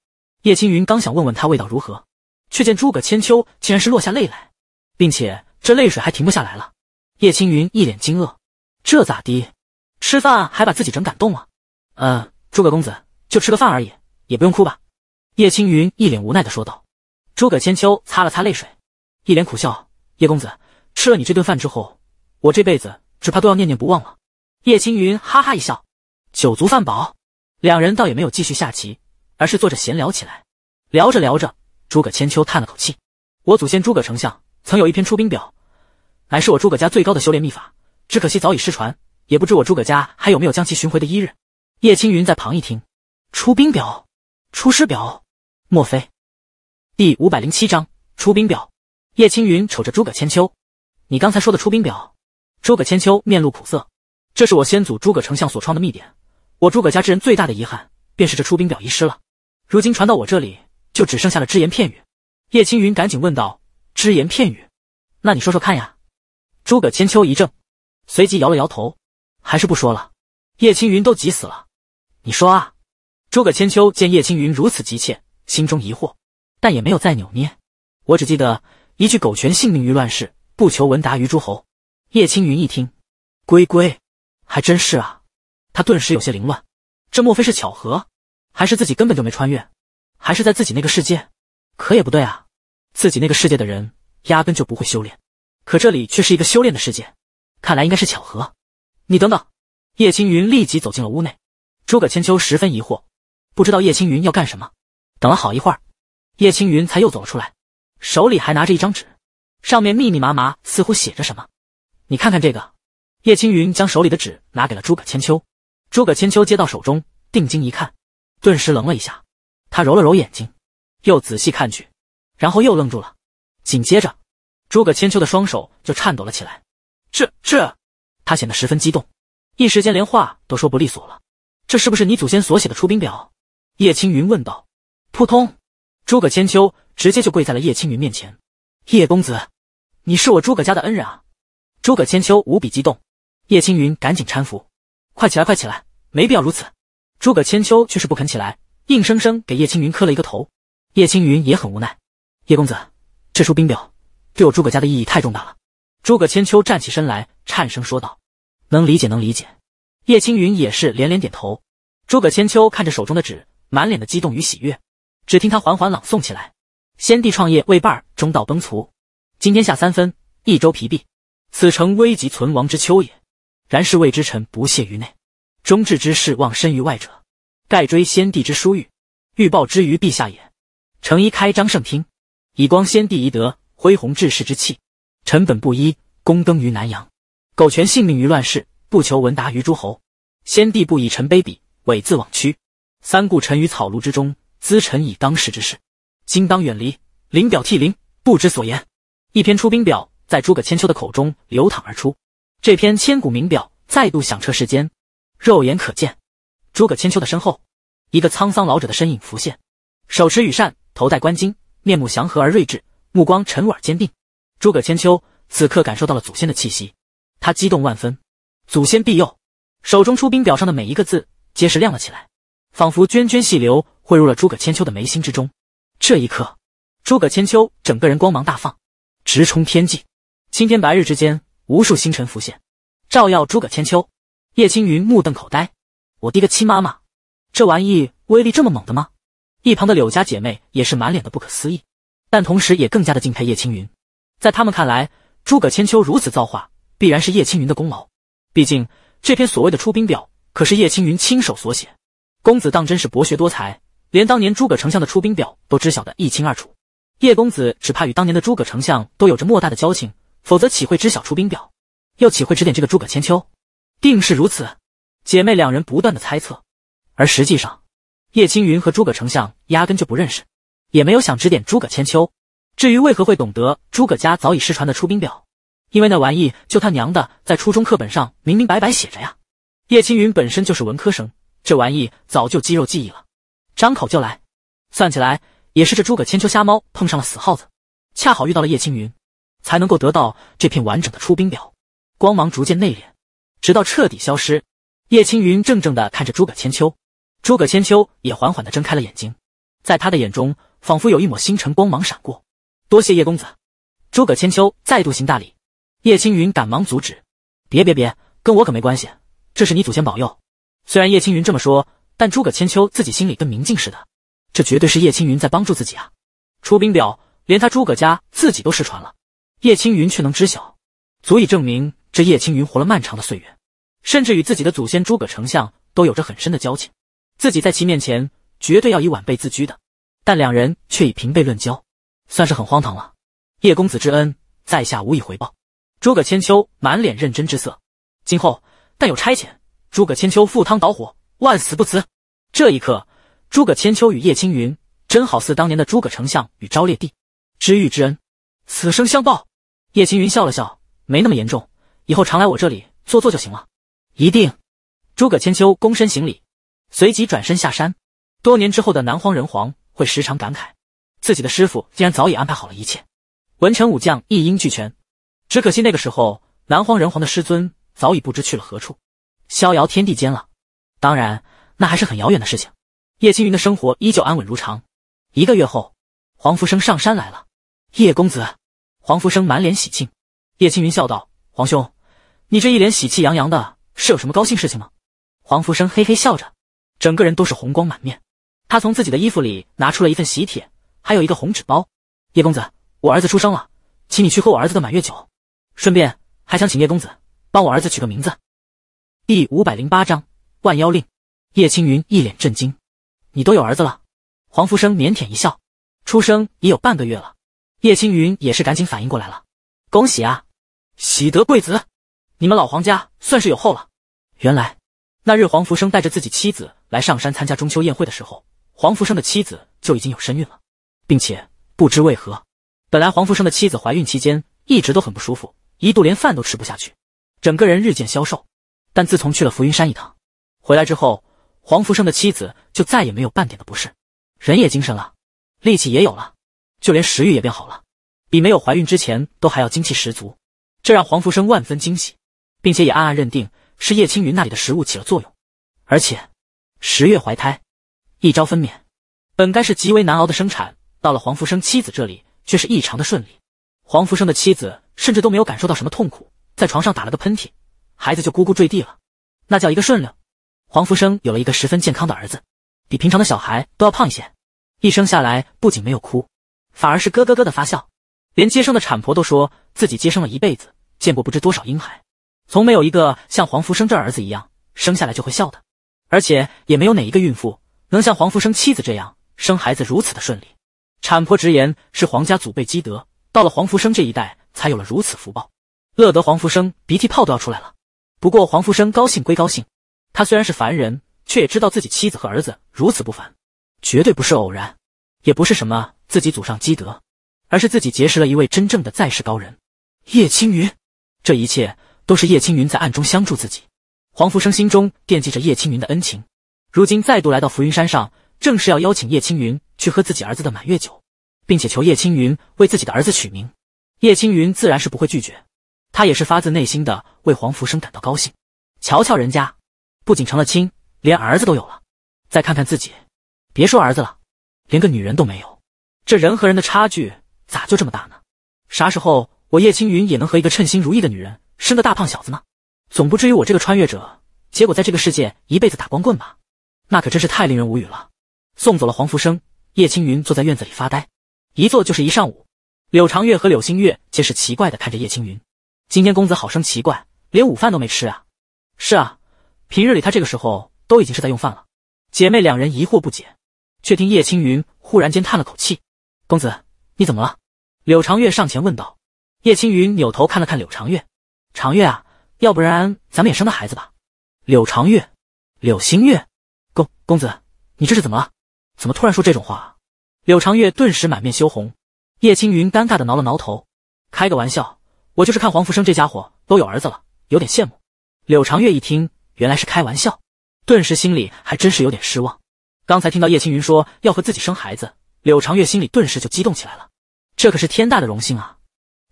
叶青云刚想问问他味道如何，却见诸葛千秋竟然是落下泪来，并且这泪水还停不下来了。叶青云一脸惊愕：“这咋的？吃饭还把自己整感动了？”“嗯，诸葛公子，就吃个饭而已，也不用哭吧。”叶青云一脸无奈的说道。诸葛千秋擦了擦泪水，一脸苦笑：“叶公子，吃了你这顿饭之后，我这辈子只怕都要念念不忘了。”叶青云哈哈一笑，酒足饭饱，两人倒也没有继续下棋，而是坐着闲聊起来。聊着聊着，诸葛千秋叹了口气：“我祖先诸葛丞相曾有一篇出兵表，乃是我诸葛家最高的修炼秘法，只可惜早已失传，也不知我诸葛家还有没有将其寻回的一日。”叶青云在旁一听，出兵表、出师表，莫非第五百零七章出兵表？叶青云瞅着诸葛千秋：“你刚才说的出兵表？”诸葛千秋面露苦涩。这是我先祖诸葛丞相所创的秘典，我诸葛家之人最大的遗憾便是这出兵表遗失了。如今传到我这里，就只剩下了只言片语。叶青云赶紧问道：“只言片语？那你说说看呀。”诸葛千秋一怔，随即摇了摇头：“还是不说了。”叶青云都急死了，“你说啊！”诸葛千秋见叶青云如此急切，心中疑惑，但也没有再扭捏。我只记得一句：“苟全性命于乱世，不求闻达于诸侯。”叶青云一听，归归。还真是啊，他顿时有些凌乱。这莫非是巧合，还是自己根本就没穿越，还是在自己那个世界？可也不对啊，自己那个世界的人压根就不会修炼，可这里却是一个修炼的世界，看来应该是巧合。你等等，叶青云立即走进了屋内。诸葛千秋十分疑惑，不知道叶青云要干什么。等了好一会儿，叶青云才又走了出来，手里还拿着一张纸，上面密密麻麻，似乎写着什么。你看看这个。叶青云将手里的纸拿给了诸葛千秋，诸葛千秋接到手中，定睛一看，顿时愣了一下。他揉了揉眼睛，又仔细看去，然后又愣住了。紧接着，诸葛千秋的双手就颤抖了起来。这这！他显得十分激动，一时间连话都说不利索了。这是不是你祖先所写的出兵表？叶青云问道。扑通！诸葛千秋直接就跪在了叶青云面前。叶公子，你是我诸葛家的恩人啊！诸葛千秋无比激动。叶青云赶紧搀扶，快起来，快起来，没必要如此。诸葛千秋却是不肯起来，硬生生给叶青云磕了一个头。叶青云也很无奈。叶公子，这出兵表对我诸葛家的意义太重大了。诸葛千秋站起身来，颤声说道：“能理解，能理解。”叶青云也是连连点头。诸葛千秋看着手中的纸，满脸的激动与喜悦。只听他缓缓朗诵起来：“先帝创业未半，中道崩殂。今天下三分，益州疲弊，此诚危急存亡之秋也。”然是谓之臣不屑于内，忠志之士忘身于外者，盖追先帝之殊遇，欲报之于陛下也。诚一开张圣听，以光先帝遗德，恢弘志士之气。臣本布衣，躬耕于南阳，苟全性命于乱世，不求闻达于诸侯。先帝不以臣卑鄙，猥自枉屈，三顾臣于草庐之中，咨臣以当世之事，今当远离，临表涕零，不知所言。一篇出兵表在诸葛千秋的口中流淌而出。这篇千古名表再度响彻世间，肉眼可见，诸葛千秋的身后，一个沧桑老者的身影浮现，手持羽扇，头戴官巾，面目祥和而睿智，目光沉稳而坚定。诸葛千秋此刻感受到了祖先的气息，他激动万分，祖先庇佑，手中出兵表上的每一个字皆是亮了起来，仿佛涓涓细流汇入了诸葛千秋的眉心之中。这一刻，诸葛千秋整个人光芒大放，直冲天际，青天白日之间。无数星辰浮现，照耀诸葛千秋。叶青云目瞪口呆：“我滴个亲妈妈，这玩意威力这么猛的吗？”一旁的柳家姐妹也是满脸的不可思议，但同时也更加的敬佩叶青云。在他们看来，诸葛千秋如此造化，必然是叶青云的功劳。毕竟这篇所谓的出兵表，可是叶青云亲手所写。公子当真是博学多才，连当年诸葛丞相的出兵表都知晓得一清二楚。叶公子只怕与当年的诸葛丞相都有着莫大的交情。否则岂会知晓出兵表，又岂会指点这个诸葛千秋？定是如此。姐妹两人不断的猜测，而实际上，叶青云和诸葛丞相压根就不认识，也没有想指点诸葛千秋。至于为何会懂得诸葛家早已失传的出兵表，因为那玩意就他娘的在初中课本上明明白白写着呀。叶青云本身就是文科生，这玩意早就肌肉记忆了，张口就来。算起来，也是这诸葛千秋瞎猫碰上了死耗子，恰好遇到了叶青云。才能够得到这片完整的出兵表，光芒逐渐内敛，直到彻底消失。叶青云怔怔的看着诸葛千秋，诸葛千秋也缓缓的睁开了眼睛，在他的眼中仿佛有一抹星辰光芒闪过。多谢叶公子，诸葛千秋再度行大礼。叶青云赶忙阻止：“别别别，跟我可没关系，这是你祖先保佑。”虽然叶青云这么说，但诸葛千秋自己心里跟明镜似的，这绝对是叶青云在帮助自己啊！出兵表连他诸葛家自己都失传了。叶青云却能知晓，足以证明这叶青云活了漫长的岁月，甚至与自己的祖先诸葛丞相都有着很深的交情。自己在其面前绝对要以晚辈自居的，但两人却以平辈论交，算是很荒唐了。叶公子之恩，在下无以回报。诸葛千秋满脸认真之色，今后但有差遣，诸葛千秋赴汤蹈火，万死不辞。这一刻，诸葛千秋与叶青云真好似当年的诸葛丞相与昭烈帝知遇之恩，此生相报。叶青云笑了笑，没那么严重，以后常来我这里坐坐就行了。一定。诸葛千秋躬身行礼，随即转身下山。多年之后的南荒人皇会时常感慨，自己的师傅竟然早已安排好了一切，文臣武将一应俱全。只可惜那个时候，南荒人皇的师尊早已不知去了何处，逍遥天地间了。当然，那还是很遥远的事情。叶青云的生活依旧安稳如常。一个月后，黄福生上山来了，叶公子。黄福生满脸喜庆，叶青云笑道：“皇兄，你这一脸喜气洋洋的，是有什么高兴事情吗？”黄福生嘿嘿笑着，整个人都是红光满面。他从自己的衣服里拿出了一份喜帖，还有一个红纸包。叶公子，我儿子出生了，请你去喝我儿子的满月酒，顺便还想请叶公子帮我儿子取个名字。第五百零八章万妖令。叶青云一脸震惊：“你都有儿子了？”黄福生腼腆一笑：“出生已有半个月了。”叶青云也是赶紧反应过来了，恭喜啊，喜得贵子，你们老黄家算是有后了。原来那日黄福生带着自己妻子来上山参加中秋宴会的时候，黄福生的妻子就已经有身孕了，并且不知为何，本来黄福生的妻子怀孕期间一直都很不舒服，一度连饭都吃不下去，整个人日渐消瘦。但自从去了浮云山一趟，回来之后，黄福生的妻子就再也没有半点的不适，人也精神了，力气也有了。就连食欲也变好了，比没有怀孕之前都还要精气十足，这让黄福生万分惊喜，并且也暗暗认定是叶青云那里的食物起了作用。而且十月怀胎，一朝分娩，本该是极为难熬的生产，到了黄福生妻子这里却是异常的顺利。黄福生的妻子甚至都没有感受到什么痛苦，在床上打了个喷嚏，孩子就咕咕坠地了，那叫一个顺溜。黄福生有了一个十分健康的儿子，比平常的小孩都要胖一些，一生下来不仅没有哭。反而是咯咯咯的发笑，连接生的产婆都说自己接生了一辈子，见过不知多少婴孩，从没有一个像黄福生这儿子一样生下来就会笑的，而且也没有哪一个孕妇能像黄福生妻子这样生孩子如此的顺利。产婆直言是黄家祖辈积德，到了黄福生这一代才有了如此福报。乐得黄福生鼻涕泡都要出来了。不过黄福生高兴归高兴，他虽然是凡人，却也知道自己妻子和儿子如此不凡，绝对不是偶然，也不是什么。自己祖上积德，而是自己结识了一位真正的在世高人叶青云。这一切都是叶青云在暗中相助自己。黄福生心中惦记着叶青云的恩情，如今再度来到浮云山上，正是要邀请叶青云去喝自己儿子的满月酒，并且求叶青云为自己的儿子取名。叶青云自然是不会拒绝，他也是发自内心的为黄福生感到高兴。瞧瞧人家，不仅成了亲，连儿子都有了；再看看自己，别说儿子了，连个女人都没有。这人和人的差距咋就这么大呢？啥时候我叶青云也能和一个称心如意的女人生个大胖小子呢？总不至于我这个穿越者，结果在这个世界一辈子打光棍吧？那可真是太令人无语了。送走了黄福生，叶青云坐在院子里发呆，一坐就是一上午。柳长月和柳星月皆是奇怪的看着叶青云，今天公子好生奇怪，连午饭都没吃啊？是啊，平日里他这个时候都已经是在用饭了。姐妹两人疑惑不解，却听叶青云忽然间叹了口气。公子，你怎么了？柳长月上前问道。叶青云扭头看了看柳长月，长月啊，要不然咱们也生个孩子吧？柳长月，柳星月，公公子，你这是怎么了？怎么突然说这种话？柳长月顿时满面羞红。叶青云尴尬的挠了挠头，开个玩笑，我就是看黄福生这家伙都有儿子了，有点羡慕。柳长月一听原来是开玩笑，顿时心里还真是有点失望。刚才听到叶青云说要和自己生孩子。柳长月心里顿时就激动起来了，这可是天大的荣幸啊！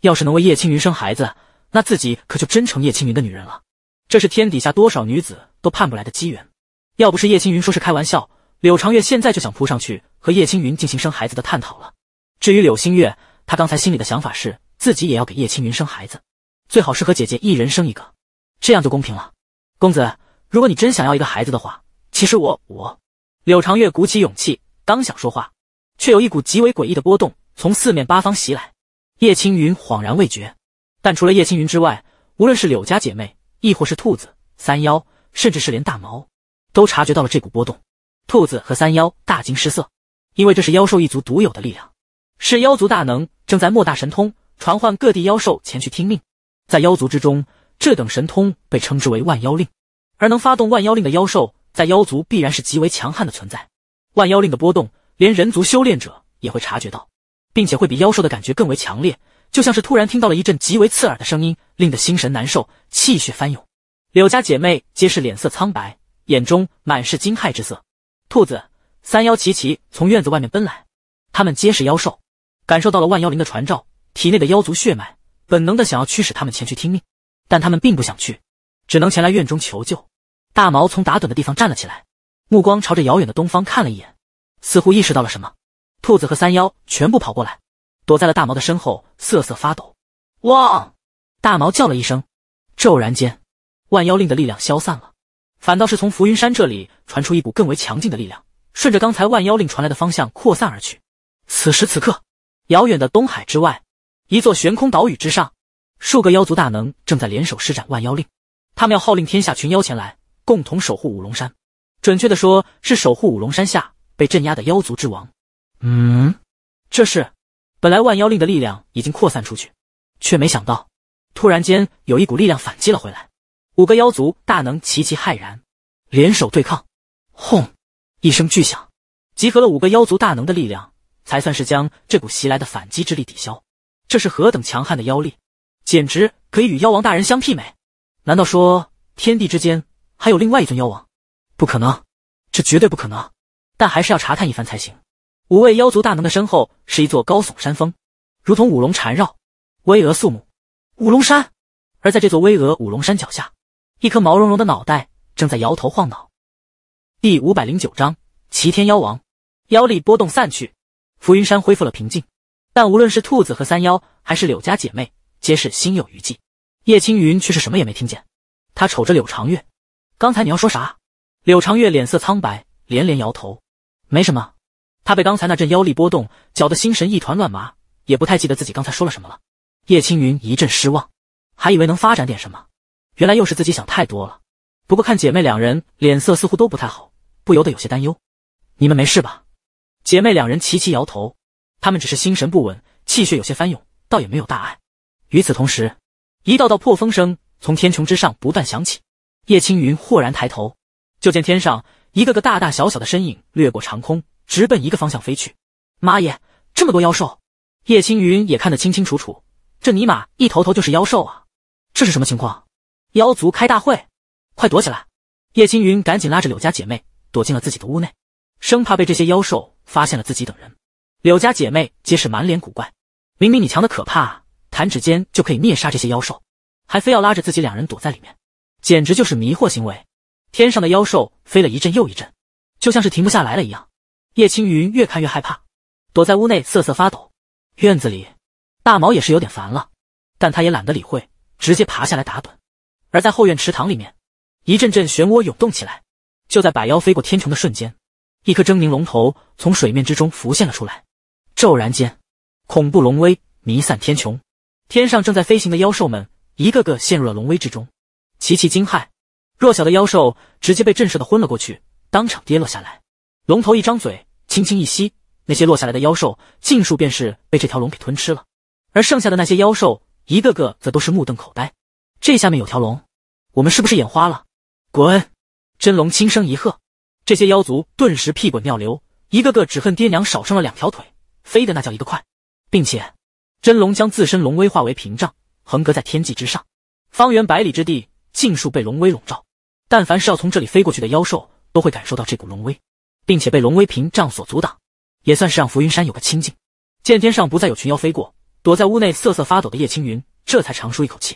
要是能为叶青云生孩子，那自己可就真成叶青云的女人了。这是天底下多少女子都盼不来的机缘。要不是叶青云说是开玩笑，柳长月现在就想扑上去和叶青云进行生孩子的探讨了。至于柳星月，她刚才心里的想法是自己也要给叶青云生孩子，最好是和姐姐一人生一个，这样就公平了。公子，如果你真想要一个孩子的话，其实我……我……柳长月鼓起勇气，刚想说话。却有一股极为诡异的波动从四面八方袭来，叶青云恍然未觉，但除了叶青云之外，无论是柳家姐妹，亦或是兔子、三妖，甚至是连大毛，都察觉到了这股波动。兔子和三妖大惊失色，因为这是妖兽一族独有的力量，是妖族大能正在莫大神通传唤各地妖兽前去听命。在妖族之中，这等神通被称之为万妖令，而能发动万妖令的妖兽，在妖族必然是极为强悍的存在。万妖令的波动。连人族修炼者也会察觉到，并且会比妖兽的感觉更为强烈，就像是突然听到了一阵极为刺耳的声音，令得心神难受，气血翻涌。柳家姐妹皆是脸色苍白，眼中满是惊骇之色。兔子三妖齐齐从院子外面奔来，他们皆是妖兽，感受到了万妖灵的传召，体内的妖族血脉本能的想要驱使他们前去听命，但他们并不想去，只能前来院中求救。大毛从打盹的地方站了起来，目光朝着遥远的东方看了一眼。似乎意识到了什么，兔子和三妖全部跑过来，躲在了大毛的身后，瑟瑟发抖。哇！大毛叫了一声，骤然间，万妖令的力量消散了，反倒是从浮云山这里传出一股更为强劲的力量，顺着刚才万妖令传来的方向扩散而去。此时此刻，遥远的东海之外，一座悬空岛屿之上，数个妖族大能正在联手施展万妖令，他们要号令天下群妖前来，共同守护五龙山，准确的说，是守护五龙山下。被镇压的妖族之王，嗯，这是本来万妖令的力量已经扩散出去，却没想到突然间有一股力量反击了回来。五个妖族大能齐齐骇然，联手对抗，轰！一声巨响，集合了五个妖族大能的力量，才算是将这股袭来的反击之力抵消。这是何等强悍的妖力，简直可以与妖王大人相媲美。难道说天地之间还有另外一尊妖王？不可能，这绝对不可能！但还是要查探一番才行。五位妖族大能的身后是一座高耸山峰，如同五龙缠绕，巍峨肃穆。五龙山，而在这座巍峨五龙山脚下，一颗毛茸茸的脑袋正在摇头晃脑。第五百零九章齐天妖王。妖力波动散去，浮云山恢复了平静。但无论是兔子和三妖，还是柳家姐妹，皆是心有余悸。叶青云却是什么也没听见，他瞅着柳长月：“刚才你要说啥？”柳长月脸色苍白，连连摇头。没什么，他被刚才那阵妖力波动搅得心神一团乱麻，也不太记得自己刚才说了什么了。叶青云一阵失望，还以为能发展点什么，原来又是自己想太多了。不过看姐妹两人脸色似乎都不太好，不由得有些担忧：“你们没事吧？”姐妹两人齐齐摇头，她们只是心神不稳，气血有些翻涌，倒也没有大碍。与此同时，一道道破风声从天穹之上不断响起，叶青云豁然抬头，就见天上。一个个大大小小的身影掠过长空，直奔一个方向飞去。妈耶，这么多妖兽！叶青云也看得清清楚楚，这尼玛一头头就是妖兽啊！这是什么情况？妖族开大会？快躲起来！叶青云赶紧拉着柳家姐妹躲进了自己的屋内，生怕被这些妖兽发现了自己等人。柳家姐妹皆是满脸古怪，明明你强的可怕，弹指间就可以灭杀这些妖兽，还非要拉着自己两人躲在里面，简直就是迷惑行为。天上的妖兽飞了一阵又一阵，就像是停不下来了一样。叶青云越看越害怕，躲在屋内瑟瑟发抖。院子里，大毛也是有点烦了，但他也懒得理会，直接爬下来打盹。而在后院池塘里面，一阵阵漩涡涌动起来。就在百妖飞过天穹的瞬间，一颗狰狞龙头从水面之中浮现了出来。骤然间，恐怖龙威弥散天穹，天上正在飞行的妖兽们一个个陷入了龙威之中，齐齐惊骇。弱小的妖兽直接被震慑的昏了过去，当场跌落下来。龙头一张嘴，轻轻一吸，那些落下来的妖兽尽数便是被这条龙给吞吃了。而剩下的那些妖兽，一个个则都是目瞪口呆。这下面有条龙？我们是不是眼花了？滚！真龙轻声一喝，这些妖族顿时屁滚尿流，一个个只恨爹娘少生了两条腿，飞的那叫一个快。并且，真龙将自身龙威化为屏障，横隔在天际之上，方圆百里之地尽数被龙威笼罩。但凡是要从这里飞过去的妖兽，都会感受到这股龙威，并且被龙威屏障所阻挡，也算是让浮云山有个清静。见天上不再有群妖飞过，躲在屋内瑟瑟发抖的叶青云这才长舒一口气，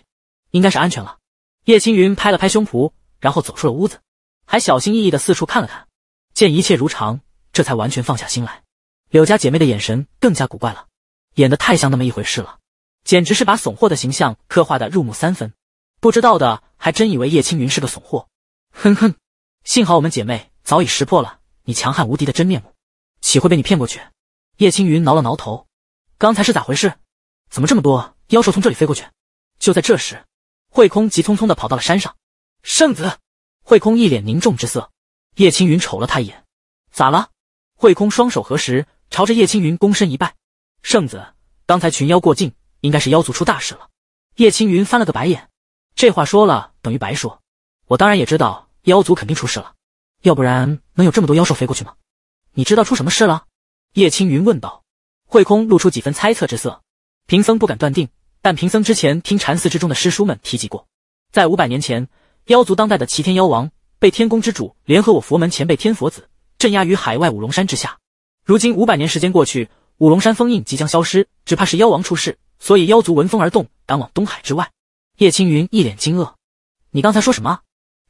应该是安全了。叶青云拍了拍胸脯，然后走出了屋子，还小心翼翼的四处看了看，见一切如常，这才完全放下心来。柳家姐妹的眼神更加古怪了，演得太像那么一回事了，简直是把怂货的形象刻画的入木三分，不知道的还真以为叶青云是个怂货。哼哼，幸好我们姐妹早已识破了你强悍无敌的真面目，岂会被你骗过去？叶青云挠了挠头，刚才是咋回事？怎么这么多妖兽从这里飞过去？就在这时，慧空急匆匆的跑到了山上。圣子，慧空一脸凝重之色。叶青云瞅了他一眼，咋了？慧空双手合十，朝着叶青云躬身一拜。圣子，刚才群妖过境，应该是妖族出大事了。叶青云翻了个白眼，这话说了等于白说。我当然也知道。妖族肯定出事了，要不然能有这么多妖兽飞过去吗？你知道出什么事了？叶青云问道。慧空露出几分猜测之色，贫僧不敢断定，但贫僧之前听禅寺之中的师叔们提及过，在五百年前，妖族当代的齐天妖王被天宫之主联合我佛门前辈天佛子镇压于海外五龙山之下。如今五百年时间过去，五龙山封印即将消失，只怕是妖王出世，所以妖族闻风而动，赶往东海之外。叶青云一脸惊愕：“你刚才说什么？”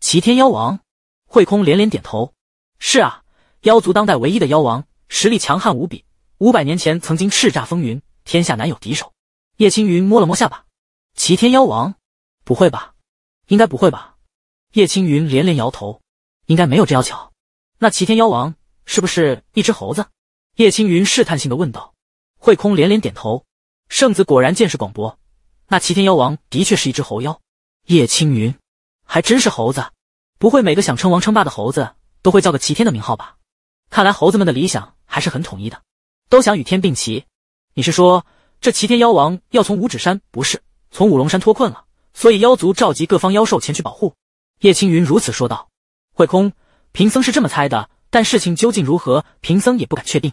齐天妖王，慧空连连点头。是啊，妖族当代唯一的妖王，实力强悍无比。五百年前曾经叱咤风云，天下难有敌手。叶青云摸了摸下巴：“齐天妖王？不会吧？应该不会吧？”叶青云连连摇头：“应该没有这要巧。那齐天妖王是不是一只猴子？”叶青云试探性的问道。慧空连连点头：“圣子果然见识广博。那齐天妖王的确是一只猴妖。”叶青云还真是猴子。不会每个想称王称霸的猴子都会叫个齐天的名号吧？看来猴子们的理想还是很统一的，都想与天并齐。你是说这齐天妖王要从五指山不是从五龙山脱困了，所以妖族召集各方妖兽前去保护？叶青云如此说道。慧空，贫僧是这么猜的，但事情究竟如何，贫僧也不敢确定。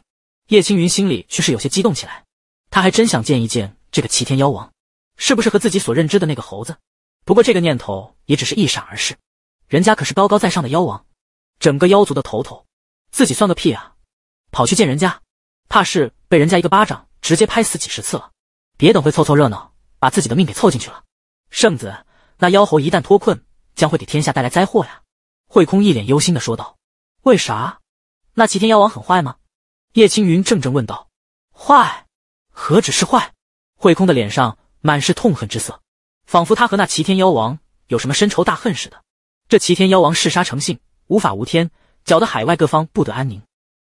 叶青云心里却是有些激动起来，他还真想见一见这个齐天妖王，是不是和自己所认知的那个猴子？不过这个念头也只是一闪而逝。人家可是高高在上的妖王，整个妖族的头头，自己算个屁啊！跑去见人家，怕是被人家一个巴掌直接拍死几十次了。别等会凑凑热闹，把自己的命给凑进去了。圣子，那妖猴一旦脱困，将会给天下带来灾祸呀！慧空一脸忧心的说道：“为啥？那齐天妖王很坏吗？”叶青云怔怔问道：“坏？何止是坏！”慧空的脸上满是痛恨之色，仿佛他和那齐天妖王有什么深仇大恨似的。这齐天妖王嗜杀成性，无法无天，搅得海外各方不得安宁。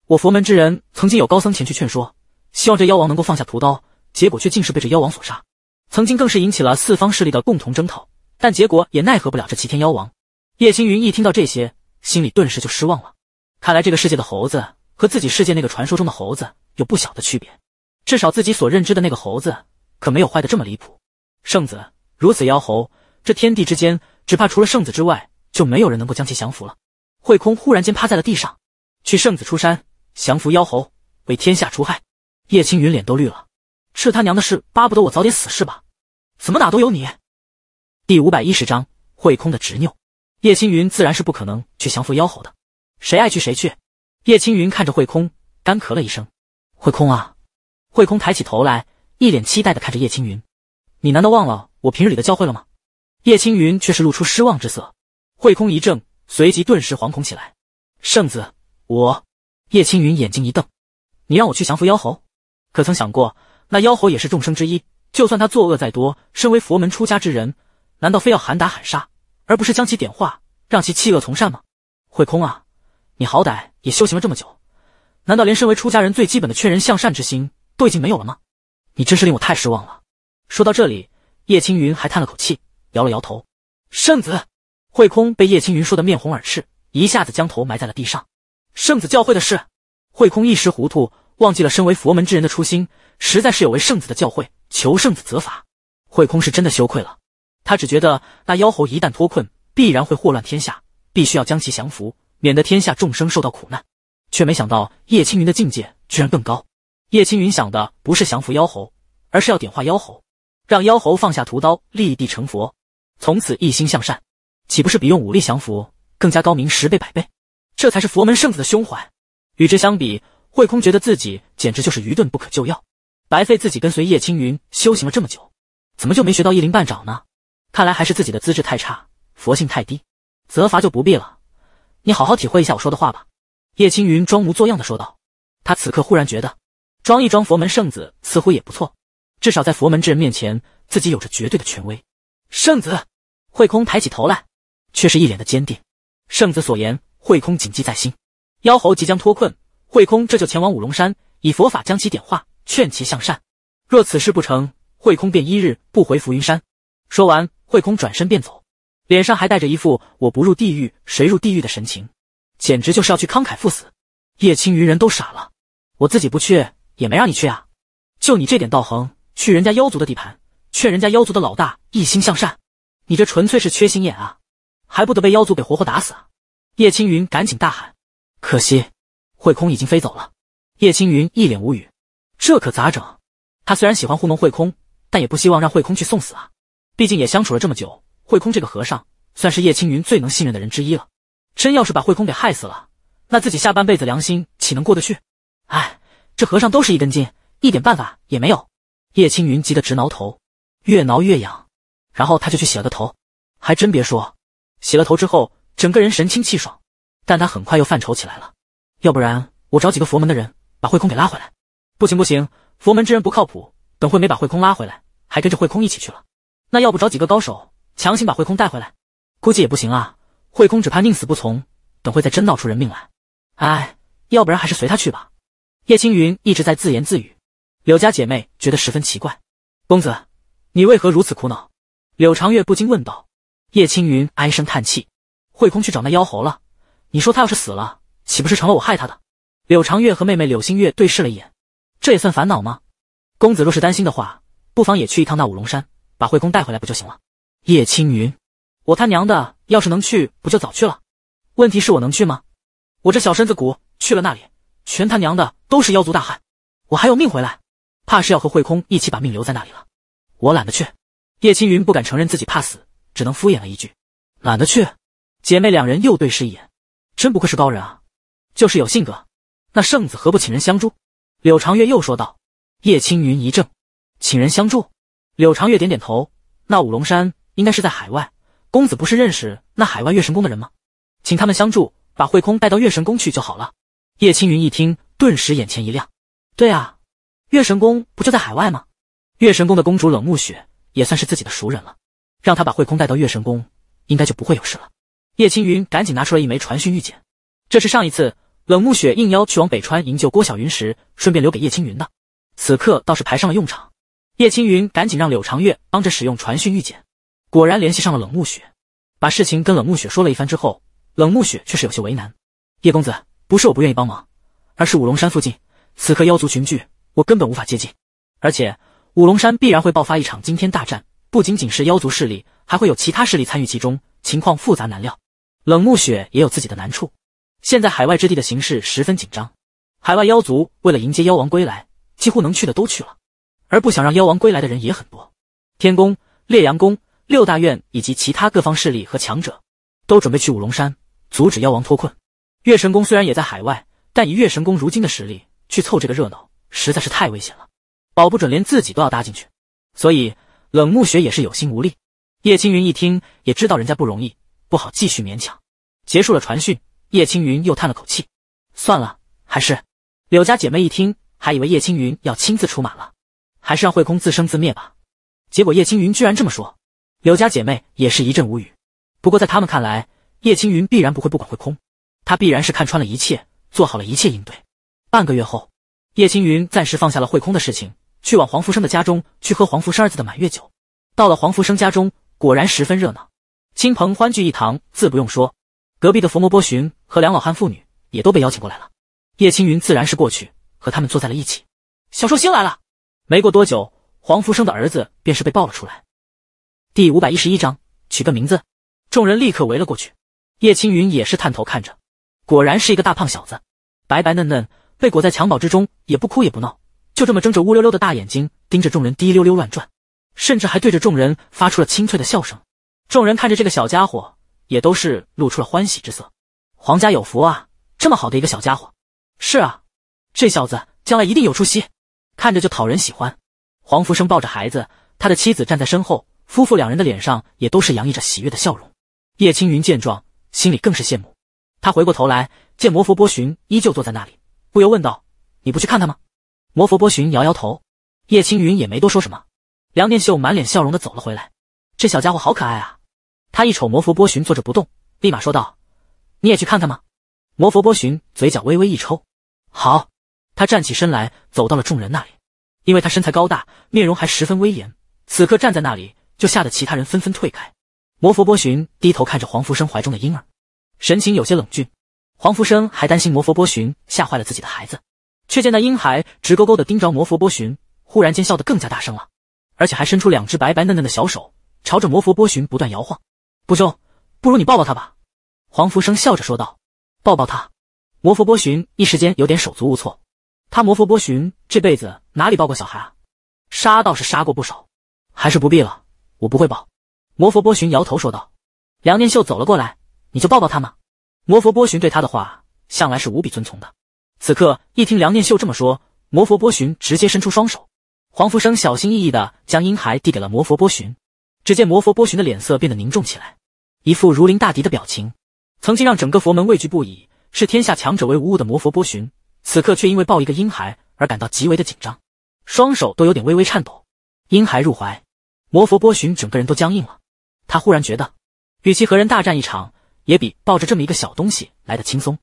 我佛门之人曾经有高僧前去劝说，希望这妖王能够放下屠刀，结果却竟是被这妖王所杀。曾经更是引起了四方势力的共同征讨，但结果也奈何不了这齐天妖王。叶星云一听到这些，心里顿时就失望了。看来这个世界的猴子和自己世界那个传说中的猴子有不小的区别，至少自己所认知的那个猴子可没有坏的这么离谱。圣子，如此妖猴，这天地之间只怕除了圣子之外。就没有人能够将其降服了。慧空忽然间趴在了地上，去圣子出山降服妖猴，为天下除害。叶青云脸都绿了，这他娘的事，巴不得我早点死是吧？怎么哪都有你？第五百一十章慧空的执拗。叶青云自然是不可能去降服妖猴的，谁爱去谁去。叶青云看着慧空，干咳了一声。慧空啊，慧空抬起头来，一脸期待的看着叶青云，你难道忘了我平日里的教诲了吗？叶青云却是露出失望之色。慧空一怔，随即顿时惶恐起来。圣子，我……叶青云眼睛一瞪：“你让我去降服妖猴，可曾想过那妖猴也是众生之一？就算他作恶再多，身为佛门出家之人，难道非要喊打喊杀，而不是将其点化，让其弃恶从善吗？”慧空啊，你好歹也修行了这么久，难道连身为出家人最基本的劝人向善之心都已经没有了吗？你真是令我太失望了。说到这里，叶青云还叹了口气，摇了摇头。圣子。慧空被叶青云说的面红耳赤，一下子将头埋在了地上。圣子教会的事，慧空一时糊涂，忘记了身为佛门之人的初心，实在是有违圣子的教诲，求圣子责罚。慧空是真的羞愧了，他只觉得那妖猴一旦脱困，必然会祸乱天下，必须要将其降服，免得天下众生受到苦难。却没想到叶青云的境界居然更高。叶青云想的不是降服妖猴，而是要点化妖猴，让妖猴放下屠刀，立地成佛，从此一心向善。岂不是比用武力降服更加高明十倍百倍？这才是佛门圣子的胸怀。与之相比，慧空觉得自己简直就是愚钝不可救药，白费自己跟随叶青云修行了这么久，怎么就没学到一鳞半爪呢？看来还是自己的资质太差，佛性太低。责罚就不必了，你好好体会一下我说的话吧。”叶青云装模作样的说道。他此刻忽然觉得，装一装佛门圣子似乎也不错，至少在佛门之人面前，自己有着绝对的权威。圣子，慧空抬起头来。却是一脸的坚定。圣子所言，慧空谨记在心。妖猴即将脱困，慧空这就前往五龙山，以佛法将其点化，劝其向善。若此事不成，慧空便一日不回浮云山。说完，慧空转身便走，脸上还带着一副我不入地狱谁入地狱的神情，简直就是要去慷慨赴死。叶青云人都傻了，我自己不去也没让你去啊！就你这点道行，去人家妖族的地盘，劝人家妖族的老大一心向善，你这纯粹是缺心眼啊！还不得被妖族给活活打死啊！叶青云赶紧大喊：“可惜，慧空已经飞走了。”叶青云一脸无语，这可咋整？他虽然喜欢糊弄慧空，但也不希望让慧空去送死啊。毕竟也相处了这么久，慧空这个和尚算是叶青云最能信任的人之一了。真要是把慧空给害死了，那自己下半辈子良心岂能过得去？哎，这和尚都是一根筋，一点办法也没有。叶青云急得直挠头，越挠越痒，然后他就去洗了个头。还真别说。洗了头之后，整个人神清气爽，但他很快又犯愁起来了。要不然我找几个佛门的人把慧空给拉回来？不行不行，佛门之人不靠谱。等会没把慧空拉回来，还跟着慧空一起去了。那要不找几个高手强行把慧空带回来？估计也不行啊。慧空只怕宁死不从，等会再真闹出人命来。哎，要不然还是随他去吧。叶青云一直在自言自语。柳家姐妹觉得十分奇怪，公子，你为何如此苦恼？柳长月不禁问道。叶青云唉声叹气，慧空去找那妖猴了。你说他要是死了，岂不是成了我害他的？柳长月和妹妹柳星月对视了一眼，这也算烦恼吗？公子若是担心的话，不妨也去一趟那五龙山，把慧空带回来不就行了？叶青云，我他娘的，要是能去，不就早去了？问题是我能去吗？我这小身子骨去了那里，全他娘的都是妖族大汉，我还有命回来？怕是要和慧空一起把命留在那里了。我懒得去。叶青云不敢承认自己怕死。只能敷衍了一句，懒得去。姐妹两人又对视一眼，真不愧是高人啊，就是有性格。那圣子何不请人相助？柳长月又说道。叶青云一怔，请人相助。柳长月点点头，那五龙山应该是在海外。公子不是认识那海外月神宫的人吗？请他们相助，把慧空带到月神宫去就好了。叶青云一听，顿时眼前一亮。对啊，月神宫不就在海外吗？月神宫的公主冷暮雪也算是自己的熟人了。让他把慧空带到月神宫，应该就不会有事了。叶青云赶紧拿出了一枚传讯玉简，这是上一次冷暮雪应邀去往北川营救郭小云时，顺便留给叶青云的。此刻倒是排上了用场。叶青云赶紧让柳长月帮着使用传讯玉简，果然联系上了冷暮雪，把事情跟冷暮雪说了一番之后，冷暮雪却是有些为难。叶公子，不是我不愿意帮忙，而是五龙山附近此刻妖族群聚，我根本无法接近，而且五龙山必然会爆发一场惊天大战。不仅仅是妖族势力，还会有其他势力参与其中，情况复杂难料。冷暮雪也有自己的难处。现在海外之地的形势十分紧张，海外妖族为了迎接妖王归来，几乎能去的都去了，而不想让妖王归来的人也很多。天宫、烈阳宫、六大院以及其他各方势力和强者，都准备去五龙山阻止妖王脱困。月神宫虽然也在海外，但以月神宫如今的实力去凑这个热闹实在是太危险了，保不准连自己都要搭进去，所以。冷暮雪也是有心无力，叶青云一听也知道人家不容易，不好继续勉强。结束了传讯，叶青云又叹了口气，算了，还是。柳家姐妹一听，还以为叶青云要亲自出马了，还是让慧空自生自灭吧。结果叶青云居然这么说，柳家姐妹也是一阵无语。不过在他们看来，叶青云必然不会不管慧空，他必然是看穿了一切，做好了一切应对。半个月后，叶青云暂时放下了慧空的事情。去往黄福生的家中去喝黄福生儿子的满月酒，到了黄福生家中，果然十分热闹，亲朋欢聚一堂，自不用说。隔壁的佛魔波旬和梁老汉妇女也都被邀请过来了。叶青云自然是过去和他们坐在了一起。小寿星来了，没过多久，黄福生的儿子便是被抱了出来。第五百一十一章取个名字，众人立刻围了过去，叶青云也是探头看着，果然是一个大胖小子，白白嫩嫩，被裹在襁褓之中，也不哭也不闹。就这么睁着乌溜溜的大眼睛盯着众人滴溜溜乱转，甚至还对着众人发出了清脆的笑声。众人看着这个小家伙，也都是露出了欢喜之色。皇家有福啊，这么好的一个小家伙！是啊，这小子将来一定有出息，看着就讨人喜欢。黄福生抱着孩子，他的妻子站在身后，夫妇两人的脸上也都是洋溢着喜悦的笑容。叶青云见状，心里更是羡慕。他回过头来，见魔佛波旬依旧坐在那里，不由问道：“你不去看看吗？”魔佛波旬摇摇头，叶青云也没多说什么。梁念秀满脸笑容的走了回来，这小家伙好可爱啊！他一瞅魔佛波旬坐着不动，立马说道：“你也去看看吗？”魔佛波旬嘴角微微一抽，好，他站起身来，走到了众人那里。因为他身材高大，面容还十分威严，此刻站在那里，就吓得其他人纷纷退开。魔佛波旬低头看着黄福生怀中的婴儿，神情有些冷峻。黄福生还担心魔佛波旬吓坏了自己的孩子。却见那婴孩直勾勾的盯着魔佛波旬，忽然间笑得更加大声了，而且还伸出两只白白嫩嫩的小手，朝着魔佛波旬不断摇晃。不兄，不如你抱抱他吧。”黄福生笑着说道。“抱抱他？”魔佛波旬一时间有点手足无措，他魔佛波旬这辈子哪里抱过小孩啊？杀倒是杀过不少，还是不必了，我不会抱。”魔佛波旬摇头说道。梁念秀走了过来，“你就抱抱他嘛。”魔佛波旬对他的话向来是无比遵从的。此刻一听梁念秀这么说，魔佛波旬直接伸出双手，黄福生小心翼翼的将婴孩递给了魔佛波旬。只见魔佛波旬的脸色变得凝重起来，一副如临大敌的表情。曾经让整个佛门畏惧不已，视天下强者为无物的魔佛波旬，此刻却因为抱一个婴孩而感到极为的紧张，双手都有点微微颤抖。婴孩入怀，魔佛波旬整个人都僵硬了。他忽然觉得，与其和人大战一场，也比抱着这么一个小东西来的轻松。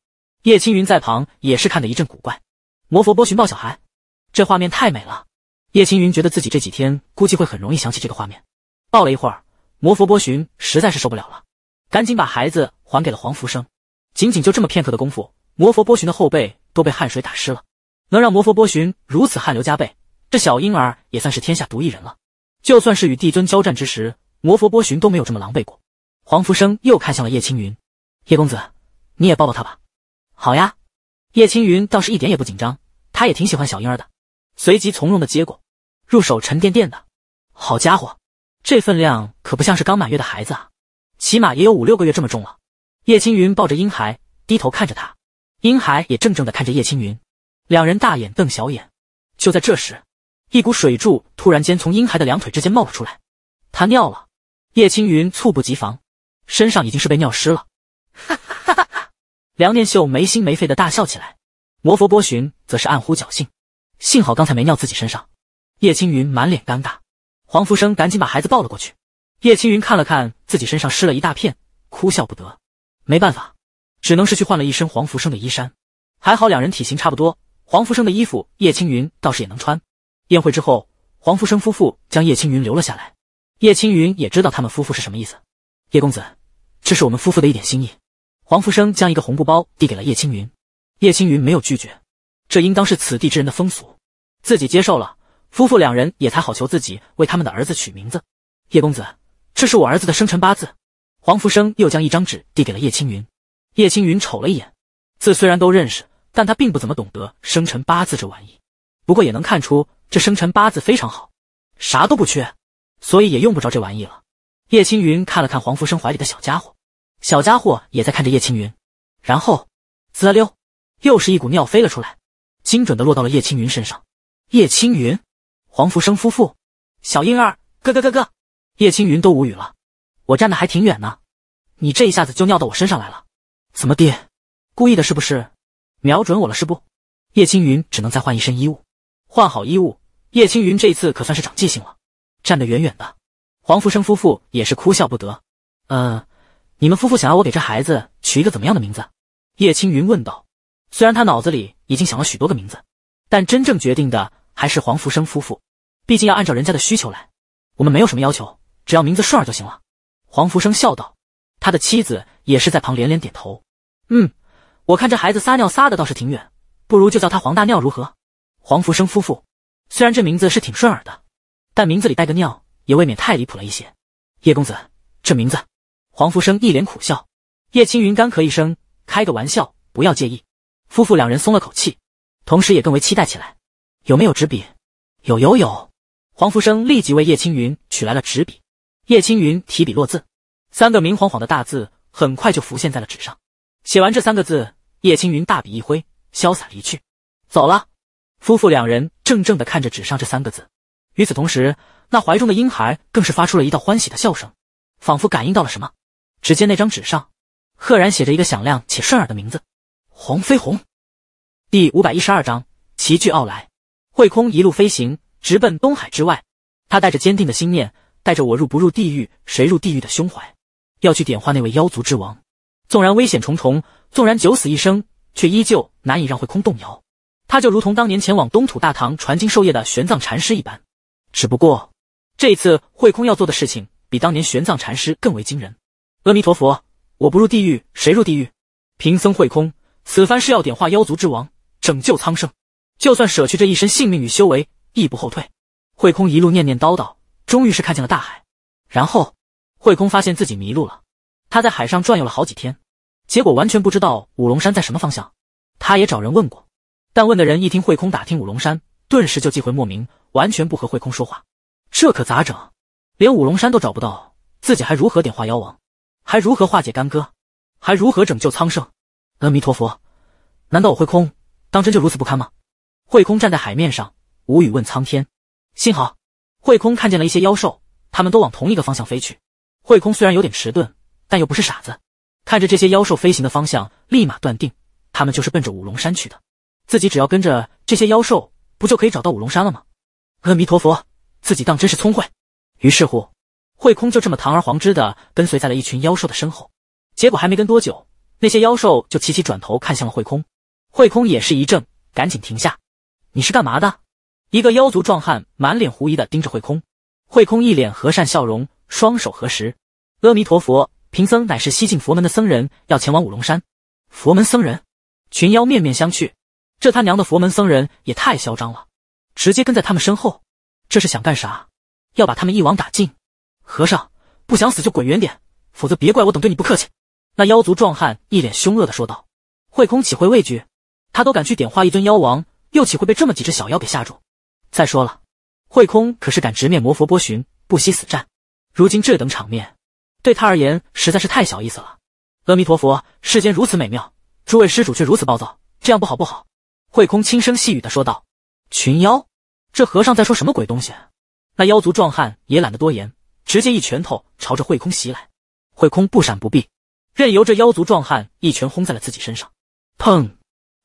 叶青云在旁也是看得一阵古怪，魔佛波寻抱小孩，这画面太美了。叶青云觉得自己这几天估计会很容易想起这个画面。抱了一会儿，魔佛波寻实在是受不了了，赶紧把孩子还给了黄福生。仅仅就这么片刻的功夫，魔佛波寻的后背都被汗水打湿了。能让魔佛波寻如此汗流浃背，这小婴儿也算是天下独一人了。就算是与帝尊交战之时，魔佛波寻都没有这么狼狈过。黄福生又看向了叶青云，叶公子，你也抱抱他吧。好呀，叶青云倒是一点也不紧张，他也挺喜欢小婴儿的。随即从容的接过，入手沉甸甸的，好家伙，这份量可不像是刚满月的孩子啊，起码也有五六个月这么重了。叶青云抱着婴孩，低头看着他，婴孩也怔怔的看着叶青云，两人大眼瞪小眼。就在这时，一股水柱突然间从婴孩的两腿之间冒了出来，他尿了。叶青云猝不及防，身上已经是被尿湿了。哈哈。梁念秀没心没肺的大笑起来，魔佛波旬则是暗呼侥幸，幸好刚才没尿自己身上。叶青云满脸尴尬，黄福生赶紧把孩子抱了过去。叶青云看了看自己身上湿了一大片，哭笑不得，没办法，只能是去换了一身黄福生的衣衫。还好两人体型差不多，黄福生的衣服叶青云倒是也能穿。宴会之后，黄福生夫妇将叶青云留了下来。叶青云也知道他们夫妇是什么意思，叶公子，这是我们夫妇的一点心意。黄福生将一个红布包递给了叶青云，叶青云没有拒绝，这应当是此地之人的风俗，自己接受了，夫妇两人也才好求自己为他们的儿子取名字。叶公子，这是我儿子的生辰八字。黄福生又将一张纸递给了叶青云，叶青云瞅了一眼，字虽然都认识，但他并不怎么懂得生辰八字这玩意，不过也能看出这生辰八字非常好，啥都不缺，所以也用不着这玩意了。叶青云看了看黄福生怀里的小家伙。小家伙也在看着叶青云，然后滋溜，又是一股尿飞了出来，精准的落到了叶青云身上。叶青云、黄福生夫妇、小婴儿，咯咯咯咯！叶青云都无语了，我站的还挺远呢，你这一下子就尿到我身上来了，怎么地，故意的是不是？瞄准我了是不？叶青云只能再换一身衣物，换好衣物，叶青云这一次可算是长记性了，站得远远的。黄福生夫妇也是哭笑不得，呃。你们夫妇想要我给这孩子取一个怎么样的名字？叶青云问道。虽然他脑子里已经想了许多个名字，但真正决定的还是黄福生夫妇，毕竟要按照人家的需求来。我们没有什么要求，只要名字顺耳就行了。黄福生笑道。他的妻子也是在旁连连点头。嗯，我看这孩子撒尿撒的倒是挺远，不如就叫他黄大尿如何？黄福生夫妇虽然这名字是挺顺耳的，但名字里带个尿也未免太离谱了一些。叶公子，这名字。黄福生一脸苦笑，叶青云干咳一声，开个玩笑，不要介意。夫妇两人松了口气，同时也更为期待起来。有没有纸笔？有有有！黄福生立即为叶青云取来了纸笔。叶青云提笔落字，三个明晃晃的大字很快就浮现在了纸上。写完这三个字，叶青云大笔一挥，潇洒离去，走了。夫妇两人怔怔的看着纸上这三个字，与此同时，那怀中的婴孩更是发出了一道欢喜的笑声，仿佛感应到了什么。只见那张纸上，赫然写着一个响亮且顺耳的名字——黄飞鸿。第五百一十二章齐聚奥莱。慧空一路飞行，直奔东海之外。他带着坚定的心念，带着“我入不入地狱，谁入地狱”的胸怀，要去点化那位妖族之王。纵然危险重重，纵然九死一生，却依旧难以让慧空动摇。他就如同当年前往东土大唐传经授业的玄奘禅师一般，只不过这一次慧空要做的事情，比当年玄奘禅师更为惊人。阿弥陀佛，我不入地狱，谁入地狱？贫僧慧空，此番是要点化妖族之王，拯救苍生。就算舍去这一身性命与修为，亦不后退。慧空一路念念叨叨，终于是看见了大海。然后，慧空发现自己迷路了。他在海上转悠了好几天，结果完全不知道五龙山在什么方向。他也找人问过，但问的人一听慧空打听五龙山，顿时就忌讳莫名，完全不和慧空说话。这可咋整？连五龙山都找不到，自己还如何点化妖王？还如何化解干戈？还如何拯救苍生？阿弥陀佛，难道我会空当真就如此不堪吗？慧空站在海面上，无语问苍天。幸好，慧空看见了一些妖兽，他们都往同一个方向飞去。慧空虽然有点迟钝，但又不是傻子，看着这些妖兽飞行的方向，立马断定他们就是奔着五龙山去的。自己只要跟着这些妖兽，不就可以找到五龙山了吗？阿弥陀佛，自己当真是聪慧。于是乎。慧空就这么堂而皇之的跟随在了一群妖兽的身后，结果还没跟多久，那些妖兽就齐齐转头看向了慧空。慧空也是一怔，赶紧停下：“你是干嘛的？”一个妖族壮汉满脸狐疑的盯着慧空。慧空一脸和善笑容，双手合十：“阿弥陀佛，贫僧乃是西晋佛门的僧人，要前往五龙山。”佛门僧人，群妖面面相觑，这他娘的佛门僧人也太嚣张了，直接跟在他们身后，这是想干啥？要把他们一网打尽？和尚不想死就滚远点，否则别怪我等对你不客气。”那妖族壮汉一脸凶恶的说道。“慧空岂会畏惧？他都敢去点化一尊妖王，又岂会被这么几只小妖给吓住？再说了，慧空可是敢直面魔佛波旬，不惜死战。如今这等场面，对他而言实在是太小意思了。”阿弥陀佛，世间如此美妙，诸位施主却如此暴躁，这样不好不好。”慧空轻声细语的说道。“群妖，这和尚在说什么鬼东西？”那妖族壮汉也懒得多言。直接一拳头朝着慧空袭来，慧空不闪不避，任由这妖族壮汉一拳轰在了自己身上。砰！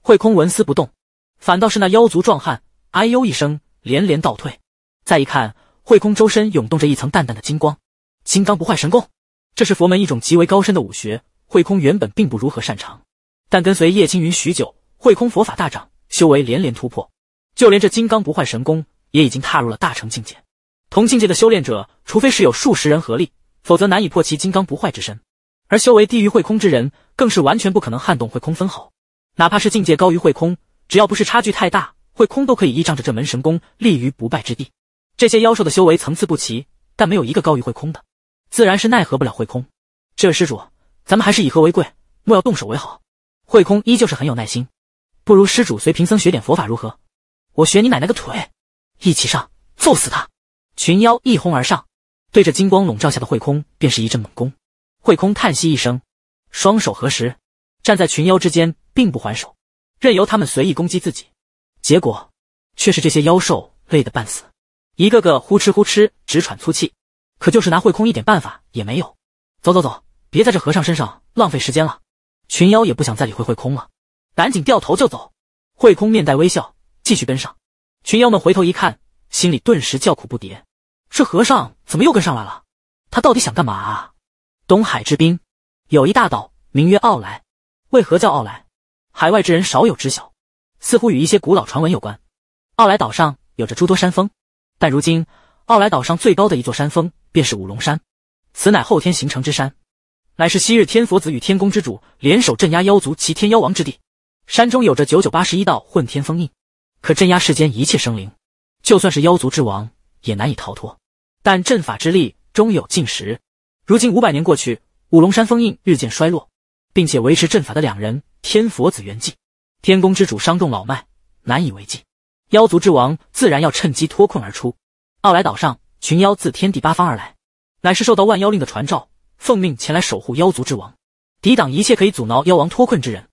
慧空纹丝不动，反倒是那妖族壮汉哎呦一声，连连倒退。再一看，慧空周身涌动着一层淡淡的金光，金刚不坏神功。这是佛门一种极为高深的武学，慧空原本并不如何擅长，但跟随叶青云许久，慧空佛法大涨，修为连连突破，就连这金刚不坏神功也已经踏入了大成境界。同境界的修炼者，除非是有数十人合力，否则难以破其金刚不坏之身。而修为低于慧空之人，更是完全不可能撼动慧空分毫。哪怕是境界高于慧空，只要不是差距太大，慧空都可以依仗着这门神功立于不败之地。这些妖兽的修为层次不齐，但没有一个高于慧空的，自然是奈何不了慧空。这位施主，咱们还是以和为贵，莫要动手为好。慧空依旧是很有耐心，不如施主随贫僧学点佛法如何？我学你奶奶个腿，一起上，揍死他！群妖一哄而上，对着金光笼罩下的慧空便是一阵猛攻。慧空叹息一声，双手合十，站在群妖之间，并不还手，任由他们随意攻击自己。结果却是这些妖兽累得半死，一个个呼哧呼哧直喘粗气，可就是拿慧空一点办法也没有。走走走，别在这和尚身上浪费时间了。群妖也不想再理会慧空了，赶紧掉头就走。慧空面带微笑，继续跟上。群妖们回头一看，心里顿时叫苦不迭。这和尚怎么又跟上来了？他到底想干嘛？东海之滨，有一大岛，名曰傲来。为何叫傲来？海外之人少有知晓，似乎与一些古老传闻有关。傲来岛上有着诸多山峰，但如今，傲来岛上最高的一座山峰便是五龙山。此乃后天形成之山，乃是昔日天佛子与天宫之主联手镇压妖族及天妖王之地。山中有着九九八十一道混天封印，可镇压世间一切生灵，就算是妖族之王也难以逃脱。但阵法之力终有尽时，如今五百年过去，五龙山封印日渐衰落，并且维持阵法的两人天佛子圆寂，天宫之主伤重老迈，难以为继。妖族之王自然要趁机脱困而出。奥莱岛上群妖自天地八方而来，乃是受到万妖令的传召，奉命前来守护妖族之王，抵挡一切可以阻挠妖王脱困之人。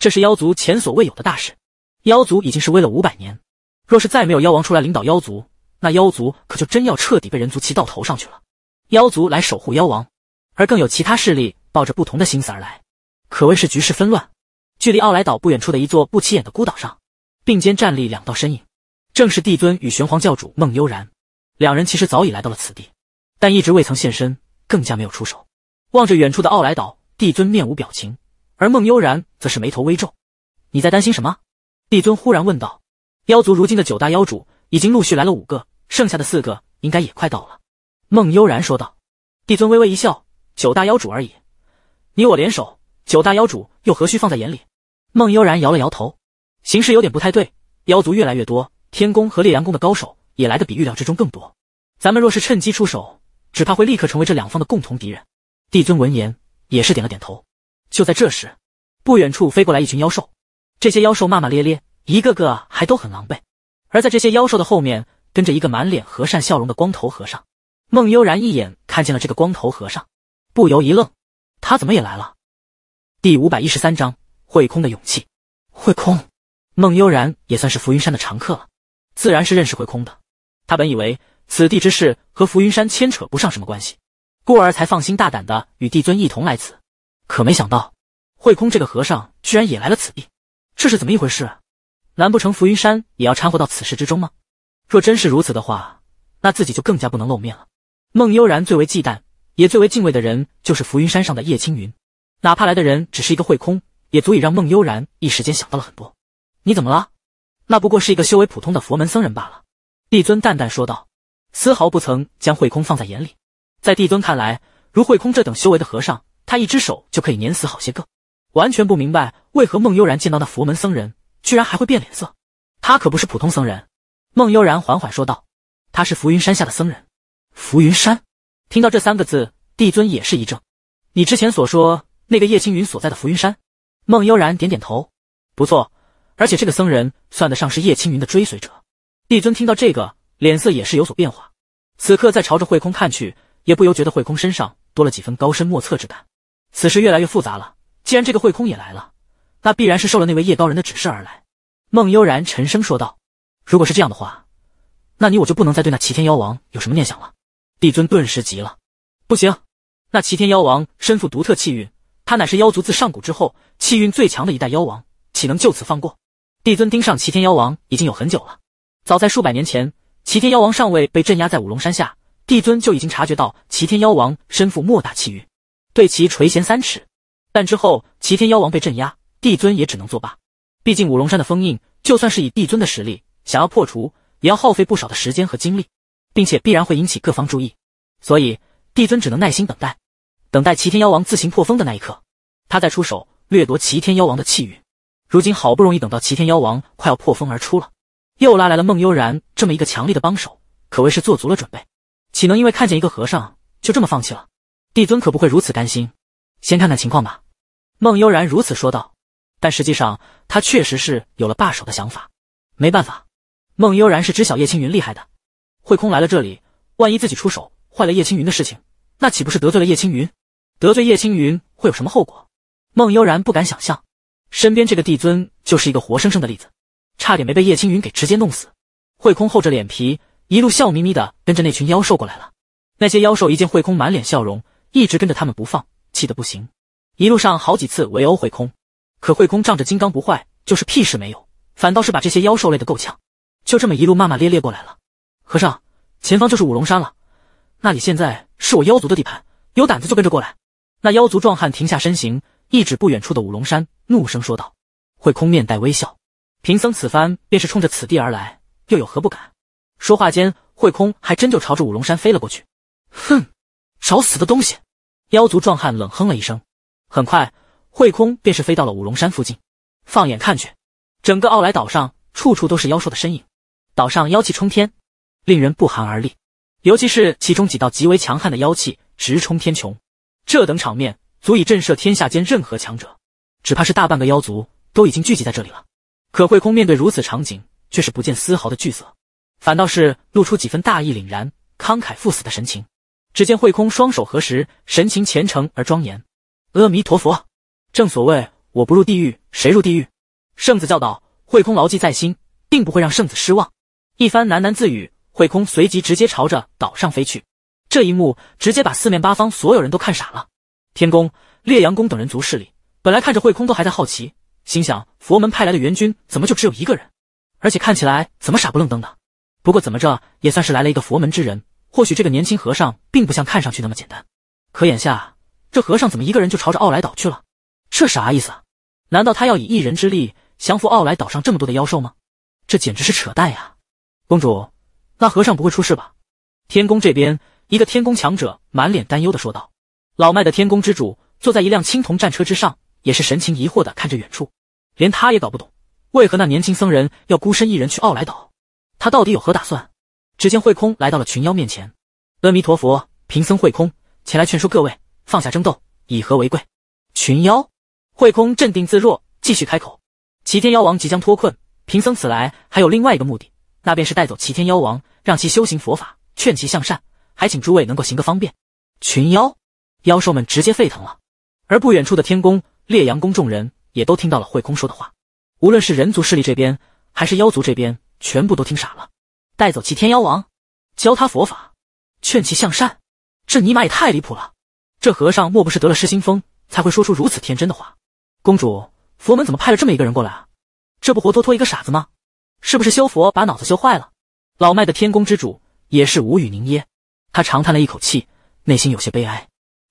这是妖族前所未有的大事。妖族已经是威了五百年，若是再没有妖王出来领导妖族。那妖族可就真要彻底被人族骑到头上去了。妖族来守护妖王，而更有其他势力抱着不同的心思而来，可谓是局势纷乱。距离奥莱岛不远处的一座不起眼的孤岛上，并肩站立两道身影，正是帝尊与玄黄教主孟悠然。两人其实早已来到了此地，但一直未曾现身，更加没有出手。望着远处的奥莱岛，帝尊面无表情，而孟悠然则是眉头微皱。“你在担心什么？”帝尊忽然问道。妖族如今的九大妖主已经陆续来了五个。剩下的四个应该也快到了，孟悠然说道。帝尊微微一笑：“九大妖主而已，你我联手，九大妖主又何须放在眼里？”孟悠然摇了摇头：“形势有点不太对，妖族越来越多，天宫和烈阳宫的高手也来的比预料之中更多。咱们若是趁机出手，只怕会立刻成为这两方的共同敌人。”帝尊闻言也是点了点头。就在这时，不远处飞过来一群妖兽，这些妖兽骂骂咧咧，一个个还都很狼狈。而在这些妖兽的后面，跟着一个满脸和善笑容的光头和尚，孟悠然一眼看见了这个光头和尚，不由一愣：他怎么也来了？第五百一十三章慧空的勇气。慧空，孟悠然也算是浮云山的常客了，自然是认识慧空的。他本以为此地之事和浮云山牵扯不上什么关系，故而才放心大胆的与帝尊一同来此。可没想到，慧空这个和尚居然也来了此地，这是怎么一回事？难不成浮云山也要掺和到此事之中吗？若真是如此的话，那自己就更加不能露面了。孟悠然最为忌惮，也最为敬畏的人，就是浮云山上的叶青云。哪怕来的人只是一个慧空，也足以让孟悠然一时间想到了很多。你怎么了？那不过是一个修为普通的佛门僧人罢了。帝尊淡淡说道，丝毫不曾将慧空放在眼里。在帝尊看来，如慧空这等修为的和尚，他一只手就可以碾死好些个。完全不明白为何孟悠然见到那佛门僧人，居然还会变脸色。他可不是普通僧人。孟悠然缓缓说道：“他是浮云山下的僧人。浮云山，听到这三个字，帝尊也是一怔。你之前所说那个叶青云所在的浮云山？”孟悠然点点头：“不错，而且这个僧人算得上是叶青云的追随者。”帝尊听到这个，脸色也是有所变化。此刻在朝着慧空看去，也不由觉得慧空身上多了几分高深莫测之感。此事越来越复杂了。既然这个慧空也来了，那必然是受了那位叶高人的指示而来。孟悠然沉声说道。如果是这样的话，那你我就不能再对那齐天妖王有什么念想了。帝尊顿时急了，不行！那齐天妖王身负独特气运，他乃是妖族自上古之后气运最强的一代妖王，岂能就此放过？帝尊盯上齐天妖王已经有很久了，早在数百年前，齐天妖王尚未被镇压在五龙山下，帝尊就已经察觉到齐天妖王身负莫大气运，对其垂涎三尺。但之后齐天妖王被镇压，帝尊也只能作罢。毕竟五龙山的封印，就算是以帝尊的实力。想要破除，也要耗费不少的时间和精力，并且必然会引起各方注意，所以帝尊只能耐心等待，等待齐天妖王自行破封的那一刻，他再出手掠夺齐天妖王的气运。如今好不容易等到齐天妖王快要破封而出了，又拉来了孟悠然这么一个强力的帮手，可谓是做足了准备，岂能因为看见一个和尚就这么放弃了？帝尊可不会如此甘心，先看看情况吧。”孟悠然如此说道，但实际上他确实是有了罢手的想法，没办法。孟悠然是知晓叶青云厉害的，慧空来了这里，万一自己出手坏了叶青云的事情，那岂不是得罪了叶青云？得罪叶青云会有什么后果？孟悠然不敢想象，身边这个帝尊就是一个活生生的例子，差点没被叶青云给直接弄死。慧空厚着脸皮，一路笑眯眯的跟着那群妖兽过来了。那些妖兽一见慧空满脸笑容，一直跟着他们不放，气得不行。一路上好几次围殴慧空，可慧空仗着金刚不坏，就是屁事没有，反倒是把这些妖兽累得够呛。就这么一路骂骂咧咧过来了。和尚，前方就是五龙山了。那里现在是我妖族的地盘，有胆子就跟着过来。那妖族壮汉停下身形，一指不远处的五龙山，怒声说道：“慧空面带微笑，贫僧此番便是冲着此地而来，又有何不敢？”说话间，慧空还真就朝着五龙山飞了过去。哼，找死的东西！妖族壮汉冷哼了一声。很快，慧空便是飞到了五龙山附近。放眼看去，整个奥莱岛上处处都是妖兽的身影。岛上妖气冲天，令人不寒而栗。尤其是其中几道极为强悍的妖气直冲天穹，这等场面足以震慑天下间任何强者。只怕是大半个妖族都已经聚集在这里了。可慧空面对如此场景，却是不见丝毫的惧色，反倒是露出几分大义凛然、慷慨赴死的神情。只见慧空双手合十，神情虔诚而庄严。阿弥陀佛，正所谓我不入地狱，谁入地狱？圣子教导，慧空牢记在心，并不会让圣子失望。一番喃喃自语，慧空随即直接朝着岛上飞去。这一幕直接把四面八方所有人都看傻了。天宫、烈阳宫等人族势力本来看着慧空都还在好奇，心想佛门派来的援军怎么就只有一个人，而且看起来怎么傻不愣登的？不过怎么着也算是来了一个佛门之人，或许这个年轻和尚并不像看上去那么简单。可眼下这和尚怎么一个人就朝着奥莱岛去了？这啥意思啊？难道他要以一人之力降服奥莱岛上这么多的妖兽吗？这简直是扯淡呀！公主，那和尚不会出事吧？天宫这边，一个天宫强者满脸担忧的说道。老迈的天宫之主坐在一辆青铜战车之上，也是神情疑惑的看着远处。连他也搞不懂，为何那年轻僧人要孤身一人去奥莱岛？他到底有何打算？只见慧空来到了群妖面前。阿弥陀佛，贫僧慧空前来劝说各位放下争斗，以和为贵。群妖，慧空镇定自若，继续开口。齐天妖王即将脱困，贫僧此来还有另外一个目的。那便是带走齐天妖王，让其修行佛法，劝其向善，还请诸位能够行个方便。群妖、妖兽们直接沸腾了。而不远处的天宫、烈阳宫，众人也都听到了慧空说的话。无论是人族势力这边，还是妖族这边，全部都听傻了。带走齐天妖王，教他佛法，劝其向善，这尼玛也太离谱了！这和尚莫不是得了失心疯，才会说出如此天真的话？公主，佛门怎么派了这么一个人过来啊？这不活脱脱一个傻子吗？是不是修佛把脑子修坏了？老迈的天宫之主也是无语凝噎，他长叹了一口气，内心有些悲哀。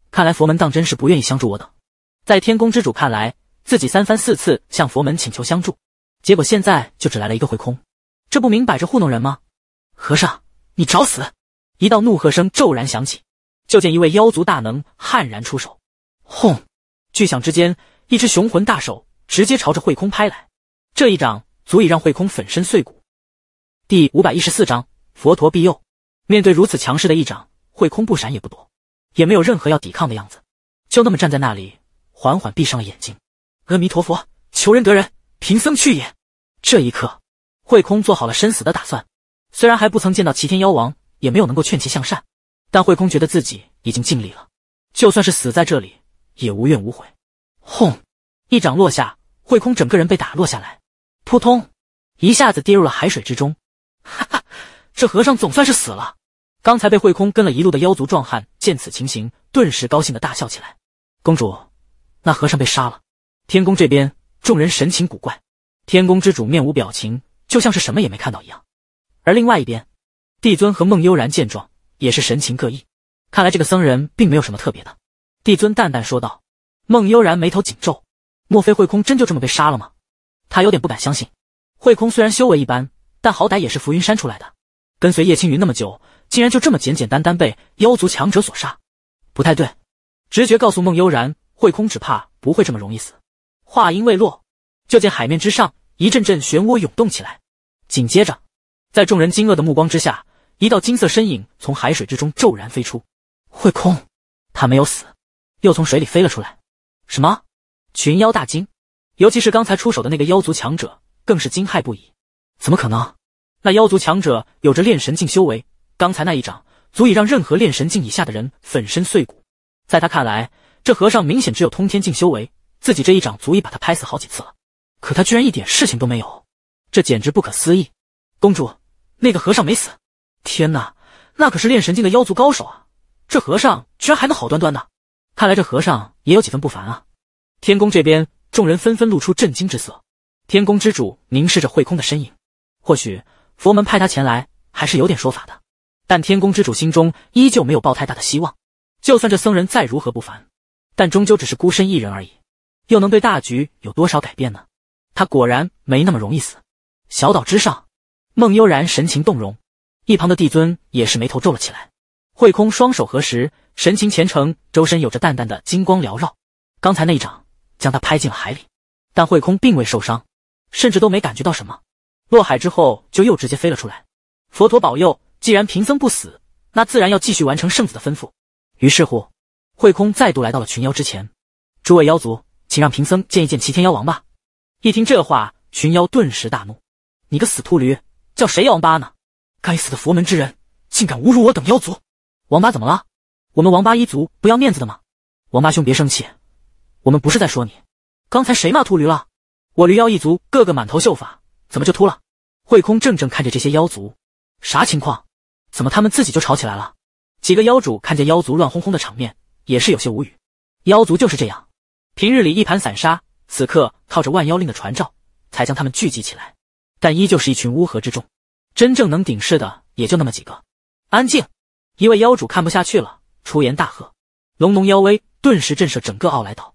看来佛门当真是不愿意相助我等。在天宫之主看来，自己三番四次向佛门请求相助，结果现在就只来了一个慧空，这不明摆着糊弄人吗？和尚，你找死！一道怒喝声骤然响起，就见一位妖族大能悍然出手，轰！巨响之间，一只雄浑大手直接朝着慧空拍来，这一掌。足以让慧空粉身碎骨。第五百一十四章佛陀庇佑。面对如此强势的一掌，慧空不闪也不躲，也没有任何要抵抗的样子，就那么站在那里，缓缓闭上了眼睛。阿弥陀佛，求人得人，贫僧去也。这一刻，慧空做好了生死的打算。虽然还不曾见到齐天妖王，也没有能够劝其向善，但慧空觉得自己已经尽力了，就算是死在这里，也无怨无悔。轰！一掌落下，慧空整个人被打落下来。扑通！一下子跌入了海水之中。哈哈，这和尚总算是死了。刚才被慧空跟了一路的妖族壮汉见此情形，顿时高兴的大笑起来。公主，那和尚被杀了。天宫这边众人神情古怪，天宫之主面无表情，就像是什么也没看到一样。而另外一边，帝尊和孟悠然见状也是神情各异。看来这个僧人并没有什么特别的。帝尊淡淡说道。孟悠然眉头紧皱，莫非慧空真就这么被杀了吗？他有点不敢相信，慧空虽然修为一般，但好歹也是浮云山出来的，跟随叶青云那么久，竟然就这么简简单单被妖族强者所杀，不太对。直觉告诉孟悠然，慧空只怕不会这么容易死。话音未落，就见海面之上一阵阵漩涡涌动起来，紧接着，在众人惊愕的目光之下，一道金色身影从海水之中骤然飞出。慧空，他没有死，又从水里飞了出来。什么？群妖大惊。尤其是刚才出手的那个妖族强者，更是惊骇不已。怎么可能？那妖族强者有着炼神境修为，刚才那一掌足以让任何炼神境以下的人粉身碎骨。在他看来，这和尚明显只有通天境修为，自己这一掌足以把他拍死好几次了。可他居然一点事情都没有，这简直不可思议！公主，那个和尚没死！天哪，那可是炼神境的妖族高手啊，这和尚居然还能好端端的！看来这和尚也有几分不凡啊！天宫这边。众人纷纷露出震惊之色，天宫之主凝视着慧空的身影，或许佛门派他前来还是有点说法的，但天宫之主心中依旧没有抱太大的希望。就算这僧人再如何不凡，但终究只是孤身一人而已，又能对大局有多少改变呢？他果然没那么容易死。小岛之上，孟悠然神情动容，一旁的帝尊也是眉头皱了起来。慧空双手合十，神情虔诚，周身有着淡淡的金光缭绕。刚才那一掌。将他拍进了海里，但慧空并未受伤，甚至都没感觉到什么。落海之后，就又直接飞了出来。佛陀保佑，既然贫僧不死，那自然要继续完成圣子的吩咐。于是乎，慧空再度来到了群妖之前。诸位妖族，请让贫僧见一见齐天妖王吧。一听这话，群妖顿时大怒：“你个死秃驴，叫谁王八呢？该死的佛门之人，竟敢侮辱我等妖族！王八怎么了？我们王八一族不要面子的吗？王八兄，别生气。”我们不是在说你，刚才谁骂秃驴了？我驴妖一族个个满头秀发，怎么就秃了？慧空怔怔看着这些妖族，啥情况？怎么他们自己就吵起来了？几个妖主看见妖族乱哄哄的场面，也是有些无语。妖族就是这样，平日里一盘散沙，此刻靠着万妖令的传召，才将他们聚集起来，但依旧是一群乌合之众，真正能顶事的也就那么几个。安静！一位妖主看不下去了，出言大喝，浓浓妖威顿时震慑整个奥莱岛。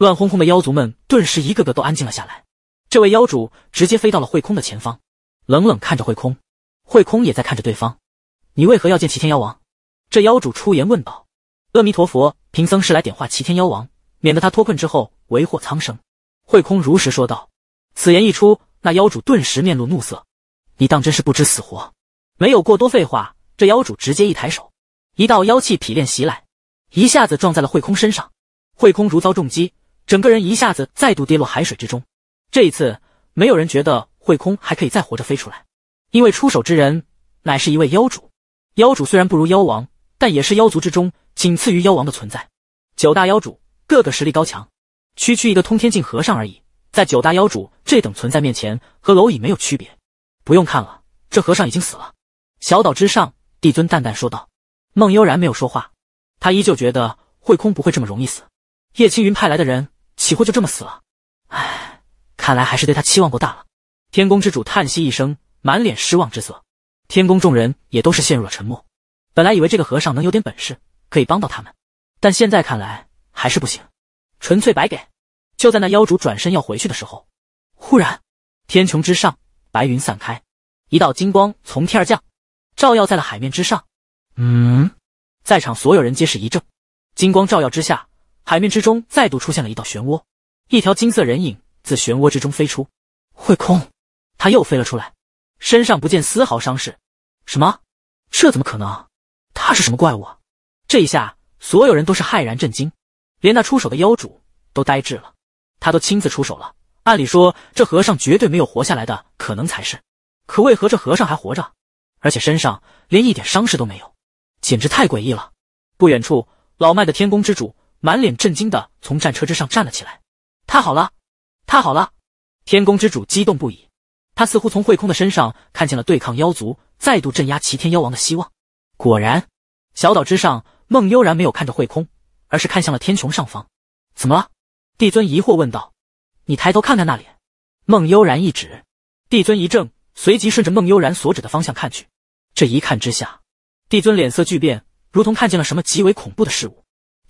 乱哄哄的妖族们顿时一个个都安静了下来。这位妖主直接飞到了慧空的前方，冷冷看着慧空。慧空也在看着对方：“你为何要见齐天妖王？”这妖主出言问道。“阿弥陀佛，贫僧是来点化齐天妖王，免得他脱困之后为祸苍生。”慧空如实说道。此言一出，那妖主顿时面露怒色：“你当真是不知死活！”没有过多废话，这妖主直接一抬手，一道妖气劈练袭来，一下子撞在了慧空身上。慧空如遭重击。整个人一下子再度跌落海水之中。这一次，没有人觉得慧空还可以再活着飞出来，因为出手之人乃是一位妖主。妖主虽然不如妖王，但也是妖族之中仅次于妖王的存在。九大妖主个个实力高强，区区一个通天境和尚而已，在九大妖主这等存在面前，和蝼蚁没有区别。不用看了，这和尚已经死了。小岛之上，帝尊淡淡说道。孟悠然没有说话，他依旧觉得慧空不会这么容易死。叶青云派来的人，岂会就这么死了？唉，看来还是对他期望过大了。天宫之主叹息一声，满脸失望之色。天宫众人也都是陷入了沉默。本来以为这个和尚能有点本事，可以帮到他们，但现在看来还是不行，纯粹白给。就在那妖主转身要回去的时候，忽然，天穹之上白云散开，一道金光从天而降，照耀在了海面之上。嗯，在场所有人皆是一怔，金光照耀之下。海面之中再度出现了一道漩涡，一条金色人影自漩涡之中飞出，会空，他又飞了出来，身上不见丝毫伤势。什么？这怎么可能？他是什么怪物这一下，所有人都是骇然震惊，连那出手的妖主都呆滞了。他都亲自出手了，按理说这和尚绝对没有活下来的可能才是，可为何这和尚还活着？而且身上连一点伤势都没有，简直太诡异了。不远处，老迈的天宫之主。满脸震惊的从战车之上站了起来，太好了，太好了！天宫之主激动不已，他似乎从慧空的身上看见了对抗妖族、再度镇压齐天妖王的希望。果然，小岛之上，孟悠然没有看着慧空，而是看向了天穹上方。怎么了？帝尊疑惑问道。你抬头看看那里。孟悠然一指，帝尊一怔，随即顺着孟悠然所指的方向看去。这一看之下，帝尊脸色巨变，如同看见了什么极为恐怖的事物。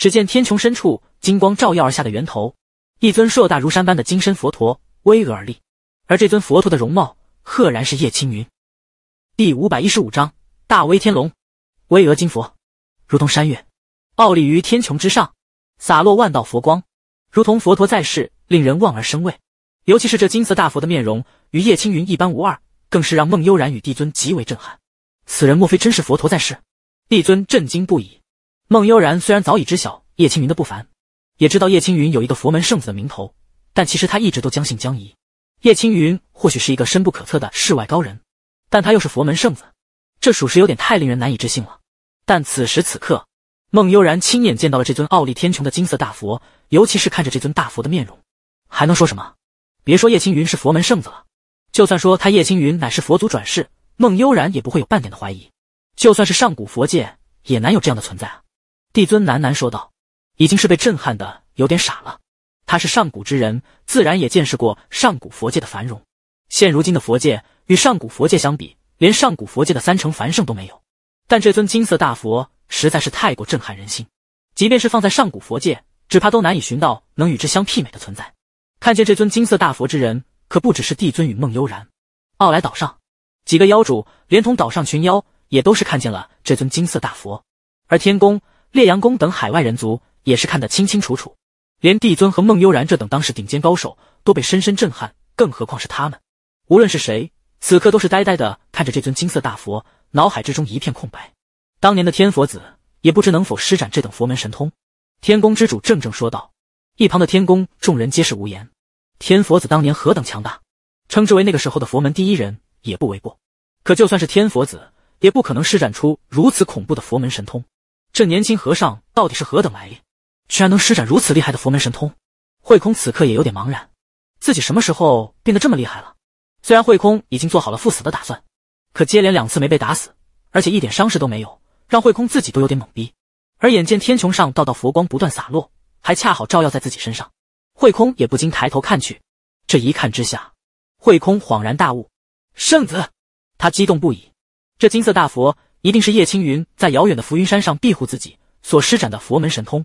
只见天穹深处，金光照耀而下的源头，一尊硕大如山般的金身佛陀巍峨而立。而这尊佛陀的容貌，赫然是叶青云。第五百一十五章大威天龙，巍峨金佛，如同山岳，傲立于天穹之上，洒落万道佛光，如同佛陀在世，令人望而生畏。尤其是这金色大佛的面容，与叶青云一般无二，更是让孟悠然与帝尊极为震撼。此人莫非真是佛陀在世？帝尊震惊不已。孟悠然虽然早已知晓叶青云的不凡，也知道叶青云有一个佛门圣子的名头，但其实他一直都将信将疑。叶青云或许是一个深不可测的世外高人，但他又是佛门圣子，这属实有点太令人难以置信了。但此时此刻，孟悠然亲眼见到了这尊傲立天穹的金色大佛，尤其是看着这尊大佛的面容，还能说什么？别说叶青云是佛门圣子了，就算说他叶青云乃是佛祖转世，孟悠然也不会有半点的怀疑。就算是上古佛界，也难有这样的存在啊！帝尊喃喃说道：“已经是被震撼的有点傻了。他是上古之人，自然也见识过上古佛界的繁荣。现如今的佛界与上古佛界相比，连上古佛界的三成繁盛都没有。但这尊金色大佛实在是太过震撼人心，即便是放在上古佛界，只怕都难以寻到能与之相媲美的存在。看见这尊金色大佛之人，可不只是帝尊与孟悠然。奥莱岛上几个妖主，连同岛上群妖，也都是看见了这尊金色大佛。而天宫。”烈阳宫等海外人族也是看得清清楚楚，连帝尊和孟悠然这等当世顶尖高手都被深深震撼，更何况是他们。无论是谁，此刻都是呆呆的看着这尊金色大佛，脑海之中一片空白。当年的天佛子，也不知能否施展这等佛门神通。天宫之主怔怔说道，一旁的天宫众人皆是无言。天佛子当年何等强大，称之为那个时候的佛门第一人也不为过。可就算是天佛子，也不可能施展出如此恐怖的佛门神通。这年轻和尚到底是何等来历，居然能施展如此厉害的佛门神通？慧空此刻也有点茫然，自己什么时候变得这么厉害了？虽然慧空已经做好了赴死的打算，可接连两次没被打死，而且一点伤势都没有，让慧空自己都有点懵逼。而眼见天穹上道道佛光不断洒落，还恰好照耀在自己身上，慧空也不禁抬头看去。这一看之下，慧空恍然大悟，圣子，他激动不已。这金色大佛。一定是叶青云在遥远的浮云山上庇护自己所施展的佛门神通。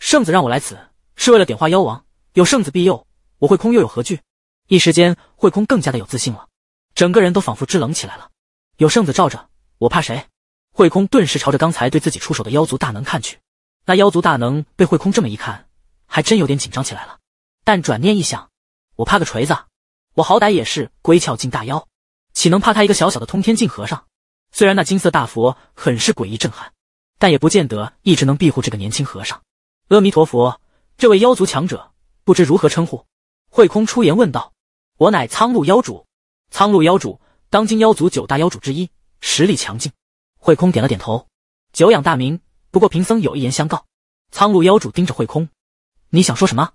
圣子让我来此是为了点化妖王，有圣子庇佑，我会空又有何惧？一时间，慧空更加的有自信了，整个人都仿佛支棱起来了。有圣子罩着，我怕谁？慧空顿时朝着刚才对自己出手的妖族大能看去，那妖族大能被慧空这么一看，还真有点紧张起来了。但转念一想，我怕个锤子！我好歹也是归窍境大妖，岂能怕他一个小小的通天境和尚？虽然那金色大佛很是诡异震撼，但也不见得一直能庇护这个年轻和尚。阿弥陀佛，这位妖族强者不知如何称呼？慧空出言问道。我乃苍鹭妖主，苍鹭妖主，当今妖族九大妖主之一，实力强劲。慧空点了点头，久仰大名，不过贫僧有一言相告。苍鹭妖主盯着慧空，你想说什么？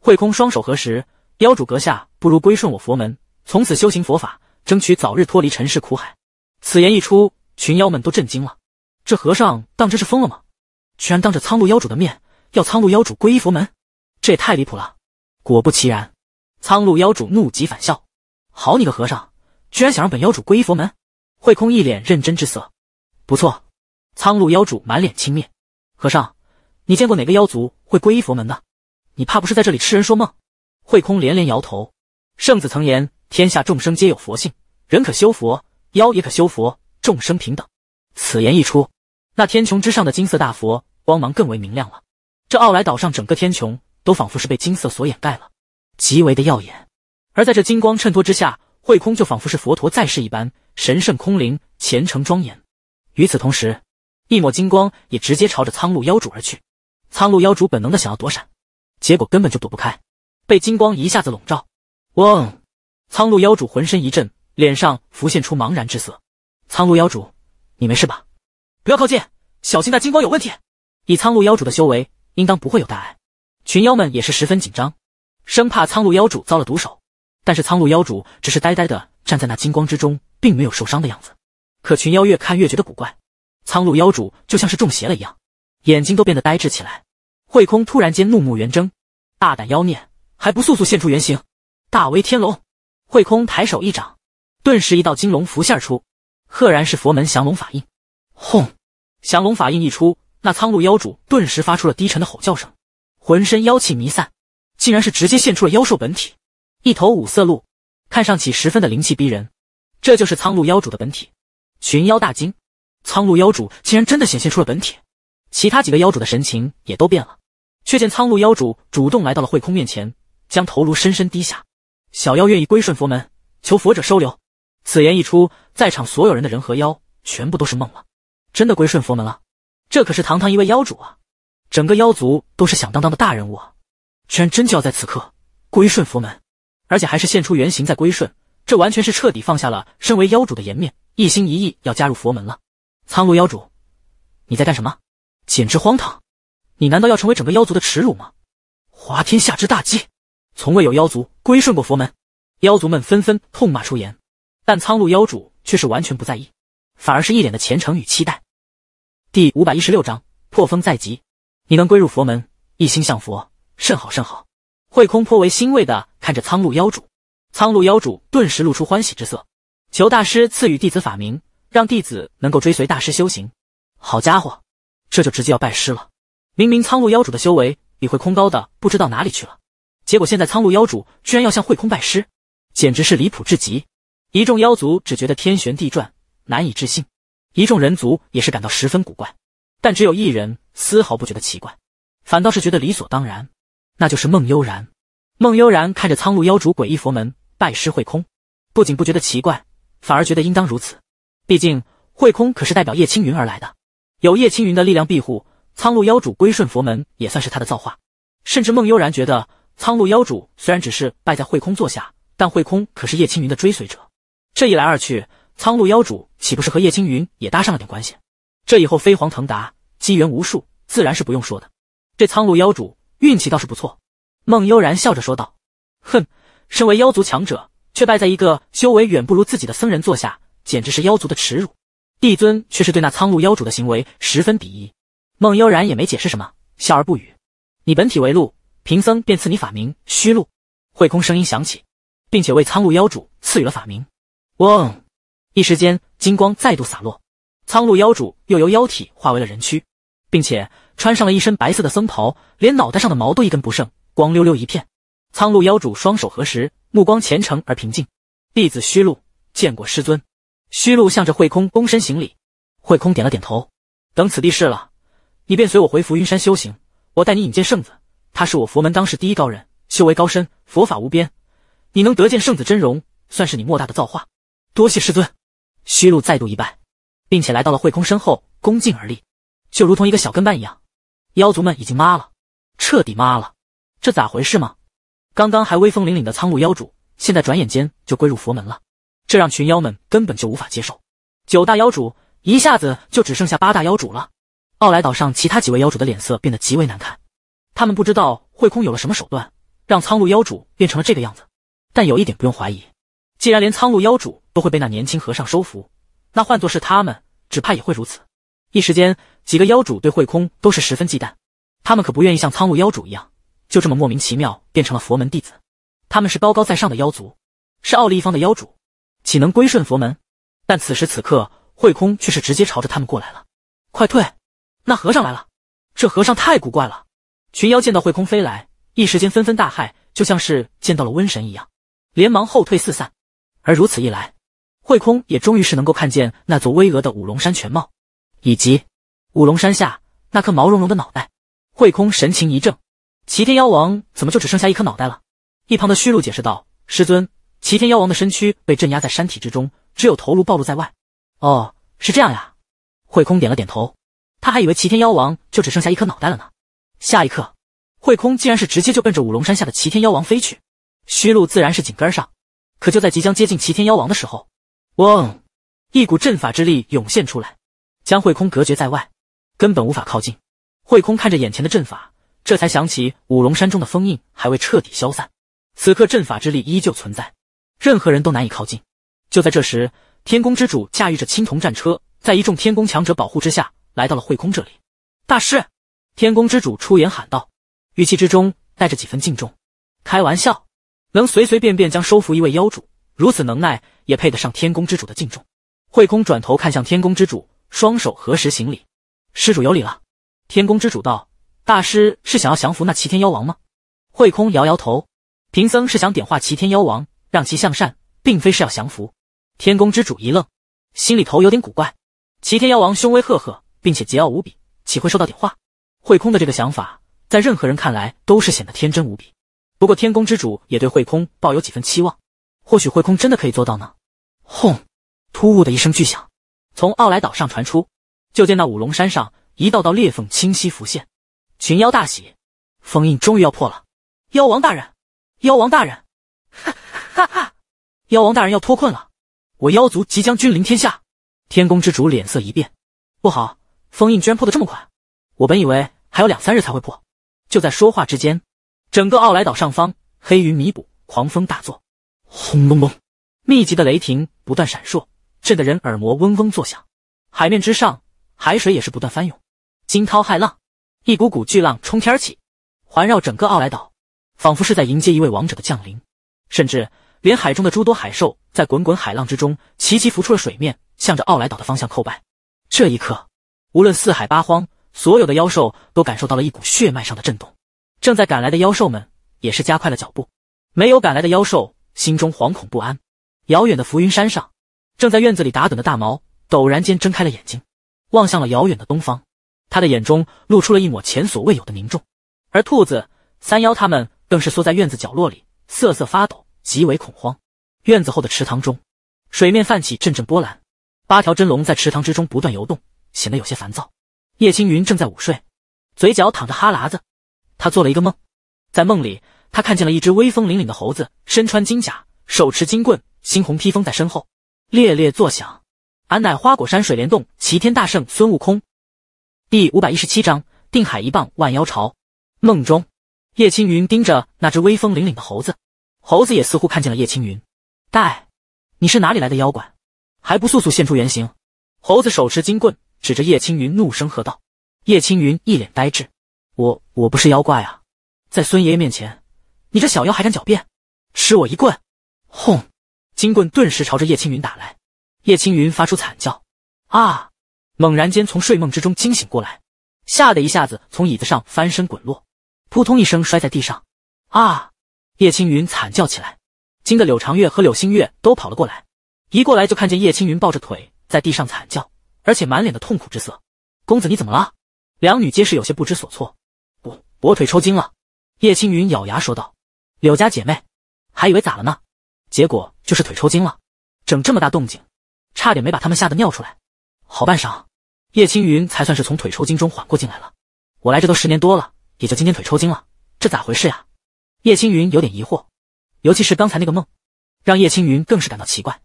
慧空双手合十，妖主阁下不如归顺我佛门，从此修行佛法，争取早日脱离尘世苦海。此言一出，群妖们都震惊了。这和尚当真是疯了吗？居然当着苍鹭妖主的面要苍鹭妖主皈依佛门，这也太离谱了！果不其然，苍鹭妖主怒极反笑：“好你个和尚，居然想让本妖主皈依佛门！”慧空一脸认真之色：“不错。”苍鹭妖主满脸轻蔑：“和尚，你见过哪个妖族会皈依佛门的？你怕不是在这里痴人说梦？”慧空连连摇头：“圣子曾言，天下众生皆有佛性，人可修佛。”妖也可修佛，众生平等。此言一出，那天穹之上的金色大佛光芒更为明亮了。这奥莱岛上整个天穹都仿佛是被金色所掩盖了，极为的耀眼。而在这金光衬托之下，慧空就仿佛是佛陀在世一般，神圣空灵，虔诚庄严。与此同时，一抹金光也直接朝着苍鹭妖主而去。苍鹭妖主本能的想要躲闪，结果根本就躲不开，被金光一下子笼罩。嗡，苍鹭妖主浑身一震。脸上浮现出茫然之色，苍鹭妖主，你没事吧？不要靠近，小心那金光有问题。以苍鹭妖主的修为，应当不会有大碍。群妖们也是十分紧张，生怕苍鹭妖主遭了毒手。但是苍鹭妖主只是呆呆地站在那金光之中，并没有受伤的样子。可群妖越看越觉得古怪，苍鹭妖主就像是中邪了一样，眼睛都变得呆滞起来。慧空突然间怒目圆睁，大胆妖孽，还不速速现出原形！大威天龙，慧空抬手一掌。顿时一道金龙浮现而出，赫然是佛门降龙法印。轰！降龙法印一出，那苍鹭妖主顿时发出了低沉的吼叫声，浑身妖气弥散，竟然是直接现出了妖兽本体——一头五色鹿，看上去十分的灵气逼人。这就是苍鹭妖主的本体。群妖大惊，苍鹭妖主竟然真的显现出了本体，其他几个妖主的神情也都变了。却见苍鹭妖主主动来到了慧空面前，将头颅深深低下：“小妖愿意归顺佛门，求佛者收留。”此言一出，在场所有人的人和妖全部都是懵了。真的归顺佛门了？这可是堂堂一位妖主啊，整个妖族都是响当当的大人物啊，居然真就要在此刻归顺佛门，而且还是现出原形在归顺，这完全是彻底放下了身为妖主的颜面，一心一意要加入佛门了。苍鹭妖主，你在干什么？简直荒唐！你难道要成为整个妖族的耻辱吗？滑天下之大稽！从未有妖族归顺过佛门，妖族们纷纷痛骂出言。但苍鹭妖主却是完全不在意，反而是一脸的虔诚与期待。第五百一十六章破风在即，你能归入佛门，一心向佛，甚好甚好。慧空颇为欣慰的看着苍鹭妖主，苍鹭妖主顿时露出欢喜之色。求大师赐予弟子法名，让弟子能够追随大师修行。好家伙，这就直接要拜师了！明明苍鹭妖主的修为比慧空高的不知道哪里去了，结果现在苍鹭妖主居然要向慧空拜师，简直是离谱至极！一众妖族只觉得天旋地转，难以置信；一众人族也是感到十分古怪，但只有一人丝毫不觉得奇怪，反倒是觉得理所当然，那就是孟悠然。孟悠然看着苍鹭妖主诡异佛门，拜师慧空，不仅不觉得奇怪，反而觉得应当如此。毕竟慧空可是代表叶青云而来的，有叶青云的力量庇护，苍鹭妖主归顺佛门也算是他的造化。甚至孟悠然觉得，苍鹭妖主虽然只是拜在慧空座下，但慧空可是叶青云的追随者。这一来二去，苍鹿妖主岂不是和叶青云也搭上了点关系？这以后飞黄腾达，机缘无数，自然是不用说的。这苍鹿妖主运气倒是不错。孟悠然笑着说道：“哼，身为妖族强者，却败在一个修为远不如自己的僧人座下，简直是妖族的耻辱。”帝尊却是对那苍鹿妖主的行为十分鄙夷。孟悠然也没解释什么，笑而不语。你本体为鹿，贫僧便赐你法名虚鹿。慧空声音响起，并且为苍鹿妖主赐予了法名。嗡！一时间，金光再度洒落，苍鹭妖主又由妖体化为了人躯，并且穿上了一身白色的僧袍，连脑袋上的毛都一根不剩，光溜溜一片。苍鹭妖主双手合十，目光虔诚而平静。弟子虚鹿见过师尊。虚鹿向着慧空躬身行礼。慧空点了点头。等此地事了，你便随我回浮云山修行。我带你引见圣子，他是我佛门当世第一高人，修为高深，佛法无边。你能得见圣子真容，算是你莫大的造化。多谢师尊，虚鹿再度一拜，并且来到了慧空身后恭敬而立，就如同一个小跟班一样。妖族们已经妈了，彻底妈了，这咋回事吗？刚刚还威风凛凛的苍鹭妖主，现在转眼间就归入佛门了，这让群妖们根本就无法接受。九大妖主一下子就只剩下八大妖主了。奥莱岛上其他几位妖主的脸色变得极为难看，他们不知道慧空有了什么手段，让苍鹭妖主变成了这个样子。但有一点不用怀疑，既然连苍鹭妖主。都会被那年轻和尚收服，那换作是他们，只怕也会如此。一时间，几个妖主对慧空都是十分忌惮，他们可不愿意像苍鹭妖主一样，就这么莫名其妙变成了佛门弟子。他们是高高在上的妖族，是傲立一方的妖主，岂能归顺佛门？但此时此刻，慧空却是直接朝着他们过来了，快退！那和尚来了，这和尚太古怪了。群妖见到慧空飞来，一时间纷纷大骇，就像是见到了瘟神一样，连忙后退四散。而如此一来，慧空也终于是能够看见那座巍峨的五龙山全貌，以及五龙山下那颗毛茸茸的脑袋。慧空神情一怔，齐天妖王怎么就只剩下一颗脑袋了？一旁的虚鹿解释道：“师尊，齐天妖王的身躯被镇压在山体之中，只有头颅暴露在外。”哦，是这样呀。慧空点了点头，他还以为齐天妖王就只剩下一颗脑袋了呢。下一刻，慧空竟然是直接就奔着五龙山下的齐天妖王飞去，虚鹿自然是紧跟上。可就在即将接近齐天妖王的时候，嗡！一股阵法之力涌现出来，将慧空隔绝在外，根本无法靠近。慧空看着眼前的阵法，这才想起五龙山中的封印还未彻底消散，此刻阵法之力依旧存在，任何人都难以靠近。就在这时，天宫之主驾驭着青铜战车，在一众天宫强者保护之下，来到了慧空这里。大师，天宫之主出言喊道，语气之中带着几分敬重。开玩笑，能随随便便将收服一位妖主？如此能耐，也配得上天宫之主的敬重。慧空转头看向天宫之主，双手合十行礼：“施主有礼了。”天宫之主道：“大师是想要降服那齐天妖王吗？”慧空摇摇头：“贫僧是想点化齐天妖王，让其向善，并非是要降服。”天宫之主一愣，心里头有点古怪。齐天妖王凶威赫赫，并且桀骜无比，岂会受到点化？慧空的这个想法，在任何人看来都是显得天真无比。不过天宫之主也对慧空抱有几分期望。或许慧空真的可以做到呢。轰！突兀的一声巨响从奥莱岛上传出，就见那五龙山上一道道裂缝清晰浮现。群妖大喜，封印终于要破了！妖王大人，妖王大人，哈哈哈！妖王大人要脱困了，我妖族即将君临天下！天宫之主脸色一变，不好，封印居然破的这么快！我本以为还有两三日才会破。就在说话之间，整个奥莱岛上方黑云弥补，狂风大作。轰隆隆，密集的雷霆不断闪烁，震得人耳膜嗡嗡作响。海面之上，海水也是不断翻涌，惊涛骇浪，一股股巨浪冲天而起，环绕整个奥莱岛，仿佛是在迎接一位王者的降临。甚至连海中的诸多海兽，在滚滚海浪之中齐齐浮出了水面，向着奥莱岛的方向叩拜。这一刻，无论四海八荒，所有的妖兽都感受到了一股血脉上的震动。正在赶来的妖兽们也是加快了脚步，没有赶来的妖兽。心中惶恐不安。遥远的浮云山上，正在院子里打盹的大毛，陡然间睁开了眼睛，望向了遥远的东方。他的眼中露出了一抹前所未有的凝重。而兔子、三妖他们更是缩在院子角落里，瑟瑟发抖，极为恐慌。院子后的池塘中，水面泛起阵阵波澜，八条真龙在池塘之中不断游动，显得有些烦躁。叶青云正在午睡，嘴角淌着哈喇子。他做了一个梦，在梦里。他看见了一只威风凛凛的猴子，身穿金甲，手持金棍，猩红披风在身后猎猎作响。俺乃花果山水帘洞齐天大圣孙悟空。第五百一十七章定海一棒万妖朝。梦中，叶青云盯着那只威风凛凛的猴子，猴子也似乎看见了叶青云。待，你是哪里来的妖怪？还不速速现出原形！猴子手持金棍，指着叶青云怒声喝道。叶青云一脸呆滞，我我不是妖怪啊，在孙爷爷面前。你这小妖还敢狡辩，吃我一棍！轰，金棍顿时朝着叶青云打来。叶青云发出惨叫，啊！猛然间从睡梦之中惊醒过来，吓得一下子从椅子上翻身滚落，扑通一声摔在地上。啊！叶青云惨叫起来，惊得柳长月和柳星月都跑了过来。一过来就看见叶青云抱着腿在地上惨叫，而且满脸的痛苦之色。公子你怎么了？两女皆是有些不知所措。我我腿抽筋了。叶青云咬牙说道。柳家姐妹，还以为咋了呢，结果就是腿抽筋了，整这么大动静，差点没把他们吓得尿出来。好半晌，叶青云才算是从腿抽筋中缓过劲来了。我来这都十年多了，也就今天腿抽筋了，这咋回事呀？叶青云有点疑惑，尤其是刚才那个梦，让叶青云更是感到奇怪。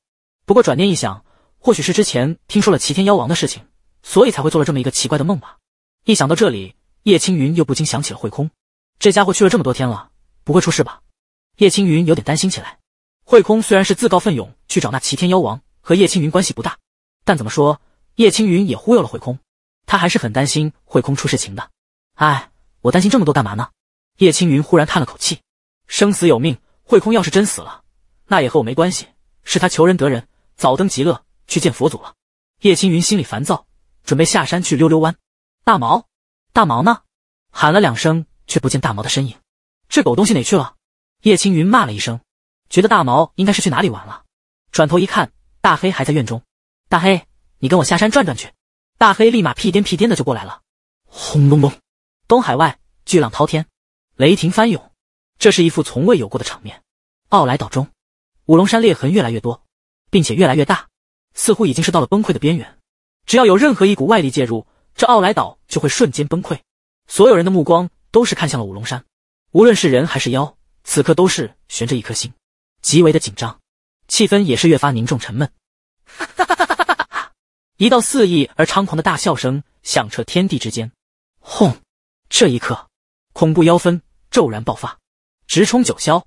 不过转念一想，或许是之前听说了齐天妖王的事情，所以才会做了这么一个奇怪的梦吧。一想到这里，叶青云又不禁想起了慧空，这家伙去了这么多天了，不会出事吧？叶青云有点担心起来。慧空虽然是自告奋勇去找那齐天妖王，和叶青云关系不大，但怎么说，叶青云也忽悠了慧空，他还是很担心慧空出事情的。哎，我担心这么多干嘛呢？叶青云忽然叹了口气：“生死有命，慧空要是真死了，那也和我没关系，是他求人得人，早登极乐去见佛祖了。”叶青云心里烦躁，准备下山去溜溜弯。大毛，大毛呢？喊了两声，却不见大毛的身影。这狗东西哪去了？叶青云骂了一声，觉得大毛应该是去哪里玩了。转头一看，大黑还在院中。大黑，你跟我下山转转去。大黑立马屁颠屁颠的就过来了。
轰隆隆，
东海外巨浪滔天，雷霆翻涌，这是一副从未有过的场面。奥莱岛中，五龙山裂痕越来越多，并且越来越大，似乎已经是到了崩溃的边缘。只要有任何一股外力介入，这奥莱岛就会瞬间崩溃。所有人的目光都是看向了五龙山，无论是人还是妖。此刻都是悬着一颗心，极为的紧张，气氛也是越发凝重沉闷。哈！一道肆意而猖狂的大笑声响彻天地之间。轰！这一刻，恐怖妖分骤然爆发，直冲九霄，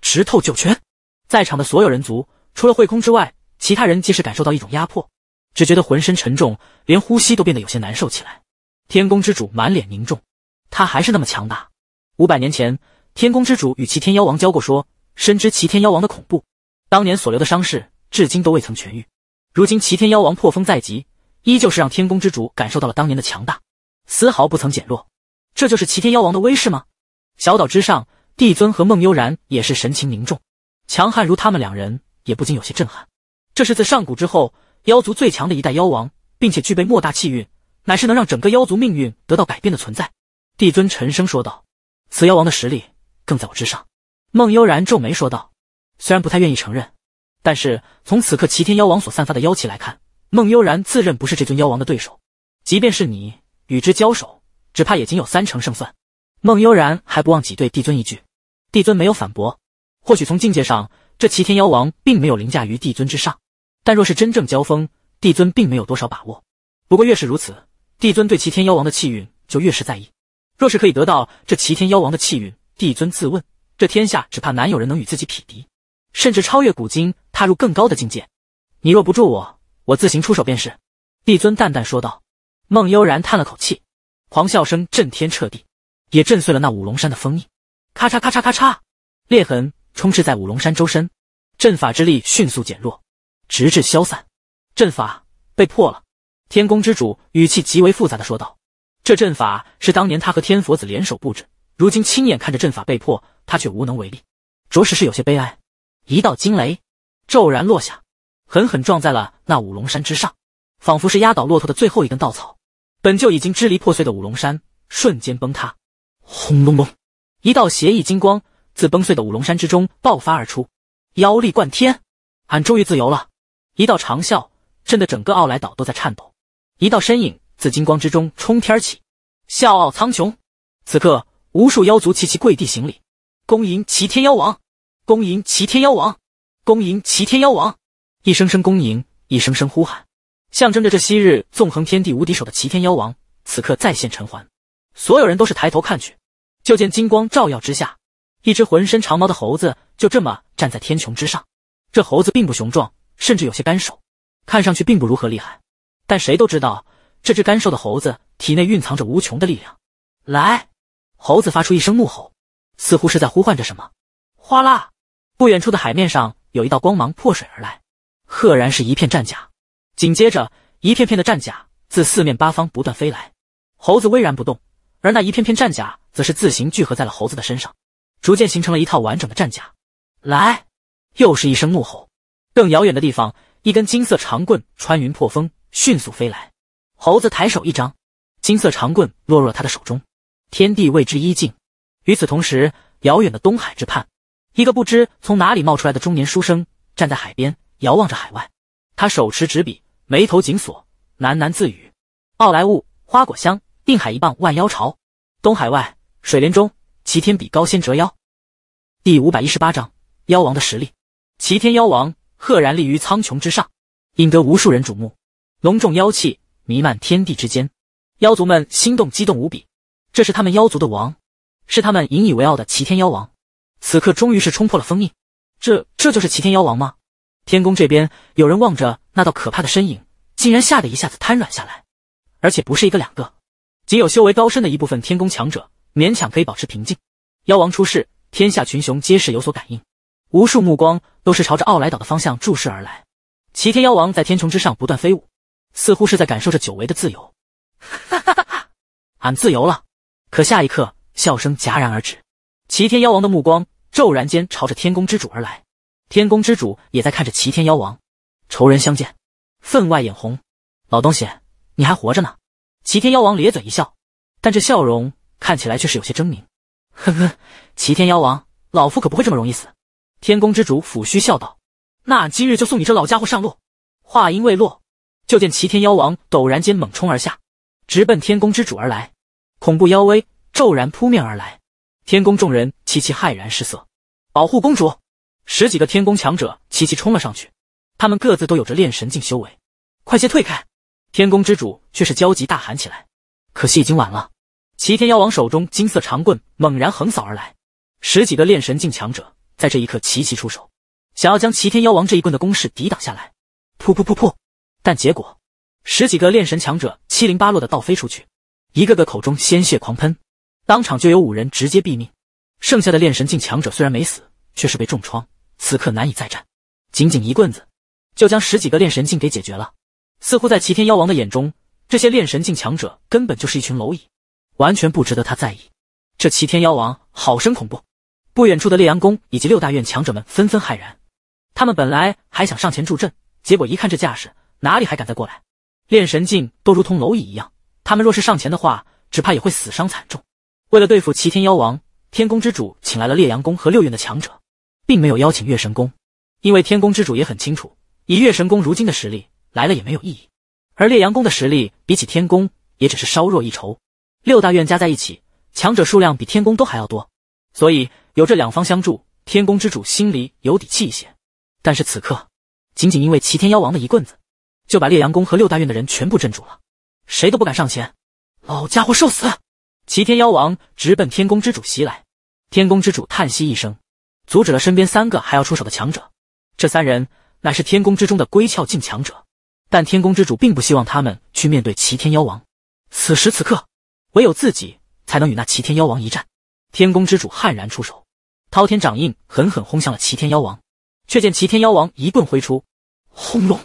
直透九泉。在场的所有人族，除了会空之外，其他人皆是感受到一种压迫，只觉得浑身沉重，连呼吸都变得有些难受起来。天宫之主满脸凝重，他还是那么强大。五百年前。天宫之主与齐天妖王交过，说深知齐天妖王的恐怖，当年所留的伤势至今都未曾痊愈。如今齐天妖王破风在即，依旧是让天宫之主感受到了当年的强大，丝毫不曾减弱。这就是齐天妖王的威势吗？小岛之上，帝尊和孟悠然也是神情凝重，强悍如他们两人，也不禁有些震撼。这是自上古之后妖族最强的一代妖王，并且具备莫大气运，乃是能让整个妖族命运得到改变的存在。帝尊沉声说道：“此妖王的实力。”更在我之上，孟悠然皱眉说道：“虽然不太愿意承认，但是从此刻齐天妖王所散发的妖气来看，孟悠然自认不是这尊妖王的对手。即便是你与之交手，只怕也仅有三成胜算。”孟悠然还不忘挤兑帝尊一句：“帝尊没有反驳。或许从境界上，这齐天妖王并没有凌驾于帝尊之上，但若是真正交锋，帝尊并没有多少把握。不过越是如此，帝尊对齐天妖王的气运就越是在意。若是可以得到这齐天妖王的气运，”帝尊自问，这天下只怕难有人能与自己匹敌，甚至超越古今，踏入更高的境界。你若不助我，我自行出手便是。帝尊淡淡说道。孟悠然叹了口气，狂笑声震天彻地，也震碎了那五龙山的封印。咔嚓咔嚓咔嚓，裂痕充斥在五龙山周身，阵法之力迅速减弱，直至消散。阵法被破了。天宫之主语气极为复杂的说道：“这阵法是当年他和天佛子联手布置。”如今亲眼看着阵法被破，他却无能为力，着实是有些悲哀。一道惊雷骤然落下，狠狠撞在了那五龙山之上，仿佛是压倒骆驼的最后一根稻草。本就已经支离破碎的五龙山瞬间崩塌。
轰隆隆，
一道邪异金光自崩碎的五龙山之中爆发而出，妖力贯天，俺终于自由了！一道长啸震得整个奥莱岛都在颤抖。一道身影自金光之中冲天起，笑傲苍穹。此刻。无数妖族齐齐跪地行礼，恭迎齐天妖王！恭迎齐天妖王！恭迎齐天妖王！一声声恭迎，一声声呼喊，象征着这昔日纵横天地无敌手的齐天妖王，此刻再现尘寰。所有人都是抬头看去，就见金光照耀之下，一只浑身长毛的猴子就这么站在天穹之上。这猴子并不雄壮，甚至有些干瘦，看上去并不如何厉害。但谁都知道，这只干瘦的猴子体内蕴藏着无穷的力量。来！猴子发出一声怒吼，似乎是在呼唤着什么。哗啦，不远处的海面上有一道光芒破水而来，赫然是一片战甲。紧接着，一片片的战甲自四面八方不断飞来。猴子巍然不动，而那一片片战甲则是自行聚合在了猴子的身上，逐渐形成了一套完整的战甲。来，又是一声怒吼。更遥远的地方，一根金色长棍穿云破风，迅速飞来。猴子抬手一张，金色长棍落入了他的手中。天地为之一静。与此同时，遥远的东海之畔，一个不知从哪里冒出来的中年书生站在海边，遥望着海外。他手持纸笔，眉头紧锁，喃喃自语：“奥莱坞，花果香，定海一棒万妖朝。东海外，水帘中，齐天比高仙折妖。”第五百一十八章：妖王的实力。齐天妖王赫然立于苍穹之上，引得无数人瞩目。浓重妖气弥漫天地之间，妖族们心动激动无比。这是他们妖族的王，是他们引以为傲的齐天妖王，此刻终于是冲破了封印。这这就是齐天妖王吗？天宫这边有人望着那道可怕的身影，竟然吓得一下子瘫软下来，而且不是一个两个，仅有修为高深的一部分天宫强者勉强可以保持平静。妖王出世，天下群雄皆是有所感应，无数目光都是朝着奥莱岛的方向注视而来。齐天妖王在天穹之上不断飞舞，似乎是在感受着久违的自由。哈哈哈！哈俺自由了。可下一刻，笑声戛然而止。齐天妖王的目光骤然间朝着天宫之主而来，天宫之主也在看着齐天妖王，仇人相见，分外眼红。老东西，你还活着呢！齐天妖王咧嘴一笑，但这笑容看起来却是有些狰狞。呵呵，齐天妖王，老夫可不会这么容易死。天宫之主抚须笑道：“那今日就送你这老家伙上路。”话音未落，就见齐天妖王陡然间猛冲而下，直奔天宫之主而来。恐怖妖威骤然扑面而来，天宫众人齐齐骇然失色。保护公主！十几个天宫强者齐齐冲了上去，他们各自都有着炼神境修为。快些退开！天宫之主却是焦急大喊起来。可惜已经晚了。齐天妖王手中金色长棍猛然横扫而来，十几个炼神境强者在这一刻齐齐出手，想要将齐天妖王这一棍的攻势抵挡下来。噗噗噗噗！但结果，十几个炼神强者七零八落的倒飞出去。一个个口中鲜血狂喷，当场就有五人直接毙命。剩下的炼神境强者虽然没死，却是被重创，此刻难以再战。仅仅一棍子就将十几个炼神境给解决了，似乎在齐天妖王的眼中，这些炼神境强者根本就是一群蝼蚁，完全不值得他在意。这齐天妖王好生恐怖！不远处的烈阳宫以及六大院强者们纷纷骇然，他们本来还想上前助阵，结果一看这架势，哪里还敢再过来？炼神境都如同蝼蚁一样。他们若是上前的话，只怕也会死伤惨重。为了对付齐天妖王，天宫之主请来了烈阳宫和六院的强者，并没有邀请月神宫，因为天宫之主也很清楚，以月神宫如今的实力来了也没有意义。而烈阳宫的实力比起天宫也只是稍弱一筹，六大院加在一起，强者数量比天宫都还要多，所以有这两方相助，天宫之主心里有底气一些。但是此刻，仅仅因为齐天妖王的一棍子，就把烈阳宫和六大院的人全部镇住了。谁都不敢上前，老家伙受死！齐天妖王直奔天宫之主袭来，天宫之主叹息一声，阻止了身边三个还要出手的强者。这三人乃是天宫之中的归窍境强者，但天宫之主并不希望他们去面对齐天妖王。此时此刻，唯有自己才能与那齐天妖王一战。天宫之主悍然出手，滔天掌印狠狠轰向了齐天妖王。却见齐天妖王一棍挥出，轰隆，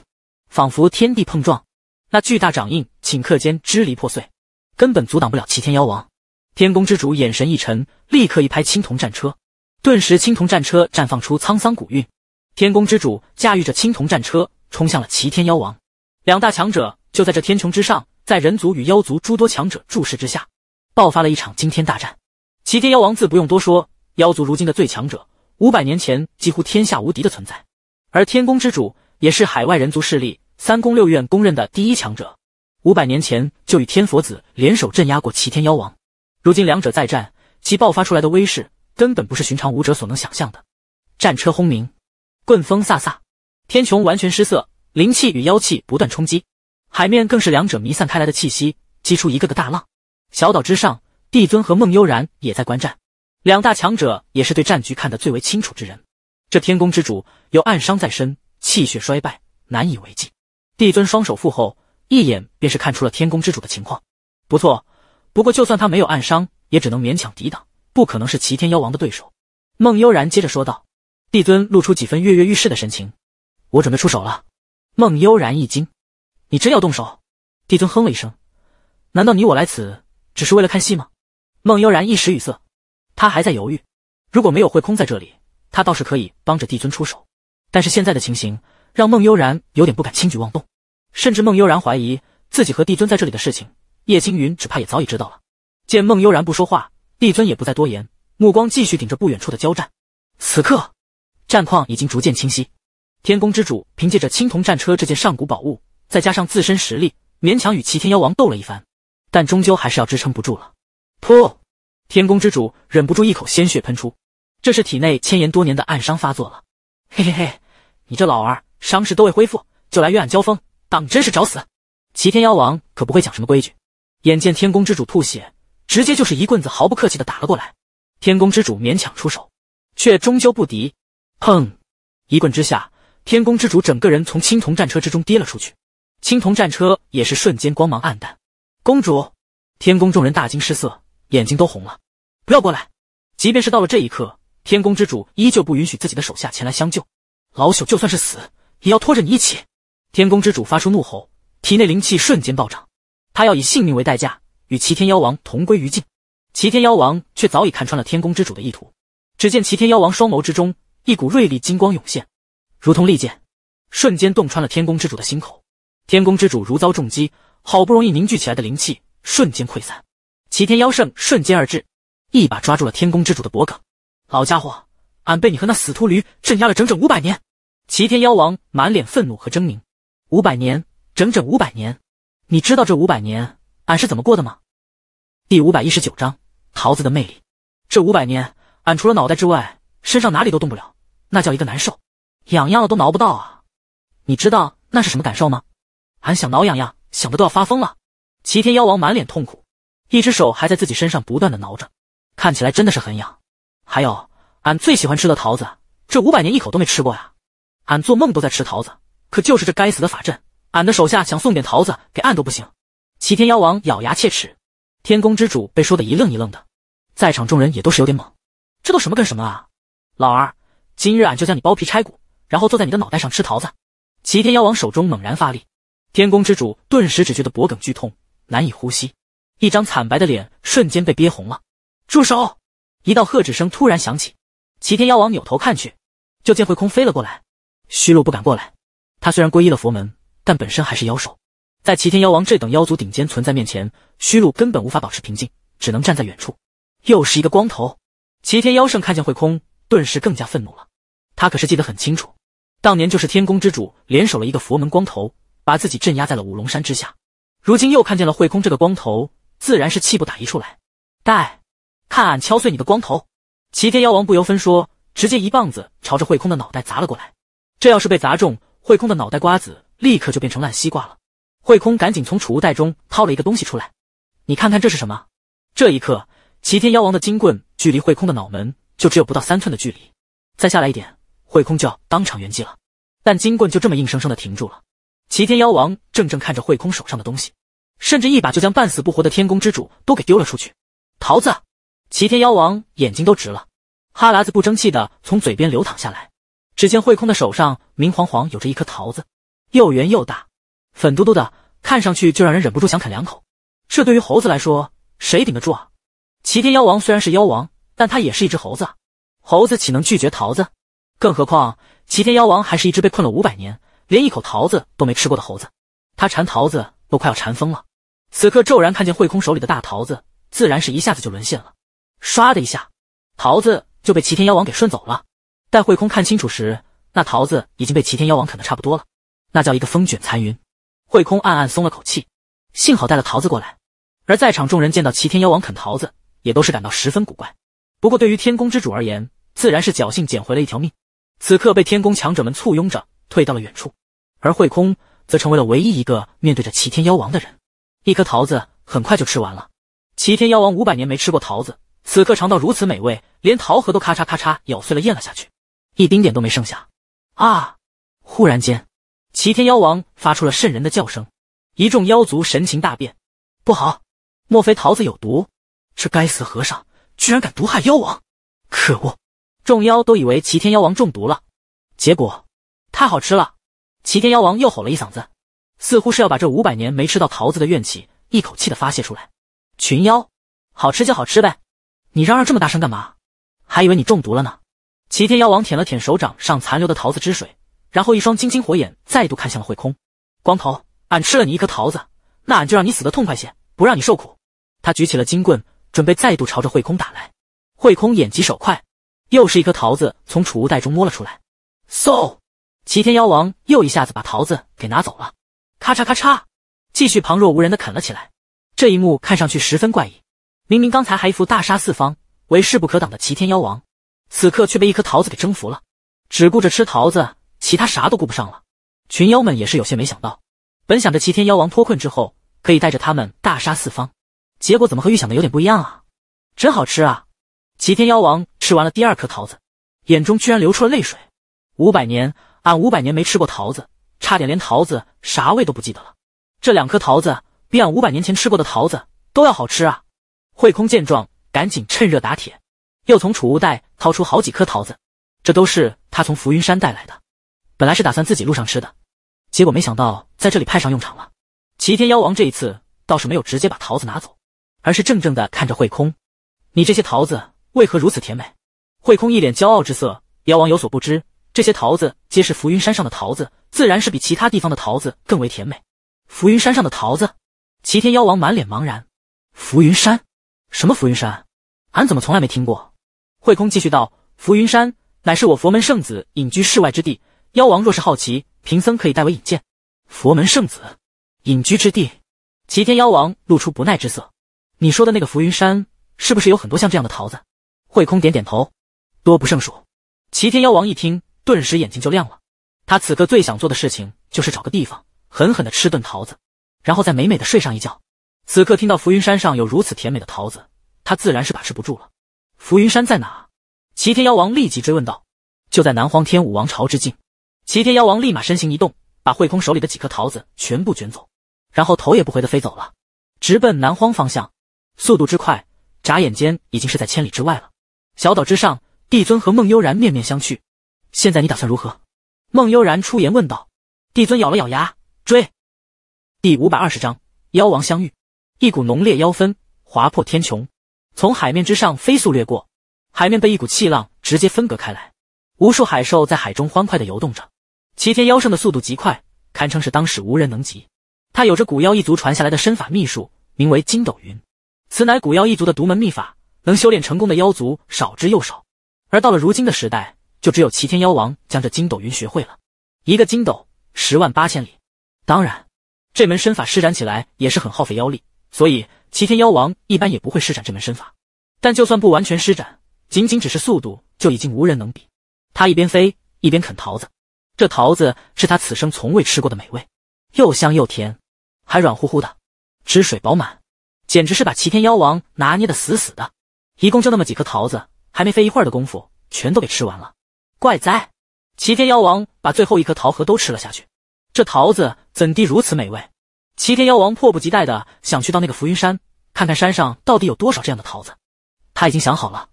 仿佛天地碰撞。那巨大掌印顷刻间支离破碎，根本阻挡不了齐天妖王。天宫之主眼神一沉，立刻一拍青铜战车，顿时青铜战车绽放出沧桑古韵。天宫之主驾驭着青铜战车冲向了齐天妖王。两大强者就在这天穹之上，在人族与妖族诸多强者注视之下，爆发了一场惊天大战。齐天妖王自不用多说，妖族如今的最强者，五百年前几乎天下无敌的存在。而天宫之主也是海外人族势力。三宫六院公认的第一强者，五百年前就与天佛子联手镇压过齐天妖王。如今两者再战，其爆发出来的威势根本不是寻常武者所能想象的。战车轰鸣，棍风飒飒，天穹完全失色，灵气与妖气不断冲击海面，更是两者弥散开来的气息激出一个个大浪。小岛之上，帝尊和孟悠然也在观战，两大强者也是对战局看得最为清楚之人。这天宫之主有暗伤在身，气血衰败，难以为继。帝尊双手负后，一眼便是看出了天宫之主的情况。不错，不过就算他没有暗伤，也只能勉强抵挡，不可能是齐天妖王的对手。孟悠然接着说道。帝尊露出几分跃跃欲试的神情，我准备出手了。孟悠然一惊，你真要动手？帝尊哼了一声，难道你我来此只是为了看戏吗？孟悠然一时语塞，他还在犹豫。如果没有慧空在这里，他倒是可以帮着帝尊出手，但是现在的情形。让孟悠然有点不敢轻举妄动，甚至孟悠然怀疑自己和帝尊在这里的事情，叶青云只怕也早已知道了。见孟悠然不说话，帝尊也不再多言，目光继续盯着不远处的交战。此刻，战况已经逐渐清晰。天宫之主凭借着青铜战车这件上古宝物，再加上自身实力，勉强与齐天妖王斗了一番，但终究还是要支撑不住了。噗！天宫之主忍不住一口鲜血喷出，这是体内千言多年的暗伤发作了。嘿嘿嘿，你这老二！伤势都未恢复，就来约俺交锋，当真是找死！齐天妖王可不会讲什么规矩，眼见天宫之主吐血，直接就是一棍子毫不客气的打了过来。天宫之主勉强出手，却终究不敌。砰！一棍之下，天宫之主整个人从青铜战车之中跌了出去，青铜战车也是瞬间光芒暗淡。公主，天宫众人大惊失色，眼睛都红了。不要过来！即便是到了这一刻，天宫之主依旧不允许自己的手下前来相救。老朽就算是死。也要拖着你一起！天宫之主发出怒吼，体内灵气瞬间暴涨，他要以性命为代价与齐天妖王同归于尽。齐天妖王却早已看穿了天宫之主的意图。只见齐天妖王双眸之中一股锐利金光涌现，如同利剑，瞬间洞穿了天宫之主的心口。天宫之主如遭重击，好不容易凝聚起来的灵气瞬间溃散。齐天妖圣瞬间而至，一把抓住了天宫之主的脖颈。老家伙，俺被你和那死秃驴镇压了整整五百年！齐天妖王满脸愤怒和狰狞，五百年，整整五百年，你知道这五百年俺是怎么过的吗？第五百一十九章桃子的魅力。这五百年，俺除了脑袋之外，身上哪里都动不了，那叫一个难受，痒痒了都挠不到啊！你知道那是什么感受吗？俺想挠痒痒，想的都要发疯了。齐天妖王满脸痛苦，一只手还在自己身上不断的挠着，看起来真的是很痒。还有，俺最喜欢吃的桃子，这五百年一口都没吃过呀。俺做梦都在吃桃子，可就是这该死的法阵，俺的手下想送点桃子给俺都不行。齐天妖王咬牙切齿，天宫之主被说的一愣一愣的，在场众人也都是有点懵，这都什么跟什么啊！老二，今日俺就将你剥皮拆骨，然后坐在你的脑袋上吃桃子！齐天妖王手中猛然发力，天宫之主顿时只觉得脖梗剧痛，难以呼吸，一张惨白的脸瞬间被憋红了。住手！一道喝止声突然响起，齐天妖王扭头看去，就见慧空飞了过来。虚鹿不敢过来，他虽然皈依了佛门，但本身还是妖兽，在齐天妖王这等妖族顶尖存在面前，虚鹿根本无法保持平静，只能站在远处。又是一个光头！齐天妖圣看见慧空，顿时更加愤怒了。他可是记得很清楚，当年就是天宫之主联手了一个佛门光头，把自己镇压在了五龙山之下。如今又看见了慧空这个光头，自然是气不打一处来。待看俺敲碎你的光头！齐天妖王不由分说，直接一棒子朝着慧空的脑袋砸了过来。这要是被砸中，慧空的脑袋瓜子立刻就变成烂西瓜了。慧空赶紧从储物袋中掏了一个东西出来，你看看这是什么？这一刻，齐天妖王的金棍距离慧空的脑门就只有不到三寸的距离，再下来一点，慧空就要当场圆寂了。但金棍就这么硬生生的停住了。齐天妖王正正看着慧空手上的东西，甚至一把就将半死不活的天宫之主都给丢了出去。桃子，齐天妖王眼睛都直了，哈喇子不争气的从嘴边流淌下来。只见慧空的手上明晃晃有着一颗桃子，又圆又大，粉嘟嘟的，看上去就让人忍不住想啃两口。这对于猴子来说，谁顶得住啊？齐天妖王虽然是妖王，但他也是一只猴子，猴子岂能拒绝桃子？更何况齐天妖王还是一只被困了五百年，连一口桃子都没吃过的猴子，他馋桃子都快要馋疯了。此刻骤然看见慧空手里的大桃子，自然是一下子就沦陷了。唰的一下，桃子就被齐天妖王给顺走了。待慧空看清楚时，那桃子已经被齐天妖王啃得差不多了，那叫一个风卷残云。慧空暗暗松了口气，幸好带了桃子过来。而在场众人见到齐天妖王啃桃子，也都是感到十分古怪。不过对于天宫之主而言，自然是侥幸捡回了一条命。此刻被天宫强者们簇拥着退到了远处，而慧空则成为了唯一一个面对着齐天妖王的人。一颗桃子很快就吃完了，齐天妖王五百年没吃过桃子，此刻尝到如此美味，连桃核都咔嚓咔嚓咬碎了咽了下去。一丁点都没剩下啊！忽然间，齐天妖王发出了瘆人的叫声，一众妖族神情大变。不好，莫非桃子有毒？这该死和尚居然敢毒害妖王！可恶！众妖都以为齐天妖王中毒了，结果太好吃了！齐天妖王又吼了一嗓子，似乎是要把这五百年没吃到桃子的怨气一口气的发泄出来。群妖，好吃就好吃呗，你嚷嚷这么大声干嘛？还以为你中毒了呢？齐天妖王舔了舔手掌上残留的桃子汁水，然后一双金睛火眼再度看向了慧空。光头，俺吃了你一颗桃子，那俺就让你死的痛快些，不让你受苦。他举起了金棍，准备再度朝着慧空打来。慧空眼疾手快，又是一颗桃子从储物袋中摸了出来。嗖！齐天妖王又一下子把桃子给拿走了。咔嚓咔嚓，继续旁若无人的啃了起来。这一幕看上去十分怪异，明明刚才还一副大杀四方、为势不可挡的齐天妖王。此刻却被一颗桃子给征服了，只顾着吃桃子，其他啥都顾不上了。群妖们也是有些没想到，本想着齐天妖王脱困之后可以带着他们大杀四方，结果怎么和预想的有点不一样啊？真好吃啊！齐天妖王吃完了第二颗桃子，眼中居然流出了泪水。五百年，俺五百年没吃过桃子，差点连桃子啥味都不记得了。这两颗桃子比俺五百年前吃过的桃子都要好吃啊！慧空见状，赶紧趁热打铁。又从储物袋掏出好几颗桃子，这都是他从浮云山带来的。本来是打算自己路上吃的，结果没想到在这里派上用场了。齐天妖王这一次倒是没有直接把桃子拿走，而是怔怔的看着慧空：“你这些桃子为何如此甜美？”慧空一脸骄傲之色：“妖王有所不知，这些桃子皆是浮云山上的桃子，自然是比其他地方的桃子更为甜美。”浮云山上的桃子，齐天妖王满脸茫然：“浮云山？什么浮云山？俺怎么从来没听过？”慧空继续道：“浮云山乃是我佛门圣子隐居世外之地。妖王若是好奇，贫僧可以代为引荐。”佛门圣子隐居之地，齐天妖王露出不耐之色。你说的那个浮云山，是不是有很多像这样的桃子？”慧空点点头，多不胜数。齐天妖王一听，顿时眼睛就亮了。他此刻最想做的事情，就是找个地方狠狠的吃顿桃子，然后再美美的睡上一觉。此刻听到浮云山上有如此甜美的桃子，他自然是把持不住了。浮云山在哪？齐天妖王立即追问道。就在南荒天武王朝之境，齐天妖王立马身形一动，把慧空手里的几颗桃子全部卷走，然后头也不回的飞走了，直奔南荒方向，速度之快，眨眼间已经是在千里之外了。小岛之上，帝尊和孟悠然面面相觑。现在你打算如何？孟悠然出言问道。帝尊咬了咬牙，追。第五百二十章妖王相遇，一股浓烈妖氛划破天穹。从海面之上飞速掠过，海面被一股气浪直接分隔开来。无数海兽在海中欢快地游动着。齐天妖圣的速度极快，堪称是当时无人能及。他有着古妖一族传下来的身法秘术，名为“筋斗云”。此乃古妖一族的独门秘法，能修炼成功的妖族少之又少。而到了如今的时代，就只有齐天妖王将这筋斗云学会了。一个筋斗，十万八千里。当然，这门身法施展起来也是很耗费妖力，所以。齐天妖王一般也不会施展这门身法，但就算不完全施展，仅仅只是速度，就已经无人能比。他一边飞一边啃桃子，这桃子是他此生从未吃过的美味，又香又甜，还软乎乎的，汁水饱满，简直是把齐天妖王拿捏的死死的。一共就那么几颗桃子，还没飞一会儿的功夫，全都给吃完了。怪哉！齐天妖王把最后一颗桃核都吃了下去，这桃子怎地如此美味？齐天妖王迫不及待的想去到那个浮云山，看看山上到底有多少这样的桃子。他已经想好了，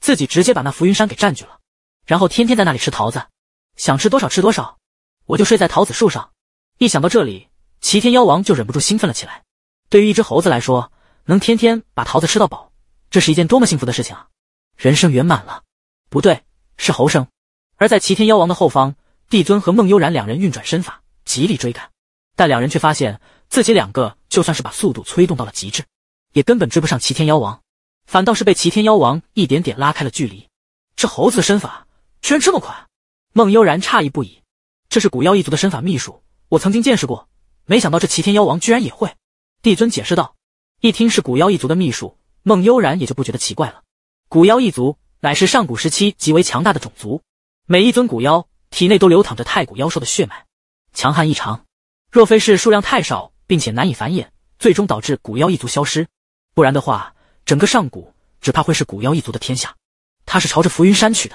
自己直接把那浮云山给占据了，然后天天在那里吃桃子，想吃多少吃多少。我就睡在桃子树上。一想到这里，齐天妖王就忍不住兴奋了起来。对于一只猴子来说，能天天把桃子吃到饱，这是一件多么幸福的事情啊！人生圆满了，不对，是猴生。而在齐天妖王的后方，帝尊和孟悠然两人运转身法，极力追赶，但两人却发现。自己两个就算是把速度催动到了极致，也根本追不上齐天妖王，反倒是被齐天妖王一点点拉开了距离。这猴子的身法居然这么快，孟悠然诧异不已。这是古妖一族的身法秘术，我曾经见识过，没想到这齐天妖王居然也会。帝尊解释道。一听是古妖一族的秘术，孟悠然也就不觉得奇怪了。古妖一族乃是上古时期极为强大的种族，每一尊古妖体内都流淌着太古妖兽的血脉，强悍异常。若非是数量太少。并且难以繁衍，最终导致古妖一族消失。不然的话，整个上古只怕会是古妖一族的天下。他是朝着浮云山去的，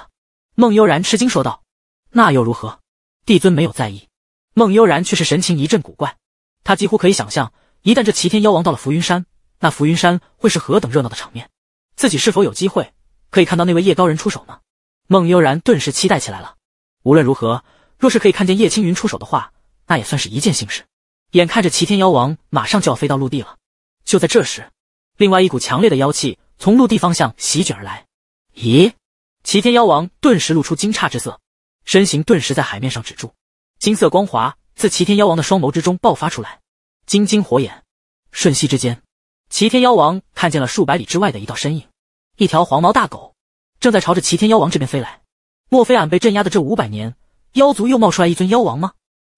孟悠然吃惊说道。那又如何？帝尊没有在意，孟悠然却是神情一阵古怪。他几乎可以想象，一旦这齐天妖王到了浮云山，那浮云山会是何等热闹的场面。自己是否有机会可以看到那位叶高人出手呢？孟悠然顿时期待起来了。无论如何，若是可以看见叶青云出手的话，那也算是一件幸事。眼看着齐天妖王马上就要飞到陆地了，就在这时，另外一股强烈的妖气从陆地方向席卷而来。咦？齐天妖王顿时露出惊诧之色，身形顿时在海面上止住。金色光华自齐天妖王的双眸之中爆发出来，金睛火眼。瞬息之间，齐天妖王看见了数百里之外的一道身影，一条黄毛大狗正在朝着齐天妖王这边飞来。莫非俺被镇压的这五百年，妖族又冒出来一尊妖王吗？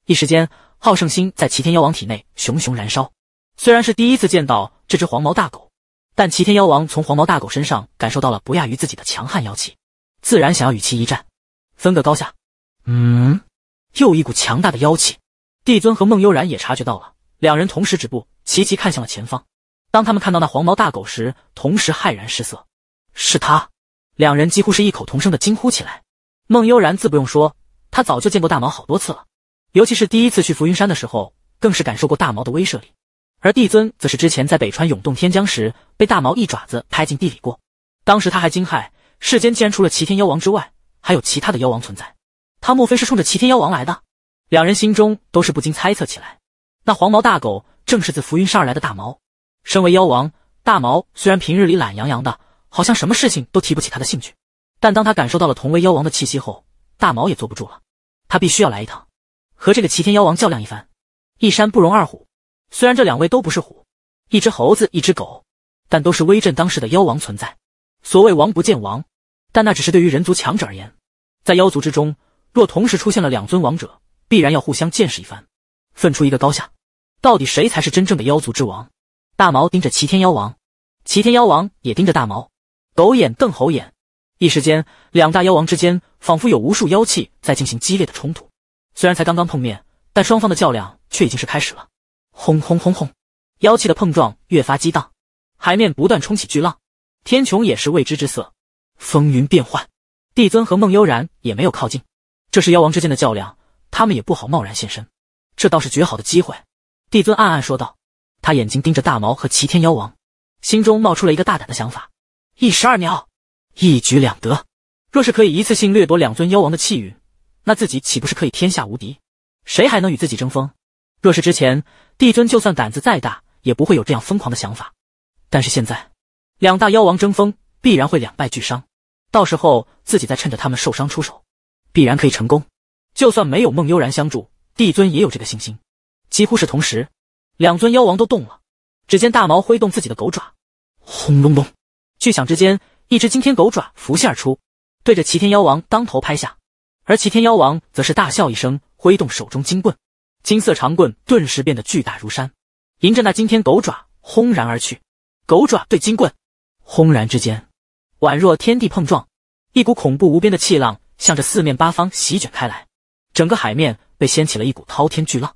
一时间。好胜心在齐天妖王体内熊熊燃烧。虽然是第一次见到这只黄毛大狗，但齐天妖王从黄毛大狗身上感受到了不亚于自己的强悍妖气，自然想要与其一战，分个高下。嗯，又一股强大的妖气，帝尊和孟悠然也察觉到了，两人同时止步，齐齐看向了前方。当他们看到那黄毛大狗时，同时骇然失色。是他！两人几乎是异口同声的惊呼起来。孟悠然自不用说，他早就见过大毛好多次了。尤其是第一次去浮云山的时候，更是感受过大毛的威慑力，而帝尊则是之前在北川涌动天江时，被大毛一爪子拍进地里过。当时他还惊骇，世间竟然除了齐天妖王之外，还有其他的妖王存在。他莫非是冲着齐天妖王来的？两人心中都是不禁猜测起来。那黄毛大狗正是自浮云山而来的大毛。身为妖王，大毛虽然平日里懒洋洋的，好像什么事情都提不起他的兴趣，但当他感受到了同为妖王的气息后，大毛也坐不住了。他必须要来一趟。和这个齐天妖王较量一番，一山不容二虎。虽然这两位都不是虎，一只猴子，一只狗，但都是威震当时的妖王存在。所谓王不见王，但那只是对于人族强者而言。在妖族之中，若同时出现了两尊王者，必然要互相见识一番，分出一个高下。到底谁才是真正的妖族之王？大毛盯着齐天妖王，齐天妖王也盯着大毛，狗眼瞪猴眼，一时间，两大妖王之间仿佛有无数妖气在进行激烈的冲突。虽然才刚刚碰面，但双方的较量却已经是开始了。轰轰轰轰，妖气的碰撞越发激荡，海面不断冲起巨浪。天穹也是未知之色，风云变幻。帝尊和孟悠然也没有靠近，这是妖王之间的较量，他们也不好贸然现身。这倒是绝好的机会，帝尊暗暗说道。他眼睛盯着大毛和齐天妖王，心中冒出了一个大胆的想法：一石二鸟，一举两得。若是可以一次性掠夺两尊妖王的气运。那自己岂不是可以天下无敌？谁还能与自己争锋？若是之前，帝尊就算胆子再大，也不会有这样疯狂的想法。但是现在，两大妖王争锋，必然会两败俱伤。到时候自己再趁着他们受伤出手，必然可以成功。就算没有孟悠然相助，帝尊也有这个信心。几乎是同时，两尊妖王都动了。只见大毛挥动自己的狗爪，
轰隆隆，
巨响之间，一只惊天狗爪浮现而出，对着齐天妖王当头拍下。而齐天妖王则是大笑一声，挥动手中金棍，金色长棍顿时变得巨大如山，迎着那惊天狗爪轰然而去。狗爪对金棍，轰然之间，宛若天地碰撞，一股恐怖无边的气浪向着四面八方席卷开来，整个海面被掀起了一股滔天巨浪。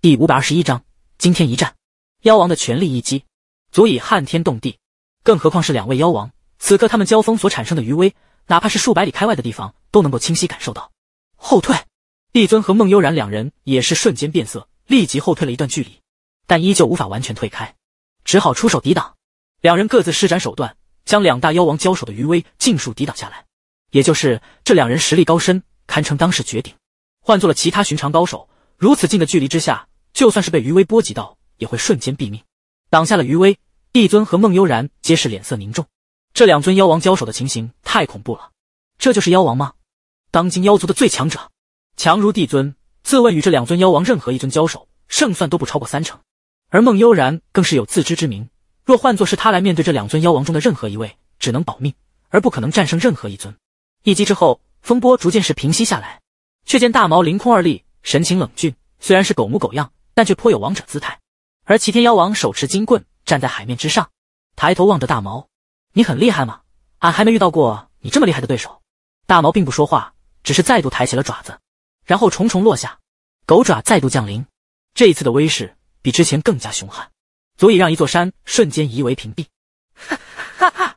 第五百二十一章惊天一战，妖王的全力一击足以撼天动地，更何况是两位妖王，此刻他们交锋所产生的余威。哪怕是数百里开外的地方，都能够清晰感受到。后退，帝尊和孟悠然两人也是瞬间变色，立即后退了一段距离，但依旧无法完全退开，只好出手抵挡。两人各自施展手段，将两大妖王交手的余威尽数抵挡下来。也就是这两人实力高深，堪称当世绝顶。换做了其他寻常高手，如此近的距离之下，就算是被余威波及到，也会瞬间毙命。挡下了余威，帝尊和孟悠然皆是脸色凝重。这两尊妖王交手的情形太恐怖了，这就是妖王吗？当今妖族的最强者，强如帝尊，自问与这两尊妖王任何一尊交手，胜算都不超过三成。而孟悠然更是有自知之明，若换作是他来面对这两尊妖王中的任何一位，只能保命，而不可能战胜任何一尊。一击之后，风波逐渐是平息下来，却见大毛凌空而立，神情冷峻，虽然是狗模狗样，但却颇有王者姿态。而齐天妖王手持金棍，站在海面之上，抬头望着大毛。你很厉害吗？俺还没遇到过你这么厉害的对手。大毛并不说话，只是再度抬起了爪子，然后重重落下，狗爪再度降临。这一次的威势比之前更加凶悍，足以让一座山瞬间夷为平地。哈哈哈！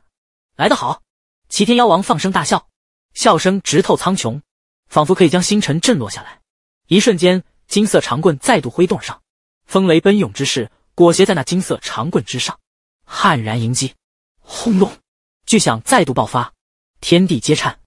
来得好！齐天妖王放声大笑，笑声直透苍穹，仿佛可以将星辰震落下来。一瞬间，金色长棍再度挥动上，风雷奔涌之势裹挟在那金色长棍之上，悍然迎击。轰隆！巨响再度爆发，天地皆颤，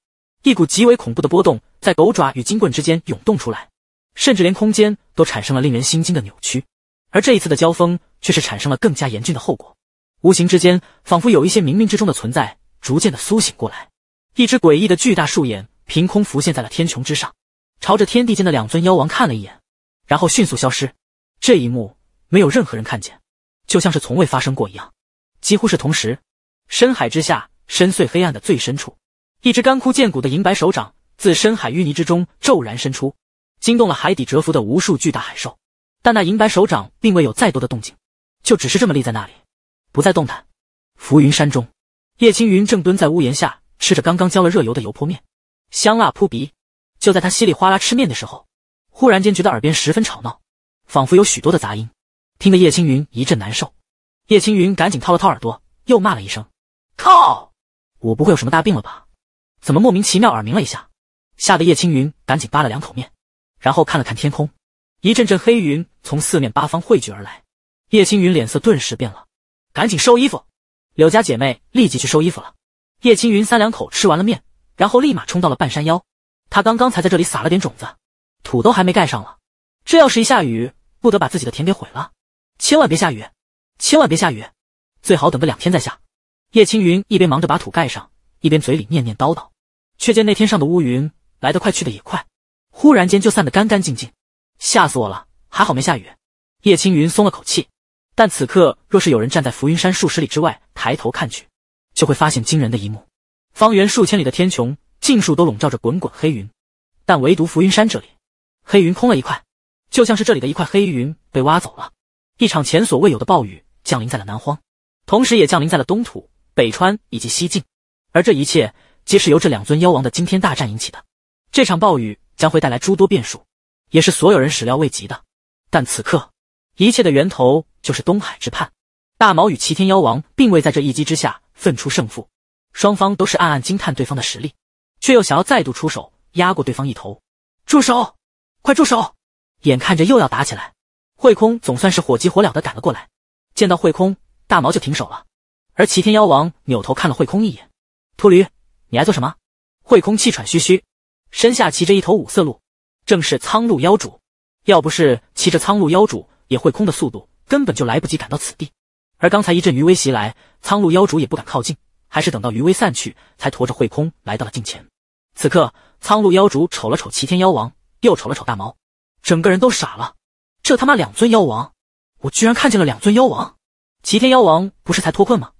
一股极为恐怖的波动在狗爪与金棍之间涌动出来，甚至连空间都产生了令人心惊的扭曲。而这一次的交锋却是产生了更加严峻的后果，无形之间，仿佛有一些冥冥之中的存在逐渐的苏醒过来。一只诡异的巨大树眼凭空浮现在了天穹之上，朝着天地间的两尊妖王看了一眼，然后迅速消失。这一幕没有任何人看见，就像是从未发生过一样，几乎是同时。深海之下，深邃黑暗的最深处，一只干枯见骨的银白手掌自深海淤泥之中骤然伸出，惊动了海底蛰伏的无数巨大海兽。但那银白手掌并未有再多的动静，就只是这么立在那里，不再动弹。浮云山中，叶青云正蹲在屋檐下吃着刚刚浇了热油的油泼面，香辣扑鼻。就在他稀里哗啦吃面的时候，忽然间觉得耳边十分吵闹，仿佛有许多的杂音，听得叶青云一阵难受。叶青云赶紧掏了掏耳朵，又骂了一声。靠！我不会有什么大病了吧？怎么莫名其妙耳鸣了一下？吓得叶青云赶紧扒了两口面，然后看了看天空，一阵阵黑云从四面八方汇聚而来。叶青云脸色顿时变了，赶紧收衣服。柳家姐妹立即去收衣服了。叶青云三两口吃完了面，然后立马冲到了半山腰。他刚刚才在这里撒了点种子，土都还没盖上了。这要是一下雨，不得把自己的田给毁了？千万别下雨，千万别下雨，最好等个两天再下。叶青云一边忙着把土盖上，一边嘴里念念叨叨。却见那天上的乌云来得快，去得也快，忽然间就散得干干净净，吓死我了！还好没下雨。叶青云松了口气。但此刻，若是有人站在浮云山数十里之外抬头看去，就会发现惊人的一幕：方圆数千里的天穹尽数都笼罩着滚滚黑云，但唯独浮云山这里，黑云空了一块，就像是这里的一块黑云被挖走了。一场前所未有的暴雨降临在了南荒，同时也降临在了东土。北川以及西境，而这一切皆是由这两尊妖王的惊天大战引起的。这场暴雨将会带来诸多变数，也是所有人始料未及的。但此刻，一切的源头就是东海之畔。大毛与齐天妖王并未在这一击之下分出胜负，双方都是暗暗惊叹对方的实力，却又想要再度出手压过对方一头。住手！快住手！眼看着又要打起来，慧空总算是火急火燎的赶了过来。见到慧空，大毛就停手了。而齐天妖王扭头看了慧空一眼：“秃驴，你来做什么？”慧空气喘吁吁，身下骑着一头五色鹿，正是苍鹿妖主。要不是骑着苍鹿妖主，也慧空的速度根本就来不及赶到此地。而刚才一阵余威袭来，苍鹿妖主也不敢靠近，还是等到余威散去，才驮着慧空来到了近前。此刻，苍鹿妖主瞅了瞅齐天妖王，又瞅了瞅大毛，整个人都傻了。这他妈两尊妖王，我居然看见了两尊妖王！齐天妖王不是才脱困吗？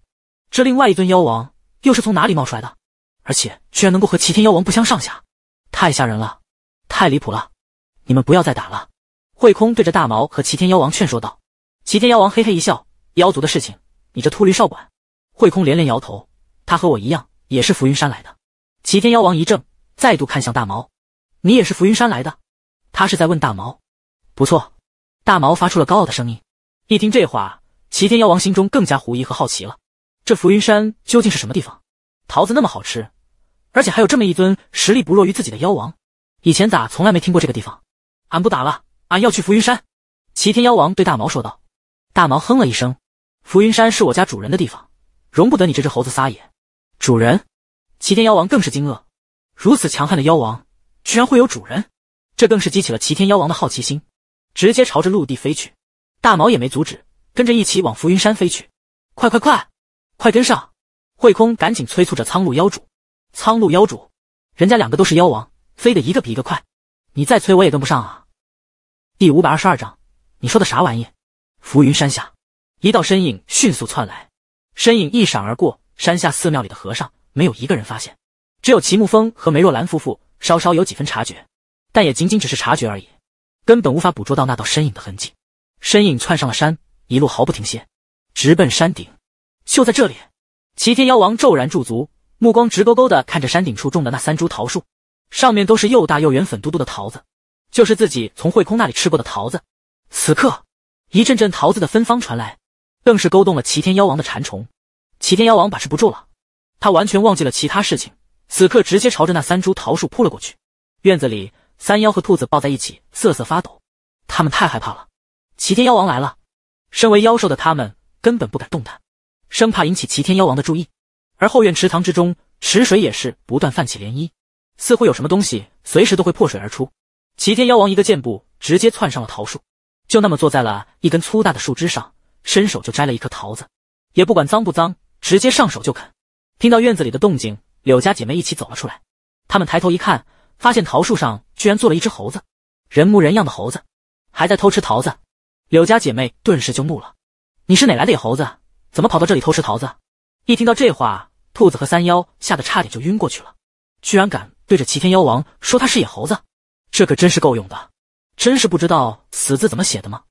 这另外一尊妖王又是从哪里冒出来的？而且居然能够和齐天妖王不相上下，太吓人了，太离谱了！你们不要再打了！慧空对着大毛和齐天妖王劝说道。齐天妖王嘿嘿一笑：“妖族的事情，你这秃驴少管。”慧空连连摇头。他和我一样，也是浮云山来的。齐天妖王一怔，再度看向大毛：“你也是浮云山来的？”他是在问大毛。不错，大毛发出了高傲的声音。一听这话，齐天妖王心中更加狐疑和好奇了。这浮云山究竟是什么地方？桃子那么好吃，而且还有这么一尊实力不弱于自己的妖王，以前咋从来没听过这个地方？俺不打了，俺要去浮云山！齐天妖王对大毛说道。大毛哼了一声：“浮云山是我家主人的地方，容不得你这只猴子撒野。”主人？齐天妖王更是惊愕，如此强悍的妖王居然会有主人，这更是激起了齐天妖王的好奇心，直接朝着陆地飞去。大毛也没阻止，跟着一起往浮云山飞去。快快快！快跟上！慧空赶紧催促着苍鹭妖主。苍鹭妖主，人家两个都是妖王，飞得一个比一个快，你再催我也跟不上啊！第五百二十二章，你说的啥玩意？浮云山下，一道身影迅速窜来，身影一闪而过，山下寺庙里的和尚没有一个人发现，只有齐木风和梅若兰夫妇稍稍有几分察觉，但也仅仅只是察觉而已，根本无法捕捉到那道身影的痕迹。身影窜上了山，一路毫不停歇，直奔山顶。就在这里，齐天妖王骤然驻足，目光直勾勾的看着山顶处种的那三株桃树，上面都是又大又圆粉嘟嘟的桃子，就是自己从慧空那里吃过的桃子。此刻，一阵阵桃子的芬芳传来，更是勾动了齐天妖王的馋虫。齐天妖王把持不住了，他完全忘记了其他事情，此刻直接朝着那三株桃树扑了过去。院子里，三妖和兔子抱在一起瑟瑟发抖，他们太害怕了。齐天妖王来了，身为妖兽的他们根本不敢动弹。生怕引起齐天妖王的注意，而后院池塘之中，池水也是不断泛起涟漪，似乎有什么东西随时都会破水而出。齐天妖王一个箭步直接窜上了桃树，就那么坐在了一根粗大的树枝上，伸手就摘了一颗桃子，也不管脏不脏，直接上手就啃。听到院子里的动静，柳家姐妹一起走了出来，她们抬头一看，发现桃树上居然坐了一只猴子，人模人样的猴子，还在偷吃桃子。柳家姐妹顿时就怒了：“你是哪来的野猴子？”怎么跑到这里偷吃桃子？一听到这话，兔子和三妖吓得差点就晕过去了。居然敢对着齐天妖王说他是野猴子，这可真是够勇的！真是不知道死字怎么写的吗？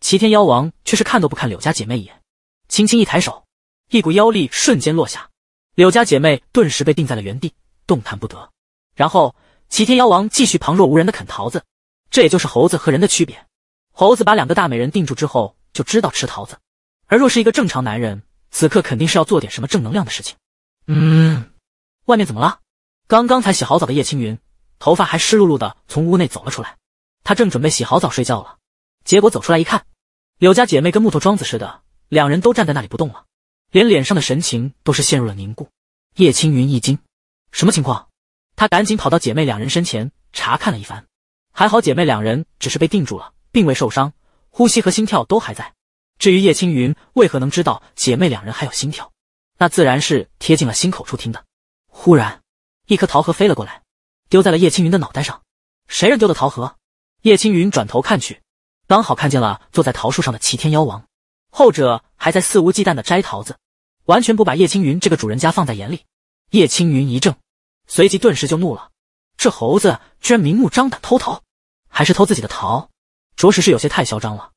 齐天妖王却是看都不看柳家姐妹一眼，轻轻一抬手，一股妖力瞬间落下，柳家姐妹顿时被定在了原地，动弹不得。然后齐天妖王继续旁若无人的啃桃子。这也就是猴子和人的区别，猴子把两个大美人定住之后，就知道吃桃子。而若是一个正常男人，此刻肯定是要做点什么正能量的事情。
嗯，
外面怎么了？刚刚才洗好澡的叶青云，头发还湿漉漉的，从屋内走了出来。他正准备洗好澡睡觉了，结果走出来一看，柳家姐妹跟木头桩子似的，两人都站在那里不动了，连脸上的神情都是陷入了凝固。叶青云一惊，什么情况？他赶紧跑到姐妹两人身前查看了一番，还好姐妹两人只是被定住了，并未受伤，呼吸和心跳都还在。至于叶青云为何能知道姐妹两人还有心跳，那自然是贴近了心口处听的。忽然，一颗桃核飞了过来，丢在了叶青云的脑袋上。谁人丢的桃核？叶青云转头看去，刚好看见了坐在桃树上的齐天妖王，后者还在肆无忌惮的摘桃子，完全不把叶青云这个主人家放在眼里。叶青云一怔，随即顿时就怒了：这猴子居然明目张胆偷桃，还是偷自己的桃，着实是有些太嚣张了。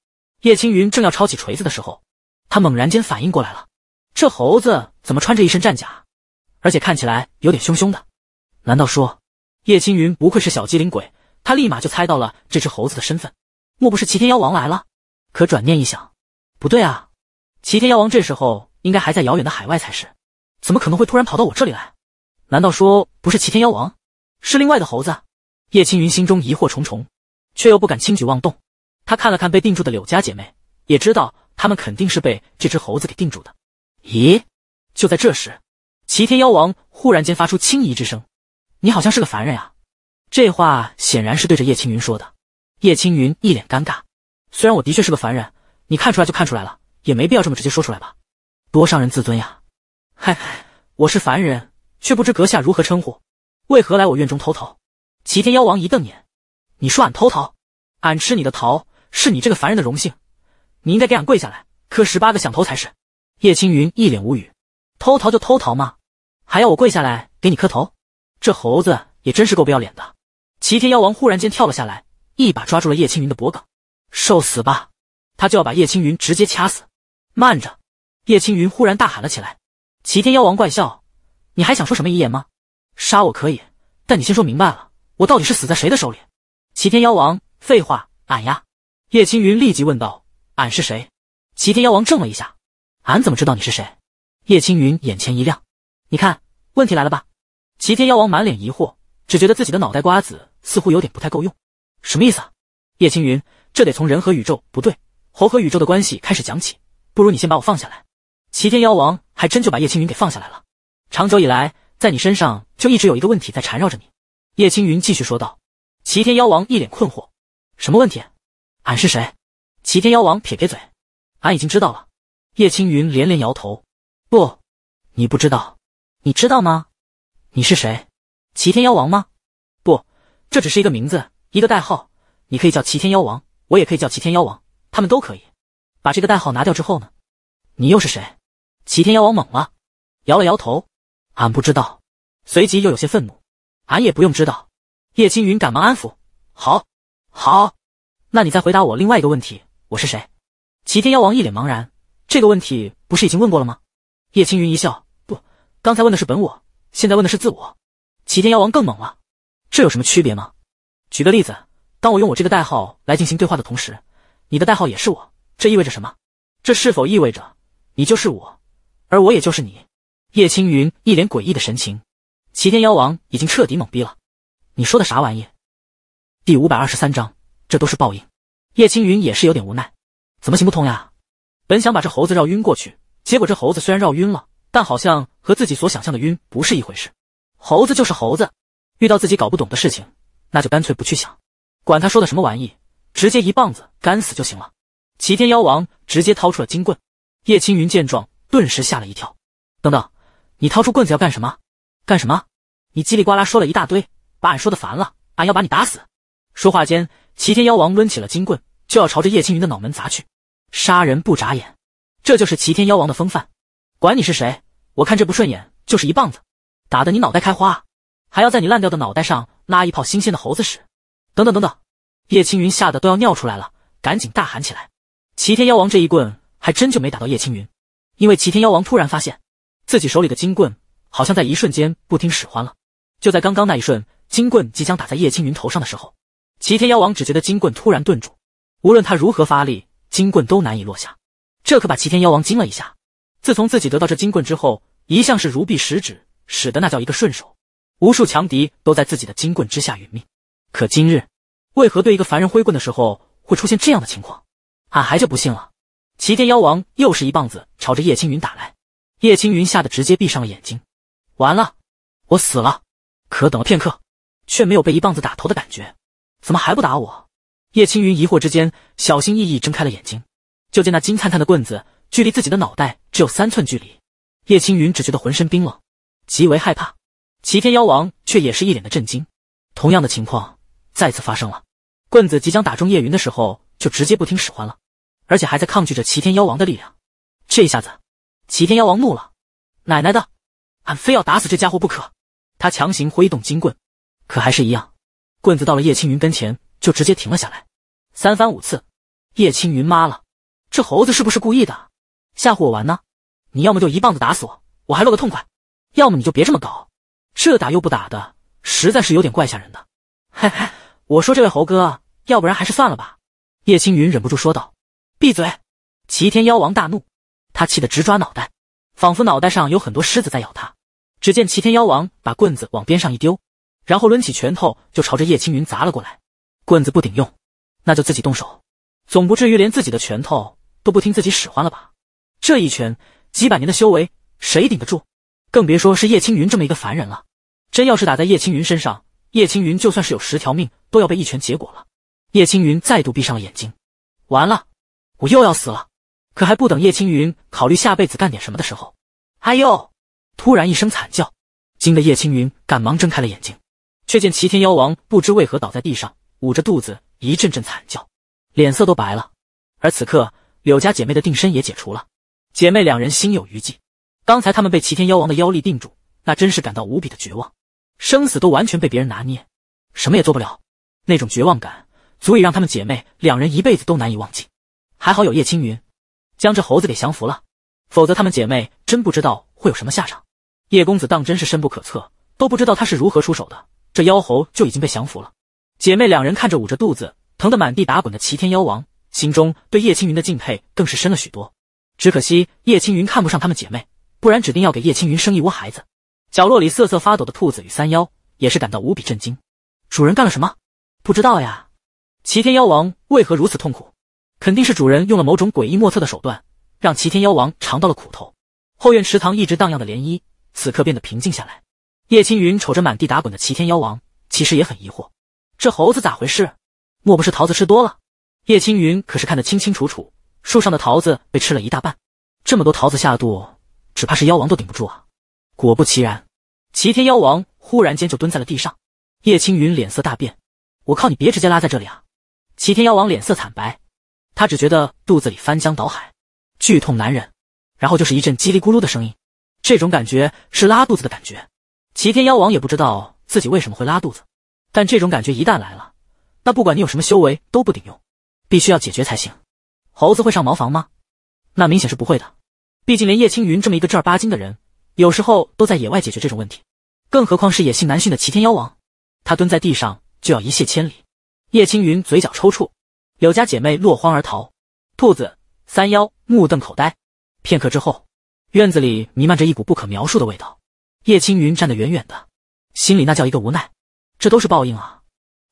叶青云正要抄起锤子的时候，他猛然间反应过来了：这猴子怎么穿着一身战甲，而且看起来有点凶凶的？难道说……叶青云不愧是小机灵鬼，他立马就猜到了这只猴子的身份，莫不是齐天妖王来了？可转念一想，不对啊，齐天妖王这时候应该还在遥远的海外才是，怎么可能会突然跑到我这里来？难道说不是齐天妖王，是另外的猴子？叶青云心中疑惑重重，却又不敢轻举妄动。他看了看被定住的柳家姐妹，也知道她们肯定是被这只猴子给定住的。咦？就在这时，齐天妖王忽然间发出轻疑之声：“你好像是个凡人啊！”这话显然是对着叶青云说的。叶青云一脸尴尬：“虽然我的确是个凡人，你看出来就看出来了，也没必要这么直接说出来吧？多伤人自尊呀！”“嗨嗨，我是凡人，却不知阁下如何称呼？为何来我院中偷桃？”齐天妖王一瞪眼：“你说俺偷桃？俺吃你的桃！”是你这个凡人的荣幸，你应该给俺跪下来磕十八个响头才是。叶青云一脸无语，偷桃就偷桃嘛，还要我跪下来给你磕头？这猴子也真是够不要脸的。齐天妖王忽然间跳了下来，一把抓住了叶青云的脖颈：“受死吧！他就要把叶青云直接掐死。慢着！叶青云忽然大喊了起来。齐天妖王怪笑：“你还想说什么遗言吗？杀我可以，但你先说明白了，我到底是死在谁的手里？”齐天妖王：“废话，俺呀。”叶青云立即问道：“俺是谁？”齐天妖王怔了一下，“俺怎么知道你是谁？”叶青云眼前一亮，“你看，问题来了吧？”齐天妖王满脸疑惑，只觉得自己的脑袋瓜子似乎有点不太够用，“什么意思？”啊？叶青云：“这得从人和宇宙不对，猴和宇宙的关系开始讲起。不如你先把我放下来。”齐天妖王还真就把叶青云给放下来了。长久以来，在你身上就一直有一个问题在缠绕着你。叶青云继续说道。齐天妖王一脸困惑：“什么问题？”俺是谁？齐天妖王撇撇嘴，俺已经知道了。叶青云连连摇头，不，你不知道，你知道吗？你是谁？齐天妖王吗？不，这只是一个名字，一个代号。你可以叫齐天妖王，我也可以叫齐天妖王，他们都可以。把这个代号拿掉之后呢？你又是谁？齐天妖王懵了，摇了摇头，俺不知道。随即又有些愤怒，俺也不用知道。叶青云赶忙安抚，好，好。那你再回答我另外一个问题，我是谁？齐天妖王一脸茫然，这个问题不是已经问过了吗？叶青云一笑，不，刚才问的是本我，现在问的是自我。齐天妖王更懵了，这有什么区别吗？举个例子，当我用我这个代号来进行对话的同时，你的代号也是我，这意味着什么？这是否意味着你就是我，而我也就是你？叶青云一脸诡异的神情，齐天妖王已经彻底懵逼了，你说的啥玩意？第五百二十三章。这都是报应，叶青云也是有点无奈，怎么行不通呀？本想把这猴子绕晕过去，结果这猴子虽然绕晕了，但好像和自己所想象的晕不是一回事。猴子就是猴子，遇到自己搞不懂的事情，那就干脆不去想，管他说的什么玩意，直接一棒子干死就行了。齐天妖王直接掏出了金棍，叶青云见状顿时吓了一跳。等等，你掏出棍子要干什么？干什么？你叽里呱啦说了一大堆，把俺说的烦了，俺要把你打死。说话间。齐天妖王抡起了金棍，就要朝着叶青云的脑门砸去。杀人不眨眼，这就是齐天妖王的风范。管你是谁，我看这不顺眼就是一棒子，打得你脑袋开花，还要在你烂掉的脑袋上拉一泡新鲜的猴子屎。等等等等，叶青云吓得都要尿出来了，赶紧大喊起来。齐天妖王这一棍还真就没打到叶青云，因为齐天妖王突然发现自己手里的金棍好像在一瞬间不听使唤了。就在刚刚那一瞬，金棍即将打在叶青云头上的时候。齐天妖王只觉得金棍突然顿住，无论他如何发力，金棍都难以落下。这可把齐天妖王惊了一下。自从自己得到这金棍之后，一向是如臂使指，使得那叫一个顺手，无数强敌都在自己的金棍之下殒命。可今日，为何对一个凡人挥棍的时候会出现这样的情况？俺还就不信了。齐天妖王又是一棒子朝着叶青云打来，叶青云吓得直接闭上了眼睛。完了，我死了。可等了片刻，却没有被一棒子打头的感觉。怎么还不打我？叶青云疑惑之间，小心翼翼睁开了眼睛，就见那金灿灿的棍子距离自己的脑袋只有三寸距离。叶青云只觉得浑身冰冷，极为害怕。齐天妖王却也是一脸的震惊，同样的情况再次发生了。棍子即将打中叶云的时候，就直接不听使唤了，而且还在抗拒着齐天妖王的力量。这一下子，齐天妖王怒了，奶奶的，俺非要打死这家伙不可！他强行挥动金棍，可还是一样。棍子到了叶青云跟前，就直接停了下来。三番五次，叶青云妈了，这猴子是不是故意的？吓唬我玩呢？你要么就一棒子打死我，我还落个痛快；要么你就别这么搞，这打又不打的，实在是有点怪吓人的。嘿嘿，我说这位猴哥，要不然还是算了吧。叶青云忍不住说道。闭嘴！齐天妖王大怒，他气得直抓脑袋，仿佛脑袋上有很多虱子在咬他。只见齐天妖王把棍子往边上一丢。然后抡起拳头就朝着叶青云砸了过来，棍子不顶用，那就自己动手，总不至于连自己的拳头都不听自己使唤了吧？这一拳，几百年的修为谁顶得住？更别说是叶青云这么一个凡人了。真要是打在叶青云身上，叶青云就算是有十条命都要被一拳结果了。叶青云再度闭上了眼睛，完了，我又要死了。可还不等叶青云考虑下辈子干点什么的时候，哎呦！突然一声惨叫，惊得叶青云赶忙睁开了眼睛。却见齐天妖王不知为何倒在地上，捂着肚子一阵阵惨叫，脸色都白了。而此刻，柳家姐妹的定身也解除了，姐妹两人心有余悸。刚才他们被齐天妖王的妖力定住，那真是感到无比的绝望，生死都完全被别人拿捏，什么也做不了。那种绝望感足以让他们姐妹两人一辈子都难以忘记。还好有叶青云将这猴子给降服了，否则他们姐妹真不知道会有什么下场。叶公子当真是深不可测，都不知道他是如何出手的。这妖猴就已经被降服了。姐妹两人看着捂着肚子疼得满地打滚的齐天妖王，心中对叶青云的敬佩更是深了许多。只可惜叶青云看不上她们姐妹，不然指定要给叶青云生一窝孩子。角落里瑟瑟发抖的兔子与三妖也是感到无比震惊。主人干了什么？不知道呀。齐天妖王为何如此痛苦？肯定是主人用了某种诡异莫测的手段，让齐天妖王尝到了苦头。后院池塘一直荡漾的涟漪，此刻变得平静下来。叶青云瞅着满地打滚的齐天妖王，其实也很疑惑：这猴子咋回事？莫不是桃子吃多了？叶青云可是看得清清楚楚，树上的桃子被吃了一大半，这么多桃子下肚，只怕是妖王都顶不住啊！果不其然，齐天妖王忽然间就蹲在了地上。叶青云脸色大变：“我靠，你别直接拉在这里啊！”齐天妖王脸色惨白，他只觉得肚子里翻江倒海，剧痛难忍，然后就是一阵叽里咕噜的声音，这种感觉是拉肚子的感觉。齐天妖王也不知道自己为什么会拉肚子，但这种感觉一旦来了，那不管你有什么修为都不顶用，必须要解决才行。猴子会上茅房吗？那明显是不会的，毕竟连叶青云这么一个正儿八经的人，有时候都在野外解决这种问题，更何况是野性难驯的齐天妖王？他蹲在地上就要一泻千里。叶青云嘴角抽搐，柳家姐妹落荒而逃，兔子、三妖目瞪口呆。片刻之后，院子里弥漫着一股不可描述的味道。叶青云站得远远的，心里那叫一个无奈，这都是报应啊！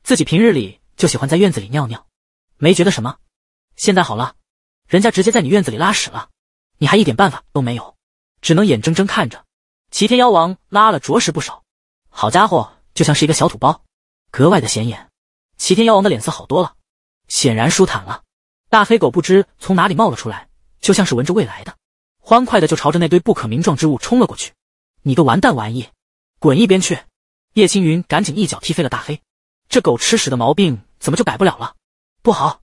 自己平日里就喜欢在院子里尿尿，没觉得什么，现在好了，人家直接在你院子里拉屎了，你还一点办法都没有，只能眼睁睁看着。齐天妖王拉了着实不少，好家伙，就像是一个小土包，格外的显眼。齐天妖王的脸色好多了，显然舒坦了。大黑狗不知从哪里冒了出来，就像是闻着未来的，欢快的就朝着那堆不可名状之物冲了过去。你个完蛋玩意，滚一边去！叶青云赶紧一脚踢飞了大黑，这狗吃屎的毛病怎么就改不了了？不好！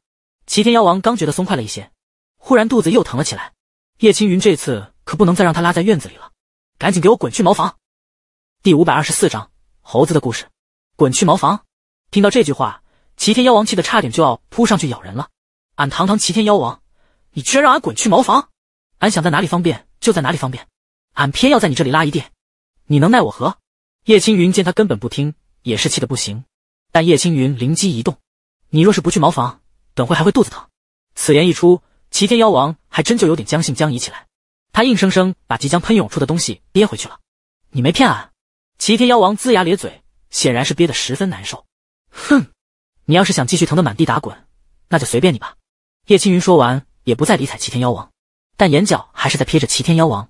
齐天妖王刚觉得松快了一些，忽然肚子又疼了起来。叶青云这次可不能再让他拉在院子里了，赶紧给我滚去茅房！第五百二十四章猴子的故事，滚去茅房！听到这句话，齐天妖王气得差点就要扑上去咬人了。俺堂堂齐天妖王，你居然让俺滚去茅房？俺想在哪里方便就在哪里方便，俺偏要在你这里拉一地！你能奈我何？叶青云见他根本不听，也是气得不行。但叶青云灵机一动：“你若是不去茅房，等会还会肚子疼。”此言一出，齐天妖王还真就有点将信将疑起来。他硬生生把即将喷涌出的东西憋回去了。你没骗俺！齐天妖王龇牙咧嘴，显然是憋得十分难受。哼，你要是想继续疼得满地打滚，那就随便你吧。叶青云说完，也不再理睬齐天妖王，但眼角还是在瞥着齐天妖王。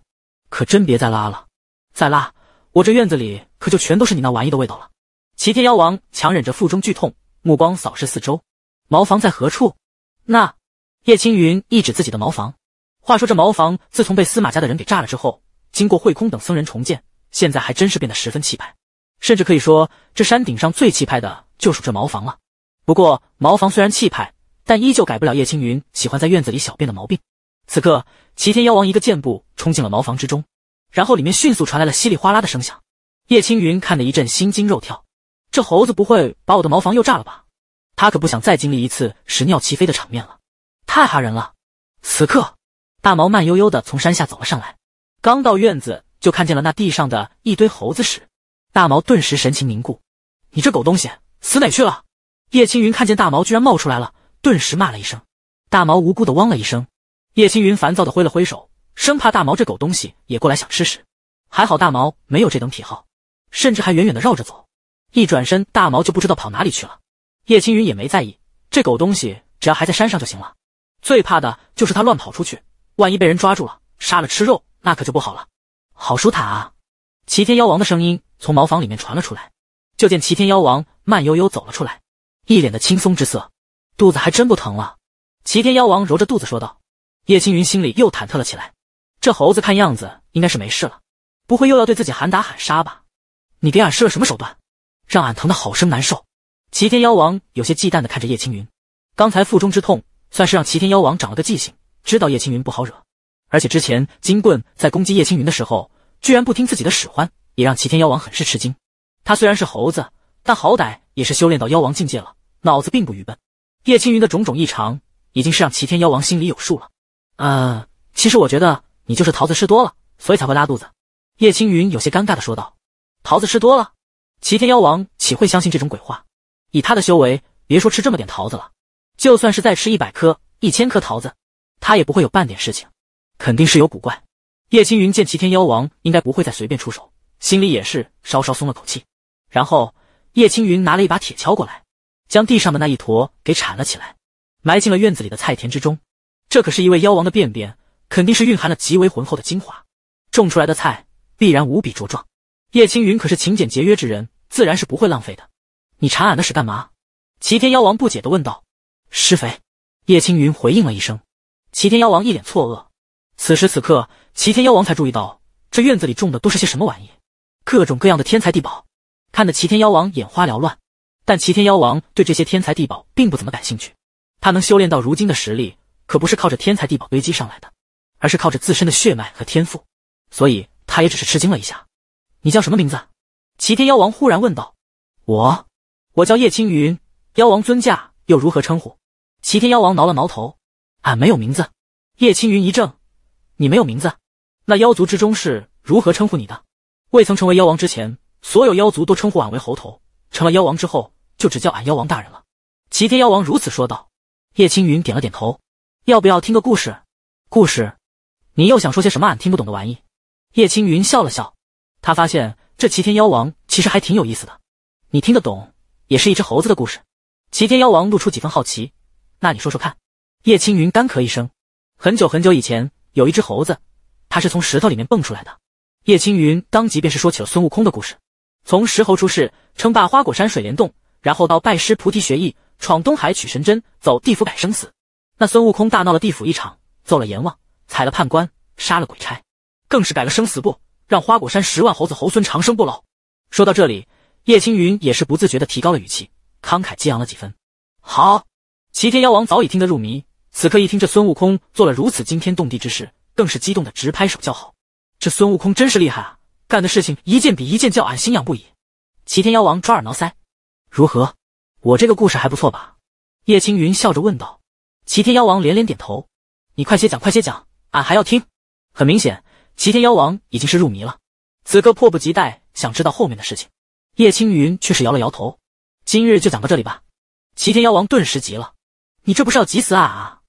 可真别再拉了，再拉！我这院子里可就全都是你那玩意的味道了。齐天妖王强忍着腹中剧痛，目光扫视四周，茅房在何处？那叶青云一指自己的茅房。话说这茅房自从被司马家的人给炸了之后，经过慧空等僧人重建，现在还真是变得十分气派，甚至可以说这山顶上最气派的就属这茅房了。不过茅房虽然气派，但依旧改不了叶青云喜欢在院子里小便的毛病。此刻，齐天妖王一个箭步冲进了茅房之中。然后里面迅速传来了稀里哗啦的声响，叶青云看得一阵心惊肉跳，这猴子不会把我的茅房又炸了吧？他可不想再经历一次屎尿齐飞的场面了，太吓人了。此刻，大毛慢悠悠的从山下走了上来，刚到院子就看见了那地上的一堆猴子屎，大毛顿时神情凝固。你这狗东西，死哪去了？叶青云看见大毛居然冒出来了，顿时骂了一声。大毛无辜的汪了一声，叶青云烦躁的挥了挥手。生怕大毛这狗东西也过来想吃屎，还好大毛没有这等癖好，甚至还远远的绕着走。一转身，大毛就不知道跑哪里去了。叶青云也没在意，这狗东西只要还在山上就行了。最怕的就是他乱跑出去，万一被人抓住了杀了吃肉，那可就不好了。好舒坦啊！齐天妖王的声音从茅房里面传了出来，就见齐天妖王慢悠悠走了出来，一脸的轻松之色，肚子还真不疼了。齐天妖王揉着肚子说道。叶青云心里又忐忑了起来。这猴子看样子应该是没事了，不会又要对自己喊打喊杀吧？你给俺施了什么手段，让俺疼的好生难受？齐天妖王有些忌惮的看着叶青云，刚才腹中之痛算是让齐天妖王长了个记性，知道叶青云不好惹。而且之前金棍在攻击叶青云的时候，居然不听自己的使唤，也让齐天妖王很是吃惊。他虽然是猴子，但好歹也是修炼到妖王境界了，脑子并不愚笨。叶青云的种种异常，已经是让齐天妖王心里有数了。呃，其实我觉得。你就是桃子吃多了，所以才会拉肚子。叶青云有些尴尬的说道：“桃子吃多了，齐天妖王岂会相信这种鬼话？以他的修为，别说吃这么点桃子了，就算是再吃一百颗、一千颗桃子，他也不会有半点事情。肯定是有古怪。”叶青云见齐天妖王应该不会再随便出手，心里也是稍稍松了口气。然后叶青云拿了一把铁锹过来，将地上的那一坨给铲了起来，埋进了院子里的菜田之中。这可是一位妖王的便便。肯定是蕴含了极为浑厚的精华，种出来的菜必然无比茁壮。叶青云可是勤俭节约之人，自然是不会浪费的。你查俺的屎干嘛？齐天妖王不解地问道。施肥。叶青云回应了一声。齐天妖王一脸错愕。此时此刻，齐天妖王才注意到这院子里种的都是些什么玩意，各种各样的天才地宝，看得齐天妖王眼花缭乱。但齐天妖王对这些天才地宝并不怎么感兴趣，他能修炼到如今的实力，可不是靠着天才地宝堆积上来的。而是靠着自身的血脉和天赋，所以他也只是吃惊了一下。你叫什么名字？齐天妖王忽然问道。我，我叫叶青云。妖王尊驾又如何称呼？齐天妖王挠了挠头，俺没有名字。叶青云一怔，你没有名字？那妖族之中是如何称呼你的？未曾成为妖王之前，所有妖族都称呼俺为猴头。成了妖王之后，就只叫俺妖王大人了。齐天妖王如此说道。叶青云点了点头。要不要听个故事？故事？你又想说些什么？俺听不懂的玩意。叶青云笑了笑，他发现这齐天妖王其实还挺有意思的。你听得懂，也是一只猴子的故事。齐天妖王露出几分好奇，那你说说看。叶青云干咳一声，很久很久以前，有一只猴子，它是从石头里面蹦出来的。叶青云当即便是说起了孙悟空的故事：从石猴出世，称霸花果山水帘洞，然后到拜师菩提学艺，闯东海取神针，走地府改生死。那孙悟空大闹了地府一场，揍了阎王。踩了判官，杀了鬼差，更是改了生死簿，让花果山十万猴子猴孙长生不老。说到这里，叶青云也是不自觉的提高了语气，慷慨激昂了几分。好，齐天妖王早已听得入迷，此刻一听这孙悟空做了如此惊天动地之事，更是激动的直拍手叫好。这孙悟空真是厉害啊！干的事情一件比一件叫俺心痒不已。齐天妖王抓耳挠腮：“如何？我这个故事还不错吧？”叶青云笑着问道。齐天妖王连连点头：“你快些讲，快些讲。”俺还要听，很明显，齐天妖王已经是入迷了，此刻迫不及待想知道后面的事情。叶青云却是摇了摇头，今日就讲到这里吧。齐天妖王顿时急了，你这不是要急死俺啊！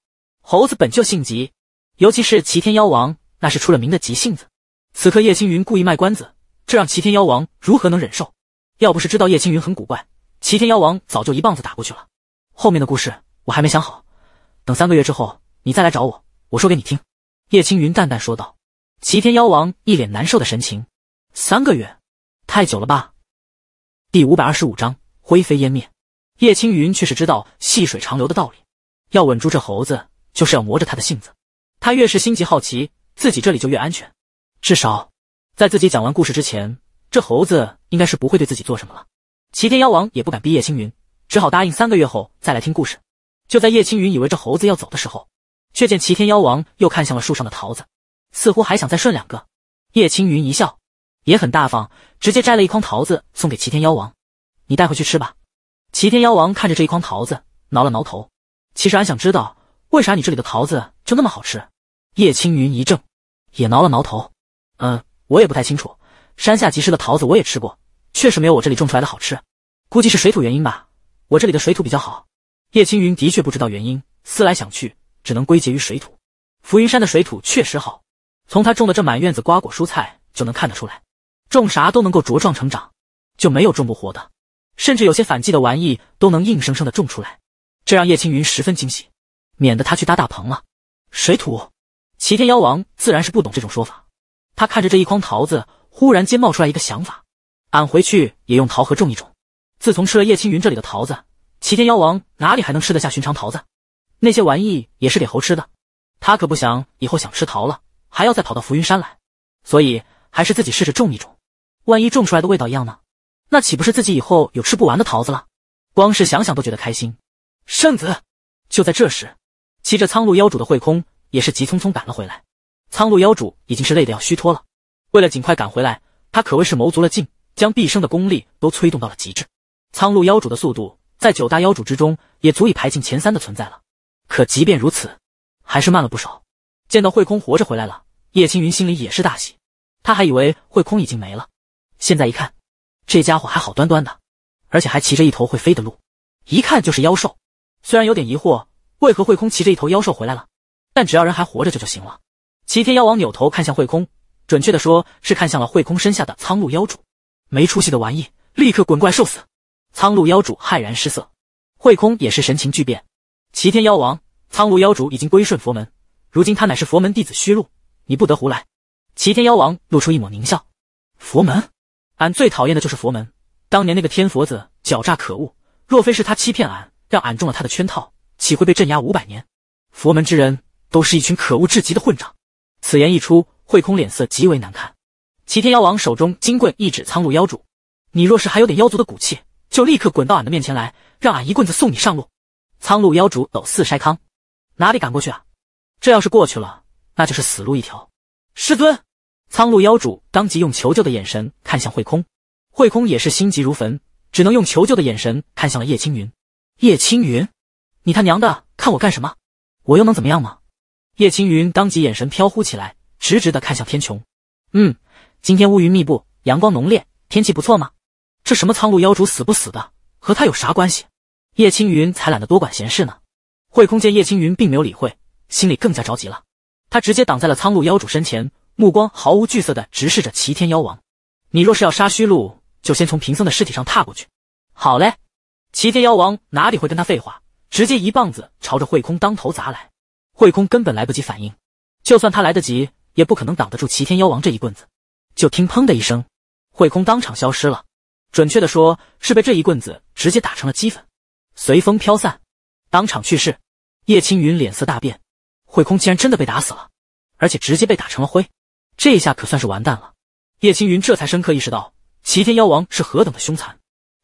猴子本就性急，尤其是齐天妖王，那是出了名的急性子。此刻叶青云故意卖关子，这让齐天妖王如何能忍受？要不是知道叶青云很古怪，齐天妖王早就一棒子打过去了。后面的故事我还没想好，等三个月之后你再来找我，我说给你听。叶青云淡淡说道：“齐天妖王一脸难受的神情，三个月，太久了吧？”第五百二十五章灰飞烟灭。叶青云却是知道细水长流的道理，要稳住这猴子，就是要磨着他的性子。他越是心急好奇，自己这里就越安全。至少在自己讲完故事之前，这猴子应该是不会对自己做什么了。齐天妖王也不敢逼叶青云，只好答应三个月后再来听故事。就在叶青云以为这猴子要走的时候，却见齐天妖王又看向了树上的桃子，似乎还想再顺两个。叶青云一笑，也很大方，直接摘了一筐桃子送给齐天妖王：“你带回去吃吧。”齐天妖王看着这一筐桃子，挠了挠头：“其实俺想知道，为啥你这里的桃子就那么好吃？”叶青云一怔，也挠了挠头：“嗯，我也不太清楚。山下集市的桃子我也吃过，确实没有我这里种出来的好吃。估计是水土原因吧，我这里的水土比较好。”叶青云的确不知道原因，思来想去。只能归结于水土，浮云山的水土确实好，从他种的这满院子瓜果蔬菜就能看得出来，种啥都能够茁壮成长，就没有种不活的，甚至有些反季的玩意都能硬生生的种出来，这让叶青云十分惊喜，免得他去搭大棚了。水土，齐天妖王自然是不懂这种说法，他看着这一筐桃子，忽然间冒出来一个想法，俺回去也用桃核种一种。自从吃了叶青云这里的桃子，齐天妖王哪里还能吃得下寻常桃子？那些玩意也是给猴吃的，他可不想以后想吃桃了还要再跑到浮云山来，所以还是自己试着种一种，万一种出来的味道一样呢？那岂不是自己以后有吃不完的桃子了？光是想想都觉得开心。圣子，就在这时，骑着苍鹭妖主的慧空也是急匆匆赶了回来。苍鹭妖主已经是累得要虚脱了，为了尽快赶回来，他可谓是谋足了劲，将毕生的功力都催动到了极致。苍鹭妖主的速度在九大妖主之中也足以排进前三的存在了。可即便如此，还是慢了不少。见到慧空活着回来了，叶青云心里也是大喜。他还以为慧空已经没了，现在一看，这家伙还好端端的，而且还骑着一头会飞的鹿，一看就是妖兽。虽然有点疑惑为何慧空骑着一头妖兽回来了，但只要人还活着就就行了。齐天妖王扭头看向慧空，准确的说是看向了慧空身下的苍鹿妖主。没出息的玩意，立刻滚过来受死！苍鹿妖主骇然失色，慧空也是神情巨变。齐天妖王，苍鹿妖主已经归顺佛门，如今他乃是佛门弟子虚鹿，你不得胡来！齐天妖王露出一抹狞笑。佛门，俺最讨厌的就是佛门。当年那个天佛子狡诈可恶，若非是他欺骗俺，让俺中了他的圈套，岂会被镇压五百年？佛门之人都是一群可恶至极的混账！此言一出，慧空脸色极为难看。齐天妖王手中金棍一指苍鹿妖主：“你若是还有点妖族的骨气，就立刻滚到俺的面前来，让俺一棍子送你上路！”苍鹭妖主抖四筛糠，哪里敢过去啊？这要是过去了，那就是死路一条。师尊，苍鹭妖主当即用求救的眼神看向慧空，慧空也是心急如焚，只能用求救的眼神看向了叶青云。叶青云，你他娘的看我干什么？我又能怎么样吗？叶青云当即眼神飘忽起来，直直的看向天穹。嗯，今天乌云密布，阳光浓烈，天气不错嘛。这什么苍鹭妖主死不死的，和他有啥关系？叶青云才懒得多管闲事呢。慧空见叶青云并没有理会，心里更加着急了。他直接挡在了苍鹭妖主身前，目光毫无惧色的直视着齐天妖王。你若是要杀虚鹿，就先从贫僧的尸体上踏过去。好嘞！齐天妖王哪里会跟他废话，直接一棒子朝着慧空当头砸来。慧空根本来不及反应，就算他来得及，也不可能挡得住齐天妖王这一棍子。就听砰的一声，慧空当场消失了，准确的说，是被这一棍子直接打成了齑粉。随风飘散，当场去世。叶青云脸色大变，慧空竟然真的被打死了，而且直接被打成了灰。这一下可算是完蛋了。叶青云这才深刻意识到齐天妖王是何等的凶残，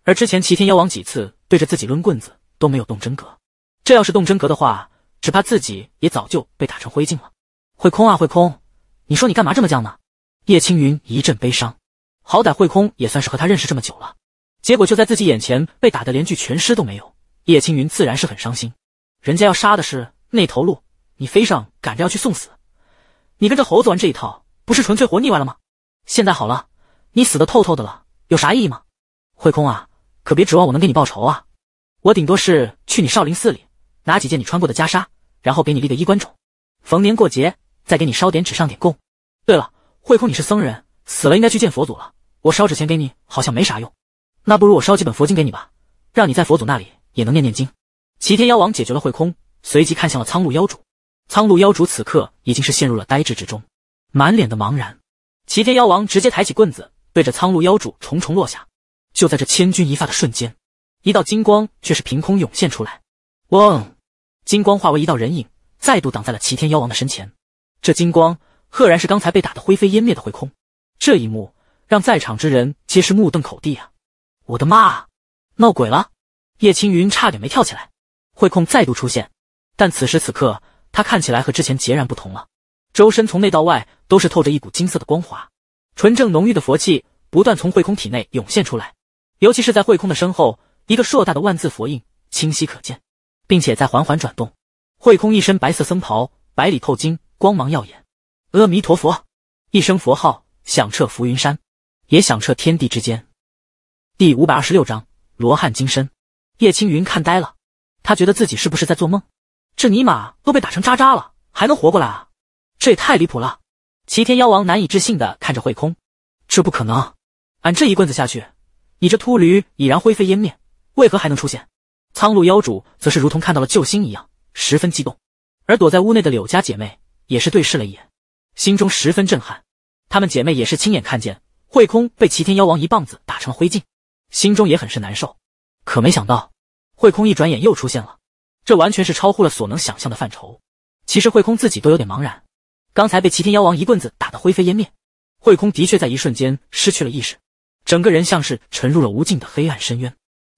而之前齐天妖王几次对着自己抡棍子都没有动真格，这要是动真格的话，只怕自己也早就被打成灰烬了。慧空啊慧空，你说你干嘛这么犟呢？叶青云一阵悲伤，好歹慧空也算是和他认识这么久了，结果就在自己眼前被打得连具全尸都没有。叶青云自然是很伤心。人家要杀的是那头鹿，你非上赶着要去送死，你跟这猴子玩这一套，不是纯粹活腻歪了吗？现在好了，你死的透透的了，有啥意义吗？慧空啊，可别指望我能给你报仇啊！我顶多是去你少林寺里拿几件你穿过的袈裟，然后给你立个衣冠冢，逢年过节再给你烧点纸上点供。对了，慧空你是僧人，死了应该去见佛祖了。我烧纸钱给你好像没啥用，那不如我烧几本佛经给你吧，让你在佛祖那里。也能念念经。齐天妖王解决了会空，随即看向了苍鹭妖主。苍鹭妖主此刻已经是陷入了呆滞之中，满脸的茫然。齐天妖王直接抬起棍子，对着苍鹭妖主重重落下。就在这千钧一发的瞬间，一道金光却是凭空涌现出来。嗡！金光化为一道人影，再度挡在了齐天妖王的身前。这金光赫然是刚才被打得灰飞烟灭的会空。这一幕让在场之人皆是目瞪口呆啊！我的妈，闹鬼了！叶青云差点没跳起来，慧空再度出现，但此时此刻他看起来和之前截然不同了，周身从内到外都是透着一股金色的光华，纯正浓郁的佛气不断从慧空体内涌现出来，尤其是在慧空的身后，一个硕大的万字佛印清晰可见，并且在缓缓转动。慧空一身白色僧袍，百里透金，光芒耀眼。阿弥陀佛，一声佛号响彻浮云山，也响彻天地之间。第五百二十六章罗汉金身。叶青云看呆了，他觉得自己是不是在做梦？这尼玛都被打成渣渣了，还能活过来啊？这也太离谱了！齐天妖王难以置信的看着慧空，这不可能！俺这一棍子下去，你这秃驴已然灰飞烟灭，为何还能出现？苍鹭妖主则是如同看到了救星一样，十分激动。而躲在屋内的柳家姐妹也是对视了一眼，心中十分震撼。她们姐妹也是亲眼看见慧空被齐天妖王一棒子打成了灰烬，心中也很是难受。可没想到，慧空一转眼又出现了，这完全是超乎了所能想象的范畴。其实慧空自己都有点茫然，刚才被齐天妖王一棍子打得灰飞烟灭，慧空的确在一瞬间失去了意识，整个人像是沉入了无尽的黑暗深渊。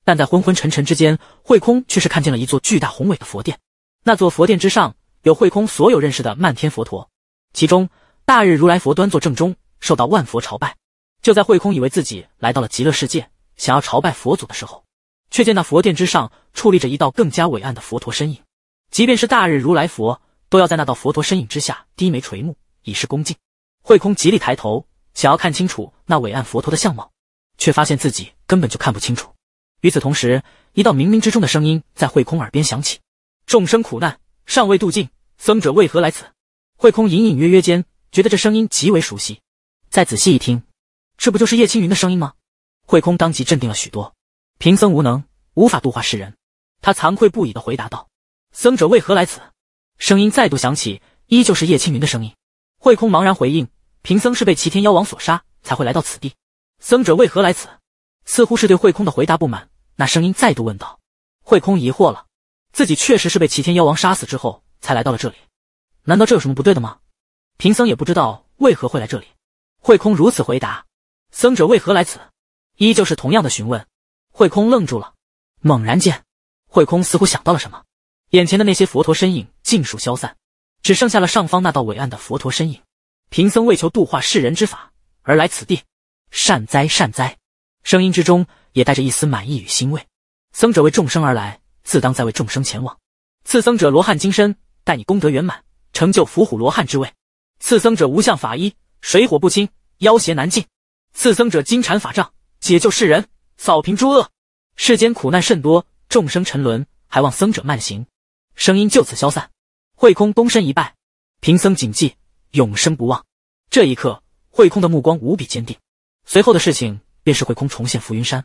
但在昏昏沉沉之间，慧空却是看见了一座巨大宏伟的佛殿，那座佛殿之上有慧空所有认识的漫天佛陀，其中大日如来佛端坐正中，受到万佛朝拜。就在慧空以为自己来到了极乐世界，想要朝拜佛祖的时候，却见那佛殿之上矗立着一道更加伟岸的佛陀身影，即便是大日如来佛，都要在那道佛陀身影之下低眉垂目，以示恭敬。慧空极力抬头，想要看清楚那伟岸佛陀的相貌，却发现自己根本就看不清楚。与此同时，一道冥冥之中的声音在慧空耳边响起：“众生苦难尚未渡尽，僧者为何来此？”慧空隐隐约约间觉得这声音极为熟悉，再仔细一听，这不就是叶青云的声音吗？慧空当即镇定了许多。贫僧无能，无法度化世人。他惭愧不已地回答道：“僧者为何来此？”声音再度响起，依旧是叶青云的声音。慧空茫然回应：“贫僧是被齐天妖王所杀，才会来到此地。僧者为何来此？”似乎是对慧空的回答不满，那声音再度问道。慧空疑惑了，自己确实是被齐天妖王杀死之后才来到了这里，难道这有什么不对的吗？贫僧也不知道为何会来这里。慧空如此回答：“僧者为何来此？”依旧是同样的询问。慧空愣住了，猛然间，慧空似乎想到了什么，眼前的那些佛陀身影尽数消散，只剩下了上方那道伟岸的佛陀身影。贫僧为求度化世人之法而来此地，善哉善哉！声音之中也带着一丝满意与欣慰。僧者为众生而来，自当再为众生前往。赐僧者罗汉金身，待你功德圆满，成就伏虎罗汉之位。赐僧者无相法衣，水火不侵，妖邪难禁。赐僧者金蝉法杖，解救世人。扫平诸恶，世间苦难甚多，众生沉沦，还望僧者慢行。声音就此消散。慧空躬身一拜，贫僧谨记，永生不忘。这一刻，慧空的目光无比坚定。随后的事情便是慧空重现浮云山，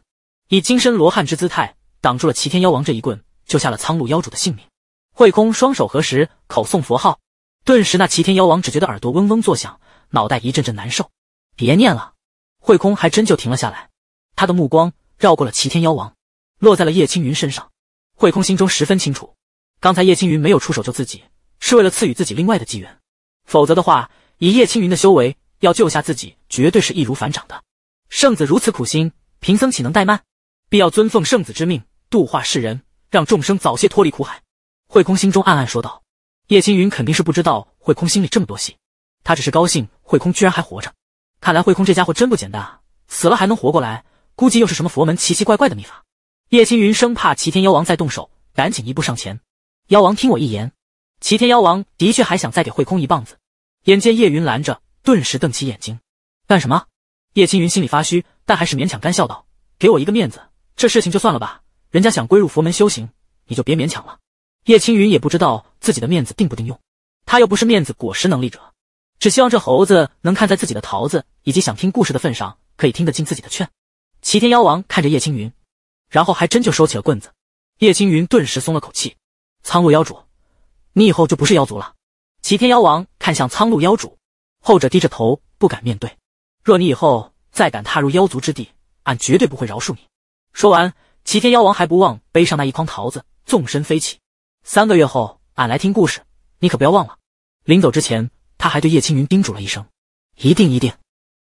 以金身罗汉之姿态挡住了齐天妖王这一棍，救下了苍鹭妖主的性命。慧空双手合十，口诵佛号，顿时那齐天妖王只觉得耳朵嗡嗡作响，脑袋一阵阵难受。别念了，慧空还真就停了下来。他的目光。绕过了齐天妖王，落在了叶青云身上。慧空心中十分清楚，刚才叶青云没有出手救自己，是为了赐予自己另外的机缘。否则的话，以叶青云的修为，要救下自己，绝对是易如反掌的。圣子如此苦心，贫僧岂能怠慢？必要遵奉圣子之命，度化世人，让众生早些脱离苦海。慧空心中暗暗说道：“叶青云肯定是不知道慧空心里这么多戏，他只是高兴慧空居然还活着。看来慧空这家伙真不简单啊，死了还能活过来。”估计又是什么佛门奇奇怪怪的秘法？叶青云生怕齐天妖王再动手，赶紧一步上前。妖王听我一言。齐天妖王的确还想再给慧空一棒子，眼见叶云拦着，顿时瞪起眼睛，干什么？叶青云心里发虚，但还是勉强干笑道：“给我一个面子，这事情就算了吧。人家想归入佛门修行，你就别勉强了。”叶青云也不知道自己的面子定不定用，他又不是面子果实能力者，只希望这猴子能看在自己的桃子以及想听故事的份上，可以听得进自己的劝。齐天妖王看着叶青云，然后还真就收起了棍子。叶青云顿时松了口气。苍鹭妖主，你以后就不是妖族了。齐天妖王看向苍鹭妖主，后者低着头不敢面对。若你以后再敢踏入妖族之地，俺绝对不会饶恕你。说完，齐天妖王还不忘背上那一筐桃子，纵身飞起。三个月后，俺来听故事，你可不要忘了。临走之前，他还对叶青云叮嘱了一声：“一定一定。”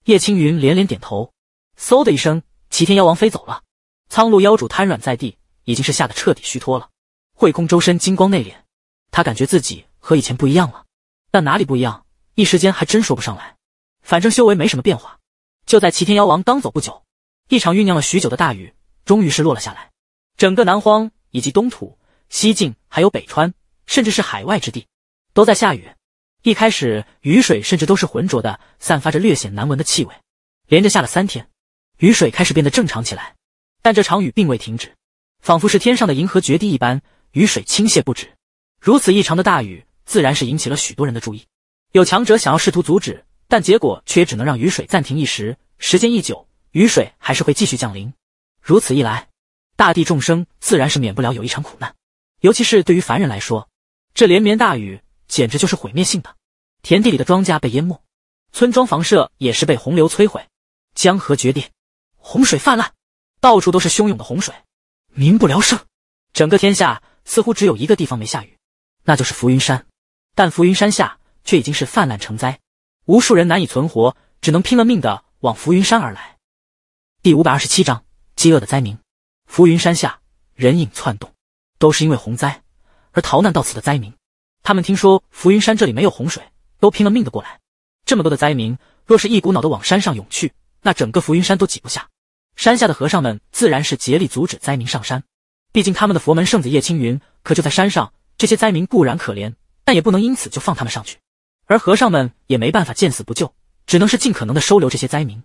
叶青云连连点头。嗖的一声。齐天妖王飞走了，苍鹭妖主瘫软在地，已经是吓得彻底虚脱了。慧空周身金光内敛，他感觉自己和以前不一样了，但哪里不一样，一时间还真说不上来。反正修为没什么变化。就在齐天妖王刚走不久，一场酝酿了许久的大雨终于是落了下来。整个南荒以及东土、西境，还有北川，甚至是海外之地，都在下雨。一开始，雨水甚至都是浑浊的，散发着略显难闻的气味。连着下了三天。雨水开始变得正常起来，但这场雨并未停止，仿佛是天上的银河决堤一般，雨水倾泻不止。如此异常的大雨，自然是引起了许多人的注意。有强者想要试图阻止，但结果却也只能让雨水暂停一时。时间一久，雨水还是会继续降临。如此一来，大地众生自然是免不了有一场苦难。尤其是对于凡人来说，这连绵大雨简直就是毁灭性的。田地里的庄稼被淹没，村庄房舍也是被洪流摧毁，江河决堤。洪水泛滥，到处都是汹涌的洪水，民不聊生。整个天下似乎只有一个地方没下雨，那就是浮云山。但浮云山下却已经是泛滥成灾，无数人难以存活，只能拼了命的往浮云山而来。第五百二十七章：饥饿的灾民。浮云山下人影窜动，都是因为洪灾而逃难到此的灾民。他们听说浮云山这里没有洪水，都拼了命的过来。这么多的灾民，若是一股脑的往山上涌去，那整个浮云山都挤不下。山下的和尚们自然是竭力阻止灾民上山，毕竟他们的佛门圣子叶青云可就在山上。这些灾民固然可怜，但也不能因此就放他们上去。而和尚们也没办法见死不救，只能是尽可能的收留这些灾民。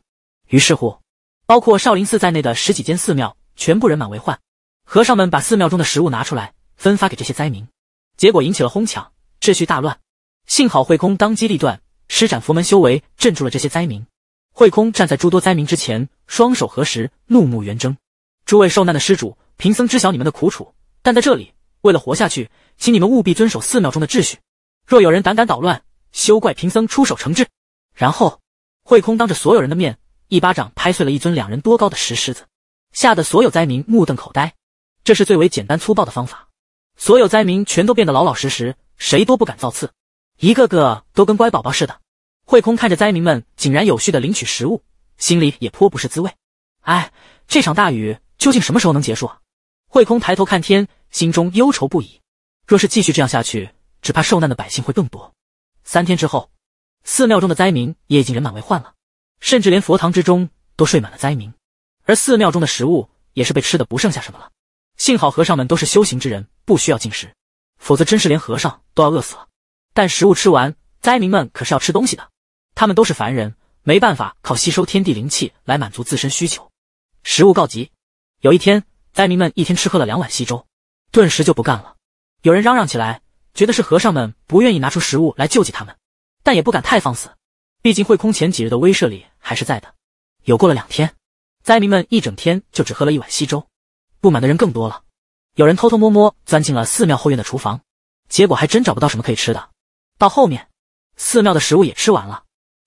于是乎，包括少林寺在内的十几间寺庙全部人满为患，和尚们把寺庙中的食物拿出来分发给这些灾民，结果引起了哄抢，秩序大乱。幸好慧空当机立断，施展佛门修为镇住了这些灾民。慧空站在诸多灾民之前，双手合十，怒目圆睁。诸位受难的施主，贫僧知晓你们的苦楚，但在这里，为了活下去，请你们务必遵守寺庙中的秩序。若有人胆敢捣乱，休怪贫僧出手惩治。然后，慧空当着所有人的面，一巴掌拍碎了一尊两人多高的石狮子，吓得所有灾民目瞪口呆。这是最为简单粗暴的方法，所有灾民全都变得老老实实，谁都不敢造次，一个个都跟乖宝宝似的。慧空看着灾民们井然有序的领取食物，心里也颇不是滋味。哎，这场大雨究竟什么时候能结束啊？慧空抬头看天，心中忧愁不已。若是继续这样下去，只怕受难的百姓会更多。三天之后，寺庙中的灾民也已经人满为患了，甚至连佛堂之中都睡满了灾民，而寺庙中的食物也是被吃的不剩下什么了。幸好和尚们都是修行之人，不需要进食，否则真是连和尚都要饿死了。但食物吃完，灾民们可是要吃东西的。他们都是凡人，没办法靠吸收天地灵气来满足自身需求，食物告急。有一天，灾民们一天吃喝了两碗稀粥，顿时就不干了，有人嚷嚷起来，觉得是和尚们不愿意拿出食物来救济他们，但也不敢太放肆，毕竟慧空前几日的威慑力还是在的。有过了两天，灾民们一整天就只喝了一碗稀粥，不满的人更多了，有人偷偷摸摸钻进了寺庙后院的厨房，结果还真找不到什么可以吃的。到后面，寺庙的食物也吃完了。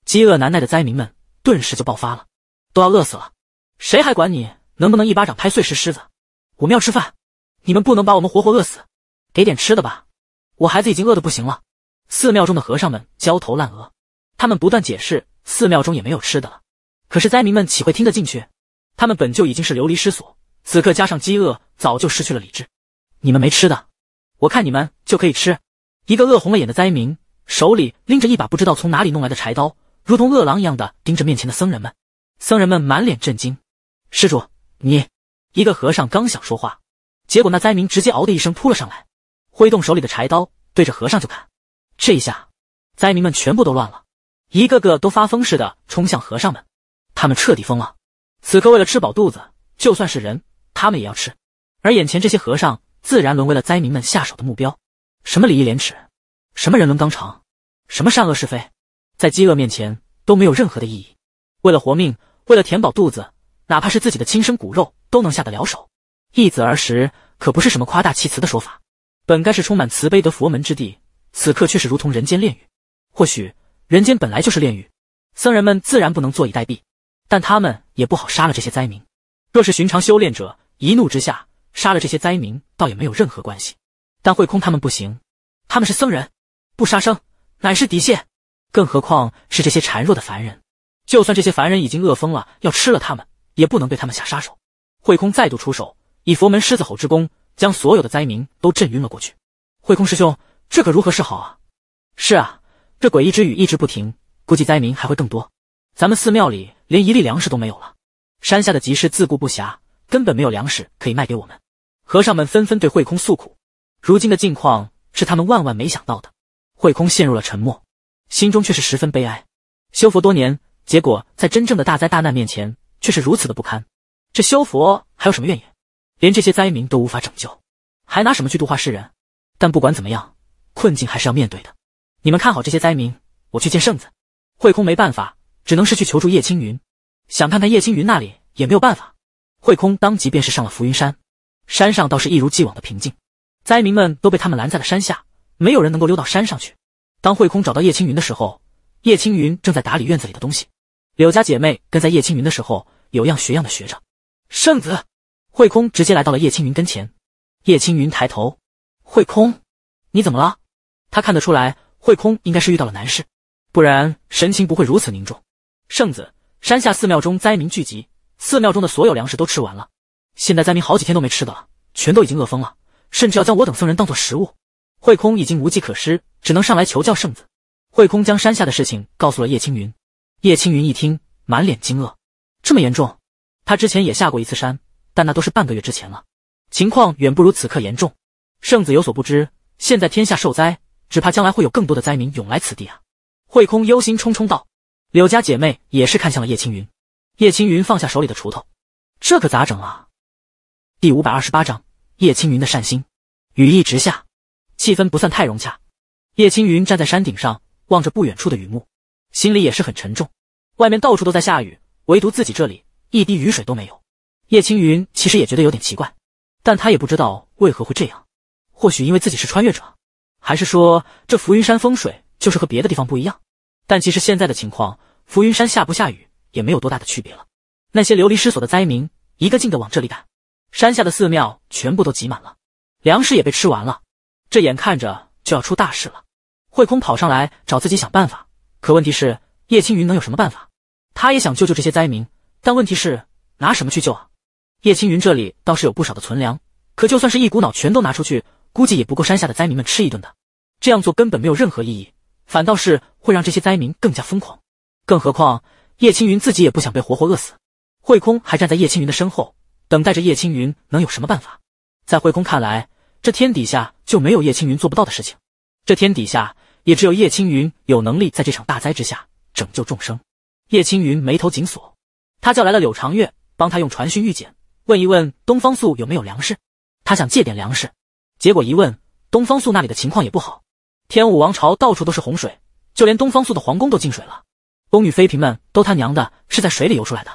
饥饿难耐的灾民们顿时就爆发了，都要饿死了，谁还管你能不能一巴掌拍碎石狮子？我们要吃饭，你们不能把我们活活饿死，给点吃的吧！我孩子已经饿得不行了。寺庙中的和尚们焦头烂额，他们不断解释，寺庙中也没有吃的了。可是灾民们岂会听得进去？他们本就已经是流离失所，此刻加上饥饿，早就失去了理智。你们没吃的，我看你们就可以吃。一个饿红了眼的灾民手里拎着一把不知道从哪里弄来的柴刀。如同饿狼一样的盯着面前的僧人们，僧人们满脸震惊：“施主，你……”一个和尚刚想说话，结果那灾民直接嗷的一声扑了上来，挥动手里的柴刀对着和尚就砍。这一下，灾民们全部都乱了，一个个都发疯似的冲向和尚们，他们彻底疯了。此刻为了吃饱肚子，就算是人，他们也要吃。而眼前这些和尚，自然沦为了灾民们下手的目标。什么礼义廉耻，什么人伦纲常，什么善恶是非。在饥饿面前都没有任何的意义。为了活命，为了填饱肚子，哪怕是自己的亲生骨肉都能下得了手。易子而食可不是什么夸大其词的说法。本该是充满慈悲的佛门之地，此刻却是如同人间炼狱。或许人间本来就是炼狱，僧人们自然不能坐以待毙，但他们也不好杀了这些灾民。若是寻常修炼者，一怒之下杀了这些灾民，倒也没有任何关系。但慧空他们不行，他们是僧人，不杀生乃是底线。更何况是这些孱弱的凡人，就算这些凡人已经饿疯了，要吃了他们，也不能对他们下杀手。慧空再度出手，以佛门狮子吼之功，将所有的灾民都震晕了过去。慧空师兄，这可如何是好啊？是啊，这诡异之雨一直不停，估计灾民还会更多。咱们寺庙里连一粒粮食都没有了，山下的集市自顾不暇，根本没有粮食可以卖给我们。和尚们纷纷对慧空诉苦。如今的境况是他们万万没想到的。慧空陷入了沉默。心中却是十分悲哀，修佛多年，结果在真正的大灾大难面前却是如此的不堪。这修佛还有什么怨言？连这些灾民都无法拯救，还拿什么去度化世人？但不管怎么样，困境还是要面对的。你们看好这些灾民，我去见圣子。慧空没办法，只能是去求助叶青云，想看看叶青云那里也没有办法。慧空当即便是上了浮云山，山上倒是一如既往的平静，灾民们都被他们拦在了山下，没有人能够溜到山上去。当慧空找到叶青云的时候，叶青云正在打理院子里的东西。柳家姐妹跟在叶青云的时候，有样学样的学着。圣子，慧空直接来到了叶青云跟前。叶青云抬头，慧空，你怎么了？他看得出来，慧空应该是遇到了难事，不然神情不会如此凝重。圣子，山下寺庙中灾民聚集，寺庙中的所有粮食都吃完了，现在灾民好几天都没吃的了，全都已经饿疯了，甚至要将我等僧人当做食物。慧空已经无计可施，只能上来求教圣子。慧空将山下的事情告诉了叶青云。叶青云一听，满脸惊愕：“这么严重？他之前也下过一次山，但那都是半个月之前了，情况远不如此刻严重。圣子有所不知，现在天下受灾，只怕将来会有更多的灾民涌来此地啊！”慧空忧心忡忡道。柳家姐妹也是看向了叶青云。叶青云放下手里的锄头：“这可咋整啊？”第五百二十八章叶青云的善心，雨一直下。气氛不算太融洽，叶青云站在山顶上望着不远处的雨幕，心里也是很沉重。外面到处都在下雨，唯独自己这里一滴雨水都没有。叶青云其实也觉得有点奇怪，但他也不知道为何会这样。或许因为自己是穿越者，还是说这浮云山风水就是和别的地方不一样？但其实现在的情况，浮云山下不下雨也没有多大的区别了。那些流离失所的灾民一个劲的往这里赶，山下的寺庙全部都挤满了，粮食也被吃完了。这眼看着就要出大事了，慧空跑上来找自己想办法。可问题是，叶青云能有什么办法？他也想救救这些灾民，但问题是拿什么去救啊？叶青云这里倒是有不少的存粮，可就算是一股脑全都拿出去，估计也不够山下的灾民们吃一顿的。这样做根本没有任何意义，反倒是会让这些灾民更加疯狂。更何况，叶青云自己也不想被活活饿死。慧空还站在叶青云的身后，等待着叶青云能有什么办法。在慧空看来，这天底下就没有叶青云做不到的事情，这天底下也只有叶青云有能力在这场大灾之下拯救众生。叶青云眉头紧锁，他叫来了柳长月，帮他用传讯预检，问一问东方素有没有粮食，他想借点粮食。结果一问，东方素那里的情况也不好，天武王朝到处都是洪水，就连东方素的皇宫都进水了，宫女妃嫔们都他娘的是在水里游出来的。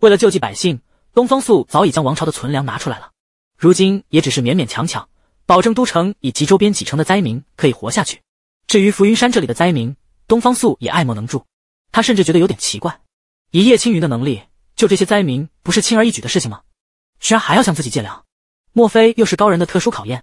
为了救济百姓，东方素早已将王朝的存粮拿出来了，如今也只是勉勉强强。保证都城以及周边几城的灾民可以活下去。至于浮云山这里的灾民，东方素也爱莫能助。他甚至觉得有点奇怪，以叶青云的能力，救这些灾民不是轻而易举的事情吗？居然还要向自己借粮，莫非又是高人的特殊考验？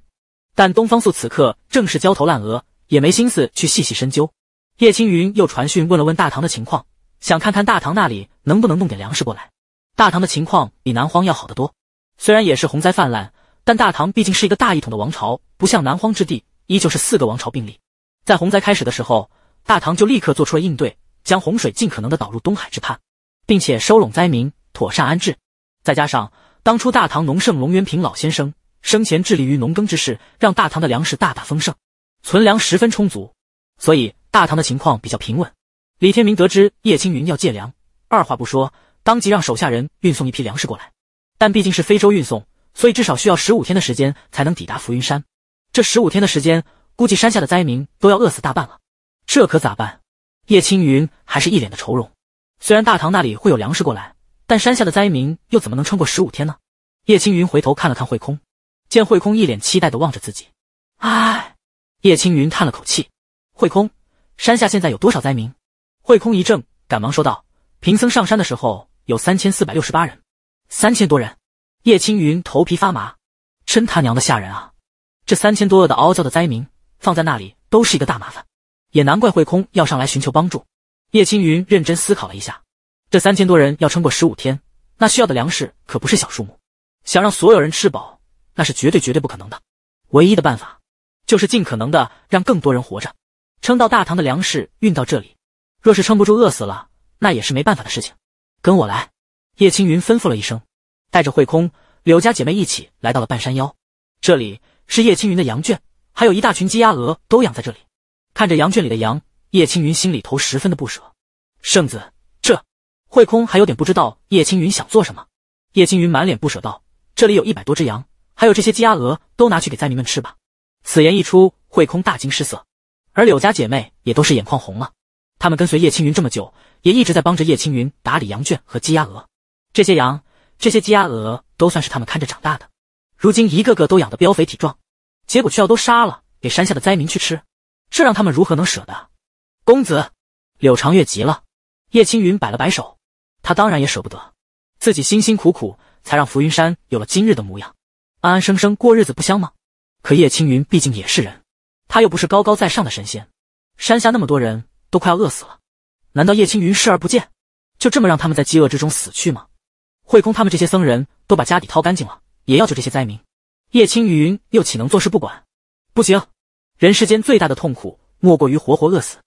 但东方素此刻正是焦头烂额，也没心思去细细深究。叶青云又传讯问了问大唐的情况，想看看大唐那里能不能弄点粮食过来。大唐的情况比南荒要好得多，虽然也是洪灾泛滥。但大唐毕竟是一个大一统的王朝，不像南荒之地，依旧是四个王朝并立。在洪灾开始的时候，大唐就立刻做出了应对，将洪水尽可能的导入东海之畔，并且收拢灾民，妥善安置。再加上当初大唐农圣龙元平老先生生前致力于农耕之事，让大唐的粮食大大丰盛，存粮十分充足，所以大唐的情况比较平稳。李天明得知叶青云要借粮，二话不说，当即让手下人运送一批粮食过来。但毕竟是非洲运送。所以至少需要十五天的时间才能抵达浮云山，这十五天的时间，估计山下的灾民都要饿死大半了，这可咋办？叶青云还是一脸的愁容。虽然大唐那里会有粮食过来，但山下的灾民又怎么能撑过十五天呢？叶青云回头看了看慧空，见慧空一脸期待的望着自己，唉，叶青云叹了口气。慧空，山下现在有多少灾民？慧空一怔，赶忙说道：“贫僧上山的时候有三千四百六十八人，三千多人。”叶青云头皮发麻，真他娘的吓人啊！这三千多饿的嗷叫的灾民放在那里都是一个大麻烦，也难怪会空要上来寻求帮助。叶青云认真思考了一下，这三千多人要撑过十五天，那需要的粮食可不是小数目。想让所有人吃饱，那是绝对绝对不可能的。唯一的办法就是尽可能的让更多人活着，撑到大唐的粮食运到这里。若是撑不住饿死了，那也是没办法的事情。跟我来，叶青云吩咐了一声。带着慧空、柳家姐妹一起来到了半山腰，这里是叶青云的羊圈，还有一大群鸡、鸭、鹅都养在这里。看着羊圈里的羊，叶青云心里头十分的不舍。圣子，这慧空还有点不知道叶青云想做什么。叶青云满脸不舍道：“这里有一百多只羊，还有这些鸡、鸭、鹅，都拿去给灾民们吃吧。”此言一出，慧空大惊失色，而柳家姐妹也都是眼眶红了。他们跟随叶青云这么久，也一直在帮着叶青云打理羊圈和鸡、鸭、鹅。这些羊。这些鸡鸭鹅都算是他们看着长大的，如今一个个都养得膘肥体壮，结果却要都杀了给山下的灾民去吃，这让他们如何能舍得？公子，柳长月急了。叶青云摆了摆手，他当然也舍不得，自己辛辛苦苦才让浮云山有了今日的模样，安安生生过日子不香吗？可叶青云毕竟也是人，他又不是高高在上的神仙，山下那么多人都快要饿死了，难道叶青云视而不见，就这么让他们在饥饿之中死去吗？慧空他们这些僧人都把家底掏干净了，也要救这些灾民。叶青云又岂能坐视不管？不行！人世间最大的痛苦莫过于活活饿死。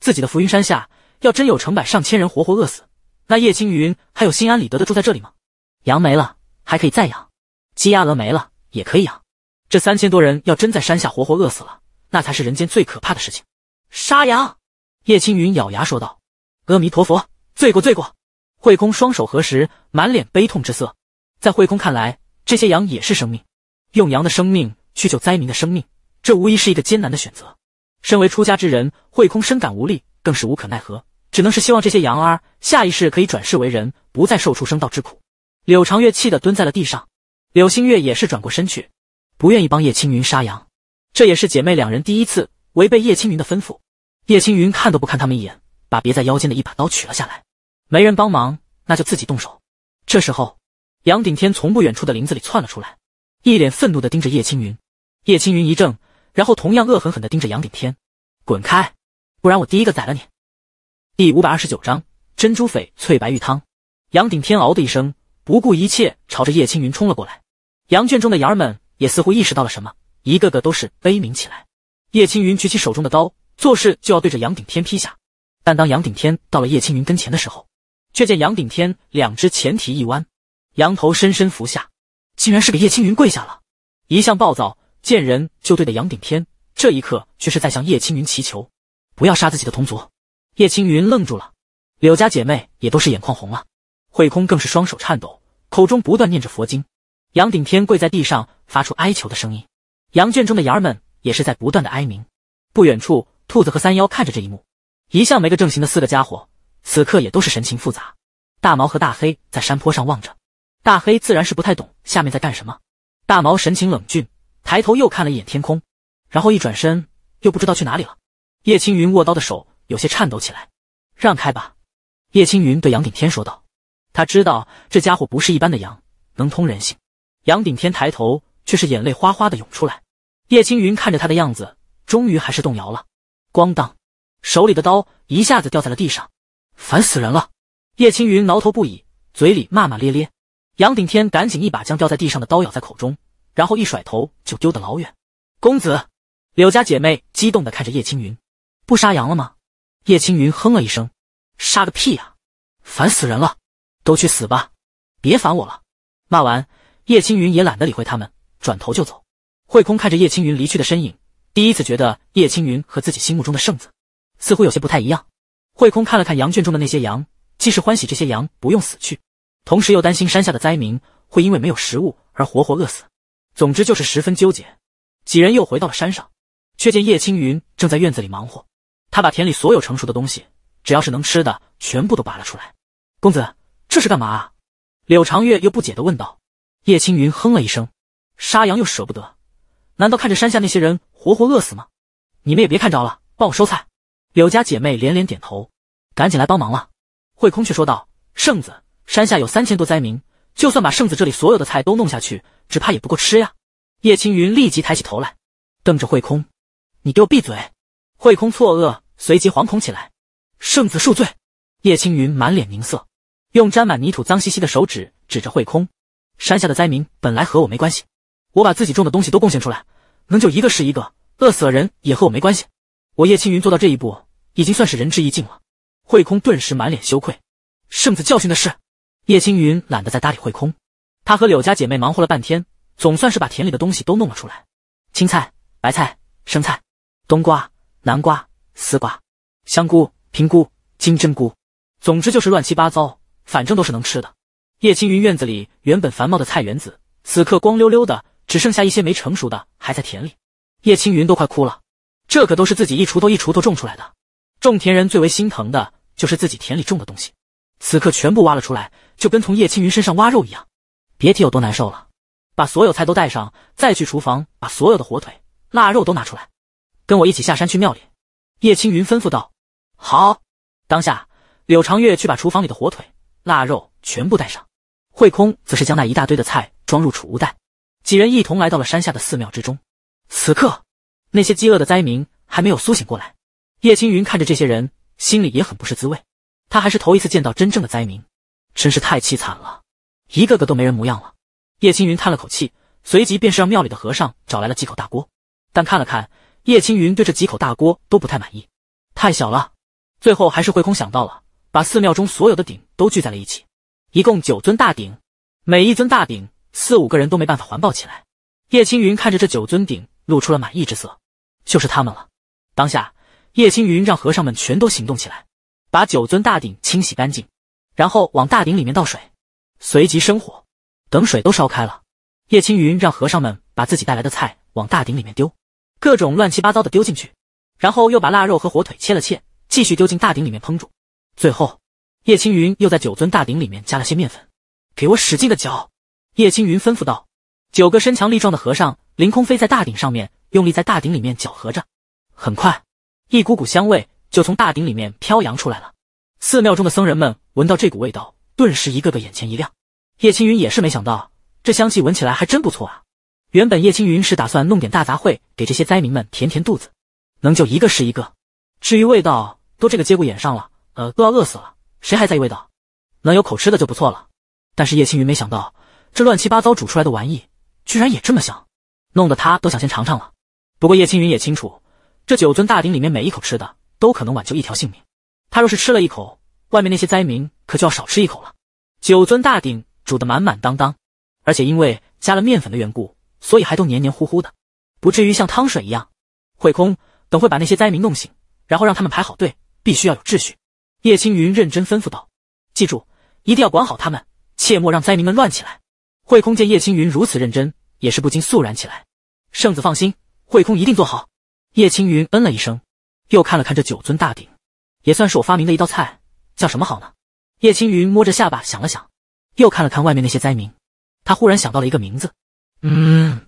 自己的浮云山下，要真有成百上千人活活饿死，那叶青云还有心安理得的住在这里吗？羊没了还可以再养，鸡鸭鹅没了也可以养。这三千多人要真在山下活活饿死了，那才是人间最可怕的事情。杀羊！叶青云咬牙说道：“阿弥陀佛，罪过罪过。”慧空双手合十，满脸悲痛之色。在慧空看来，这些羊也是生命，用羊的生命去救灾民的生命，这无疑是一个艰难的选择。身为出家之人，慧空深感无力，更是无可奈何，只能是希望这些羊儿下一世可以转世为人，不再受畜生道之苦。柳长月气得蹲在了地上，柳星月也是转过身去，不愿意帮叶青云杀羊。这也是姐妹两人第一次违背叶青云的吩咐。叶青云看都不看他们一眼，把别在腰间的一把刀取了下来。没人帮忙，那就自己动手。这时候，杨顶天从不远处的林子里窜了出来，一脸愤怒地盯着叶青云。叶青云一怔，然后同样恶狠狠地盯着杨顶天：“滚开，不然我第一个宰了你！”第五百二十九章珍珠翡翠白玉汤。杨顶天嗷的一声，不顾一切朝着叶青云冲了过来。羊圈中的羊儿们也似乎意识到了什么，一个个都是悲鸣起来。叶青云举起手中的刀，作势就要对着杨顶天劈下。但当杨顶天到了叶青云跟前的时候，却见杨顶天两只前蹄一弯，羊头深深伏下，竟然是给叶青云跪下了。一向暴躁见人就怼的杨顶天，这一刻却是在向叶青云祈求，不要杀自己的同族。叶青云愣住了，柳家姐妹也都是眼眶红了，慧空更是双手颤抖，口中不断念着佛经。杨顶天跪在地上，发出哀求的声音。羊圈中的羊儿们也是在不断的哀鸣。不远处，兔子和三妖看着这一幕，一向没个正形的四个家伙。此刻也都是神情复杂。大毛和大黑在山坡上望着，大黑自然是不太懂下面在干什么。大毛神情冷峻，抬头又看了一眼天空，然后一转身，又不知道去哪里了。叶青云握刀的手有些颤抖起来，让开吧，叶青云对杨顶天说道。他知道这家伙不是一般的羊，能通人性。杨顶天抬头，却是眼泪哗哗的涌出来。叶青云看着他的样子，终于还是动摇了。咣当，手里的刀一下子掉在了地上。烦死人了！叶青云挠头不已，嘴里骂骂咧咧。杨顶天赶紧一把将掉在地上的刀咬在口中，然后一甩头就丢得老远。公子，柳家姐妹激动地看着叶青云，不杀羊了吗？叶青云哼了一声，杀个屁呀！烦死人了，都去死吧！别烦我了！骂完，叶青云也懒得理会他们，转头就走。慧空看着叶青云离去的身影，第一次觉得叶青云和自己心目中的圣子似乎有些不太一样。慧空看了看羊圈中的那些羊，既是欢喜这些羊不用死去，同时又担心山下的灾民会因为没有食物而活活饿死，总之就是十分纠结。几人又回到了山上，却见叶青云正在院子里忙活，他把田里所有成熟的东西，只要是能吃的，全部都拔了出来。公子，这是干嘛？柳长月又不解地问道。叶青云哼了一声，杀羊又舍不得，难道看着山下那些人活活饿死吗？你们也别看着了，帮我收菜。柳家姐妹连连点头，赶紧来帮忙了。慧空却说道：“圣子，山下有三千多灾民，就算把圣子这里所有的菜都弄下去，只怕也不够吃呀。”叶青云立即抬起头来，瞪着慧空：“你给我闭嘴！”慧空错愕，随即惶恐起来：“圣子恕罪。”叶青云满脸凝色，用沾满泥土、脏兮兮的手指指着慧空：“山下的灾民本来和我没关系，我把自己种的东西都贡献出来，能救一个是一个，饿死了人也和我没关系。我叶青云做到这一步。”已经算是仁至义尽了。慧空顿时满脸羞愧。圣子教训的是。叶青云懒得再搭理慧空。他和柳家姐妹忙活了半天，总算是把田里的东西都弄了出来。青菜、白菜、生菜、冬瓜、南瓜、丝瓜、香菇、平菇、金针菇，总之就是乱七八糟，反正都是能吃的。叶青云院子里原本繁茂的菜园子，此刻光溜溜的，只剩下一些没成熟的还在田里。叶青云都快哭了，这可都是自己一锄头一锄头种出来的。种田人最为心疼的就是自己田里种的东西，此刻全部挖了出来，就跟从叶青云身上挖肉一样，别提有多难受了。把所有菜都带上，再去厨房把所有的火腿、腊肉都拿出来，跟我一起下山去庙里。叶青云吩咐道：“好。”当下，柳长月去把厨房里的火腿、腊肉全部带上，慧空则是将那一大堆的菜装入储物袋，几人一同来到了山下的寺庙之中。此刻，那些饥饿的灾民还没有苏醒过来。叶青云看着这些人，心里也很不是滋味。他还是头一次见到真正的灾民，真是太凄惨了，一个个都没人模样了。叶青云叹了口气，随即便是让庙里的和尚找来了几口大锅。但看了看，叶青云对这几口大锅都不太满意，太小了。最后还是慧空想到了，把寺庙中所有的鼎都聚在了一起，一共九尊大鼎，每一尊大鼎四五个人都没办法环抱起来。叶青云看着这九尊鼎，露出了满意之色，就是他们了。当下。叶青云让和尚们全都行动起来，把九尊大鼎清洗干净，然后往大鼎里面倒水，随即生火。等水都烧开了，叶青云让和尚们把自己带来的菜往大鼎里面丢，各种乱七八糟的丢进去，然后又把腊肉和火腿切了切，继续丢进大鼎里面烹煮。最后，叶青云又在九尊大鼎里面加了些面粉，给我使劲的搅！叶青云吩咐道。九个身强力壮的和尚凌空飞在大鼎上面，用力在大鼎里面搅和着，很快。一股股香味就从大鼎里面飘扬出来了。寺庙中的僧人们闻到这股味道，顿时一个个眼前一亮。叶青云也是没想到，这香气闻起来还真不错啊。原本叶青云是打算弄点大杂烩给这些灾民们填填肚子，能救一个是一个。至于味道，都这个节骨眼上了，呃，都要饿死了，谁还在意味道？能有口吃的就不错了。但是叶青云没想到，这乱七八糟煮出来的玩意，居然也这么香，弄得他都想先尝尝了。不过叶青云也清楚。这九尊大鼎里面每一口吃的都可能挽救一条性命，他若是吃了一口，外面那些灾民可就要少吃一口了。九尊大鼎煮得满满当当，而且因为加了面粉的缘故，所以还都黏黏糊糊的，不至于像汤水一样。慧空，等会把那些灾民弄醒，然后让他们排好队，必须要有秩序。叶青云认真吩咐道：“记住，一定要管好他们，切莫让灾民们乱起来。”慧空见叶青云如此认真，也是不禁肃然起来：“圣子放心，慧空一定做好。”叶青云嗯了一声，又看了看这九尊大鼎，也算是我发明的一道菜，叫什么好呢？叶青云摸着下巴想了想，又看了看外面那些灾民，他忽然想到了一个名字，
嗯，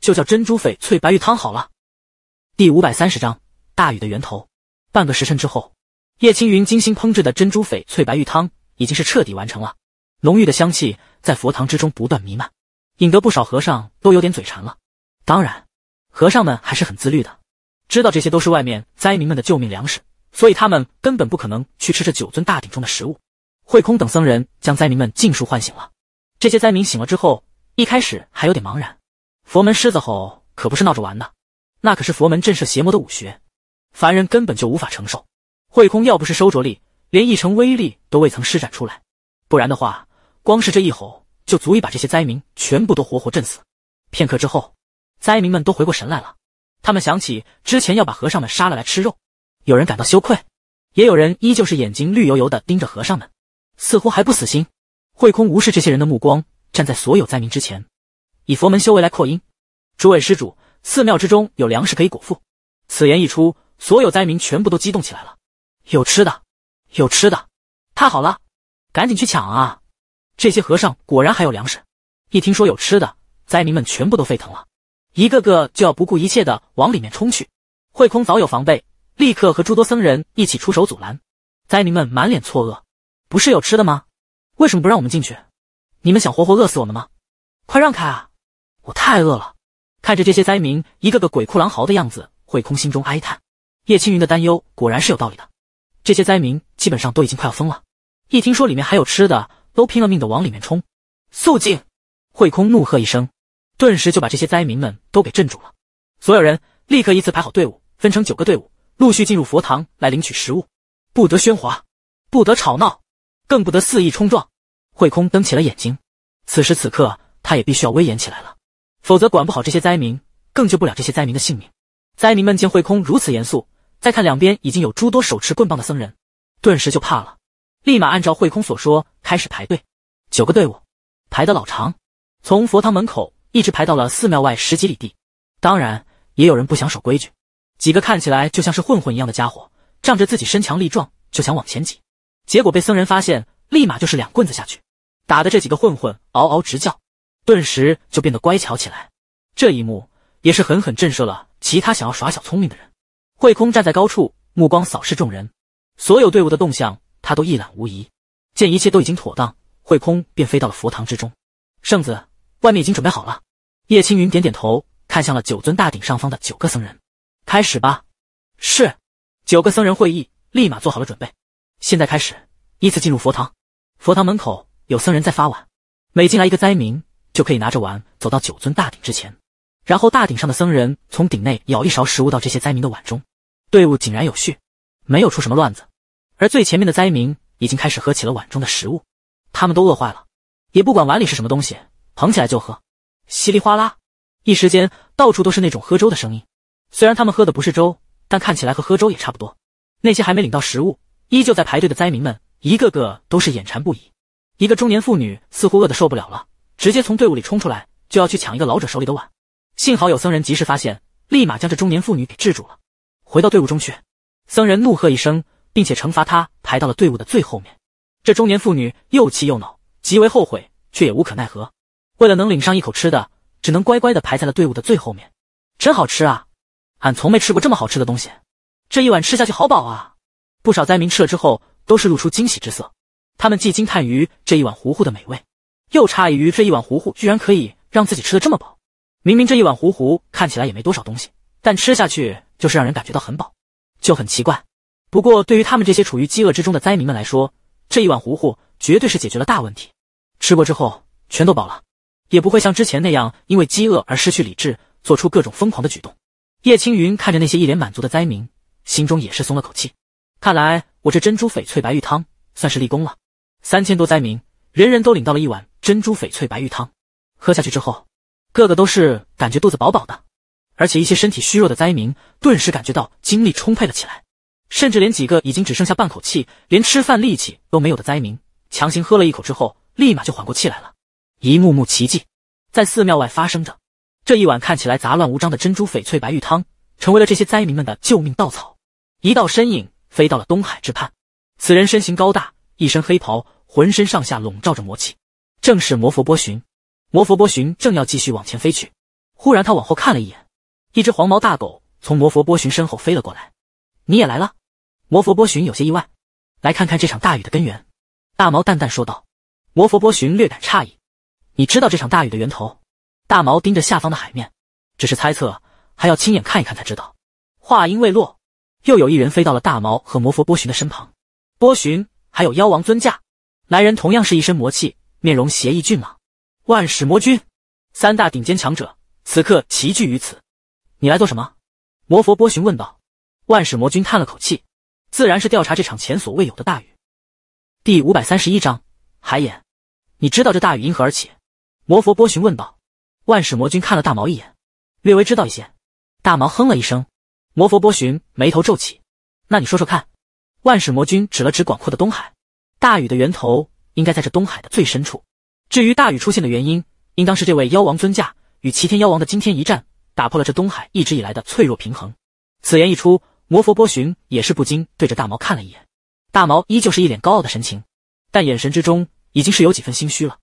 就叫珍珠翡翠白玉汤好了。第五百三十章大雨的源头。半个时辰之后，叶青云精心烹制的珍珠翡翠白玉汤已经是彻底完成了，浓郁的香气在佛堂之中不断弥漫，引得不少和尚都有点嘴馋了。当然，和尚们还是很自律的。知道这些都是外面灾民们的救命粮食，所以他们根本不可能去吃这九尊大鼎中的食物。慧空等僧人将灾民们尽数唤醒了。这些灾民醒了之后，一开始还有点茫然。佛门狮子吼可不是闹着玩的，那可是佛门震慑邪魔的武学，凡人根本就无法承受。慧空要不是收着力，连一成威力都未曾施展出来，不然的话，光是这一吼就足以把这些灾民全部都活活震死。片刻之后，灾民们都回过神来了。他们想起之前要把和尚们杀了来吃肉，有人感到羞愧，也有人依旧是眼睛绿油油的盯着和尚们，似乎还不死心。慧空无视这些人的目光，站在所有灾民之前，以佛门修为来扩音：“诸位施主，寺庙之中有粮食可以果腹。”此言一出，所有灾民全部都激动起来了，有吃的，有吃的，太好了，赶紧去抢啊！这些和尚果然还有粮食。一听说有吃的，灾民们全部都沸腾了。一个个就要不顾一切的往里面冲去，慧空早有防备，立刻和诸多僧人一起出手阻拦。灾民们满脸错愕：“不是有吃的吗？为什么不让我们进去？你们想活活饿死我们吗？”“快让开啊！我太饿了！”看着这些灾民一个个鬼哭狼嚎的样子，慧空心中哀叹：“叶青云的担忧果然是有道理的，这些灾民基本上都已经快要疯了。一听说里面还有吃的，都拼了命的往里面冲。”“肃静！”慧空怒喝一声。顿时就把这些灾民们都给镇住了。所有人立刻依次排好队伍，分成九个队伍，陆续进入佛堂来领取食物，不得喧哗，不得吵闹，更不得肆意冲撞。慧空瞪起了眼睛，此时此刻，他也必须要威严起来了，否则管不好这些灾民，更救不了这些灾民的性命。灾民们见慧空如此严肃，再看两边已经有诸多手持棍棒的僧人，顿时就怕了，立马按照慧空所说开始排队。九个队伍排得老长，从佛堂门口。一直排到了寺庙外十几里地，当然也有人不想守规矩。几个看起来就像是混混一样的家伙，仗着自己身强力壮，就想往前挤，结果被僧人发现，立马就是两棍子下去，打的这几个混混嗷嗷直叫，顿时就变得乖巧起来。这一幕也是狠狠震慑了其他想要耍小聪明的人。慧空站在高处，目光扫视众人，所有队伍的动向他都一览无遗。见一切都已经妥当，慧空便飞到了佛堂之中，圣子。外面已经准备好了。叶青云点点头，看向了九尊大鼎上方的九个僧人，开始吧。是，九个僧人会议立马做好了准备。现在开始，依次进入佛堂。佛堂门口有僧人在发碗，每进来一个灾民，就可以拿着碗走到九尊大鼎之前，然后大鼎上的僧人从鼎内舀一勺食物到这些灾民的碗中。队伍井然有序，没有出什么乱子。而最前面的灾民已经开始喝起了碗中的食物，他们都饿坏了，也不管碗里是什么东西。捧起来就喝，稀里哗啦，一时间到处都是那种喝粥的声音。虽然他们喝的不是粥，但看起来和喝粥也差不多。那些还没领到食物，依旧在排队的灾民们，一个个都是眼馋不已。一个中年妇女似乎饿得受不了了，直接从队伍里冲出来，就要去抢一个老者手里的碗。幸好有僧人及时发现，立马将这中年妇女给制住了，回到队伍中去。僧人怒喝一声，并且惩罚他排到了队伍的最后面。这中年妇女又气又恼，极为后悔，却也无可奈何。为了能领上一口吃的，只能乖乖的排在了队伍的最后面。真好吃啊！俺从没吃过这么好吃的东西，这一碗吃下去好饱啊！不少灾民吃了之后都是露出惊喜之色，他们既惊叹于这一碗糊糊的美味，又诧异于这一碗糊糊居然可以让自己吃的这么饱。明明这一碗糊糊看起来也没多少东西，但吃下去就是让人感觉到很饱，就很奇怪。不过对于他们这些处于饥饿之中的灾民们来说，这一碗糊糊绝对是解决了大问题。吃过之后全都饱了。也不会像之前那样因为饥饿而失去理智，做出各种疯狂的举动。叶青云看着那些一脸满足的灾民，心中也是松了口气。看来我这珍珠翡翠白玉汤算是立功了。三千多灾民，人人都领到了一碗珍珠翡翠白玉汤，喝下去之后，个个都是感觉肚子饱饱的，而且一些身体虚弱的灾民顿时感觉到精力充沛了起来，甚至连几个已经只剩下半口气，连吃饭力气都没有的灾民，强行喝了一口之后，立马就缓过气来了。一幕幕奇迹在寺庙外发生着。这一碗看起来杂乱无章的珍珠、翡翠、白玉汤，成为了这些灾民们的救命稻草。一道身影飞到了东海之畔，此人身形高大，一身黑袍，浑身上下笼罩着魔气，正是魔佛波旬。魔佛波旬正要继续往前飞去，忽然他往后看了一眼，一只黄毛大狗从魔佛波旬身后飞了过来。你也来了，魔佛波旬有些意外。来看看这场大雨的根源，大毛淡淡说道。魔佛波旬略感诧异。你知道这场大雨的源头？大毛盯着下方的海面，只是猜测，还要亲眼看一看才知道。话音未落，又有一人飞到了大毛和魔佛波旬的身旁。波旬，还有妖王尊驾。来人同样是一身魔气，面容邪异俊朗。万使魔君，三大顶尖强者此刻齐聚于此，你来做什么？魔佛波旬问道。万使魔君叹了口气，自然是调查这场前所未有的大雨。第五百三十一章海眼，你知道这大雨因何而起？魔佛波旬问道：“万使魔君看了大毛一眼，略微知道一些。”大毛哼了一声。魔佛波旬眉头皱起：“那你说说看。”万使魔君指了指广阔的东海：“大雨的源头应该在这东海的最深处。至于大雨出现的原因，应当是这位妖王尊驾与齐天妖王的惊天一战，打破了这东海一直以来的脆弱平衡。”此言一出，魔佛波旬也是不禁对着大毛看了一眼。大毛依旧是一脸高傲的神情，但眼神之中已经是有几分心虚了。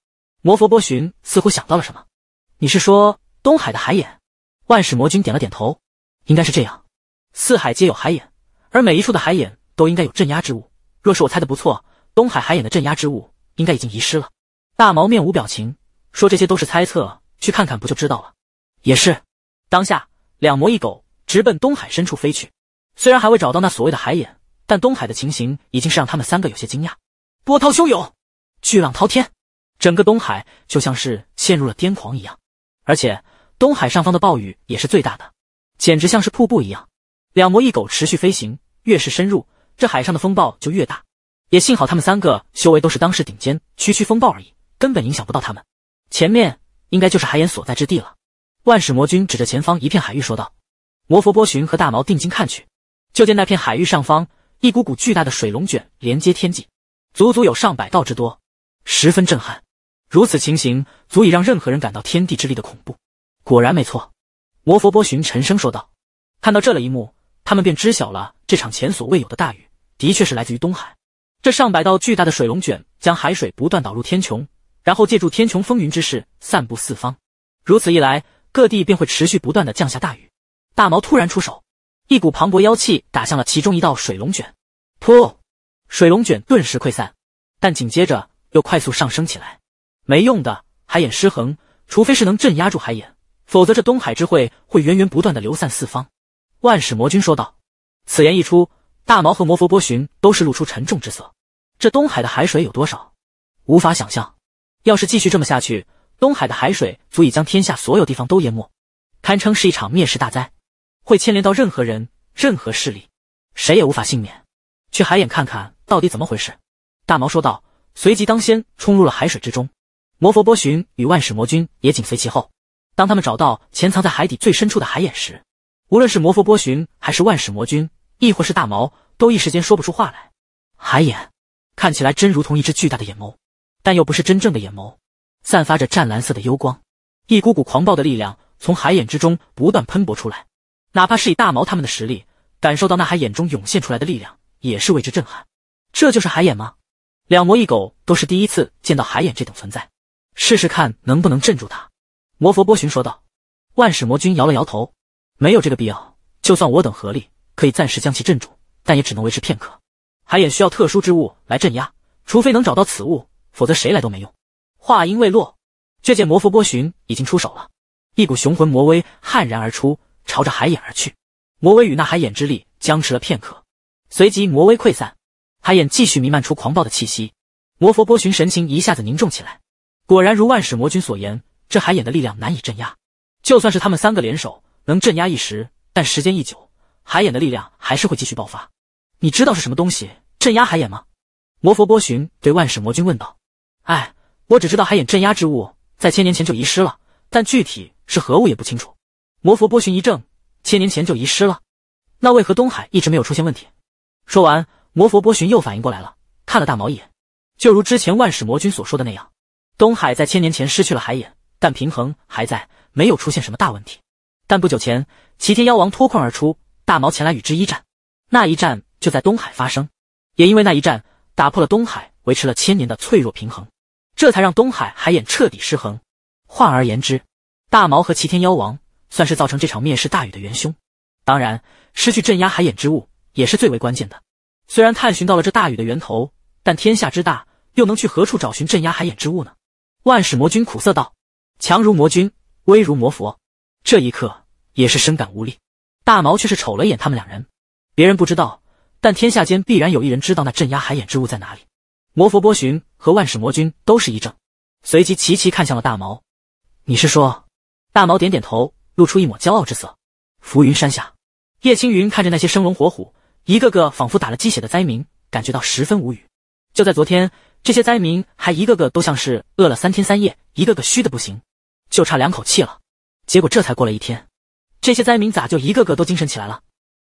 魔佛波旬似乎想到了什么，你是说东海的海眼？万世魔君点了点头，应该是这样。四海皆有海眼，而每一处的海眼都应该有镇压之物。若是我猜的不错，东海海眼的镇压之物应该已经遗失了。大毛面无表情说：“这些都是猜测，去看看不就知道了。”也是。当下，两魔一狗直奔东海深处飞去。虽然还未找到那所谓的海眼，但东海的情形已经是让他们三个有些惊讶。波涛汹涌，巨浪滔天。整个东海就像是陷入了癫狂一样，而且东海上方的暴雨也是最大的，简直像是瀑布一样。两魔一狗持续飞行，越是深入这海上的风暴就越大。也幸好他们三个修为都是当世顶尖，区区风暴而已，根本影响不到他们。前面应该就是海眼所在之地了。万使魔君指着前方一片海域说道。魔佛波旬和大毛定睛看去，就见那片海域上方一股股巨大的水龙卷连接天际，足足有上百道之多，十分震撼。如此情形足以让任何人感到天地之力的恐怖。果然没错，魔佛波旬沉声说道。看到这一幕，他们便知晓了这场前所未有的大雨的确是来自于东海。这上百道巨大的水龙卷将海水不断导入天穹，然后借助天穹风云之势散布四方。如此一来，各地便会持续不断的降下大雨。大毛突然出手，一股磅礴妖气打向了其中一道水龙卷，噗，水龙卷顿时溃散，但紧接着又快速上升起来。没用的，海眼失衡，除非是能镇压住海眼，否则这东海之会会源源不断的流散四方。万使魔君说道。此言一出，大毛和魔佛波旬都是露出沉重之色。这东海的海水有多少？无法想象。要是继续这么下去，东海的海水足以将天下所有地方都淹没，堪称是一场灭世大灾，会牵连到任何人、任何势力，谁也无法幸免。去海眼看看到底怎么回事？大毛说道，随即当先冲入了海水之中。魔佛波旬与万使魔君也紧随其后。当他们找到潜藏在海底最深处的海眼时，无论是魔佛波旬还是万使魔君，亦或是大毛，都一时间说不出话来。海眼看起来真如同一只巨大的眼眸，但又不是真正的眼眸，散发着湛蓝色的幽光。一股股狂暴的力量从海眼之中不断喷薄出来，哪怕是以大毛他们的实力，感受到那海眼中涌现出来的力量，也是为之震撼。这就是海眼吗？两魔一狗都是第一次见到海眼这等存在。试试看能不能镇住他，魔佛波旬说道。万使魔君摇了摇头，没有这个必要。就算我等合力，可以暂时将其镇住，但也只能维持片刻。海眼需要特殊之物来镇压，除非能找到此物，否则谁来都没用。话音未落，却见魔佛波旬已经出手了，一股雄浑魔威悍然而出，朝着海眼而去。魔威与那海眼之力僵持了片刻，随即魔威溃散，海眼继续弥漫出狂暴的气息。魔佛波旬神情一下子凝重起来。果然如万使魔君所言，这海眼的力量难以镇压。就算是他们三个联手，能镇压一时，但时间一久，海眼的力量还是会继续爆发。你知道是什么东西镇压海眼吗？魔佛波旬对万使魔君问道。哎，我只知道海眼镇压之物在千年前就遗失了，但具体是何物也不清楚。魔佛波旬一怔，千年前就遗失了？那为何东海一直没有出现问题？说完，魔佛波旬又反应过来了，看了大毛一眼，就如之前万使魔君所说的那样。东海在千年前失去了海眼，但平衡还在，没有出现什么大问题。但不久前，齐天妖王脱困而出，大毛前来与之一战，那一战就在东海发生。也因为那一战，打破了东海维持了千年的脆弱平衡，这才让东海海眼彻底失衡。换而言之，大毛和齐天妖王算是造成这场灭世大雨的元凶。当然，失去镇压海眼之物也是最为关键的。虽然探寻到了这大雨的源头，但天下之大，又能去何处找寻镇压海眼之物呢？万世魔君苦涩道：“强如魔君，威如魔佛，这一刻也是深感无力。”大毛却是瞅了一眼他们两人，别人不知道，但天下间必然有一人知道那镇压海眼之物在哪里。魔佛波旬和万世魔君都是一怔，随即齐齐看向了大毛。“你是说？”大毛点点头，露出一抹骄傲之色。浮云山下，叶青云看着那些生龙活虎，一个个仿佛打了鸡血的灾民，感觉到十分无语。就在昨天。这些灾民还一个个都像是饿了三天三夜，一个个虚的不行，就差两口气了。结果这才过了一天，这些灾民咋就一个个都精神起来了？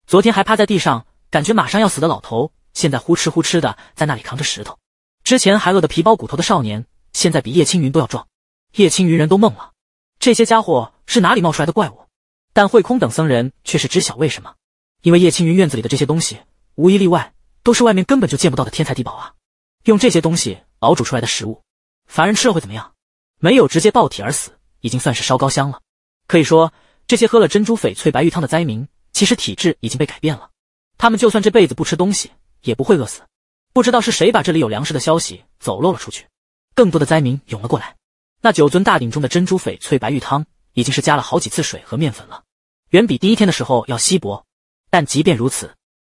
昨天还趴在地上感觉马上要死的老头，现在呼哧呼哧的在那里扛着石头。之前还饿得皮包骨头的少年，现在比叶青云都要壮。叶青云人都懵了，这些家伙是哪里冒出来的怪物？但慧空等僧人却是知晓为什么，因为叶青云院子里的这些东西，无一例外都是外面根本就见不到的天才地宝啊。用这些东西熬煮出来的食物，凡人吃了会怎么样？没有直接爆体而死，已经算是烧高香了。可以说，这些喝了珍珠翡翠白玉汤的灾民，其实体质已经被改变了。他们就算这辈子不吃东西，也不会饿死。不知道是谁把这里有粮食的消息走漏了出去，更多的灾民涌了过来。那九尊大鼎中的珍珠翡翠白玉汤已经是加了好几次水和面粉了，远比第一天的时候要稀薄。但即便如此，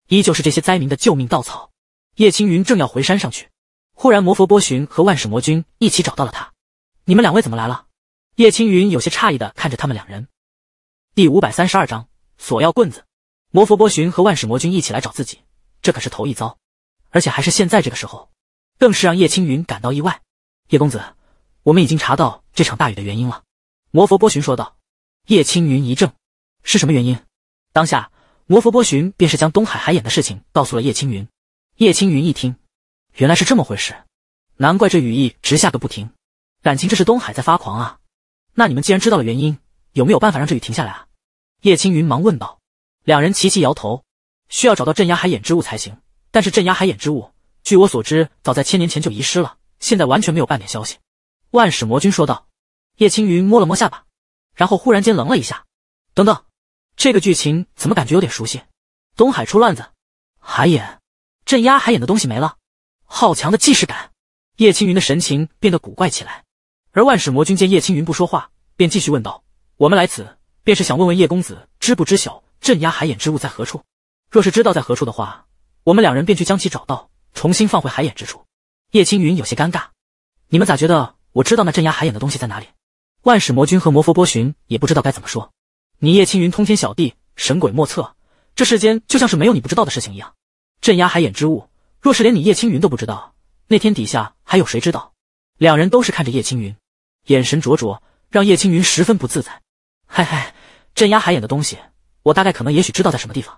依旧是这些灾民的救命稻草。叶青云正要回山上去。忽然，魔佛波旬和万世魔君一起找到了他。你们两位怎么来了？叶青云有些诧异的看着他们两人。第五百三十二章索要棍子。魔佛波旬和万世魔君一起来找自己，这可是头一遭，而且还是现在这个时候，更是让叶青云感到意外。叶公子，我们已经查到这场大雨的原因了。魔佛波旬说道。叶青云一怔，是什么原因？当下，魔佛波旬便是将东海海眼的事情告诉了叶青云。叶青云一听。原来是这么回事，难怪这雨一直下个不停，感情这是东海在发狂啊！那你们既然知道了原因，有没有办法让这雨停下来啊？叶青云忙问道。两人齐齐摇头，需要找到镇压海眼之物才行。但是镇压海眼之物，据我所知，早在千年前就遗失了，现在完全没有半点消息。万使魔君说道。叶青云摸了摸下巴，然后忽然间愣了一下。等等，这个剧情怎么感觉有点熟悉？东海出乱子，海眼，镇压海眼的东西没了。好强的既视感！叶青云的神情变得古怪起来，而万始魔君见叶青云不说话，便继续问道：“我们来此，便是想问问叶公子，知不知晓镇压海眼之物在何处？若是知道在何处的话，我们两人便去将其找到，重新放回海眼之处。”叶青云有些尴尬：“你们咋觉得我知道那镇压海眼的东西在哪里？”万始魔君和魔佛波旬也不知道该怎么说：“你叶青云通天小弟，神鬼莫测，这世间就像是没有你不知道的事情一样。”镇压海眼之物。若是连你叶青云都不知道，那天底下还有谁知道？两人都是看着叶青云，眼神灼灼，让叶青云十分不自在。嘿嘿，镇压海眼的东西，我大概可能也许知道在什么地方。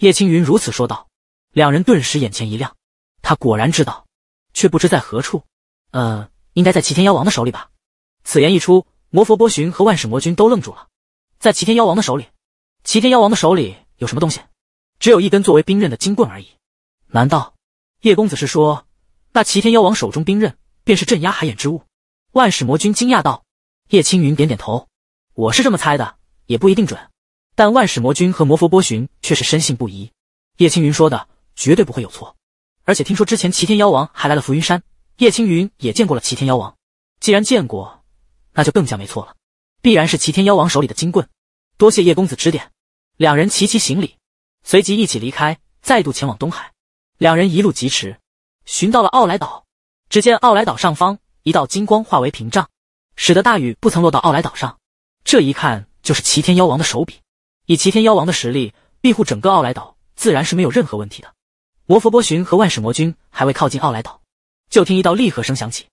叶青云如此说道，两人顿时眼前一亮，他果然知道，却不知在何处。呃，应该在齐天妖王的手里吧？此言一出，魔佛波旬和万世魔君都愣住了。在齐天妖王的手里？齐天妖王的手里有什么东西？只有一根作为兵刃的金棍而已。难道？叶公子是说，那齐天妖王手中兵刃便是镇压海眼之物。万使魔君惊讶道：“叶青云点点头，我是这么猜的，也不一定准。但万使魔君和魔佛波旬却是深信不疑，叶青云说的绝对不会有错。而且听说之前齐天妖王还来了浮云山，叶青云也见过了齐天妖王。既然见过，那就更加没错了，必然是齐天妖王手里的金棍。多谢叶公子指点，两人齐齐行礼，随即一起离开，再度前往东海。”两人一路疾驰，寻到了奥莱岛。只见奥莱岛上方一道金光化为屏障，使得大雨不曾落到奥莱岛上。这一看就是齐天妖王的手笔。以齐天妖王的实力，庇护整个奥莱岛自然是没有任何问题的。魔佛波旬和万使魔君还未靠近奥莱岛，就听一道厉喝声响起：“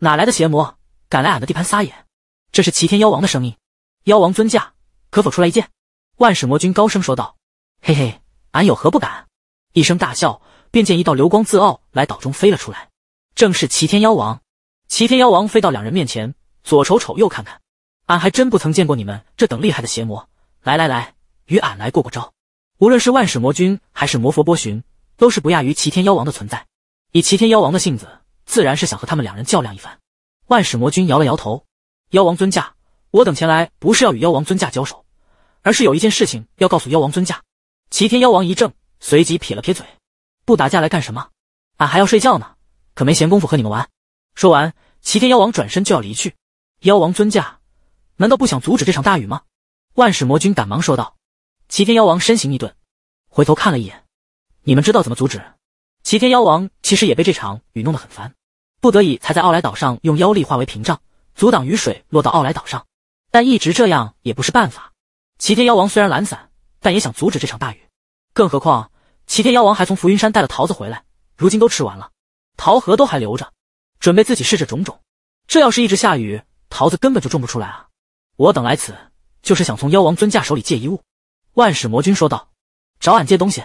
哪来的邪魔，敢来俺的地盘撒野？”这是齐天妖王的声音。妖王尊驾，可否出来一见？”万使魔君高声说道：“嘿嘿，俺有何不敢？”一声大笑。便见一道流光自傲来岛中飞了出来，正是齐天妖王。齐天妖王飞到两人面前，左瞅瞅，右看看，俺还真不曾见过你们这等厉害的邪魔。来来来，与俺来过过招。无论是万始魔君还是魔佛波旬，都是不亚于齐天妖王的存在。以齐天妖王的性子，自然是想和他们两人较量一番。万始魔君摇了摇头：“妖王尊驾，我等前来不是要与妖王尊驾交手，而是有一件事情要告诉妖王尊驾。”齐天妖王一怔，随即撇了撇嘴。不打架来干什么？俺还要睡觉呢，可没闲工夫和你们玩。说完，齐天妖王转身就要离去。妖王尊驾，难道不想阻止这场大雨吗？万使魔君赶忙说道。齐天妖王身形一顿，回头看了一眼。你们知道怎么阻止？齐天妖王其实也被这场雨弄得很烦，不得已才在奥莱岛上用妖力化为屏障，阻挡雨水落到奥莱岛上。但一直这样也不是办法。齐天妖王虽然懒散，但也想阻止这场大雨，更何况……齐天妖王还从浮云山带了桃子回来，如今都吃完了，桃核都还留着，准备自己试着种种。这要是一直下雨，桃子根本就种不出来啊！我等来此就是想从妖王尊驾手里借一物。”万使魔君说道。“找俺借东西？”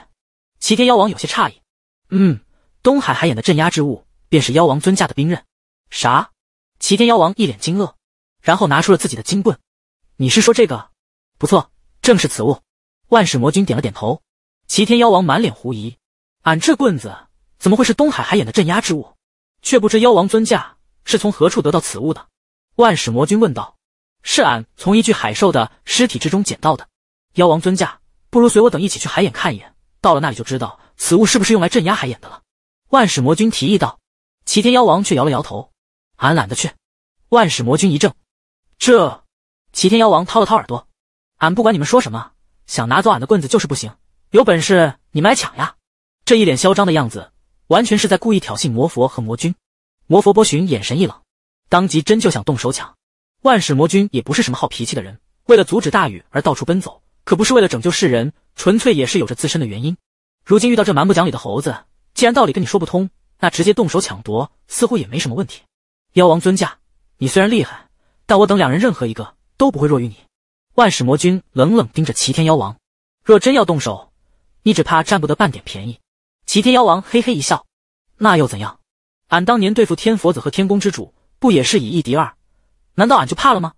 齐天妖王有些诧异。“嗯，东海海眼的镇压之物，便是妖王尊驾的兵刃。”“啥？”齐天妖王一脸惊愕，然后拿出了自己的金棍。“你是说这个？”“不错，正是此物。”万使魔君点了点头。齐天妖王满脸狐疑：“俺这棍子怎么会是东海海眼的镇压之物？却不知妖王尊驾是从何处得到此物的？”万始魔君问道：“是俺从一具海兽的尸体之中捡到的。”妖王尊驾，不如随我等一起去海眼看一眼，到了那里就知道此物是不是用来镇压海眼的了。”万始魔君提议道。齐天妖王却摇了摇头：“俺懒得去。”万始魔君一怔：“这……”齐天妖王掏了掏耳朵：“俺不管你们说什么，想拿走俺的棍子就是不行。”有本事你们来抢呀！这一脸嚣张的样子，完全是在故意挑衅魔佛和魔君。魔佛波旬眼神一冷，当即真就想动手抢。万始魔君也不是什么好脾气的人，为了阻止大雨而到处奔走，可不是为了拯救世人，纯粹也是有着自身的原因。如今遇到这蛮不讲理的猴子，既然道理跟你说不通，那直接动手抢夺似乎也没什么问题。妖王尊驾，你虽然厉害，但我等两人任何一个都不会弱于你。万始魔君冷冷盯着齐天妖王，若真要动手。你只怕占不得半点便宜。齐天妖王嘿嘿一笑，那又怎样？俺当年对付天佛子和天宫之主，不也是以一敌二？难道俺就怕了吗？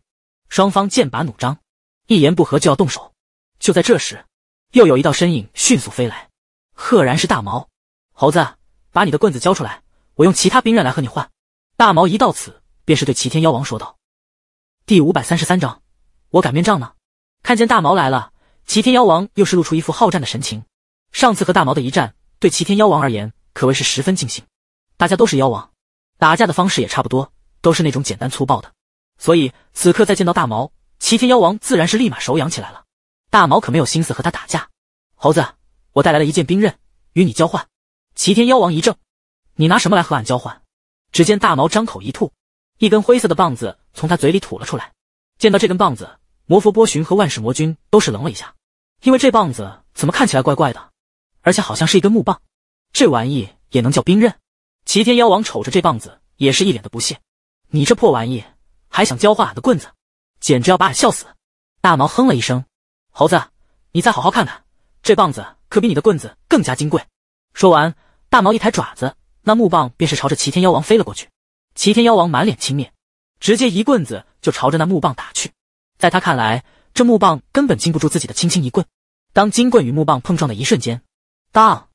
双方剑拔弩张，一言不合就要动手。就在这时，又有一道身影迅速飞来，赫然是大毛猴子。把你的棍子交出来，我用其他兵刃来和你换。大毛一到此，便是对齐天妖王说道：“第五百三十三章，我擀面杖呢？”看见大毛来了，齐天妖王又是露出一副好战的神情。上次和大毛的一战，对齐天妖王而言可谓是十分尽兴。大家都是妖王，打架的方式也差不多，都是那种简单粗暴的。所以此刻再见到大毛，齐天妖王自然是立马手痒起来了。大毛可没有心思和他打架。猴子，我带来了一件兵刃，与你交换。齐天妖王一怔：“你拿什么来和俺交换？”只见大毛张口一吐，一根灰色的棒子从他嘴里吐了出来。见到这根棒子，魔佛波旬和万世魔君都是愣了一下，因为这棒子怎么看起来怪怪的？而且好像是一根木棒，这玩意也能叫兵刃？齐天妖王瞅着这棒子，也是一脸的不屑。你这破玩意还想教换俺的棍子，简直要把俺笑死！大毛哼了一声：“猴子，你再好好看看，这棒子可比你的棍子更加金贵。”说完，大毛一抬爪子，那木棒便是朝着齐天妖王飞了过去。齐天妖王满脸轻蔑，直接一棍子就朝着那木棒打去。在他看来，这木棒根本经不住自己的轻轻一棍。当金棍与木棒碰撞的一瞬间，当，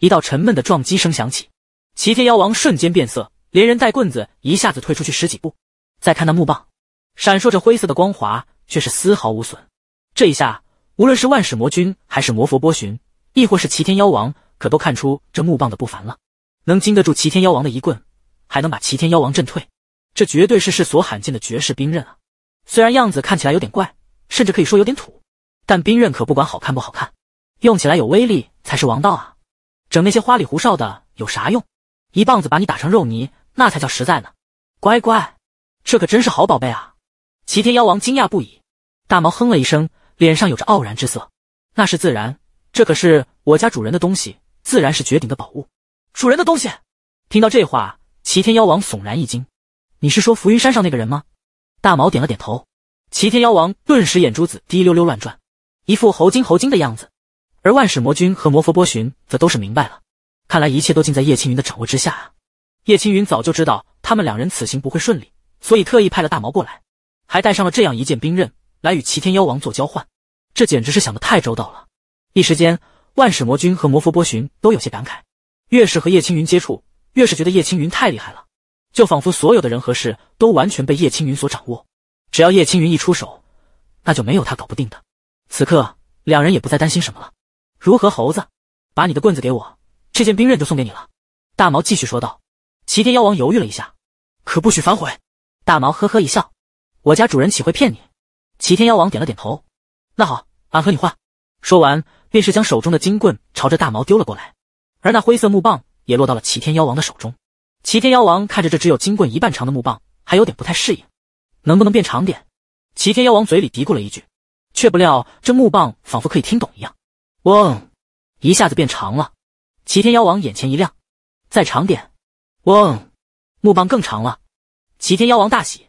一道沉闷的撞击声响起，齐天妖王瞬间变色，连人带棍子一下子退出去十几步。再看那木棒，闪烁着灰色的光华，却是丝毫无损。这一下，无论是万使魔君，还是魔佛波旬，亦或是齐天妖王，可都看出这木棒的不凡了。能经得住齐天妖王的一棍，还能把齐天妖王震退，这绝对是世所罕见的绝世兵刃啊！虽然样子看起来有点怪，甚至可以说有点土，但兵刃可不管好看不好看，用起来有威力。才是王道啊！整那些花里胡哨的有啥用？一棒子把你打成肉泥，那才叫实在呢！乖乖，这可真是好宝贝啊！齐天妖王惊讶不已。大毛哼了一声，脸上有着傲然之色。那是自然，这可是我家主人的东西，自然是绝顶的宝物。主人的东西，听到这话，齐天妖王悚然一惊。你是说浮云山上那个人吗？大毛点了点头。齐天妖王顿时眼珠子滴溜溜乱转，一副猴精猴精的样子。而万始魔君和魔佛波旬则都是明白了，看来一切都尽在叶青云的掌握之下啊！叶青云早就知道他们两人此行不会顺利，所以特意派了大毛过来，还带上了这样一件兵刃来与齐天妖王做交换，这简直是想的太周到了。一时间，万始魔君和魔佛波旬都有些感慨，越是和叶青云接触，越是觉得叶青云太厉害了，就仿佛所有的人和事都完全被叶青云所掌握，只要叶青云一出手，那就没有他搞不定的。此刻，两人也不再担心什么了。如何，猴子，把你的棍子给我，这件兵刃就送给你了。大毛继续说道。齐天妖王犹豫了一下，可不许反悔。大毛呵呵一笑，我家主人岂会骗你？齐天妖王点了点头。那好，俺和你换。说完，便是将手中的金棍朝着大毛丢了过来，而那灰色木棒也落到了齐天妖王的手中。齐天妖王看着这只有金棍一半长的木棒，还有点不太适应，能不能变长点？齐天妖王嘴里嘀咕了一句，却不料这木棒仿佛可以听懂一样。嗡，一下子变长了。齐天妖王眼前一亮，再长点。嗡，木棒更长了。齐天妖王大喜，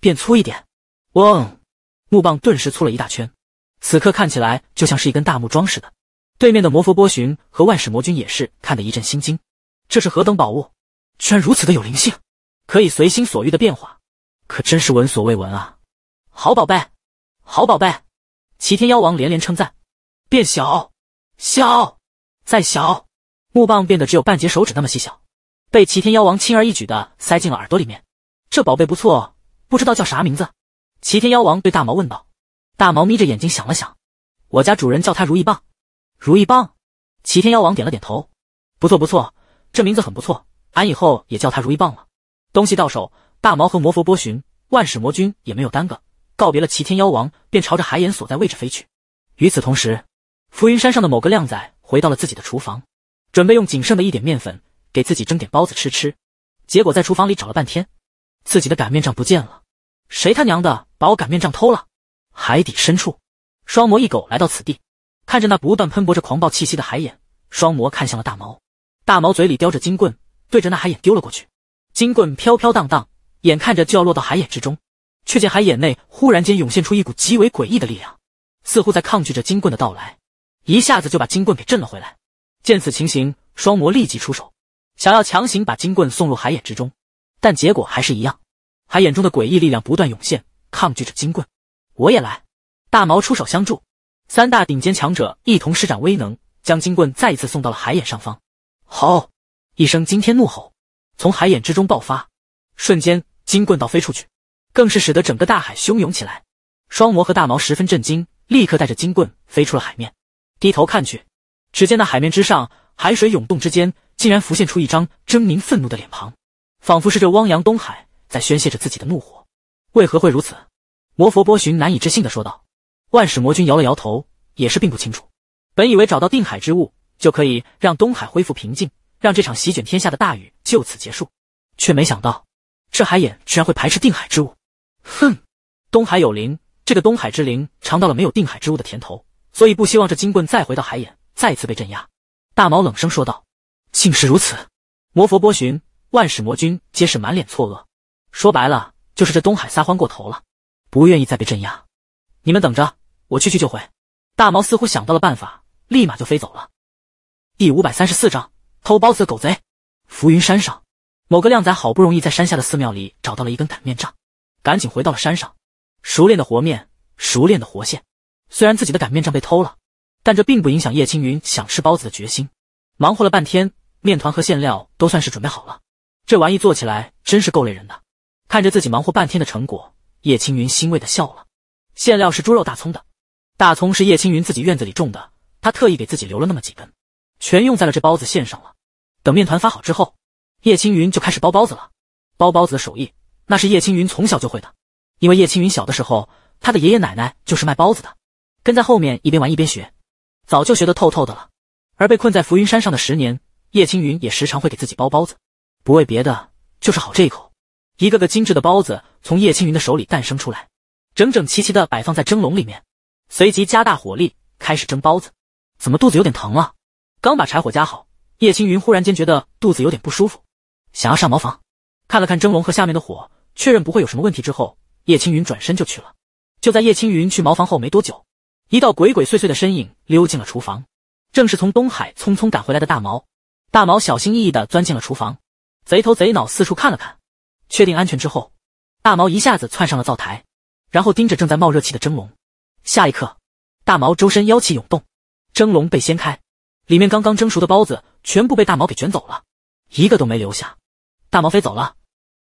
变粗一点。嗡，木棒顿时粗了一大圈，此刻看起来就像是一根大木桩似的。对面的魔佛波旬和万世魔君也是看得一阵心惊，这是何等宝物，居然如此的有灵性，可以随心所欲的变化，可真是闻所未闻啊！好宝贝，好宝贝！齐天妖王连连称赞，变小。小，再小，木棒变得只有半截手指那么细小，被齐天妖王轻而易举的塞进了耳朵里面。这宝贝不错，不知道叫啥名字？齐天妖王对大毛问道。大毛眯着眼睛想了想，我家主人叫他如意棒。如意棒，齐天妖王点了点头，不错不错，这名字很不错，俺以后也叫他如意棒了。东西到手，大毛和魔佛波旬、万使魔君也没有耽搁，告别了齐天妖王，便朝着海眼所在位置飞去。与此同时。浮云山上的某个靓仔回到了自己的厨房，准备用仅剩的一点面粉给自己蒸点包子吃吃。结果在厨房里找了半天，自己的擀面杖不见了。谁他娘的把我擀面杖偷了？海底深处，双魔一狗来到此地，看着那不断喷薄着狂暴气息的海眼，双魔看向了大毛。大毛嘴里叼着金棍，对着那海眼丢了过去。金棍飘飘荡荡，眼看着就要落到海眼之中，却见海眼内忽然间涌现出一股极为诡异的力量，似乎在抗拒着金棍的到来。一下子就把金棍给震了回来。见此情形，双魔立即出手，想要强行把金棍送入海眼之中，但结果还是一样。海眼中的诡异力量不断涌现，抗拒着金棍。我也来！大毛出手相助，三大顶尖强者一同施展威能，将金棍再一次送到了海眼上方。吼！一声惊天怒吼从海眼之中爆发，瞬间金棍道飞出去，更是使得整个大海汹涌起来。双魔和大毛十分震惊，立刻带着金棍飞出了海面。低头看去，只见那海面之上，海水涌动之间，竟然浮现出一张狰狞愤怒的脸庞，仿佛是这汪洋东海在宣泄着自己的怒火。为何会如此？魔佛波旬难以置信的说道。万使魔君摇了摇头，也是并不清楚。本以为找到定海之物就可以让东海恢复平静，让这场席卷天下的大雨就此结束，却没想到这海眼居然会排斥定海之物。哼，东海有灵，这个东海之灵尝到了没有定海之物的甜头。所以不希望这金棍再回到海眼，再次被镇压。大毛冷声说道：“竟是如此！”魔佛波旬、万始魔君皆是满脸错愕。说白了，就是这东海撒欢过头了，不愿意再被镇压。你们等着，我去去就回。大毛似乎想到了办法，立马就飞走了。第五百三十四章偷包子的狗贼。浮云山上，某个靓仔好不容易在山下的寺庙里找到了一根擀面杖，赶紧回到了山上，熟练的和面，熟练的和馅。虽然自己的擀面杖被偷了，但这并不影响叶青云想吃包子的决心。忙活了半天，面团和馅料都算是准备好了。这玩意做起来真是够累人的。看着自己忙活半天的成果，叶青云欣慰的笑了。馅料是猪肉大葱的，大葱是叶青云自己院子里种的，他特意给自己留了那么几根，全用在了这包子馅上了。等面团发好之后，叶青云就开始包包子了。包包子的手艺，那是叶青云从小就会的，因为叶青云小的时候，他的爷爷奶奶就是卖包子的。跟在后面一边玩一边学，早就学得透透的了。而被困在浮云山上的十年，叶青云也时常会给自己包包子，不为别的，就是好这一口。一个个精致的包子从叶青云的手里诞生出来，整整齐齐的摆放在蒸笼里面。随即加大火力，开始蒸包子。怎么肚子有点疼了？刚把柴火加好，叶青云忽然间觉得肚子有点不舒服，想要上茅房。看了看蒸笼和下面的火，确认不会有什么问题之后，叶青云转身就去了。就在叶青云去茅房后没多久。一道鬼鬼祟祟的身影溜进了厨房，正是从东海匆匆赶回来的大毛。大毛小心翼翼地钻进了厨房，贼头贼脑四处看了看，确定安全之后，大毛一下子窜上了灶台，然后盯着正在冒热气的蒸笼。下一刻，大毛周身妖气涌动，蒸笼被掀开，里面刚刚蒸熟的包子全部被大毛给卷走了，一个都没留下。大毛飞走了，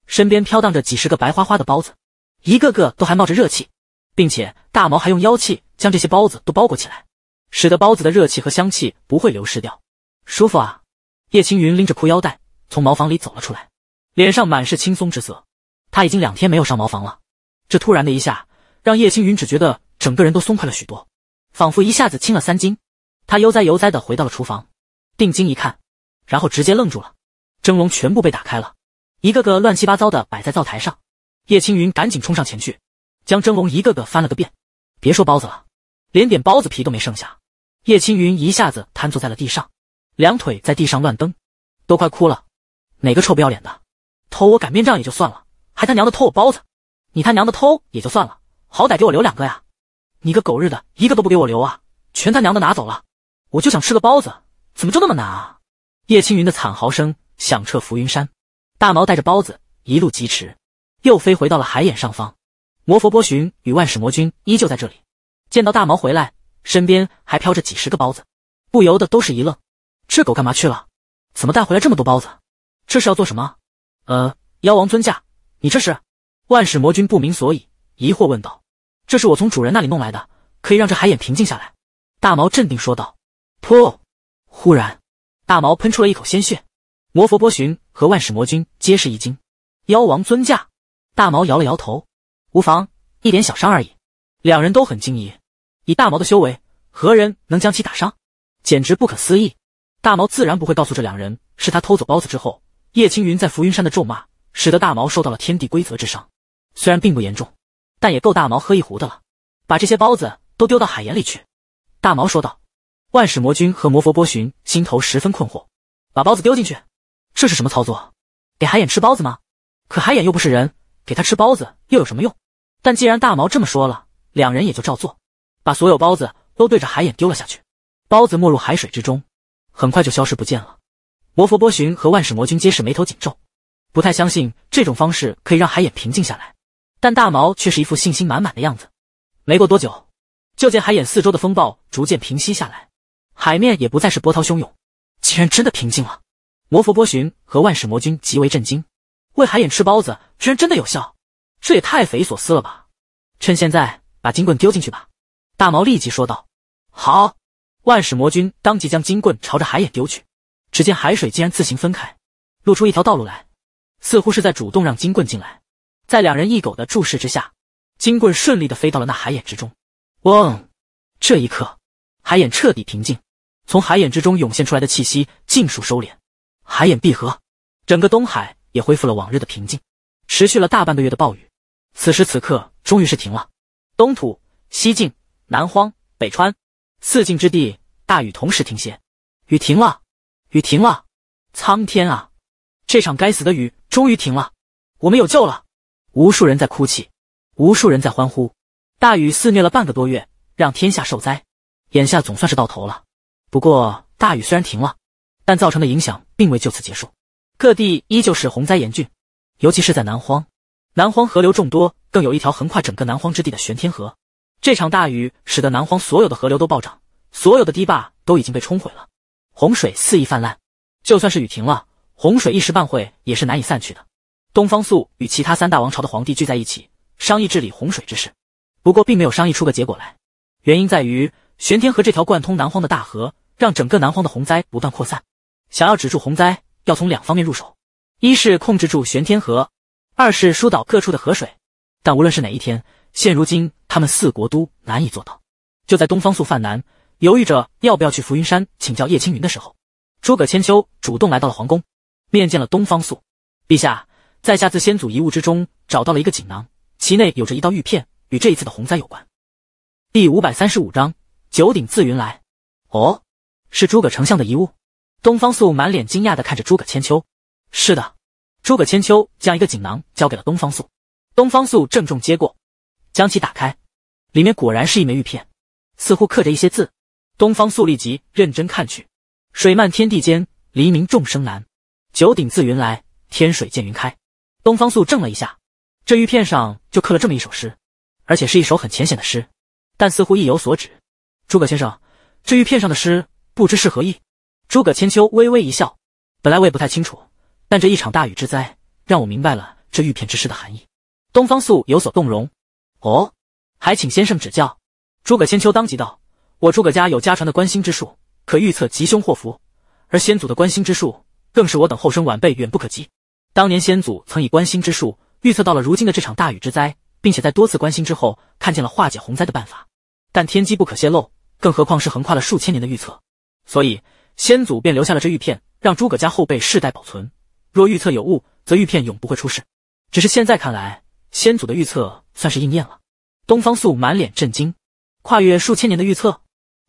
身边飘荡着几十个白花花的包子，一个个都还冒着热气，并且大毛还用妖气。将这些包子都包裹起来，使得包子的热气和香气不会流失掉，舒服啊！叶青云拎着裤腰带从茅房里走了出来，脸上满是轻松之色。他已经两天没有上茅房了，这突然的一下让叶青云只觉得整个人都松快了许多，仿佛一下子轻了三斤。他悠哉悠哉的回到了厨房，定睛一看，然后直接愣住了：蒸笼全部被打开了，一个个乱七八糟的摆在灶台上。叶青云赶紧冲上前去，将蒸笼一个个翻了个遍，别说包子了。连点包子皮都没剩下，叶青云一下子瘫坐在了地上，两腿在地上乱蹬，都快哭了。哪个臭不要脸的偷我擀面杖也就算了，还他娘的偷我包子！你他娘的偷也就算了，好歹给我留两个呀！你个狗日的，一个都不给我留啊！全他娘的拿走了！我就想吃个包子，怎么就那么难啊！叶青云的惨嚎声响彻浮云山，大毛带着包子一路疾驰，又飞回到了海眼上方。魔佛波旬与万始魔君依旧在这里。见到大毛回来，身边还飘着几十个包子，不由得都是一愣：这狗干嘛去了？怎么带回来这么多包子？这是要做什么？呃，妖王尊驾，你这是？万始魔君不明所以，疑惑问道：“这是我从主人那里弄来的，可以让这海眼平静下来。”大毛镇定说道。噗！忽然，大毛喷出了一口鲜血。魔佛波旬和万始魔君皆是一惊：“妖王尊驾！”大毛摇了摇头：“无妨，一点小伤而已。”两人都很惊疑。以大毛的修为，何人能将其打伤？简直不可思议！大毛自然不会告诉这两人，是他偷走包子之后，叶青云在浮云山的咒骂，使得大毛受到了天地规则之伤。虽然并不严重，但也够大毛喝一壶的了。把这些包子都丢到海眼里去，大毛说道。万使魔君和魔佛波旬心头十分困惑：把包子丢进去，这是什么操作？给海眼吃包子吗？可海眼又不是人，给他吃包子又有什么用？但既然大毛这么说了，两人也就照做。把所有包子都对着海眼丢了下去，包子没入海水之中，很快就消失不见了。魔佛波旬和万世魔君皆是眉头紧皱，不太相信这种方式可以让海眼平静下来。但大毛却是一副信心满满的样子。没过多久，就见海眼四周的风暴逐渐平息下来，海面也不再是波涛汹涌，竟然真的平静了。魔佛波旬和万世魔君极为震惊，喂海眼吃包子居然真的有效，这也太匪夷所思了吧！趁现在把金棍丢进去吧。大毛立即说道：“好！”万使魔君当即将金棍朝着海眼丢去，只见海水竟然自行分开，露出一条道路来，似乎是在主动让金棍进来。在两人一狗的注视之下，金棍顺利的飞到了那海眼之中。嗡！这一刻，海眼彻底平静，从海眼之中涌现出来的气息尽数收敛，海眼闭合，整个东海也恢复了往日的平静。持续了大半个月的暴雨，此时此刻终于是停了。东土、西境。南荒、北川，四境之地，大雨同时停歇。雨停了，雨停了。苍天啊！这场该死的雨终于停了，我们有救了。无数人在哭泣，无数人在欢呼。大雨肆虐了半个多月，让天下受灾。眼下总算是到头了。不过，大雨虽然停了，但造成的影响并未就此结束，各地依旧是洪灾严峻，尤其是在南荒。南荒河流众多，更有一条横跨整个南荒之地的玄天河。这场大雨使得南荒所有的河流都暴涨，所有的堤坝都已经被冲毁了，洪水肆意泛滥。就算是雨停了，洪水一时半会也是难以散去的。东方素与其他三大王朝的皇帝聚在一起商议治理洪水之事，不过并没有商议出个结果来。原因在于玄天河这条贯通南荒的大河，让整个南荒的洪灾不断扩散。想要止住洪灾，要从两方面入手：一是控制住玄天河，二是疏导各处的河水。但无论是哪一天，现如今。他们四国都难以做到。就在东方素犯难，犹豫着要不要去浮云山请教叶青云的时候，诸葛千秋主动来到了皇宫，面见了东方素。陛下，在下自先祖遗物之中找到了一个锦囊，其内有着一道玉片，与这一次的洪灾有关。第五百三十五章九鼎自云来。哦，是诸葛丞相的遗物。东方素满脸惊讶地看着诸葛千秋。是的，诸葛千秋将一个锦囊交给了东方素。东方素郑重接过，将其打开。里面果然是一枚玉片，似乎刻着一些字。东方素立即认真看去：“水漫天地间，黎明众生难；九鼎自云来，天水见云开。”东方素怔了一下，这玉片上就刻了这么一首诗，而且是一首很浅显的诗，但似乎意有所指。诸葛先生，这玉片上的诗不知是何意？诸葛千秋微微一笑：“本来我也不太清楚，但这一场大雨之灾，让我明白了这玉片之诗的含义。”东方素有所动容：“哦。”还请先生指教。诸葛千秋当即道：“我诸葛家有家传的观星之术，可预测吉凶祸福。而先祖的观星之术，更是我等后生晚辈远不可及。当年先祖曾以观星之术预测到了如今的这场大雨之灾，并且在多次观星之后，看见了化解洪灾的办法。但天机不可泄露，更何况是横跨了数千年的预测，所以先祖便留下了这玉片，让诸葛家后辈世代保存。若预测有误，则玉片永不会出事。只是现在看来，先祖的预测算是应验了。”东方素满脸震惊，跨越数千年的预测，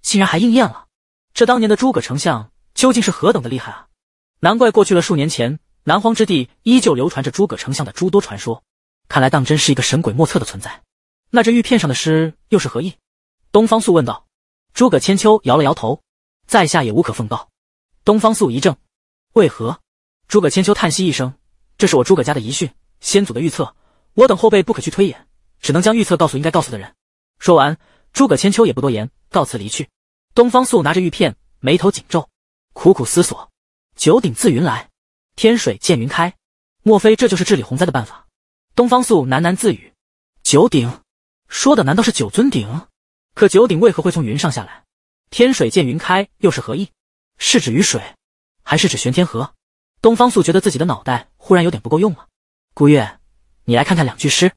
竟然还应验了。这当年的诸葛丞相究竟是何等的厉害啊！难怪过去了数年前，南荒之地依旧流传着诸葛丞相的诸多传说。看来当真是一个神鬼莫测的存在。那这玉片上的诗又是何意？东方素问道。诸葛千秋摇了摇头，在下也无可奉告。东方素一怔，为何？诸葛千秋叹息一声，这是我诸葛家的遗训，先祖的预测，我等后辈不可去推演。只能将预测告诉应该告诉的人。说完，诸葛千秋也不多言，告辞离去。东方素拿着玉片，眉头紧皱，苦苦思索：“九鼎自云来，天水见云开。莫非这就是治理洪灾的办法？”东方素喃喃自语：“九鼎说的难道是九尊鼎？可九鼎为何会从云上下来？天水见云开又是何意？是指雨水，还是指玄天河？”东方素觉得自己的脑袋忽然有点不够用了。孤月，你来看看两句诗。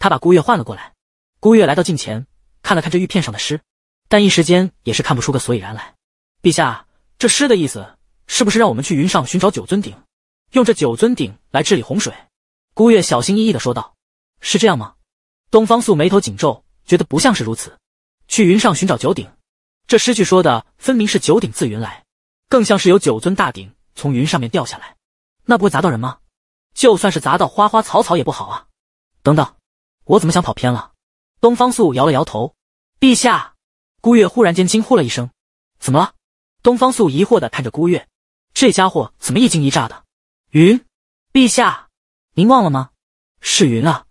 他把孤月换了过来，孤月来到近前，看了看这玉片上的诗，但一时间也是看不出个所以然来。陛下，这诗的意思是不是让我们去云上寻找九尊鼎，用这九尊鼎来治理洪水？孤月小心翼翼地说道：“是这样吗？”东方素眉头紧皱，觉得不像是如此。去云上寻找九鼎，这诗句说的分明是九鼎自云来，更像是有九尊大鼎从云上面掉下来，那不会砸到人吗？就算是砸到花花草草也不好啊。等等。我怎么想跑偏了？东方素摇了摇头。陛下，孤月忽然间惊呼了一声：“怎么了？”东方素疑惑的看着孤月，这家伙怎么一惊一乍的？云，陛下，您忘了吗？是云啊！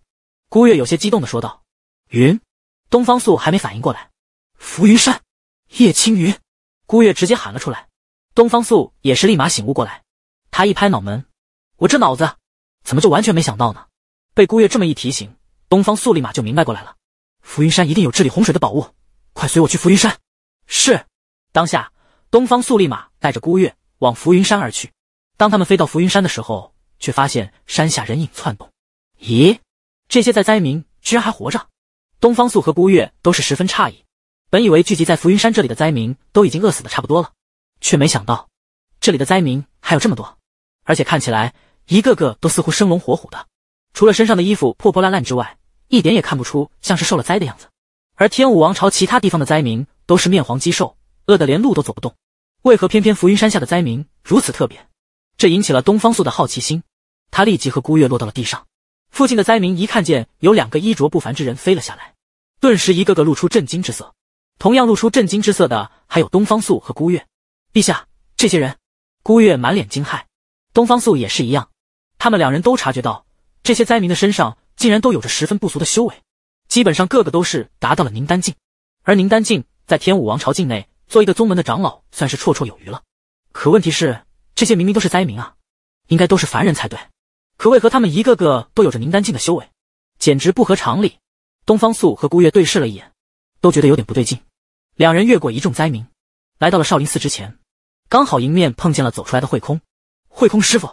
孤月有些激动的说道。云，东方素还没反应过来。浮云山，叶青云，孤月直接喊了出来。东方素也是立马醒悟过来，他一拍脑门：“我这脑子怎么就完全没想到呢？”被孤月这么一提醒。东方素立马就明白过来了，浮云山一定有治理洪水的宝物，快随我去浮云山！是，当下东方素立马带着孤月往浮云山而去。当他们飞到浮云山的时候，却发现山下人影窜动。咦，这些在灾民居然还活着？东方素和孤月都是十分诧异，本以为聚集在浮云山这里的灾民都已经饿死的差不多了，却没想到这里的灾民还有这么多，而且看起来一个个都似乎生龙活虎的，除了身上的衣服破破烂烂之外。一点也看不出像是受了灾的样子，而天武王朝其他地方的灾民都是面黄肌瘦，饿得连路都走不动。为何偏偏浮云山下的灾民如此特别？这引起了东方素的好奇心。他立即和孤月落到了地上。附近的灾民一看见有两个衣着不凡之人飞了下来，顿时一个个露出震惊之色。同样露出震惊之色的还有东方素和孤月。陛下，这些人！孤月满脸惊骇，东方素也是一样。他们两人都察觉到这些灾民的身上。竟然都有着十分不俗的修为，基本上个个都是达到了宁丹境。而宁丹境在天武王朝境内做一个宗门的长老，算是绰绰有余了。可问题是，这些明明都是灾民啊，应该都是凡人才对，可为何他们一个个都有着宁丹境的修为，简直不合常理？东方素和孤月对视了一眼，都觉得有点不对劲。两人越过一众灾民，来到了少林寺之前，刚好迎面碰见了走出来的慧空。慧空师傅，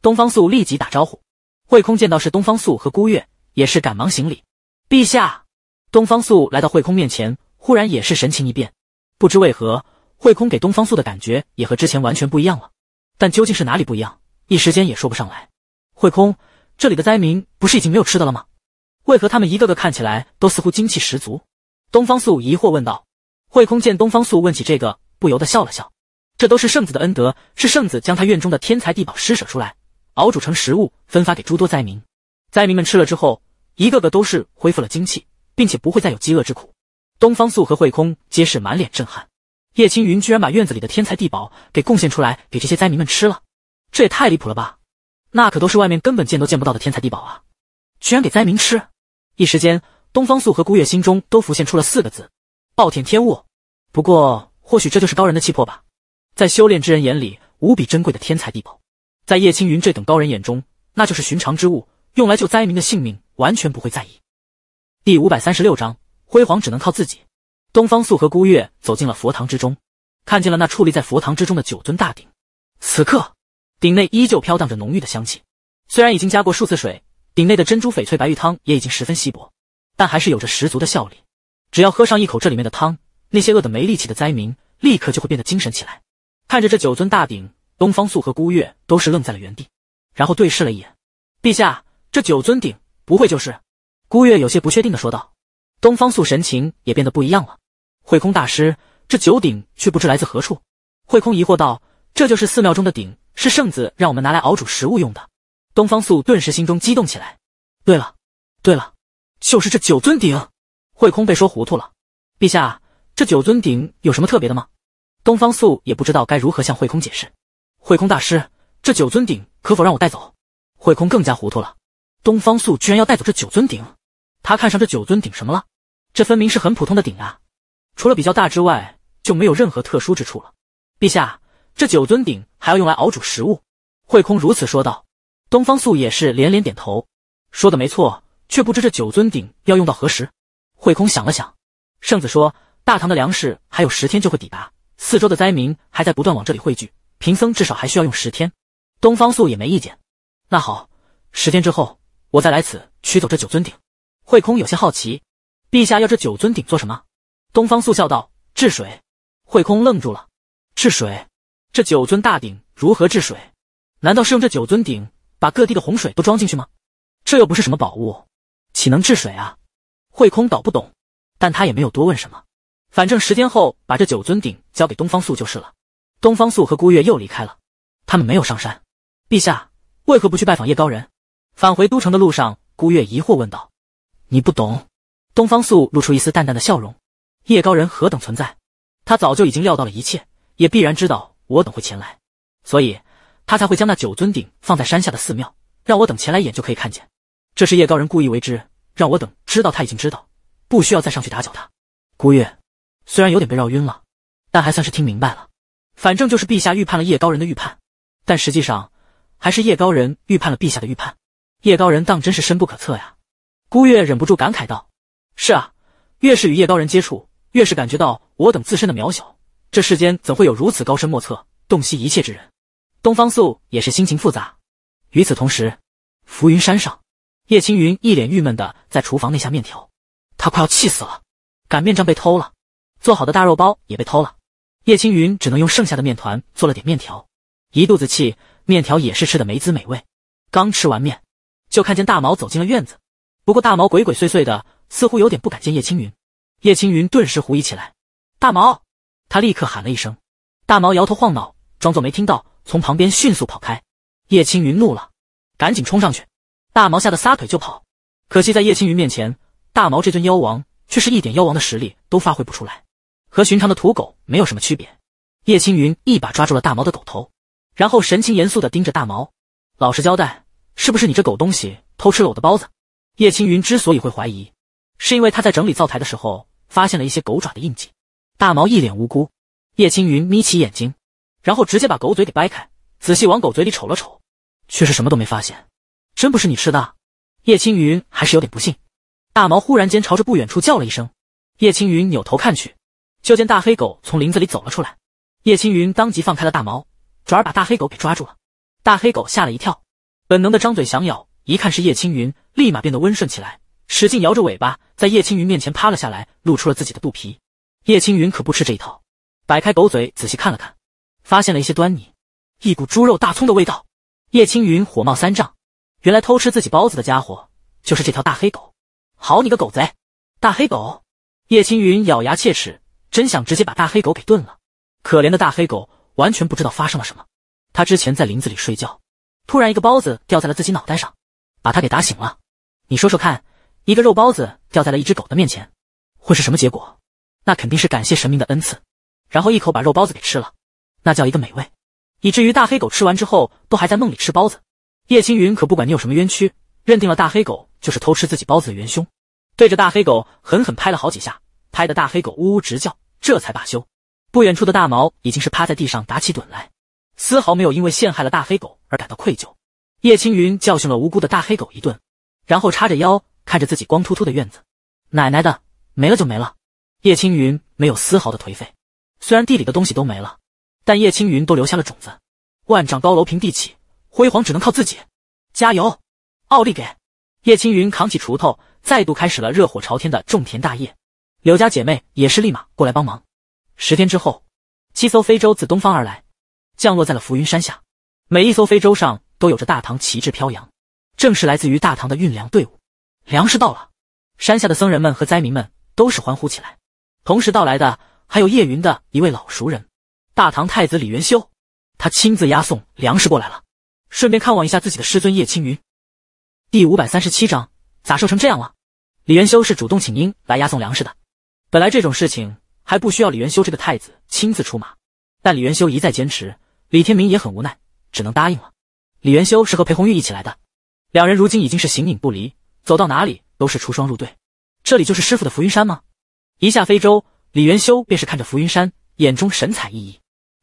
东方素立即打招呼。慧空见到是东方素和孤月，也是赶忙行礼。陛下，东方素来到慧空面前，忽然也是神情一变，不知为何，慧空给东方素的感觉也和之前完全不一样了。但究竟是哪里不一样，一时间也说不上来。慧空，这里的灾民不是已经没有吃的了吗？为何他们一个个看起来都似乎精气十足？东方素疑惑问道。慧空见东方素问起这个，不由得笑了笑。这都是圣子的恩德，是圣子将他院中的天才地宝施舍出来。熬煮成食物，分发给诸多灾民。灾民们吃了之后，一个个都是恢复了精气，并且不会再有饥饿之苦。东方素和慧空皆是满脸震撼。叶青云居然把院子里的天才地宝给贡献出来给这些灾民们吃了，这也太离谱了吧！那可都是外面根本见都见不到的天才地宝啊，居然给灾民吃！一时间，东方素和孤月心中都浮现出了四个字：暴殄天物。不过，或许这就是高人的气魄吧。在修炼之人眼里，无比珍贵的天才地宝。在叶青云这等高人眼中，那就是寻常之物，用来救灾民的性命，完全不会在意。第五百三十六章：辉煌只能靠自己。东方素和孤月走进了佛堂之中，看见了那矗立在佛堂之中的九尊大鼎。此刻，鼎内依旧飘荡着浓郁的香气。虽然已经加过数次水，鼎内的珍珠翡翠白玉汤也已经十分稀薄，但还是有着十足的效力。只要喝上一口这里面的汤，那些饿得没力气的灾民立刻就会变得精神起来。看着这九尊大鼎。东方素和孤月都是愣在了原地，然后对视了一眼。陛下，这九尊鼎不会就是……孤月有些不确定的说道。东方素神情也变得不一样了。慧空大师，这九鼎却不知来自何处。慧空疑惑道：“这就是寺庙中的鼎，是圣子让我们拿来熬煮食物用的。”东方素顿时心中激动起来。对了，对了，就是这九尊鼎。慧空被说糊涂了。陛下，这九尊鼎有什么特别的吗？东方素也不知道该如何向慧空解释。慧空大师，这九尊鼎可否让我带走？慧空更加糊涂了，东方素居然要带走这九尊鼎，他看上这九尊鼎什么了？这分明是很普通的鼎啊，除了比较大之外，就没有任何特殊之处了。陛下，这九尊鼎还要用来熬煮食物。慧空如此说道。东方素也是连连点头，说的没错。却不知这九尊鼎要用到何时。慧空想了想，圣子说，大唐的粮食还有十天就会抵达，四周的灾民还在不断往这里汇聚。贫僧至少还需要用十天，东方素也没意见。那好，十天之后，我再来此取走这九尊鼎。慧空有些好奇，陛下要这九尊鼎做什么？东方素笑道：“治水。”慧空愣住了：“治水？这九尊大鼎如何治水？难道是用这九尊鼎把各地的洪水都装进去吗？这又不是什么宝物，岂能治水啊？”慧空搞不懂，但他也没有多问什么，反正十天后把这九尊鼎交给东方素就是了。东方素和孤月又离开了，他们没有上山。陛下为何不去拜访叶高人？返回都城的路上，孤月疑惑问道：“你不懂。”东方素露出一丝淡淡的笑容。叶高人何等存在，他早就已经料到了一切，也必然知道我等会前来，所以他才会将那九尊鼎放在山下的寺庙，让我等前来一眼就可以看见。这是叶高人故意为之，让我等知道他已经知道，不需要再上去打搅他。孤月虽然有点被绕晕了，但还算是听明白了。反正就是陛下预判了叶高人的预判，但实际上还是叶高人预判了陛下的预判。叶高人当真是深不可测呀！孤月忍不住感慨道：“是啊，越是与叶高人接触，越是感觉到我等自身的渺小。这世间怎会有如此高深莫测、洞悉一切之人？”东方素也是心情复杂。与此同时，浮云山上，叶青云一脸郁闷的在厨房内下面条，他快要气死了。擀面杖被偷了，做好的大肉包也被偷了。叶青云只能用剩下的面团做了点面条，一肚子气，面条也是吃的没滋没味。刚吃完面，就看见大毛走进了院子，不过大毛鬼鬼祟祟的，似乎有点不敢见叶青云。叶青云顿时狐疑起来，大毛，他立刻喊了一声。大毛摇头晃脑，装作没听到，从旁边迅速跑开。叶青云怒了，赶紧冲上去，大毛吓得撒腿就跑。可惜在叶青云面前，大毛这尊妖王却是一点妖王的实力都发挥不出来。和寻常的土狗没有什么区别。叶青云一把抓住了大毛的狗头，然后神情严肃地盯着大毛：“老实交代，是不是你这狗东西偷吃了我的包子？”叶青云之所以会怀疑，是因为他在整理灶台的时候发现了一些狗爪的印记。大毛一脸无辜。叶青云眯起眼睛，然后直接把狗嘴给掰开，仔细往狗嘴里瞅了瞅，却是什么都没发现。真不是你吃的？叶青云还是有点不信。大毛忽然间朝着不远处叫了一声，叶青云扭头看去。就见大黑狗从林子里走了出来，叶青云当即放开了大毛，转而把大黑狗给抓住了。大黑狗吓了一跳，本能的张嘴想咬，一看是叶青云，立马变得温顺起来，使劲摇着尾巴，在叶青云面前趴了下来，露出了自己的肚皮。叶青云可不吃这一套，摆开狗嘴仔细看了看，发现了一些端倪，一股猪肉大葱的味道。叶青云火冒三丈，原来偷吃自己包子的家伙就是这条大黑狗，好你个狗贼！大黑狗，叶青云咬牙切齿。真想直接把大黑狗给炖了！可怜的大黑狗完全不知道发生了什么。他之前在林子里睡觉，突然一个包子掉在了自己脑袋上，把他给打醒了。你说说看，一个肉包子掉在了一只狗的面前，会是什么结果？那肯定是感谢神明的恩赐，然后一口把肉包子给吃了，那叫一个美味，以至于大黑狗吃完之后都还在梦里吃包子。叶青云可不管你有什么冤屈，认定了大黑狗就是偷吃自己包子的元凶，对着大黑狗狠狠拍了好几下，拍的大黑狗呜呜直叫。这才罢休。不远处的大毛已经是趴在地上打起盹来，丝毫没有因为陷害了大黑狗而感到愧疚。叶青云教训了无辜的大黑狗一顿，然后叉着腰看着自己光秃秃的院子，奶奶的，没了就没了。叶青云没有丝毫的颓废，虽然地里的东西都没了，但叶青云都留下了种子。万丈高楼平地起，辉煌只能靠自己。加油，奥利给！叶青云扛起锄头，再度开始了热火朝天的种田大业。柳家姐妹也是立马过来帮忙。十天之后，七艘飞舟自东方而来，降落在了浮云山下。每一艘飞舟上都有着大唐旗帜飘扬，正是来自于大唐的运粮队伍。粮食到了，山下的僧人们和灾民们都是欢呼起来。同时到来的还有叶云的一位老熟人——大唐太子李元修，他亲自押送粮食过来了，顺便看望一下自己的师尊叶青云。第五百三十七章，咋瘦成这样了？李元修是主动请缨来押送粮食的。本来这种事情还不需要李元修这个太子亲自出马，但李元修一再坚持，李天明也很无奈，只能答应了。李元修是和裴红玉一起来的，两人如今已经是形影不离，走到哪里都是出双入对。这里就是师傅的浮云山吗？一下飞舟，李元修便是看着浮云山，眼中神采奕奕。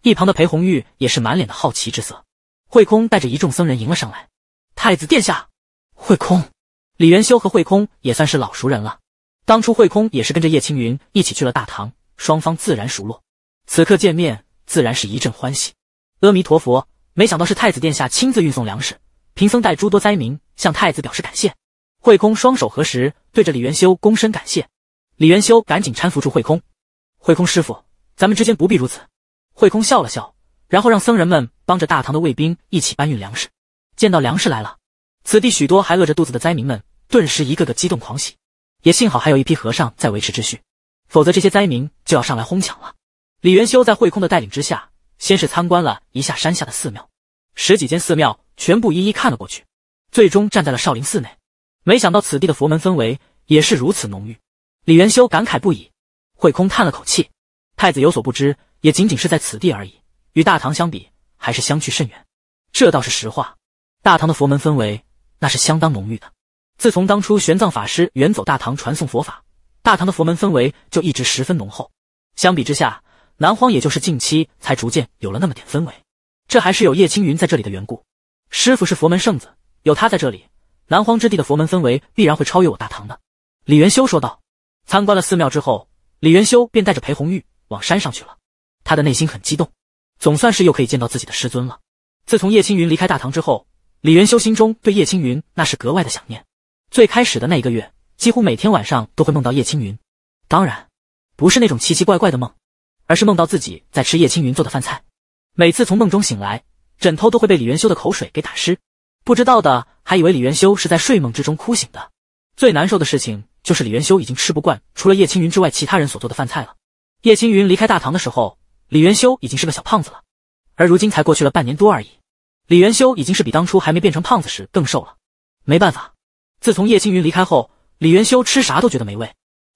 一旁的裴红玉也是满脸的好奇之色。慧空带着一众僧人迎了上来，太子殿下。慧空，李元修和慧空也算是老熟人了。当初慧空也是跟着叶青云一起去了大唐，双方自然熟络。此刻见面，自然是一阵欢喜。阿弥陀佛，没想到是太子殿下亲自运送粮食，贫僧带诸多灾民向太子表示感谢。慧空双手合十，对着李元修躬身感谢。李元修赶紧搀扶住慧空。慧空师傅，咱们之间不必如此。慧空笑了笑，然后让僧人们帮着大唐的卫兵一起搬运粮食。见到粮食来了，此地许多还饿着肚子的灾民们顿时一个个激动狂喜。也幸好还有一批和尚在维持秩序，否则这些灾民就要上来哄抢了。李元修在慧空的带领之下，先是参观了一下山下的寺庙，十几间寺庙全部一一看了过去，最终站在了少林寺内。没想到此地的佛门氛围也是如此浓郁，李元修感慨不已。慧空叹了口气：“太子有所不知，也仅仅是在此地而已，与大唐相比还是相去甚远。这倒是实话，大唐的佛门氛围那是相当浓郁的。”自从当初玄奘法师远走大唐传送佛法，大唐的佛门氛围就一直十分浓厚。相比之下，南荒也就是近期才逐渐有了那么点氛围。这还是有叶青云在这里的缘故。师傅是佛门圣子，有他在这里，南荒之地的佛门氛围必然会超越我大唐的。李元修说道。参观了寺庙之后，李元修便带着裴红玉往山上去了。他的内心很激动，总算是又可以见到自己的师尊了。自从叶青云离开大唐之后，李元修心中对叶青云那是格外的想念。最开始的那一个月，几乎每天晚上都会梦到叶青云。当然，不是那种奇奇怪怪的梦，而是梦到自己在吃叶青云做的饭菜。每次从梦中醒来，枕头都会被李元修的口水给打湿，不知道的还以为李元修是在睡梦之中哭醒的。最难受的事情就是李元修已经吃不惯除了叶青云之外其他人所做的饭菜了。叶青云离开大堂的时候，李元修已经是个小胖子了，而如今才过去了半年多而已，李元修已经是比当初还没变成胖子时更瘦了。没办法。自从叶青云离开后，李元修吃啥都觉得没味，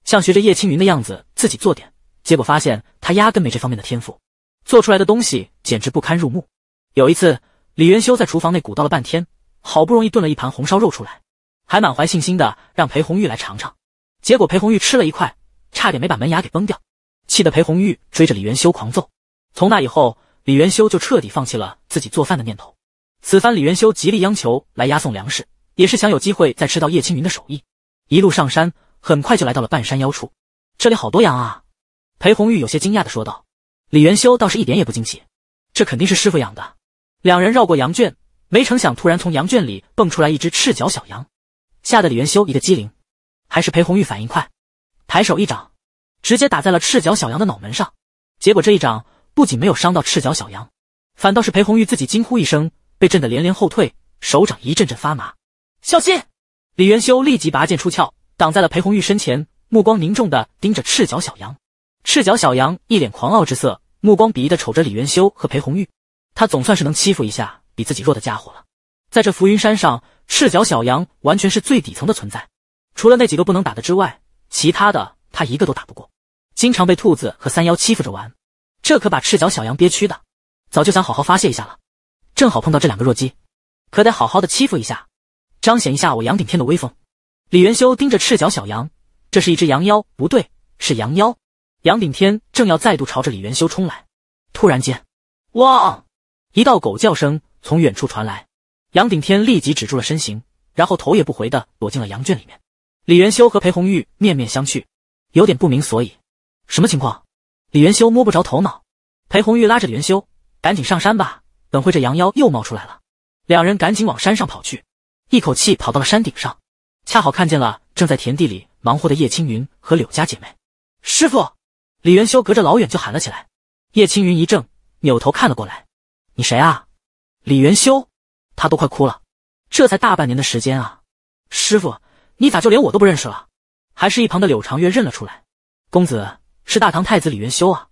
像学着叶青云的样子自己做点，结果发现他压根没这方面的天赋，做出来的东西简直不堪入目。有一次，李元修在厨房内鼓捣了半天，好不容易炖了一盘红烧肉出来，还满怀信心的让裴红玉来尝尝，结果裴红玉吃了一块，差点没把门牙给崩掉，气得裴红玉追着李元修狂揍。从那以后，李元修就彻底放弃了自己做饭的念头。此番李元修极力央求来押送粮食。也是想有机会再吃到叶青云的手艺。一路上山，很快就来到了半山腰处。这里好多羊啊！裴红玉有些惊讶地说道。李元修倒是一点也不惊奇，这肯定是师傅养的。两人绕过羊圈，没成想突然从羊圈里蹦出来一只赤脚小羊，吓得李元修一个机灵。还是裴红玉反应快，抬手一掌，直接打在了赤脚小羊的脑门上。结果这一掌不仅没有伤到赤脚小羊，反倒是裴红玉自己惊呼一声，被震得连连后退，手掌一阵阵发麻。小心！李元修立即拔剑出鞘，挡在了裴红玉身前，目光凝重的盯着赤脚小羊。赤脚小羊一脸狂傲之色，目光鄙夷的瞅着李元修和裴红玉。他总算是能欺负一下比自己弱的家伙了。在这浮云山上，赤脚小羊完全是最底层的存在，除了那几个不能打的之外，其他的他一个都打不过。经常被兔子和三妖欺负着玩，这可把赤脚小羊憋屈的，早就想好好发泄一下了。正好碰到这两个弱鸡，可得好好的欺负一下。彰显一下我杨顶天的威风！李元修盯着赤脚小羊，这是一只羊妖，不对，是羊妖！杨顶天正要再度朝着李元修冲来，突然间，汪！一道狗叫声从远处传来，杨顶天立即止住了身形，然后头也不回的躲进了羊圈里面。李元修和裴红玉面面相觑，有点不明所以，什么情况？李元修摸不着头脑。裴红玉拉着李元修，赶紧上山吧，等会这羊妖又冒出来了。两人赶紧往山上跑去。一口气跑到了山顶上，恰好看见了正在田地里忙活的叶青云和柳家姐妹。师傅，李元修隔着老远就喊了起来。叶青云一怔，扭头看了过来：“你谁啊？”李元修，他都快哭了。这才大半年的时间啊，师傅，你咋就连我都不认识了？还是一旁的柳长月认了出来：“公子是大唐太子李元修啊！”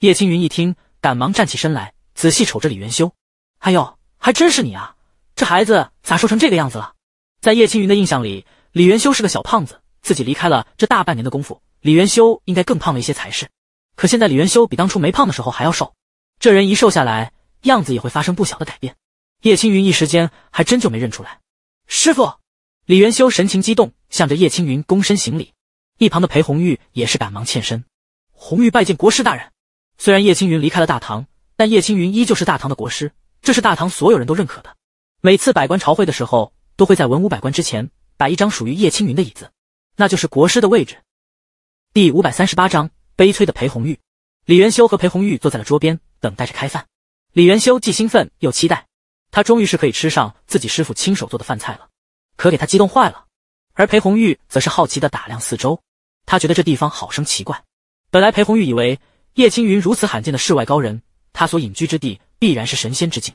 叶青云一听，赶忙站起身来，仔细瞅着李元修：“哎呦，还真是你啊！”这孩子咋瘦成这个样子了？在叶青云的印象里，李元修是个小胖子。自己离开了这大半年的功夫，李元修应该更胖了一些才是。可现在李元修比当初没胖的时候还要瘦。这人一瘦下来，样子也会发生不小的改变。叶青云一时间还真就没认出来。师傅，李元修神情激动，向着叶青云躬身行礼。一旁的裴红玉也是赶忙欠身，红玉拜见国师大人。虽然叶青云离开了大唐，但叶青云依旧是大唐的国师，这是大唐所有人都认可的。每次百官朝会的时候，都会在文武百官之前摆一张属于叶青云的椅子，那就是国师的位置。第五百三十八章悲催的裴红玉。李元修和裴红玉坐在了桌边，等待着开饭。李元修既兴奋又期待，他终于是可以吃上自己师傅亲手做的饭菜了，可给他激动坏了。而裴红玉则是好奇的打量四周，他觉得这地方好生奇怪。本来裴红玉以为叶青云如此罕见的世外高人，他所隐居之地必然是神仙之境。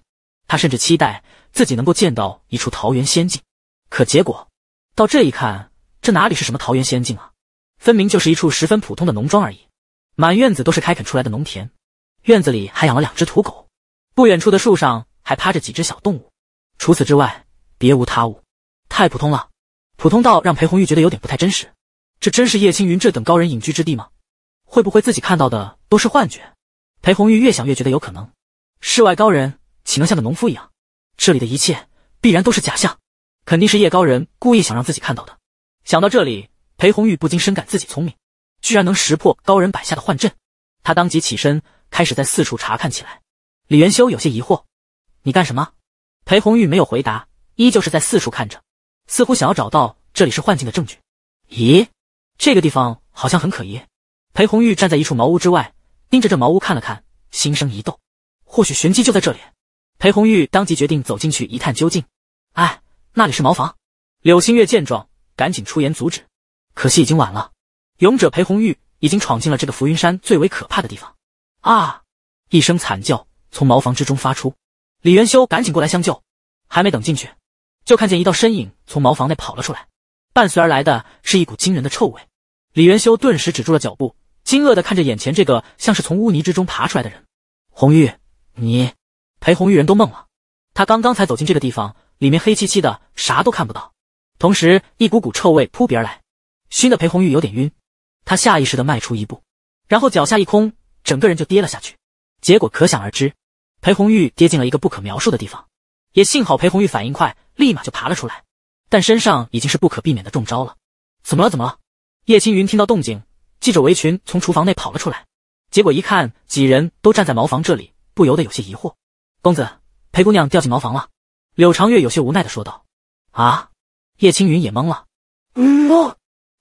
他甚至期待自己能够见到一处桃源仙境，可结果到这一看，这哪里是什么桃源仙境啊？分明就是一处十分普通的农庄而已。满院子都是开垦出来的农田，院子里还养了两只土狗，不远处的树上还趴着几只小动物，除此之外别无他物，太普通了，普通到让裴红玉觉得有点不太真实。这真是叶青云这等高人隐居之地吗？会不会自己看到的都是幻觉？裴红玉越想越觉得有可能，世外高人。岂能像个农夫一样？这里的一切必然都是假象，肯定是叶高人故意想让自己看到的。想到这里，裴红玉不禁深感自己聪明，居然能识破高人摆下的幻阵。他当即起身，开始在四处查看起来。李元修有些疑惑：“你干什么？”裴红玉没有回答，依旧是在四处看着，似乎想要找到这里是幻境的证据。咦，这个地方好像很可疑。裴红玉站在一处茅屋之外，盯着这茅屋看了看，心生疑窦，或许玄机就在这里。裴红玉当即决定走进去一探究竟。哎，那里是茅房！柳星月见状，赶紧出言阻止，可惜已经晚了。勇者裴红玉已经闯进了这个浮云山最为可怕的地方。啊！一声惨叫从茅房之中发出，李元修赶紧过来相救。还没等进去，就看见一道身影从茅房内跑了出来，伴随而来的是一股惊人的臭味。李元修顿时止住了脚步，惊愕的看着眼前这个像是从污泥之中爬出来的人。红玉，你……裴红玉人都懵了，他刚刚才走进这个地方，里面黑漆漆的，啥都看不到。同时，一股股臭味扑鼻而来，熏得裴红玉有点晕。他下意识的迈出一步，然后脚下一空，整个人就跌了下去。结果可想而知，裴红玉跌进了一个不可描述的地方。也幸好裴红玉反应快，立马就爬了出来，但身上已经是不可避免的中招了。怎么了？怎么了？叶青云听到动静，系着围裙从厨房内跑了出来。结果一看，几人都站在茅房这里，不由得有些疑惑。公子，裴姑娘掉进茅房了。柳长月有些无奈的说道。啊！叶青云也懵了。嗯呜！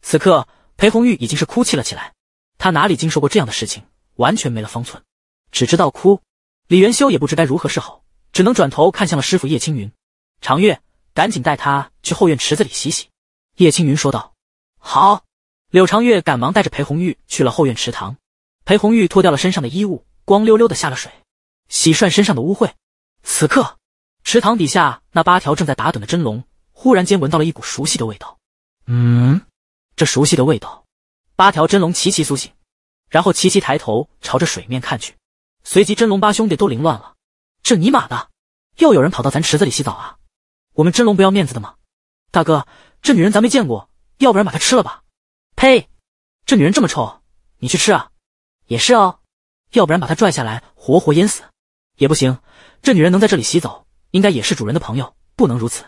此刻，裴红玉已经是哭泣了起来。她哪里经受过这样的事情，完全没了方寸，只知道哭。李元修也不知该如何是好，只能转头看向了师傅叶青云。长月，赶紧带他去后院池子里洗洗。叶青云说道。好。柳长月赶忙带着裴红玉去了后院池塘。裴红玉脱掉了身上的衣物，光溜溜的下了水。洗涮身上的污秽。此刻，池塘底下那八条正在打盹的真龙，忽然间闻到了一股熟悉的味道。嗯，这熟悉的味道，八条真龙齐齐苏醒，然后齐齐抬头朝着水面看去。随即，真龙八兄弟都凌乱了。这尼玛的，又有人跑到咱池子里洗澡啊？我们真龙不要面子的吗？大哥，这女人咱没见过，要不然把她吃了吧？呸，这女人这么臭，你去吃啊？也是哦，要不然把她拽下来，活活淹死。也不行，这女人能在这里洗澡，应该也是主人的朋友，不能如此。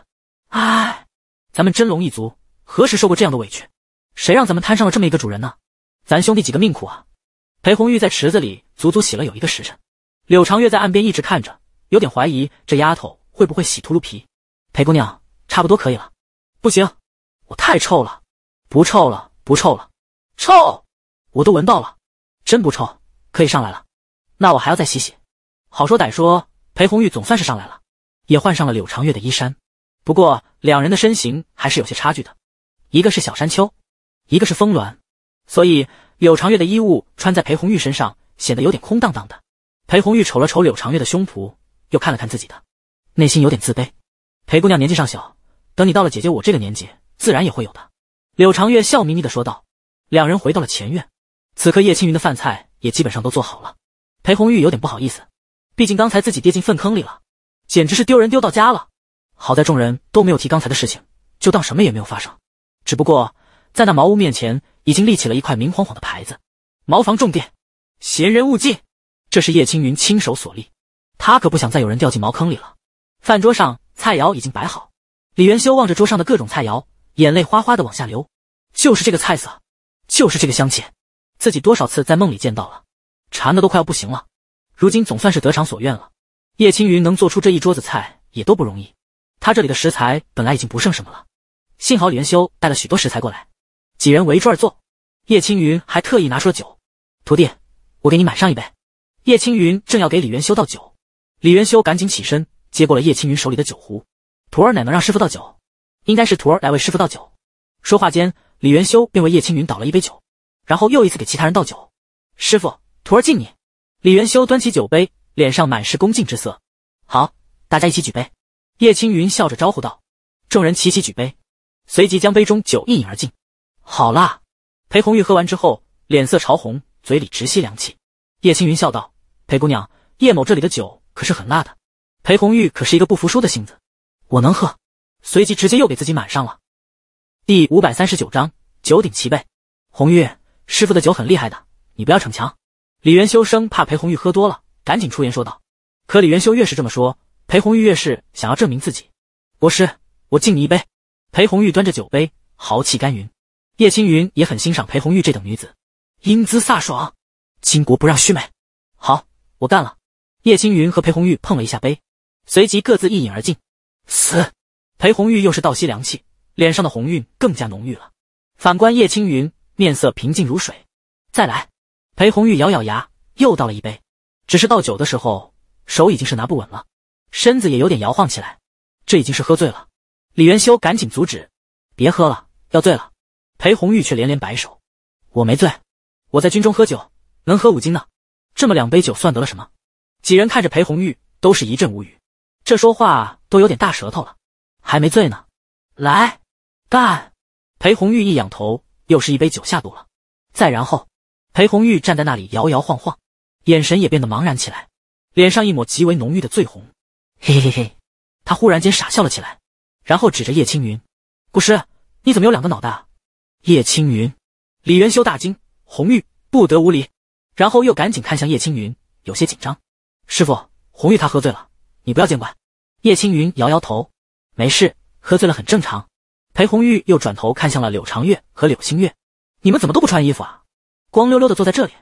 唉，咱们真龙一族何时受过这样的委屈？谁让咱们摊上了这么一个主人呢？咱兄弟几个命苦啊！裴红玉在池子里足足洗了有一个时辰，柳长月在岸边一直看着，有点怀疑这丫头会不会洗秃噜皮。裴姑娘，差不多可以了。不行，我太臭了。不臭了，不臭了，臭，我都闻到了。真不臭，可以上来了。那我还要再洗洗。好说歹说，裴红玉总算是上来了，也换上了柳长月的衣衫。不过，两人的身形还是有些差距的，一个是小山丘，一个是峰峦，所以柳长月的衣物穿在裴红玉身上显得有点空荡荡的。裴红玉瞅了瞅柳长月的胸脯，又看了看自己的，内心有点自卑。裴姑娘年纪尚小，等你到了姐姐我这个年纪，自然也会有的。柳长月笑眯眯地说道。两人回到了前院，此刻叶青云的饭菜也基本上都做好了。裴红玉有点不好意思。毕竟刚才自己跌进粪坑里了，简直是丢人丢到家了。好在众人都没有提刚才的事情，就当什么也没有发生。只不过在那茅屋面前已经立起了一块明晃晃的牌子：“茅房重殿，闲人勿进。”这是叶青云亲手所立，他可不想再有人掉进茅坑里了。饭桌上菜肴已经摆好，李元修望着桌上的各种菜肴，眼泪哗哗的往下流。就是这个菜色，就是这个香气，自己多少次在梦里见到了，馋的都快要不行了。如今总算是得偿所愿了，叶青云能做出这一桌子菜也都不容易。他这里的食材本来已经不剩什么了，幸好李元修带了许多食材过来。几人围桌而坐，叶青云还特意拿出了酒。徒弟，我给你满上一杯。叶青云正要给李元修倒酒，李元修赶紧起身接过了叶青云手里的酒壶。徒儿哪能让师傅倒酒？应该是徒儿来为师傅倒酒。说话间，李元修便为叶青云倒了一杯酒，然后又一次给其他人倒酒。师傅，徒儿敬你。李元修端起酒杯，脸上满是恭敬之色。好，大家一起举杯。叶青云笑着招呼道，众人齐齐举杯，随即将杯中酒一饮而尽。好辣！裴红玉喝完之后，脸色潮红，嘴里直吸凉气。叶青云笑道：“裴姑娘，叶某这里的酒可是很辣的。”裴红玉可是一个不服输的性子，我能喝，随即直接又给自己满上了。第五百三十九章九鼎齐备。红玉师傅的酒很厉害的，你不要逞强。李元修生怕裴红玉喝多了，赶紧出言说道。可李元修越是这么说，裴红玉越是想要证明自己。国师，我敬你一杯。裴红玉端着酒杯，豪气干云。叶青云也很欣赏裴红玉这等女子，英姿飒爽，巾帼不让须眉。好，我干了。叶青云和裴红玉碰了一下杯，随即各自一饮而尽。死！裴红玉又是倒吸凉气，脸上的红晕更加浓郁了。反观叶青云，面色平静如水。再来。裴红玉咬咬牙，又倒了一杯，只是倒酒的时候手已经是拿不稳了，身子也有点摇晃起来，这已经是喝醉了。李元修赶紧阻止：“别喝了，要醉了。”裴红玉却连连摆手：“我没醉，我在军中喝酒，能喝五斤呢，这么两杯酒算得了什么？”几人看着裴红玉，都是一阵无语，这说话都有点大舌头了，还没醉呢。来，干！裴红玉一仰头，又是一杯酒下肚了，再然后。裴红玉站在那里摇摇晃晃，眼神也变得茫然起来，脸上一抹极为浓郁的醉红。嘿嘿嘿嘿，他忽然间傻笑了起来，然后指着叶青云：“顾师，你怎么有两个脑袋？”啊？叶青云、李元修大惊：“红玉不得无礼。”然后又赶紧看向叶青云，有些紧张：“师傅，红玉他喝醉了，你不要见怪。”叶青云摇摇头：“没事，喝醉了很正常。”裴红玉又转头看向了柳长月和柳星月：“你们怎么都不穿衣服啊？”光溜溜的坐在这里，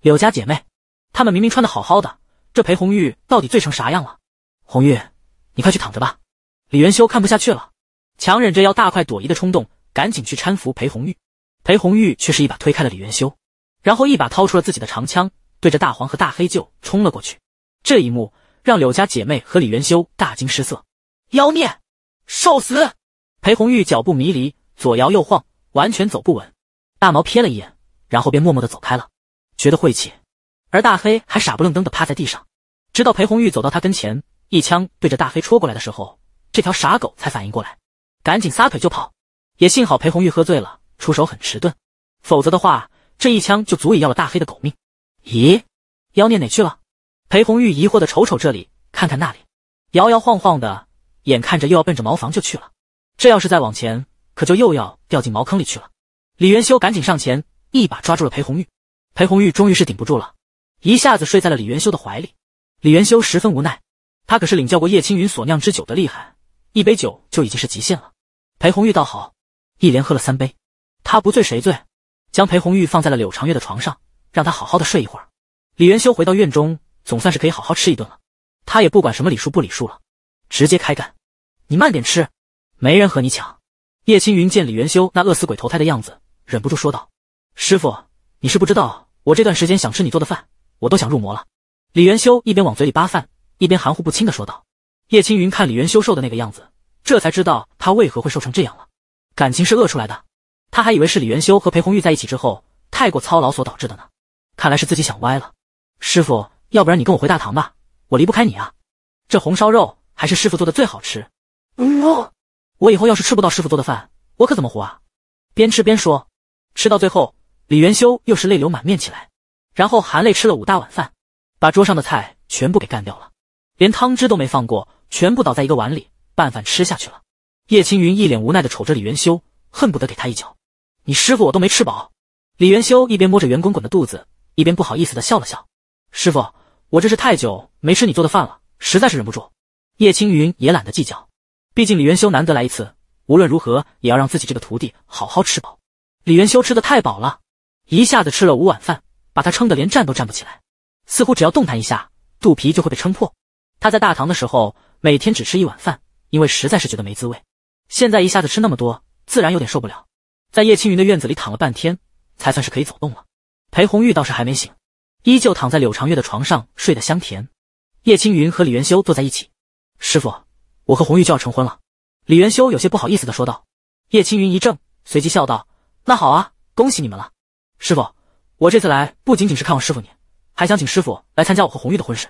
柳家姐妹，她们明明穿的好好的，这裴红玉到底醉成啥样了？红玉，你快去躺着吧。李元修看不下去了，强忍着要大快朵颐的冲动，赶紧去搀扶裴红玉。裴红玉却是一把推开了李元修，然后一把掏出了自己的长枪，对着大黄和大黑就冲了过去。这一幕让柳家姐妹和李元修大惊失色，妖孽，受死！裴红玉脚步迷离，左摇右晃，完全走不稳。大毛瞥了一眼。然后便默默的走开了，觉得晦气。而大黑还傻不愣登的趴在地上，直到裴红玉走到他跟前，一枪对着大黑戳过来的时候，这条傻狗才反应过来，赶紧撒腿就跑。也幸好裴红玉喝醉了，出手很迟钝，否则的话，这一枪就足以要了大黑的狗命。咦，妖孽哪去了？裴红玉疑惑的瞅瞅这里，看看那里，摇摇晃晃的，眼看着又要奔着茅房就去了。这要是再往前，可就又要掉进茅坑里去了。李元修赶紧上前。一把抓住了裴红玉，裴红玉终于是顶不住了，一下子睡在了李元修的怀里。李元修十分无奈，他可是领教过叶青云所酿之酒的厉害，一杯酒就已经是极限了。裴红玉倒好，一连喝了三杯，他不醉谁醉？将裴红玉放在了柳长月的床上，让他好好的睡一会儿。李元修回到院中，总算是可以好好吃一顿了。他也不管什么礼数不礼数了，直接开干。你慢点吃，没人和你抢。叶青云见李元修那饿死鬼投胎的样子，忍不住说道。师傅，你是不知道，我这段时间想吃你做的饭，我都想入魔了。李元修一边往嘴里扒饭，一边含糊不清的说道。叶青云看李元修瘦的那个样子，这才知道他为何会瘦成这样了，感情是饿出来的。他还以为是李元修和裴红玉在一起之后太过操劳所导致的呢，看来是自己想歪了。师傅，要不然你跟我回大堂吧，我离不开你啊。这红烧肉还是师傅做的最好吃，嗯，我以后要是吃不到师傅做的饭，我可怎么活啊？边吃边说，吃到最后。李元修又是泪流满面起来，然后含泪吃了五大碗饭，把桌上的菜全部给干掉了，连汤汁都没放过，全部倒在一个碗里拌饭吃下去了。叶青云一脸无奈的瞅着李元修，恨不得给他一脚。你师傅我都没吃饱。李元修一边摸着圆滚滚的肚子，一边不好意思的笑了笑。师傅，我这是太久没吃你做的饭了，实在是忍不住。叶青云也懒得计较，毕竟李元修难得来一次，无论如何也要让自己这个徒弟好好吃饱。李元修吃的太饱了。一下子吃了五碗饭，把他撑得连站都站不起来，似乎只要动弹一下，肚皮就会被撑破。他在大堂的时候，每天只吃一碗饭，因为实在是觉得没滋味。现在一下子吃那么多，自然有点受不了。在叶青云的院子里躺了半天，才算是可以走动了。裴红玉倒是还没醒，依旧躺在柳长月的床上睡得香甜。叶青云和李元修坐在一起，师傅，我和红玉就要成婚了。李元修有些不好意思的说道。叶青云一怔，随即笑道：“那好啊，恭喜你们了。”师傅，我这次来不仅仅是看望师傅你，还想请师傅来参加我和红玉的婚事。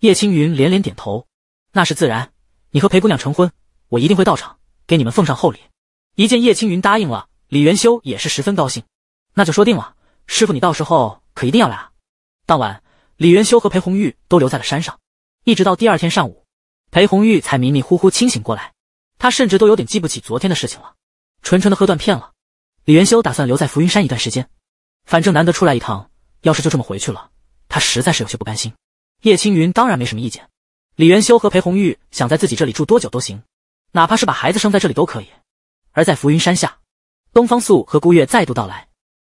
叶青云连连点头，那是自然。你和裴姑娘成婚，我一定会到场，给你们奉上厚礼。一见叶青云答应了，李元修也是十分高兴。那就说定了，师傅你到时候可一定要来啊！当晚，李元修和裴红玉都留在了山上，一直到第二天上午，裴红玉才迷迷糊糊清醒过来，她甚至都有点记不起昨天的事情了，纯纯的喝断片了。李元修打算留在浮云山一段时间。反正难得出来一趟，要是就这么回去了，他实在是有些不甘心。叶青云当然没什么意见，李元修和裴红玉想在自己这里住多久都行，哪怕是把孩子生在这里都可以。而在浮云山下，东方素和孤月再度到来，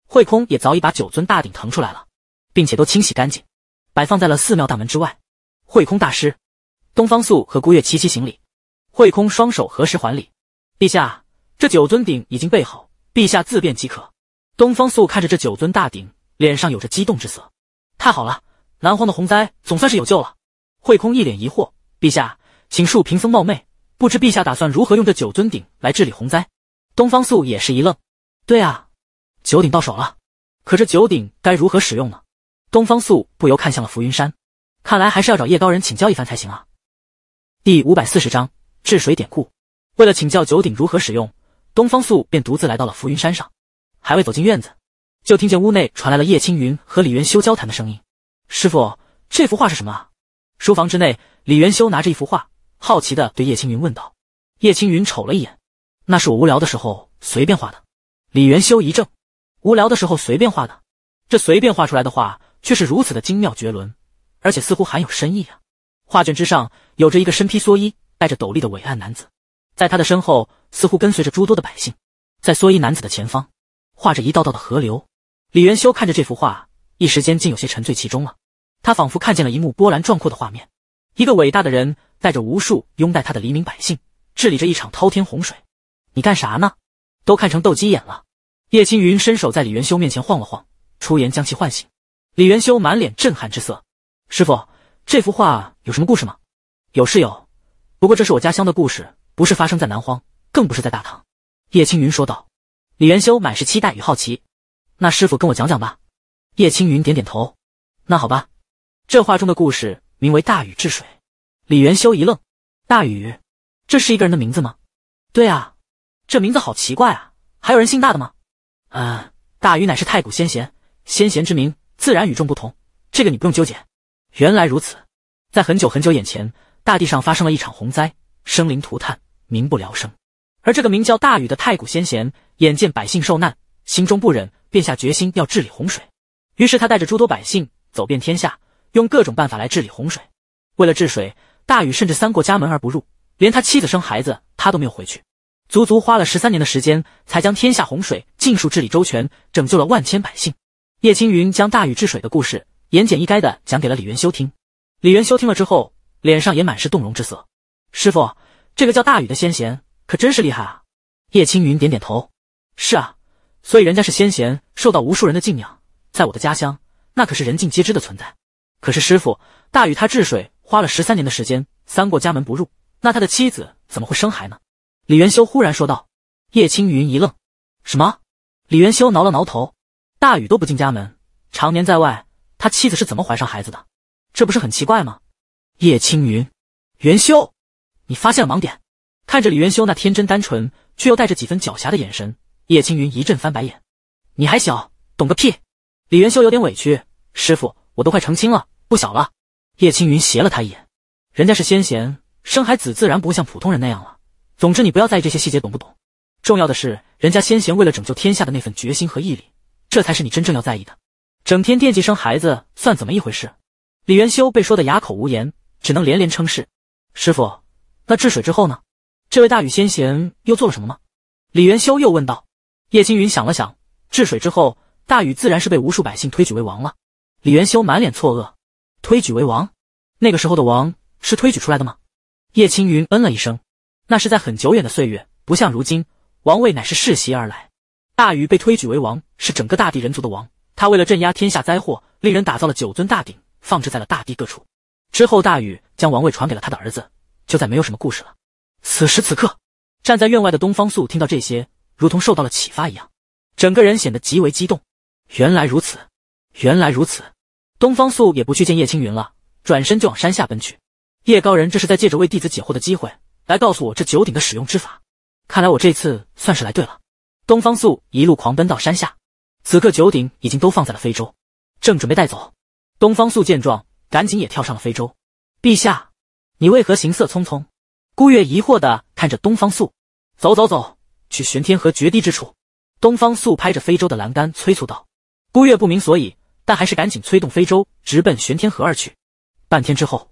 慧空也早已把九尊大鼎腾出来了，并且都清洗干净，摆放在了寺庙大门之外。慧空大师，东方素和孤月齐齐行礼，慧空双手合十还礼。陛下，这九尊鼎已经备好，陛下自便即可。东方素看着这九尊大鼎，脸上有着激动之色。太好了，南荒的洪灾总算是有救了。慧空一脸疑惑：“陛下，请恕贫僧冒昧，不知陛下打算如何用这九尊鼎来治理洪灾？”东方素也是一愣：“对啊，九鼎到手了，可这九鼎该如何使用呢？”东方素不由看向了浮云山，看来还是要找叶高人请教一番才行啊。第五百四十章治水典故。为了请教九鼎如何使用，东方素便独自来到了浮云山上。还未走进院子，就听见屋内传来了叶青云和李元修交谈的声音。师傅，这幅画是什么啊？书房之内，李元修拿着一幅画，好奇的对叶青云问道。叶青云瞅了一眼，那是我无聊的时候随便画的。李元修一怔，无聊的时候随便画的？这随便画出来的画却是如此的精妙绝伦，而且似乎含有深意啊！画卷之上有着一个身披蓑衣、戴着斗笠的伟岸男子，在他的身后似乎跟随着诸多的百姓，在蓑衣男子的前方。画着一道道的河流，李元修看着这幅画，一时间竟有些沉醉其中了。他仿佛看见了一幕波澜壮阔的画面，一个伟大的人带着无数拥戴他的黎民百姓，治理着一场滔天洪水。你干啥呢？都看成斗鸡眼了。叶青云伸手在李元修面前晃了晃，出言将其唤醒。李元修满脸震撼之色：“师傅，这幅画有什么故事吗？”“有是有，不过这是我家乡的故事，不是发生在南荒，更不是在大唐。”叶青云说道。李元修满是期待与好奇，那师傅跟我讲讲吧。叶青云点点头，那好吧。这画中的故事名为大禹治水。李元修一愣，大禹，这是一个人的名字吗？对啊，这名字好奇怪啊！还有人姓大的吗？啊，大禹乃是太古先贤，先贤之名自然与众不同。这个你不用纠结。原来如此，在很久很久眼前，大地上发生了一场洪灾，生灵涂炭，民不聊生。而这个名叫大禹的太古先贤，眼见百姓受难，心中不忍，便下决心要治理洪水。于是他带着诸多百姓走遍天下，用各种办法来治理洪水。为了治水，大禹甚至三过家门而不入，连他妻子生孩子他都没有回去，足足花了十三年的时间，才将天下洪水尽数治理周全，拯救了万千百姓。叶青云将大禹治水的故事言简意赅的讲给了李元修听。李元修听了之后，脸上也满是动容之色。师傅，这个叫大禹的先贤。可真是厉害啊！叶青云点点头。是啊，所以人家是先贤，受到无数人的敬仰。在我的家乡，那可是人尽皆知的存在。可是师傅，大禹他治水花了十三年的时间，三过家门不入，那他的妻子怎么会生孩呢？李元修忽然说道。叶青云一愣：“什么？”李元修挠了挠头：“大禹都不进家门，常年在外，他妻子是怎么怀上孩子的？这不是很奇怪吗？”叶青云：“元修，你发现了盲点。”看着李元修那天真单纯却又带着几分狡黠的眼神，叶青云一阵翻白眼：“你还小，懂个屁！”李元修有点委屈：“师傅，我都快成亲了，不小了。”叶青云斜了他一眼：“人家是先贤，生孩子自然不会像普通人那样了。总之，你不要在意这些细节，懂不懂？重要的是，人家先贤为了拯救天下的那份决心和毅力，这才是你真正要在意的。整天惦记生孩子，算怎么一回事？”李元修被说的哑口无言，只能连连称是：“师傅，那治水之后呢？”这位大禹先贤又做了什么吗？李元修又问道。叶青云想了想，治水之后，大禹自然是被无数百姓推举为王了。李元修满脸错愕，推举为王？那个时候的王是推举出来的吗？叶青云嗯了一声，那是在很久远的岁月，不像如今，王位乃是世袭而来。大禹被推举为王，是整个大地人族的王。他为了镇压天下灾祸，令人打造了九尊大鼎，放置在了大地各处。之后，大禹将王位传给了他的儿子，就再没有什么故事了。此时此刻，站在院外的东方素听到这些，如同受到了启发一样，整个人显得极为激动。原来如此，原来如此！东方素也不去见叶青云了，转身就往山下奔去。叶高人这是在借着为弟子解惑的机会，来告诉我这九鼎的使用之法。看来我这次算是来对了。东方素一路狂奔到山下，此刻九鼎已经都放在了非洲，正准备带走。东方素见状，赶紧也跳上了非洲。陛下，你为何行色匆匆？孤月疑惑地看着东方素，走走走去玄天河绝堤之处。东方素拍着非洲的栏杆催促道：“孤月不明所以，但还是赶紧催动非洲直奔玄天河而去。”半天之后，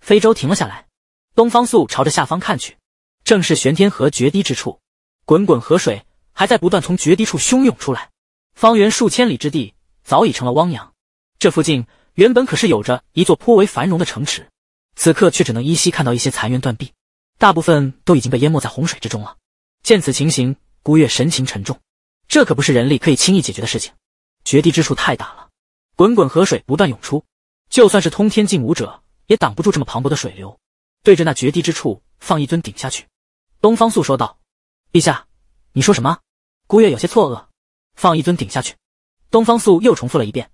非洲停了下来。东方素朝着下方看去，正是玄天河决堤之处，滚滚河水还在不断从决堤处汹涌出来，方圆数千里之地早已成了汪洋。这附近原本可是有着一座颇为繁荣的城池，此刻却只能依稀看到一些残垣断壁。大部分都已经被淹没在洪水之中了。见此情形，孤月神情沉重。这可不是人力可以轻易解决的事情。绝地之处太大了，滚滚河水不断涌出，就算是通天境武者也挡不住这么磅礴的水流。对着那绝地之处放一尊顶下去，东方素说道：“陛下，你说什么？”孤月有些错愕。放一尊顶下去，东方素又重复了一遍。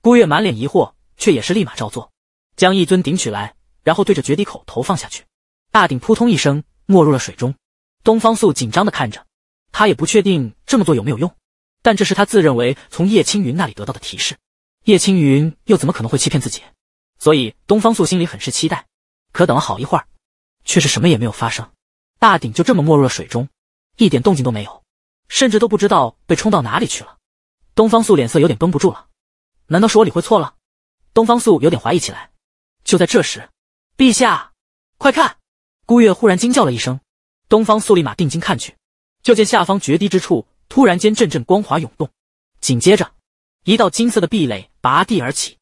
孤月满脸疑惑，却也是立马照做，将一尊顶取来，然后对着绝地口投放下去。大鼎扑通一声没入了水中，东方素紧张的看着，他也不确定这么做有没有用，但这是他自认为从叶青云那里得到的提示。叶青云又怎么可能会欺骗自己？所以东方素心里很是期待。可等了好一会儿，却是什么也没有发生，大鼎就这么没入了水中，一点动静都没有，甚至都不知道被冲到哪里去了。东方素脸色有点绷不住了，难道是我理会错了？东方素有点怀疑起来。就在这时，陛下，快看！孤月忽然惊叫了一声，东方素立马定睛看去，就见下方决堤之处突然间阵阵光华涌动，紧接着一道金色的壁垒拔地而起。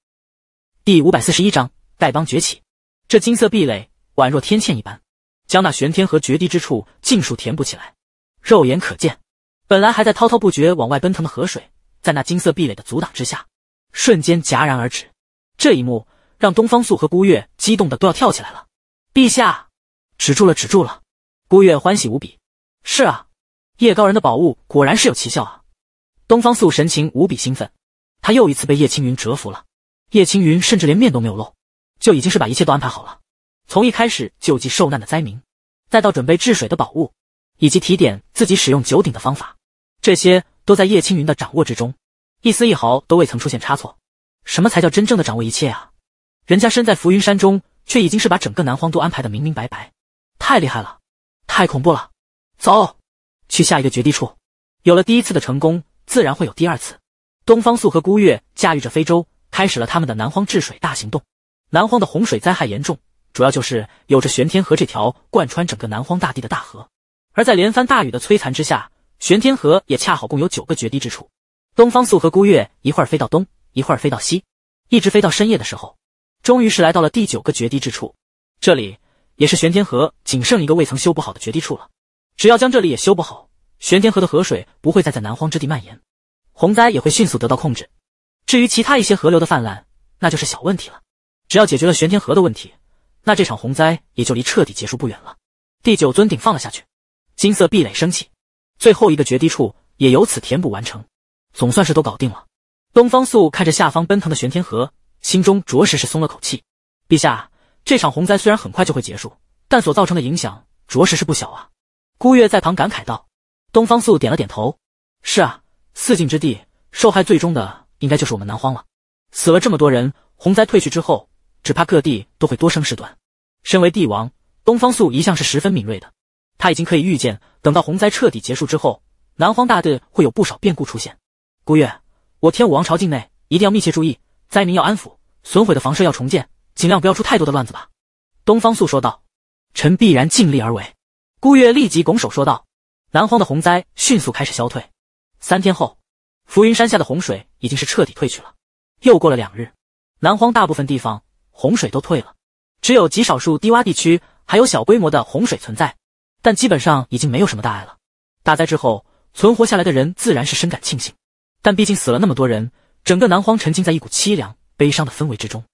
第五百四十一章丐帮崛起。这金色壁垒宛若天堑一般，将那玄天河决堤之处尽数填补起来，肉眼可见。本来还在滔滔不绝往外奔腾的河水，在那金色壁垒的阻挡之下，瞬间戛然而止。这一幕让东方素和孤月激动的都要跳起来了，陛下。止住了，止住了！孤月欢喜无比。是啊，叶高人的宝物果然是有奇效啊！东方素神情无比兴奋，他又一次被叶青云折服了。叶青云甚至连面都没有露，就已经是把一切都安排好了。从一开始救济受难的灾民，再到准备治水的宝物，以及提点自己使用九鼎的方法，这些都在叶青云的掌握之中，一丝一毫都未曾出现差错。什么才叫真正的掌握一切啊？人家身在浮云山中，却已经是把整个南荒都安排的明明白白。太厉害了，太恐怖了！走，去下一个决堤处。有了第一次的成功，自然会有第二次。东方素和孤月驾驭着飞舟，开始了他们的南荒治水大行动。南荒的洪水灾害严重，主要就是有着玄天河这条贯穿整个南荒大地的大河。而在连番大雨的摧残之下，玄天河也恰好共有九个决堤之处。东方素和孤月一会儿飞到东，一会儿飞到西，一直飞到深夜的时候，终于是来到了第九个决堤之处。这里。也是玄天河仅剩一个未曾修补好的决堤处了，只要将这里也修补好，玄天河的河水不会再在南荒之地蔓延，洪灾也会迅速得到控制。至于其他一些河流的泛滥，那就是小问题了。只要解决了玄天河的问题，那这场洪灾也就离彻底结束不远了。第九尊鼎放了下去，金色壁垒升起，最后一个决堤处也由此填补完成，总算是都搞定了。东方素看着下方奔腾的玄天河，心中着实是松了口气。陛下。这场洪灾虽然很快就会结束，但所造成的影响着实是不小啊！孤月在旁感慨道。东方素点了点头：“是啊，四境之地受害最重的应该就是我们南荒了。死了这么多人，洪灾退去之后，只怕各地都会多生事端。”身为帝王，东方素一向是十分敏锐的，他已经可以预见，等到洪灾彻底结束之后，南荒大地会有不少变故出现。孤月，我天武王朝境内一定要密切注意，灾民要安抚，损毁的房舍要重建。尽量不要出太多的乱子吧，东方素说道。臣必然尽力而为。孤月立即拱手说道。南荒的洪灾迅速开始消退，三天后，浮云山下的洪水已经是彻底退去了。又过了两日，南荒大部分地方洪水都退了，只有极少数低洼地区还有小规模的洪水存在，但基本上已经没有什么大碍了。大灾之后，存活下来的人自然是深感庆幸，但毕竟死了那么多人，整个南荒沉浸在一股凄凉悲伤的氛围之中。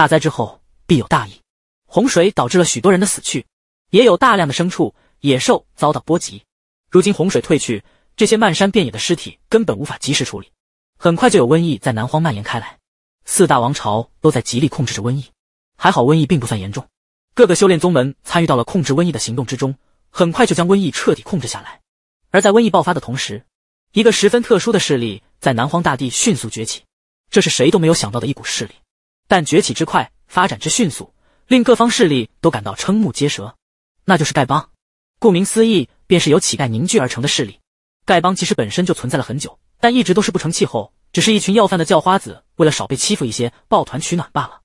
大灾之后必有大疫，洪水导致了许多人的死去，也有大量的牲畜、野兽遭到波及。如今洪水退去，这些漫山遍野的尸体根本无法及时处理，很快就有瘟疫在南荒蔓延开来。四大王朝都在极力控制着瘟疫，还好瘟疫并不算严重。各个修炼宗门参与到了控制瘟疫的行动之中，很快就将瘟疫彻底控制下来。而在瘟疫爆发的同时，一个十分特殊的势力在南荒大地迅速崛起，这是谁都没有想到的一股势力。但崛起之快，发展之迅速，令各方势力都感到瞠目结舌。那就是丐帮，顾名思义，便是由乞丐凝聚而成的势力。丐帮其实本身就存在了很久，但一直都是不成气候，只是一群要饭的叫花子，为了少被欺负一些，抱团取暖罢了。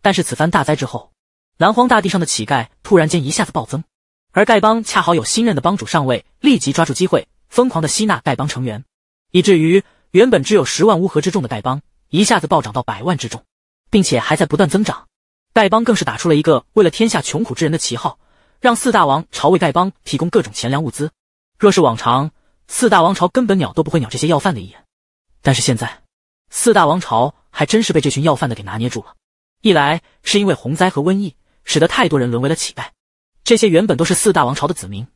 但是此番大灾之后，南荒大地上的乞丐突然间一下子暴增，而丐帮恰好有新任的帮主上位，立即抓住机会，疯狂的吸纳丐帮成员，以至于原本只有十万乌合之众的丐帮，一下子暴涨到百万之众。并且还在不断增长，丐帮更是打出了一个为了天下穷苦之人的旗号，让四大王朝为丐帮提供各种钱粮物资。若是往常，四大王朝根本鸟都不会鸟这些要饭的一眼，但是现在，四大王朝还真是被这群要饭的给拿捏住了。一来是因为洪灾和瘟疫，使得太多人沦为了乞丐，这些原本都是四大王朝的子民，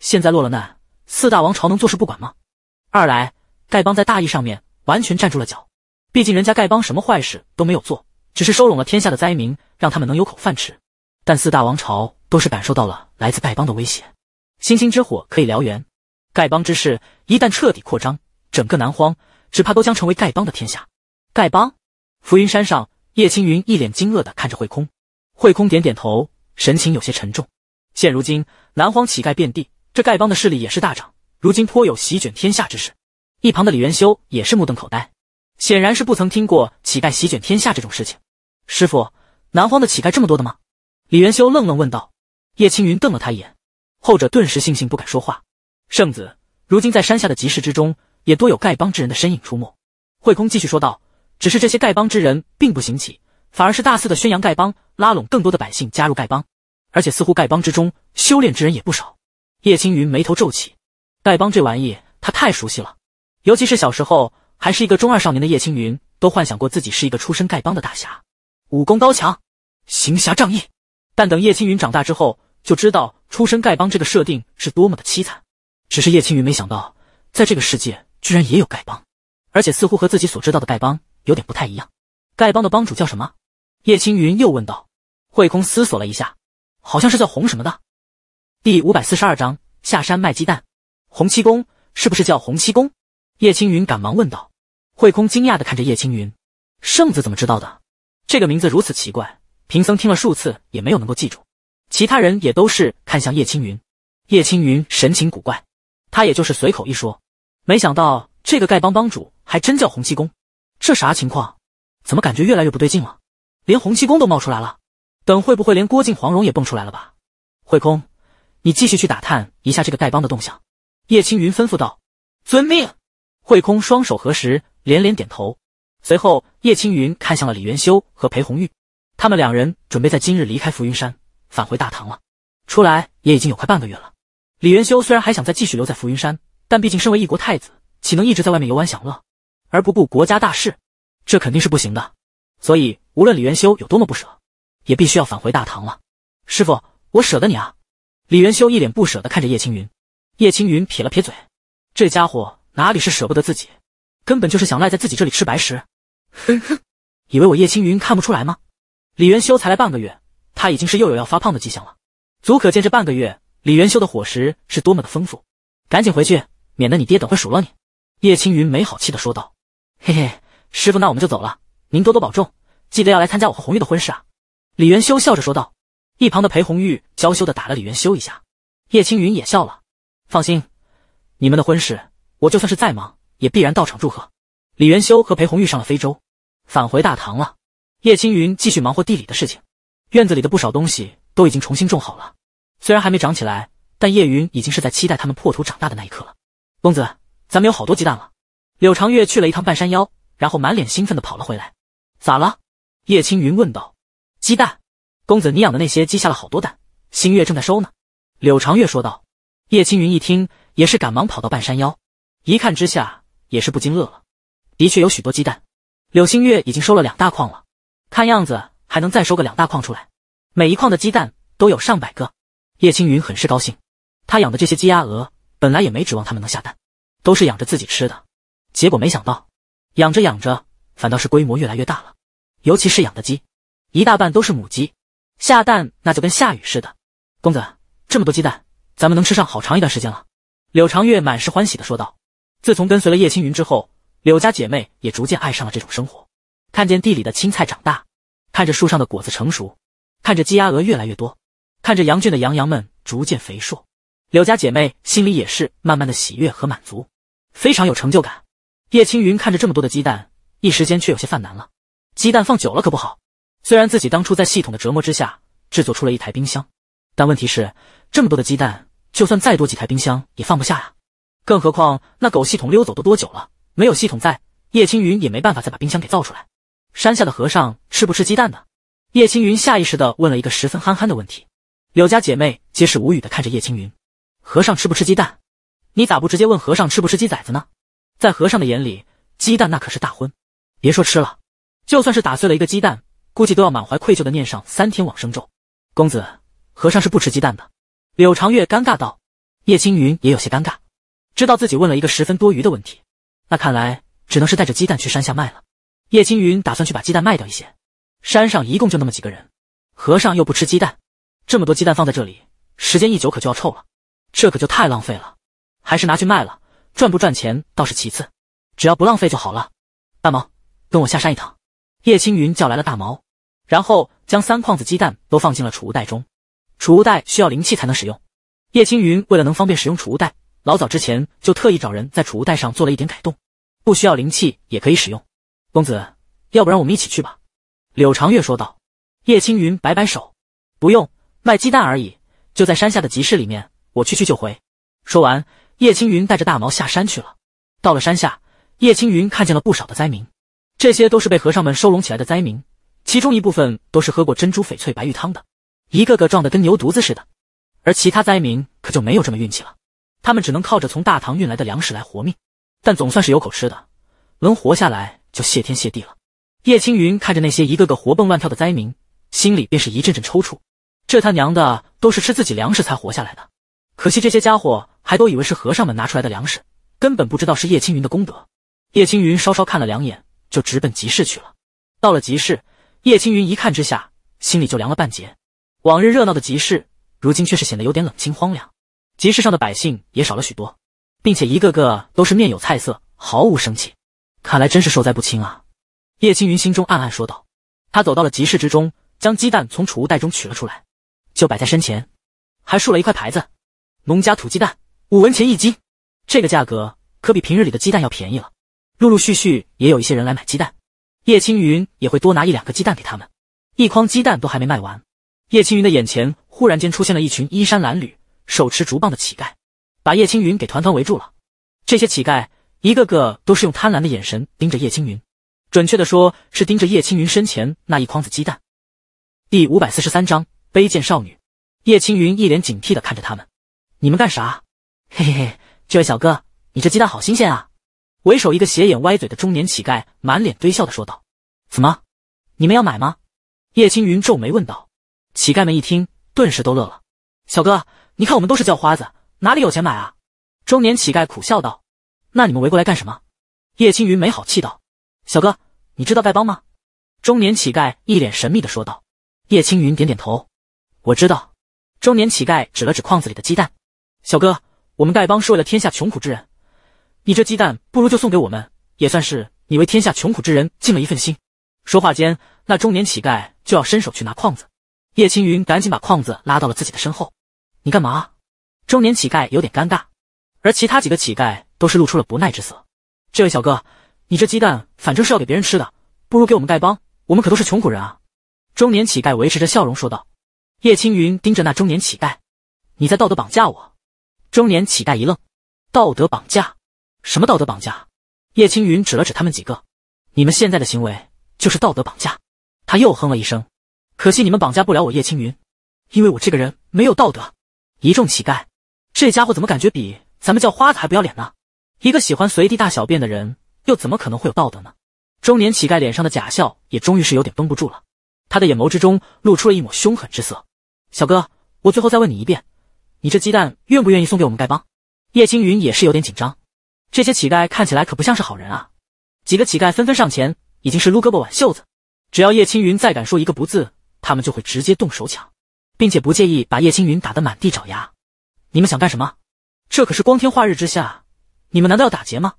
现在落了难，四大王朝能坐视不管吗？二来，丐帮在大义上面完全站住了脚，毕竟人家丐帮什么坏事都没有做。只是收拢了天下的灾民，让他们能有口饭吃。但四大王朝都是感受到了来自丐帮的威胁。星星之火可以燎原，丐帮之势一旦彻底扩张，整个南荒只怕都将成为丐帮的天下。丐帮，浮云山上，叶青云一脸惊愕的看着慧空。慧空点点头，神情有些沉重。现如今南荒乞丐遍地，这丐帮的势力也是大涨，如今颇有席卷天下之势。一旁的李元修也是目瞪口呆。显然是不曾听过乞丐席卷天下这种事情。师傅，南荒的乞丐这么多的吗？李元修愣愣问道。叶青云瞪了他一眼，后者顿时悻悻不敢说话。圣子，如今在山下的集市之中，也多有丐帮之人的身影出没。慧空继续说道，只是这些丐帮之人并不行乞，反而是大肆的宣扬丐帮，拉拢更多的百姓加入丐帮，而且似乎丐帮之中修炼之人也不少。叶青云眉头皱起，丐帮这玩意他太熟悉了，尤其是小时候。还是一个中二少年的叶青云都幻想过自己是一个出身丐帮的大侠，武功高强，行侠仗义。但等叶青云长大之后，就知道出身丐帮这个设定是多么的凄惨。只是叶青云没想到，在这个世界居然也有丐帮，而且似乎和自己所知道的丐帮有点不太一样。丐帮的帮主叫什么？叶青云又问道。慧空思索了一下，好像是叫洪什么的。第五百四十二章下山卖鸡蛋。洪七公是不是叫洪七公？叶青云赶忙问道。慧空惊讶地看着叶青云，圣子怎么知道的？这个名字如此奇怪，贫僧听了数次也没有能够记住。其他人也都是看向叶青云，叶青云神情古怪，他也就是随口一说，没想到这个丐帮帮主还真叫洪七公，这啥情况？怎么感觉越来越不对劲了？连洪七公都冒出来了，等会不会连郭靖、黄蓉也蹦出来了吧？慧空，你继续去打探一下这个丐帮的动向。叶青云吩咐道：“遵命。”慧空双手合十，连连点头。随后，叶青云看向了李元修和裴红玉，他们两人准备在今日离开浮云山，返回大唐了。出来也已经有快半个月了。李元修虽然还想再继续留在浮云山，但毕竟身为一国太子，岂能一直在外面游玩享乐，而不顾国家大事？这肯定是不行的。所以，无论李元修有多么不舍，也必须要返回大唐了。师傅，我舍得你啊！李元修一脸不舍地看着叶青云。叶青云撇了撇嘴，这家伙。哪里是舍不得自己，根本就是想赖在自己这里吃白食。哼哼，以为我叶青云看不出来吗？李元修才来半个月，他已经是又有要发胖的迹象了，足可见这半个月李元修的伙食是多么的丰富。赶紧回去，免得你爹等会数落你。叶青云没好气的说道：“嘿嘿，师傅，那我们就走了，您多多保重，记得要来参加我和红玉的婚事啊。”李元修笑着说道。一旁的裴红玉娇羞的打了李元修一下，叶青云也笑了。放心，你们的婚事。我就算是再忙，也必然到场祝贺。李元修和裴红玉上了非洲，返回大唐了。叶青云继续忙活地里的事情，院子里的不少东西都已经重新种好了，虽然还没长起来，但叶云已经是在期待他们破土长大的那一刻了。公子，咱们有好多鸡蛋了。柳长月去了一趟半山腰，然后满脸兴奋的跑了回来。咋了？叶青云问道。鸡蛋，公子，你养的那些鸡下了好多蛋，新月正在收呢。柳长月说道。叶青云一听，也是赶忙跑到半山腰。一看之下也是不禁乐了，的确有许多鸡蛋，柳星月已经收了两大筐了，看样子还能再收个两大筐出来，每一筐的鸡蛋都有上百个。叶青云很是高兴，他养的这些鸡鸭鹅本来也没指望他们能下蛋，都是养着自己吃的，结果没想到养着养着反倒是规模越来越大了，尤其是养的鸡，一大半都是母鸡，下蛋那就跟下雨似的。公子这么多鸡蛋，咱们能吃上好长一段时间了。柳长月满是欢喜的说道。自从跟随了叶青云之后，柳家姐妹也逐渐爱上了这种生活。看见地里的青菜长大，看着树上的果子成熟，看着鸡鸭鹅越来越多，看着羊圈的羊羊们逐渐肥硕，柳家姐妹心里也是慢慢的喜悦和满足，非常有成就感。叶青云看着这么多的鸡蛋，一时间却有些犯难了。鸡蛋放久了可不好。虽然自己当初在系统的折磨之下制作出了一台冰箱，但问题是这么多的鸡蛋，就算再多几台冰箱也放不下呀。更何况那狗系统溜走都多久了？没有系统在，叶青云也没办法再把冰箱给造出来。山下的和尚吃不吃鸡蛋呢？叶青云下意识的问了一个十分憨憨的问题。柳家姐妹皆是无语的看着叶青云。和尚吃不吃鸡蛋？你咋不直接问和尚吃不吃鸡崽子呢？在和尚的眼里，鸡蛋那可是大荤，别说吃了，就算是打碎了一个鸡蛋，估计都要满怀愧疚的念上三天往生咒。公子，和尚是不吃鸡蛋的。柳长月尴尬道。叶青云也有些尴尬。知道自己问了一个十分多余的问题，那看来只能是带着鸡蛋去山下卖了。叶青云打算去把鸡蛋卖掉一些。山上一共就那么几个人，和尚又不吃鸡蛋，这么多鸡蛋放在这里，时间一久可就要臭了，这可就太浪费了。还是拿去卖了，赚不赚钱倒是其次，只要不浪费就好了。大毛，跟我下山一趟。叶青云叫来了大毛，然后将三筐子鸡蛋都放进了储物袋中。储物袋需要灵气才能使用，叶青云为了能方便使用储物袋。老早之前就特意找人在储物袋上做了一点改动，不需要灵气也可以使用。公子，要不然我们一起去吧？”柳长月说道。叶青云摆摆手：“不用，卖鸡蛋而已，就在山下的集市里面，我去去就回。”说完，叶青云带着大毛下山去了。到了山下，叶青云看见了不少的灾民，这些都是被和尚们收拢起来的灾民，其中一部分都是喝过珍珠翡翠白玉汤的，一个个壮得跟牛犊子似的；而其他灾民可就没有这么运气了。他们只能靠着从大唐运来的粮食来活命，但总算是有口吃的，能活下来就谢天谢地了。叶青云看着那些一个个活蹦乱跳的灾民，心里便是一阵阵抽搐。这他娘的都是吃自己粮食才活下来的，可惜这些家伙还都以为是和尚们拿出来的粮食，根本不知道是叶青云的功德。叶青云稍稍看了两眼，就直奔集市去了。到了集市，叶青云一看之下，心里就凉了半截。往日热闹的集市，如今却是显得有点冷清荒凉。集市上的百姓也少了许多，并且一个个都是面有菜色，毫无生气，看来真是受灾不轻啊！叶青云心中暗暗说道。他走到了集市之中，将鸡蛋从储物袋中取了出来，就摆在身前，还竖了一块牌子：“农家土鸡蛋，五文钱一斤。”这个价格可比平日里的鸡蛋要便宜了。陆陆续续也有一些人来买鸡蛋，叶青云也会多拿一两个鸡蛋给他们。一筐鸡蛋都还没卖完，叶青云的眼前忽然间出现了一群衣衫褴褛。手持竹棒的乞丐把叶青云给团团围住了。这些乞丐一个个都是用贪婪的眼神盯着叶青云，准确的说，是盯着叶青云身前那一筐子鸡蛋。第五百四十三章卑贱少女。叶青云一脸警惕的看着他们：“你们干啥？”嘿嘿嘿，这位小哥，你这鸡蛋好新鲜啊！为首一个斜眼歪嘴的中年乞丐满脸堆笑的说道：“怎么，你们要买吗？”叶青云皱眉问道。乞丐们一听，顿时都乐了：“小哥。”你看，我们都是叫花子，哪里有钱买啊？中年乞丐苦笑道：“那你们围过来干什么？”叶青云没好气道：“小哥，你知道丐帮吗？”中年乞丐一脸神秘的说道。叶青云点点头：“我知道。”中年乞丐指了指筐子里的鸡蛋：“小哥，我们丐帮是为了天下穷苦之人，你这鸡蛋不如就送给我们，也算是你为天下穷苦之人尽了一份心。”说话间，那中年乞丐就要伸手去拿筐子，叶青云赶紧把筐子拉到了自己的身后。你干嘛？中年乞丐有点尴尬，而其他几个乞丐都是露出了不耐之色。这位小哥，你这鸡蛋反正是要给别人吃的，不如给我们丐帮，我们可都是穷苦人啊！中年乞丐维持着笑容说道。叶青云盯着那中年乞丐：“你在道德绑架我。”中年乞丐一愣：“道德绑架？什么道德绑架？”叶青云指了指他们几个：“你们现在的行为就是道德绑架。”他又哼了一声：“可惜你们绑架不了我叶青云，因为我这个人没有道德。”一众乞丐，这家伙怎么感觉比咱们叫花子还不要脸呢？一个喜欢随地大小便的人，又怎么可能会有道德呢？中年乞丐脸上的假笑也终于是有点绷不住了，他的眼眸之中露出了一抹凶狠之色。小哥，我最后再问你一遍，你这鸡蛋愿不愿意送给我们丐帮？叶青云也是有点紧张，这些乞丐看起来可不像是好人啊。几个乞丐纷纷上前，已经是撸胳膊挽袖子，只要叶青云再敢说一个不字，他们就会直接动手抢。并且不介意把叶青云打得满地找牙，你们想干什么？这可是光天化日之下，你们难道要打劫吗？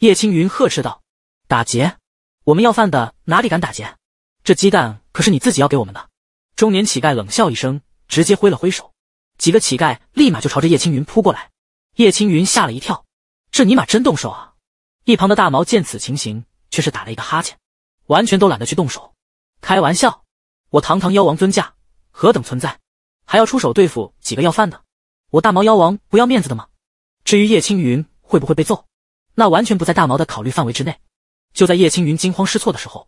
叶青云呵斥道：“打劫？我们要饭的哪里敢打劫？这鸡蛋可是你自己要给我们的。”中年乞丐冷笑一声，直接挥了挥手，几个乞丐立马就朝着叶青云扑过来。叶青云吓了一跳，这尼玛真动手啊！一旁的大毛见此情形，却是打了一个哈欠，完全都懒得去动手。开玩笑，我堂堂妖王尊驾，何等存在！还要出手对付几个要饭的？我大毛妖王不要面子的吗？至于叶青云会不会被揍，那完全不在大毛的考虑范围之内。就在叶青云惊慌失措的时候。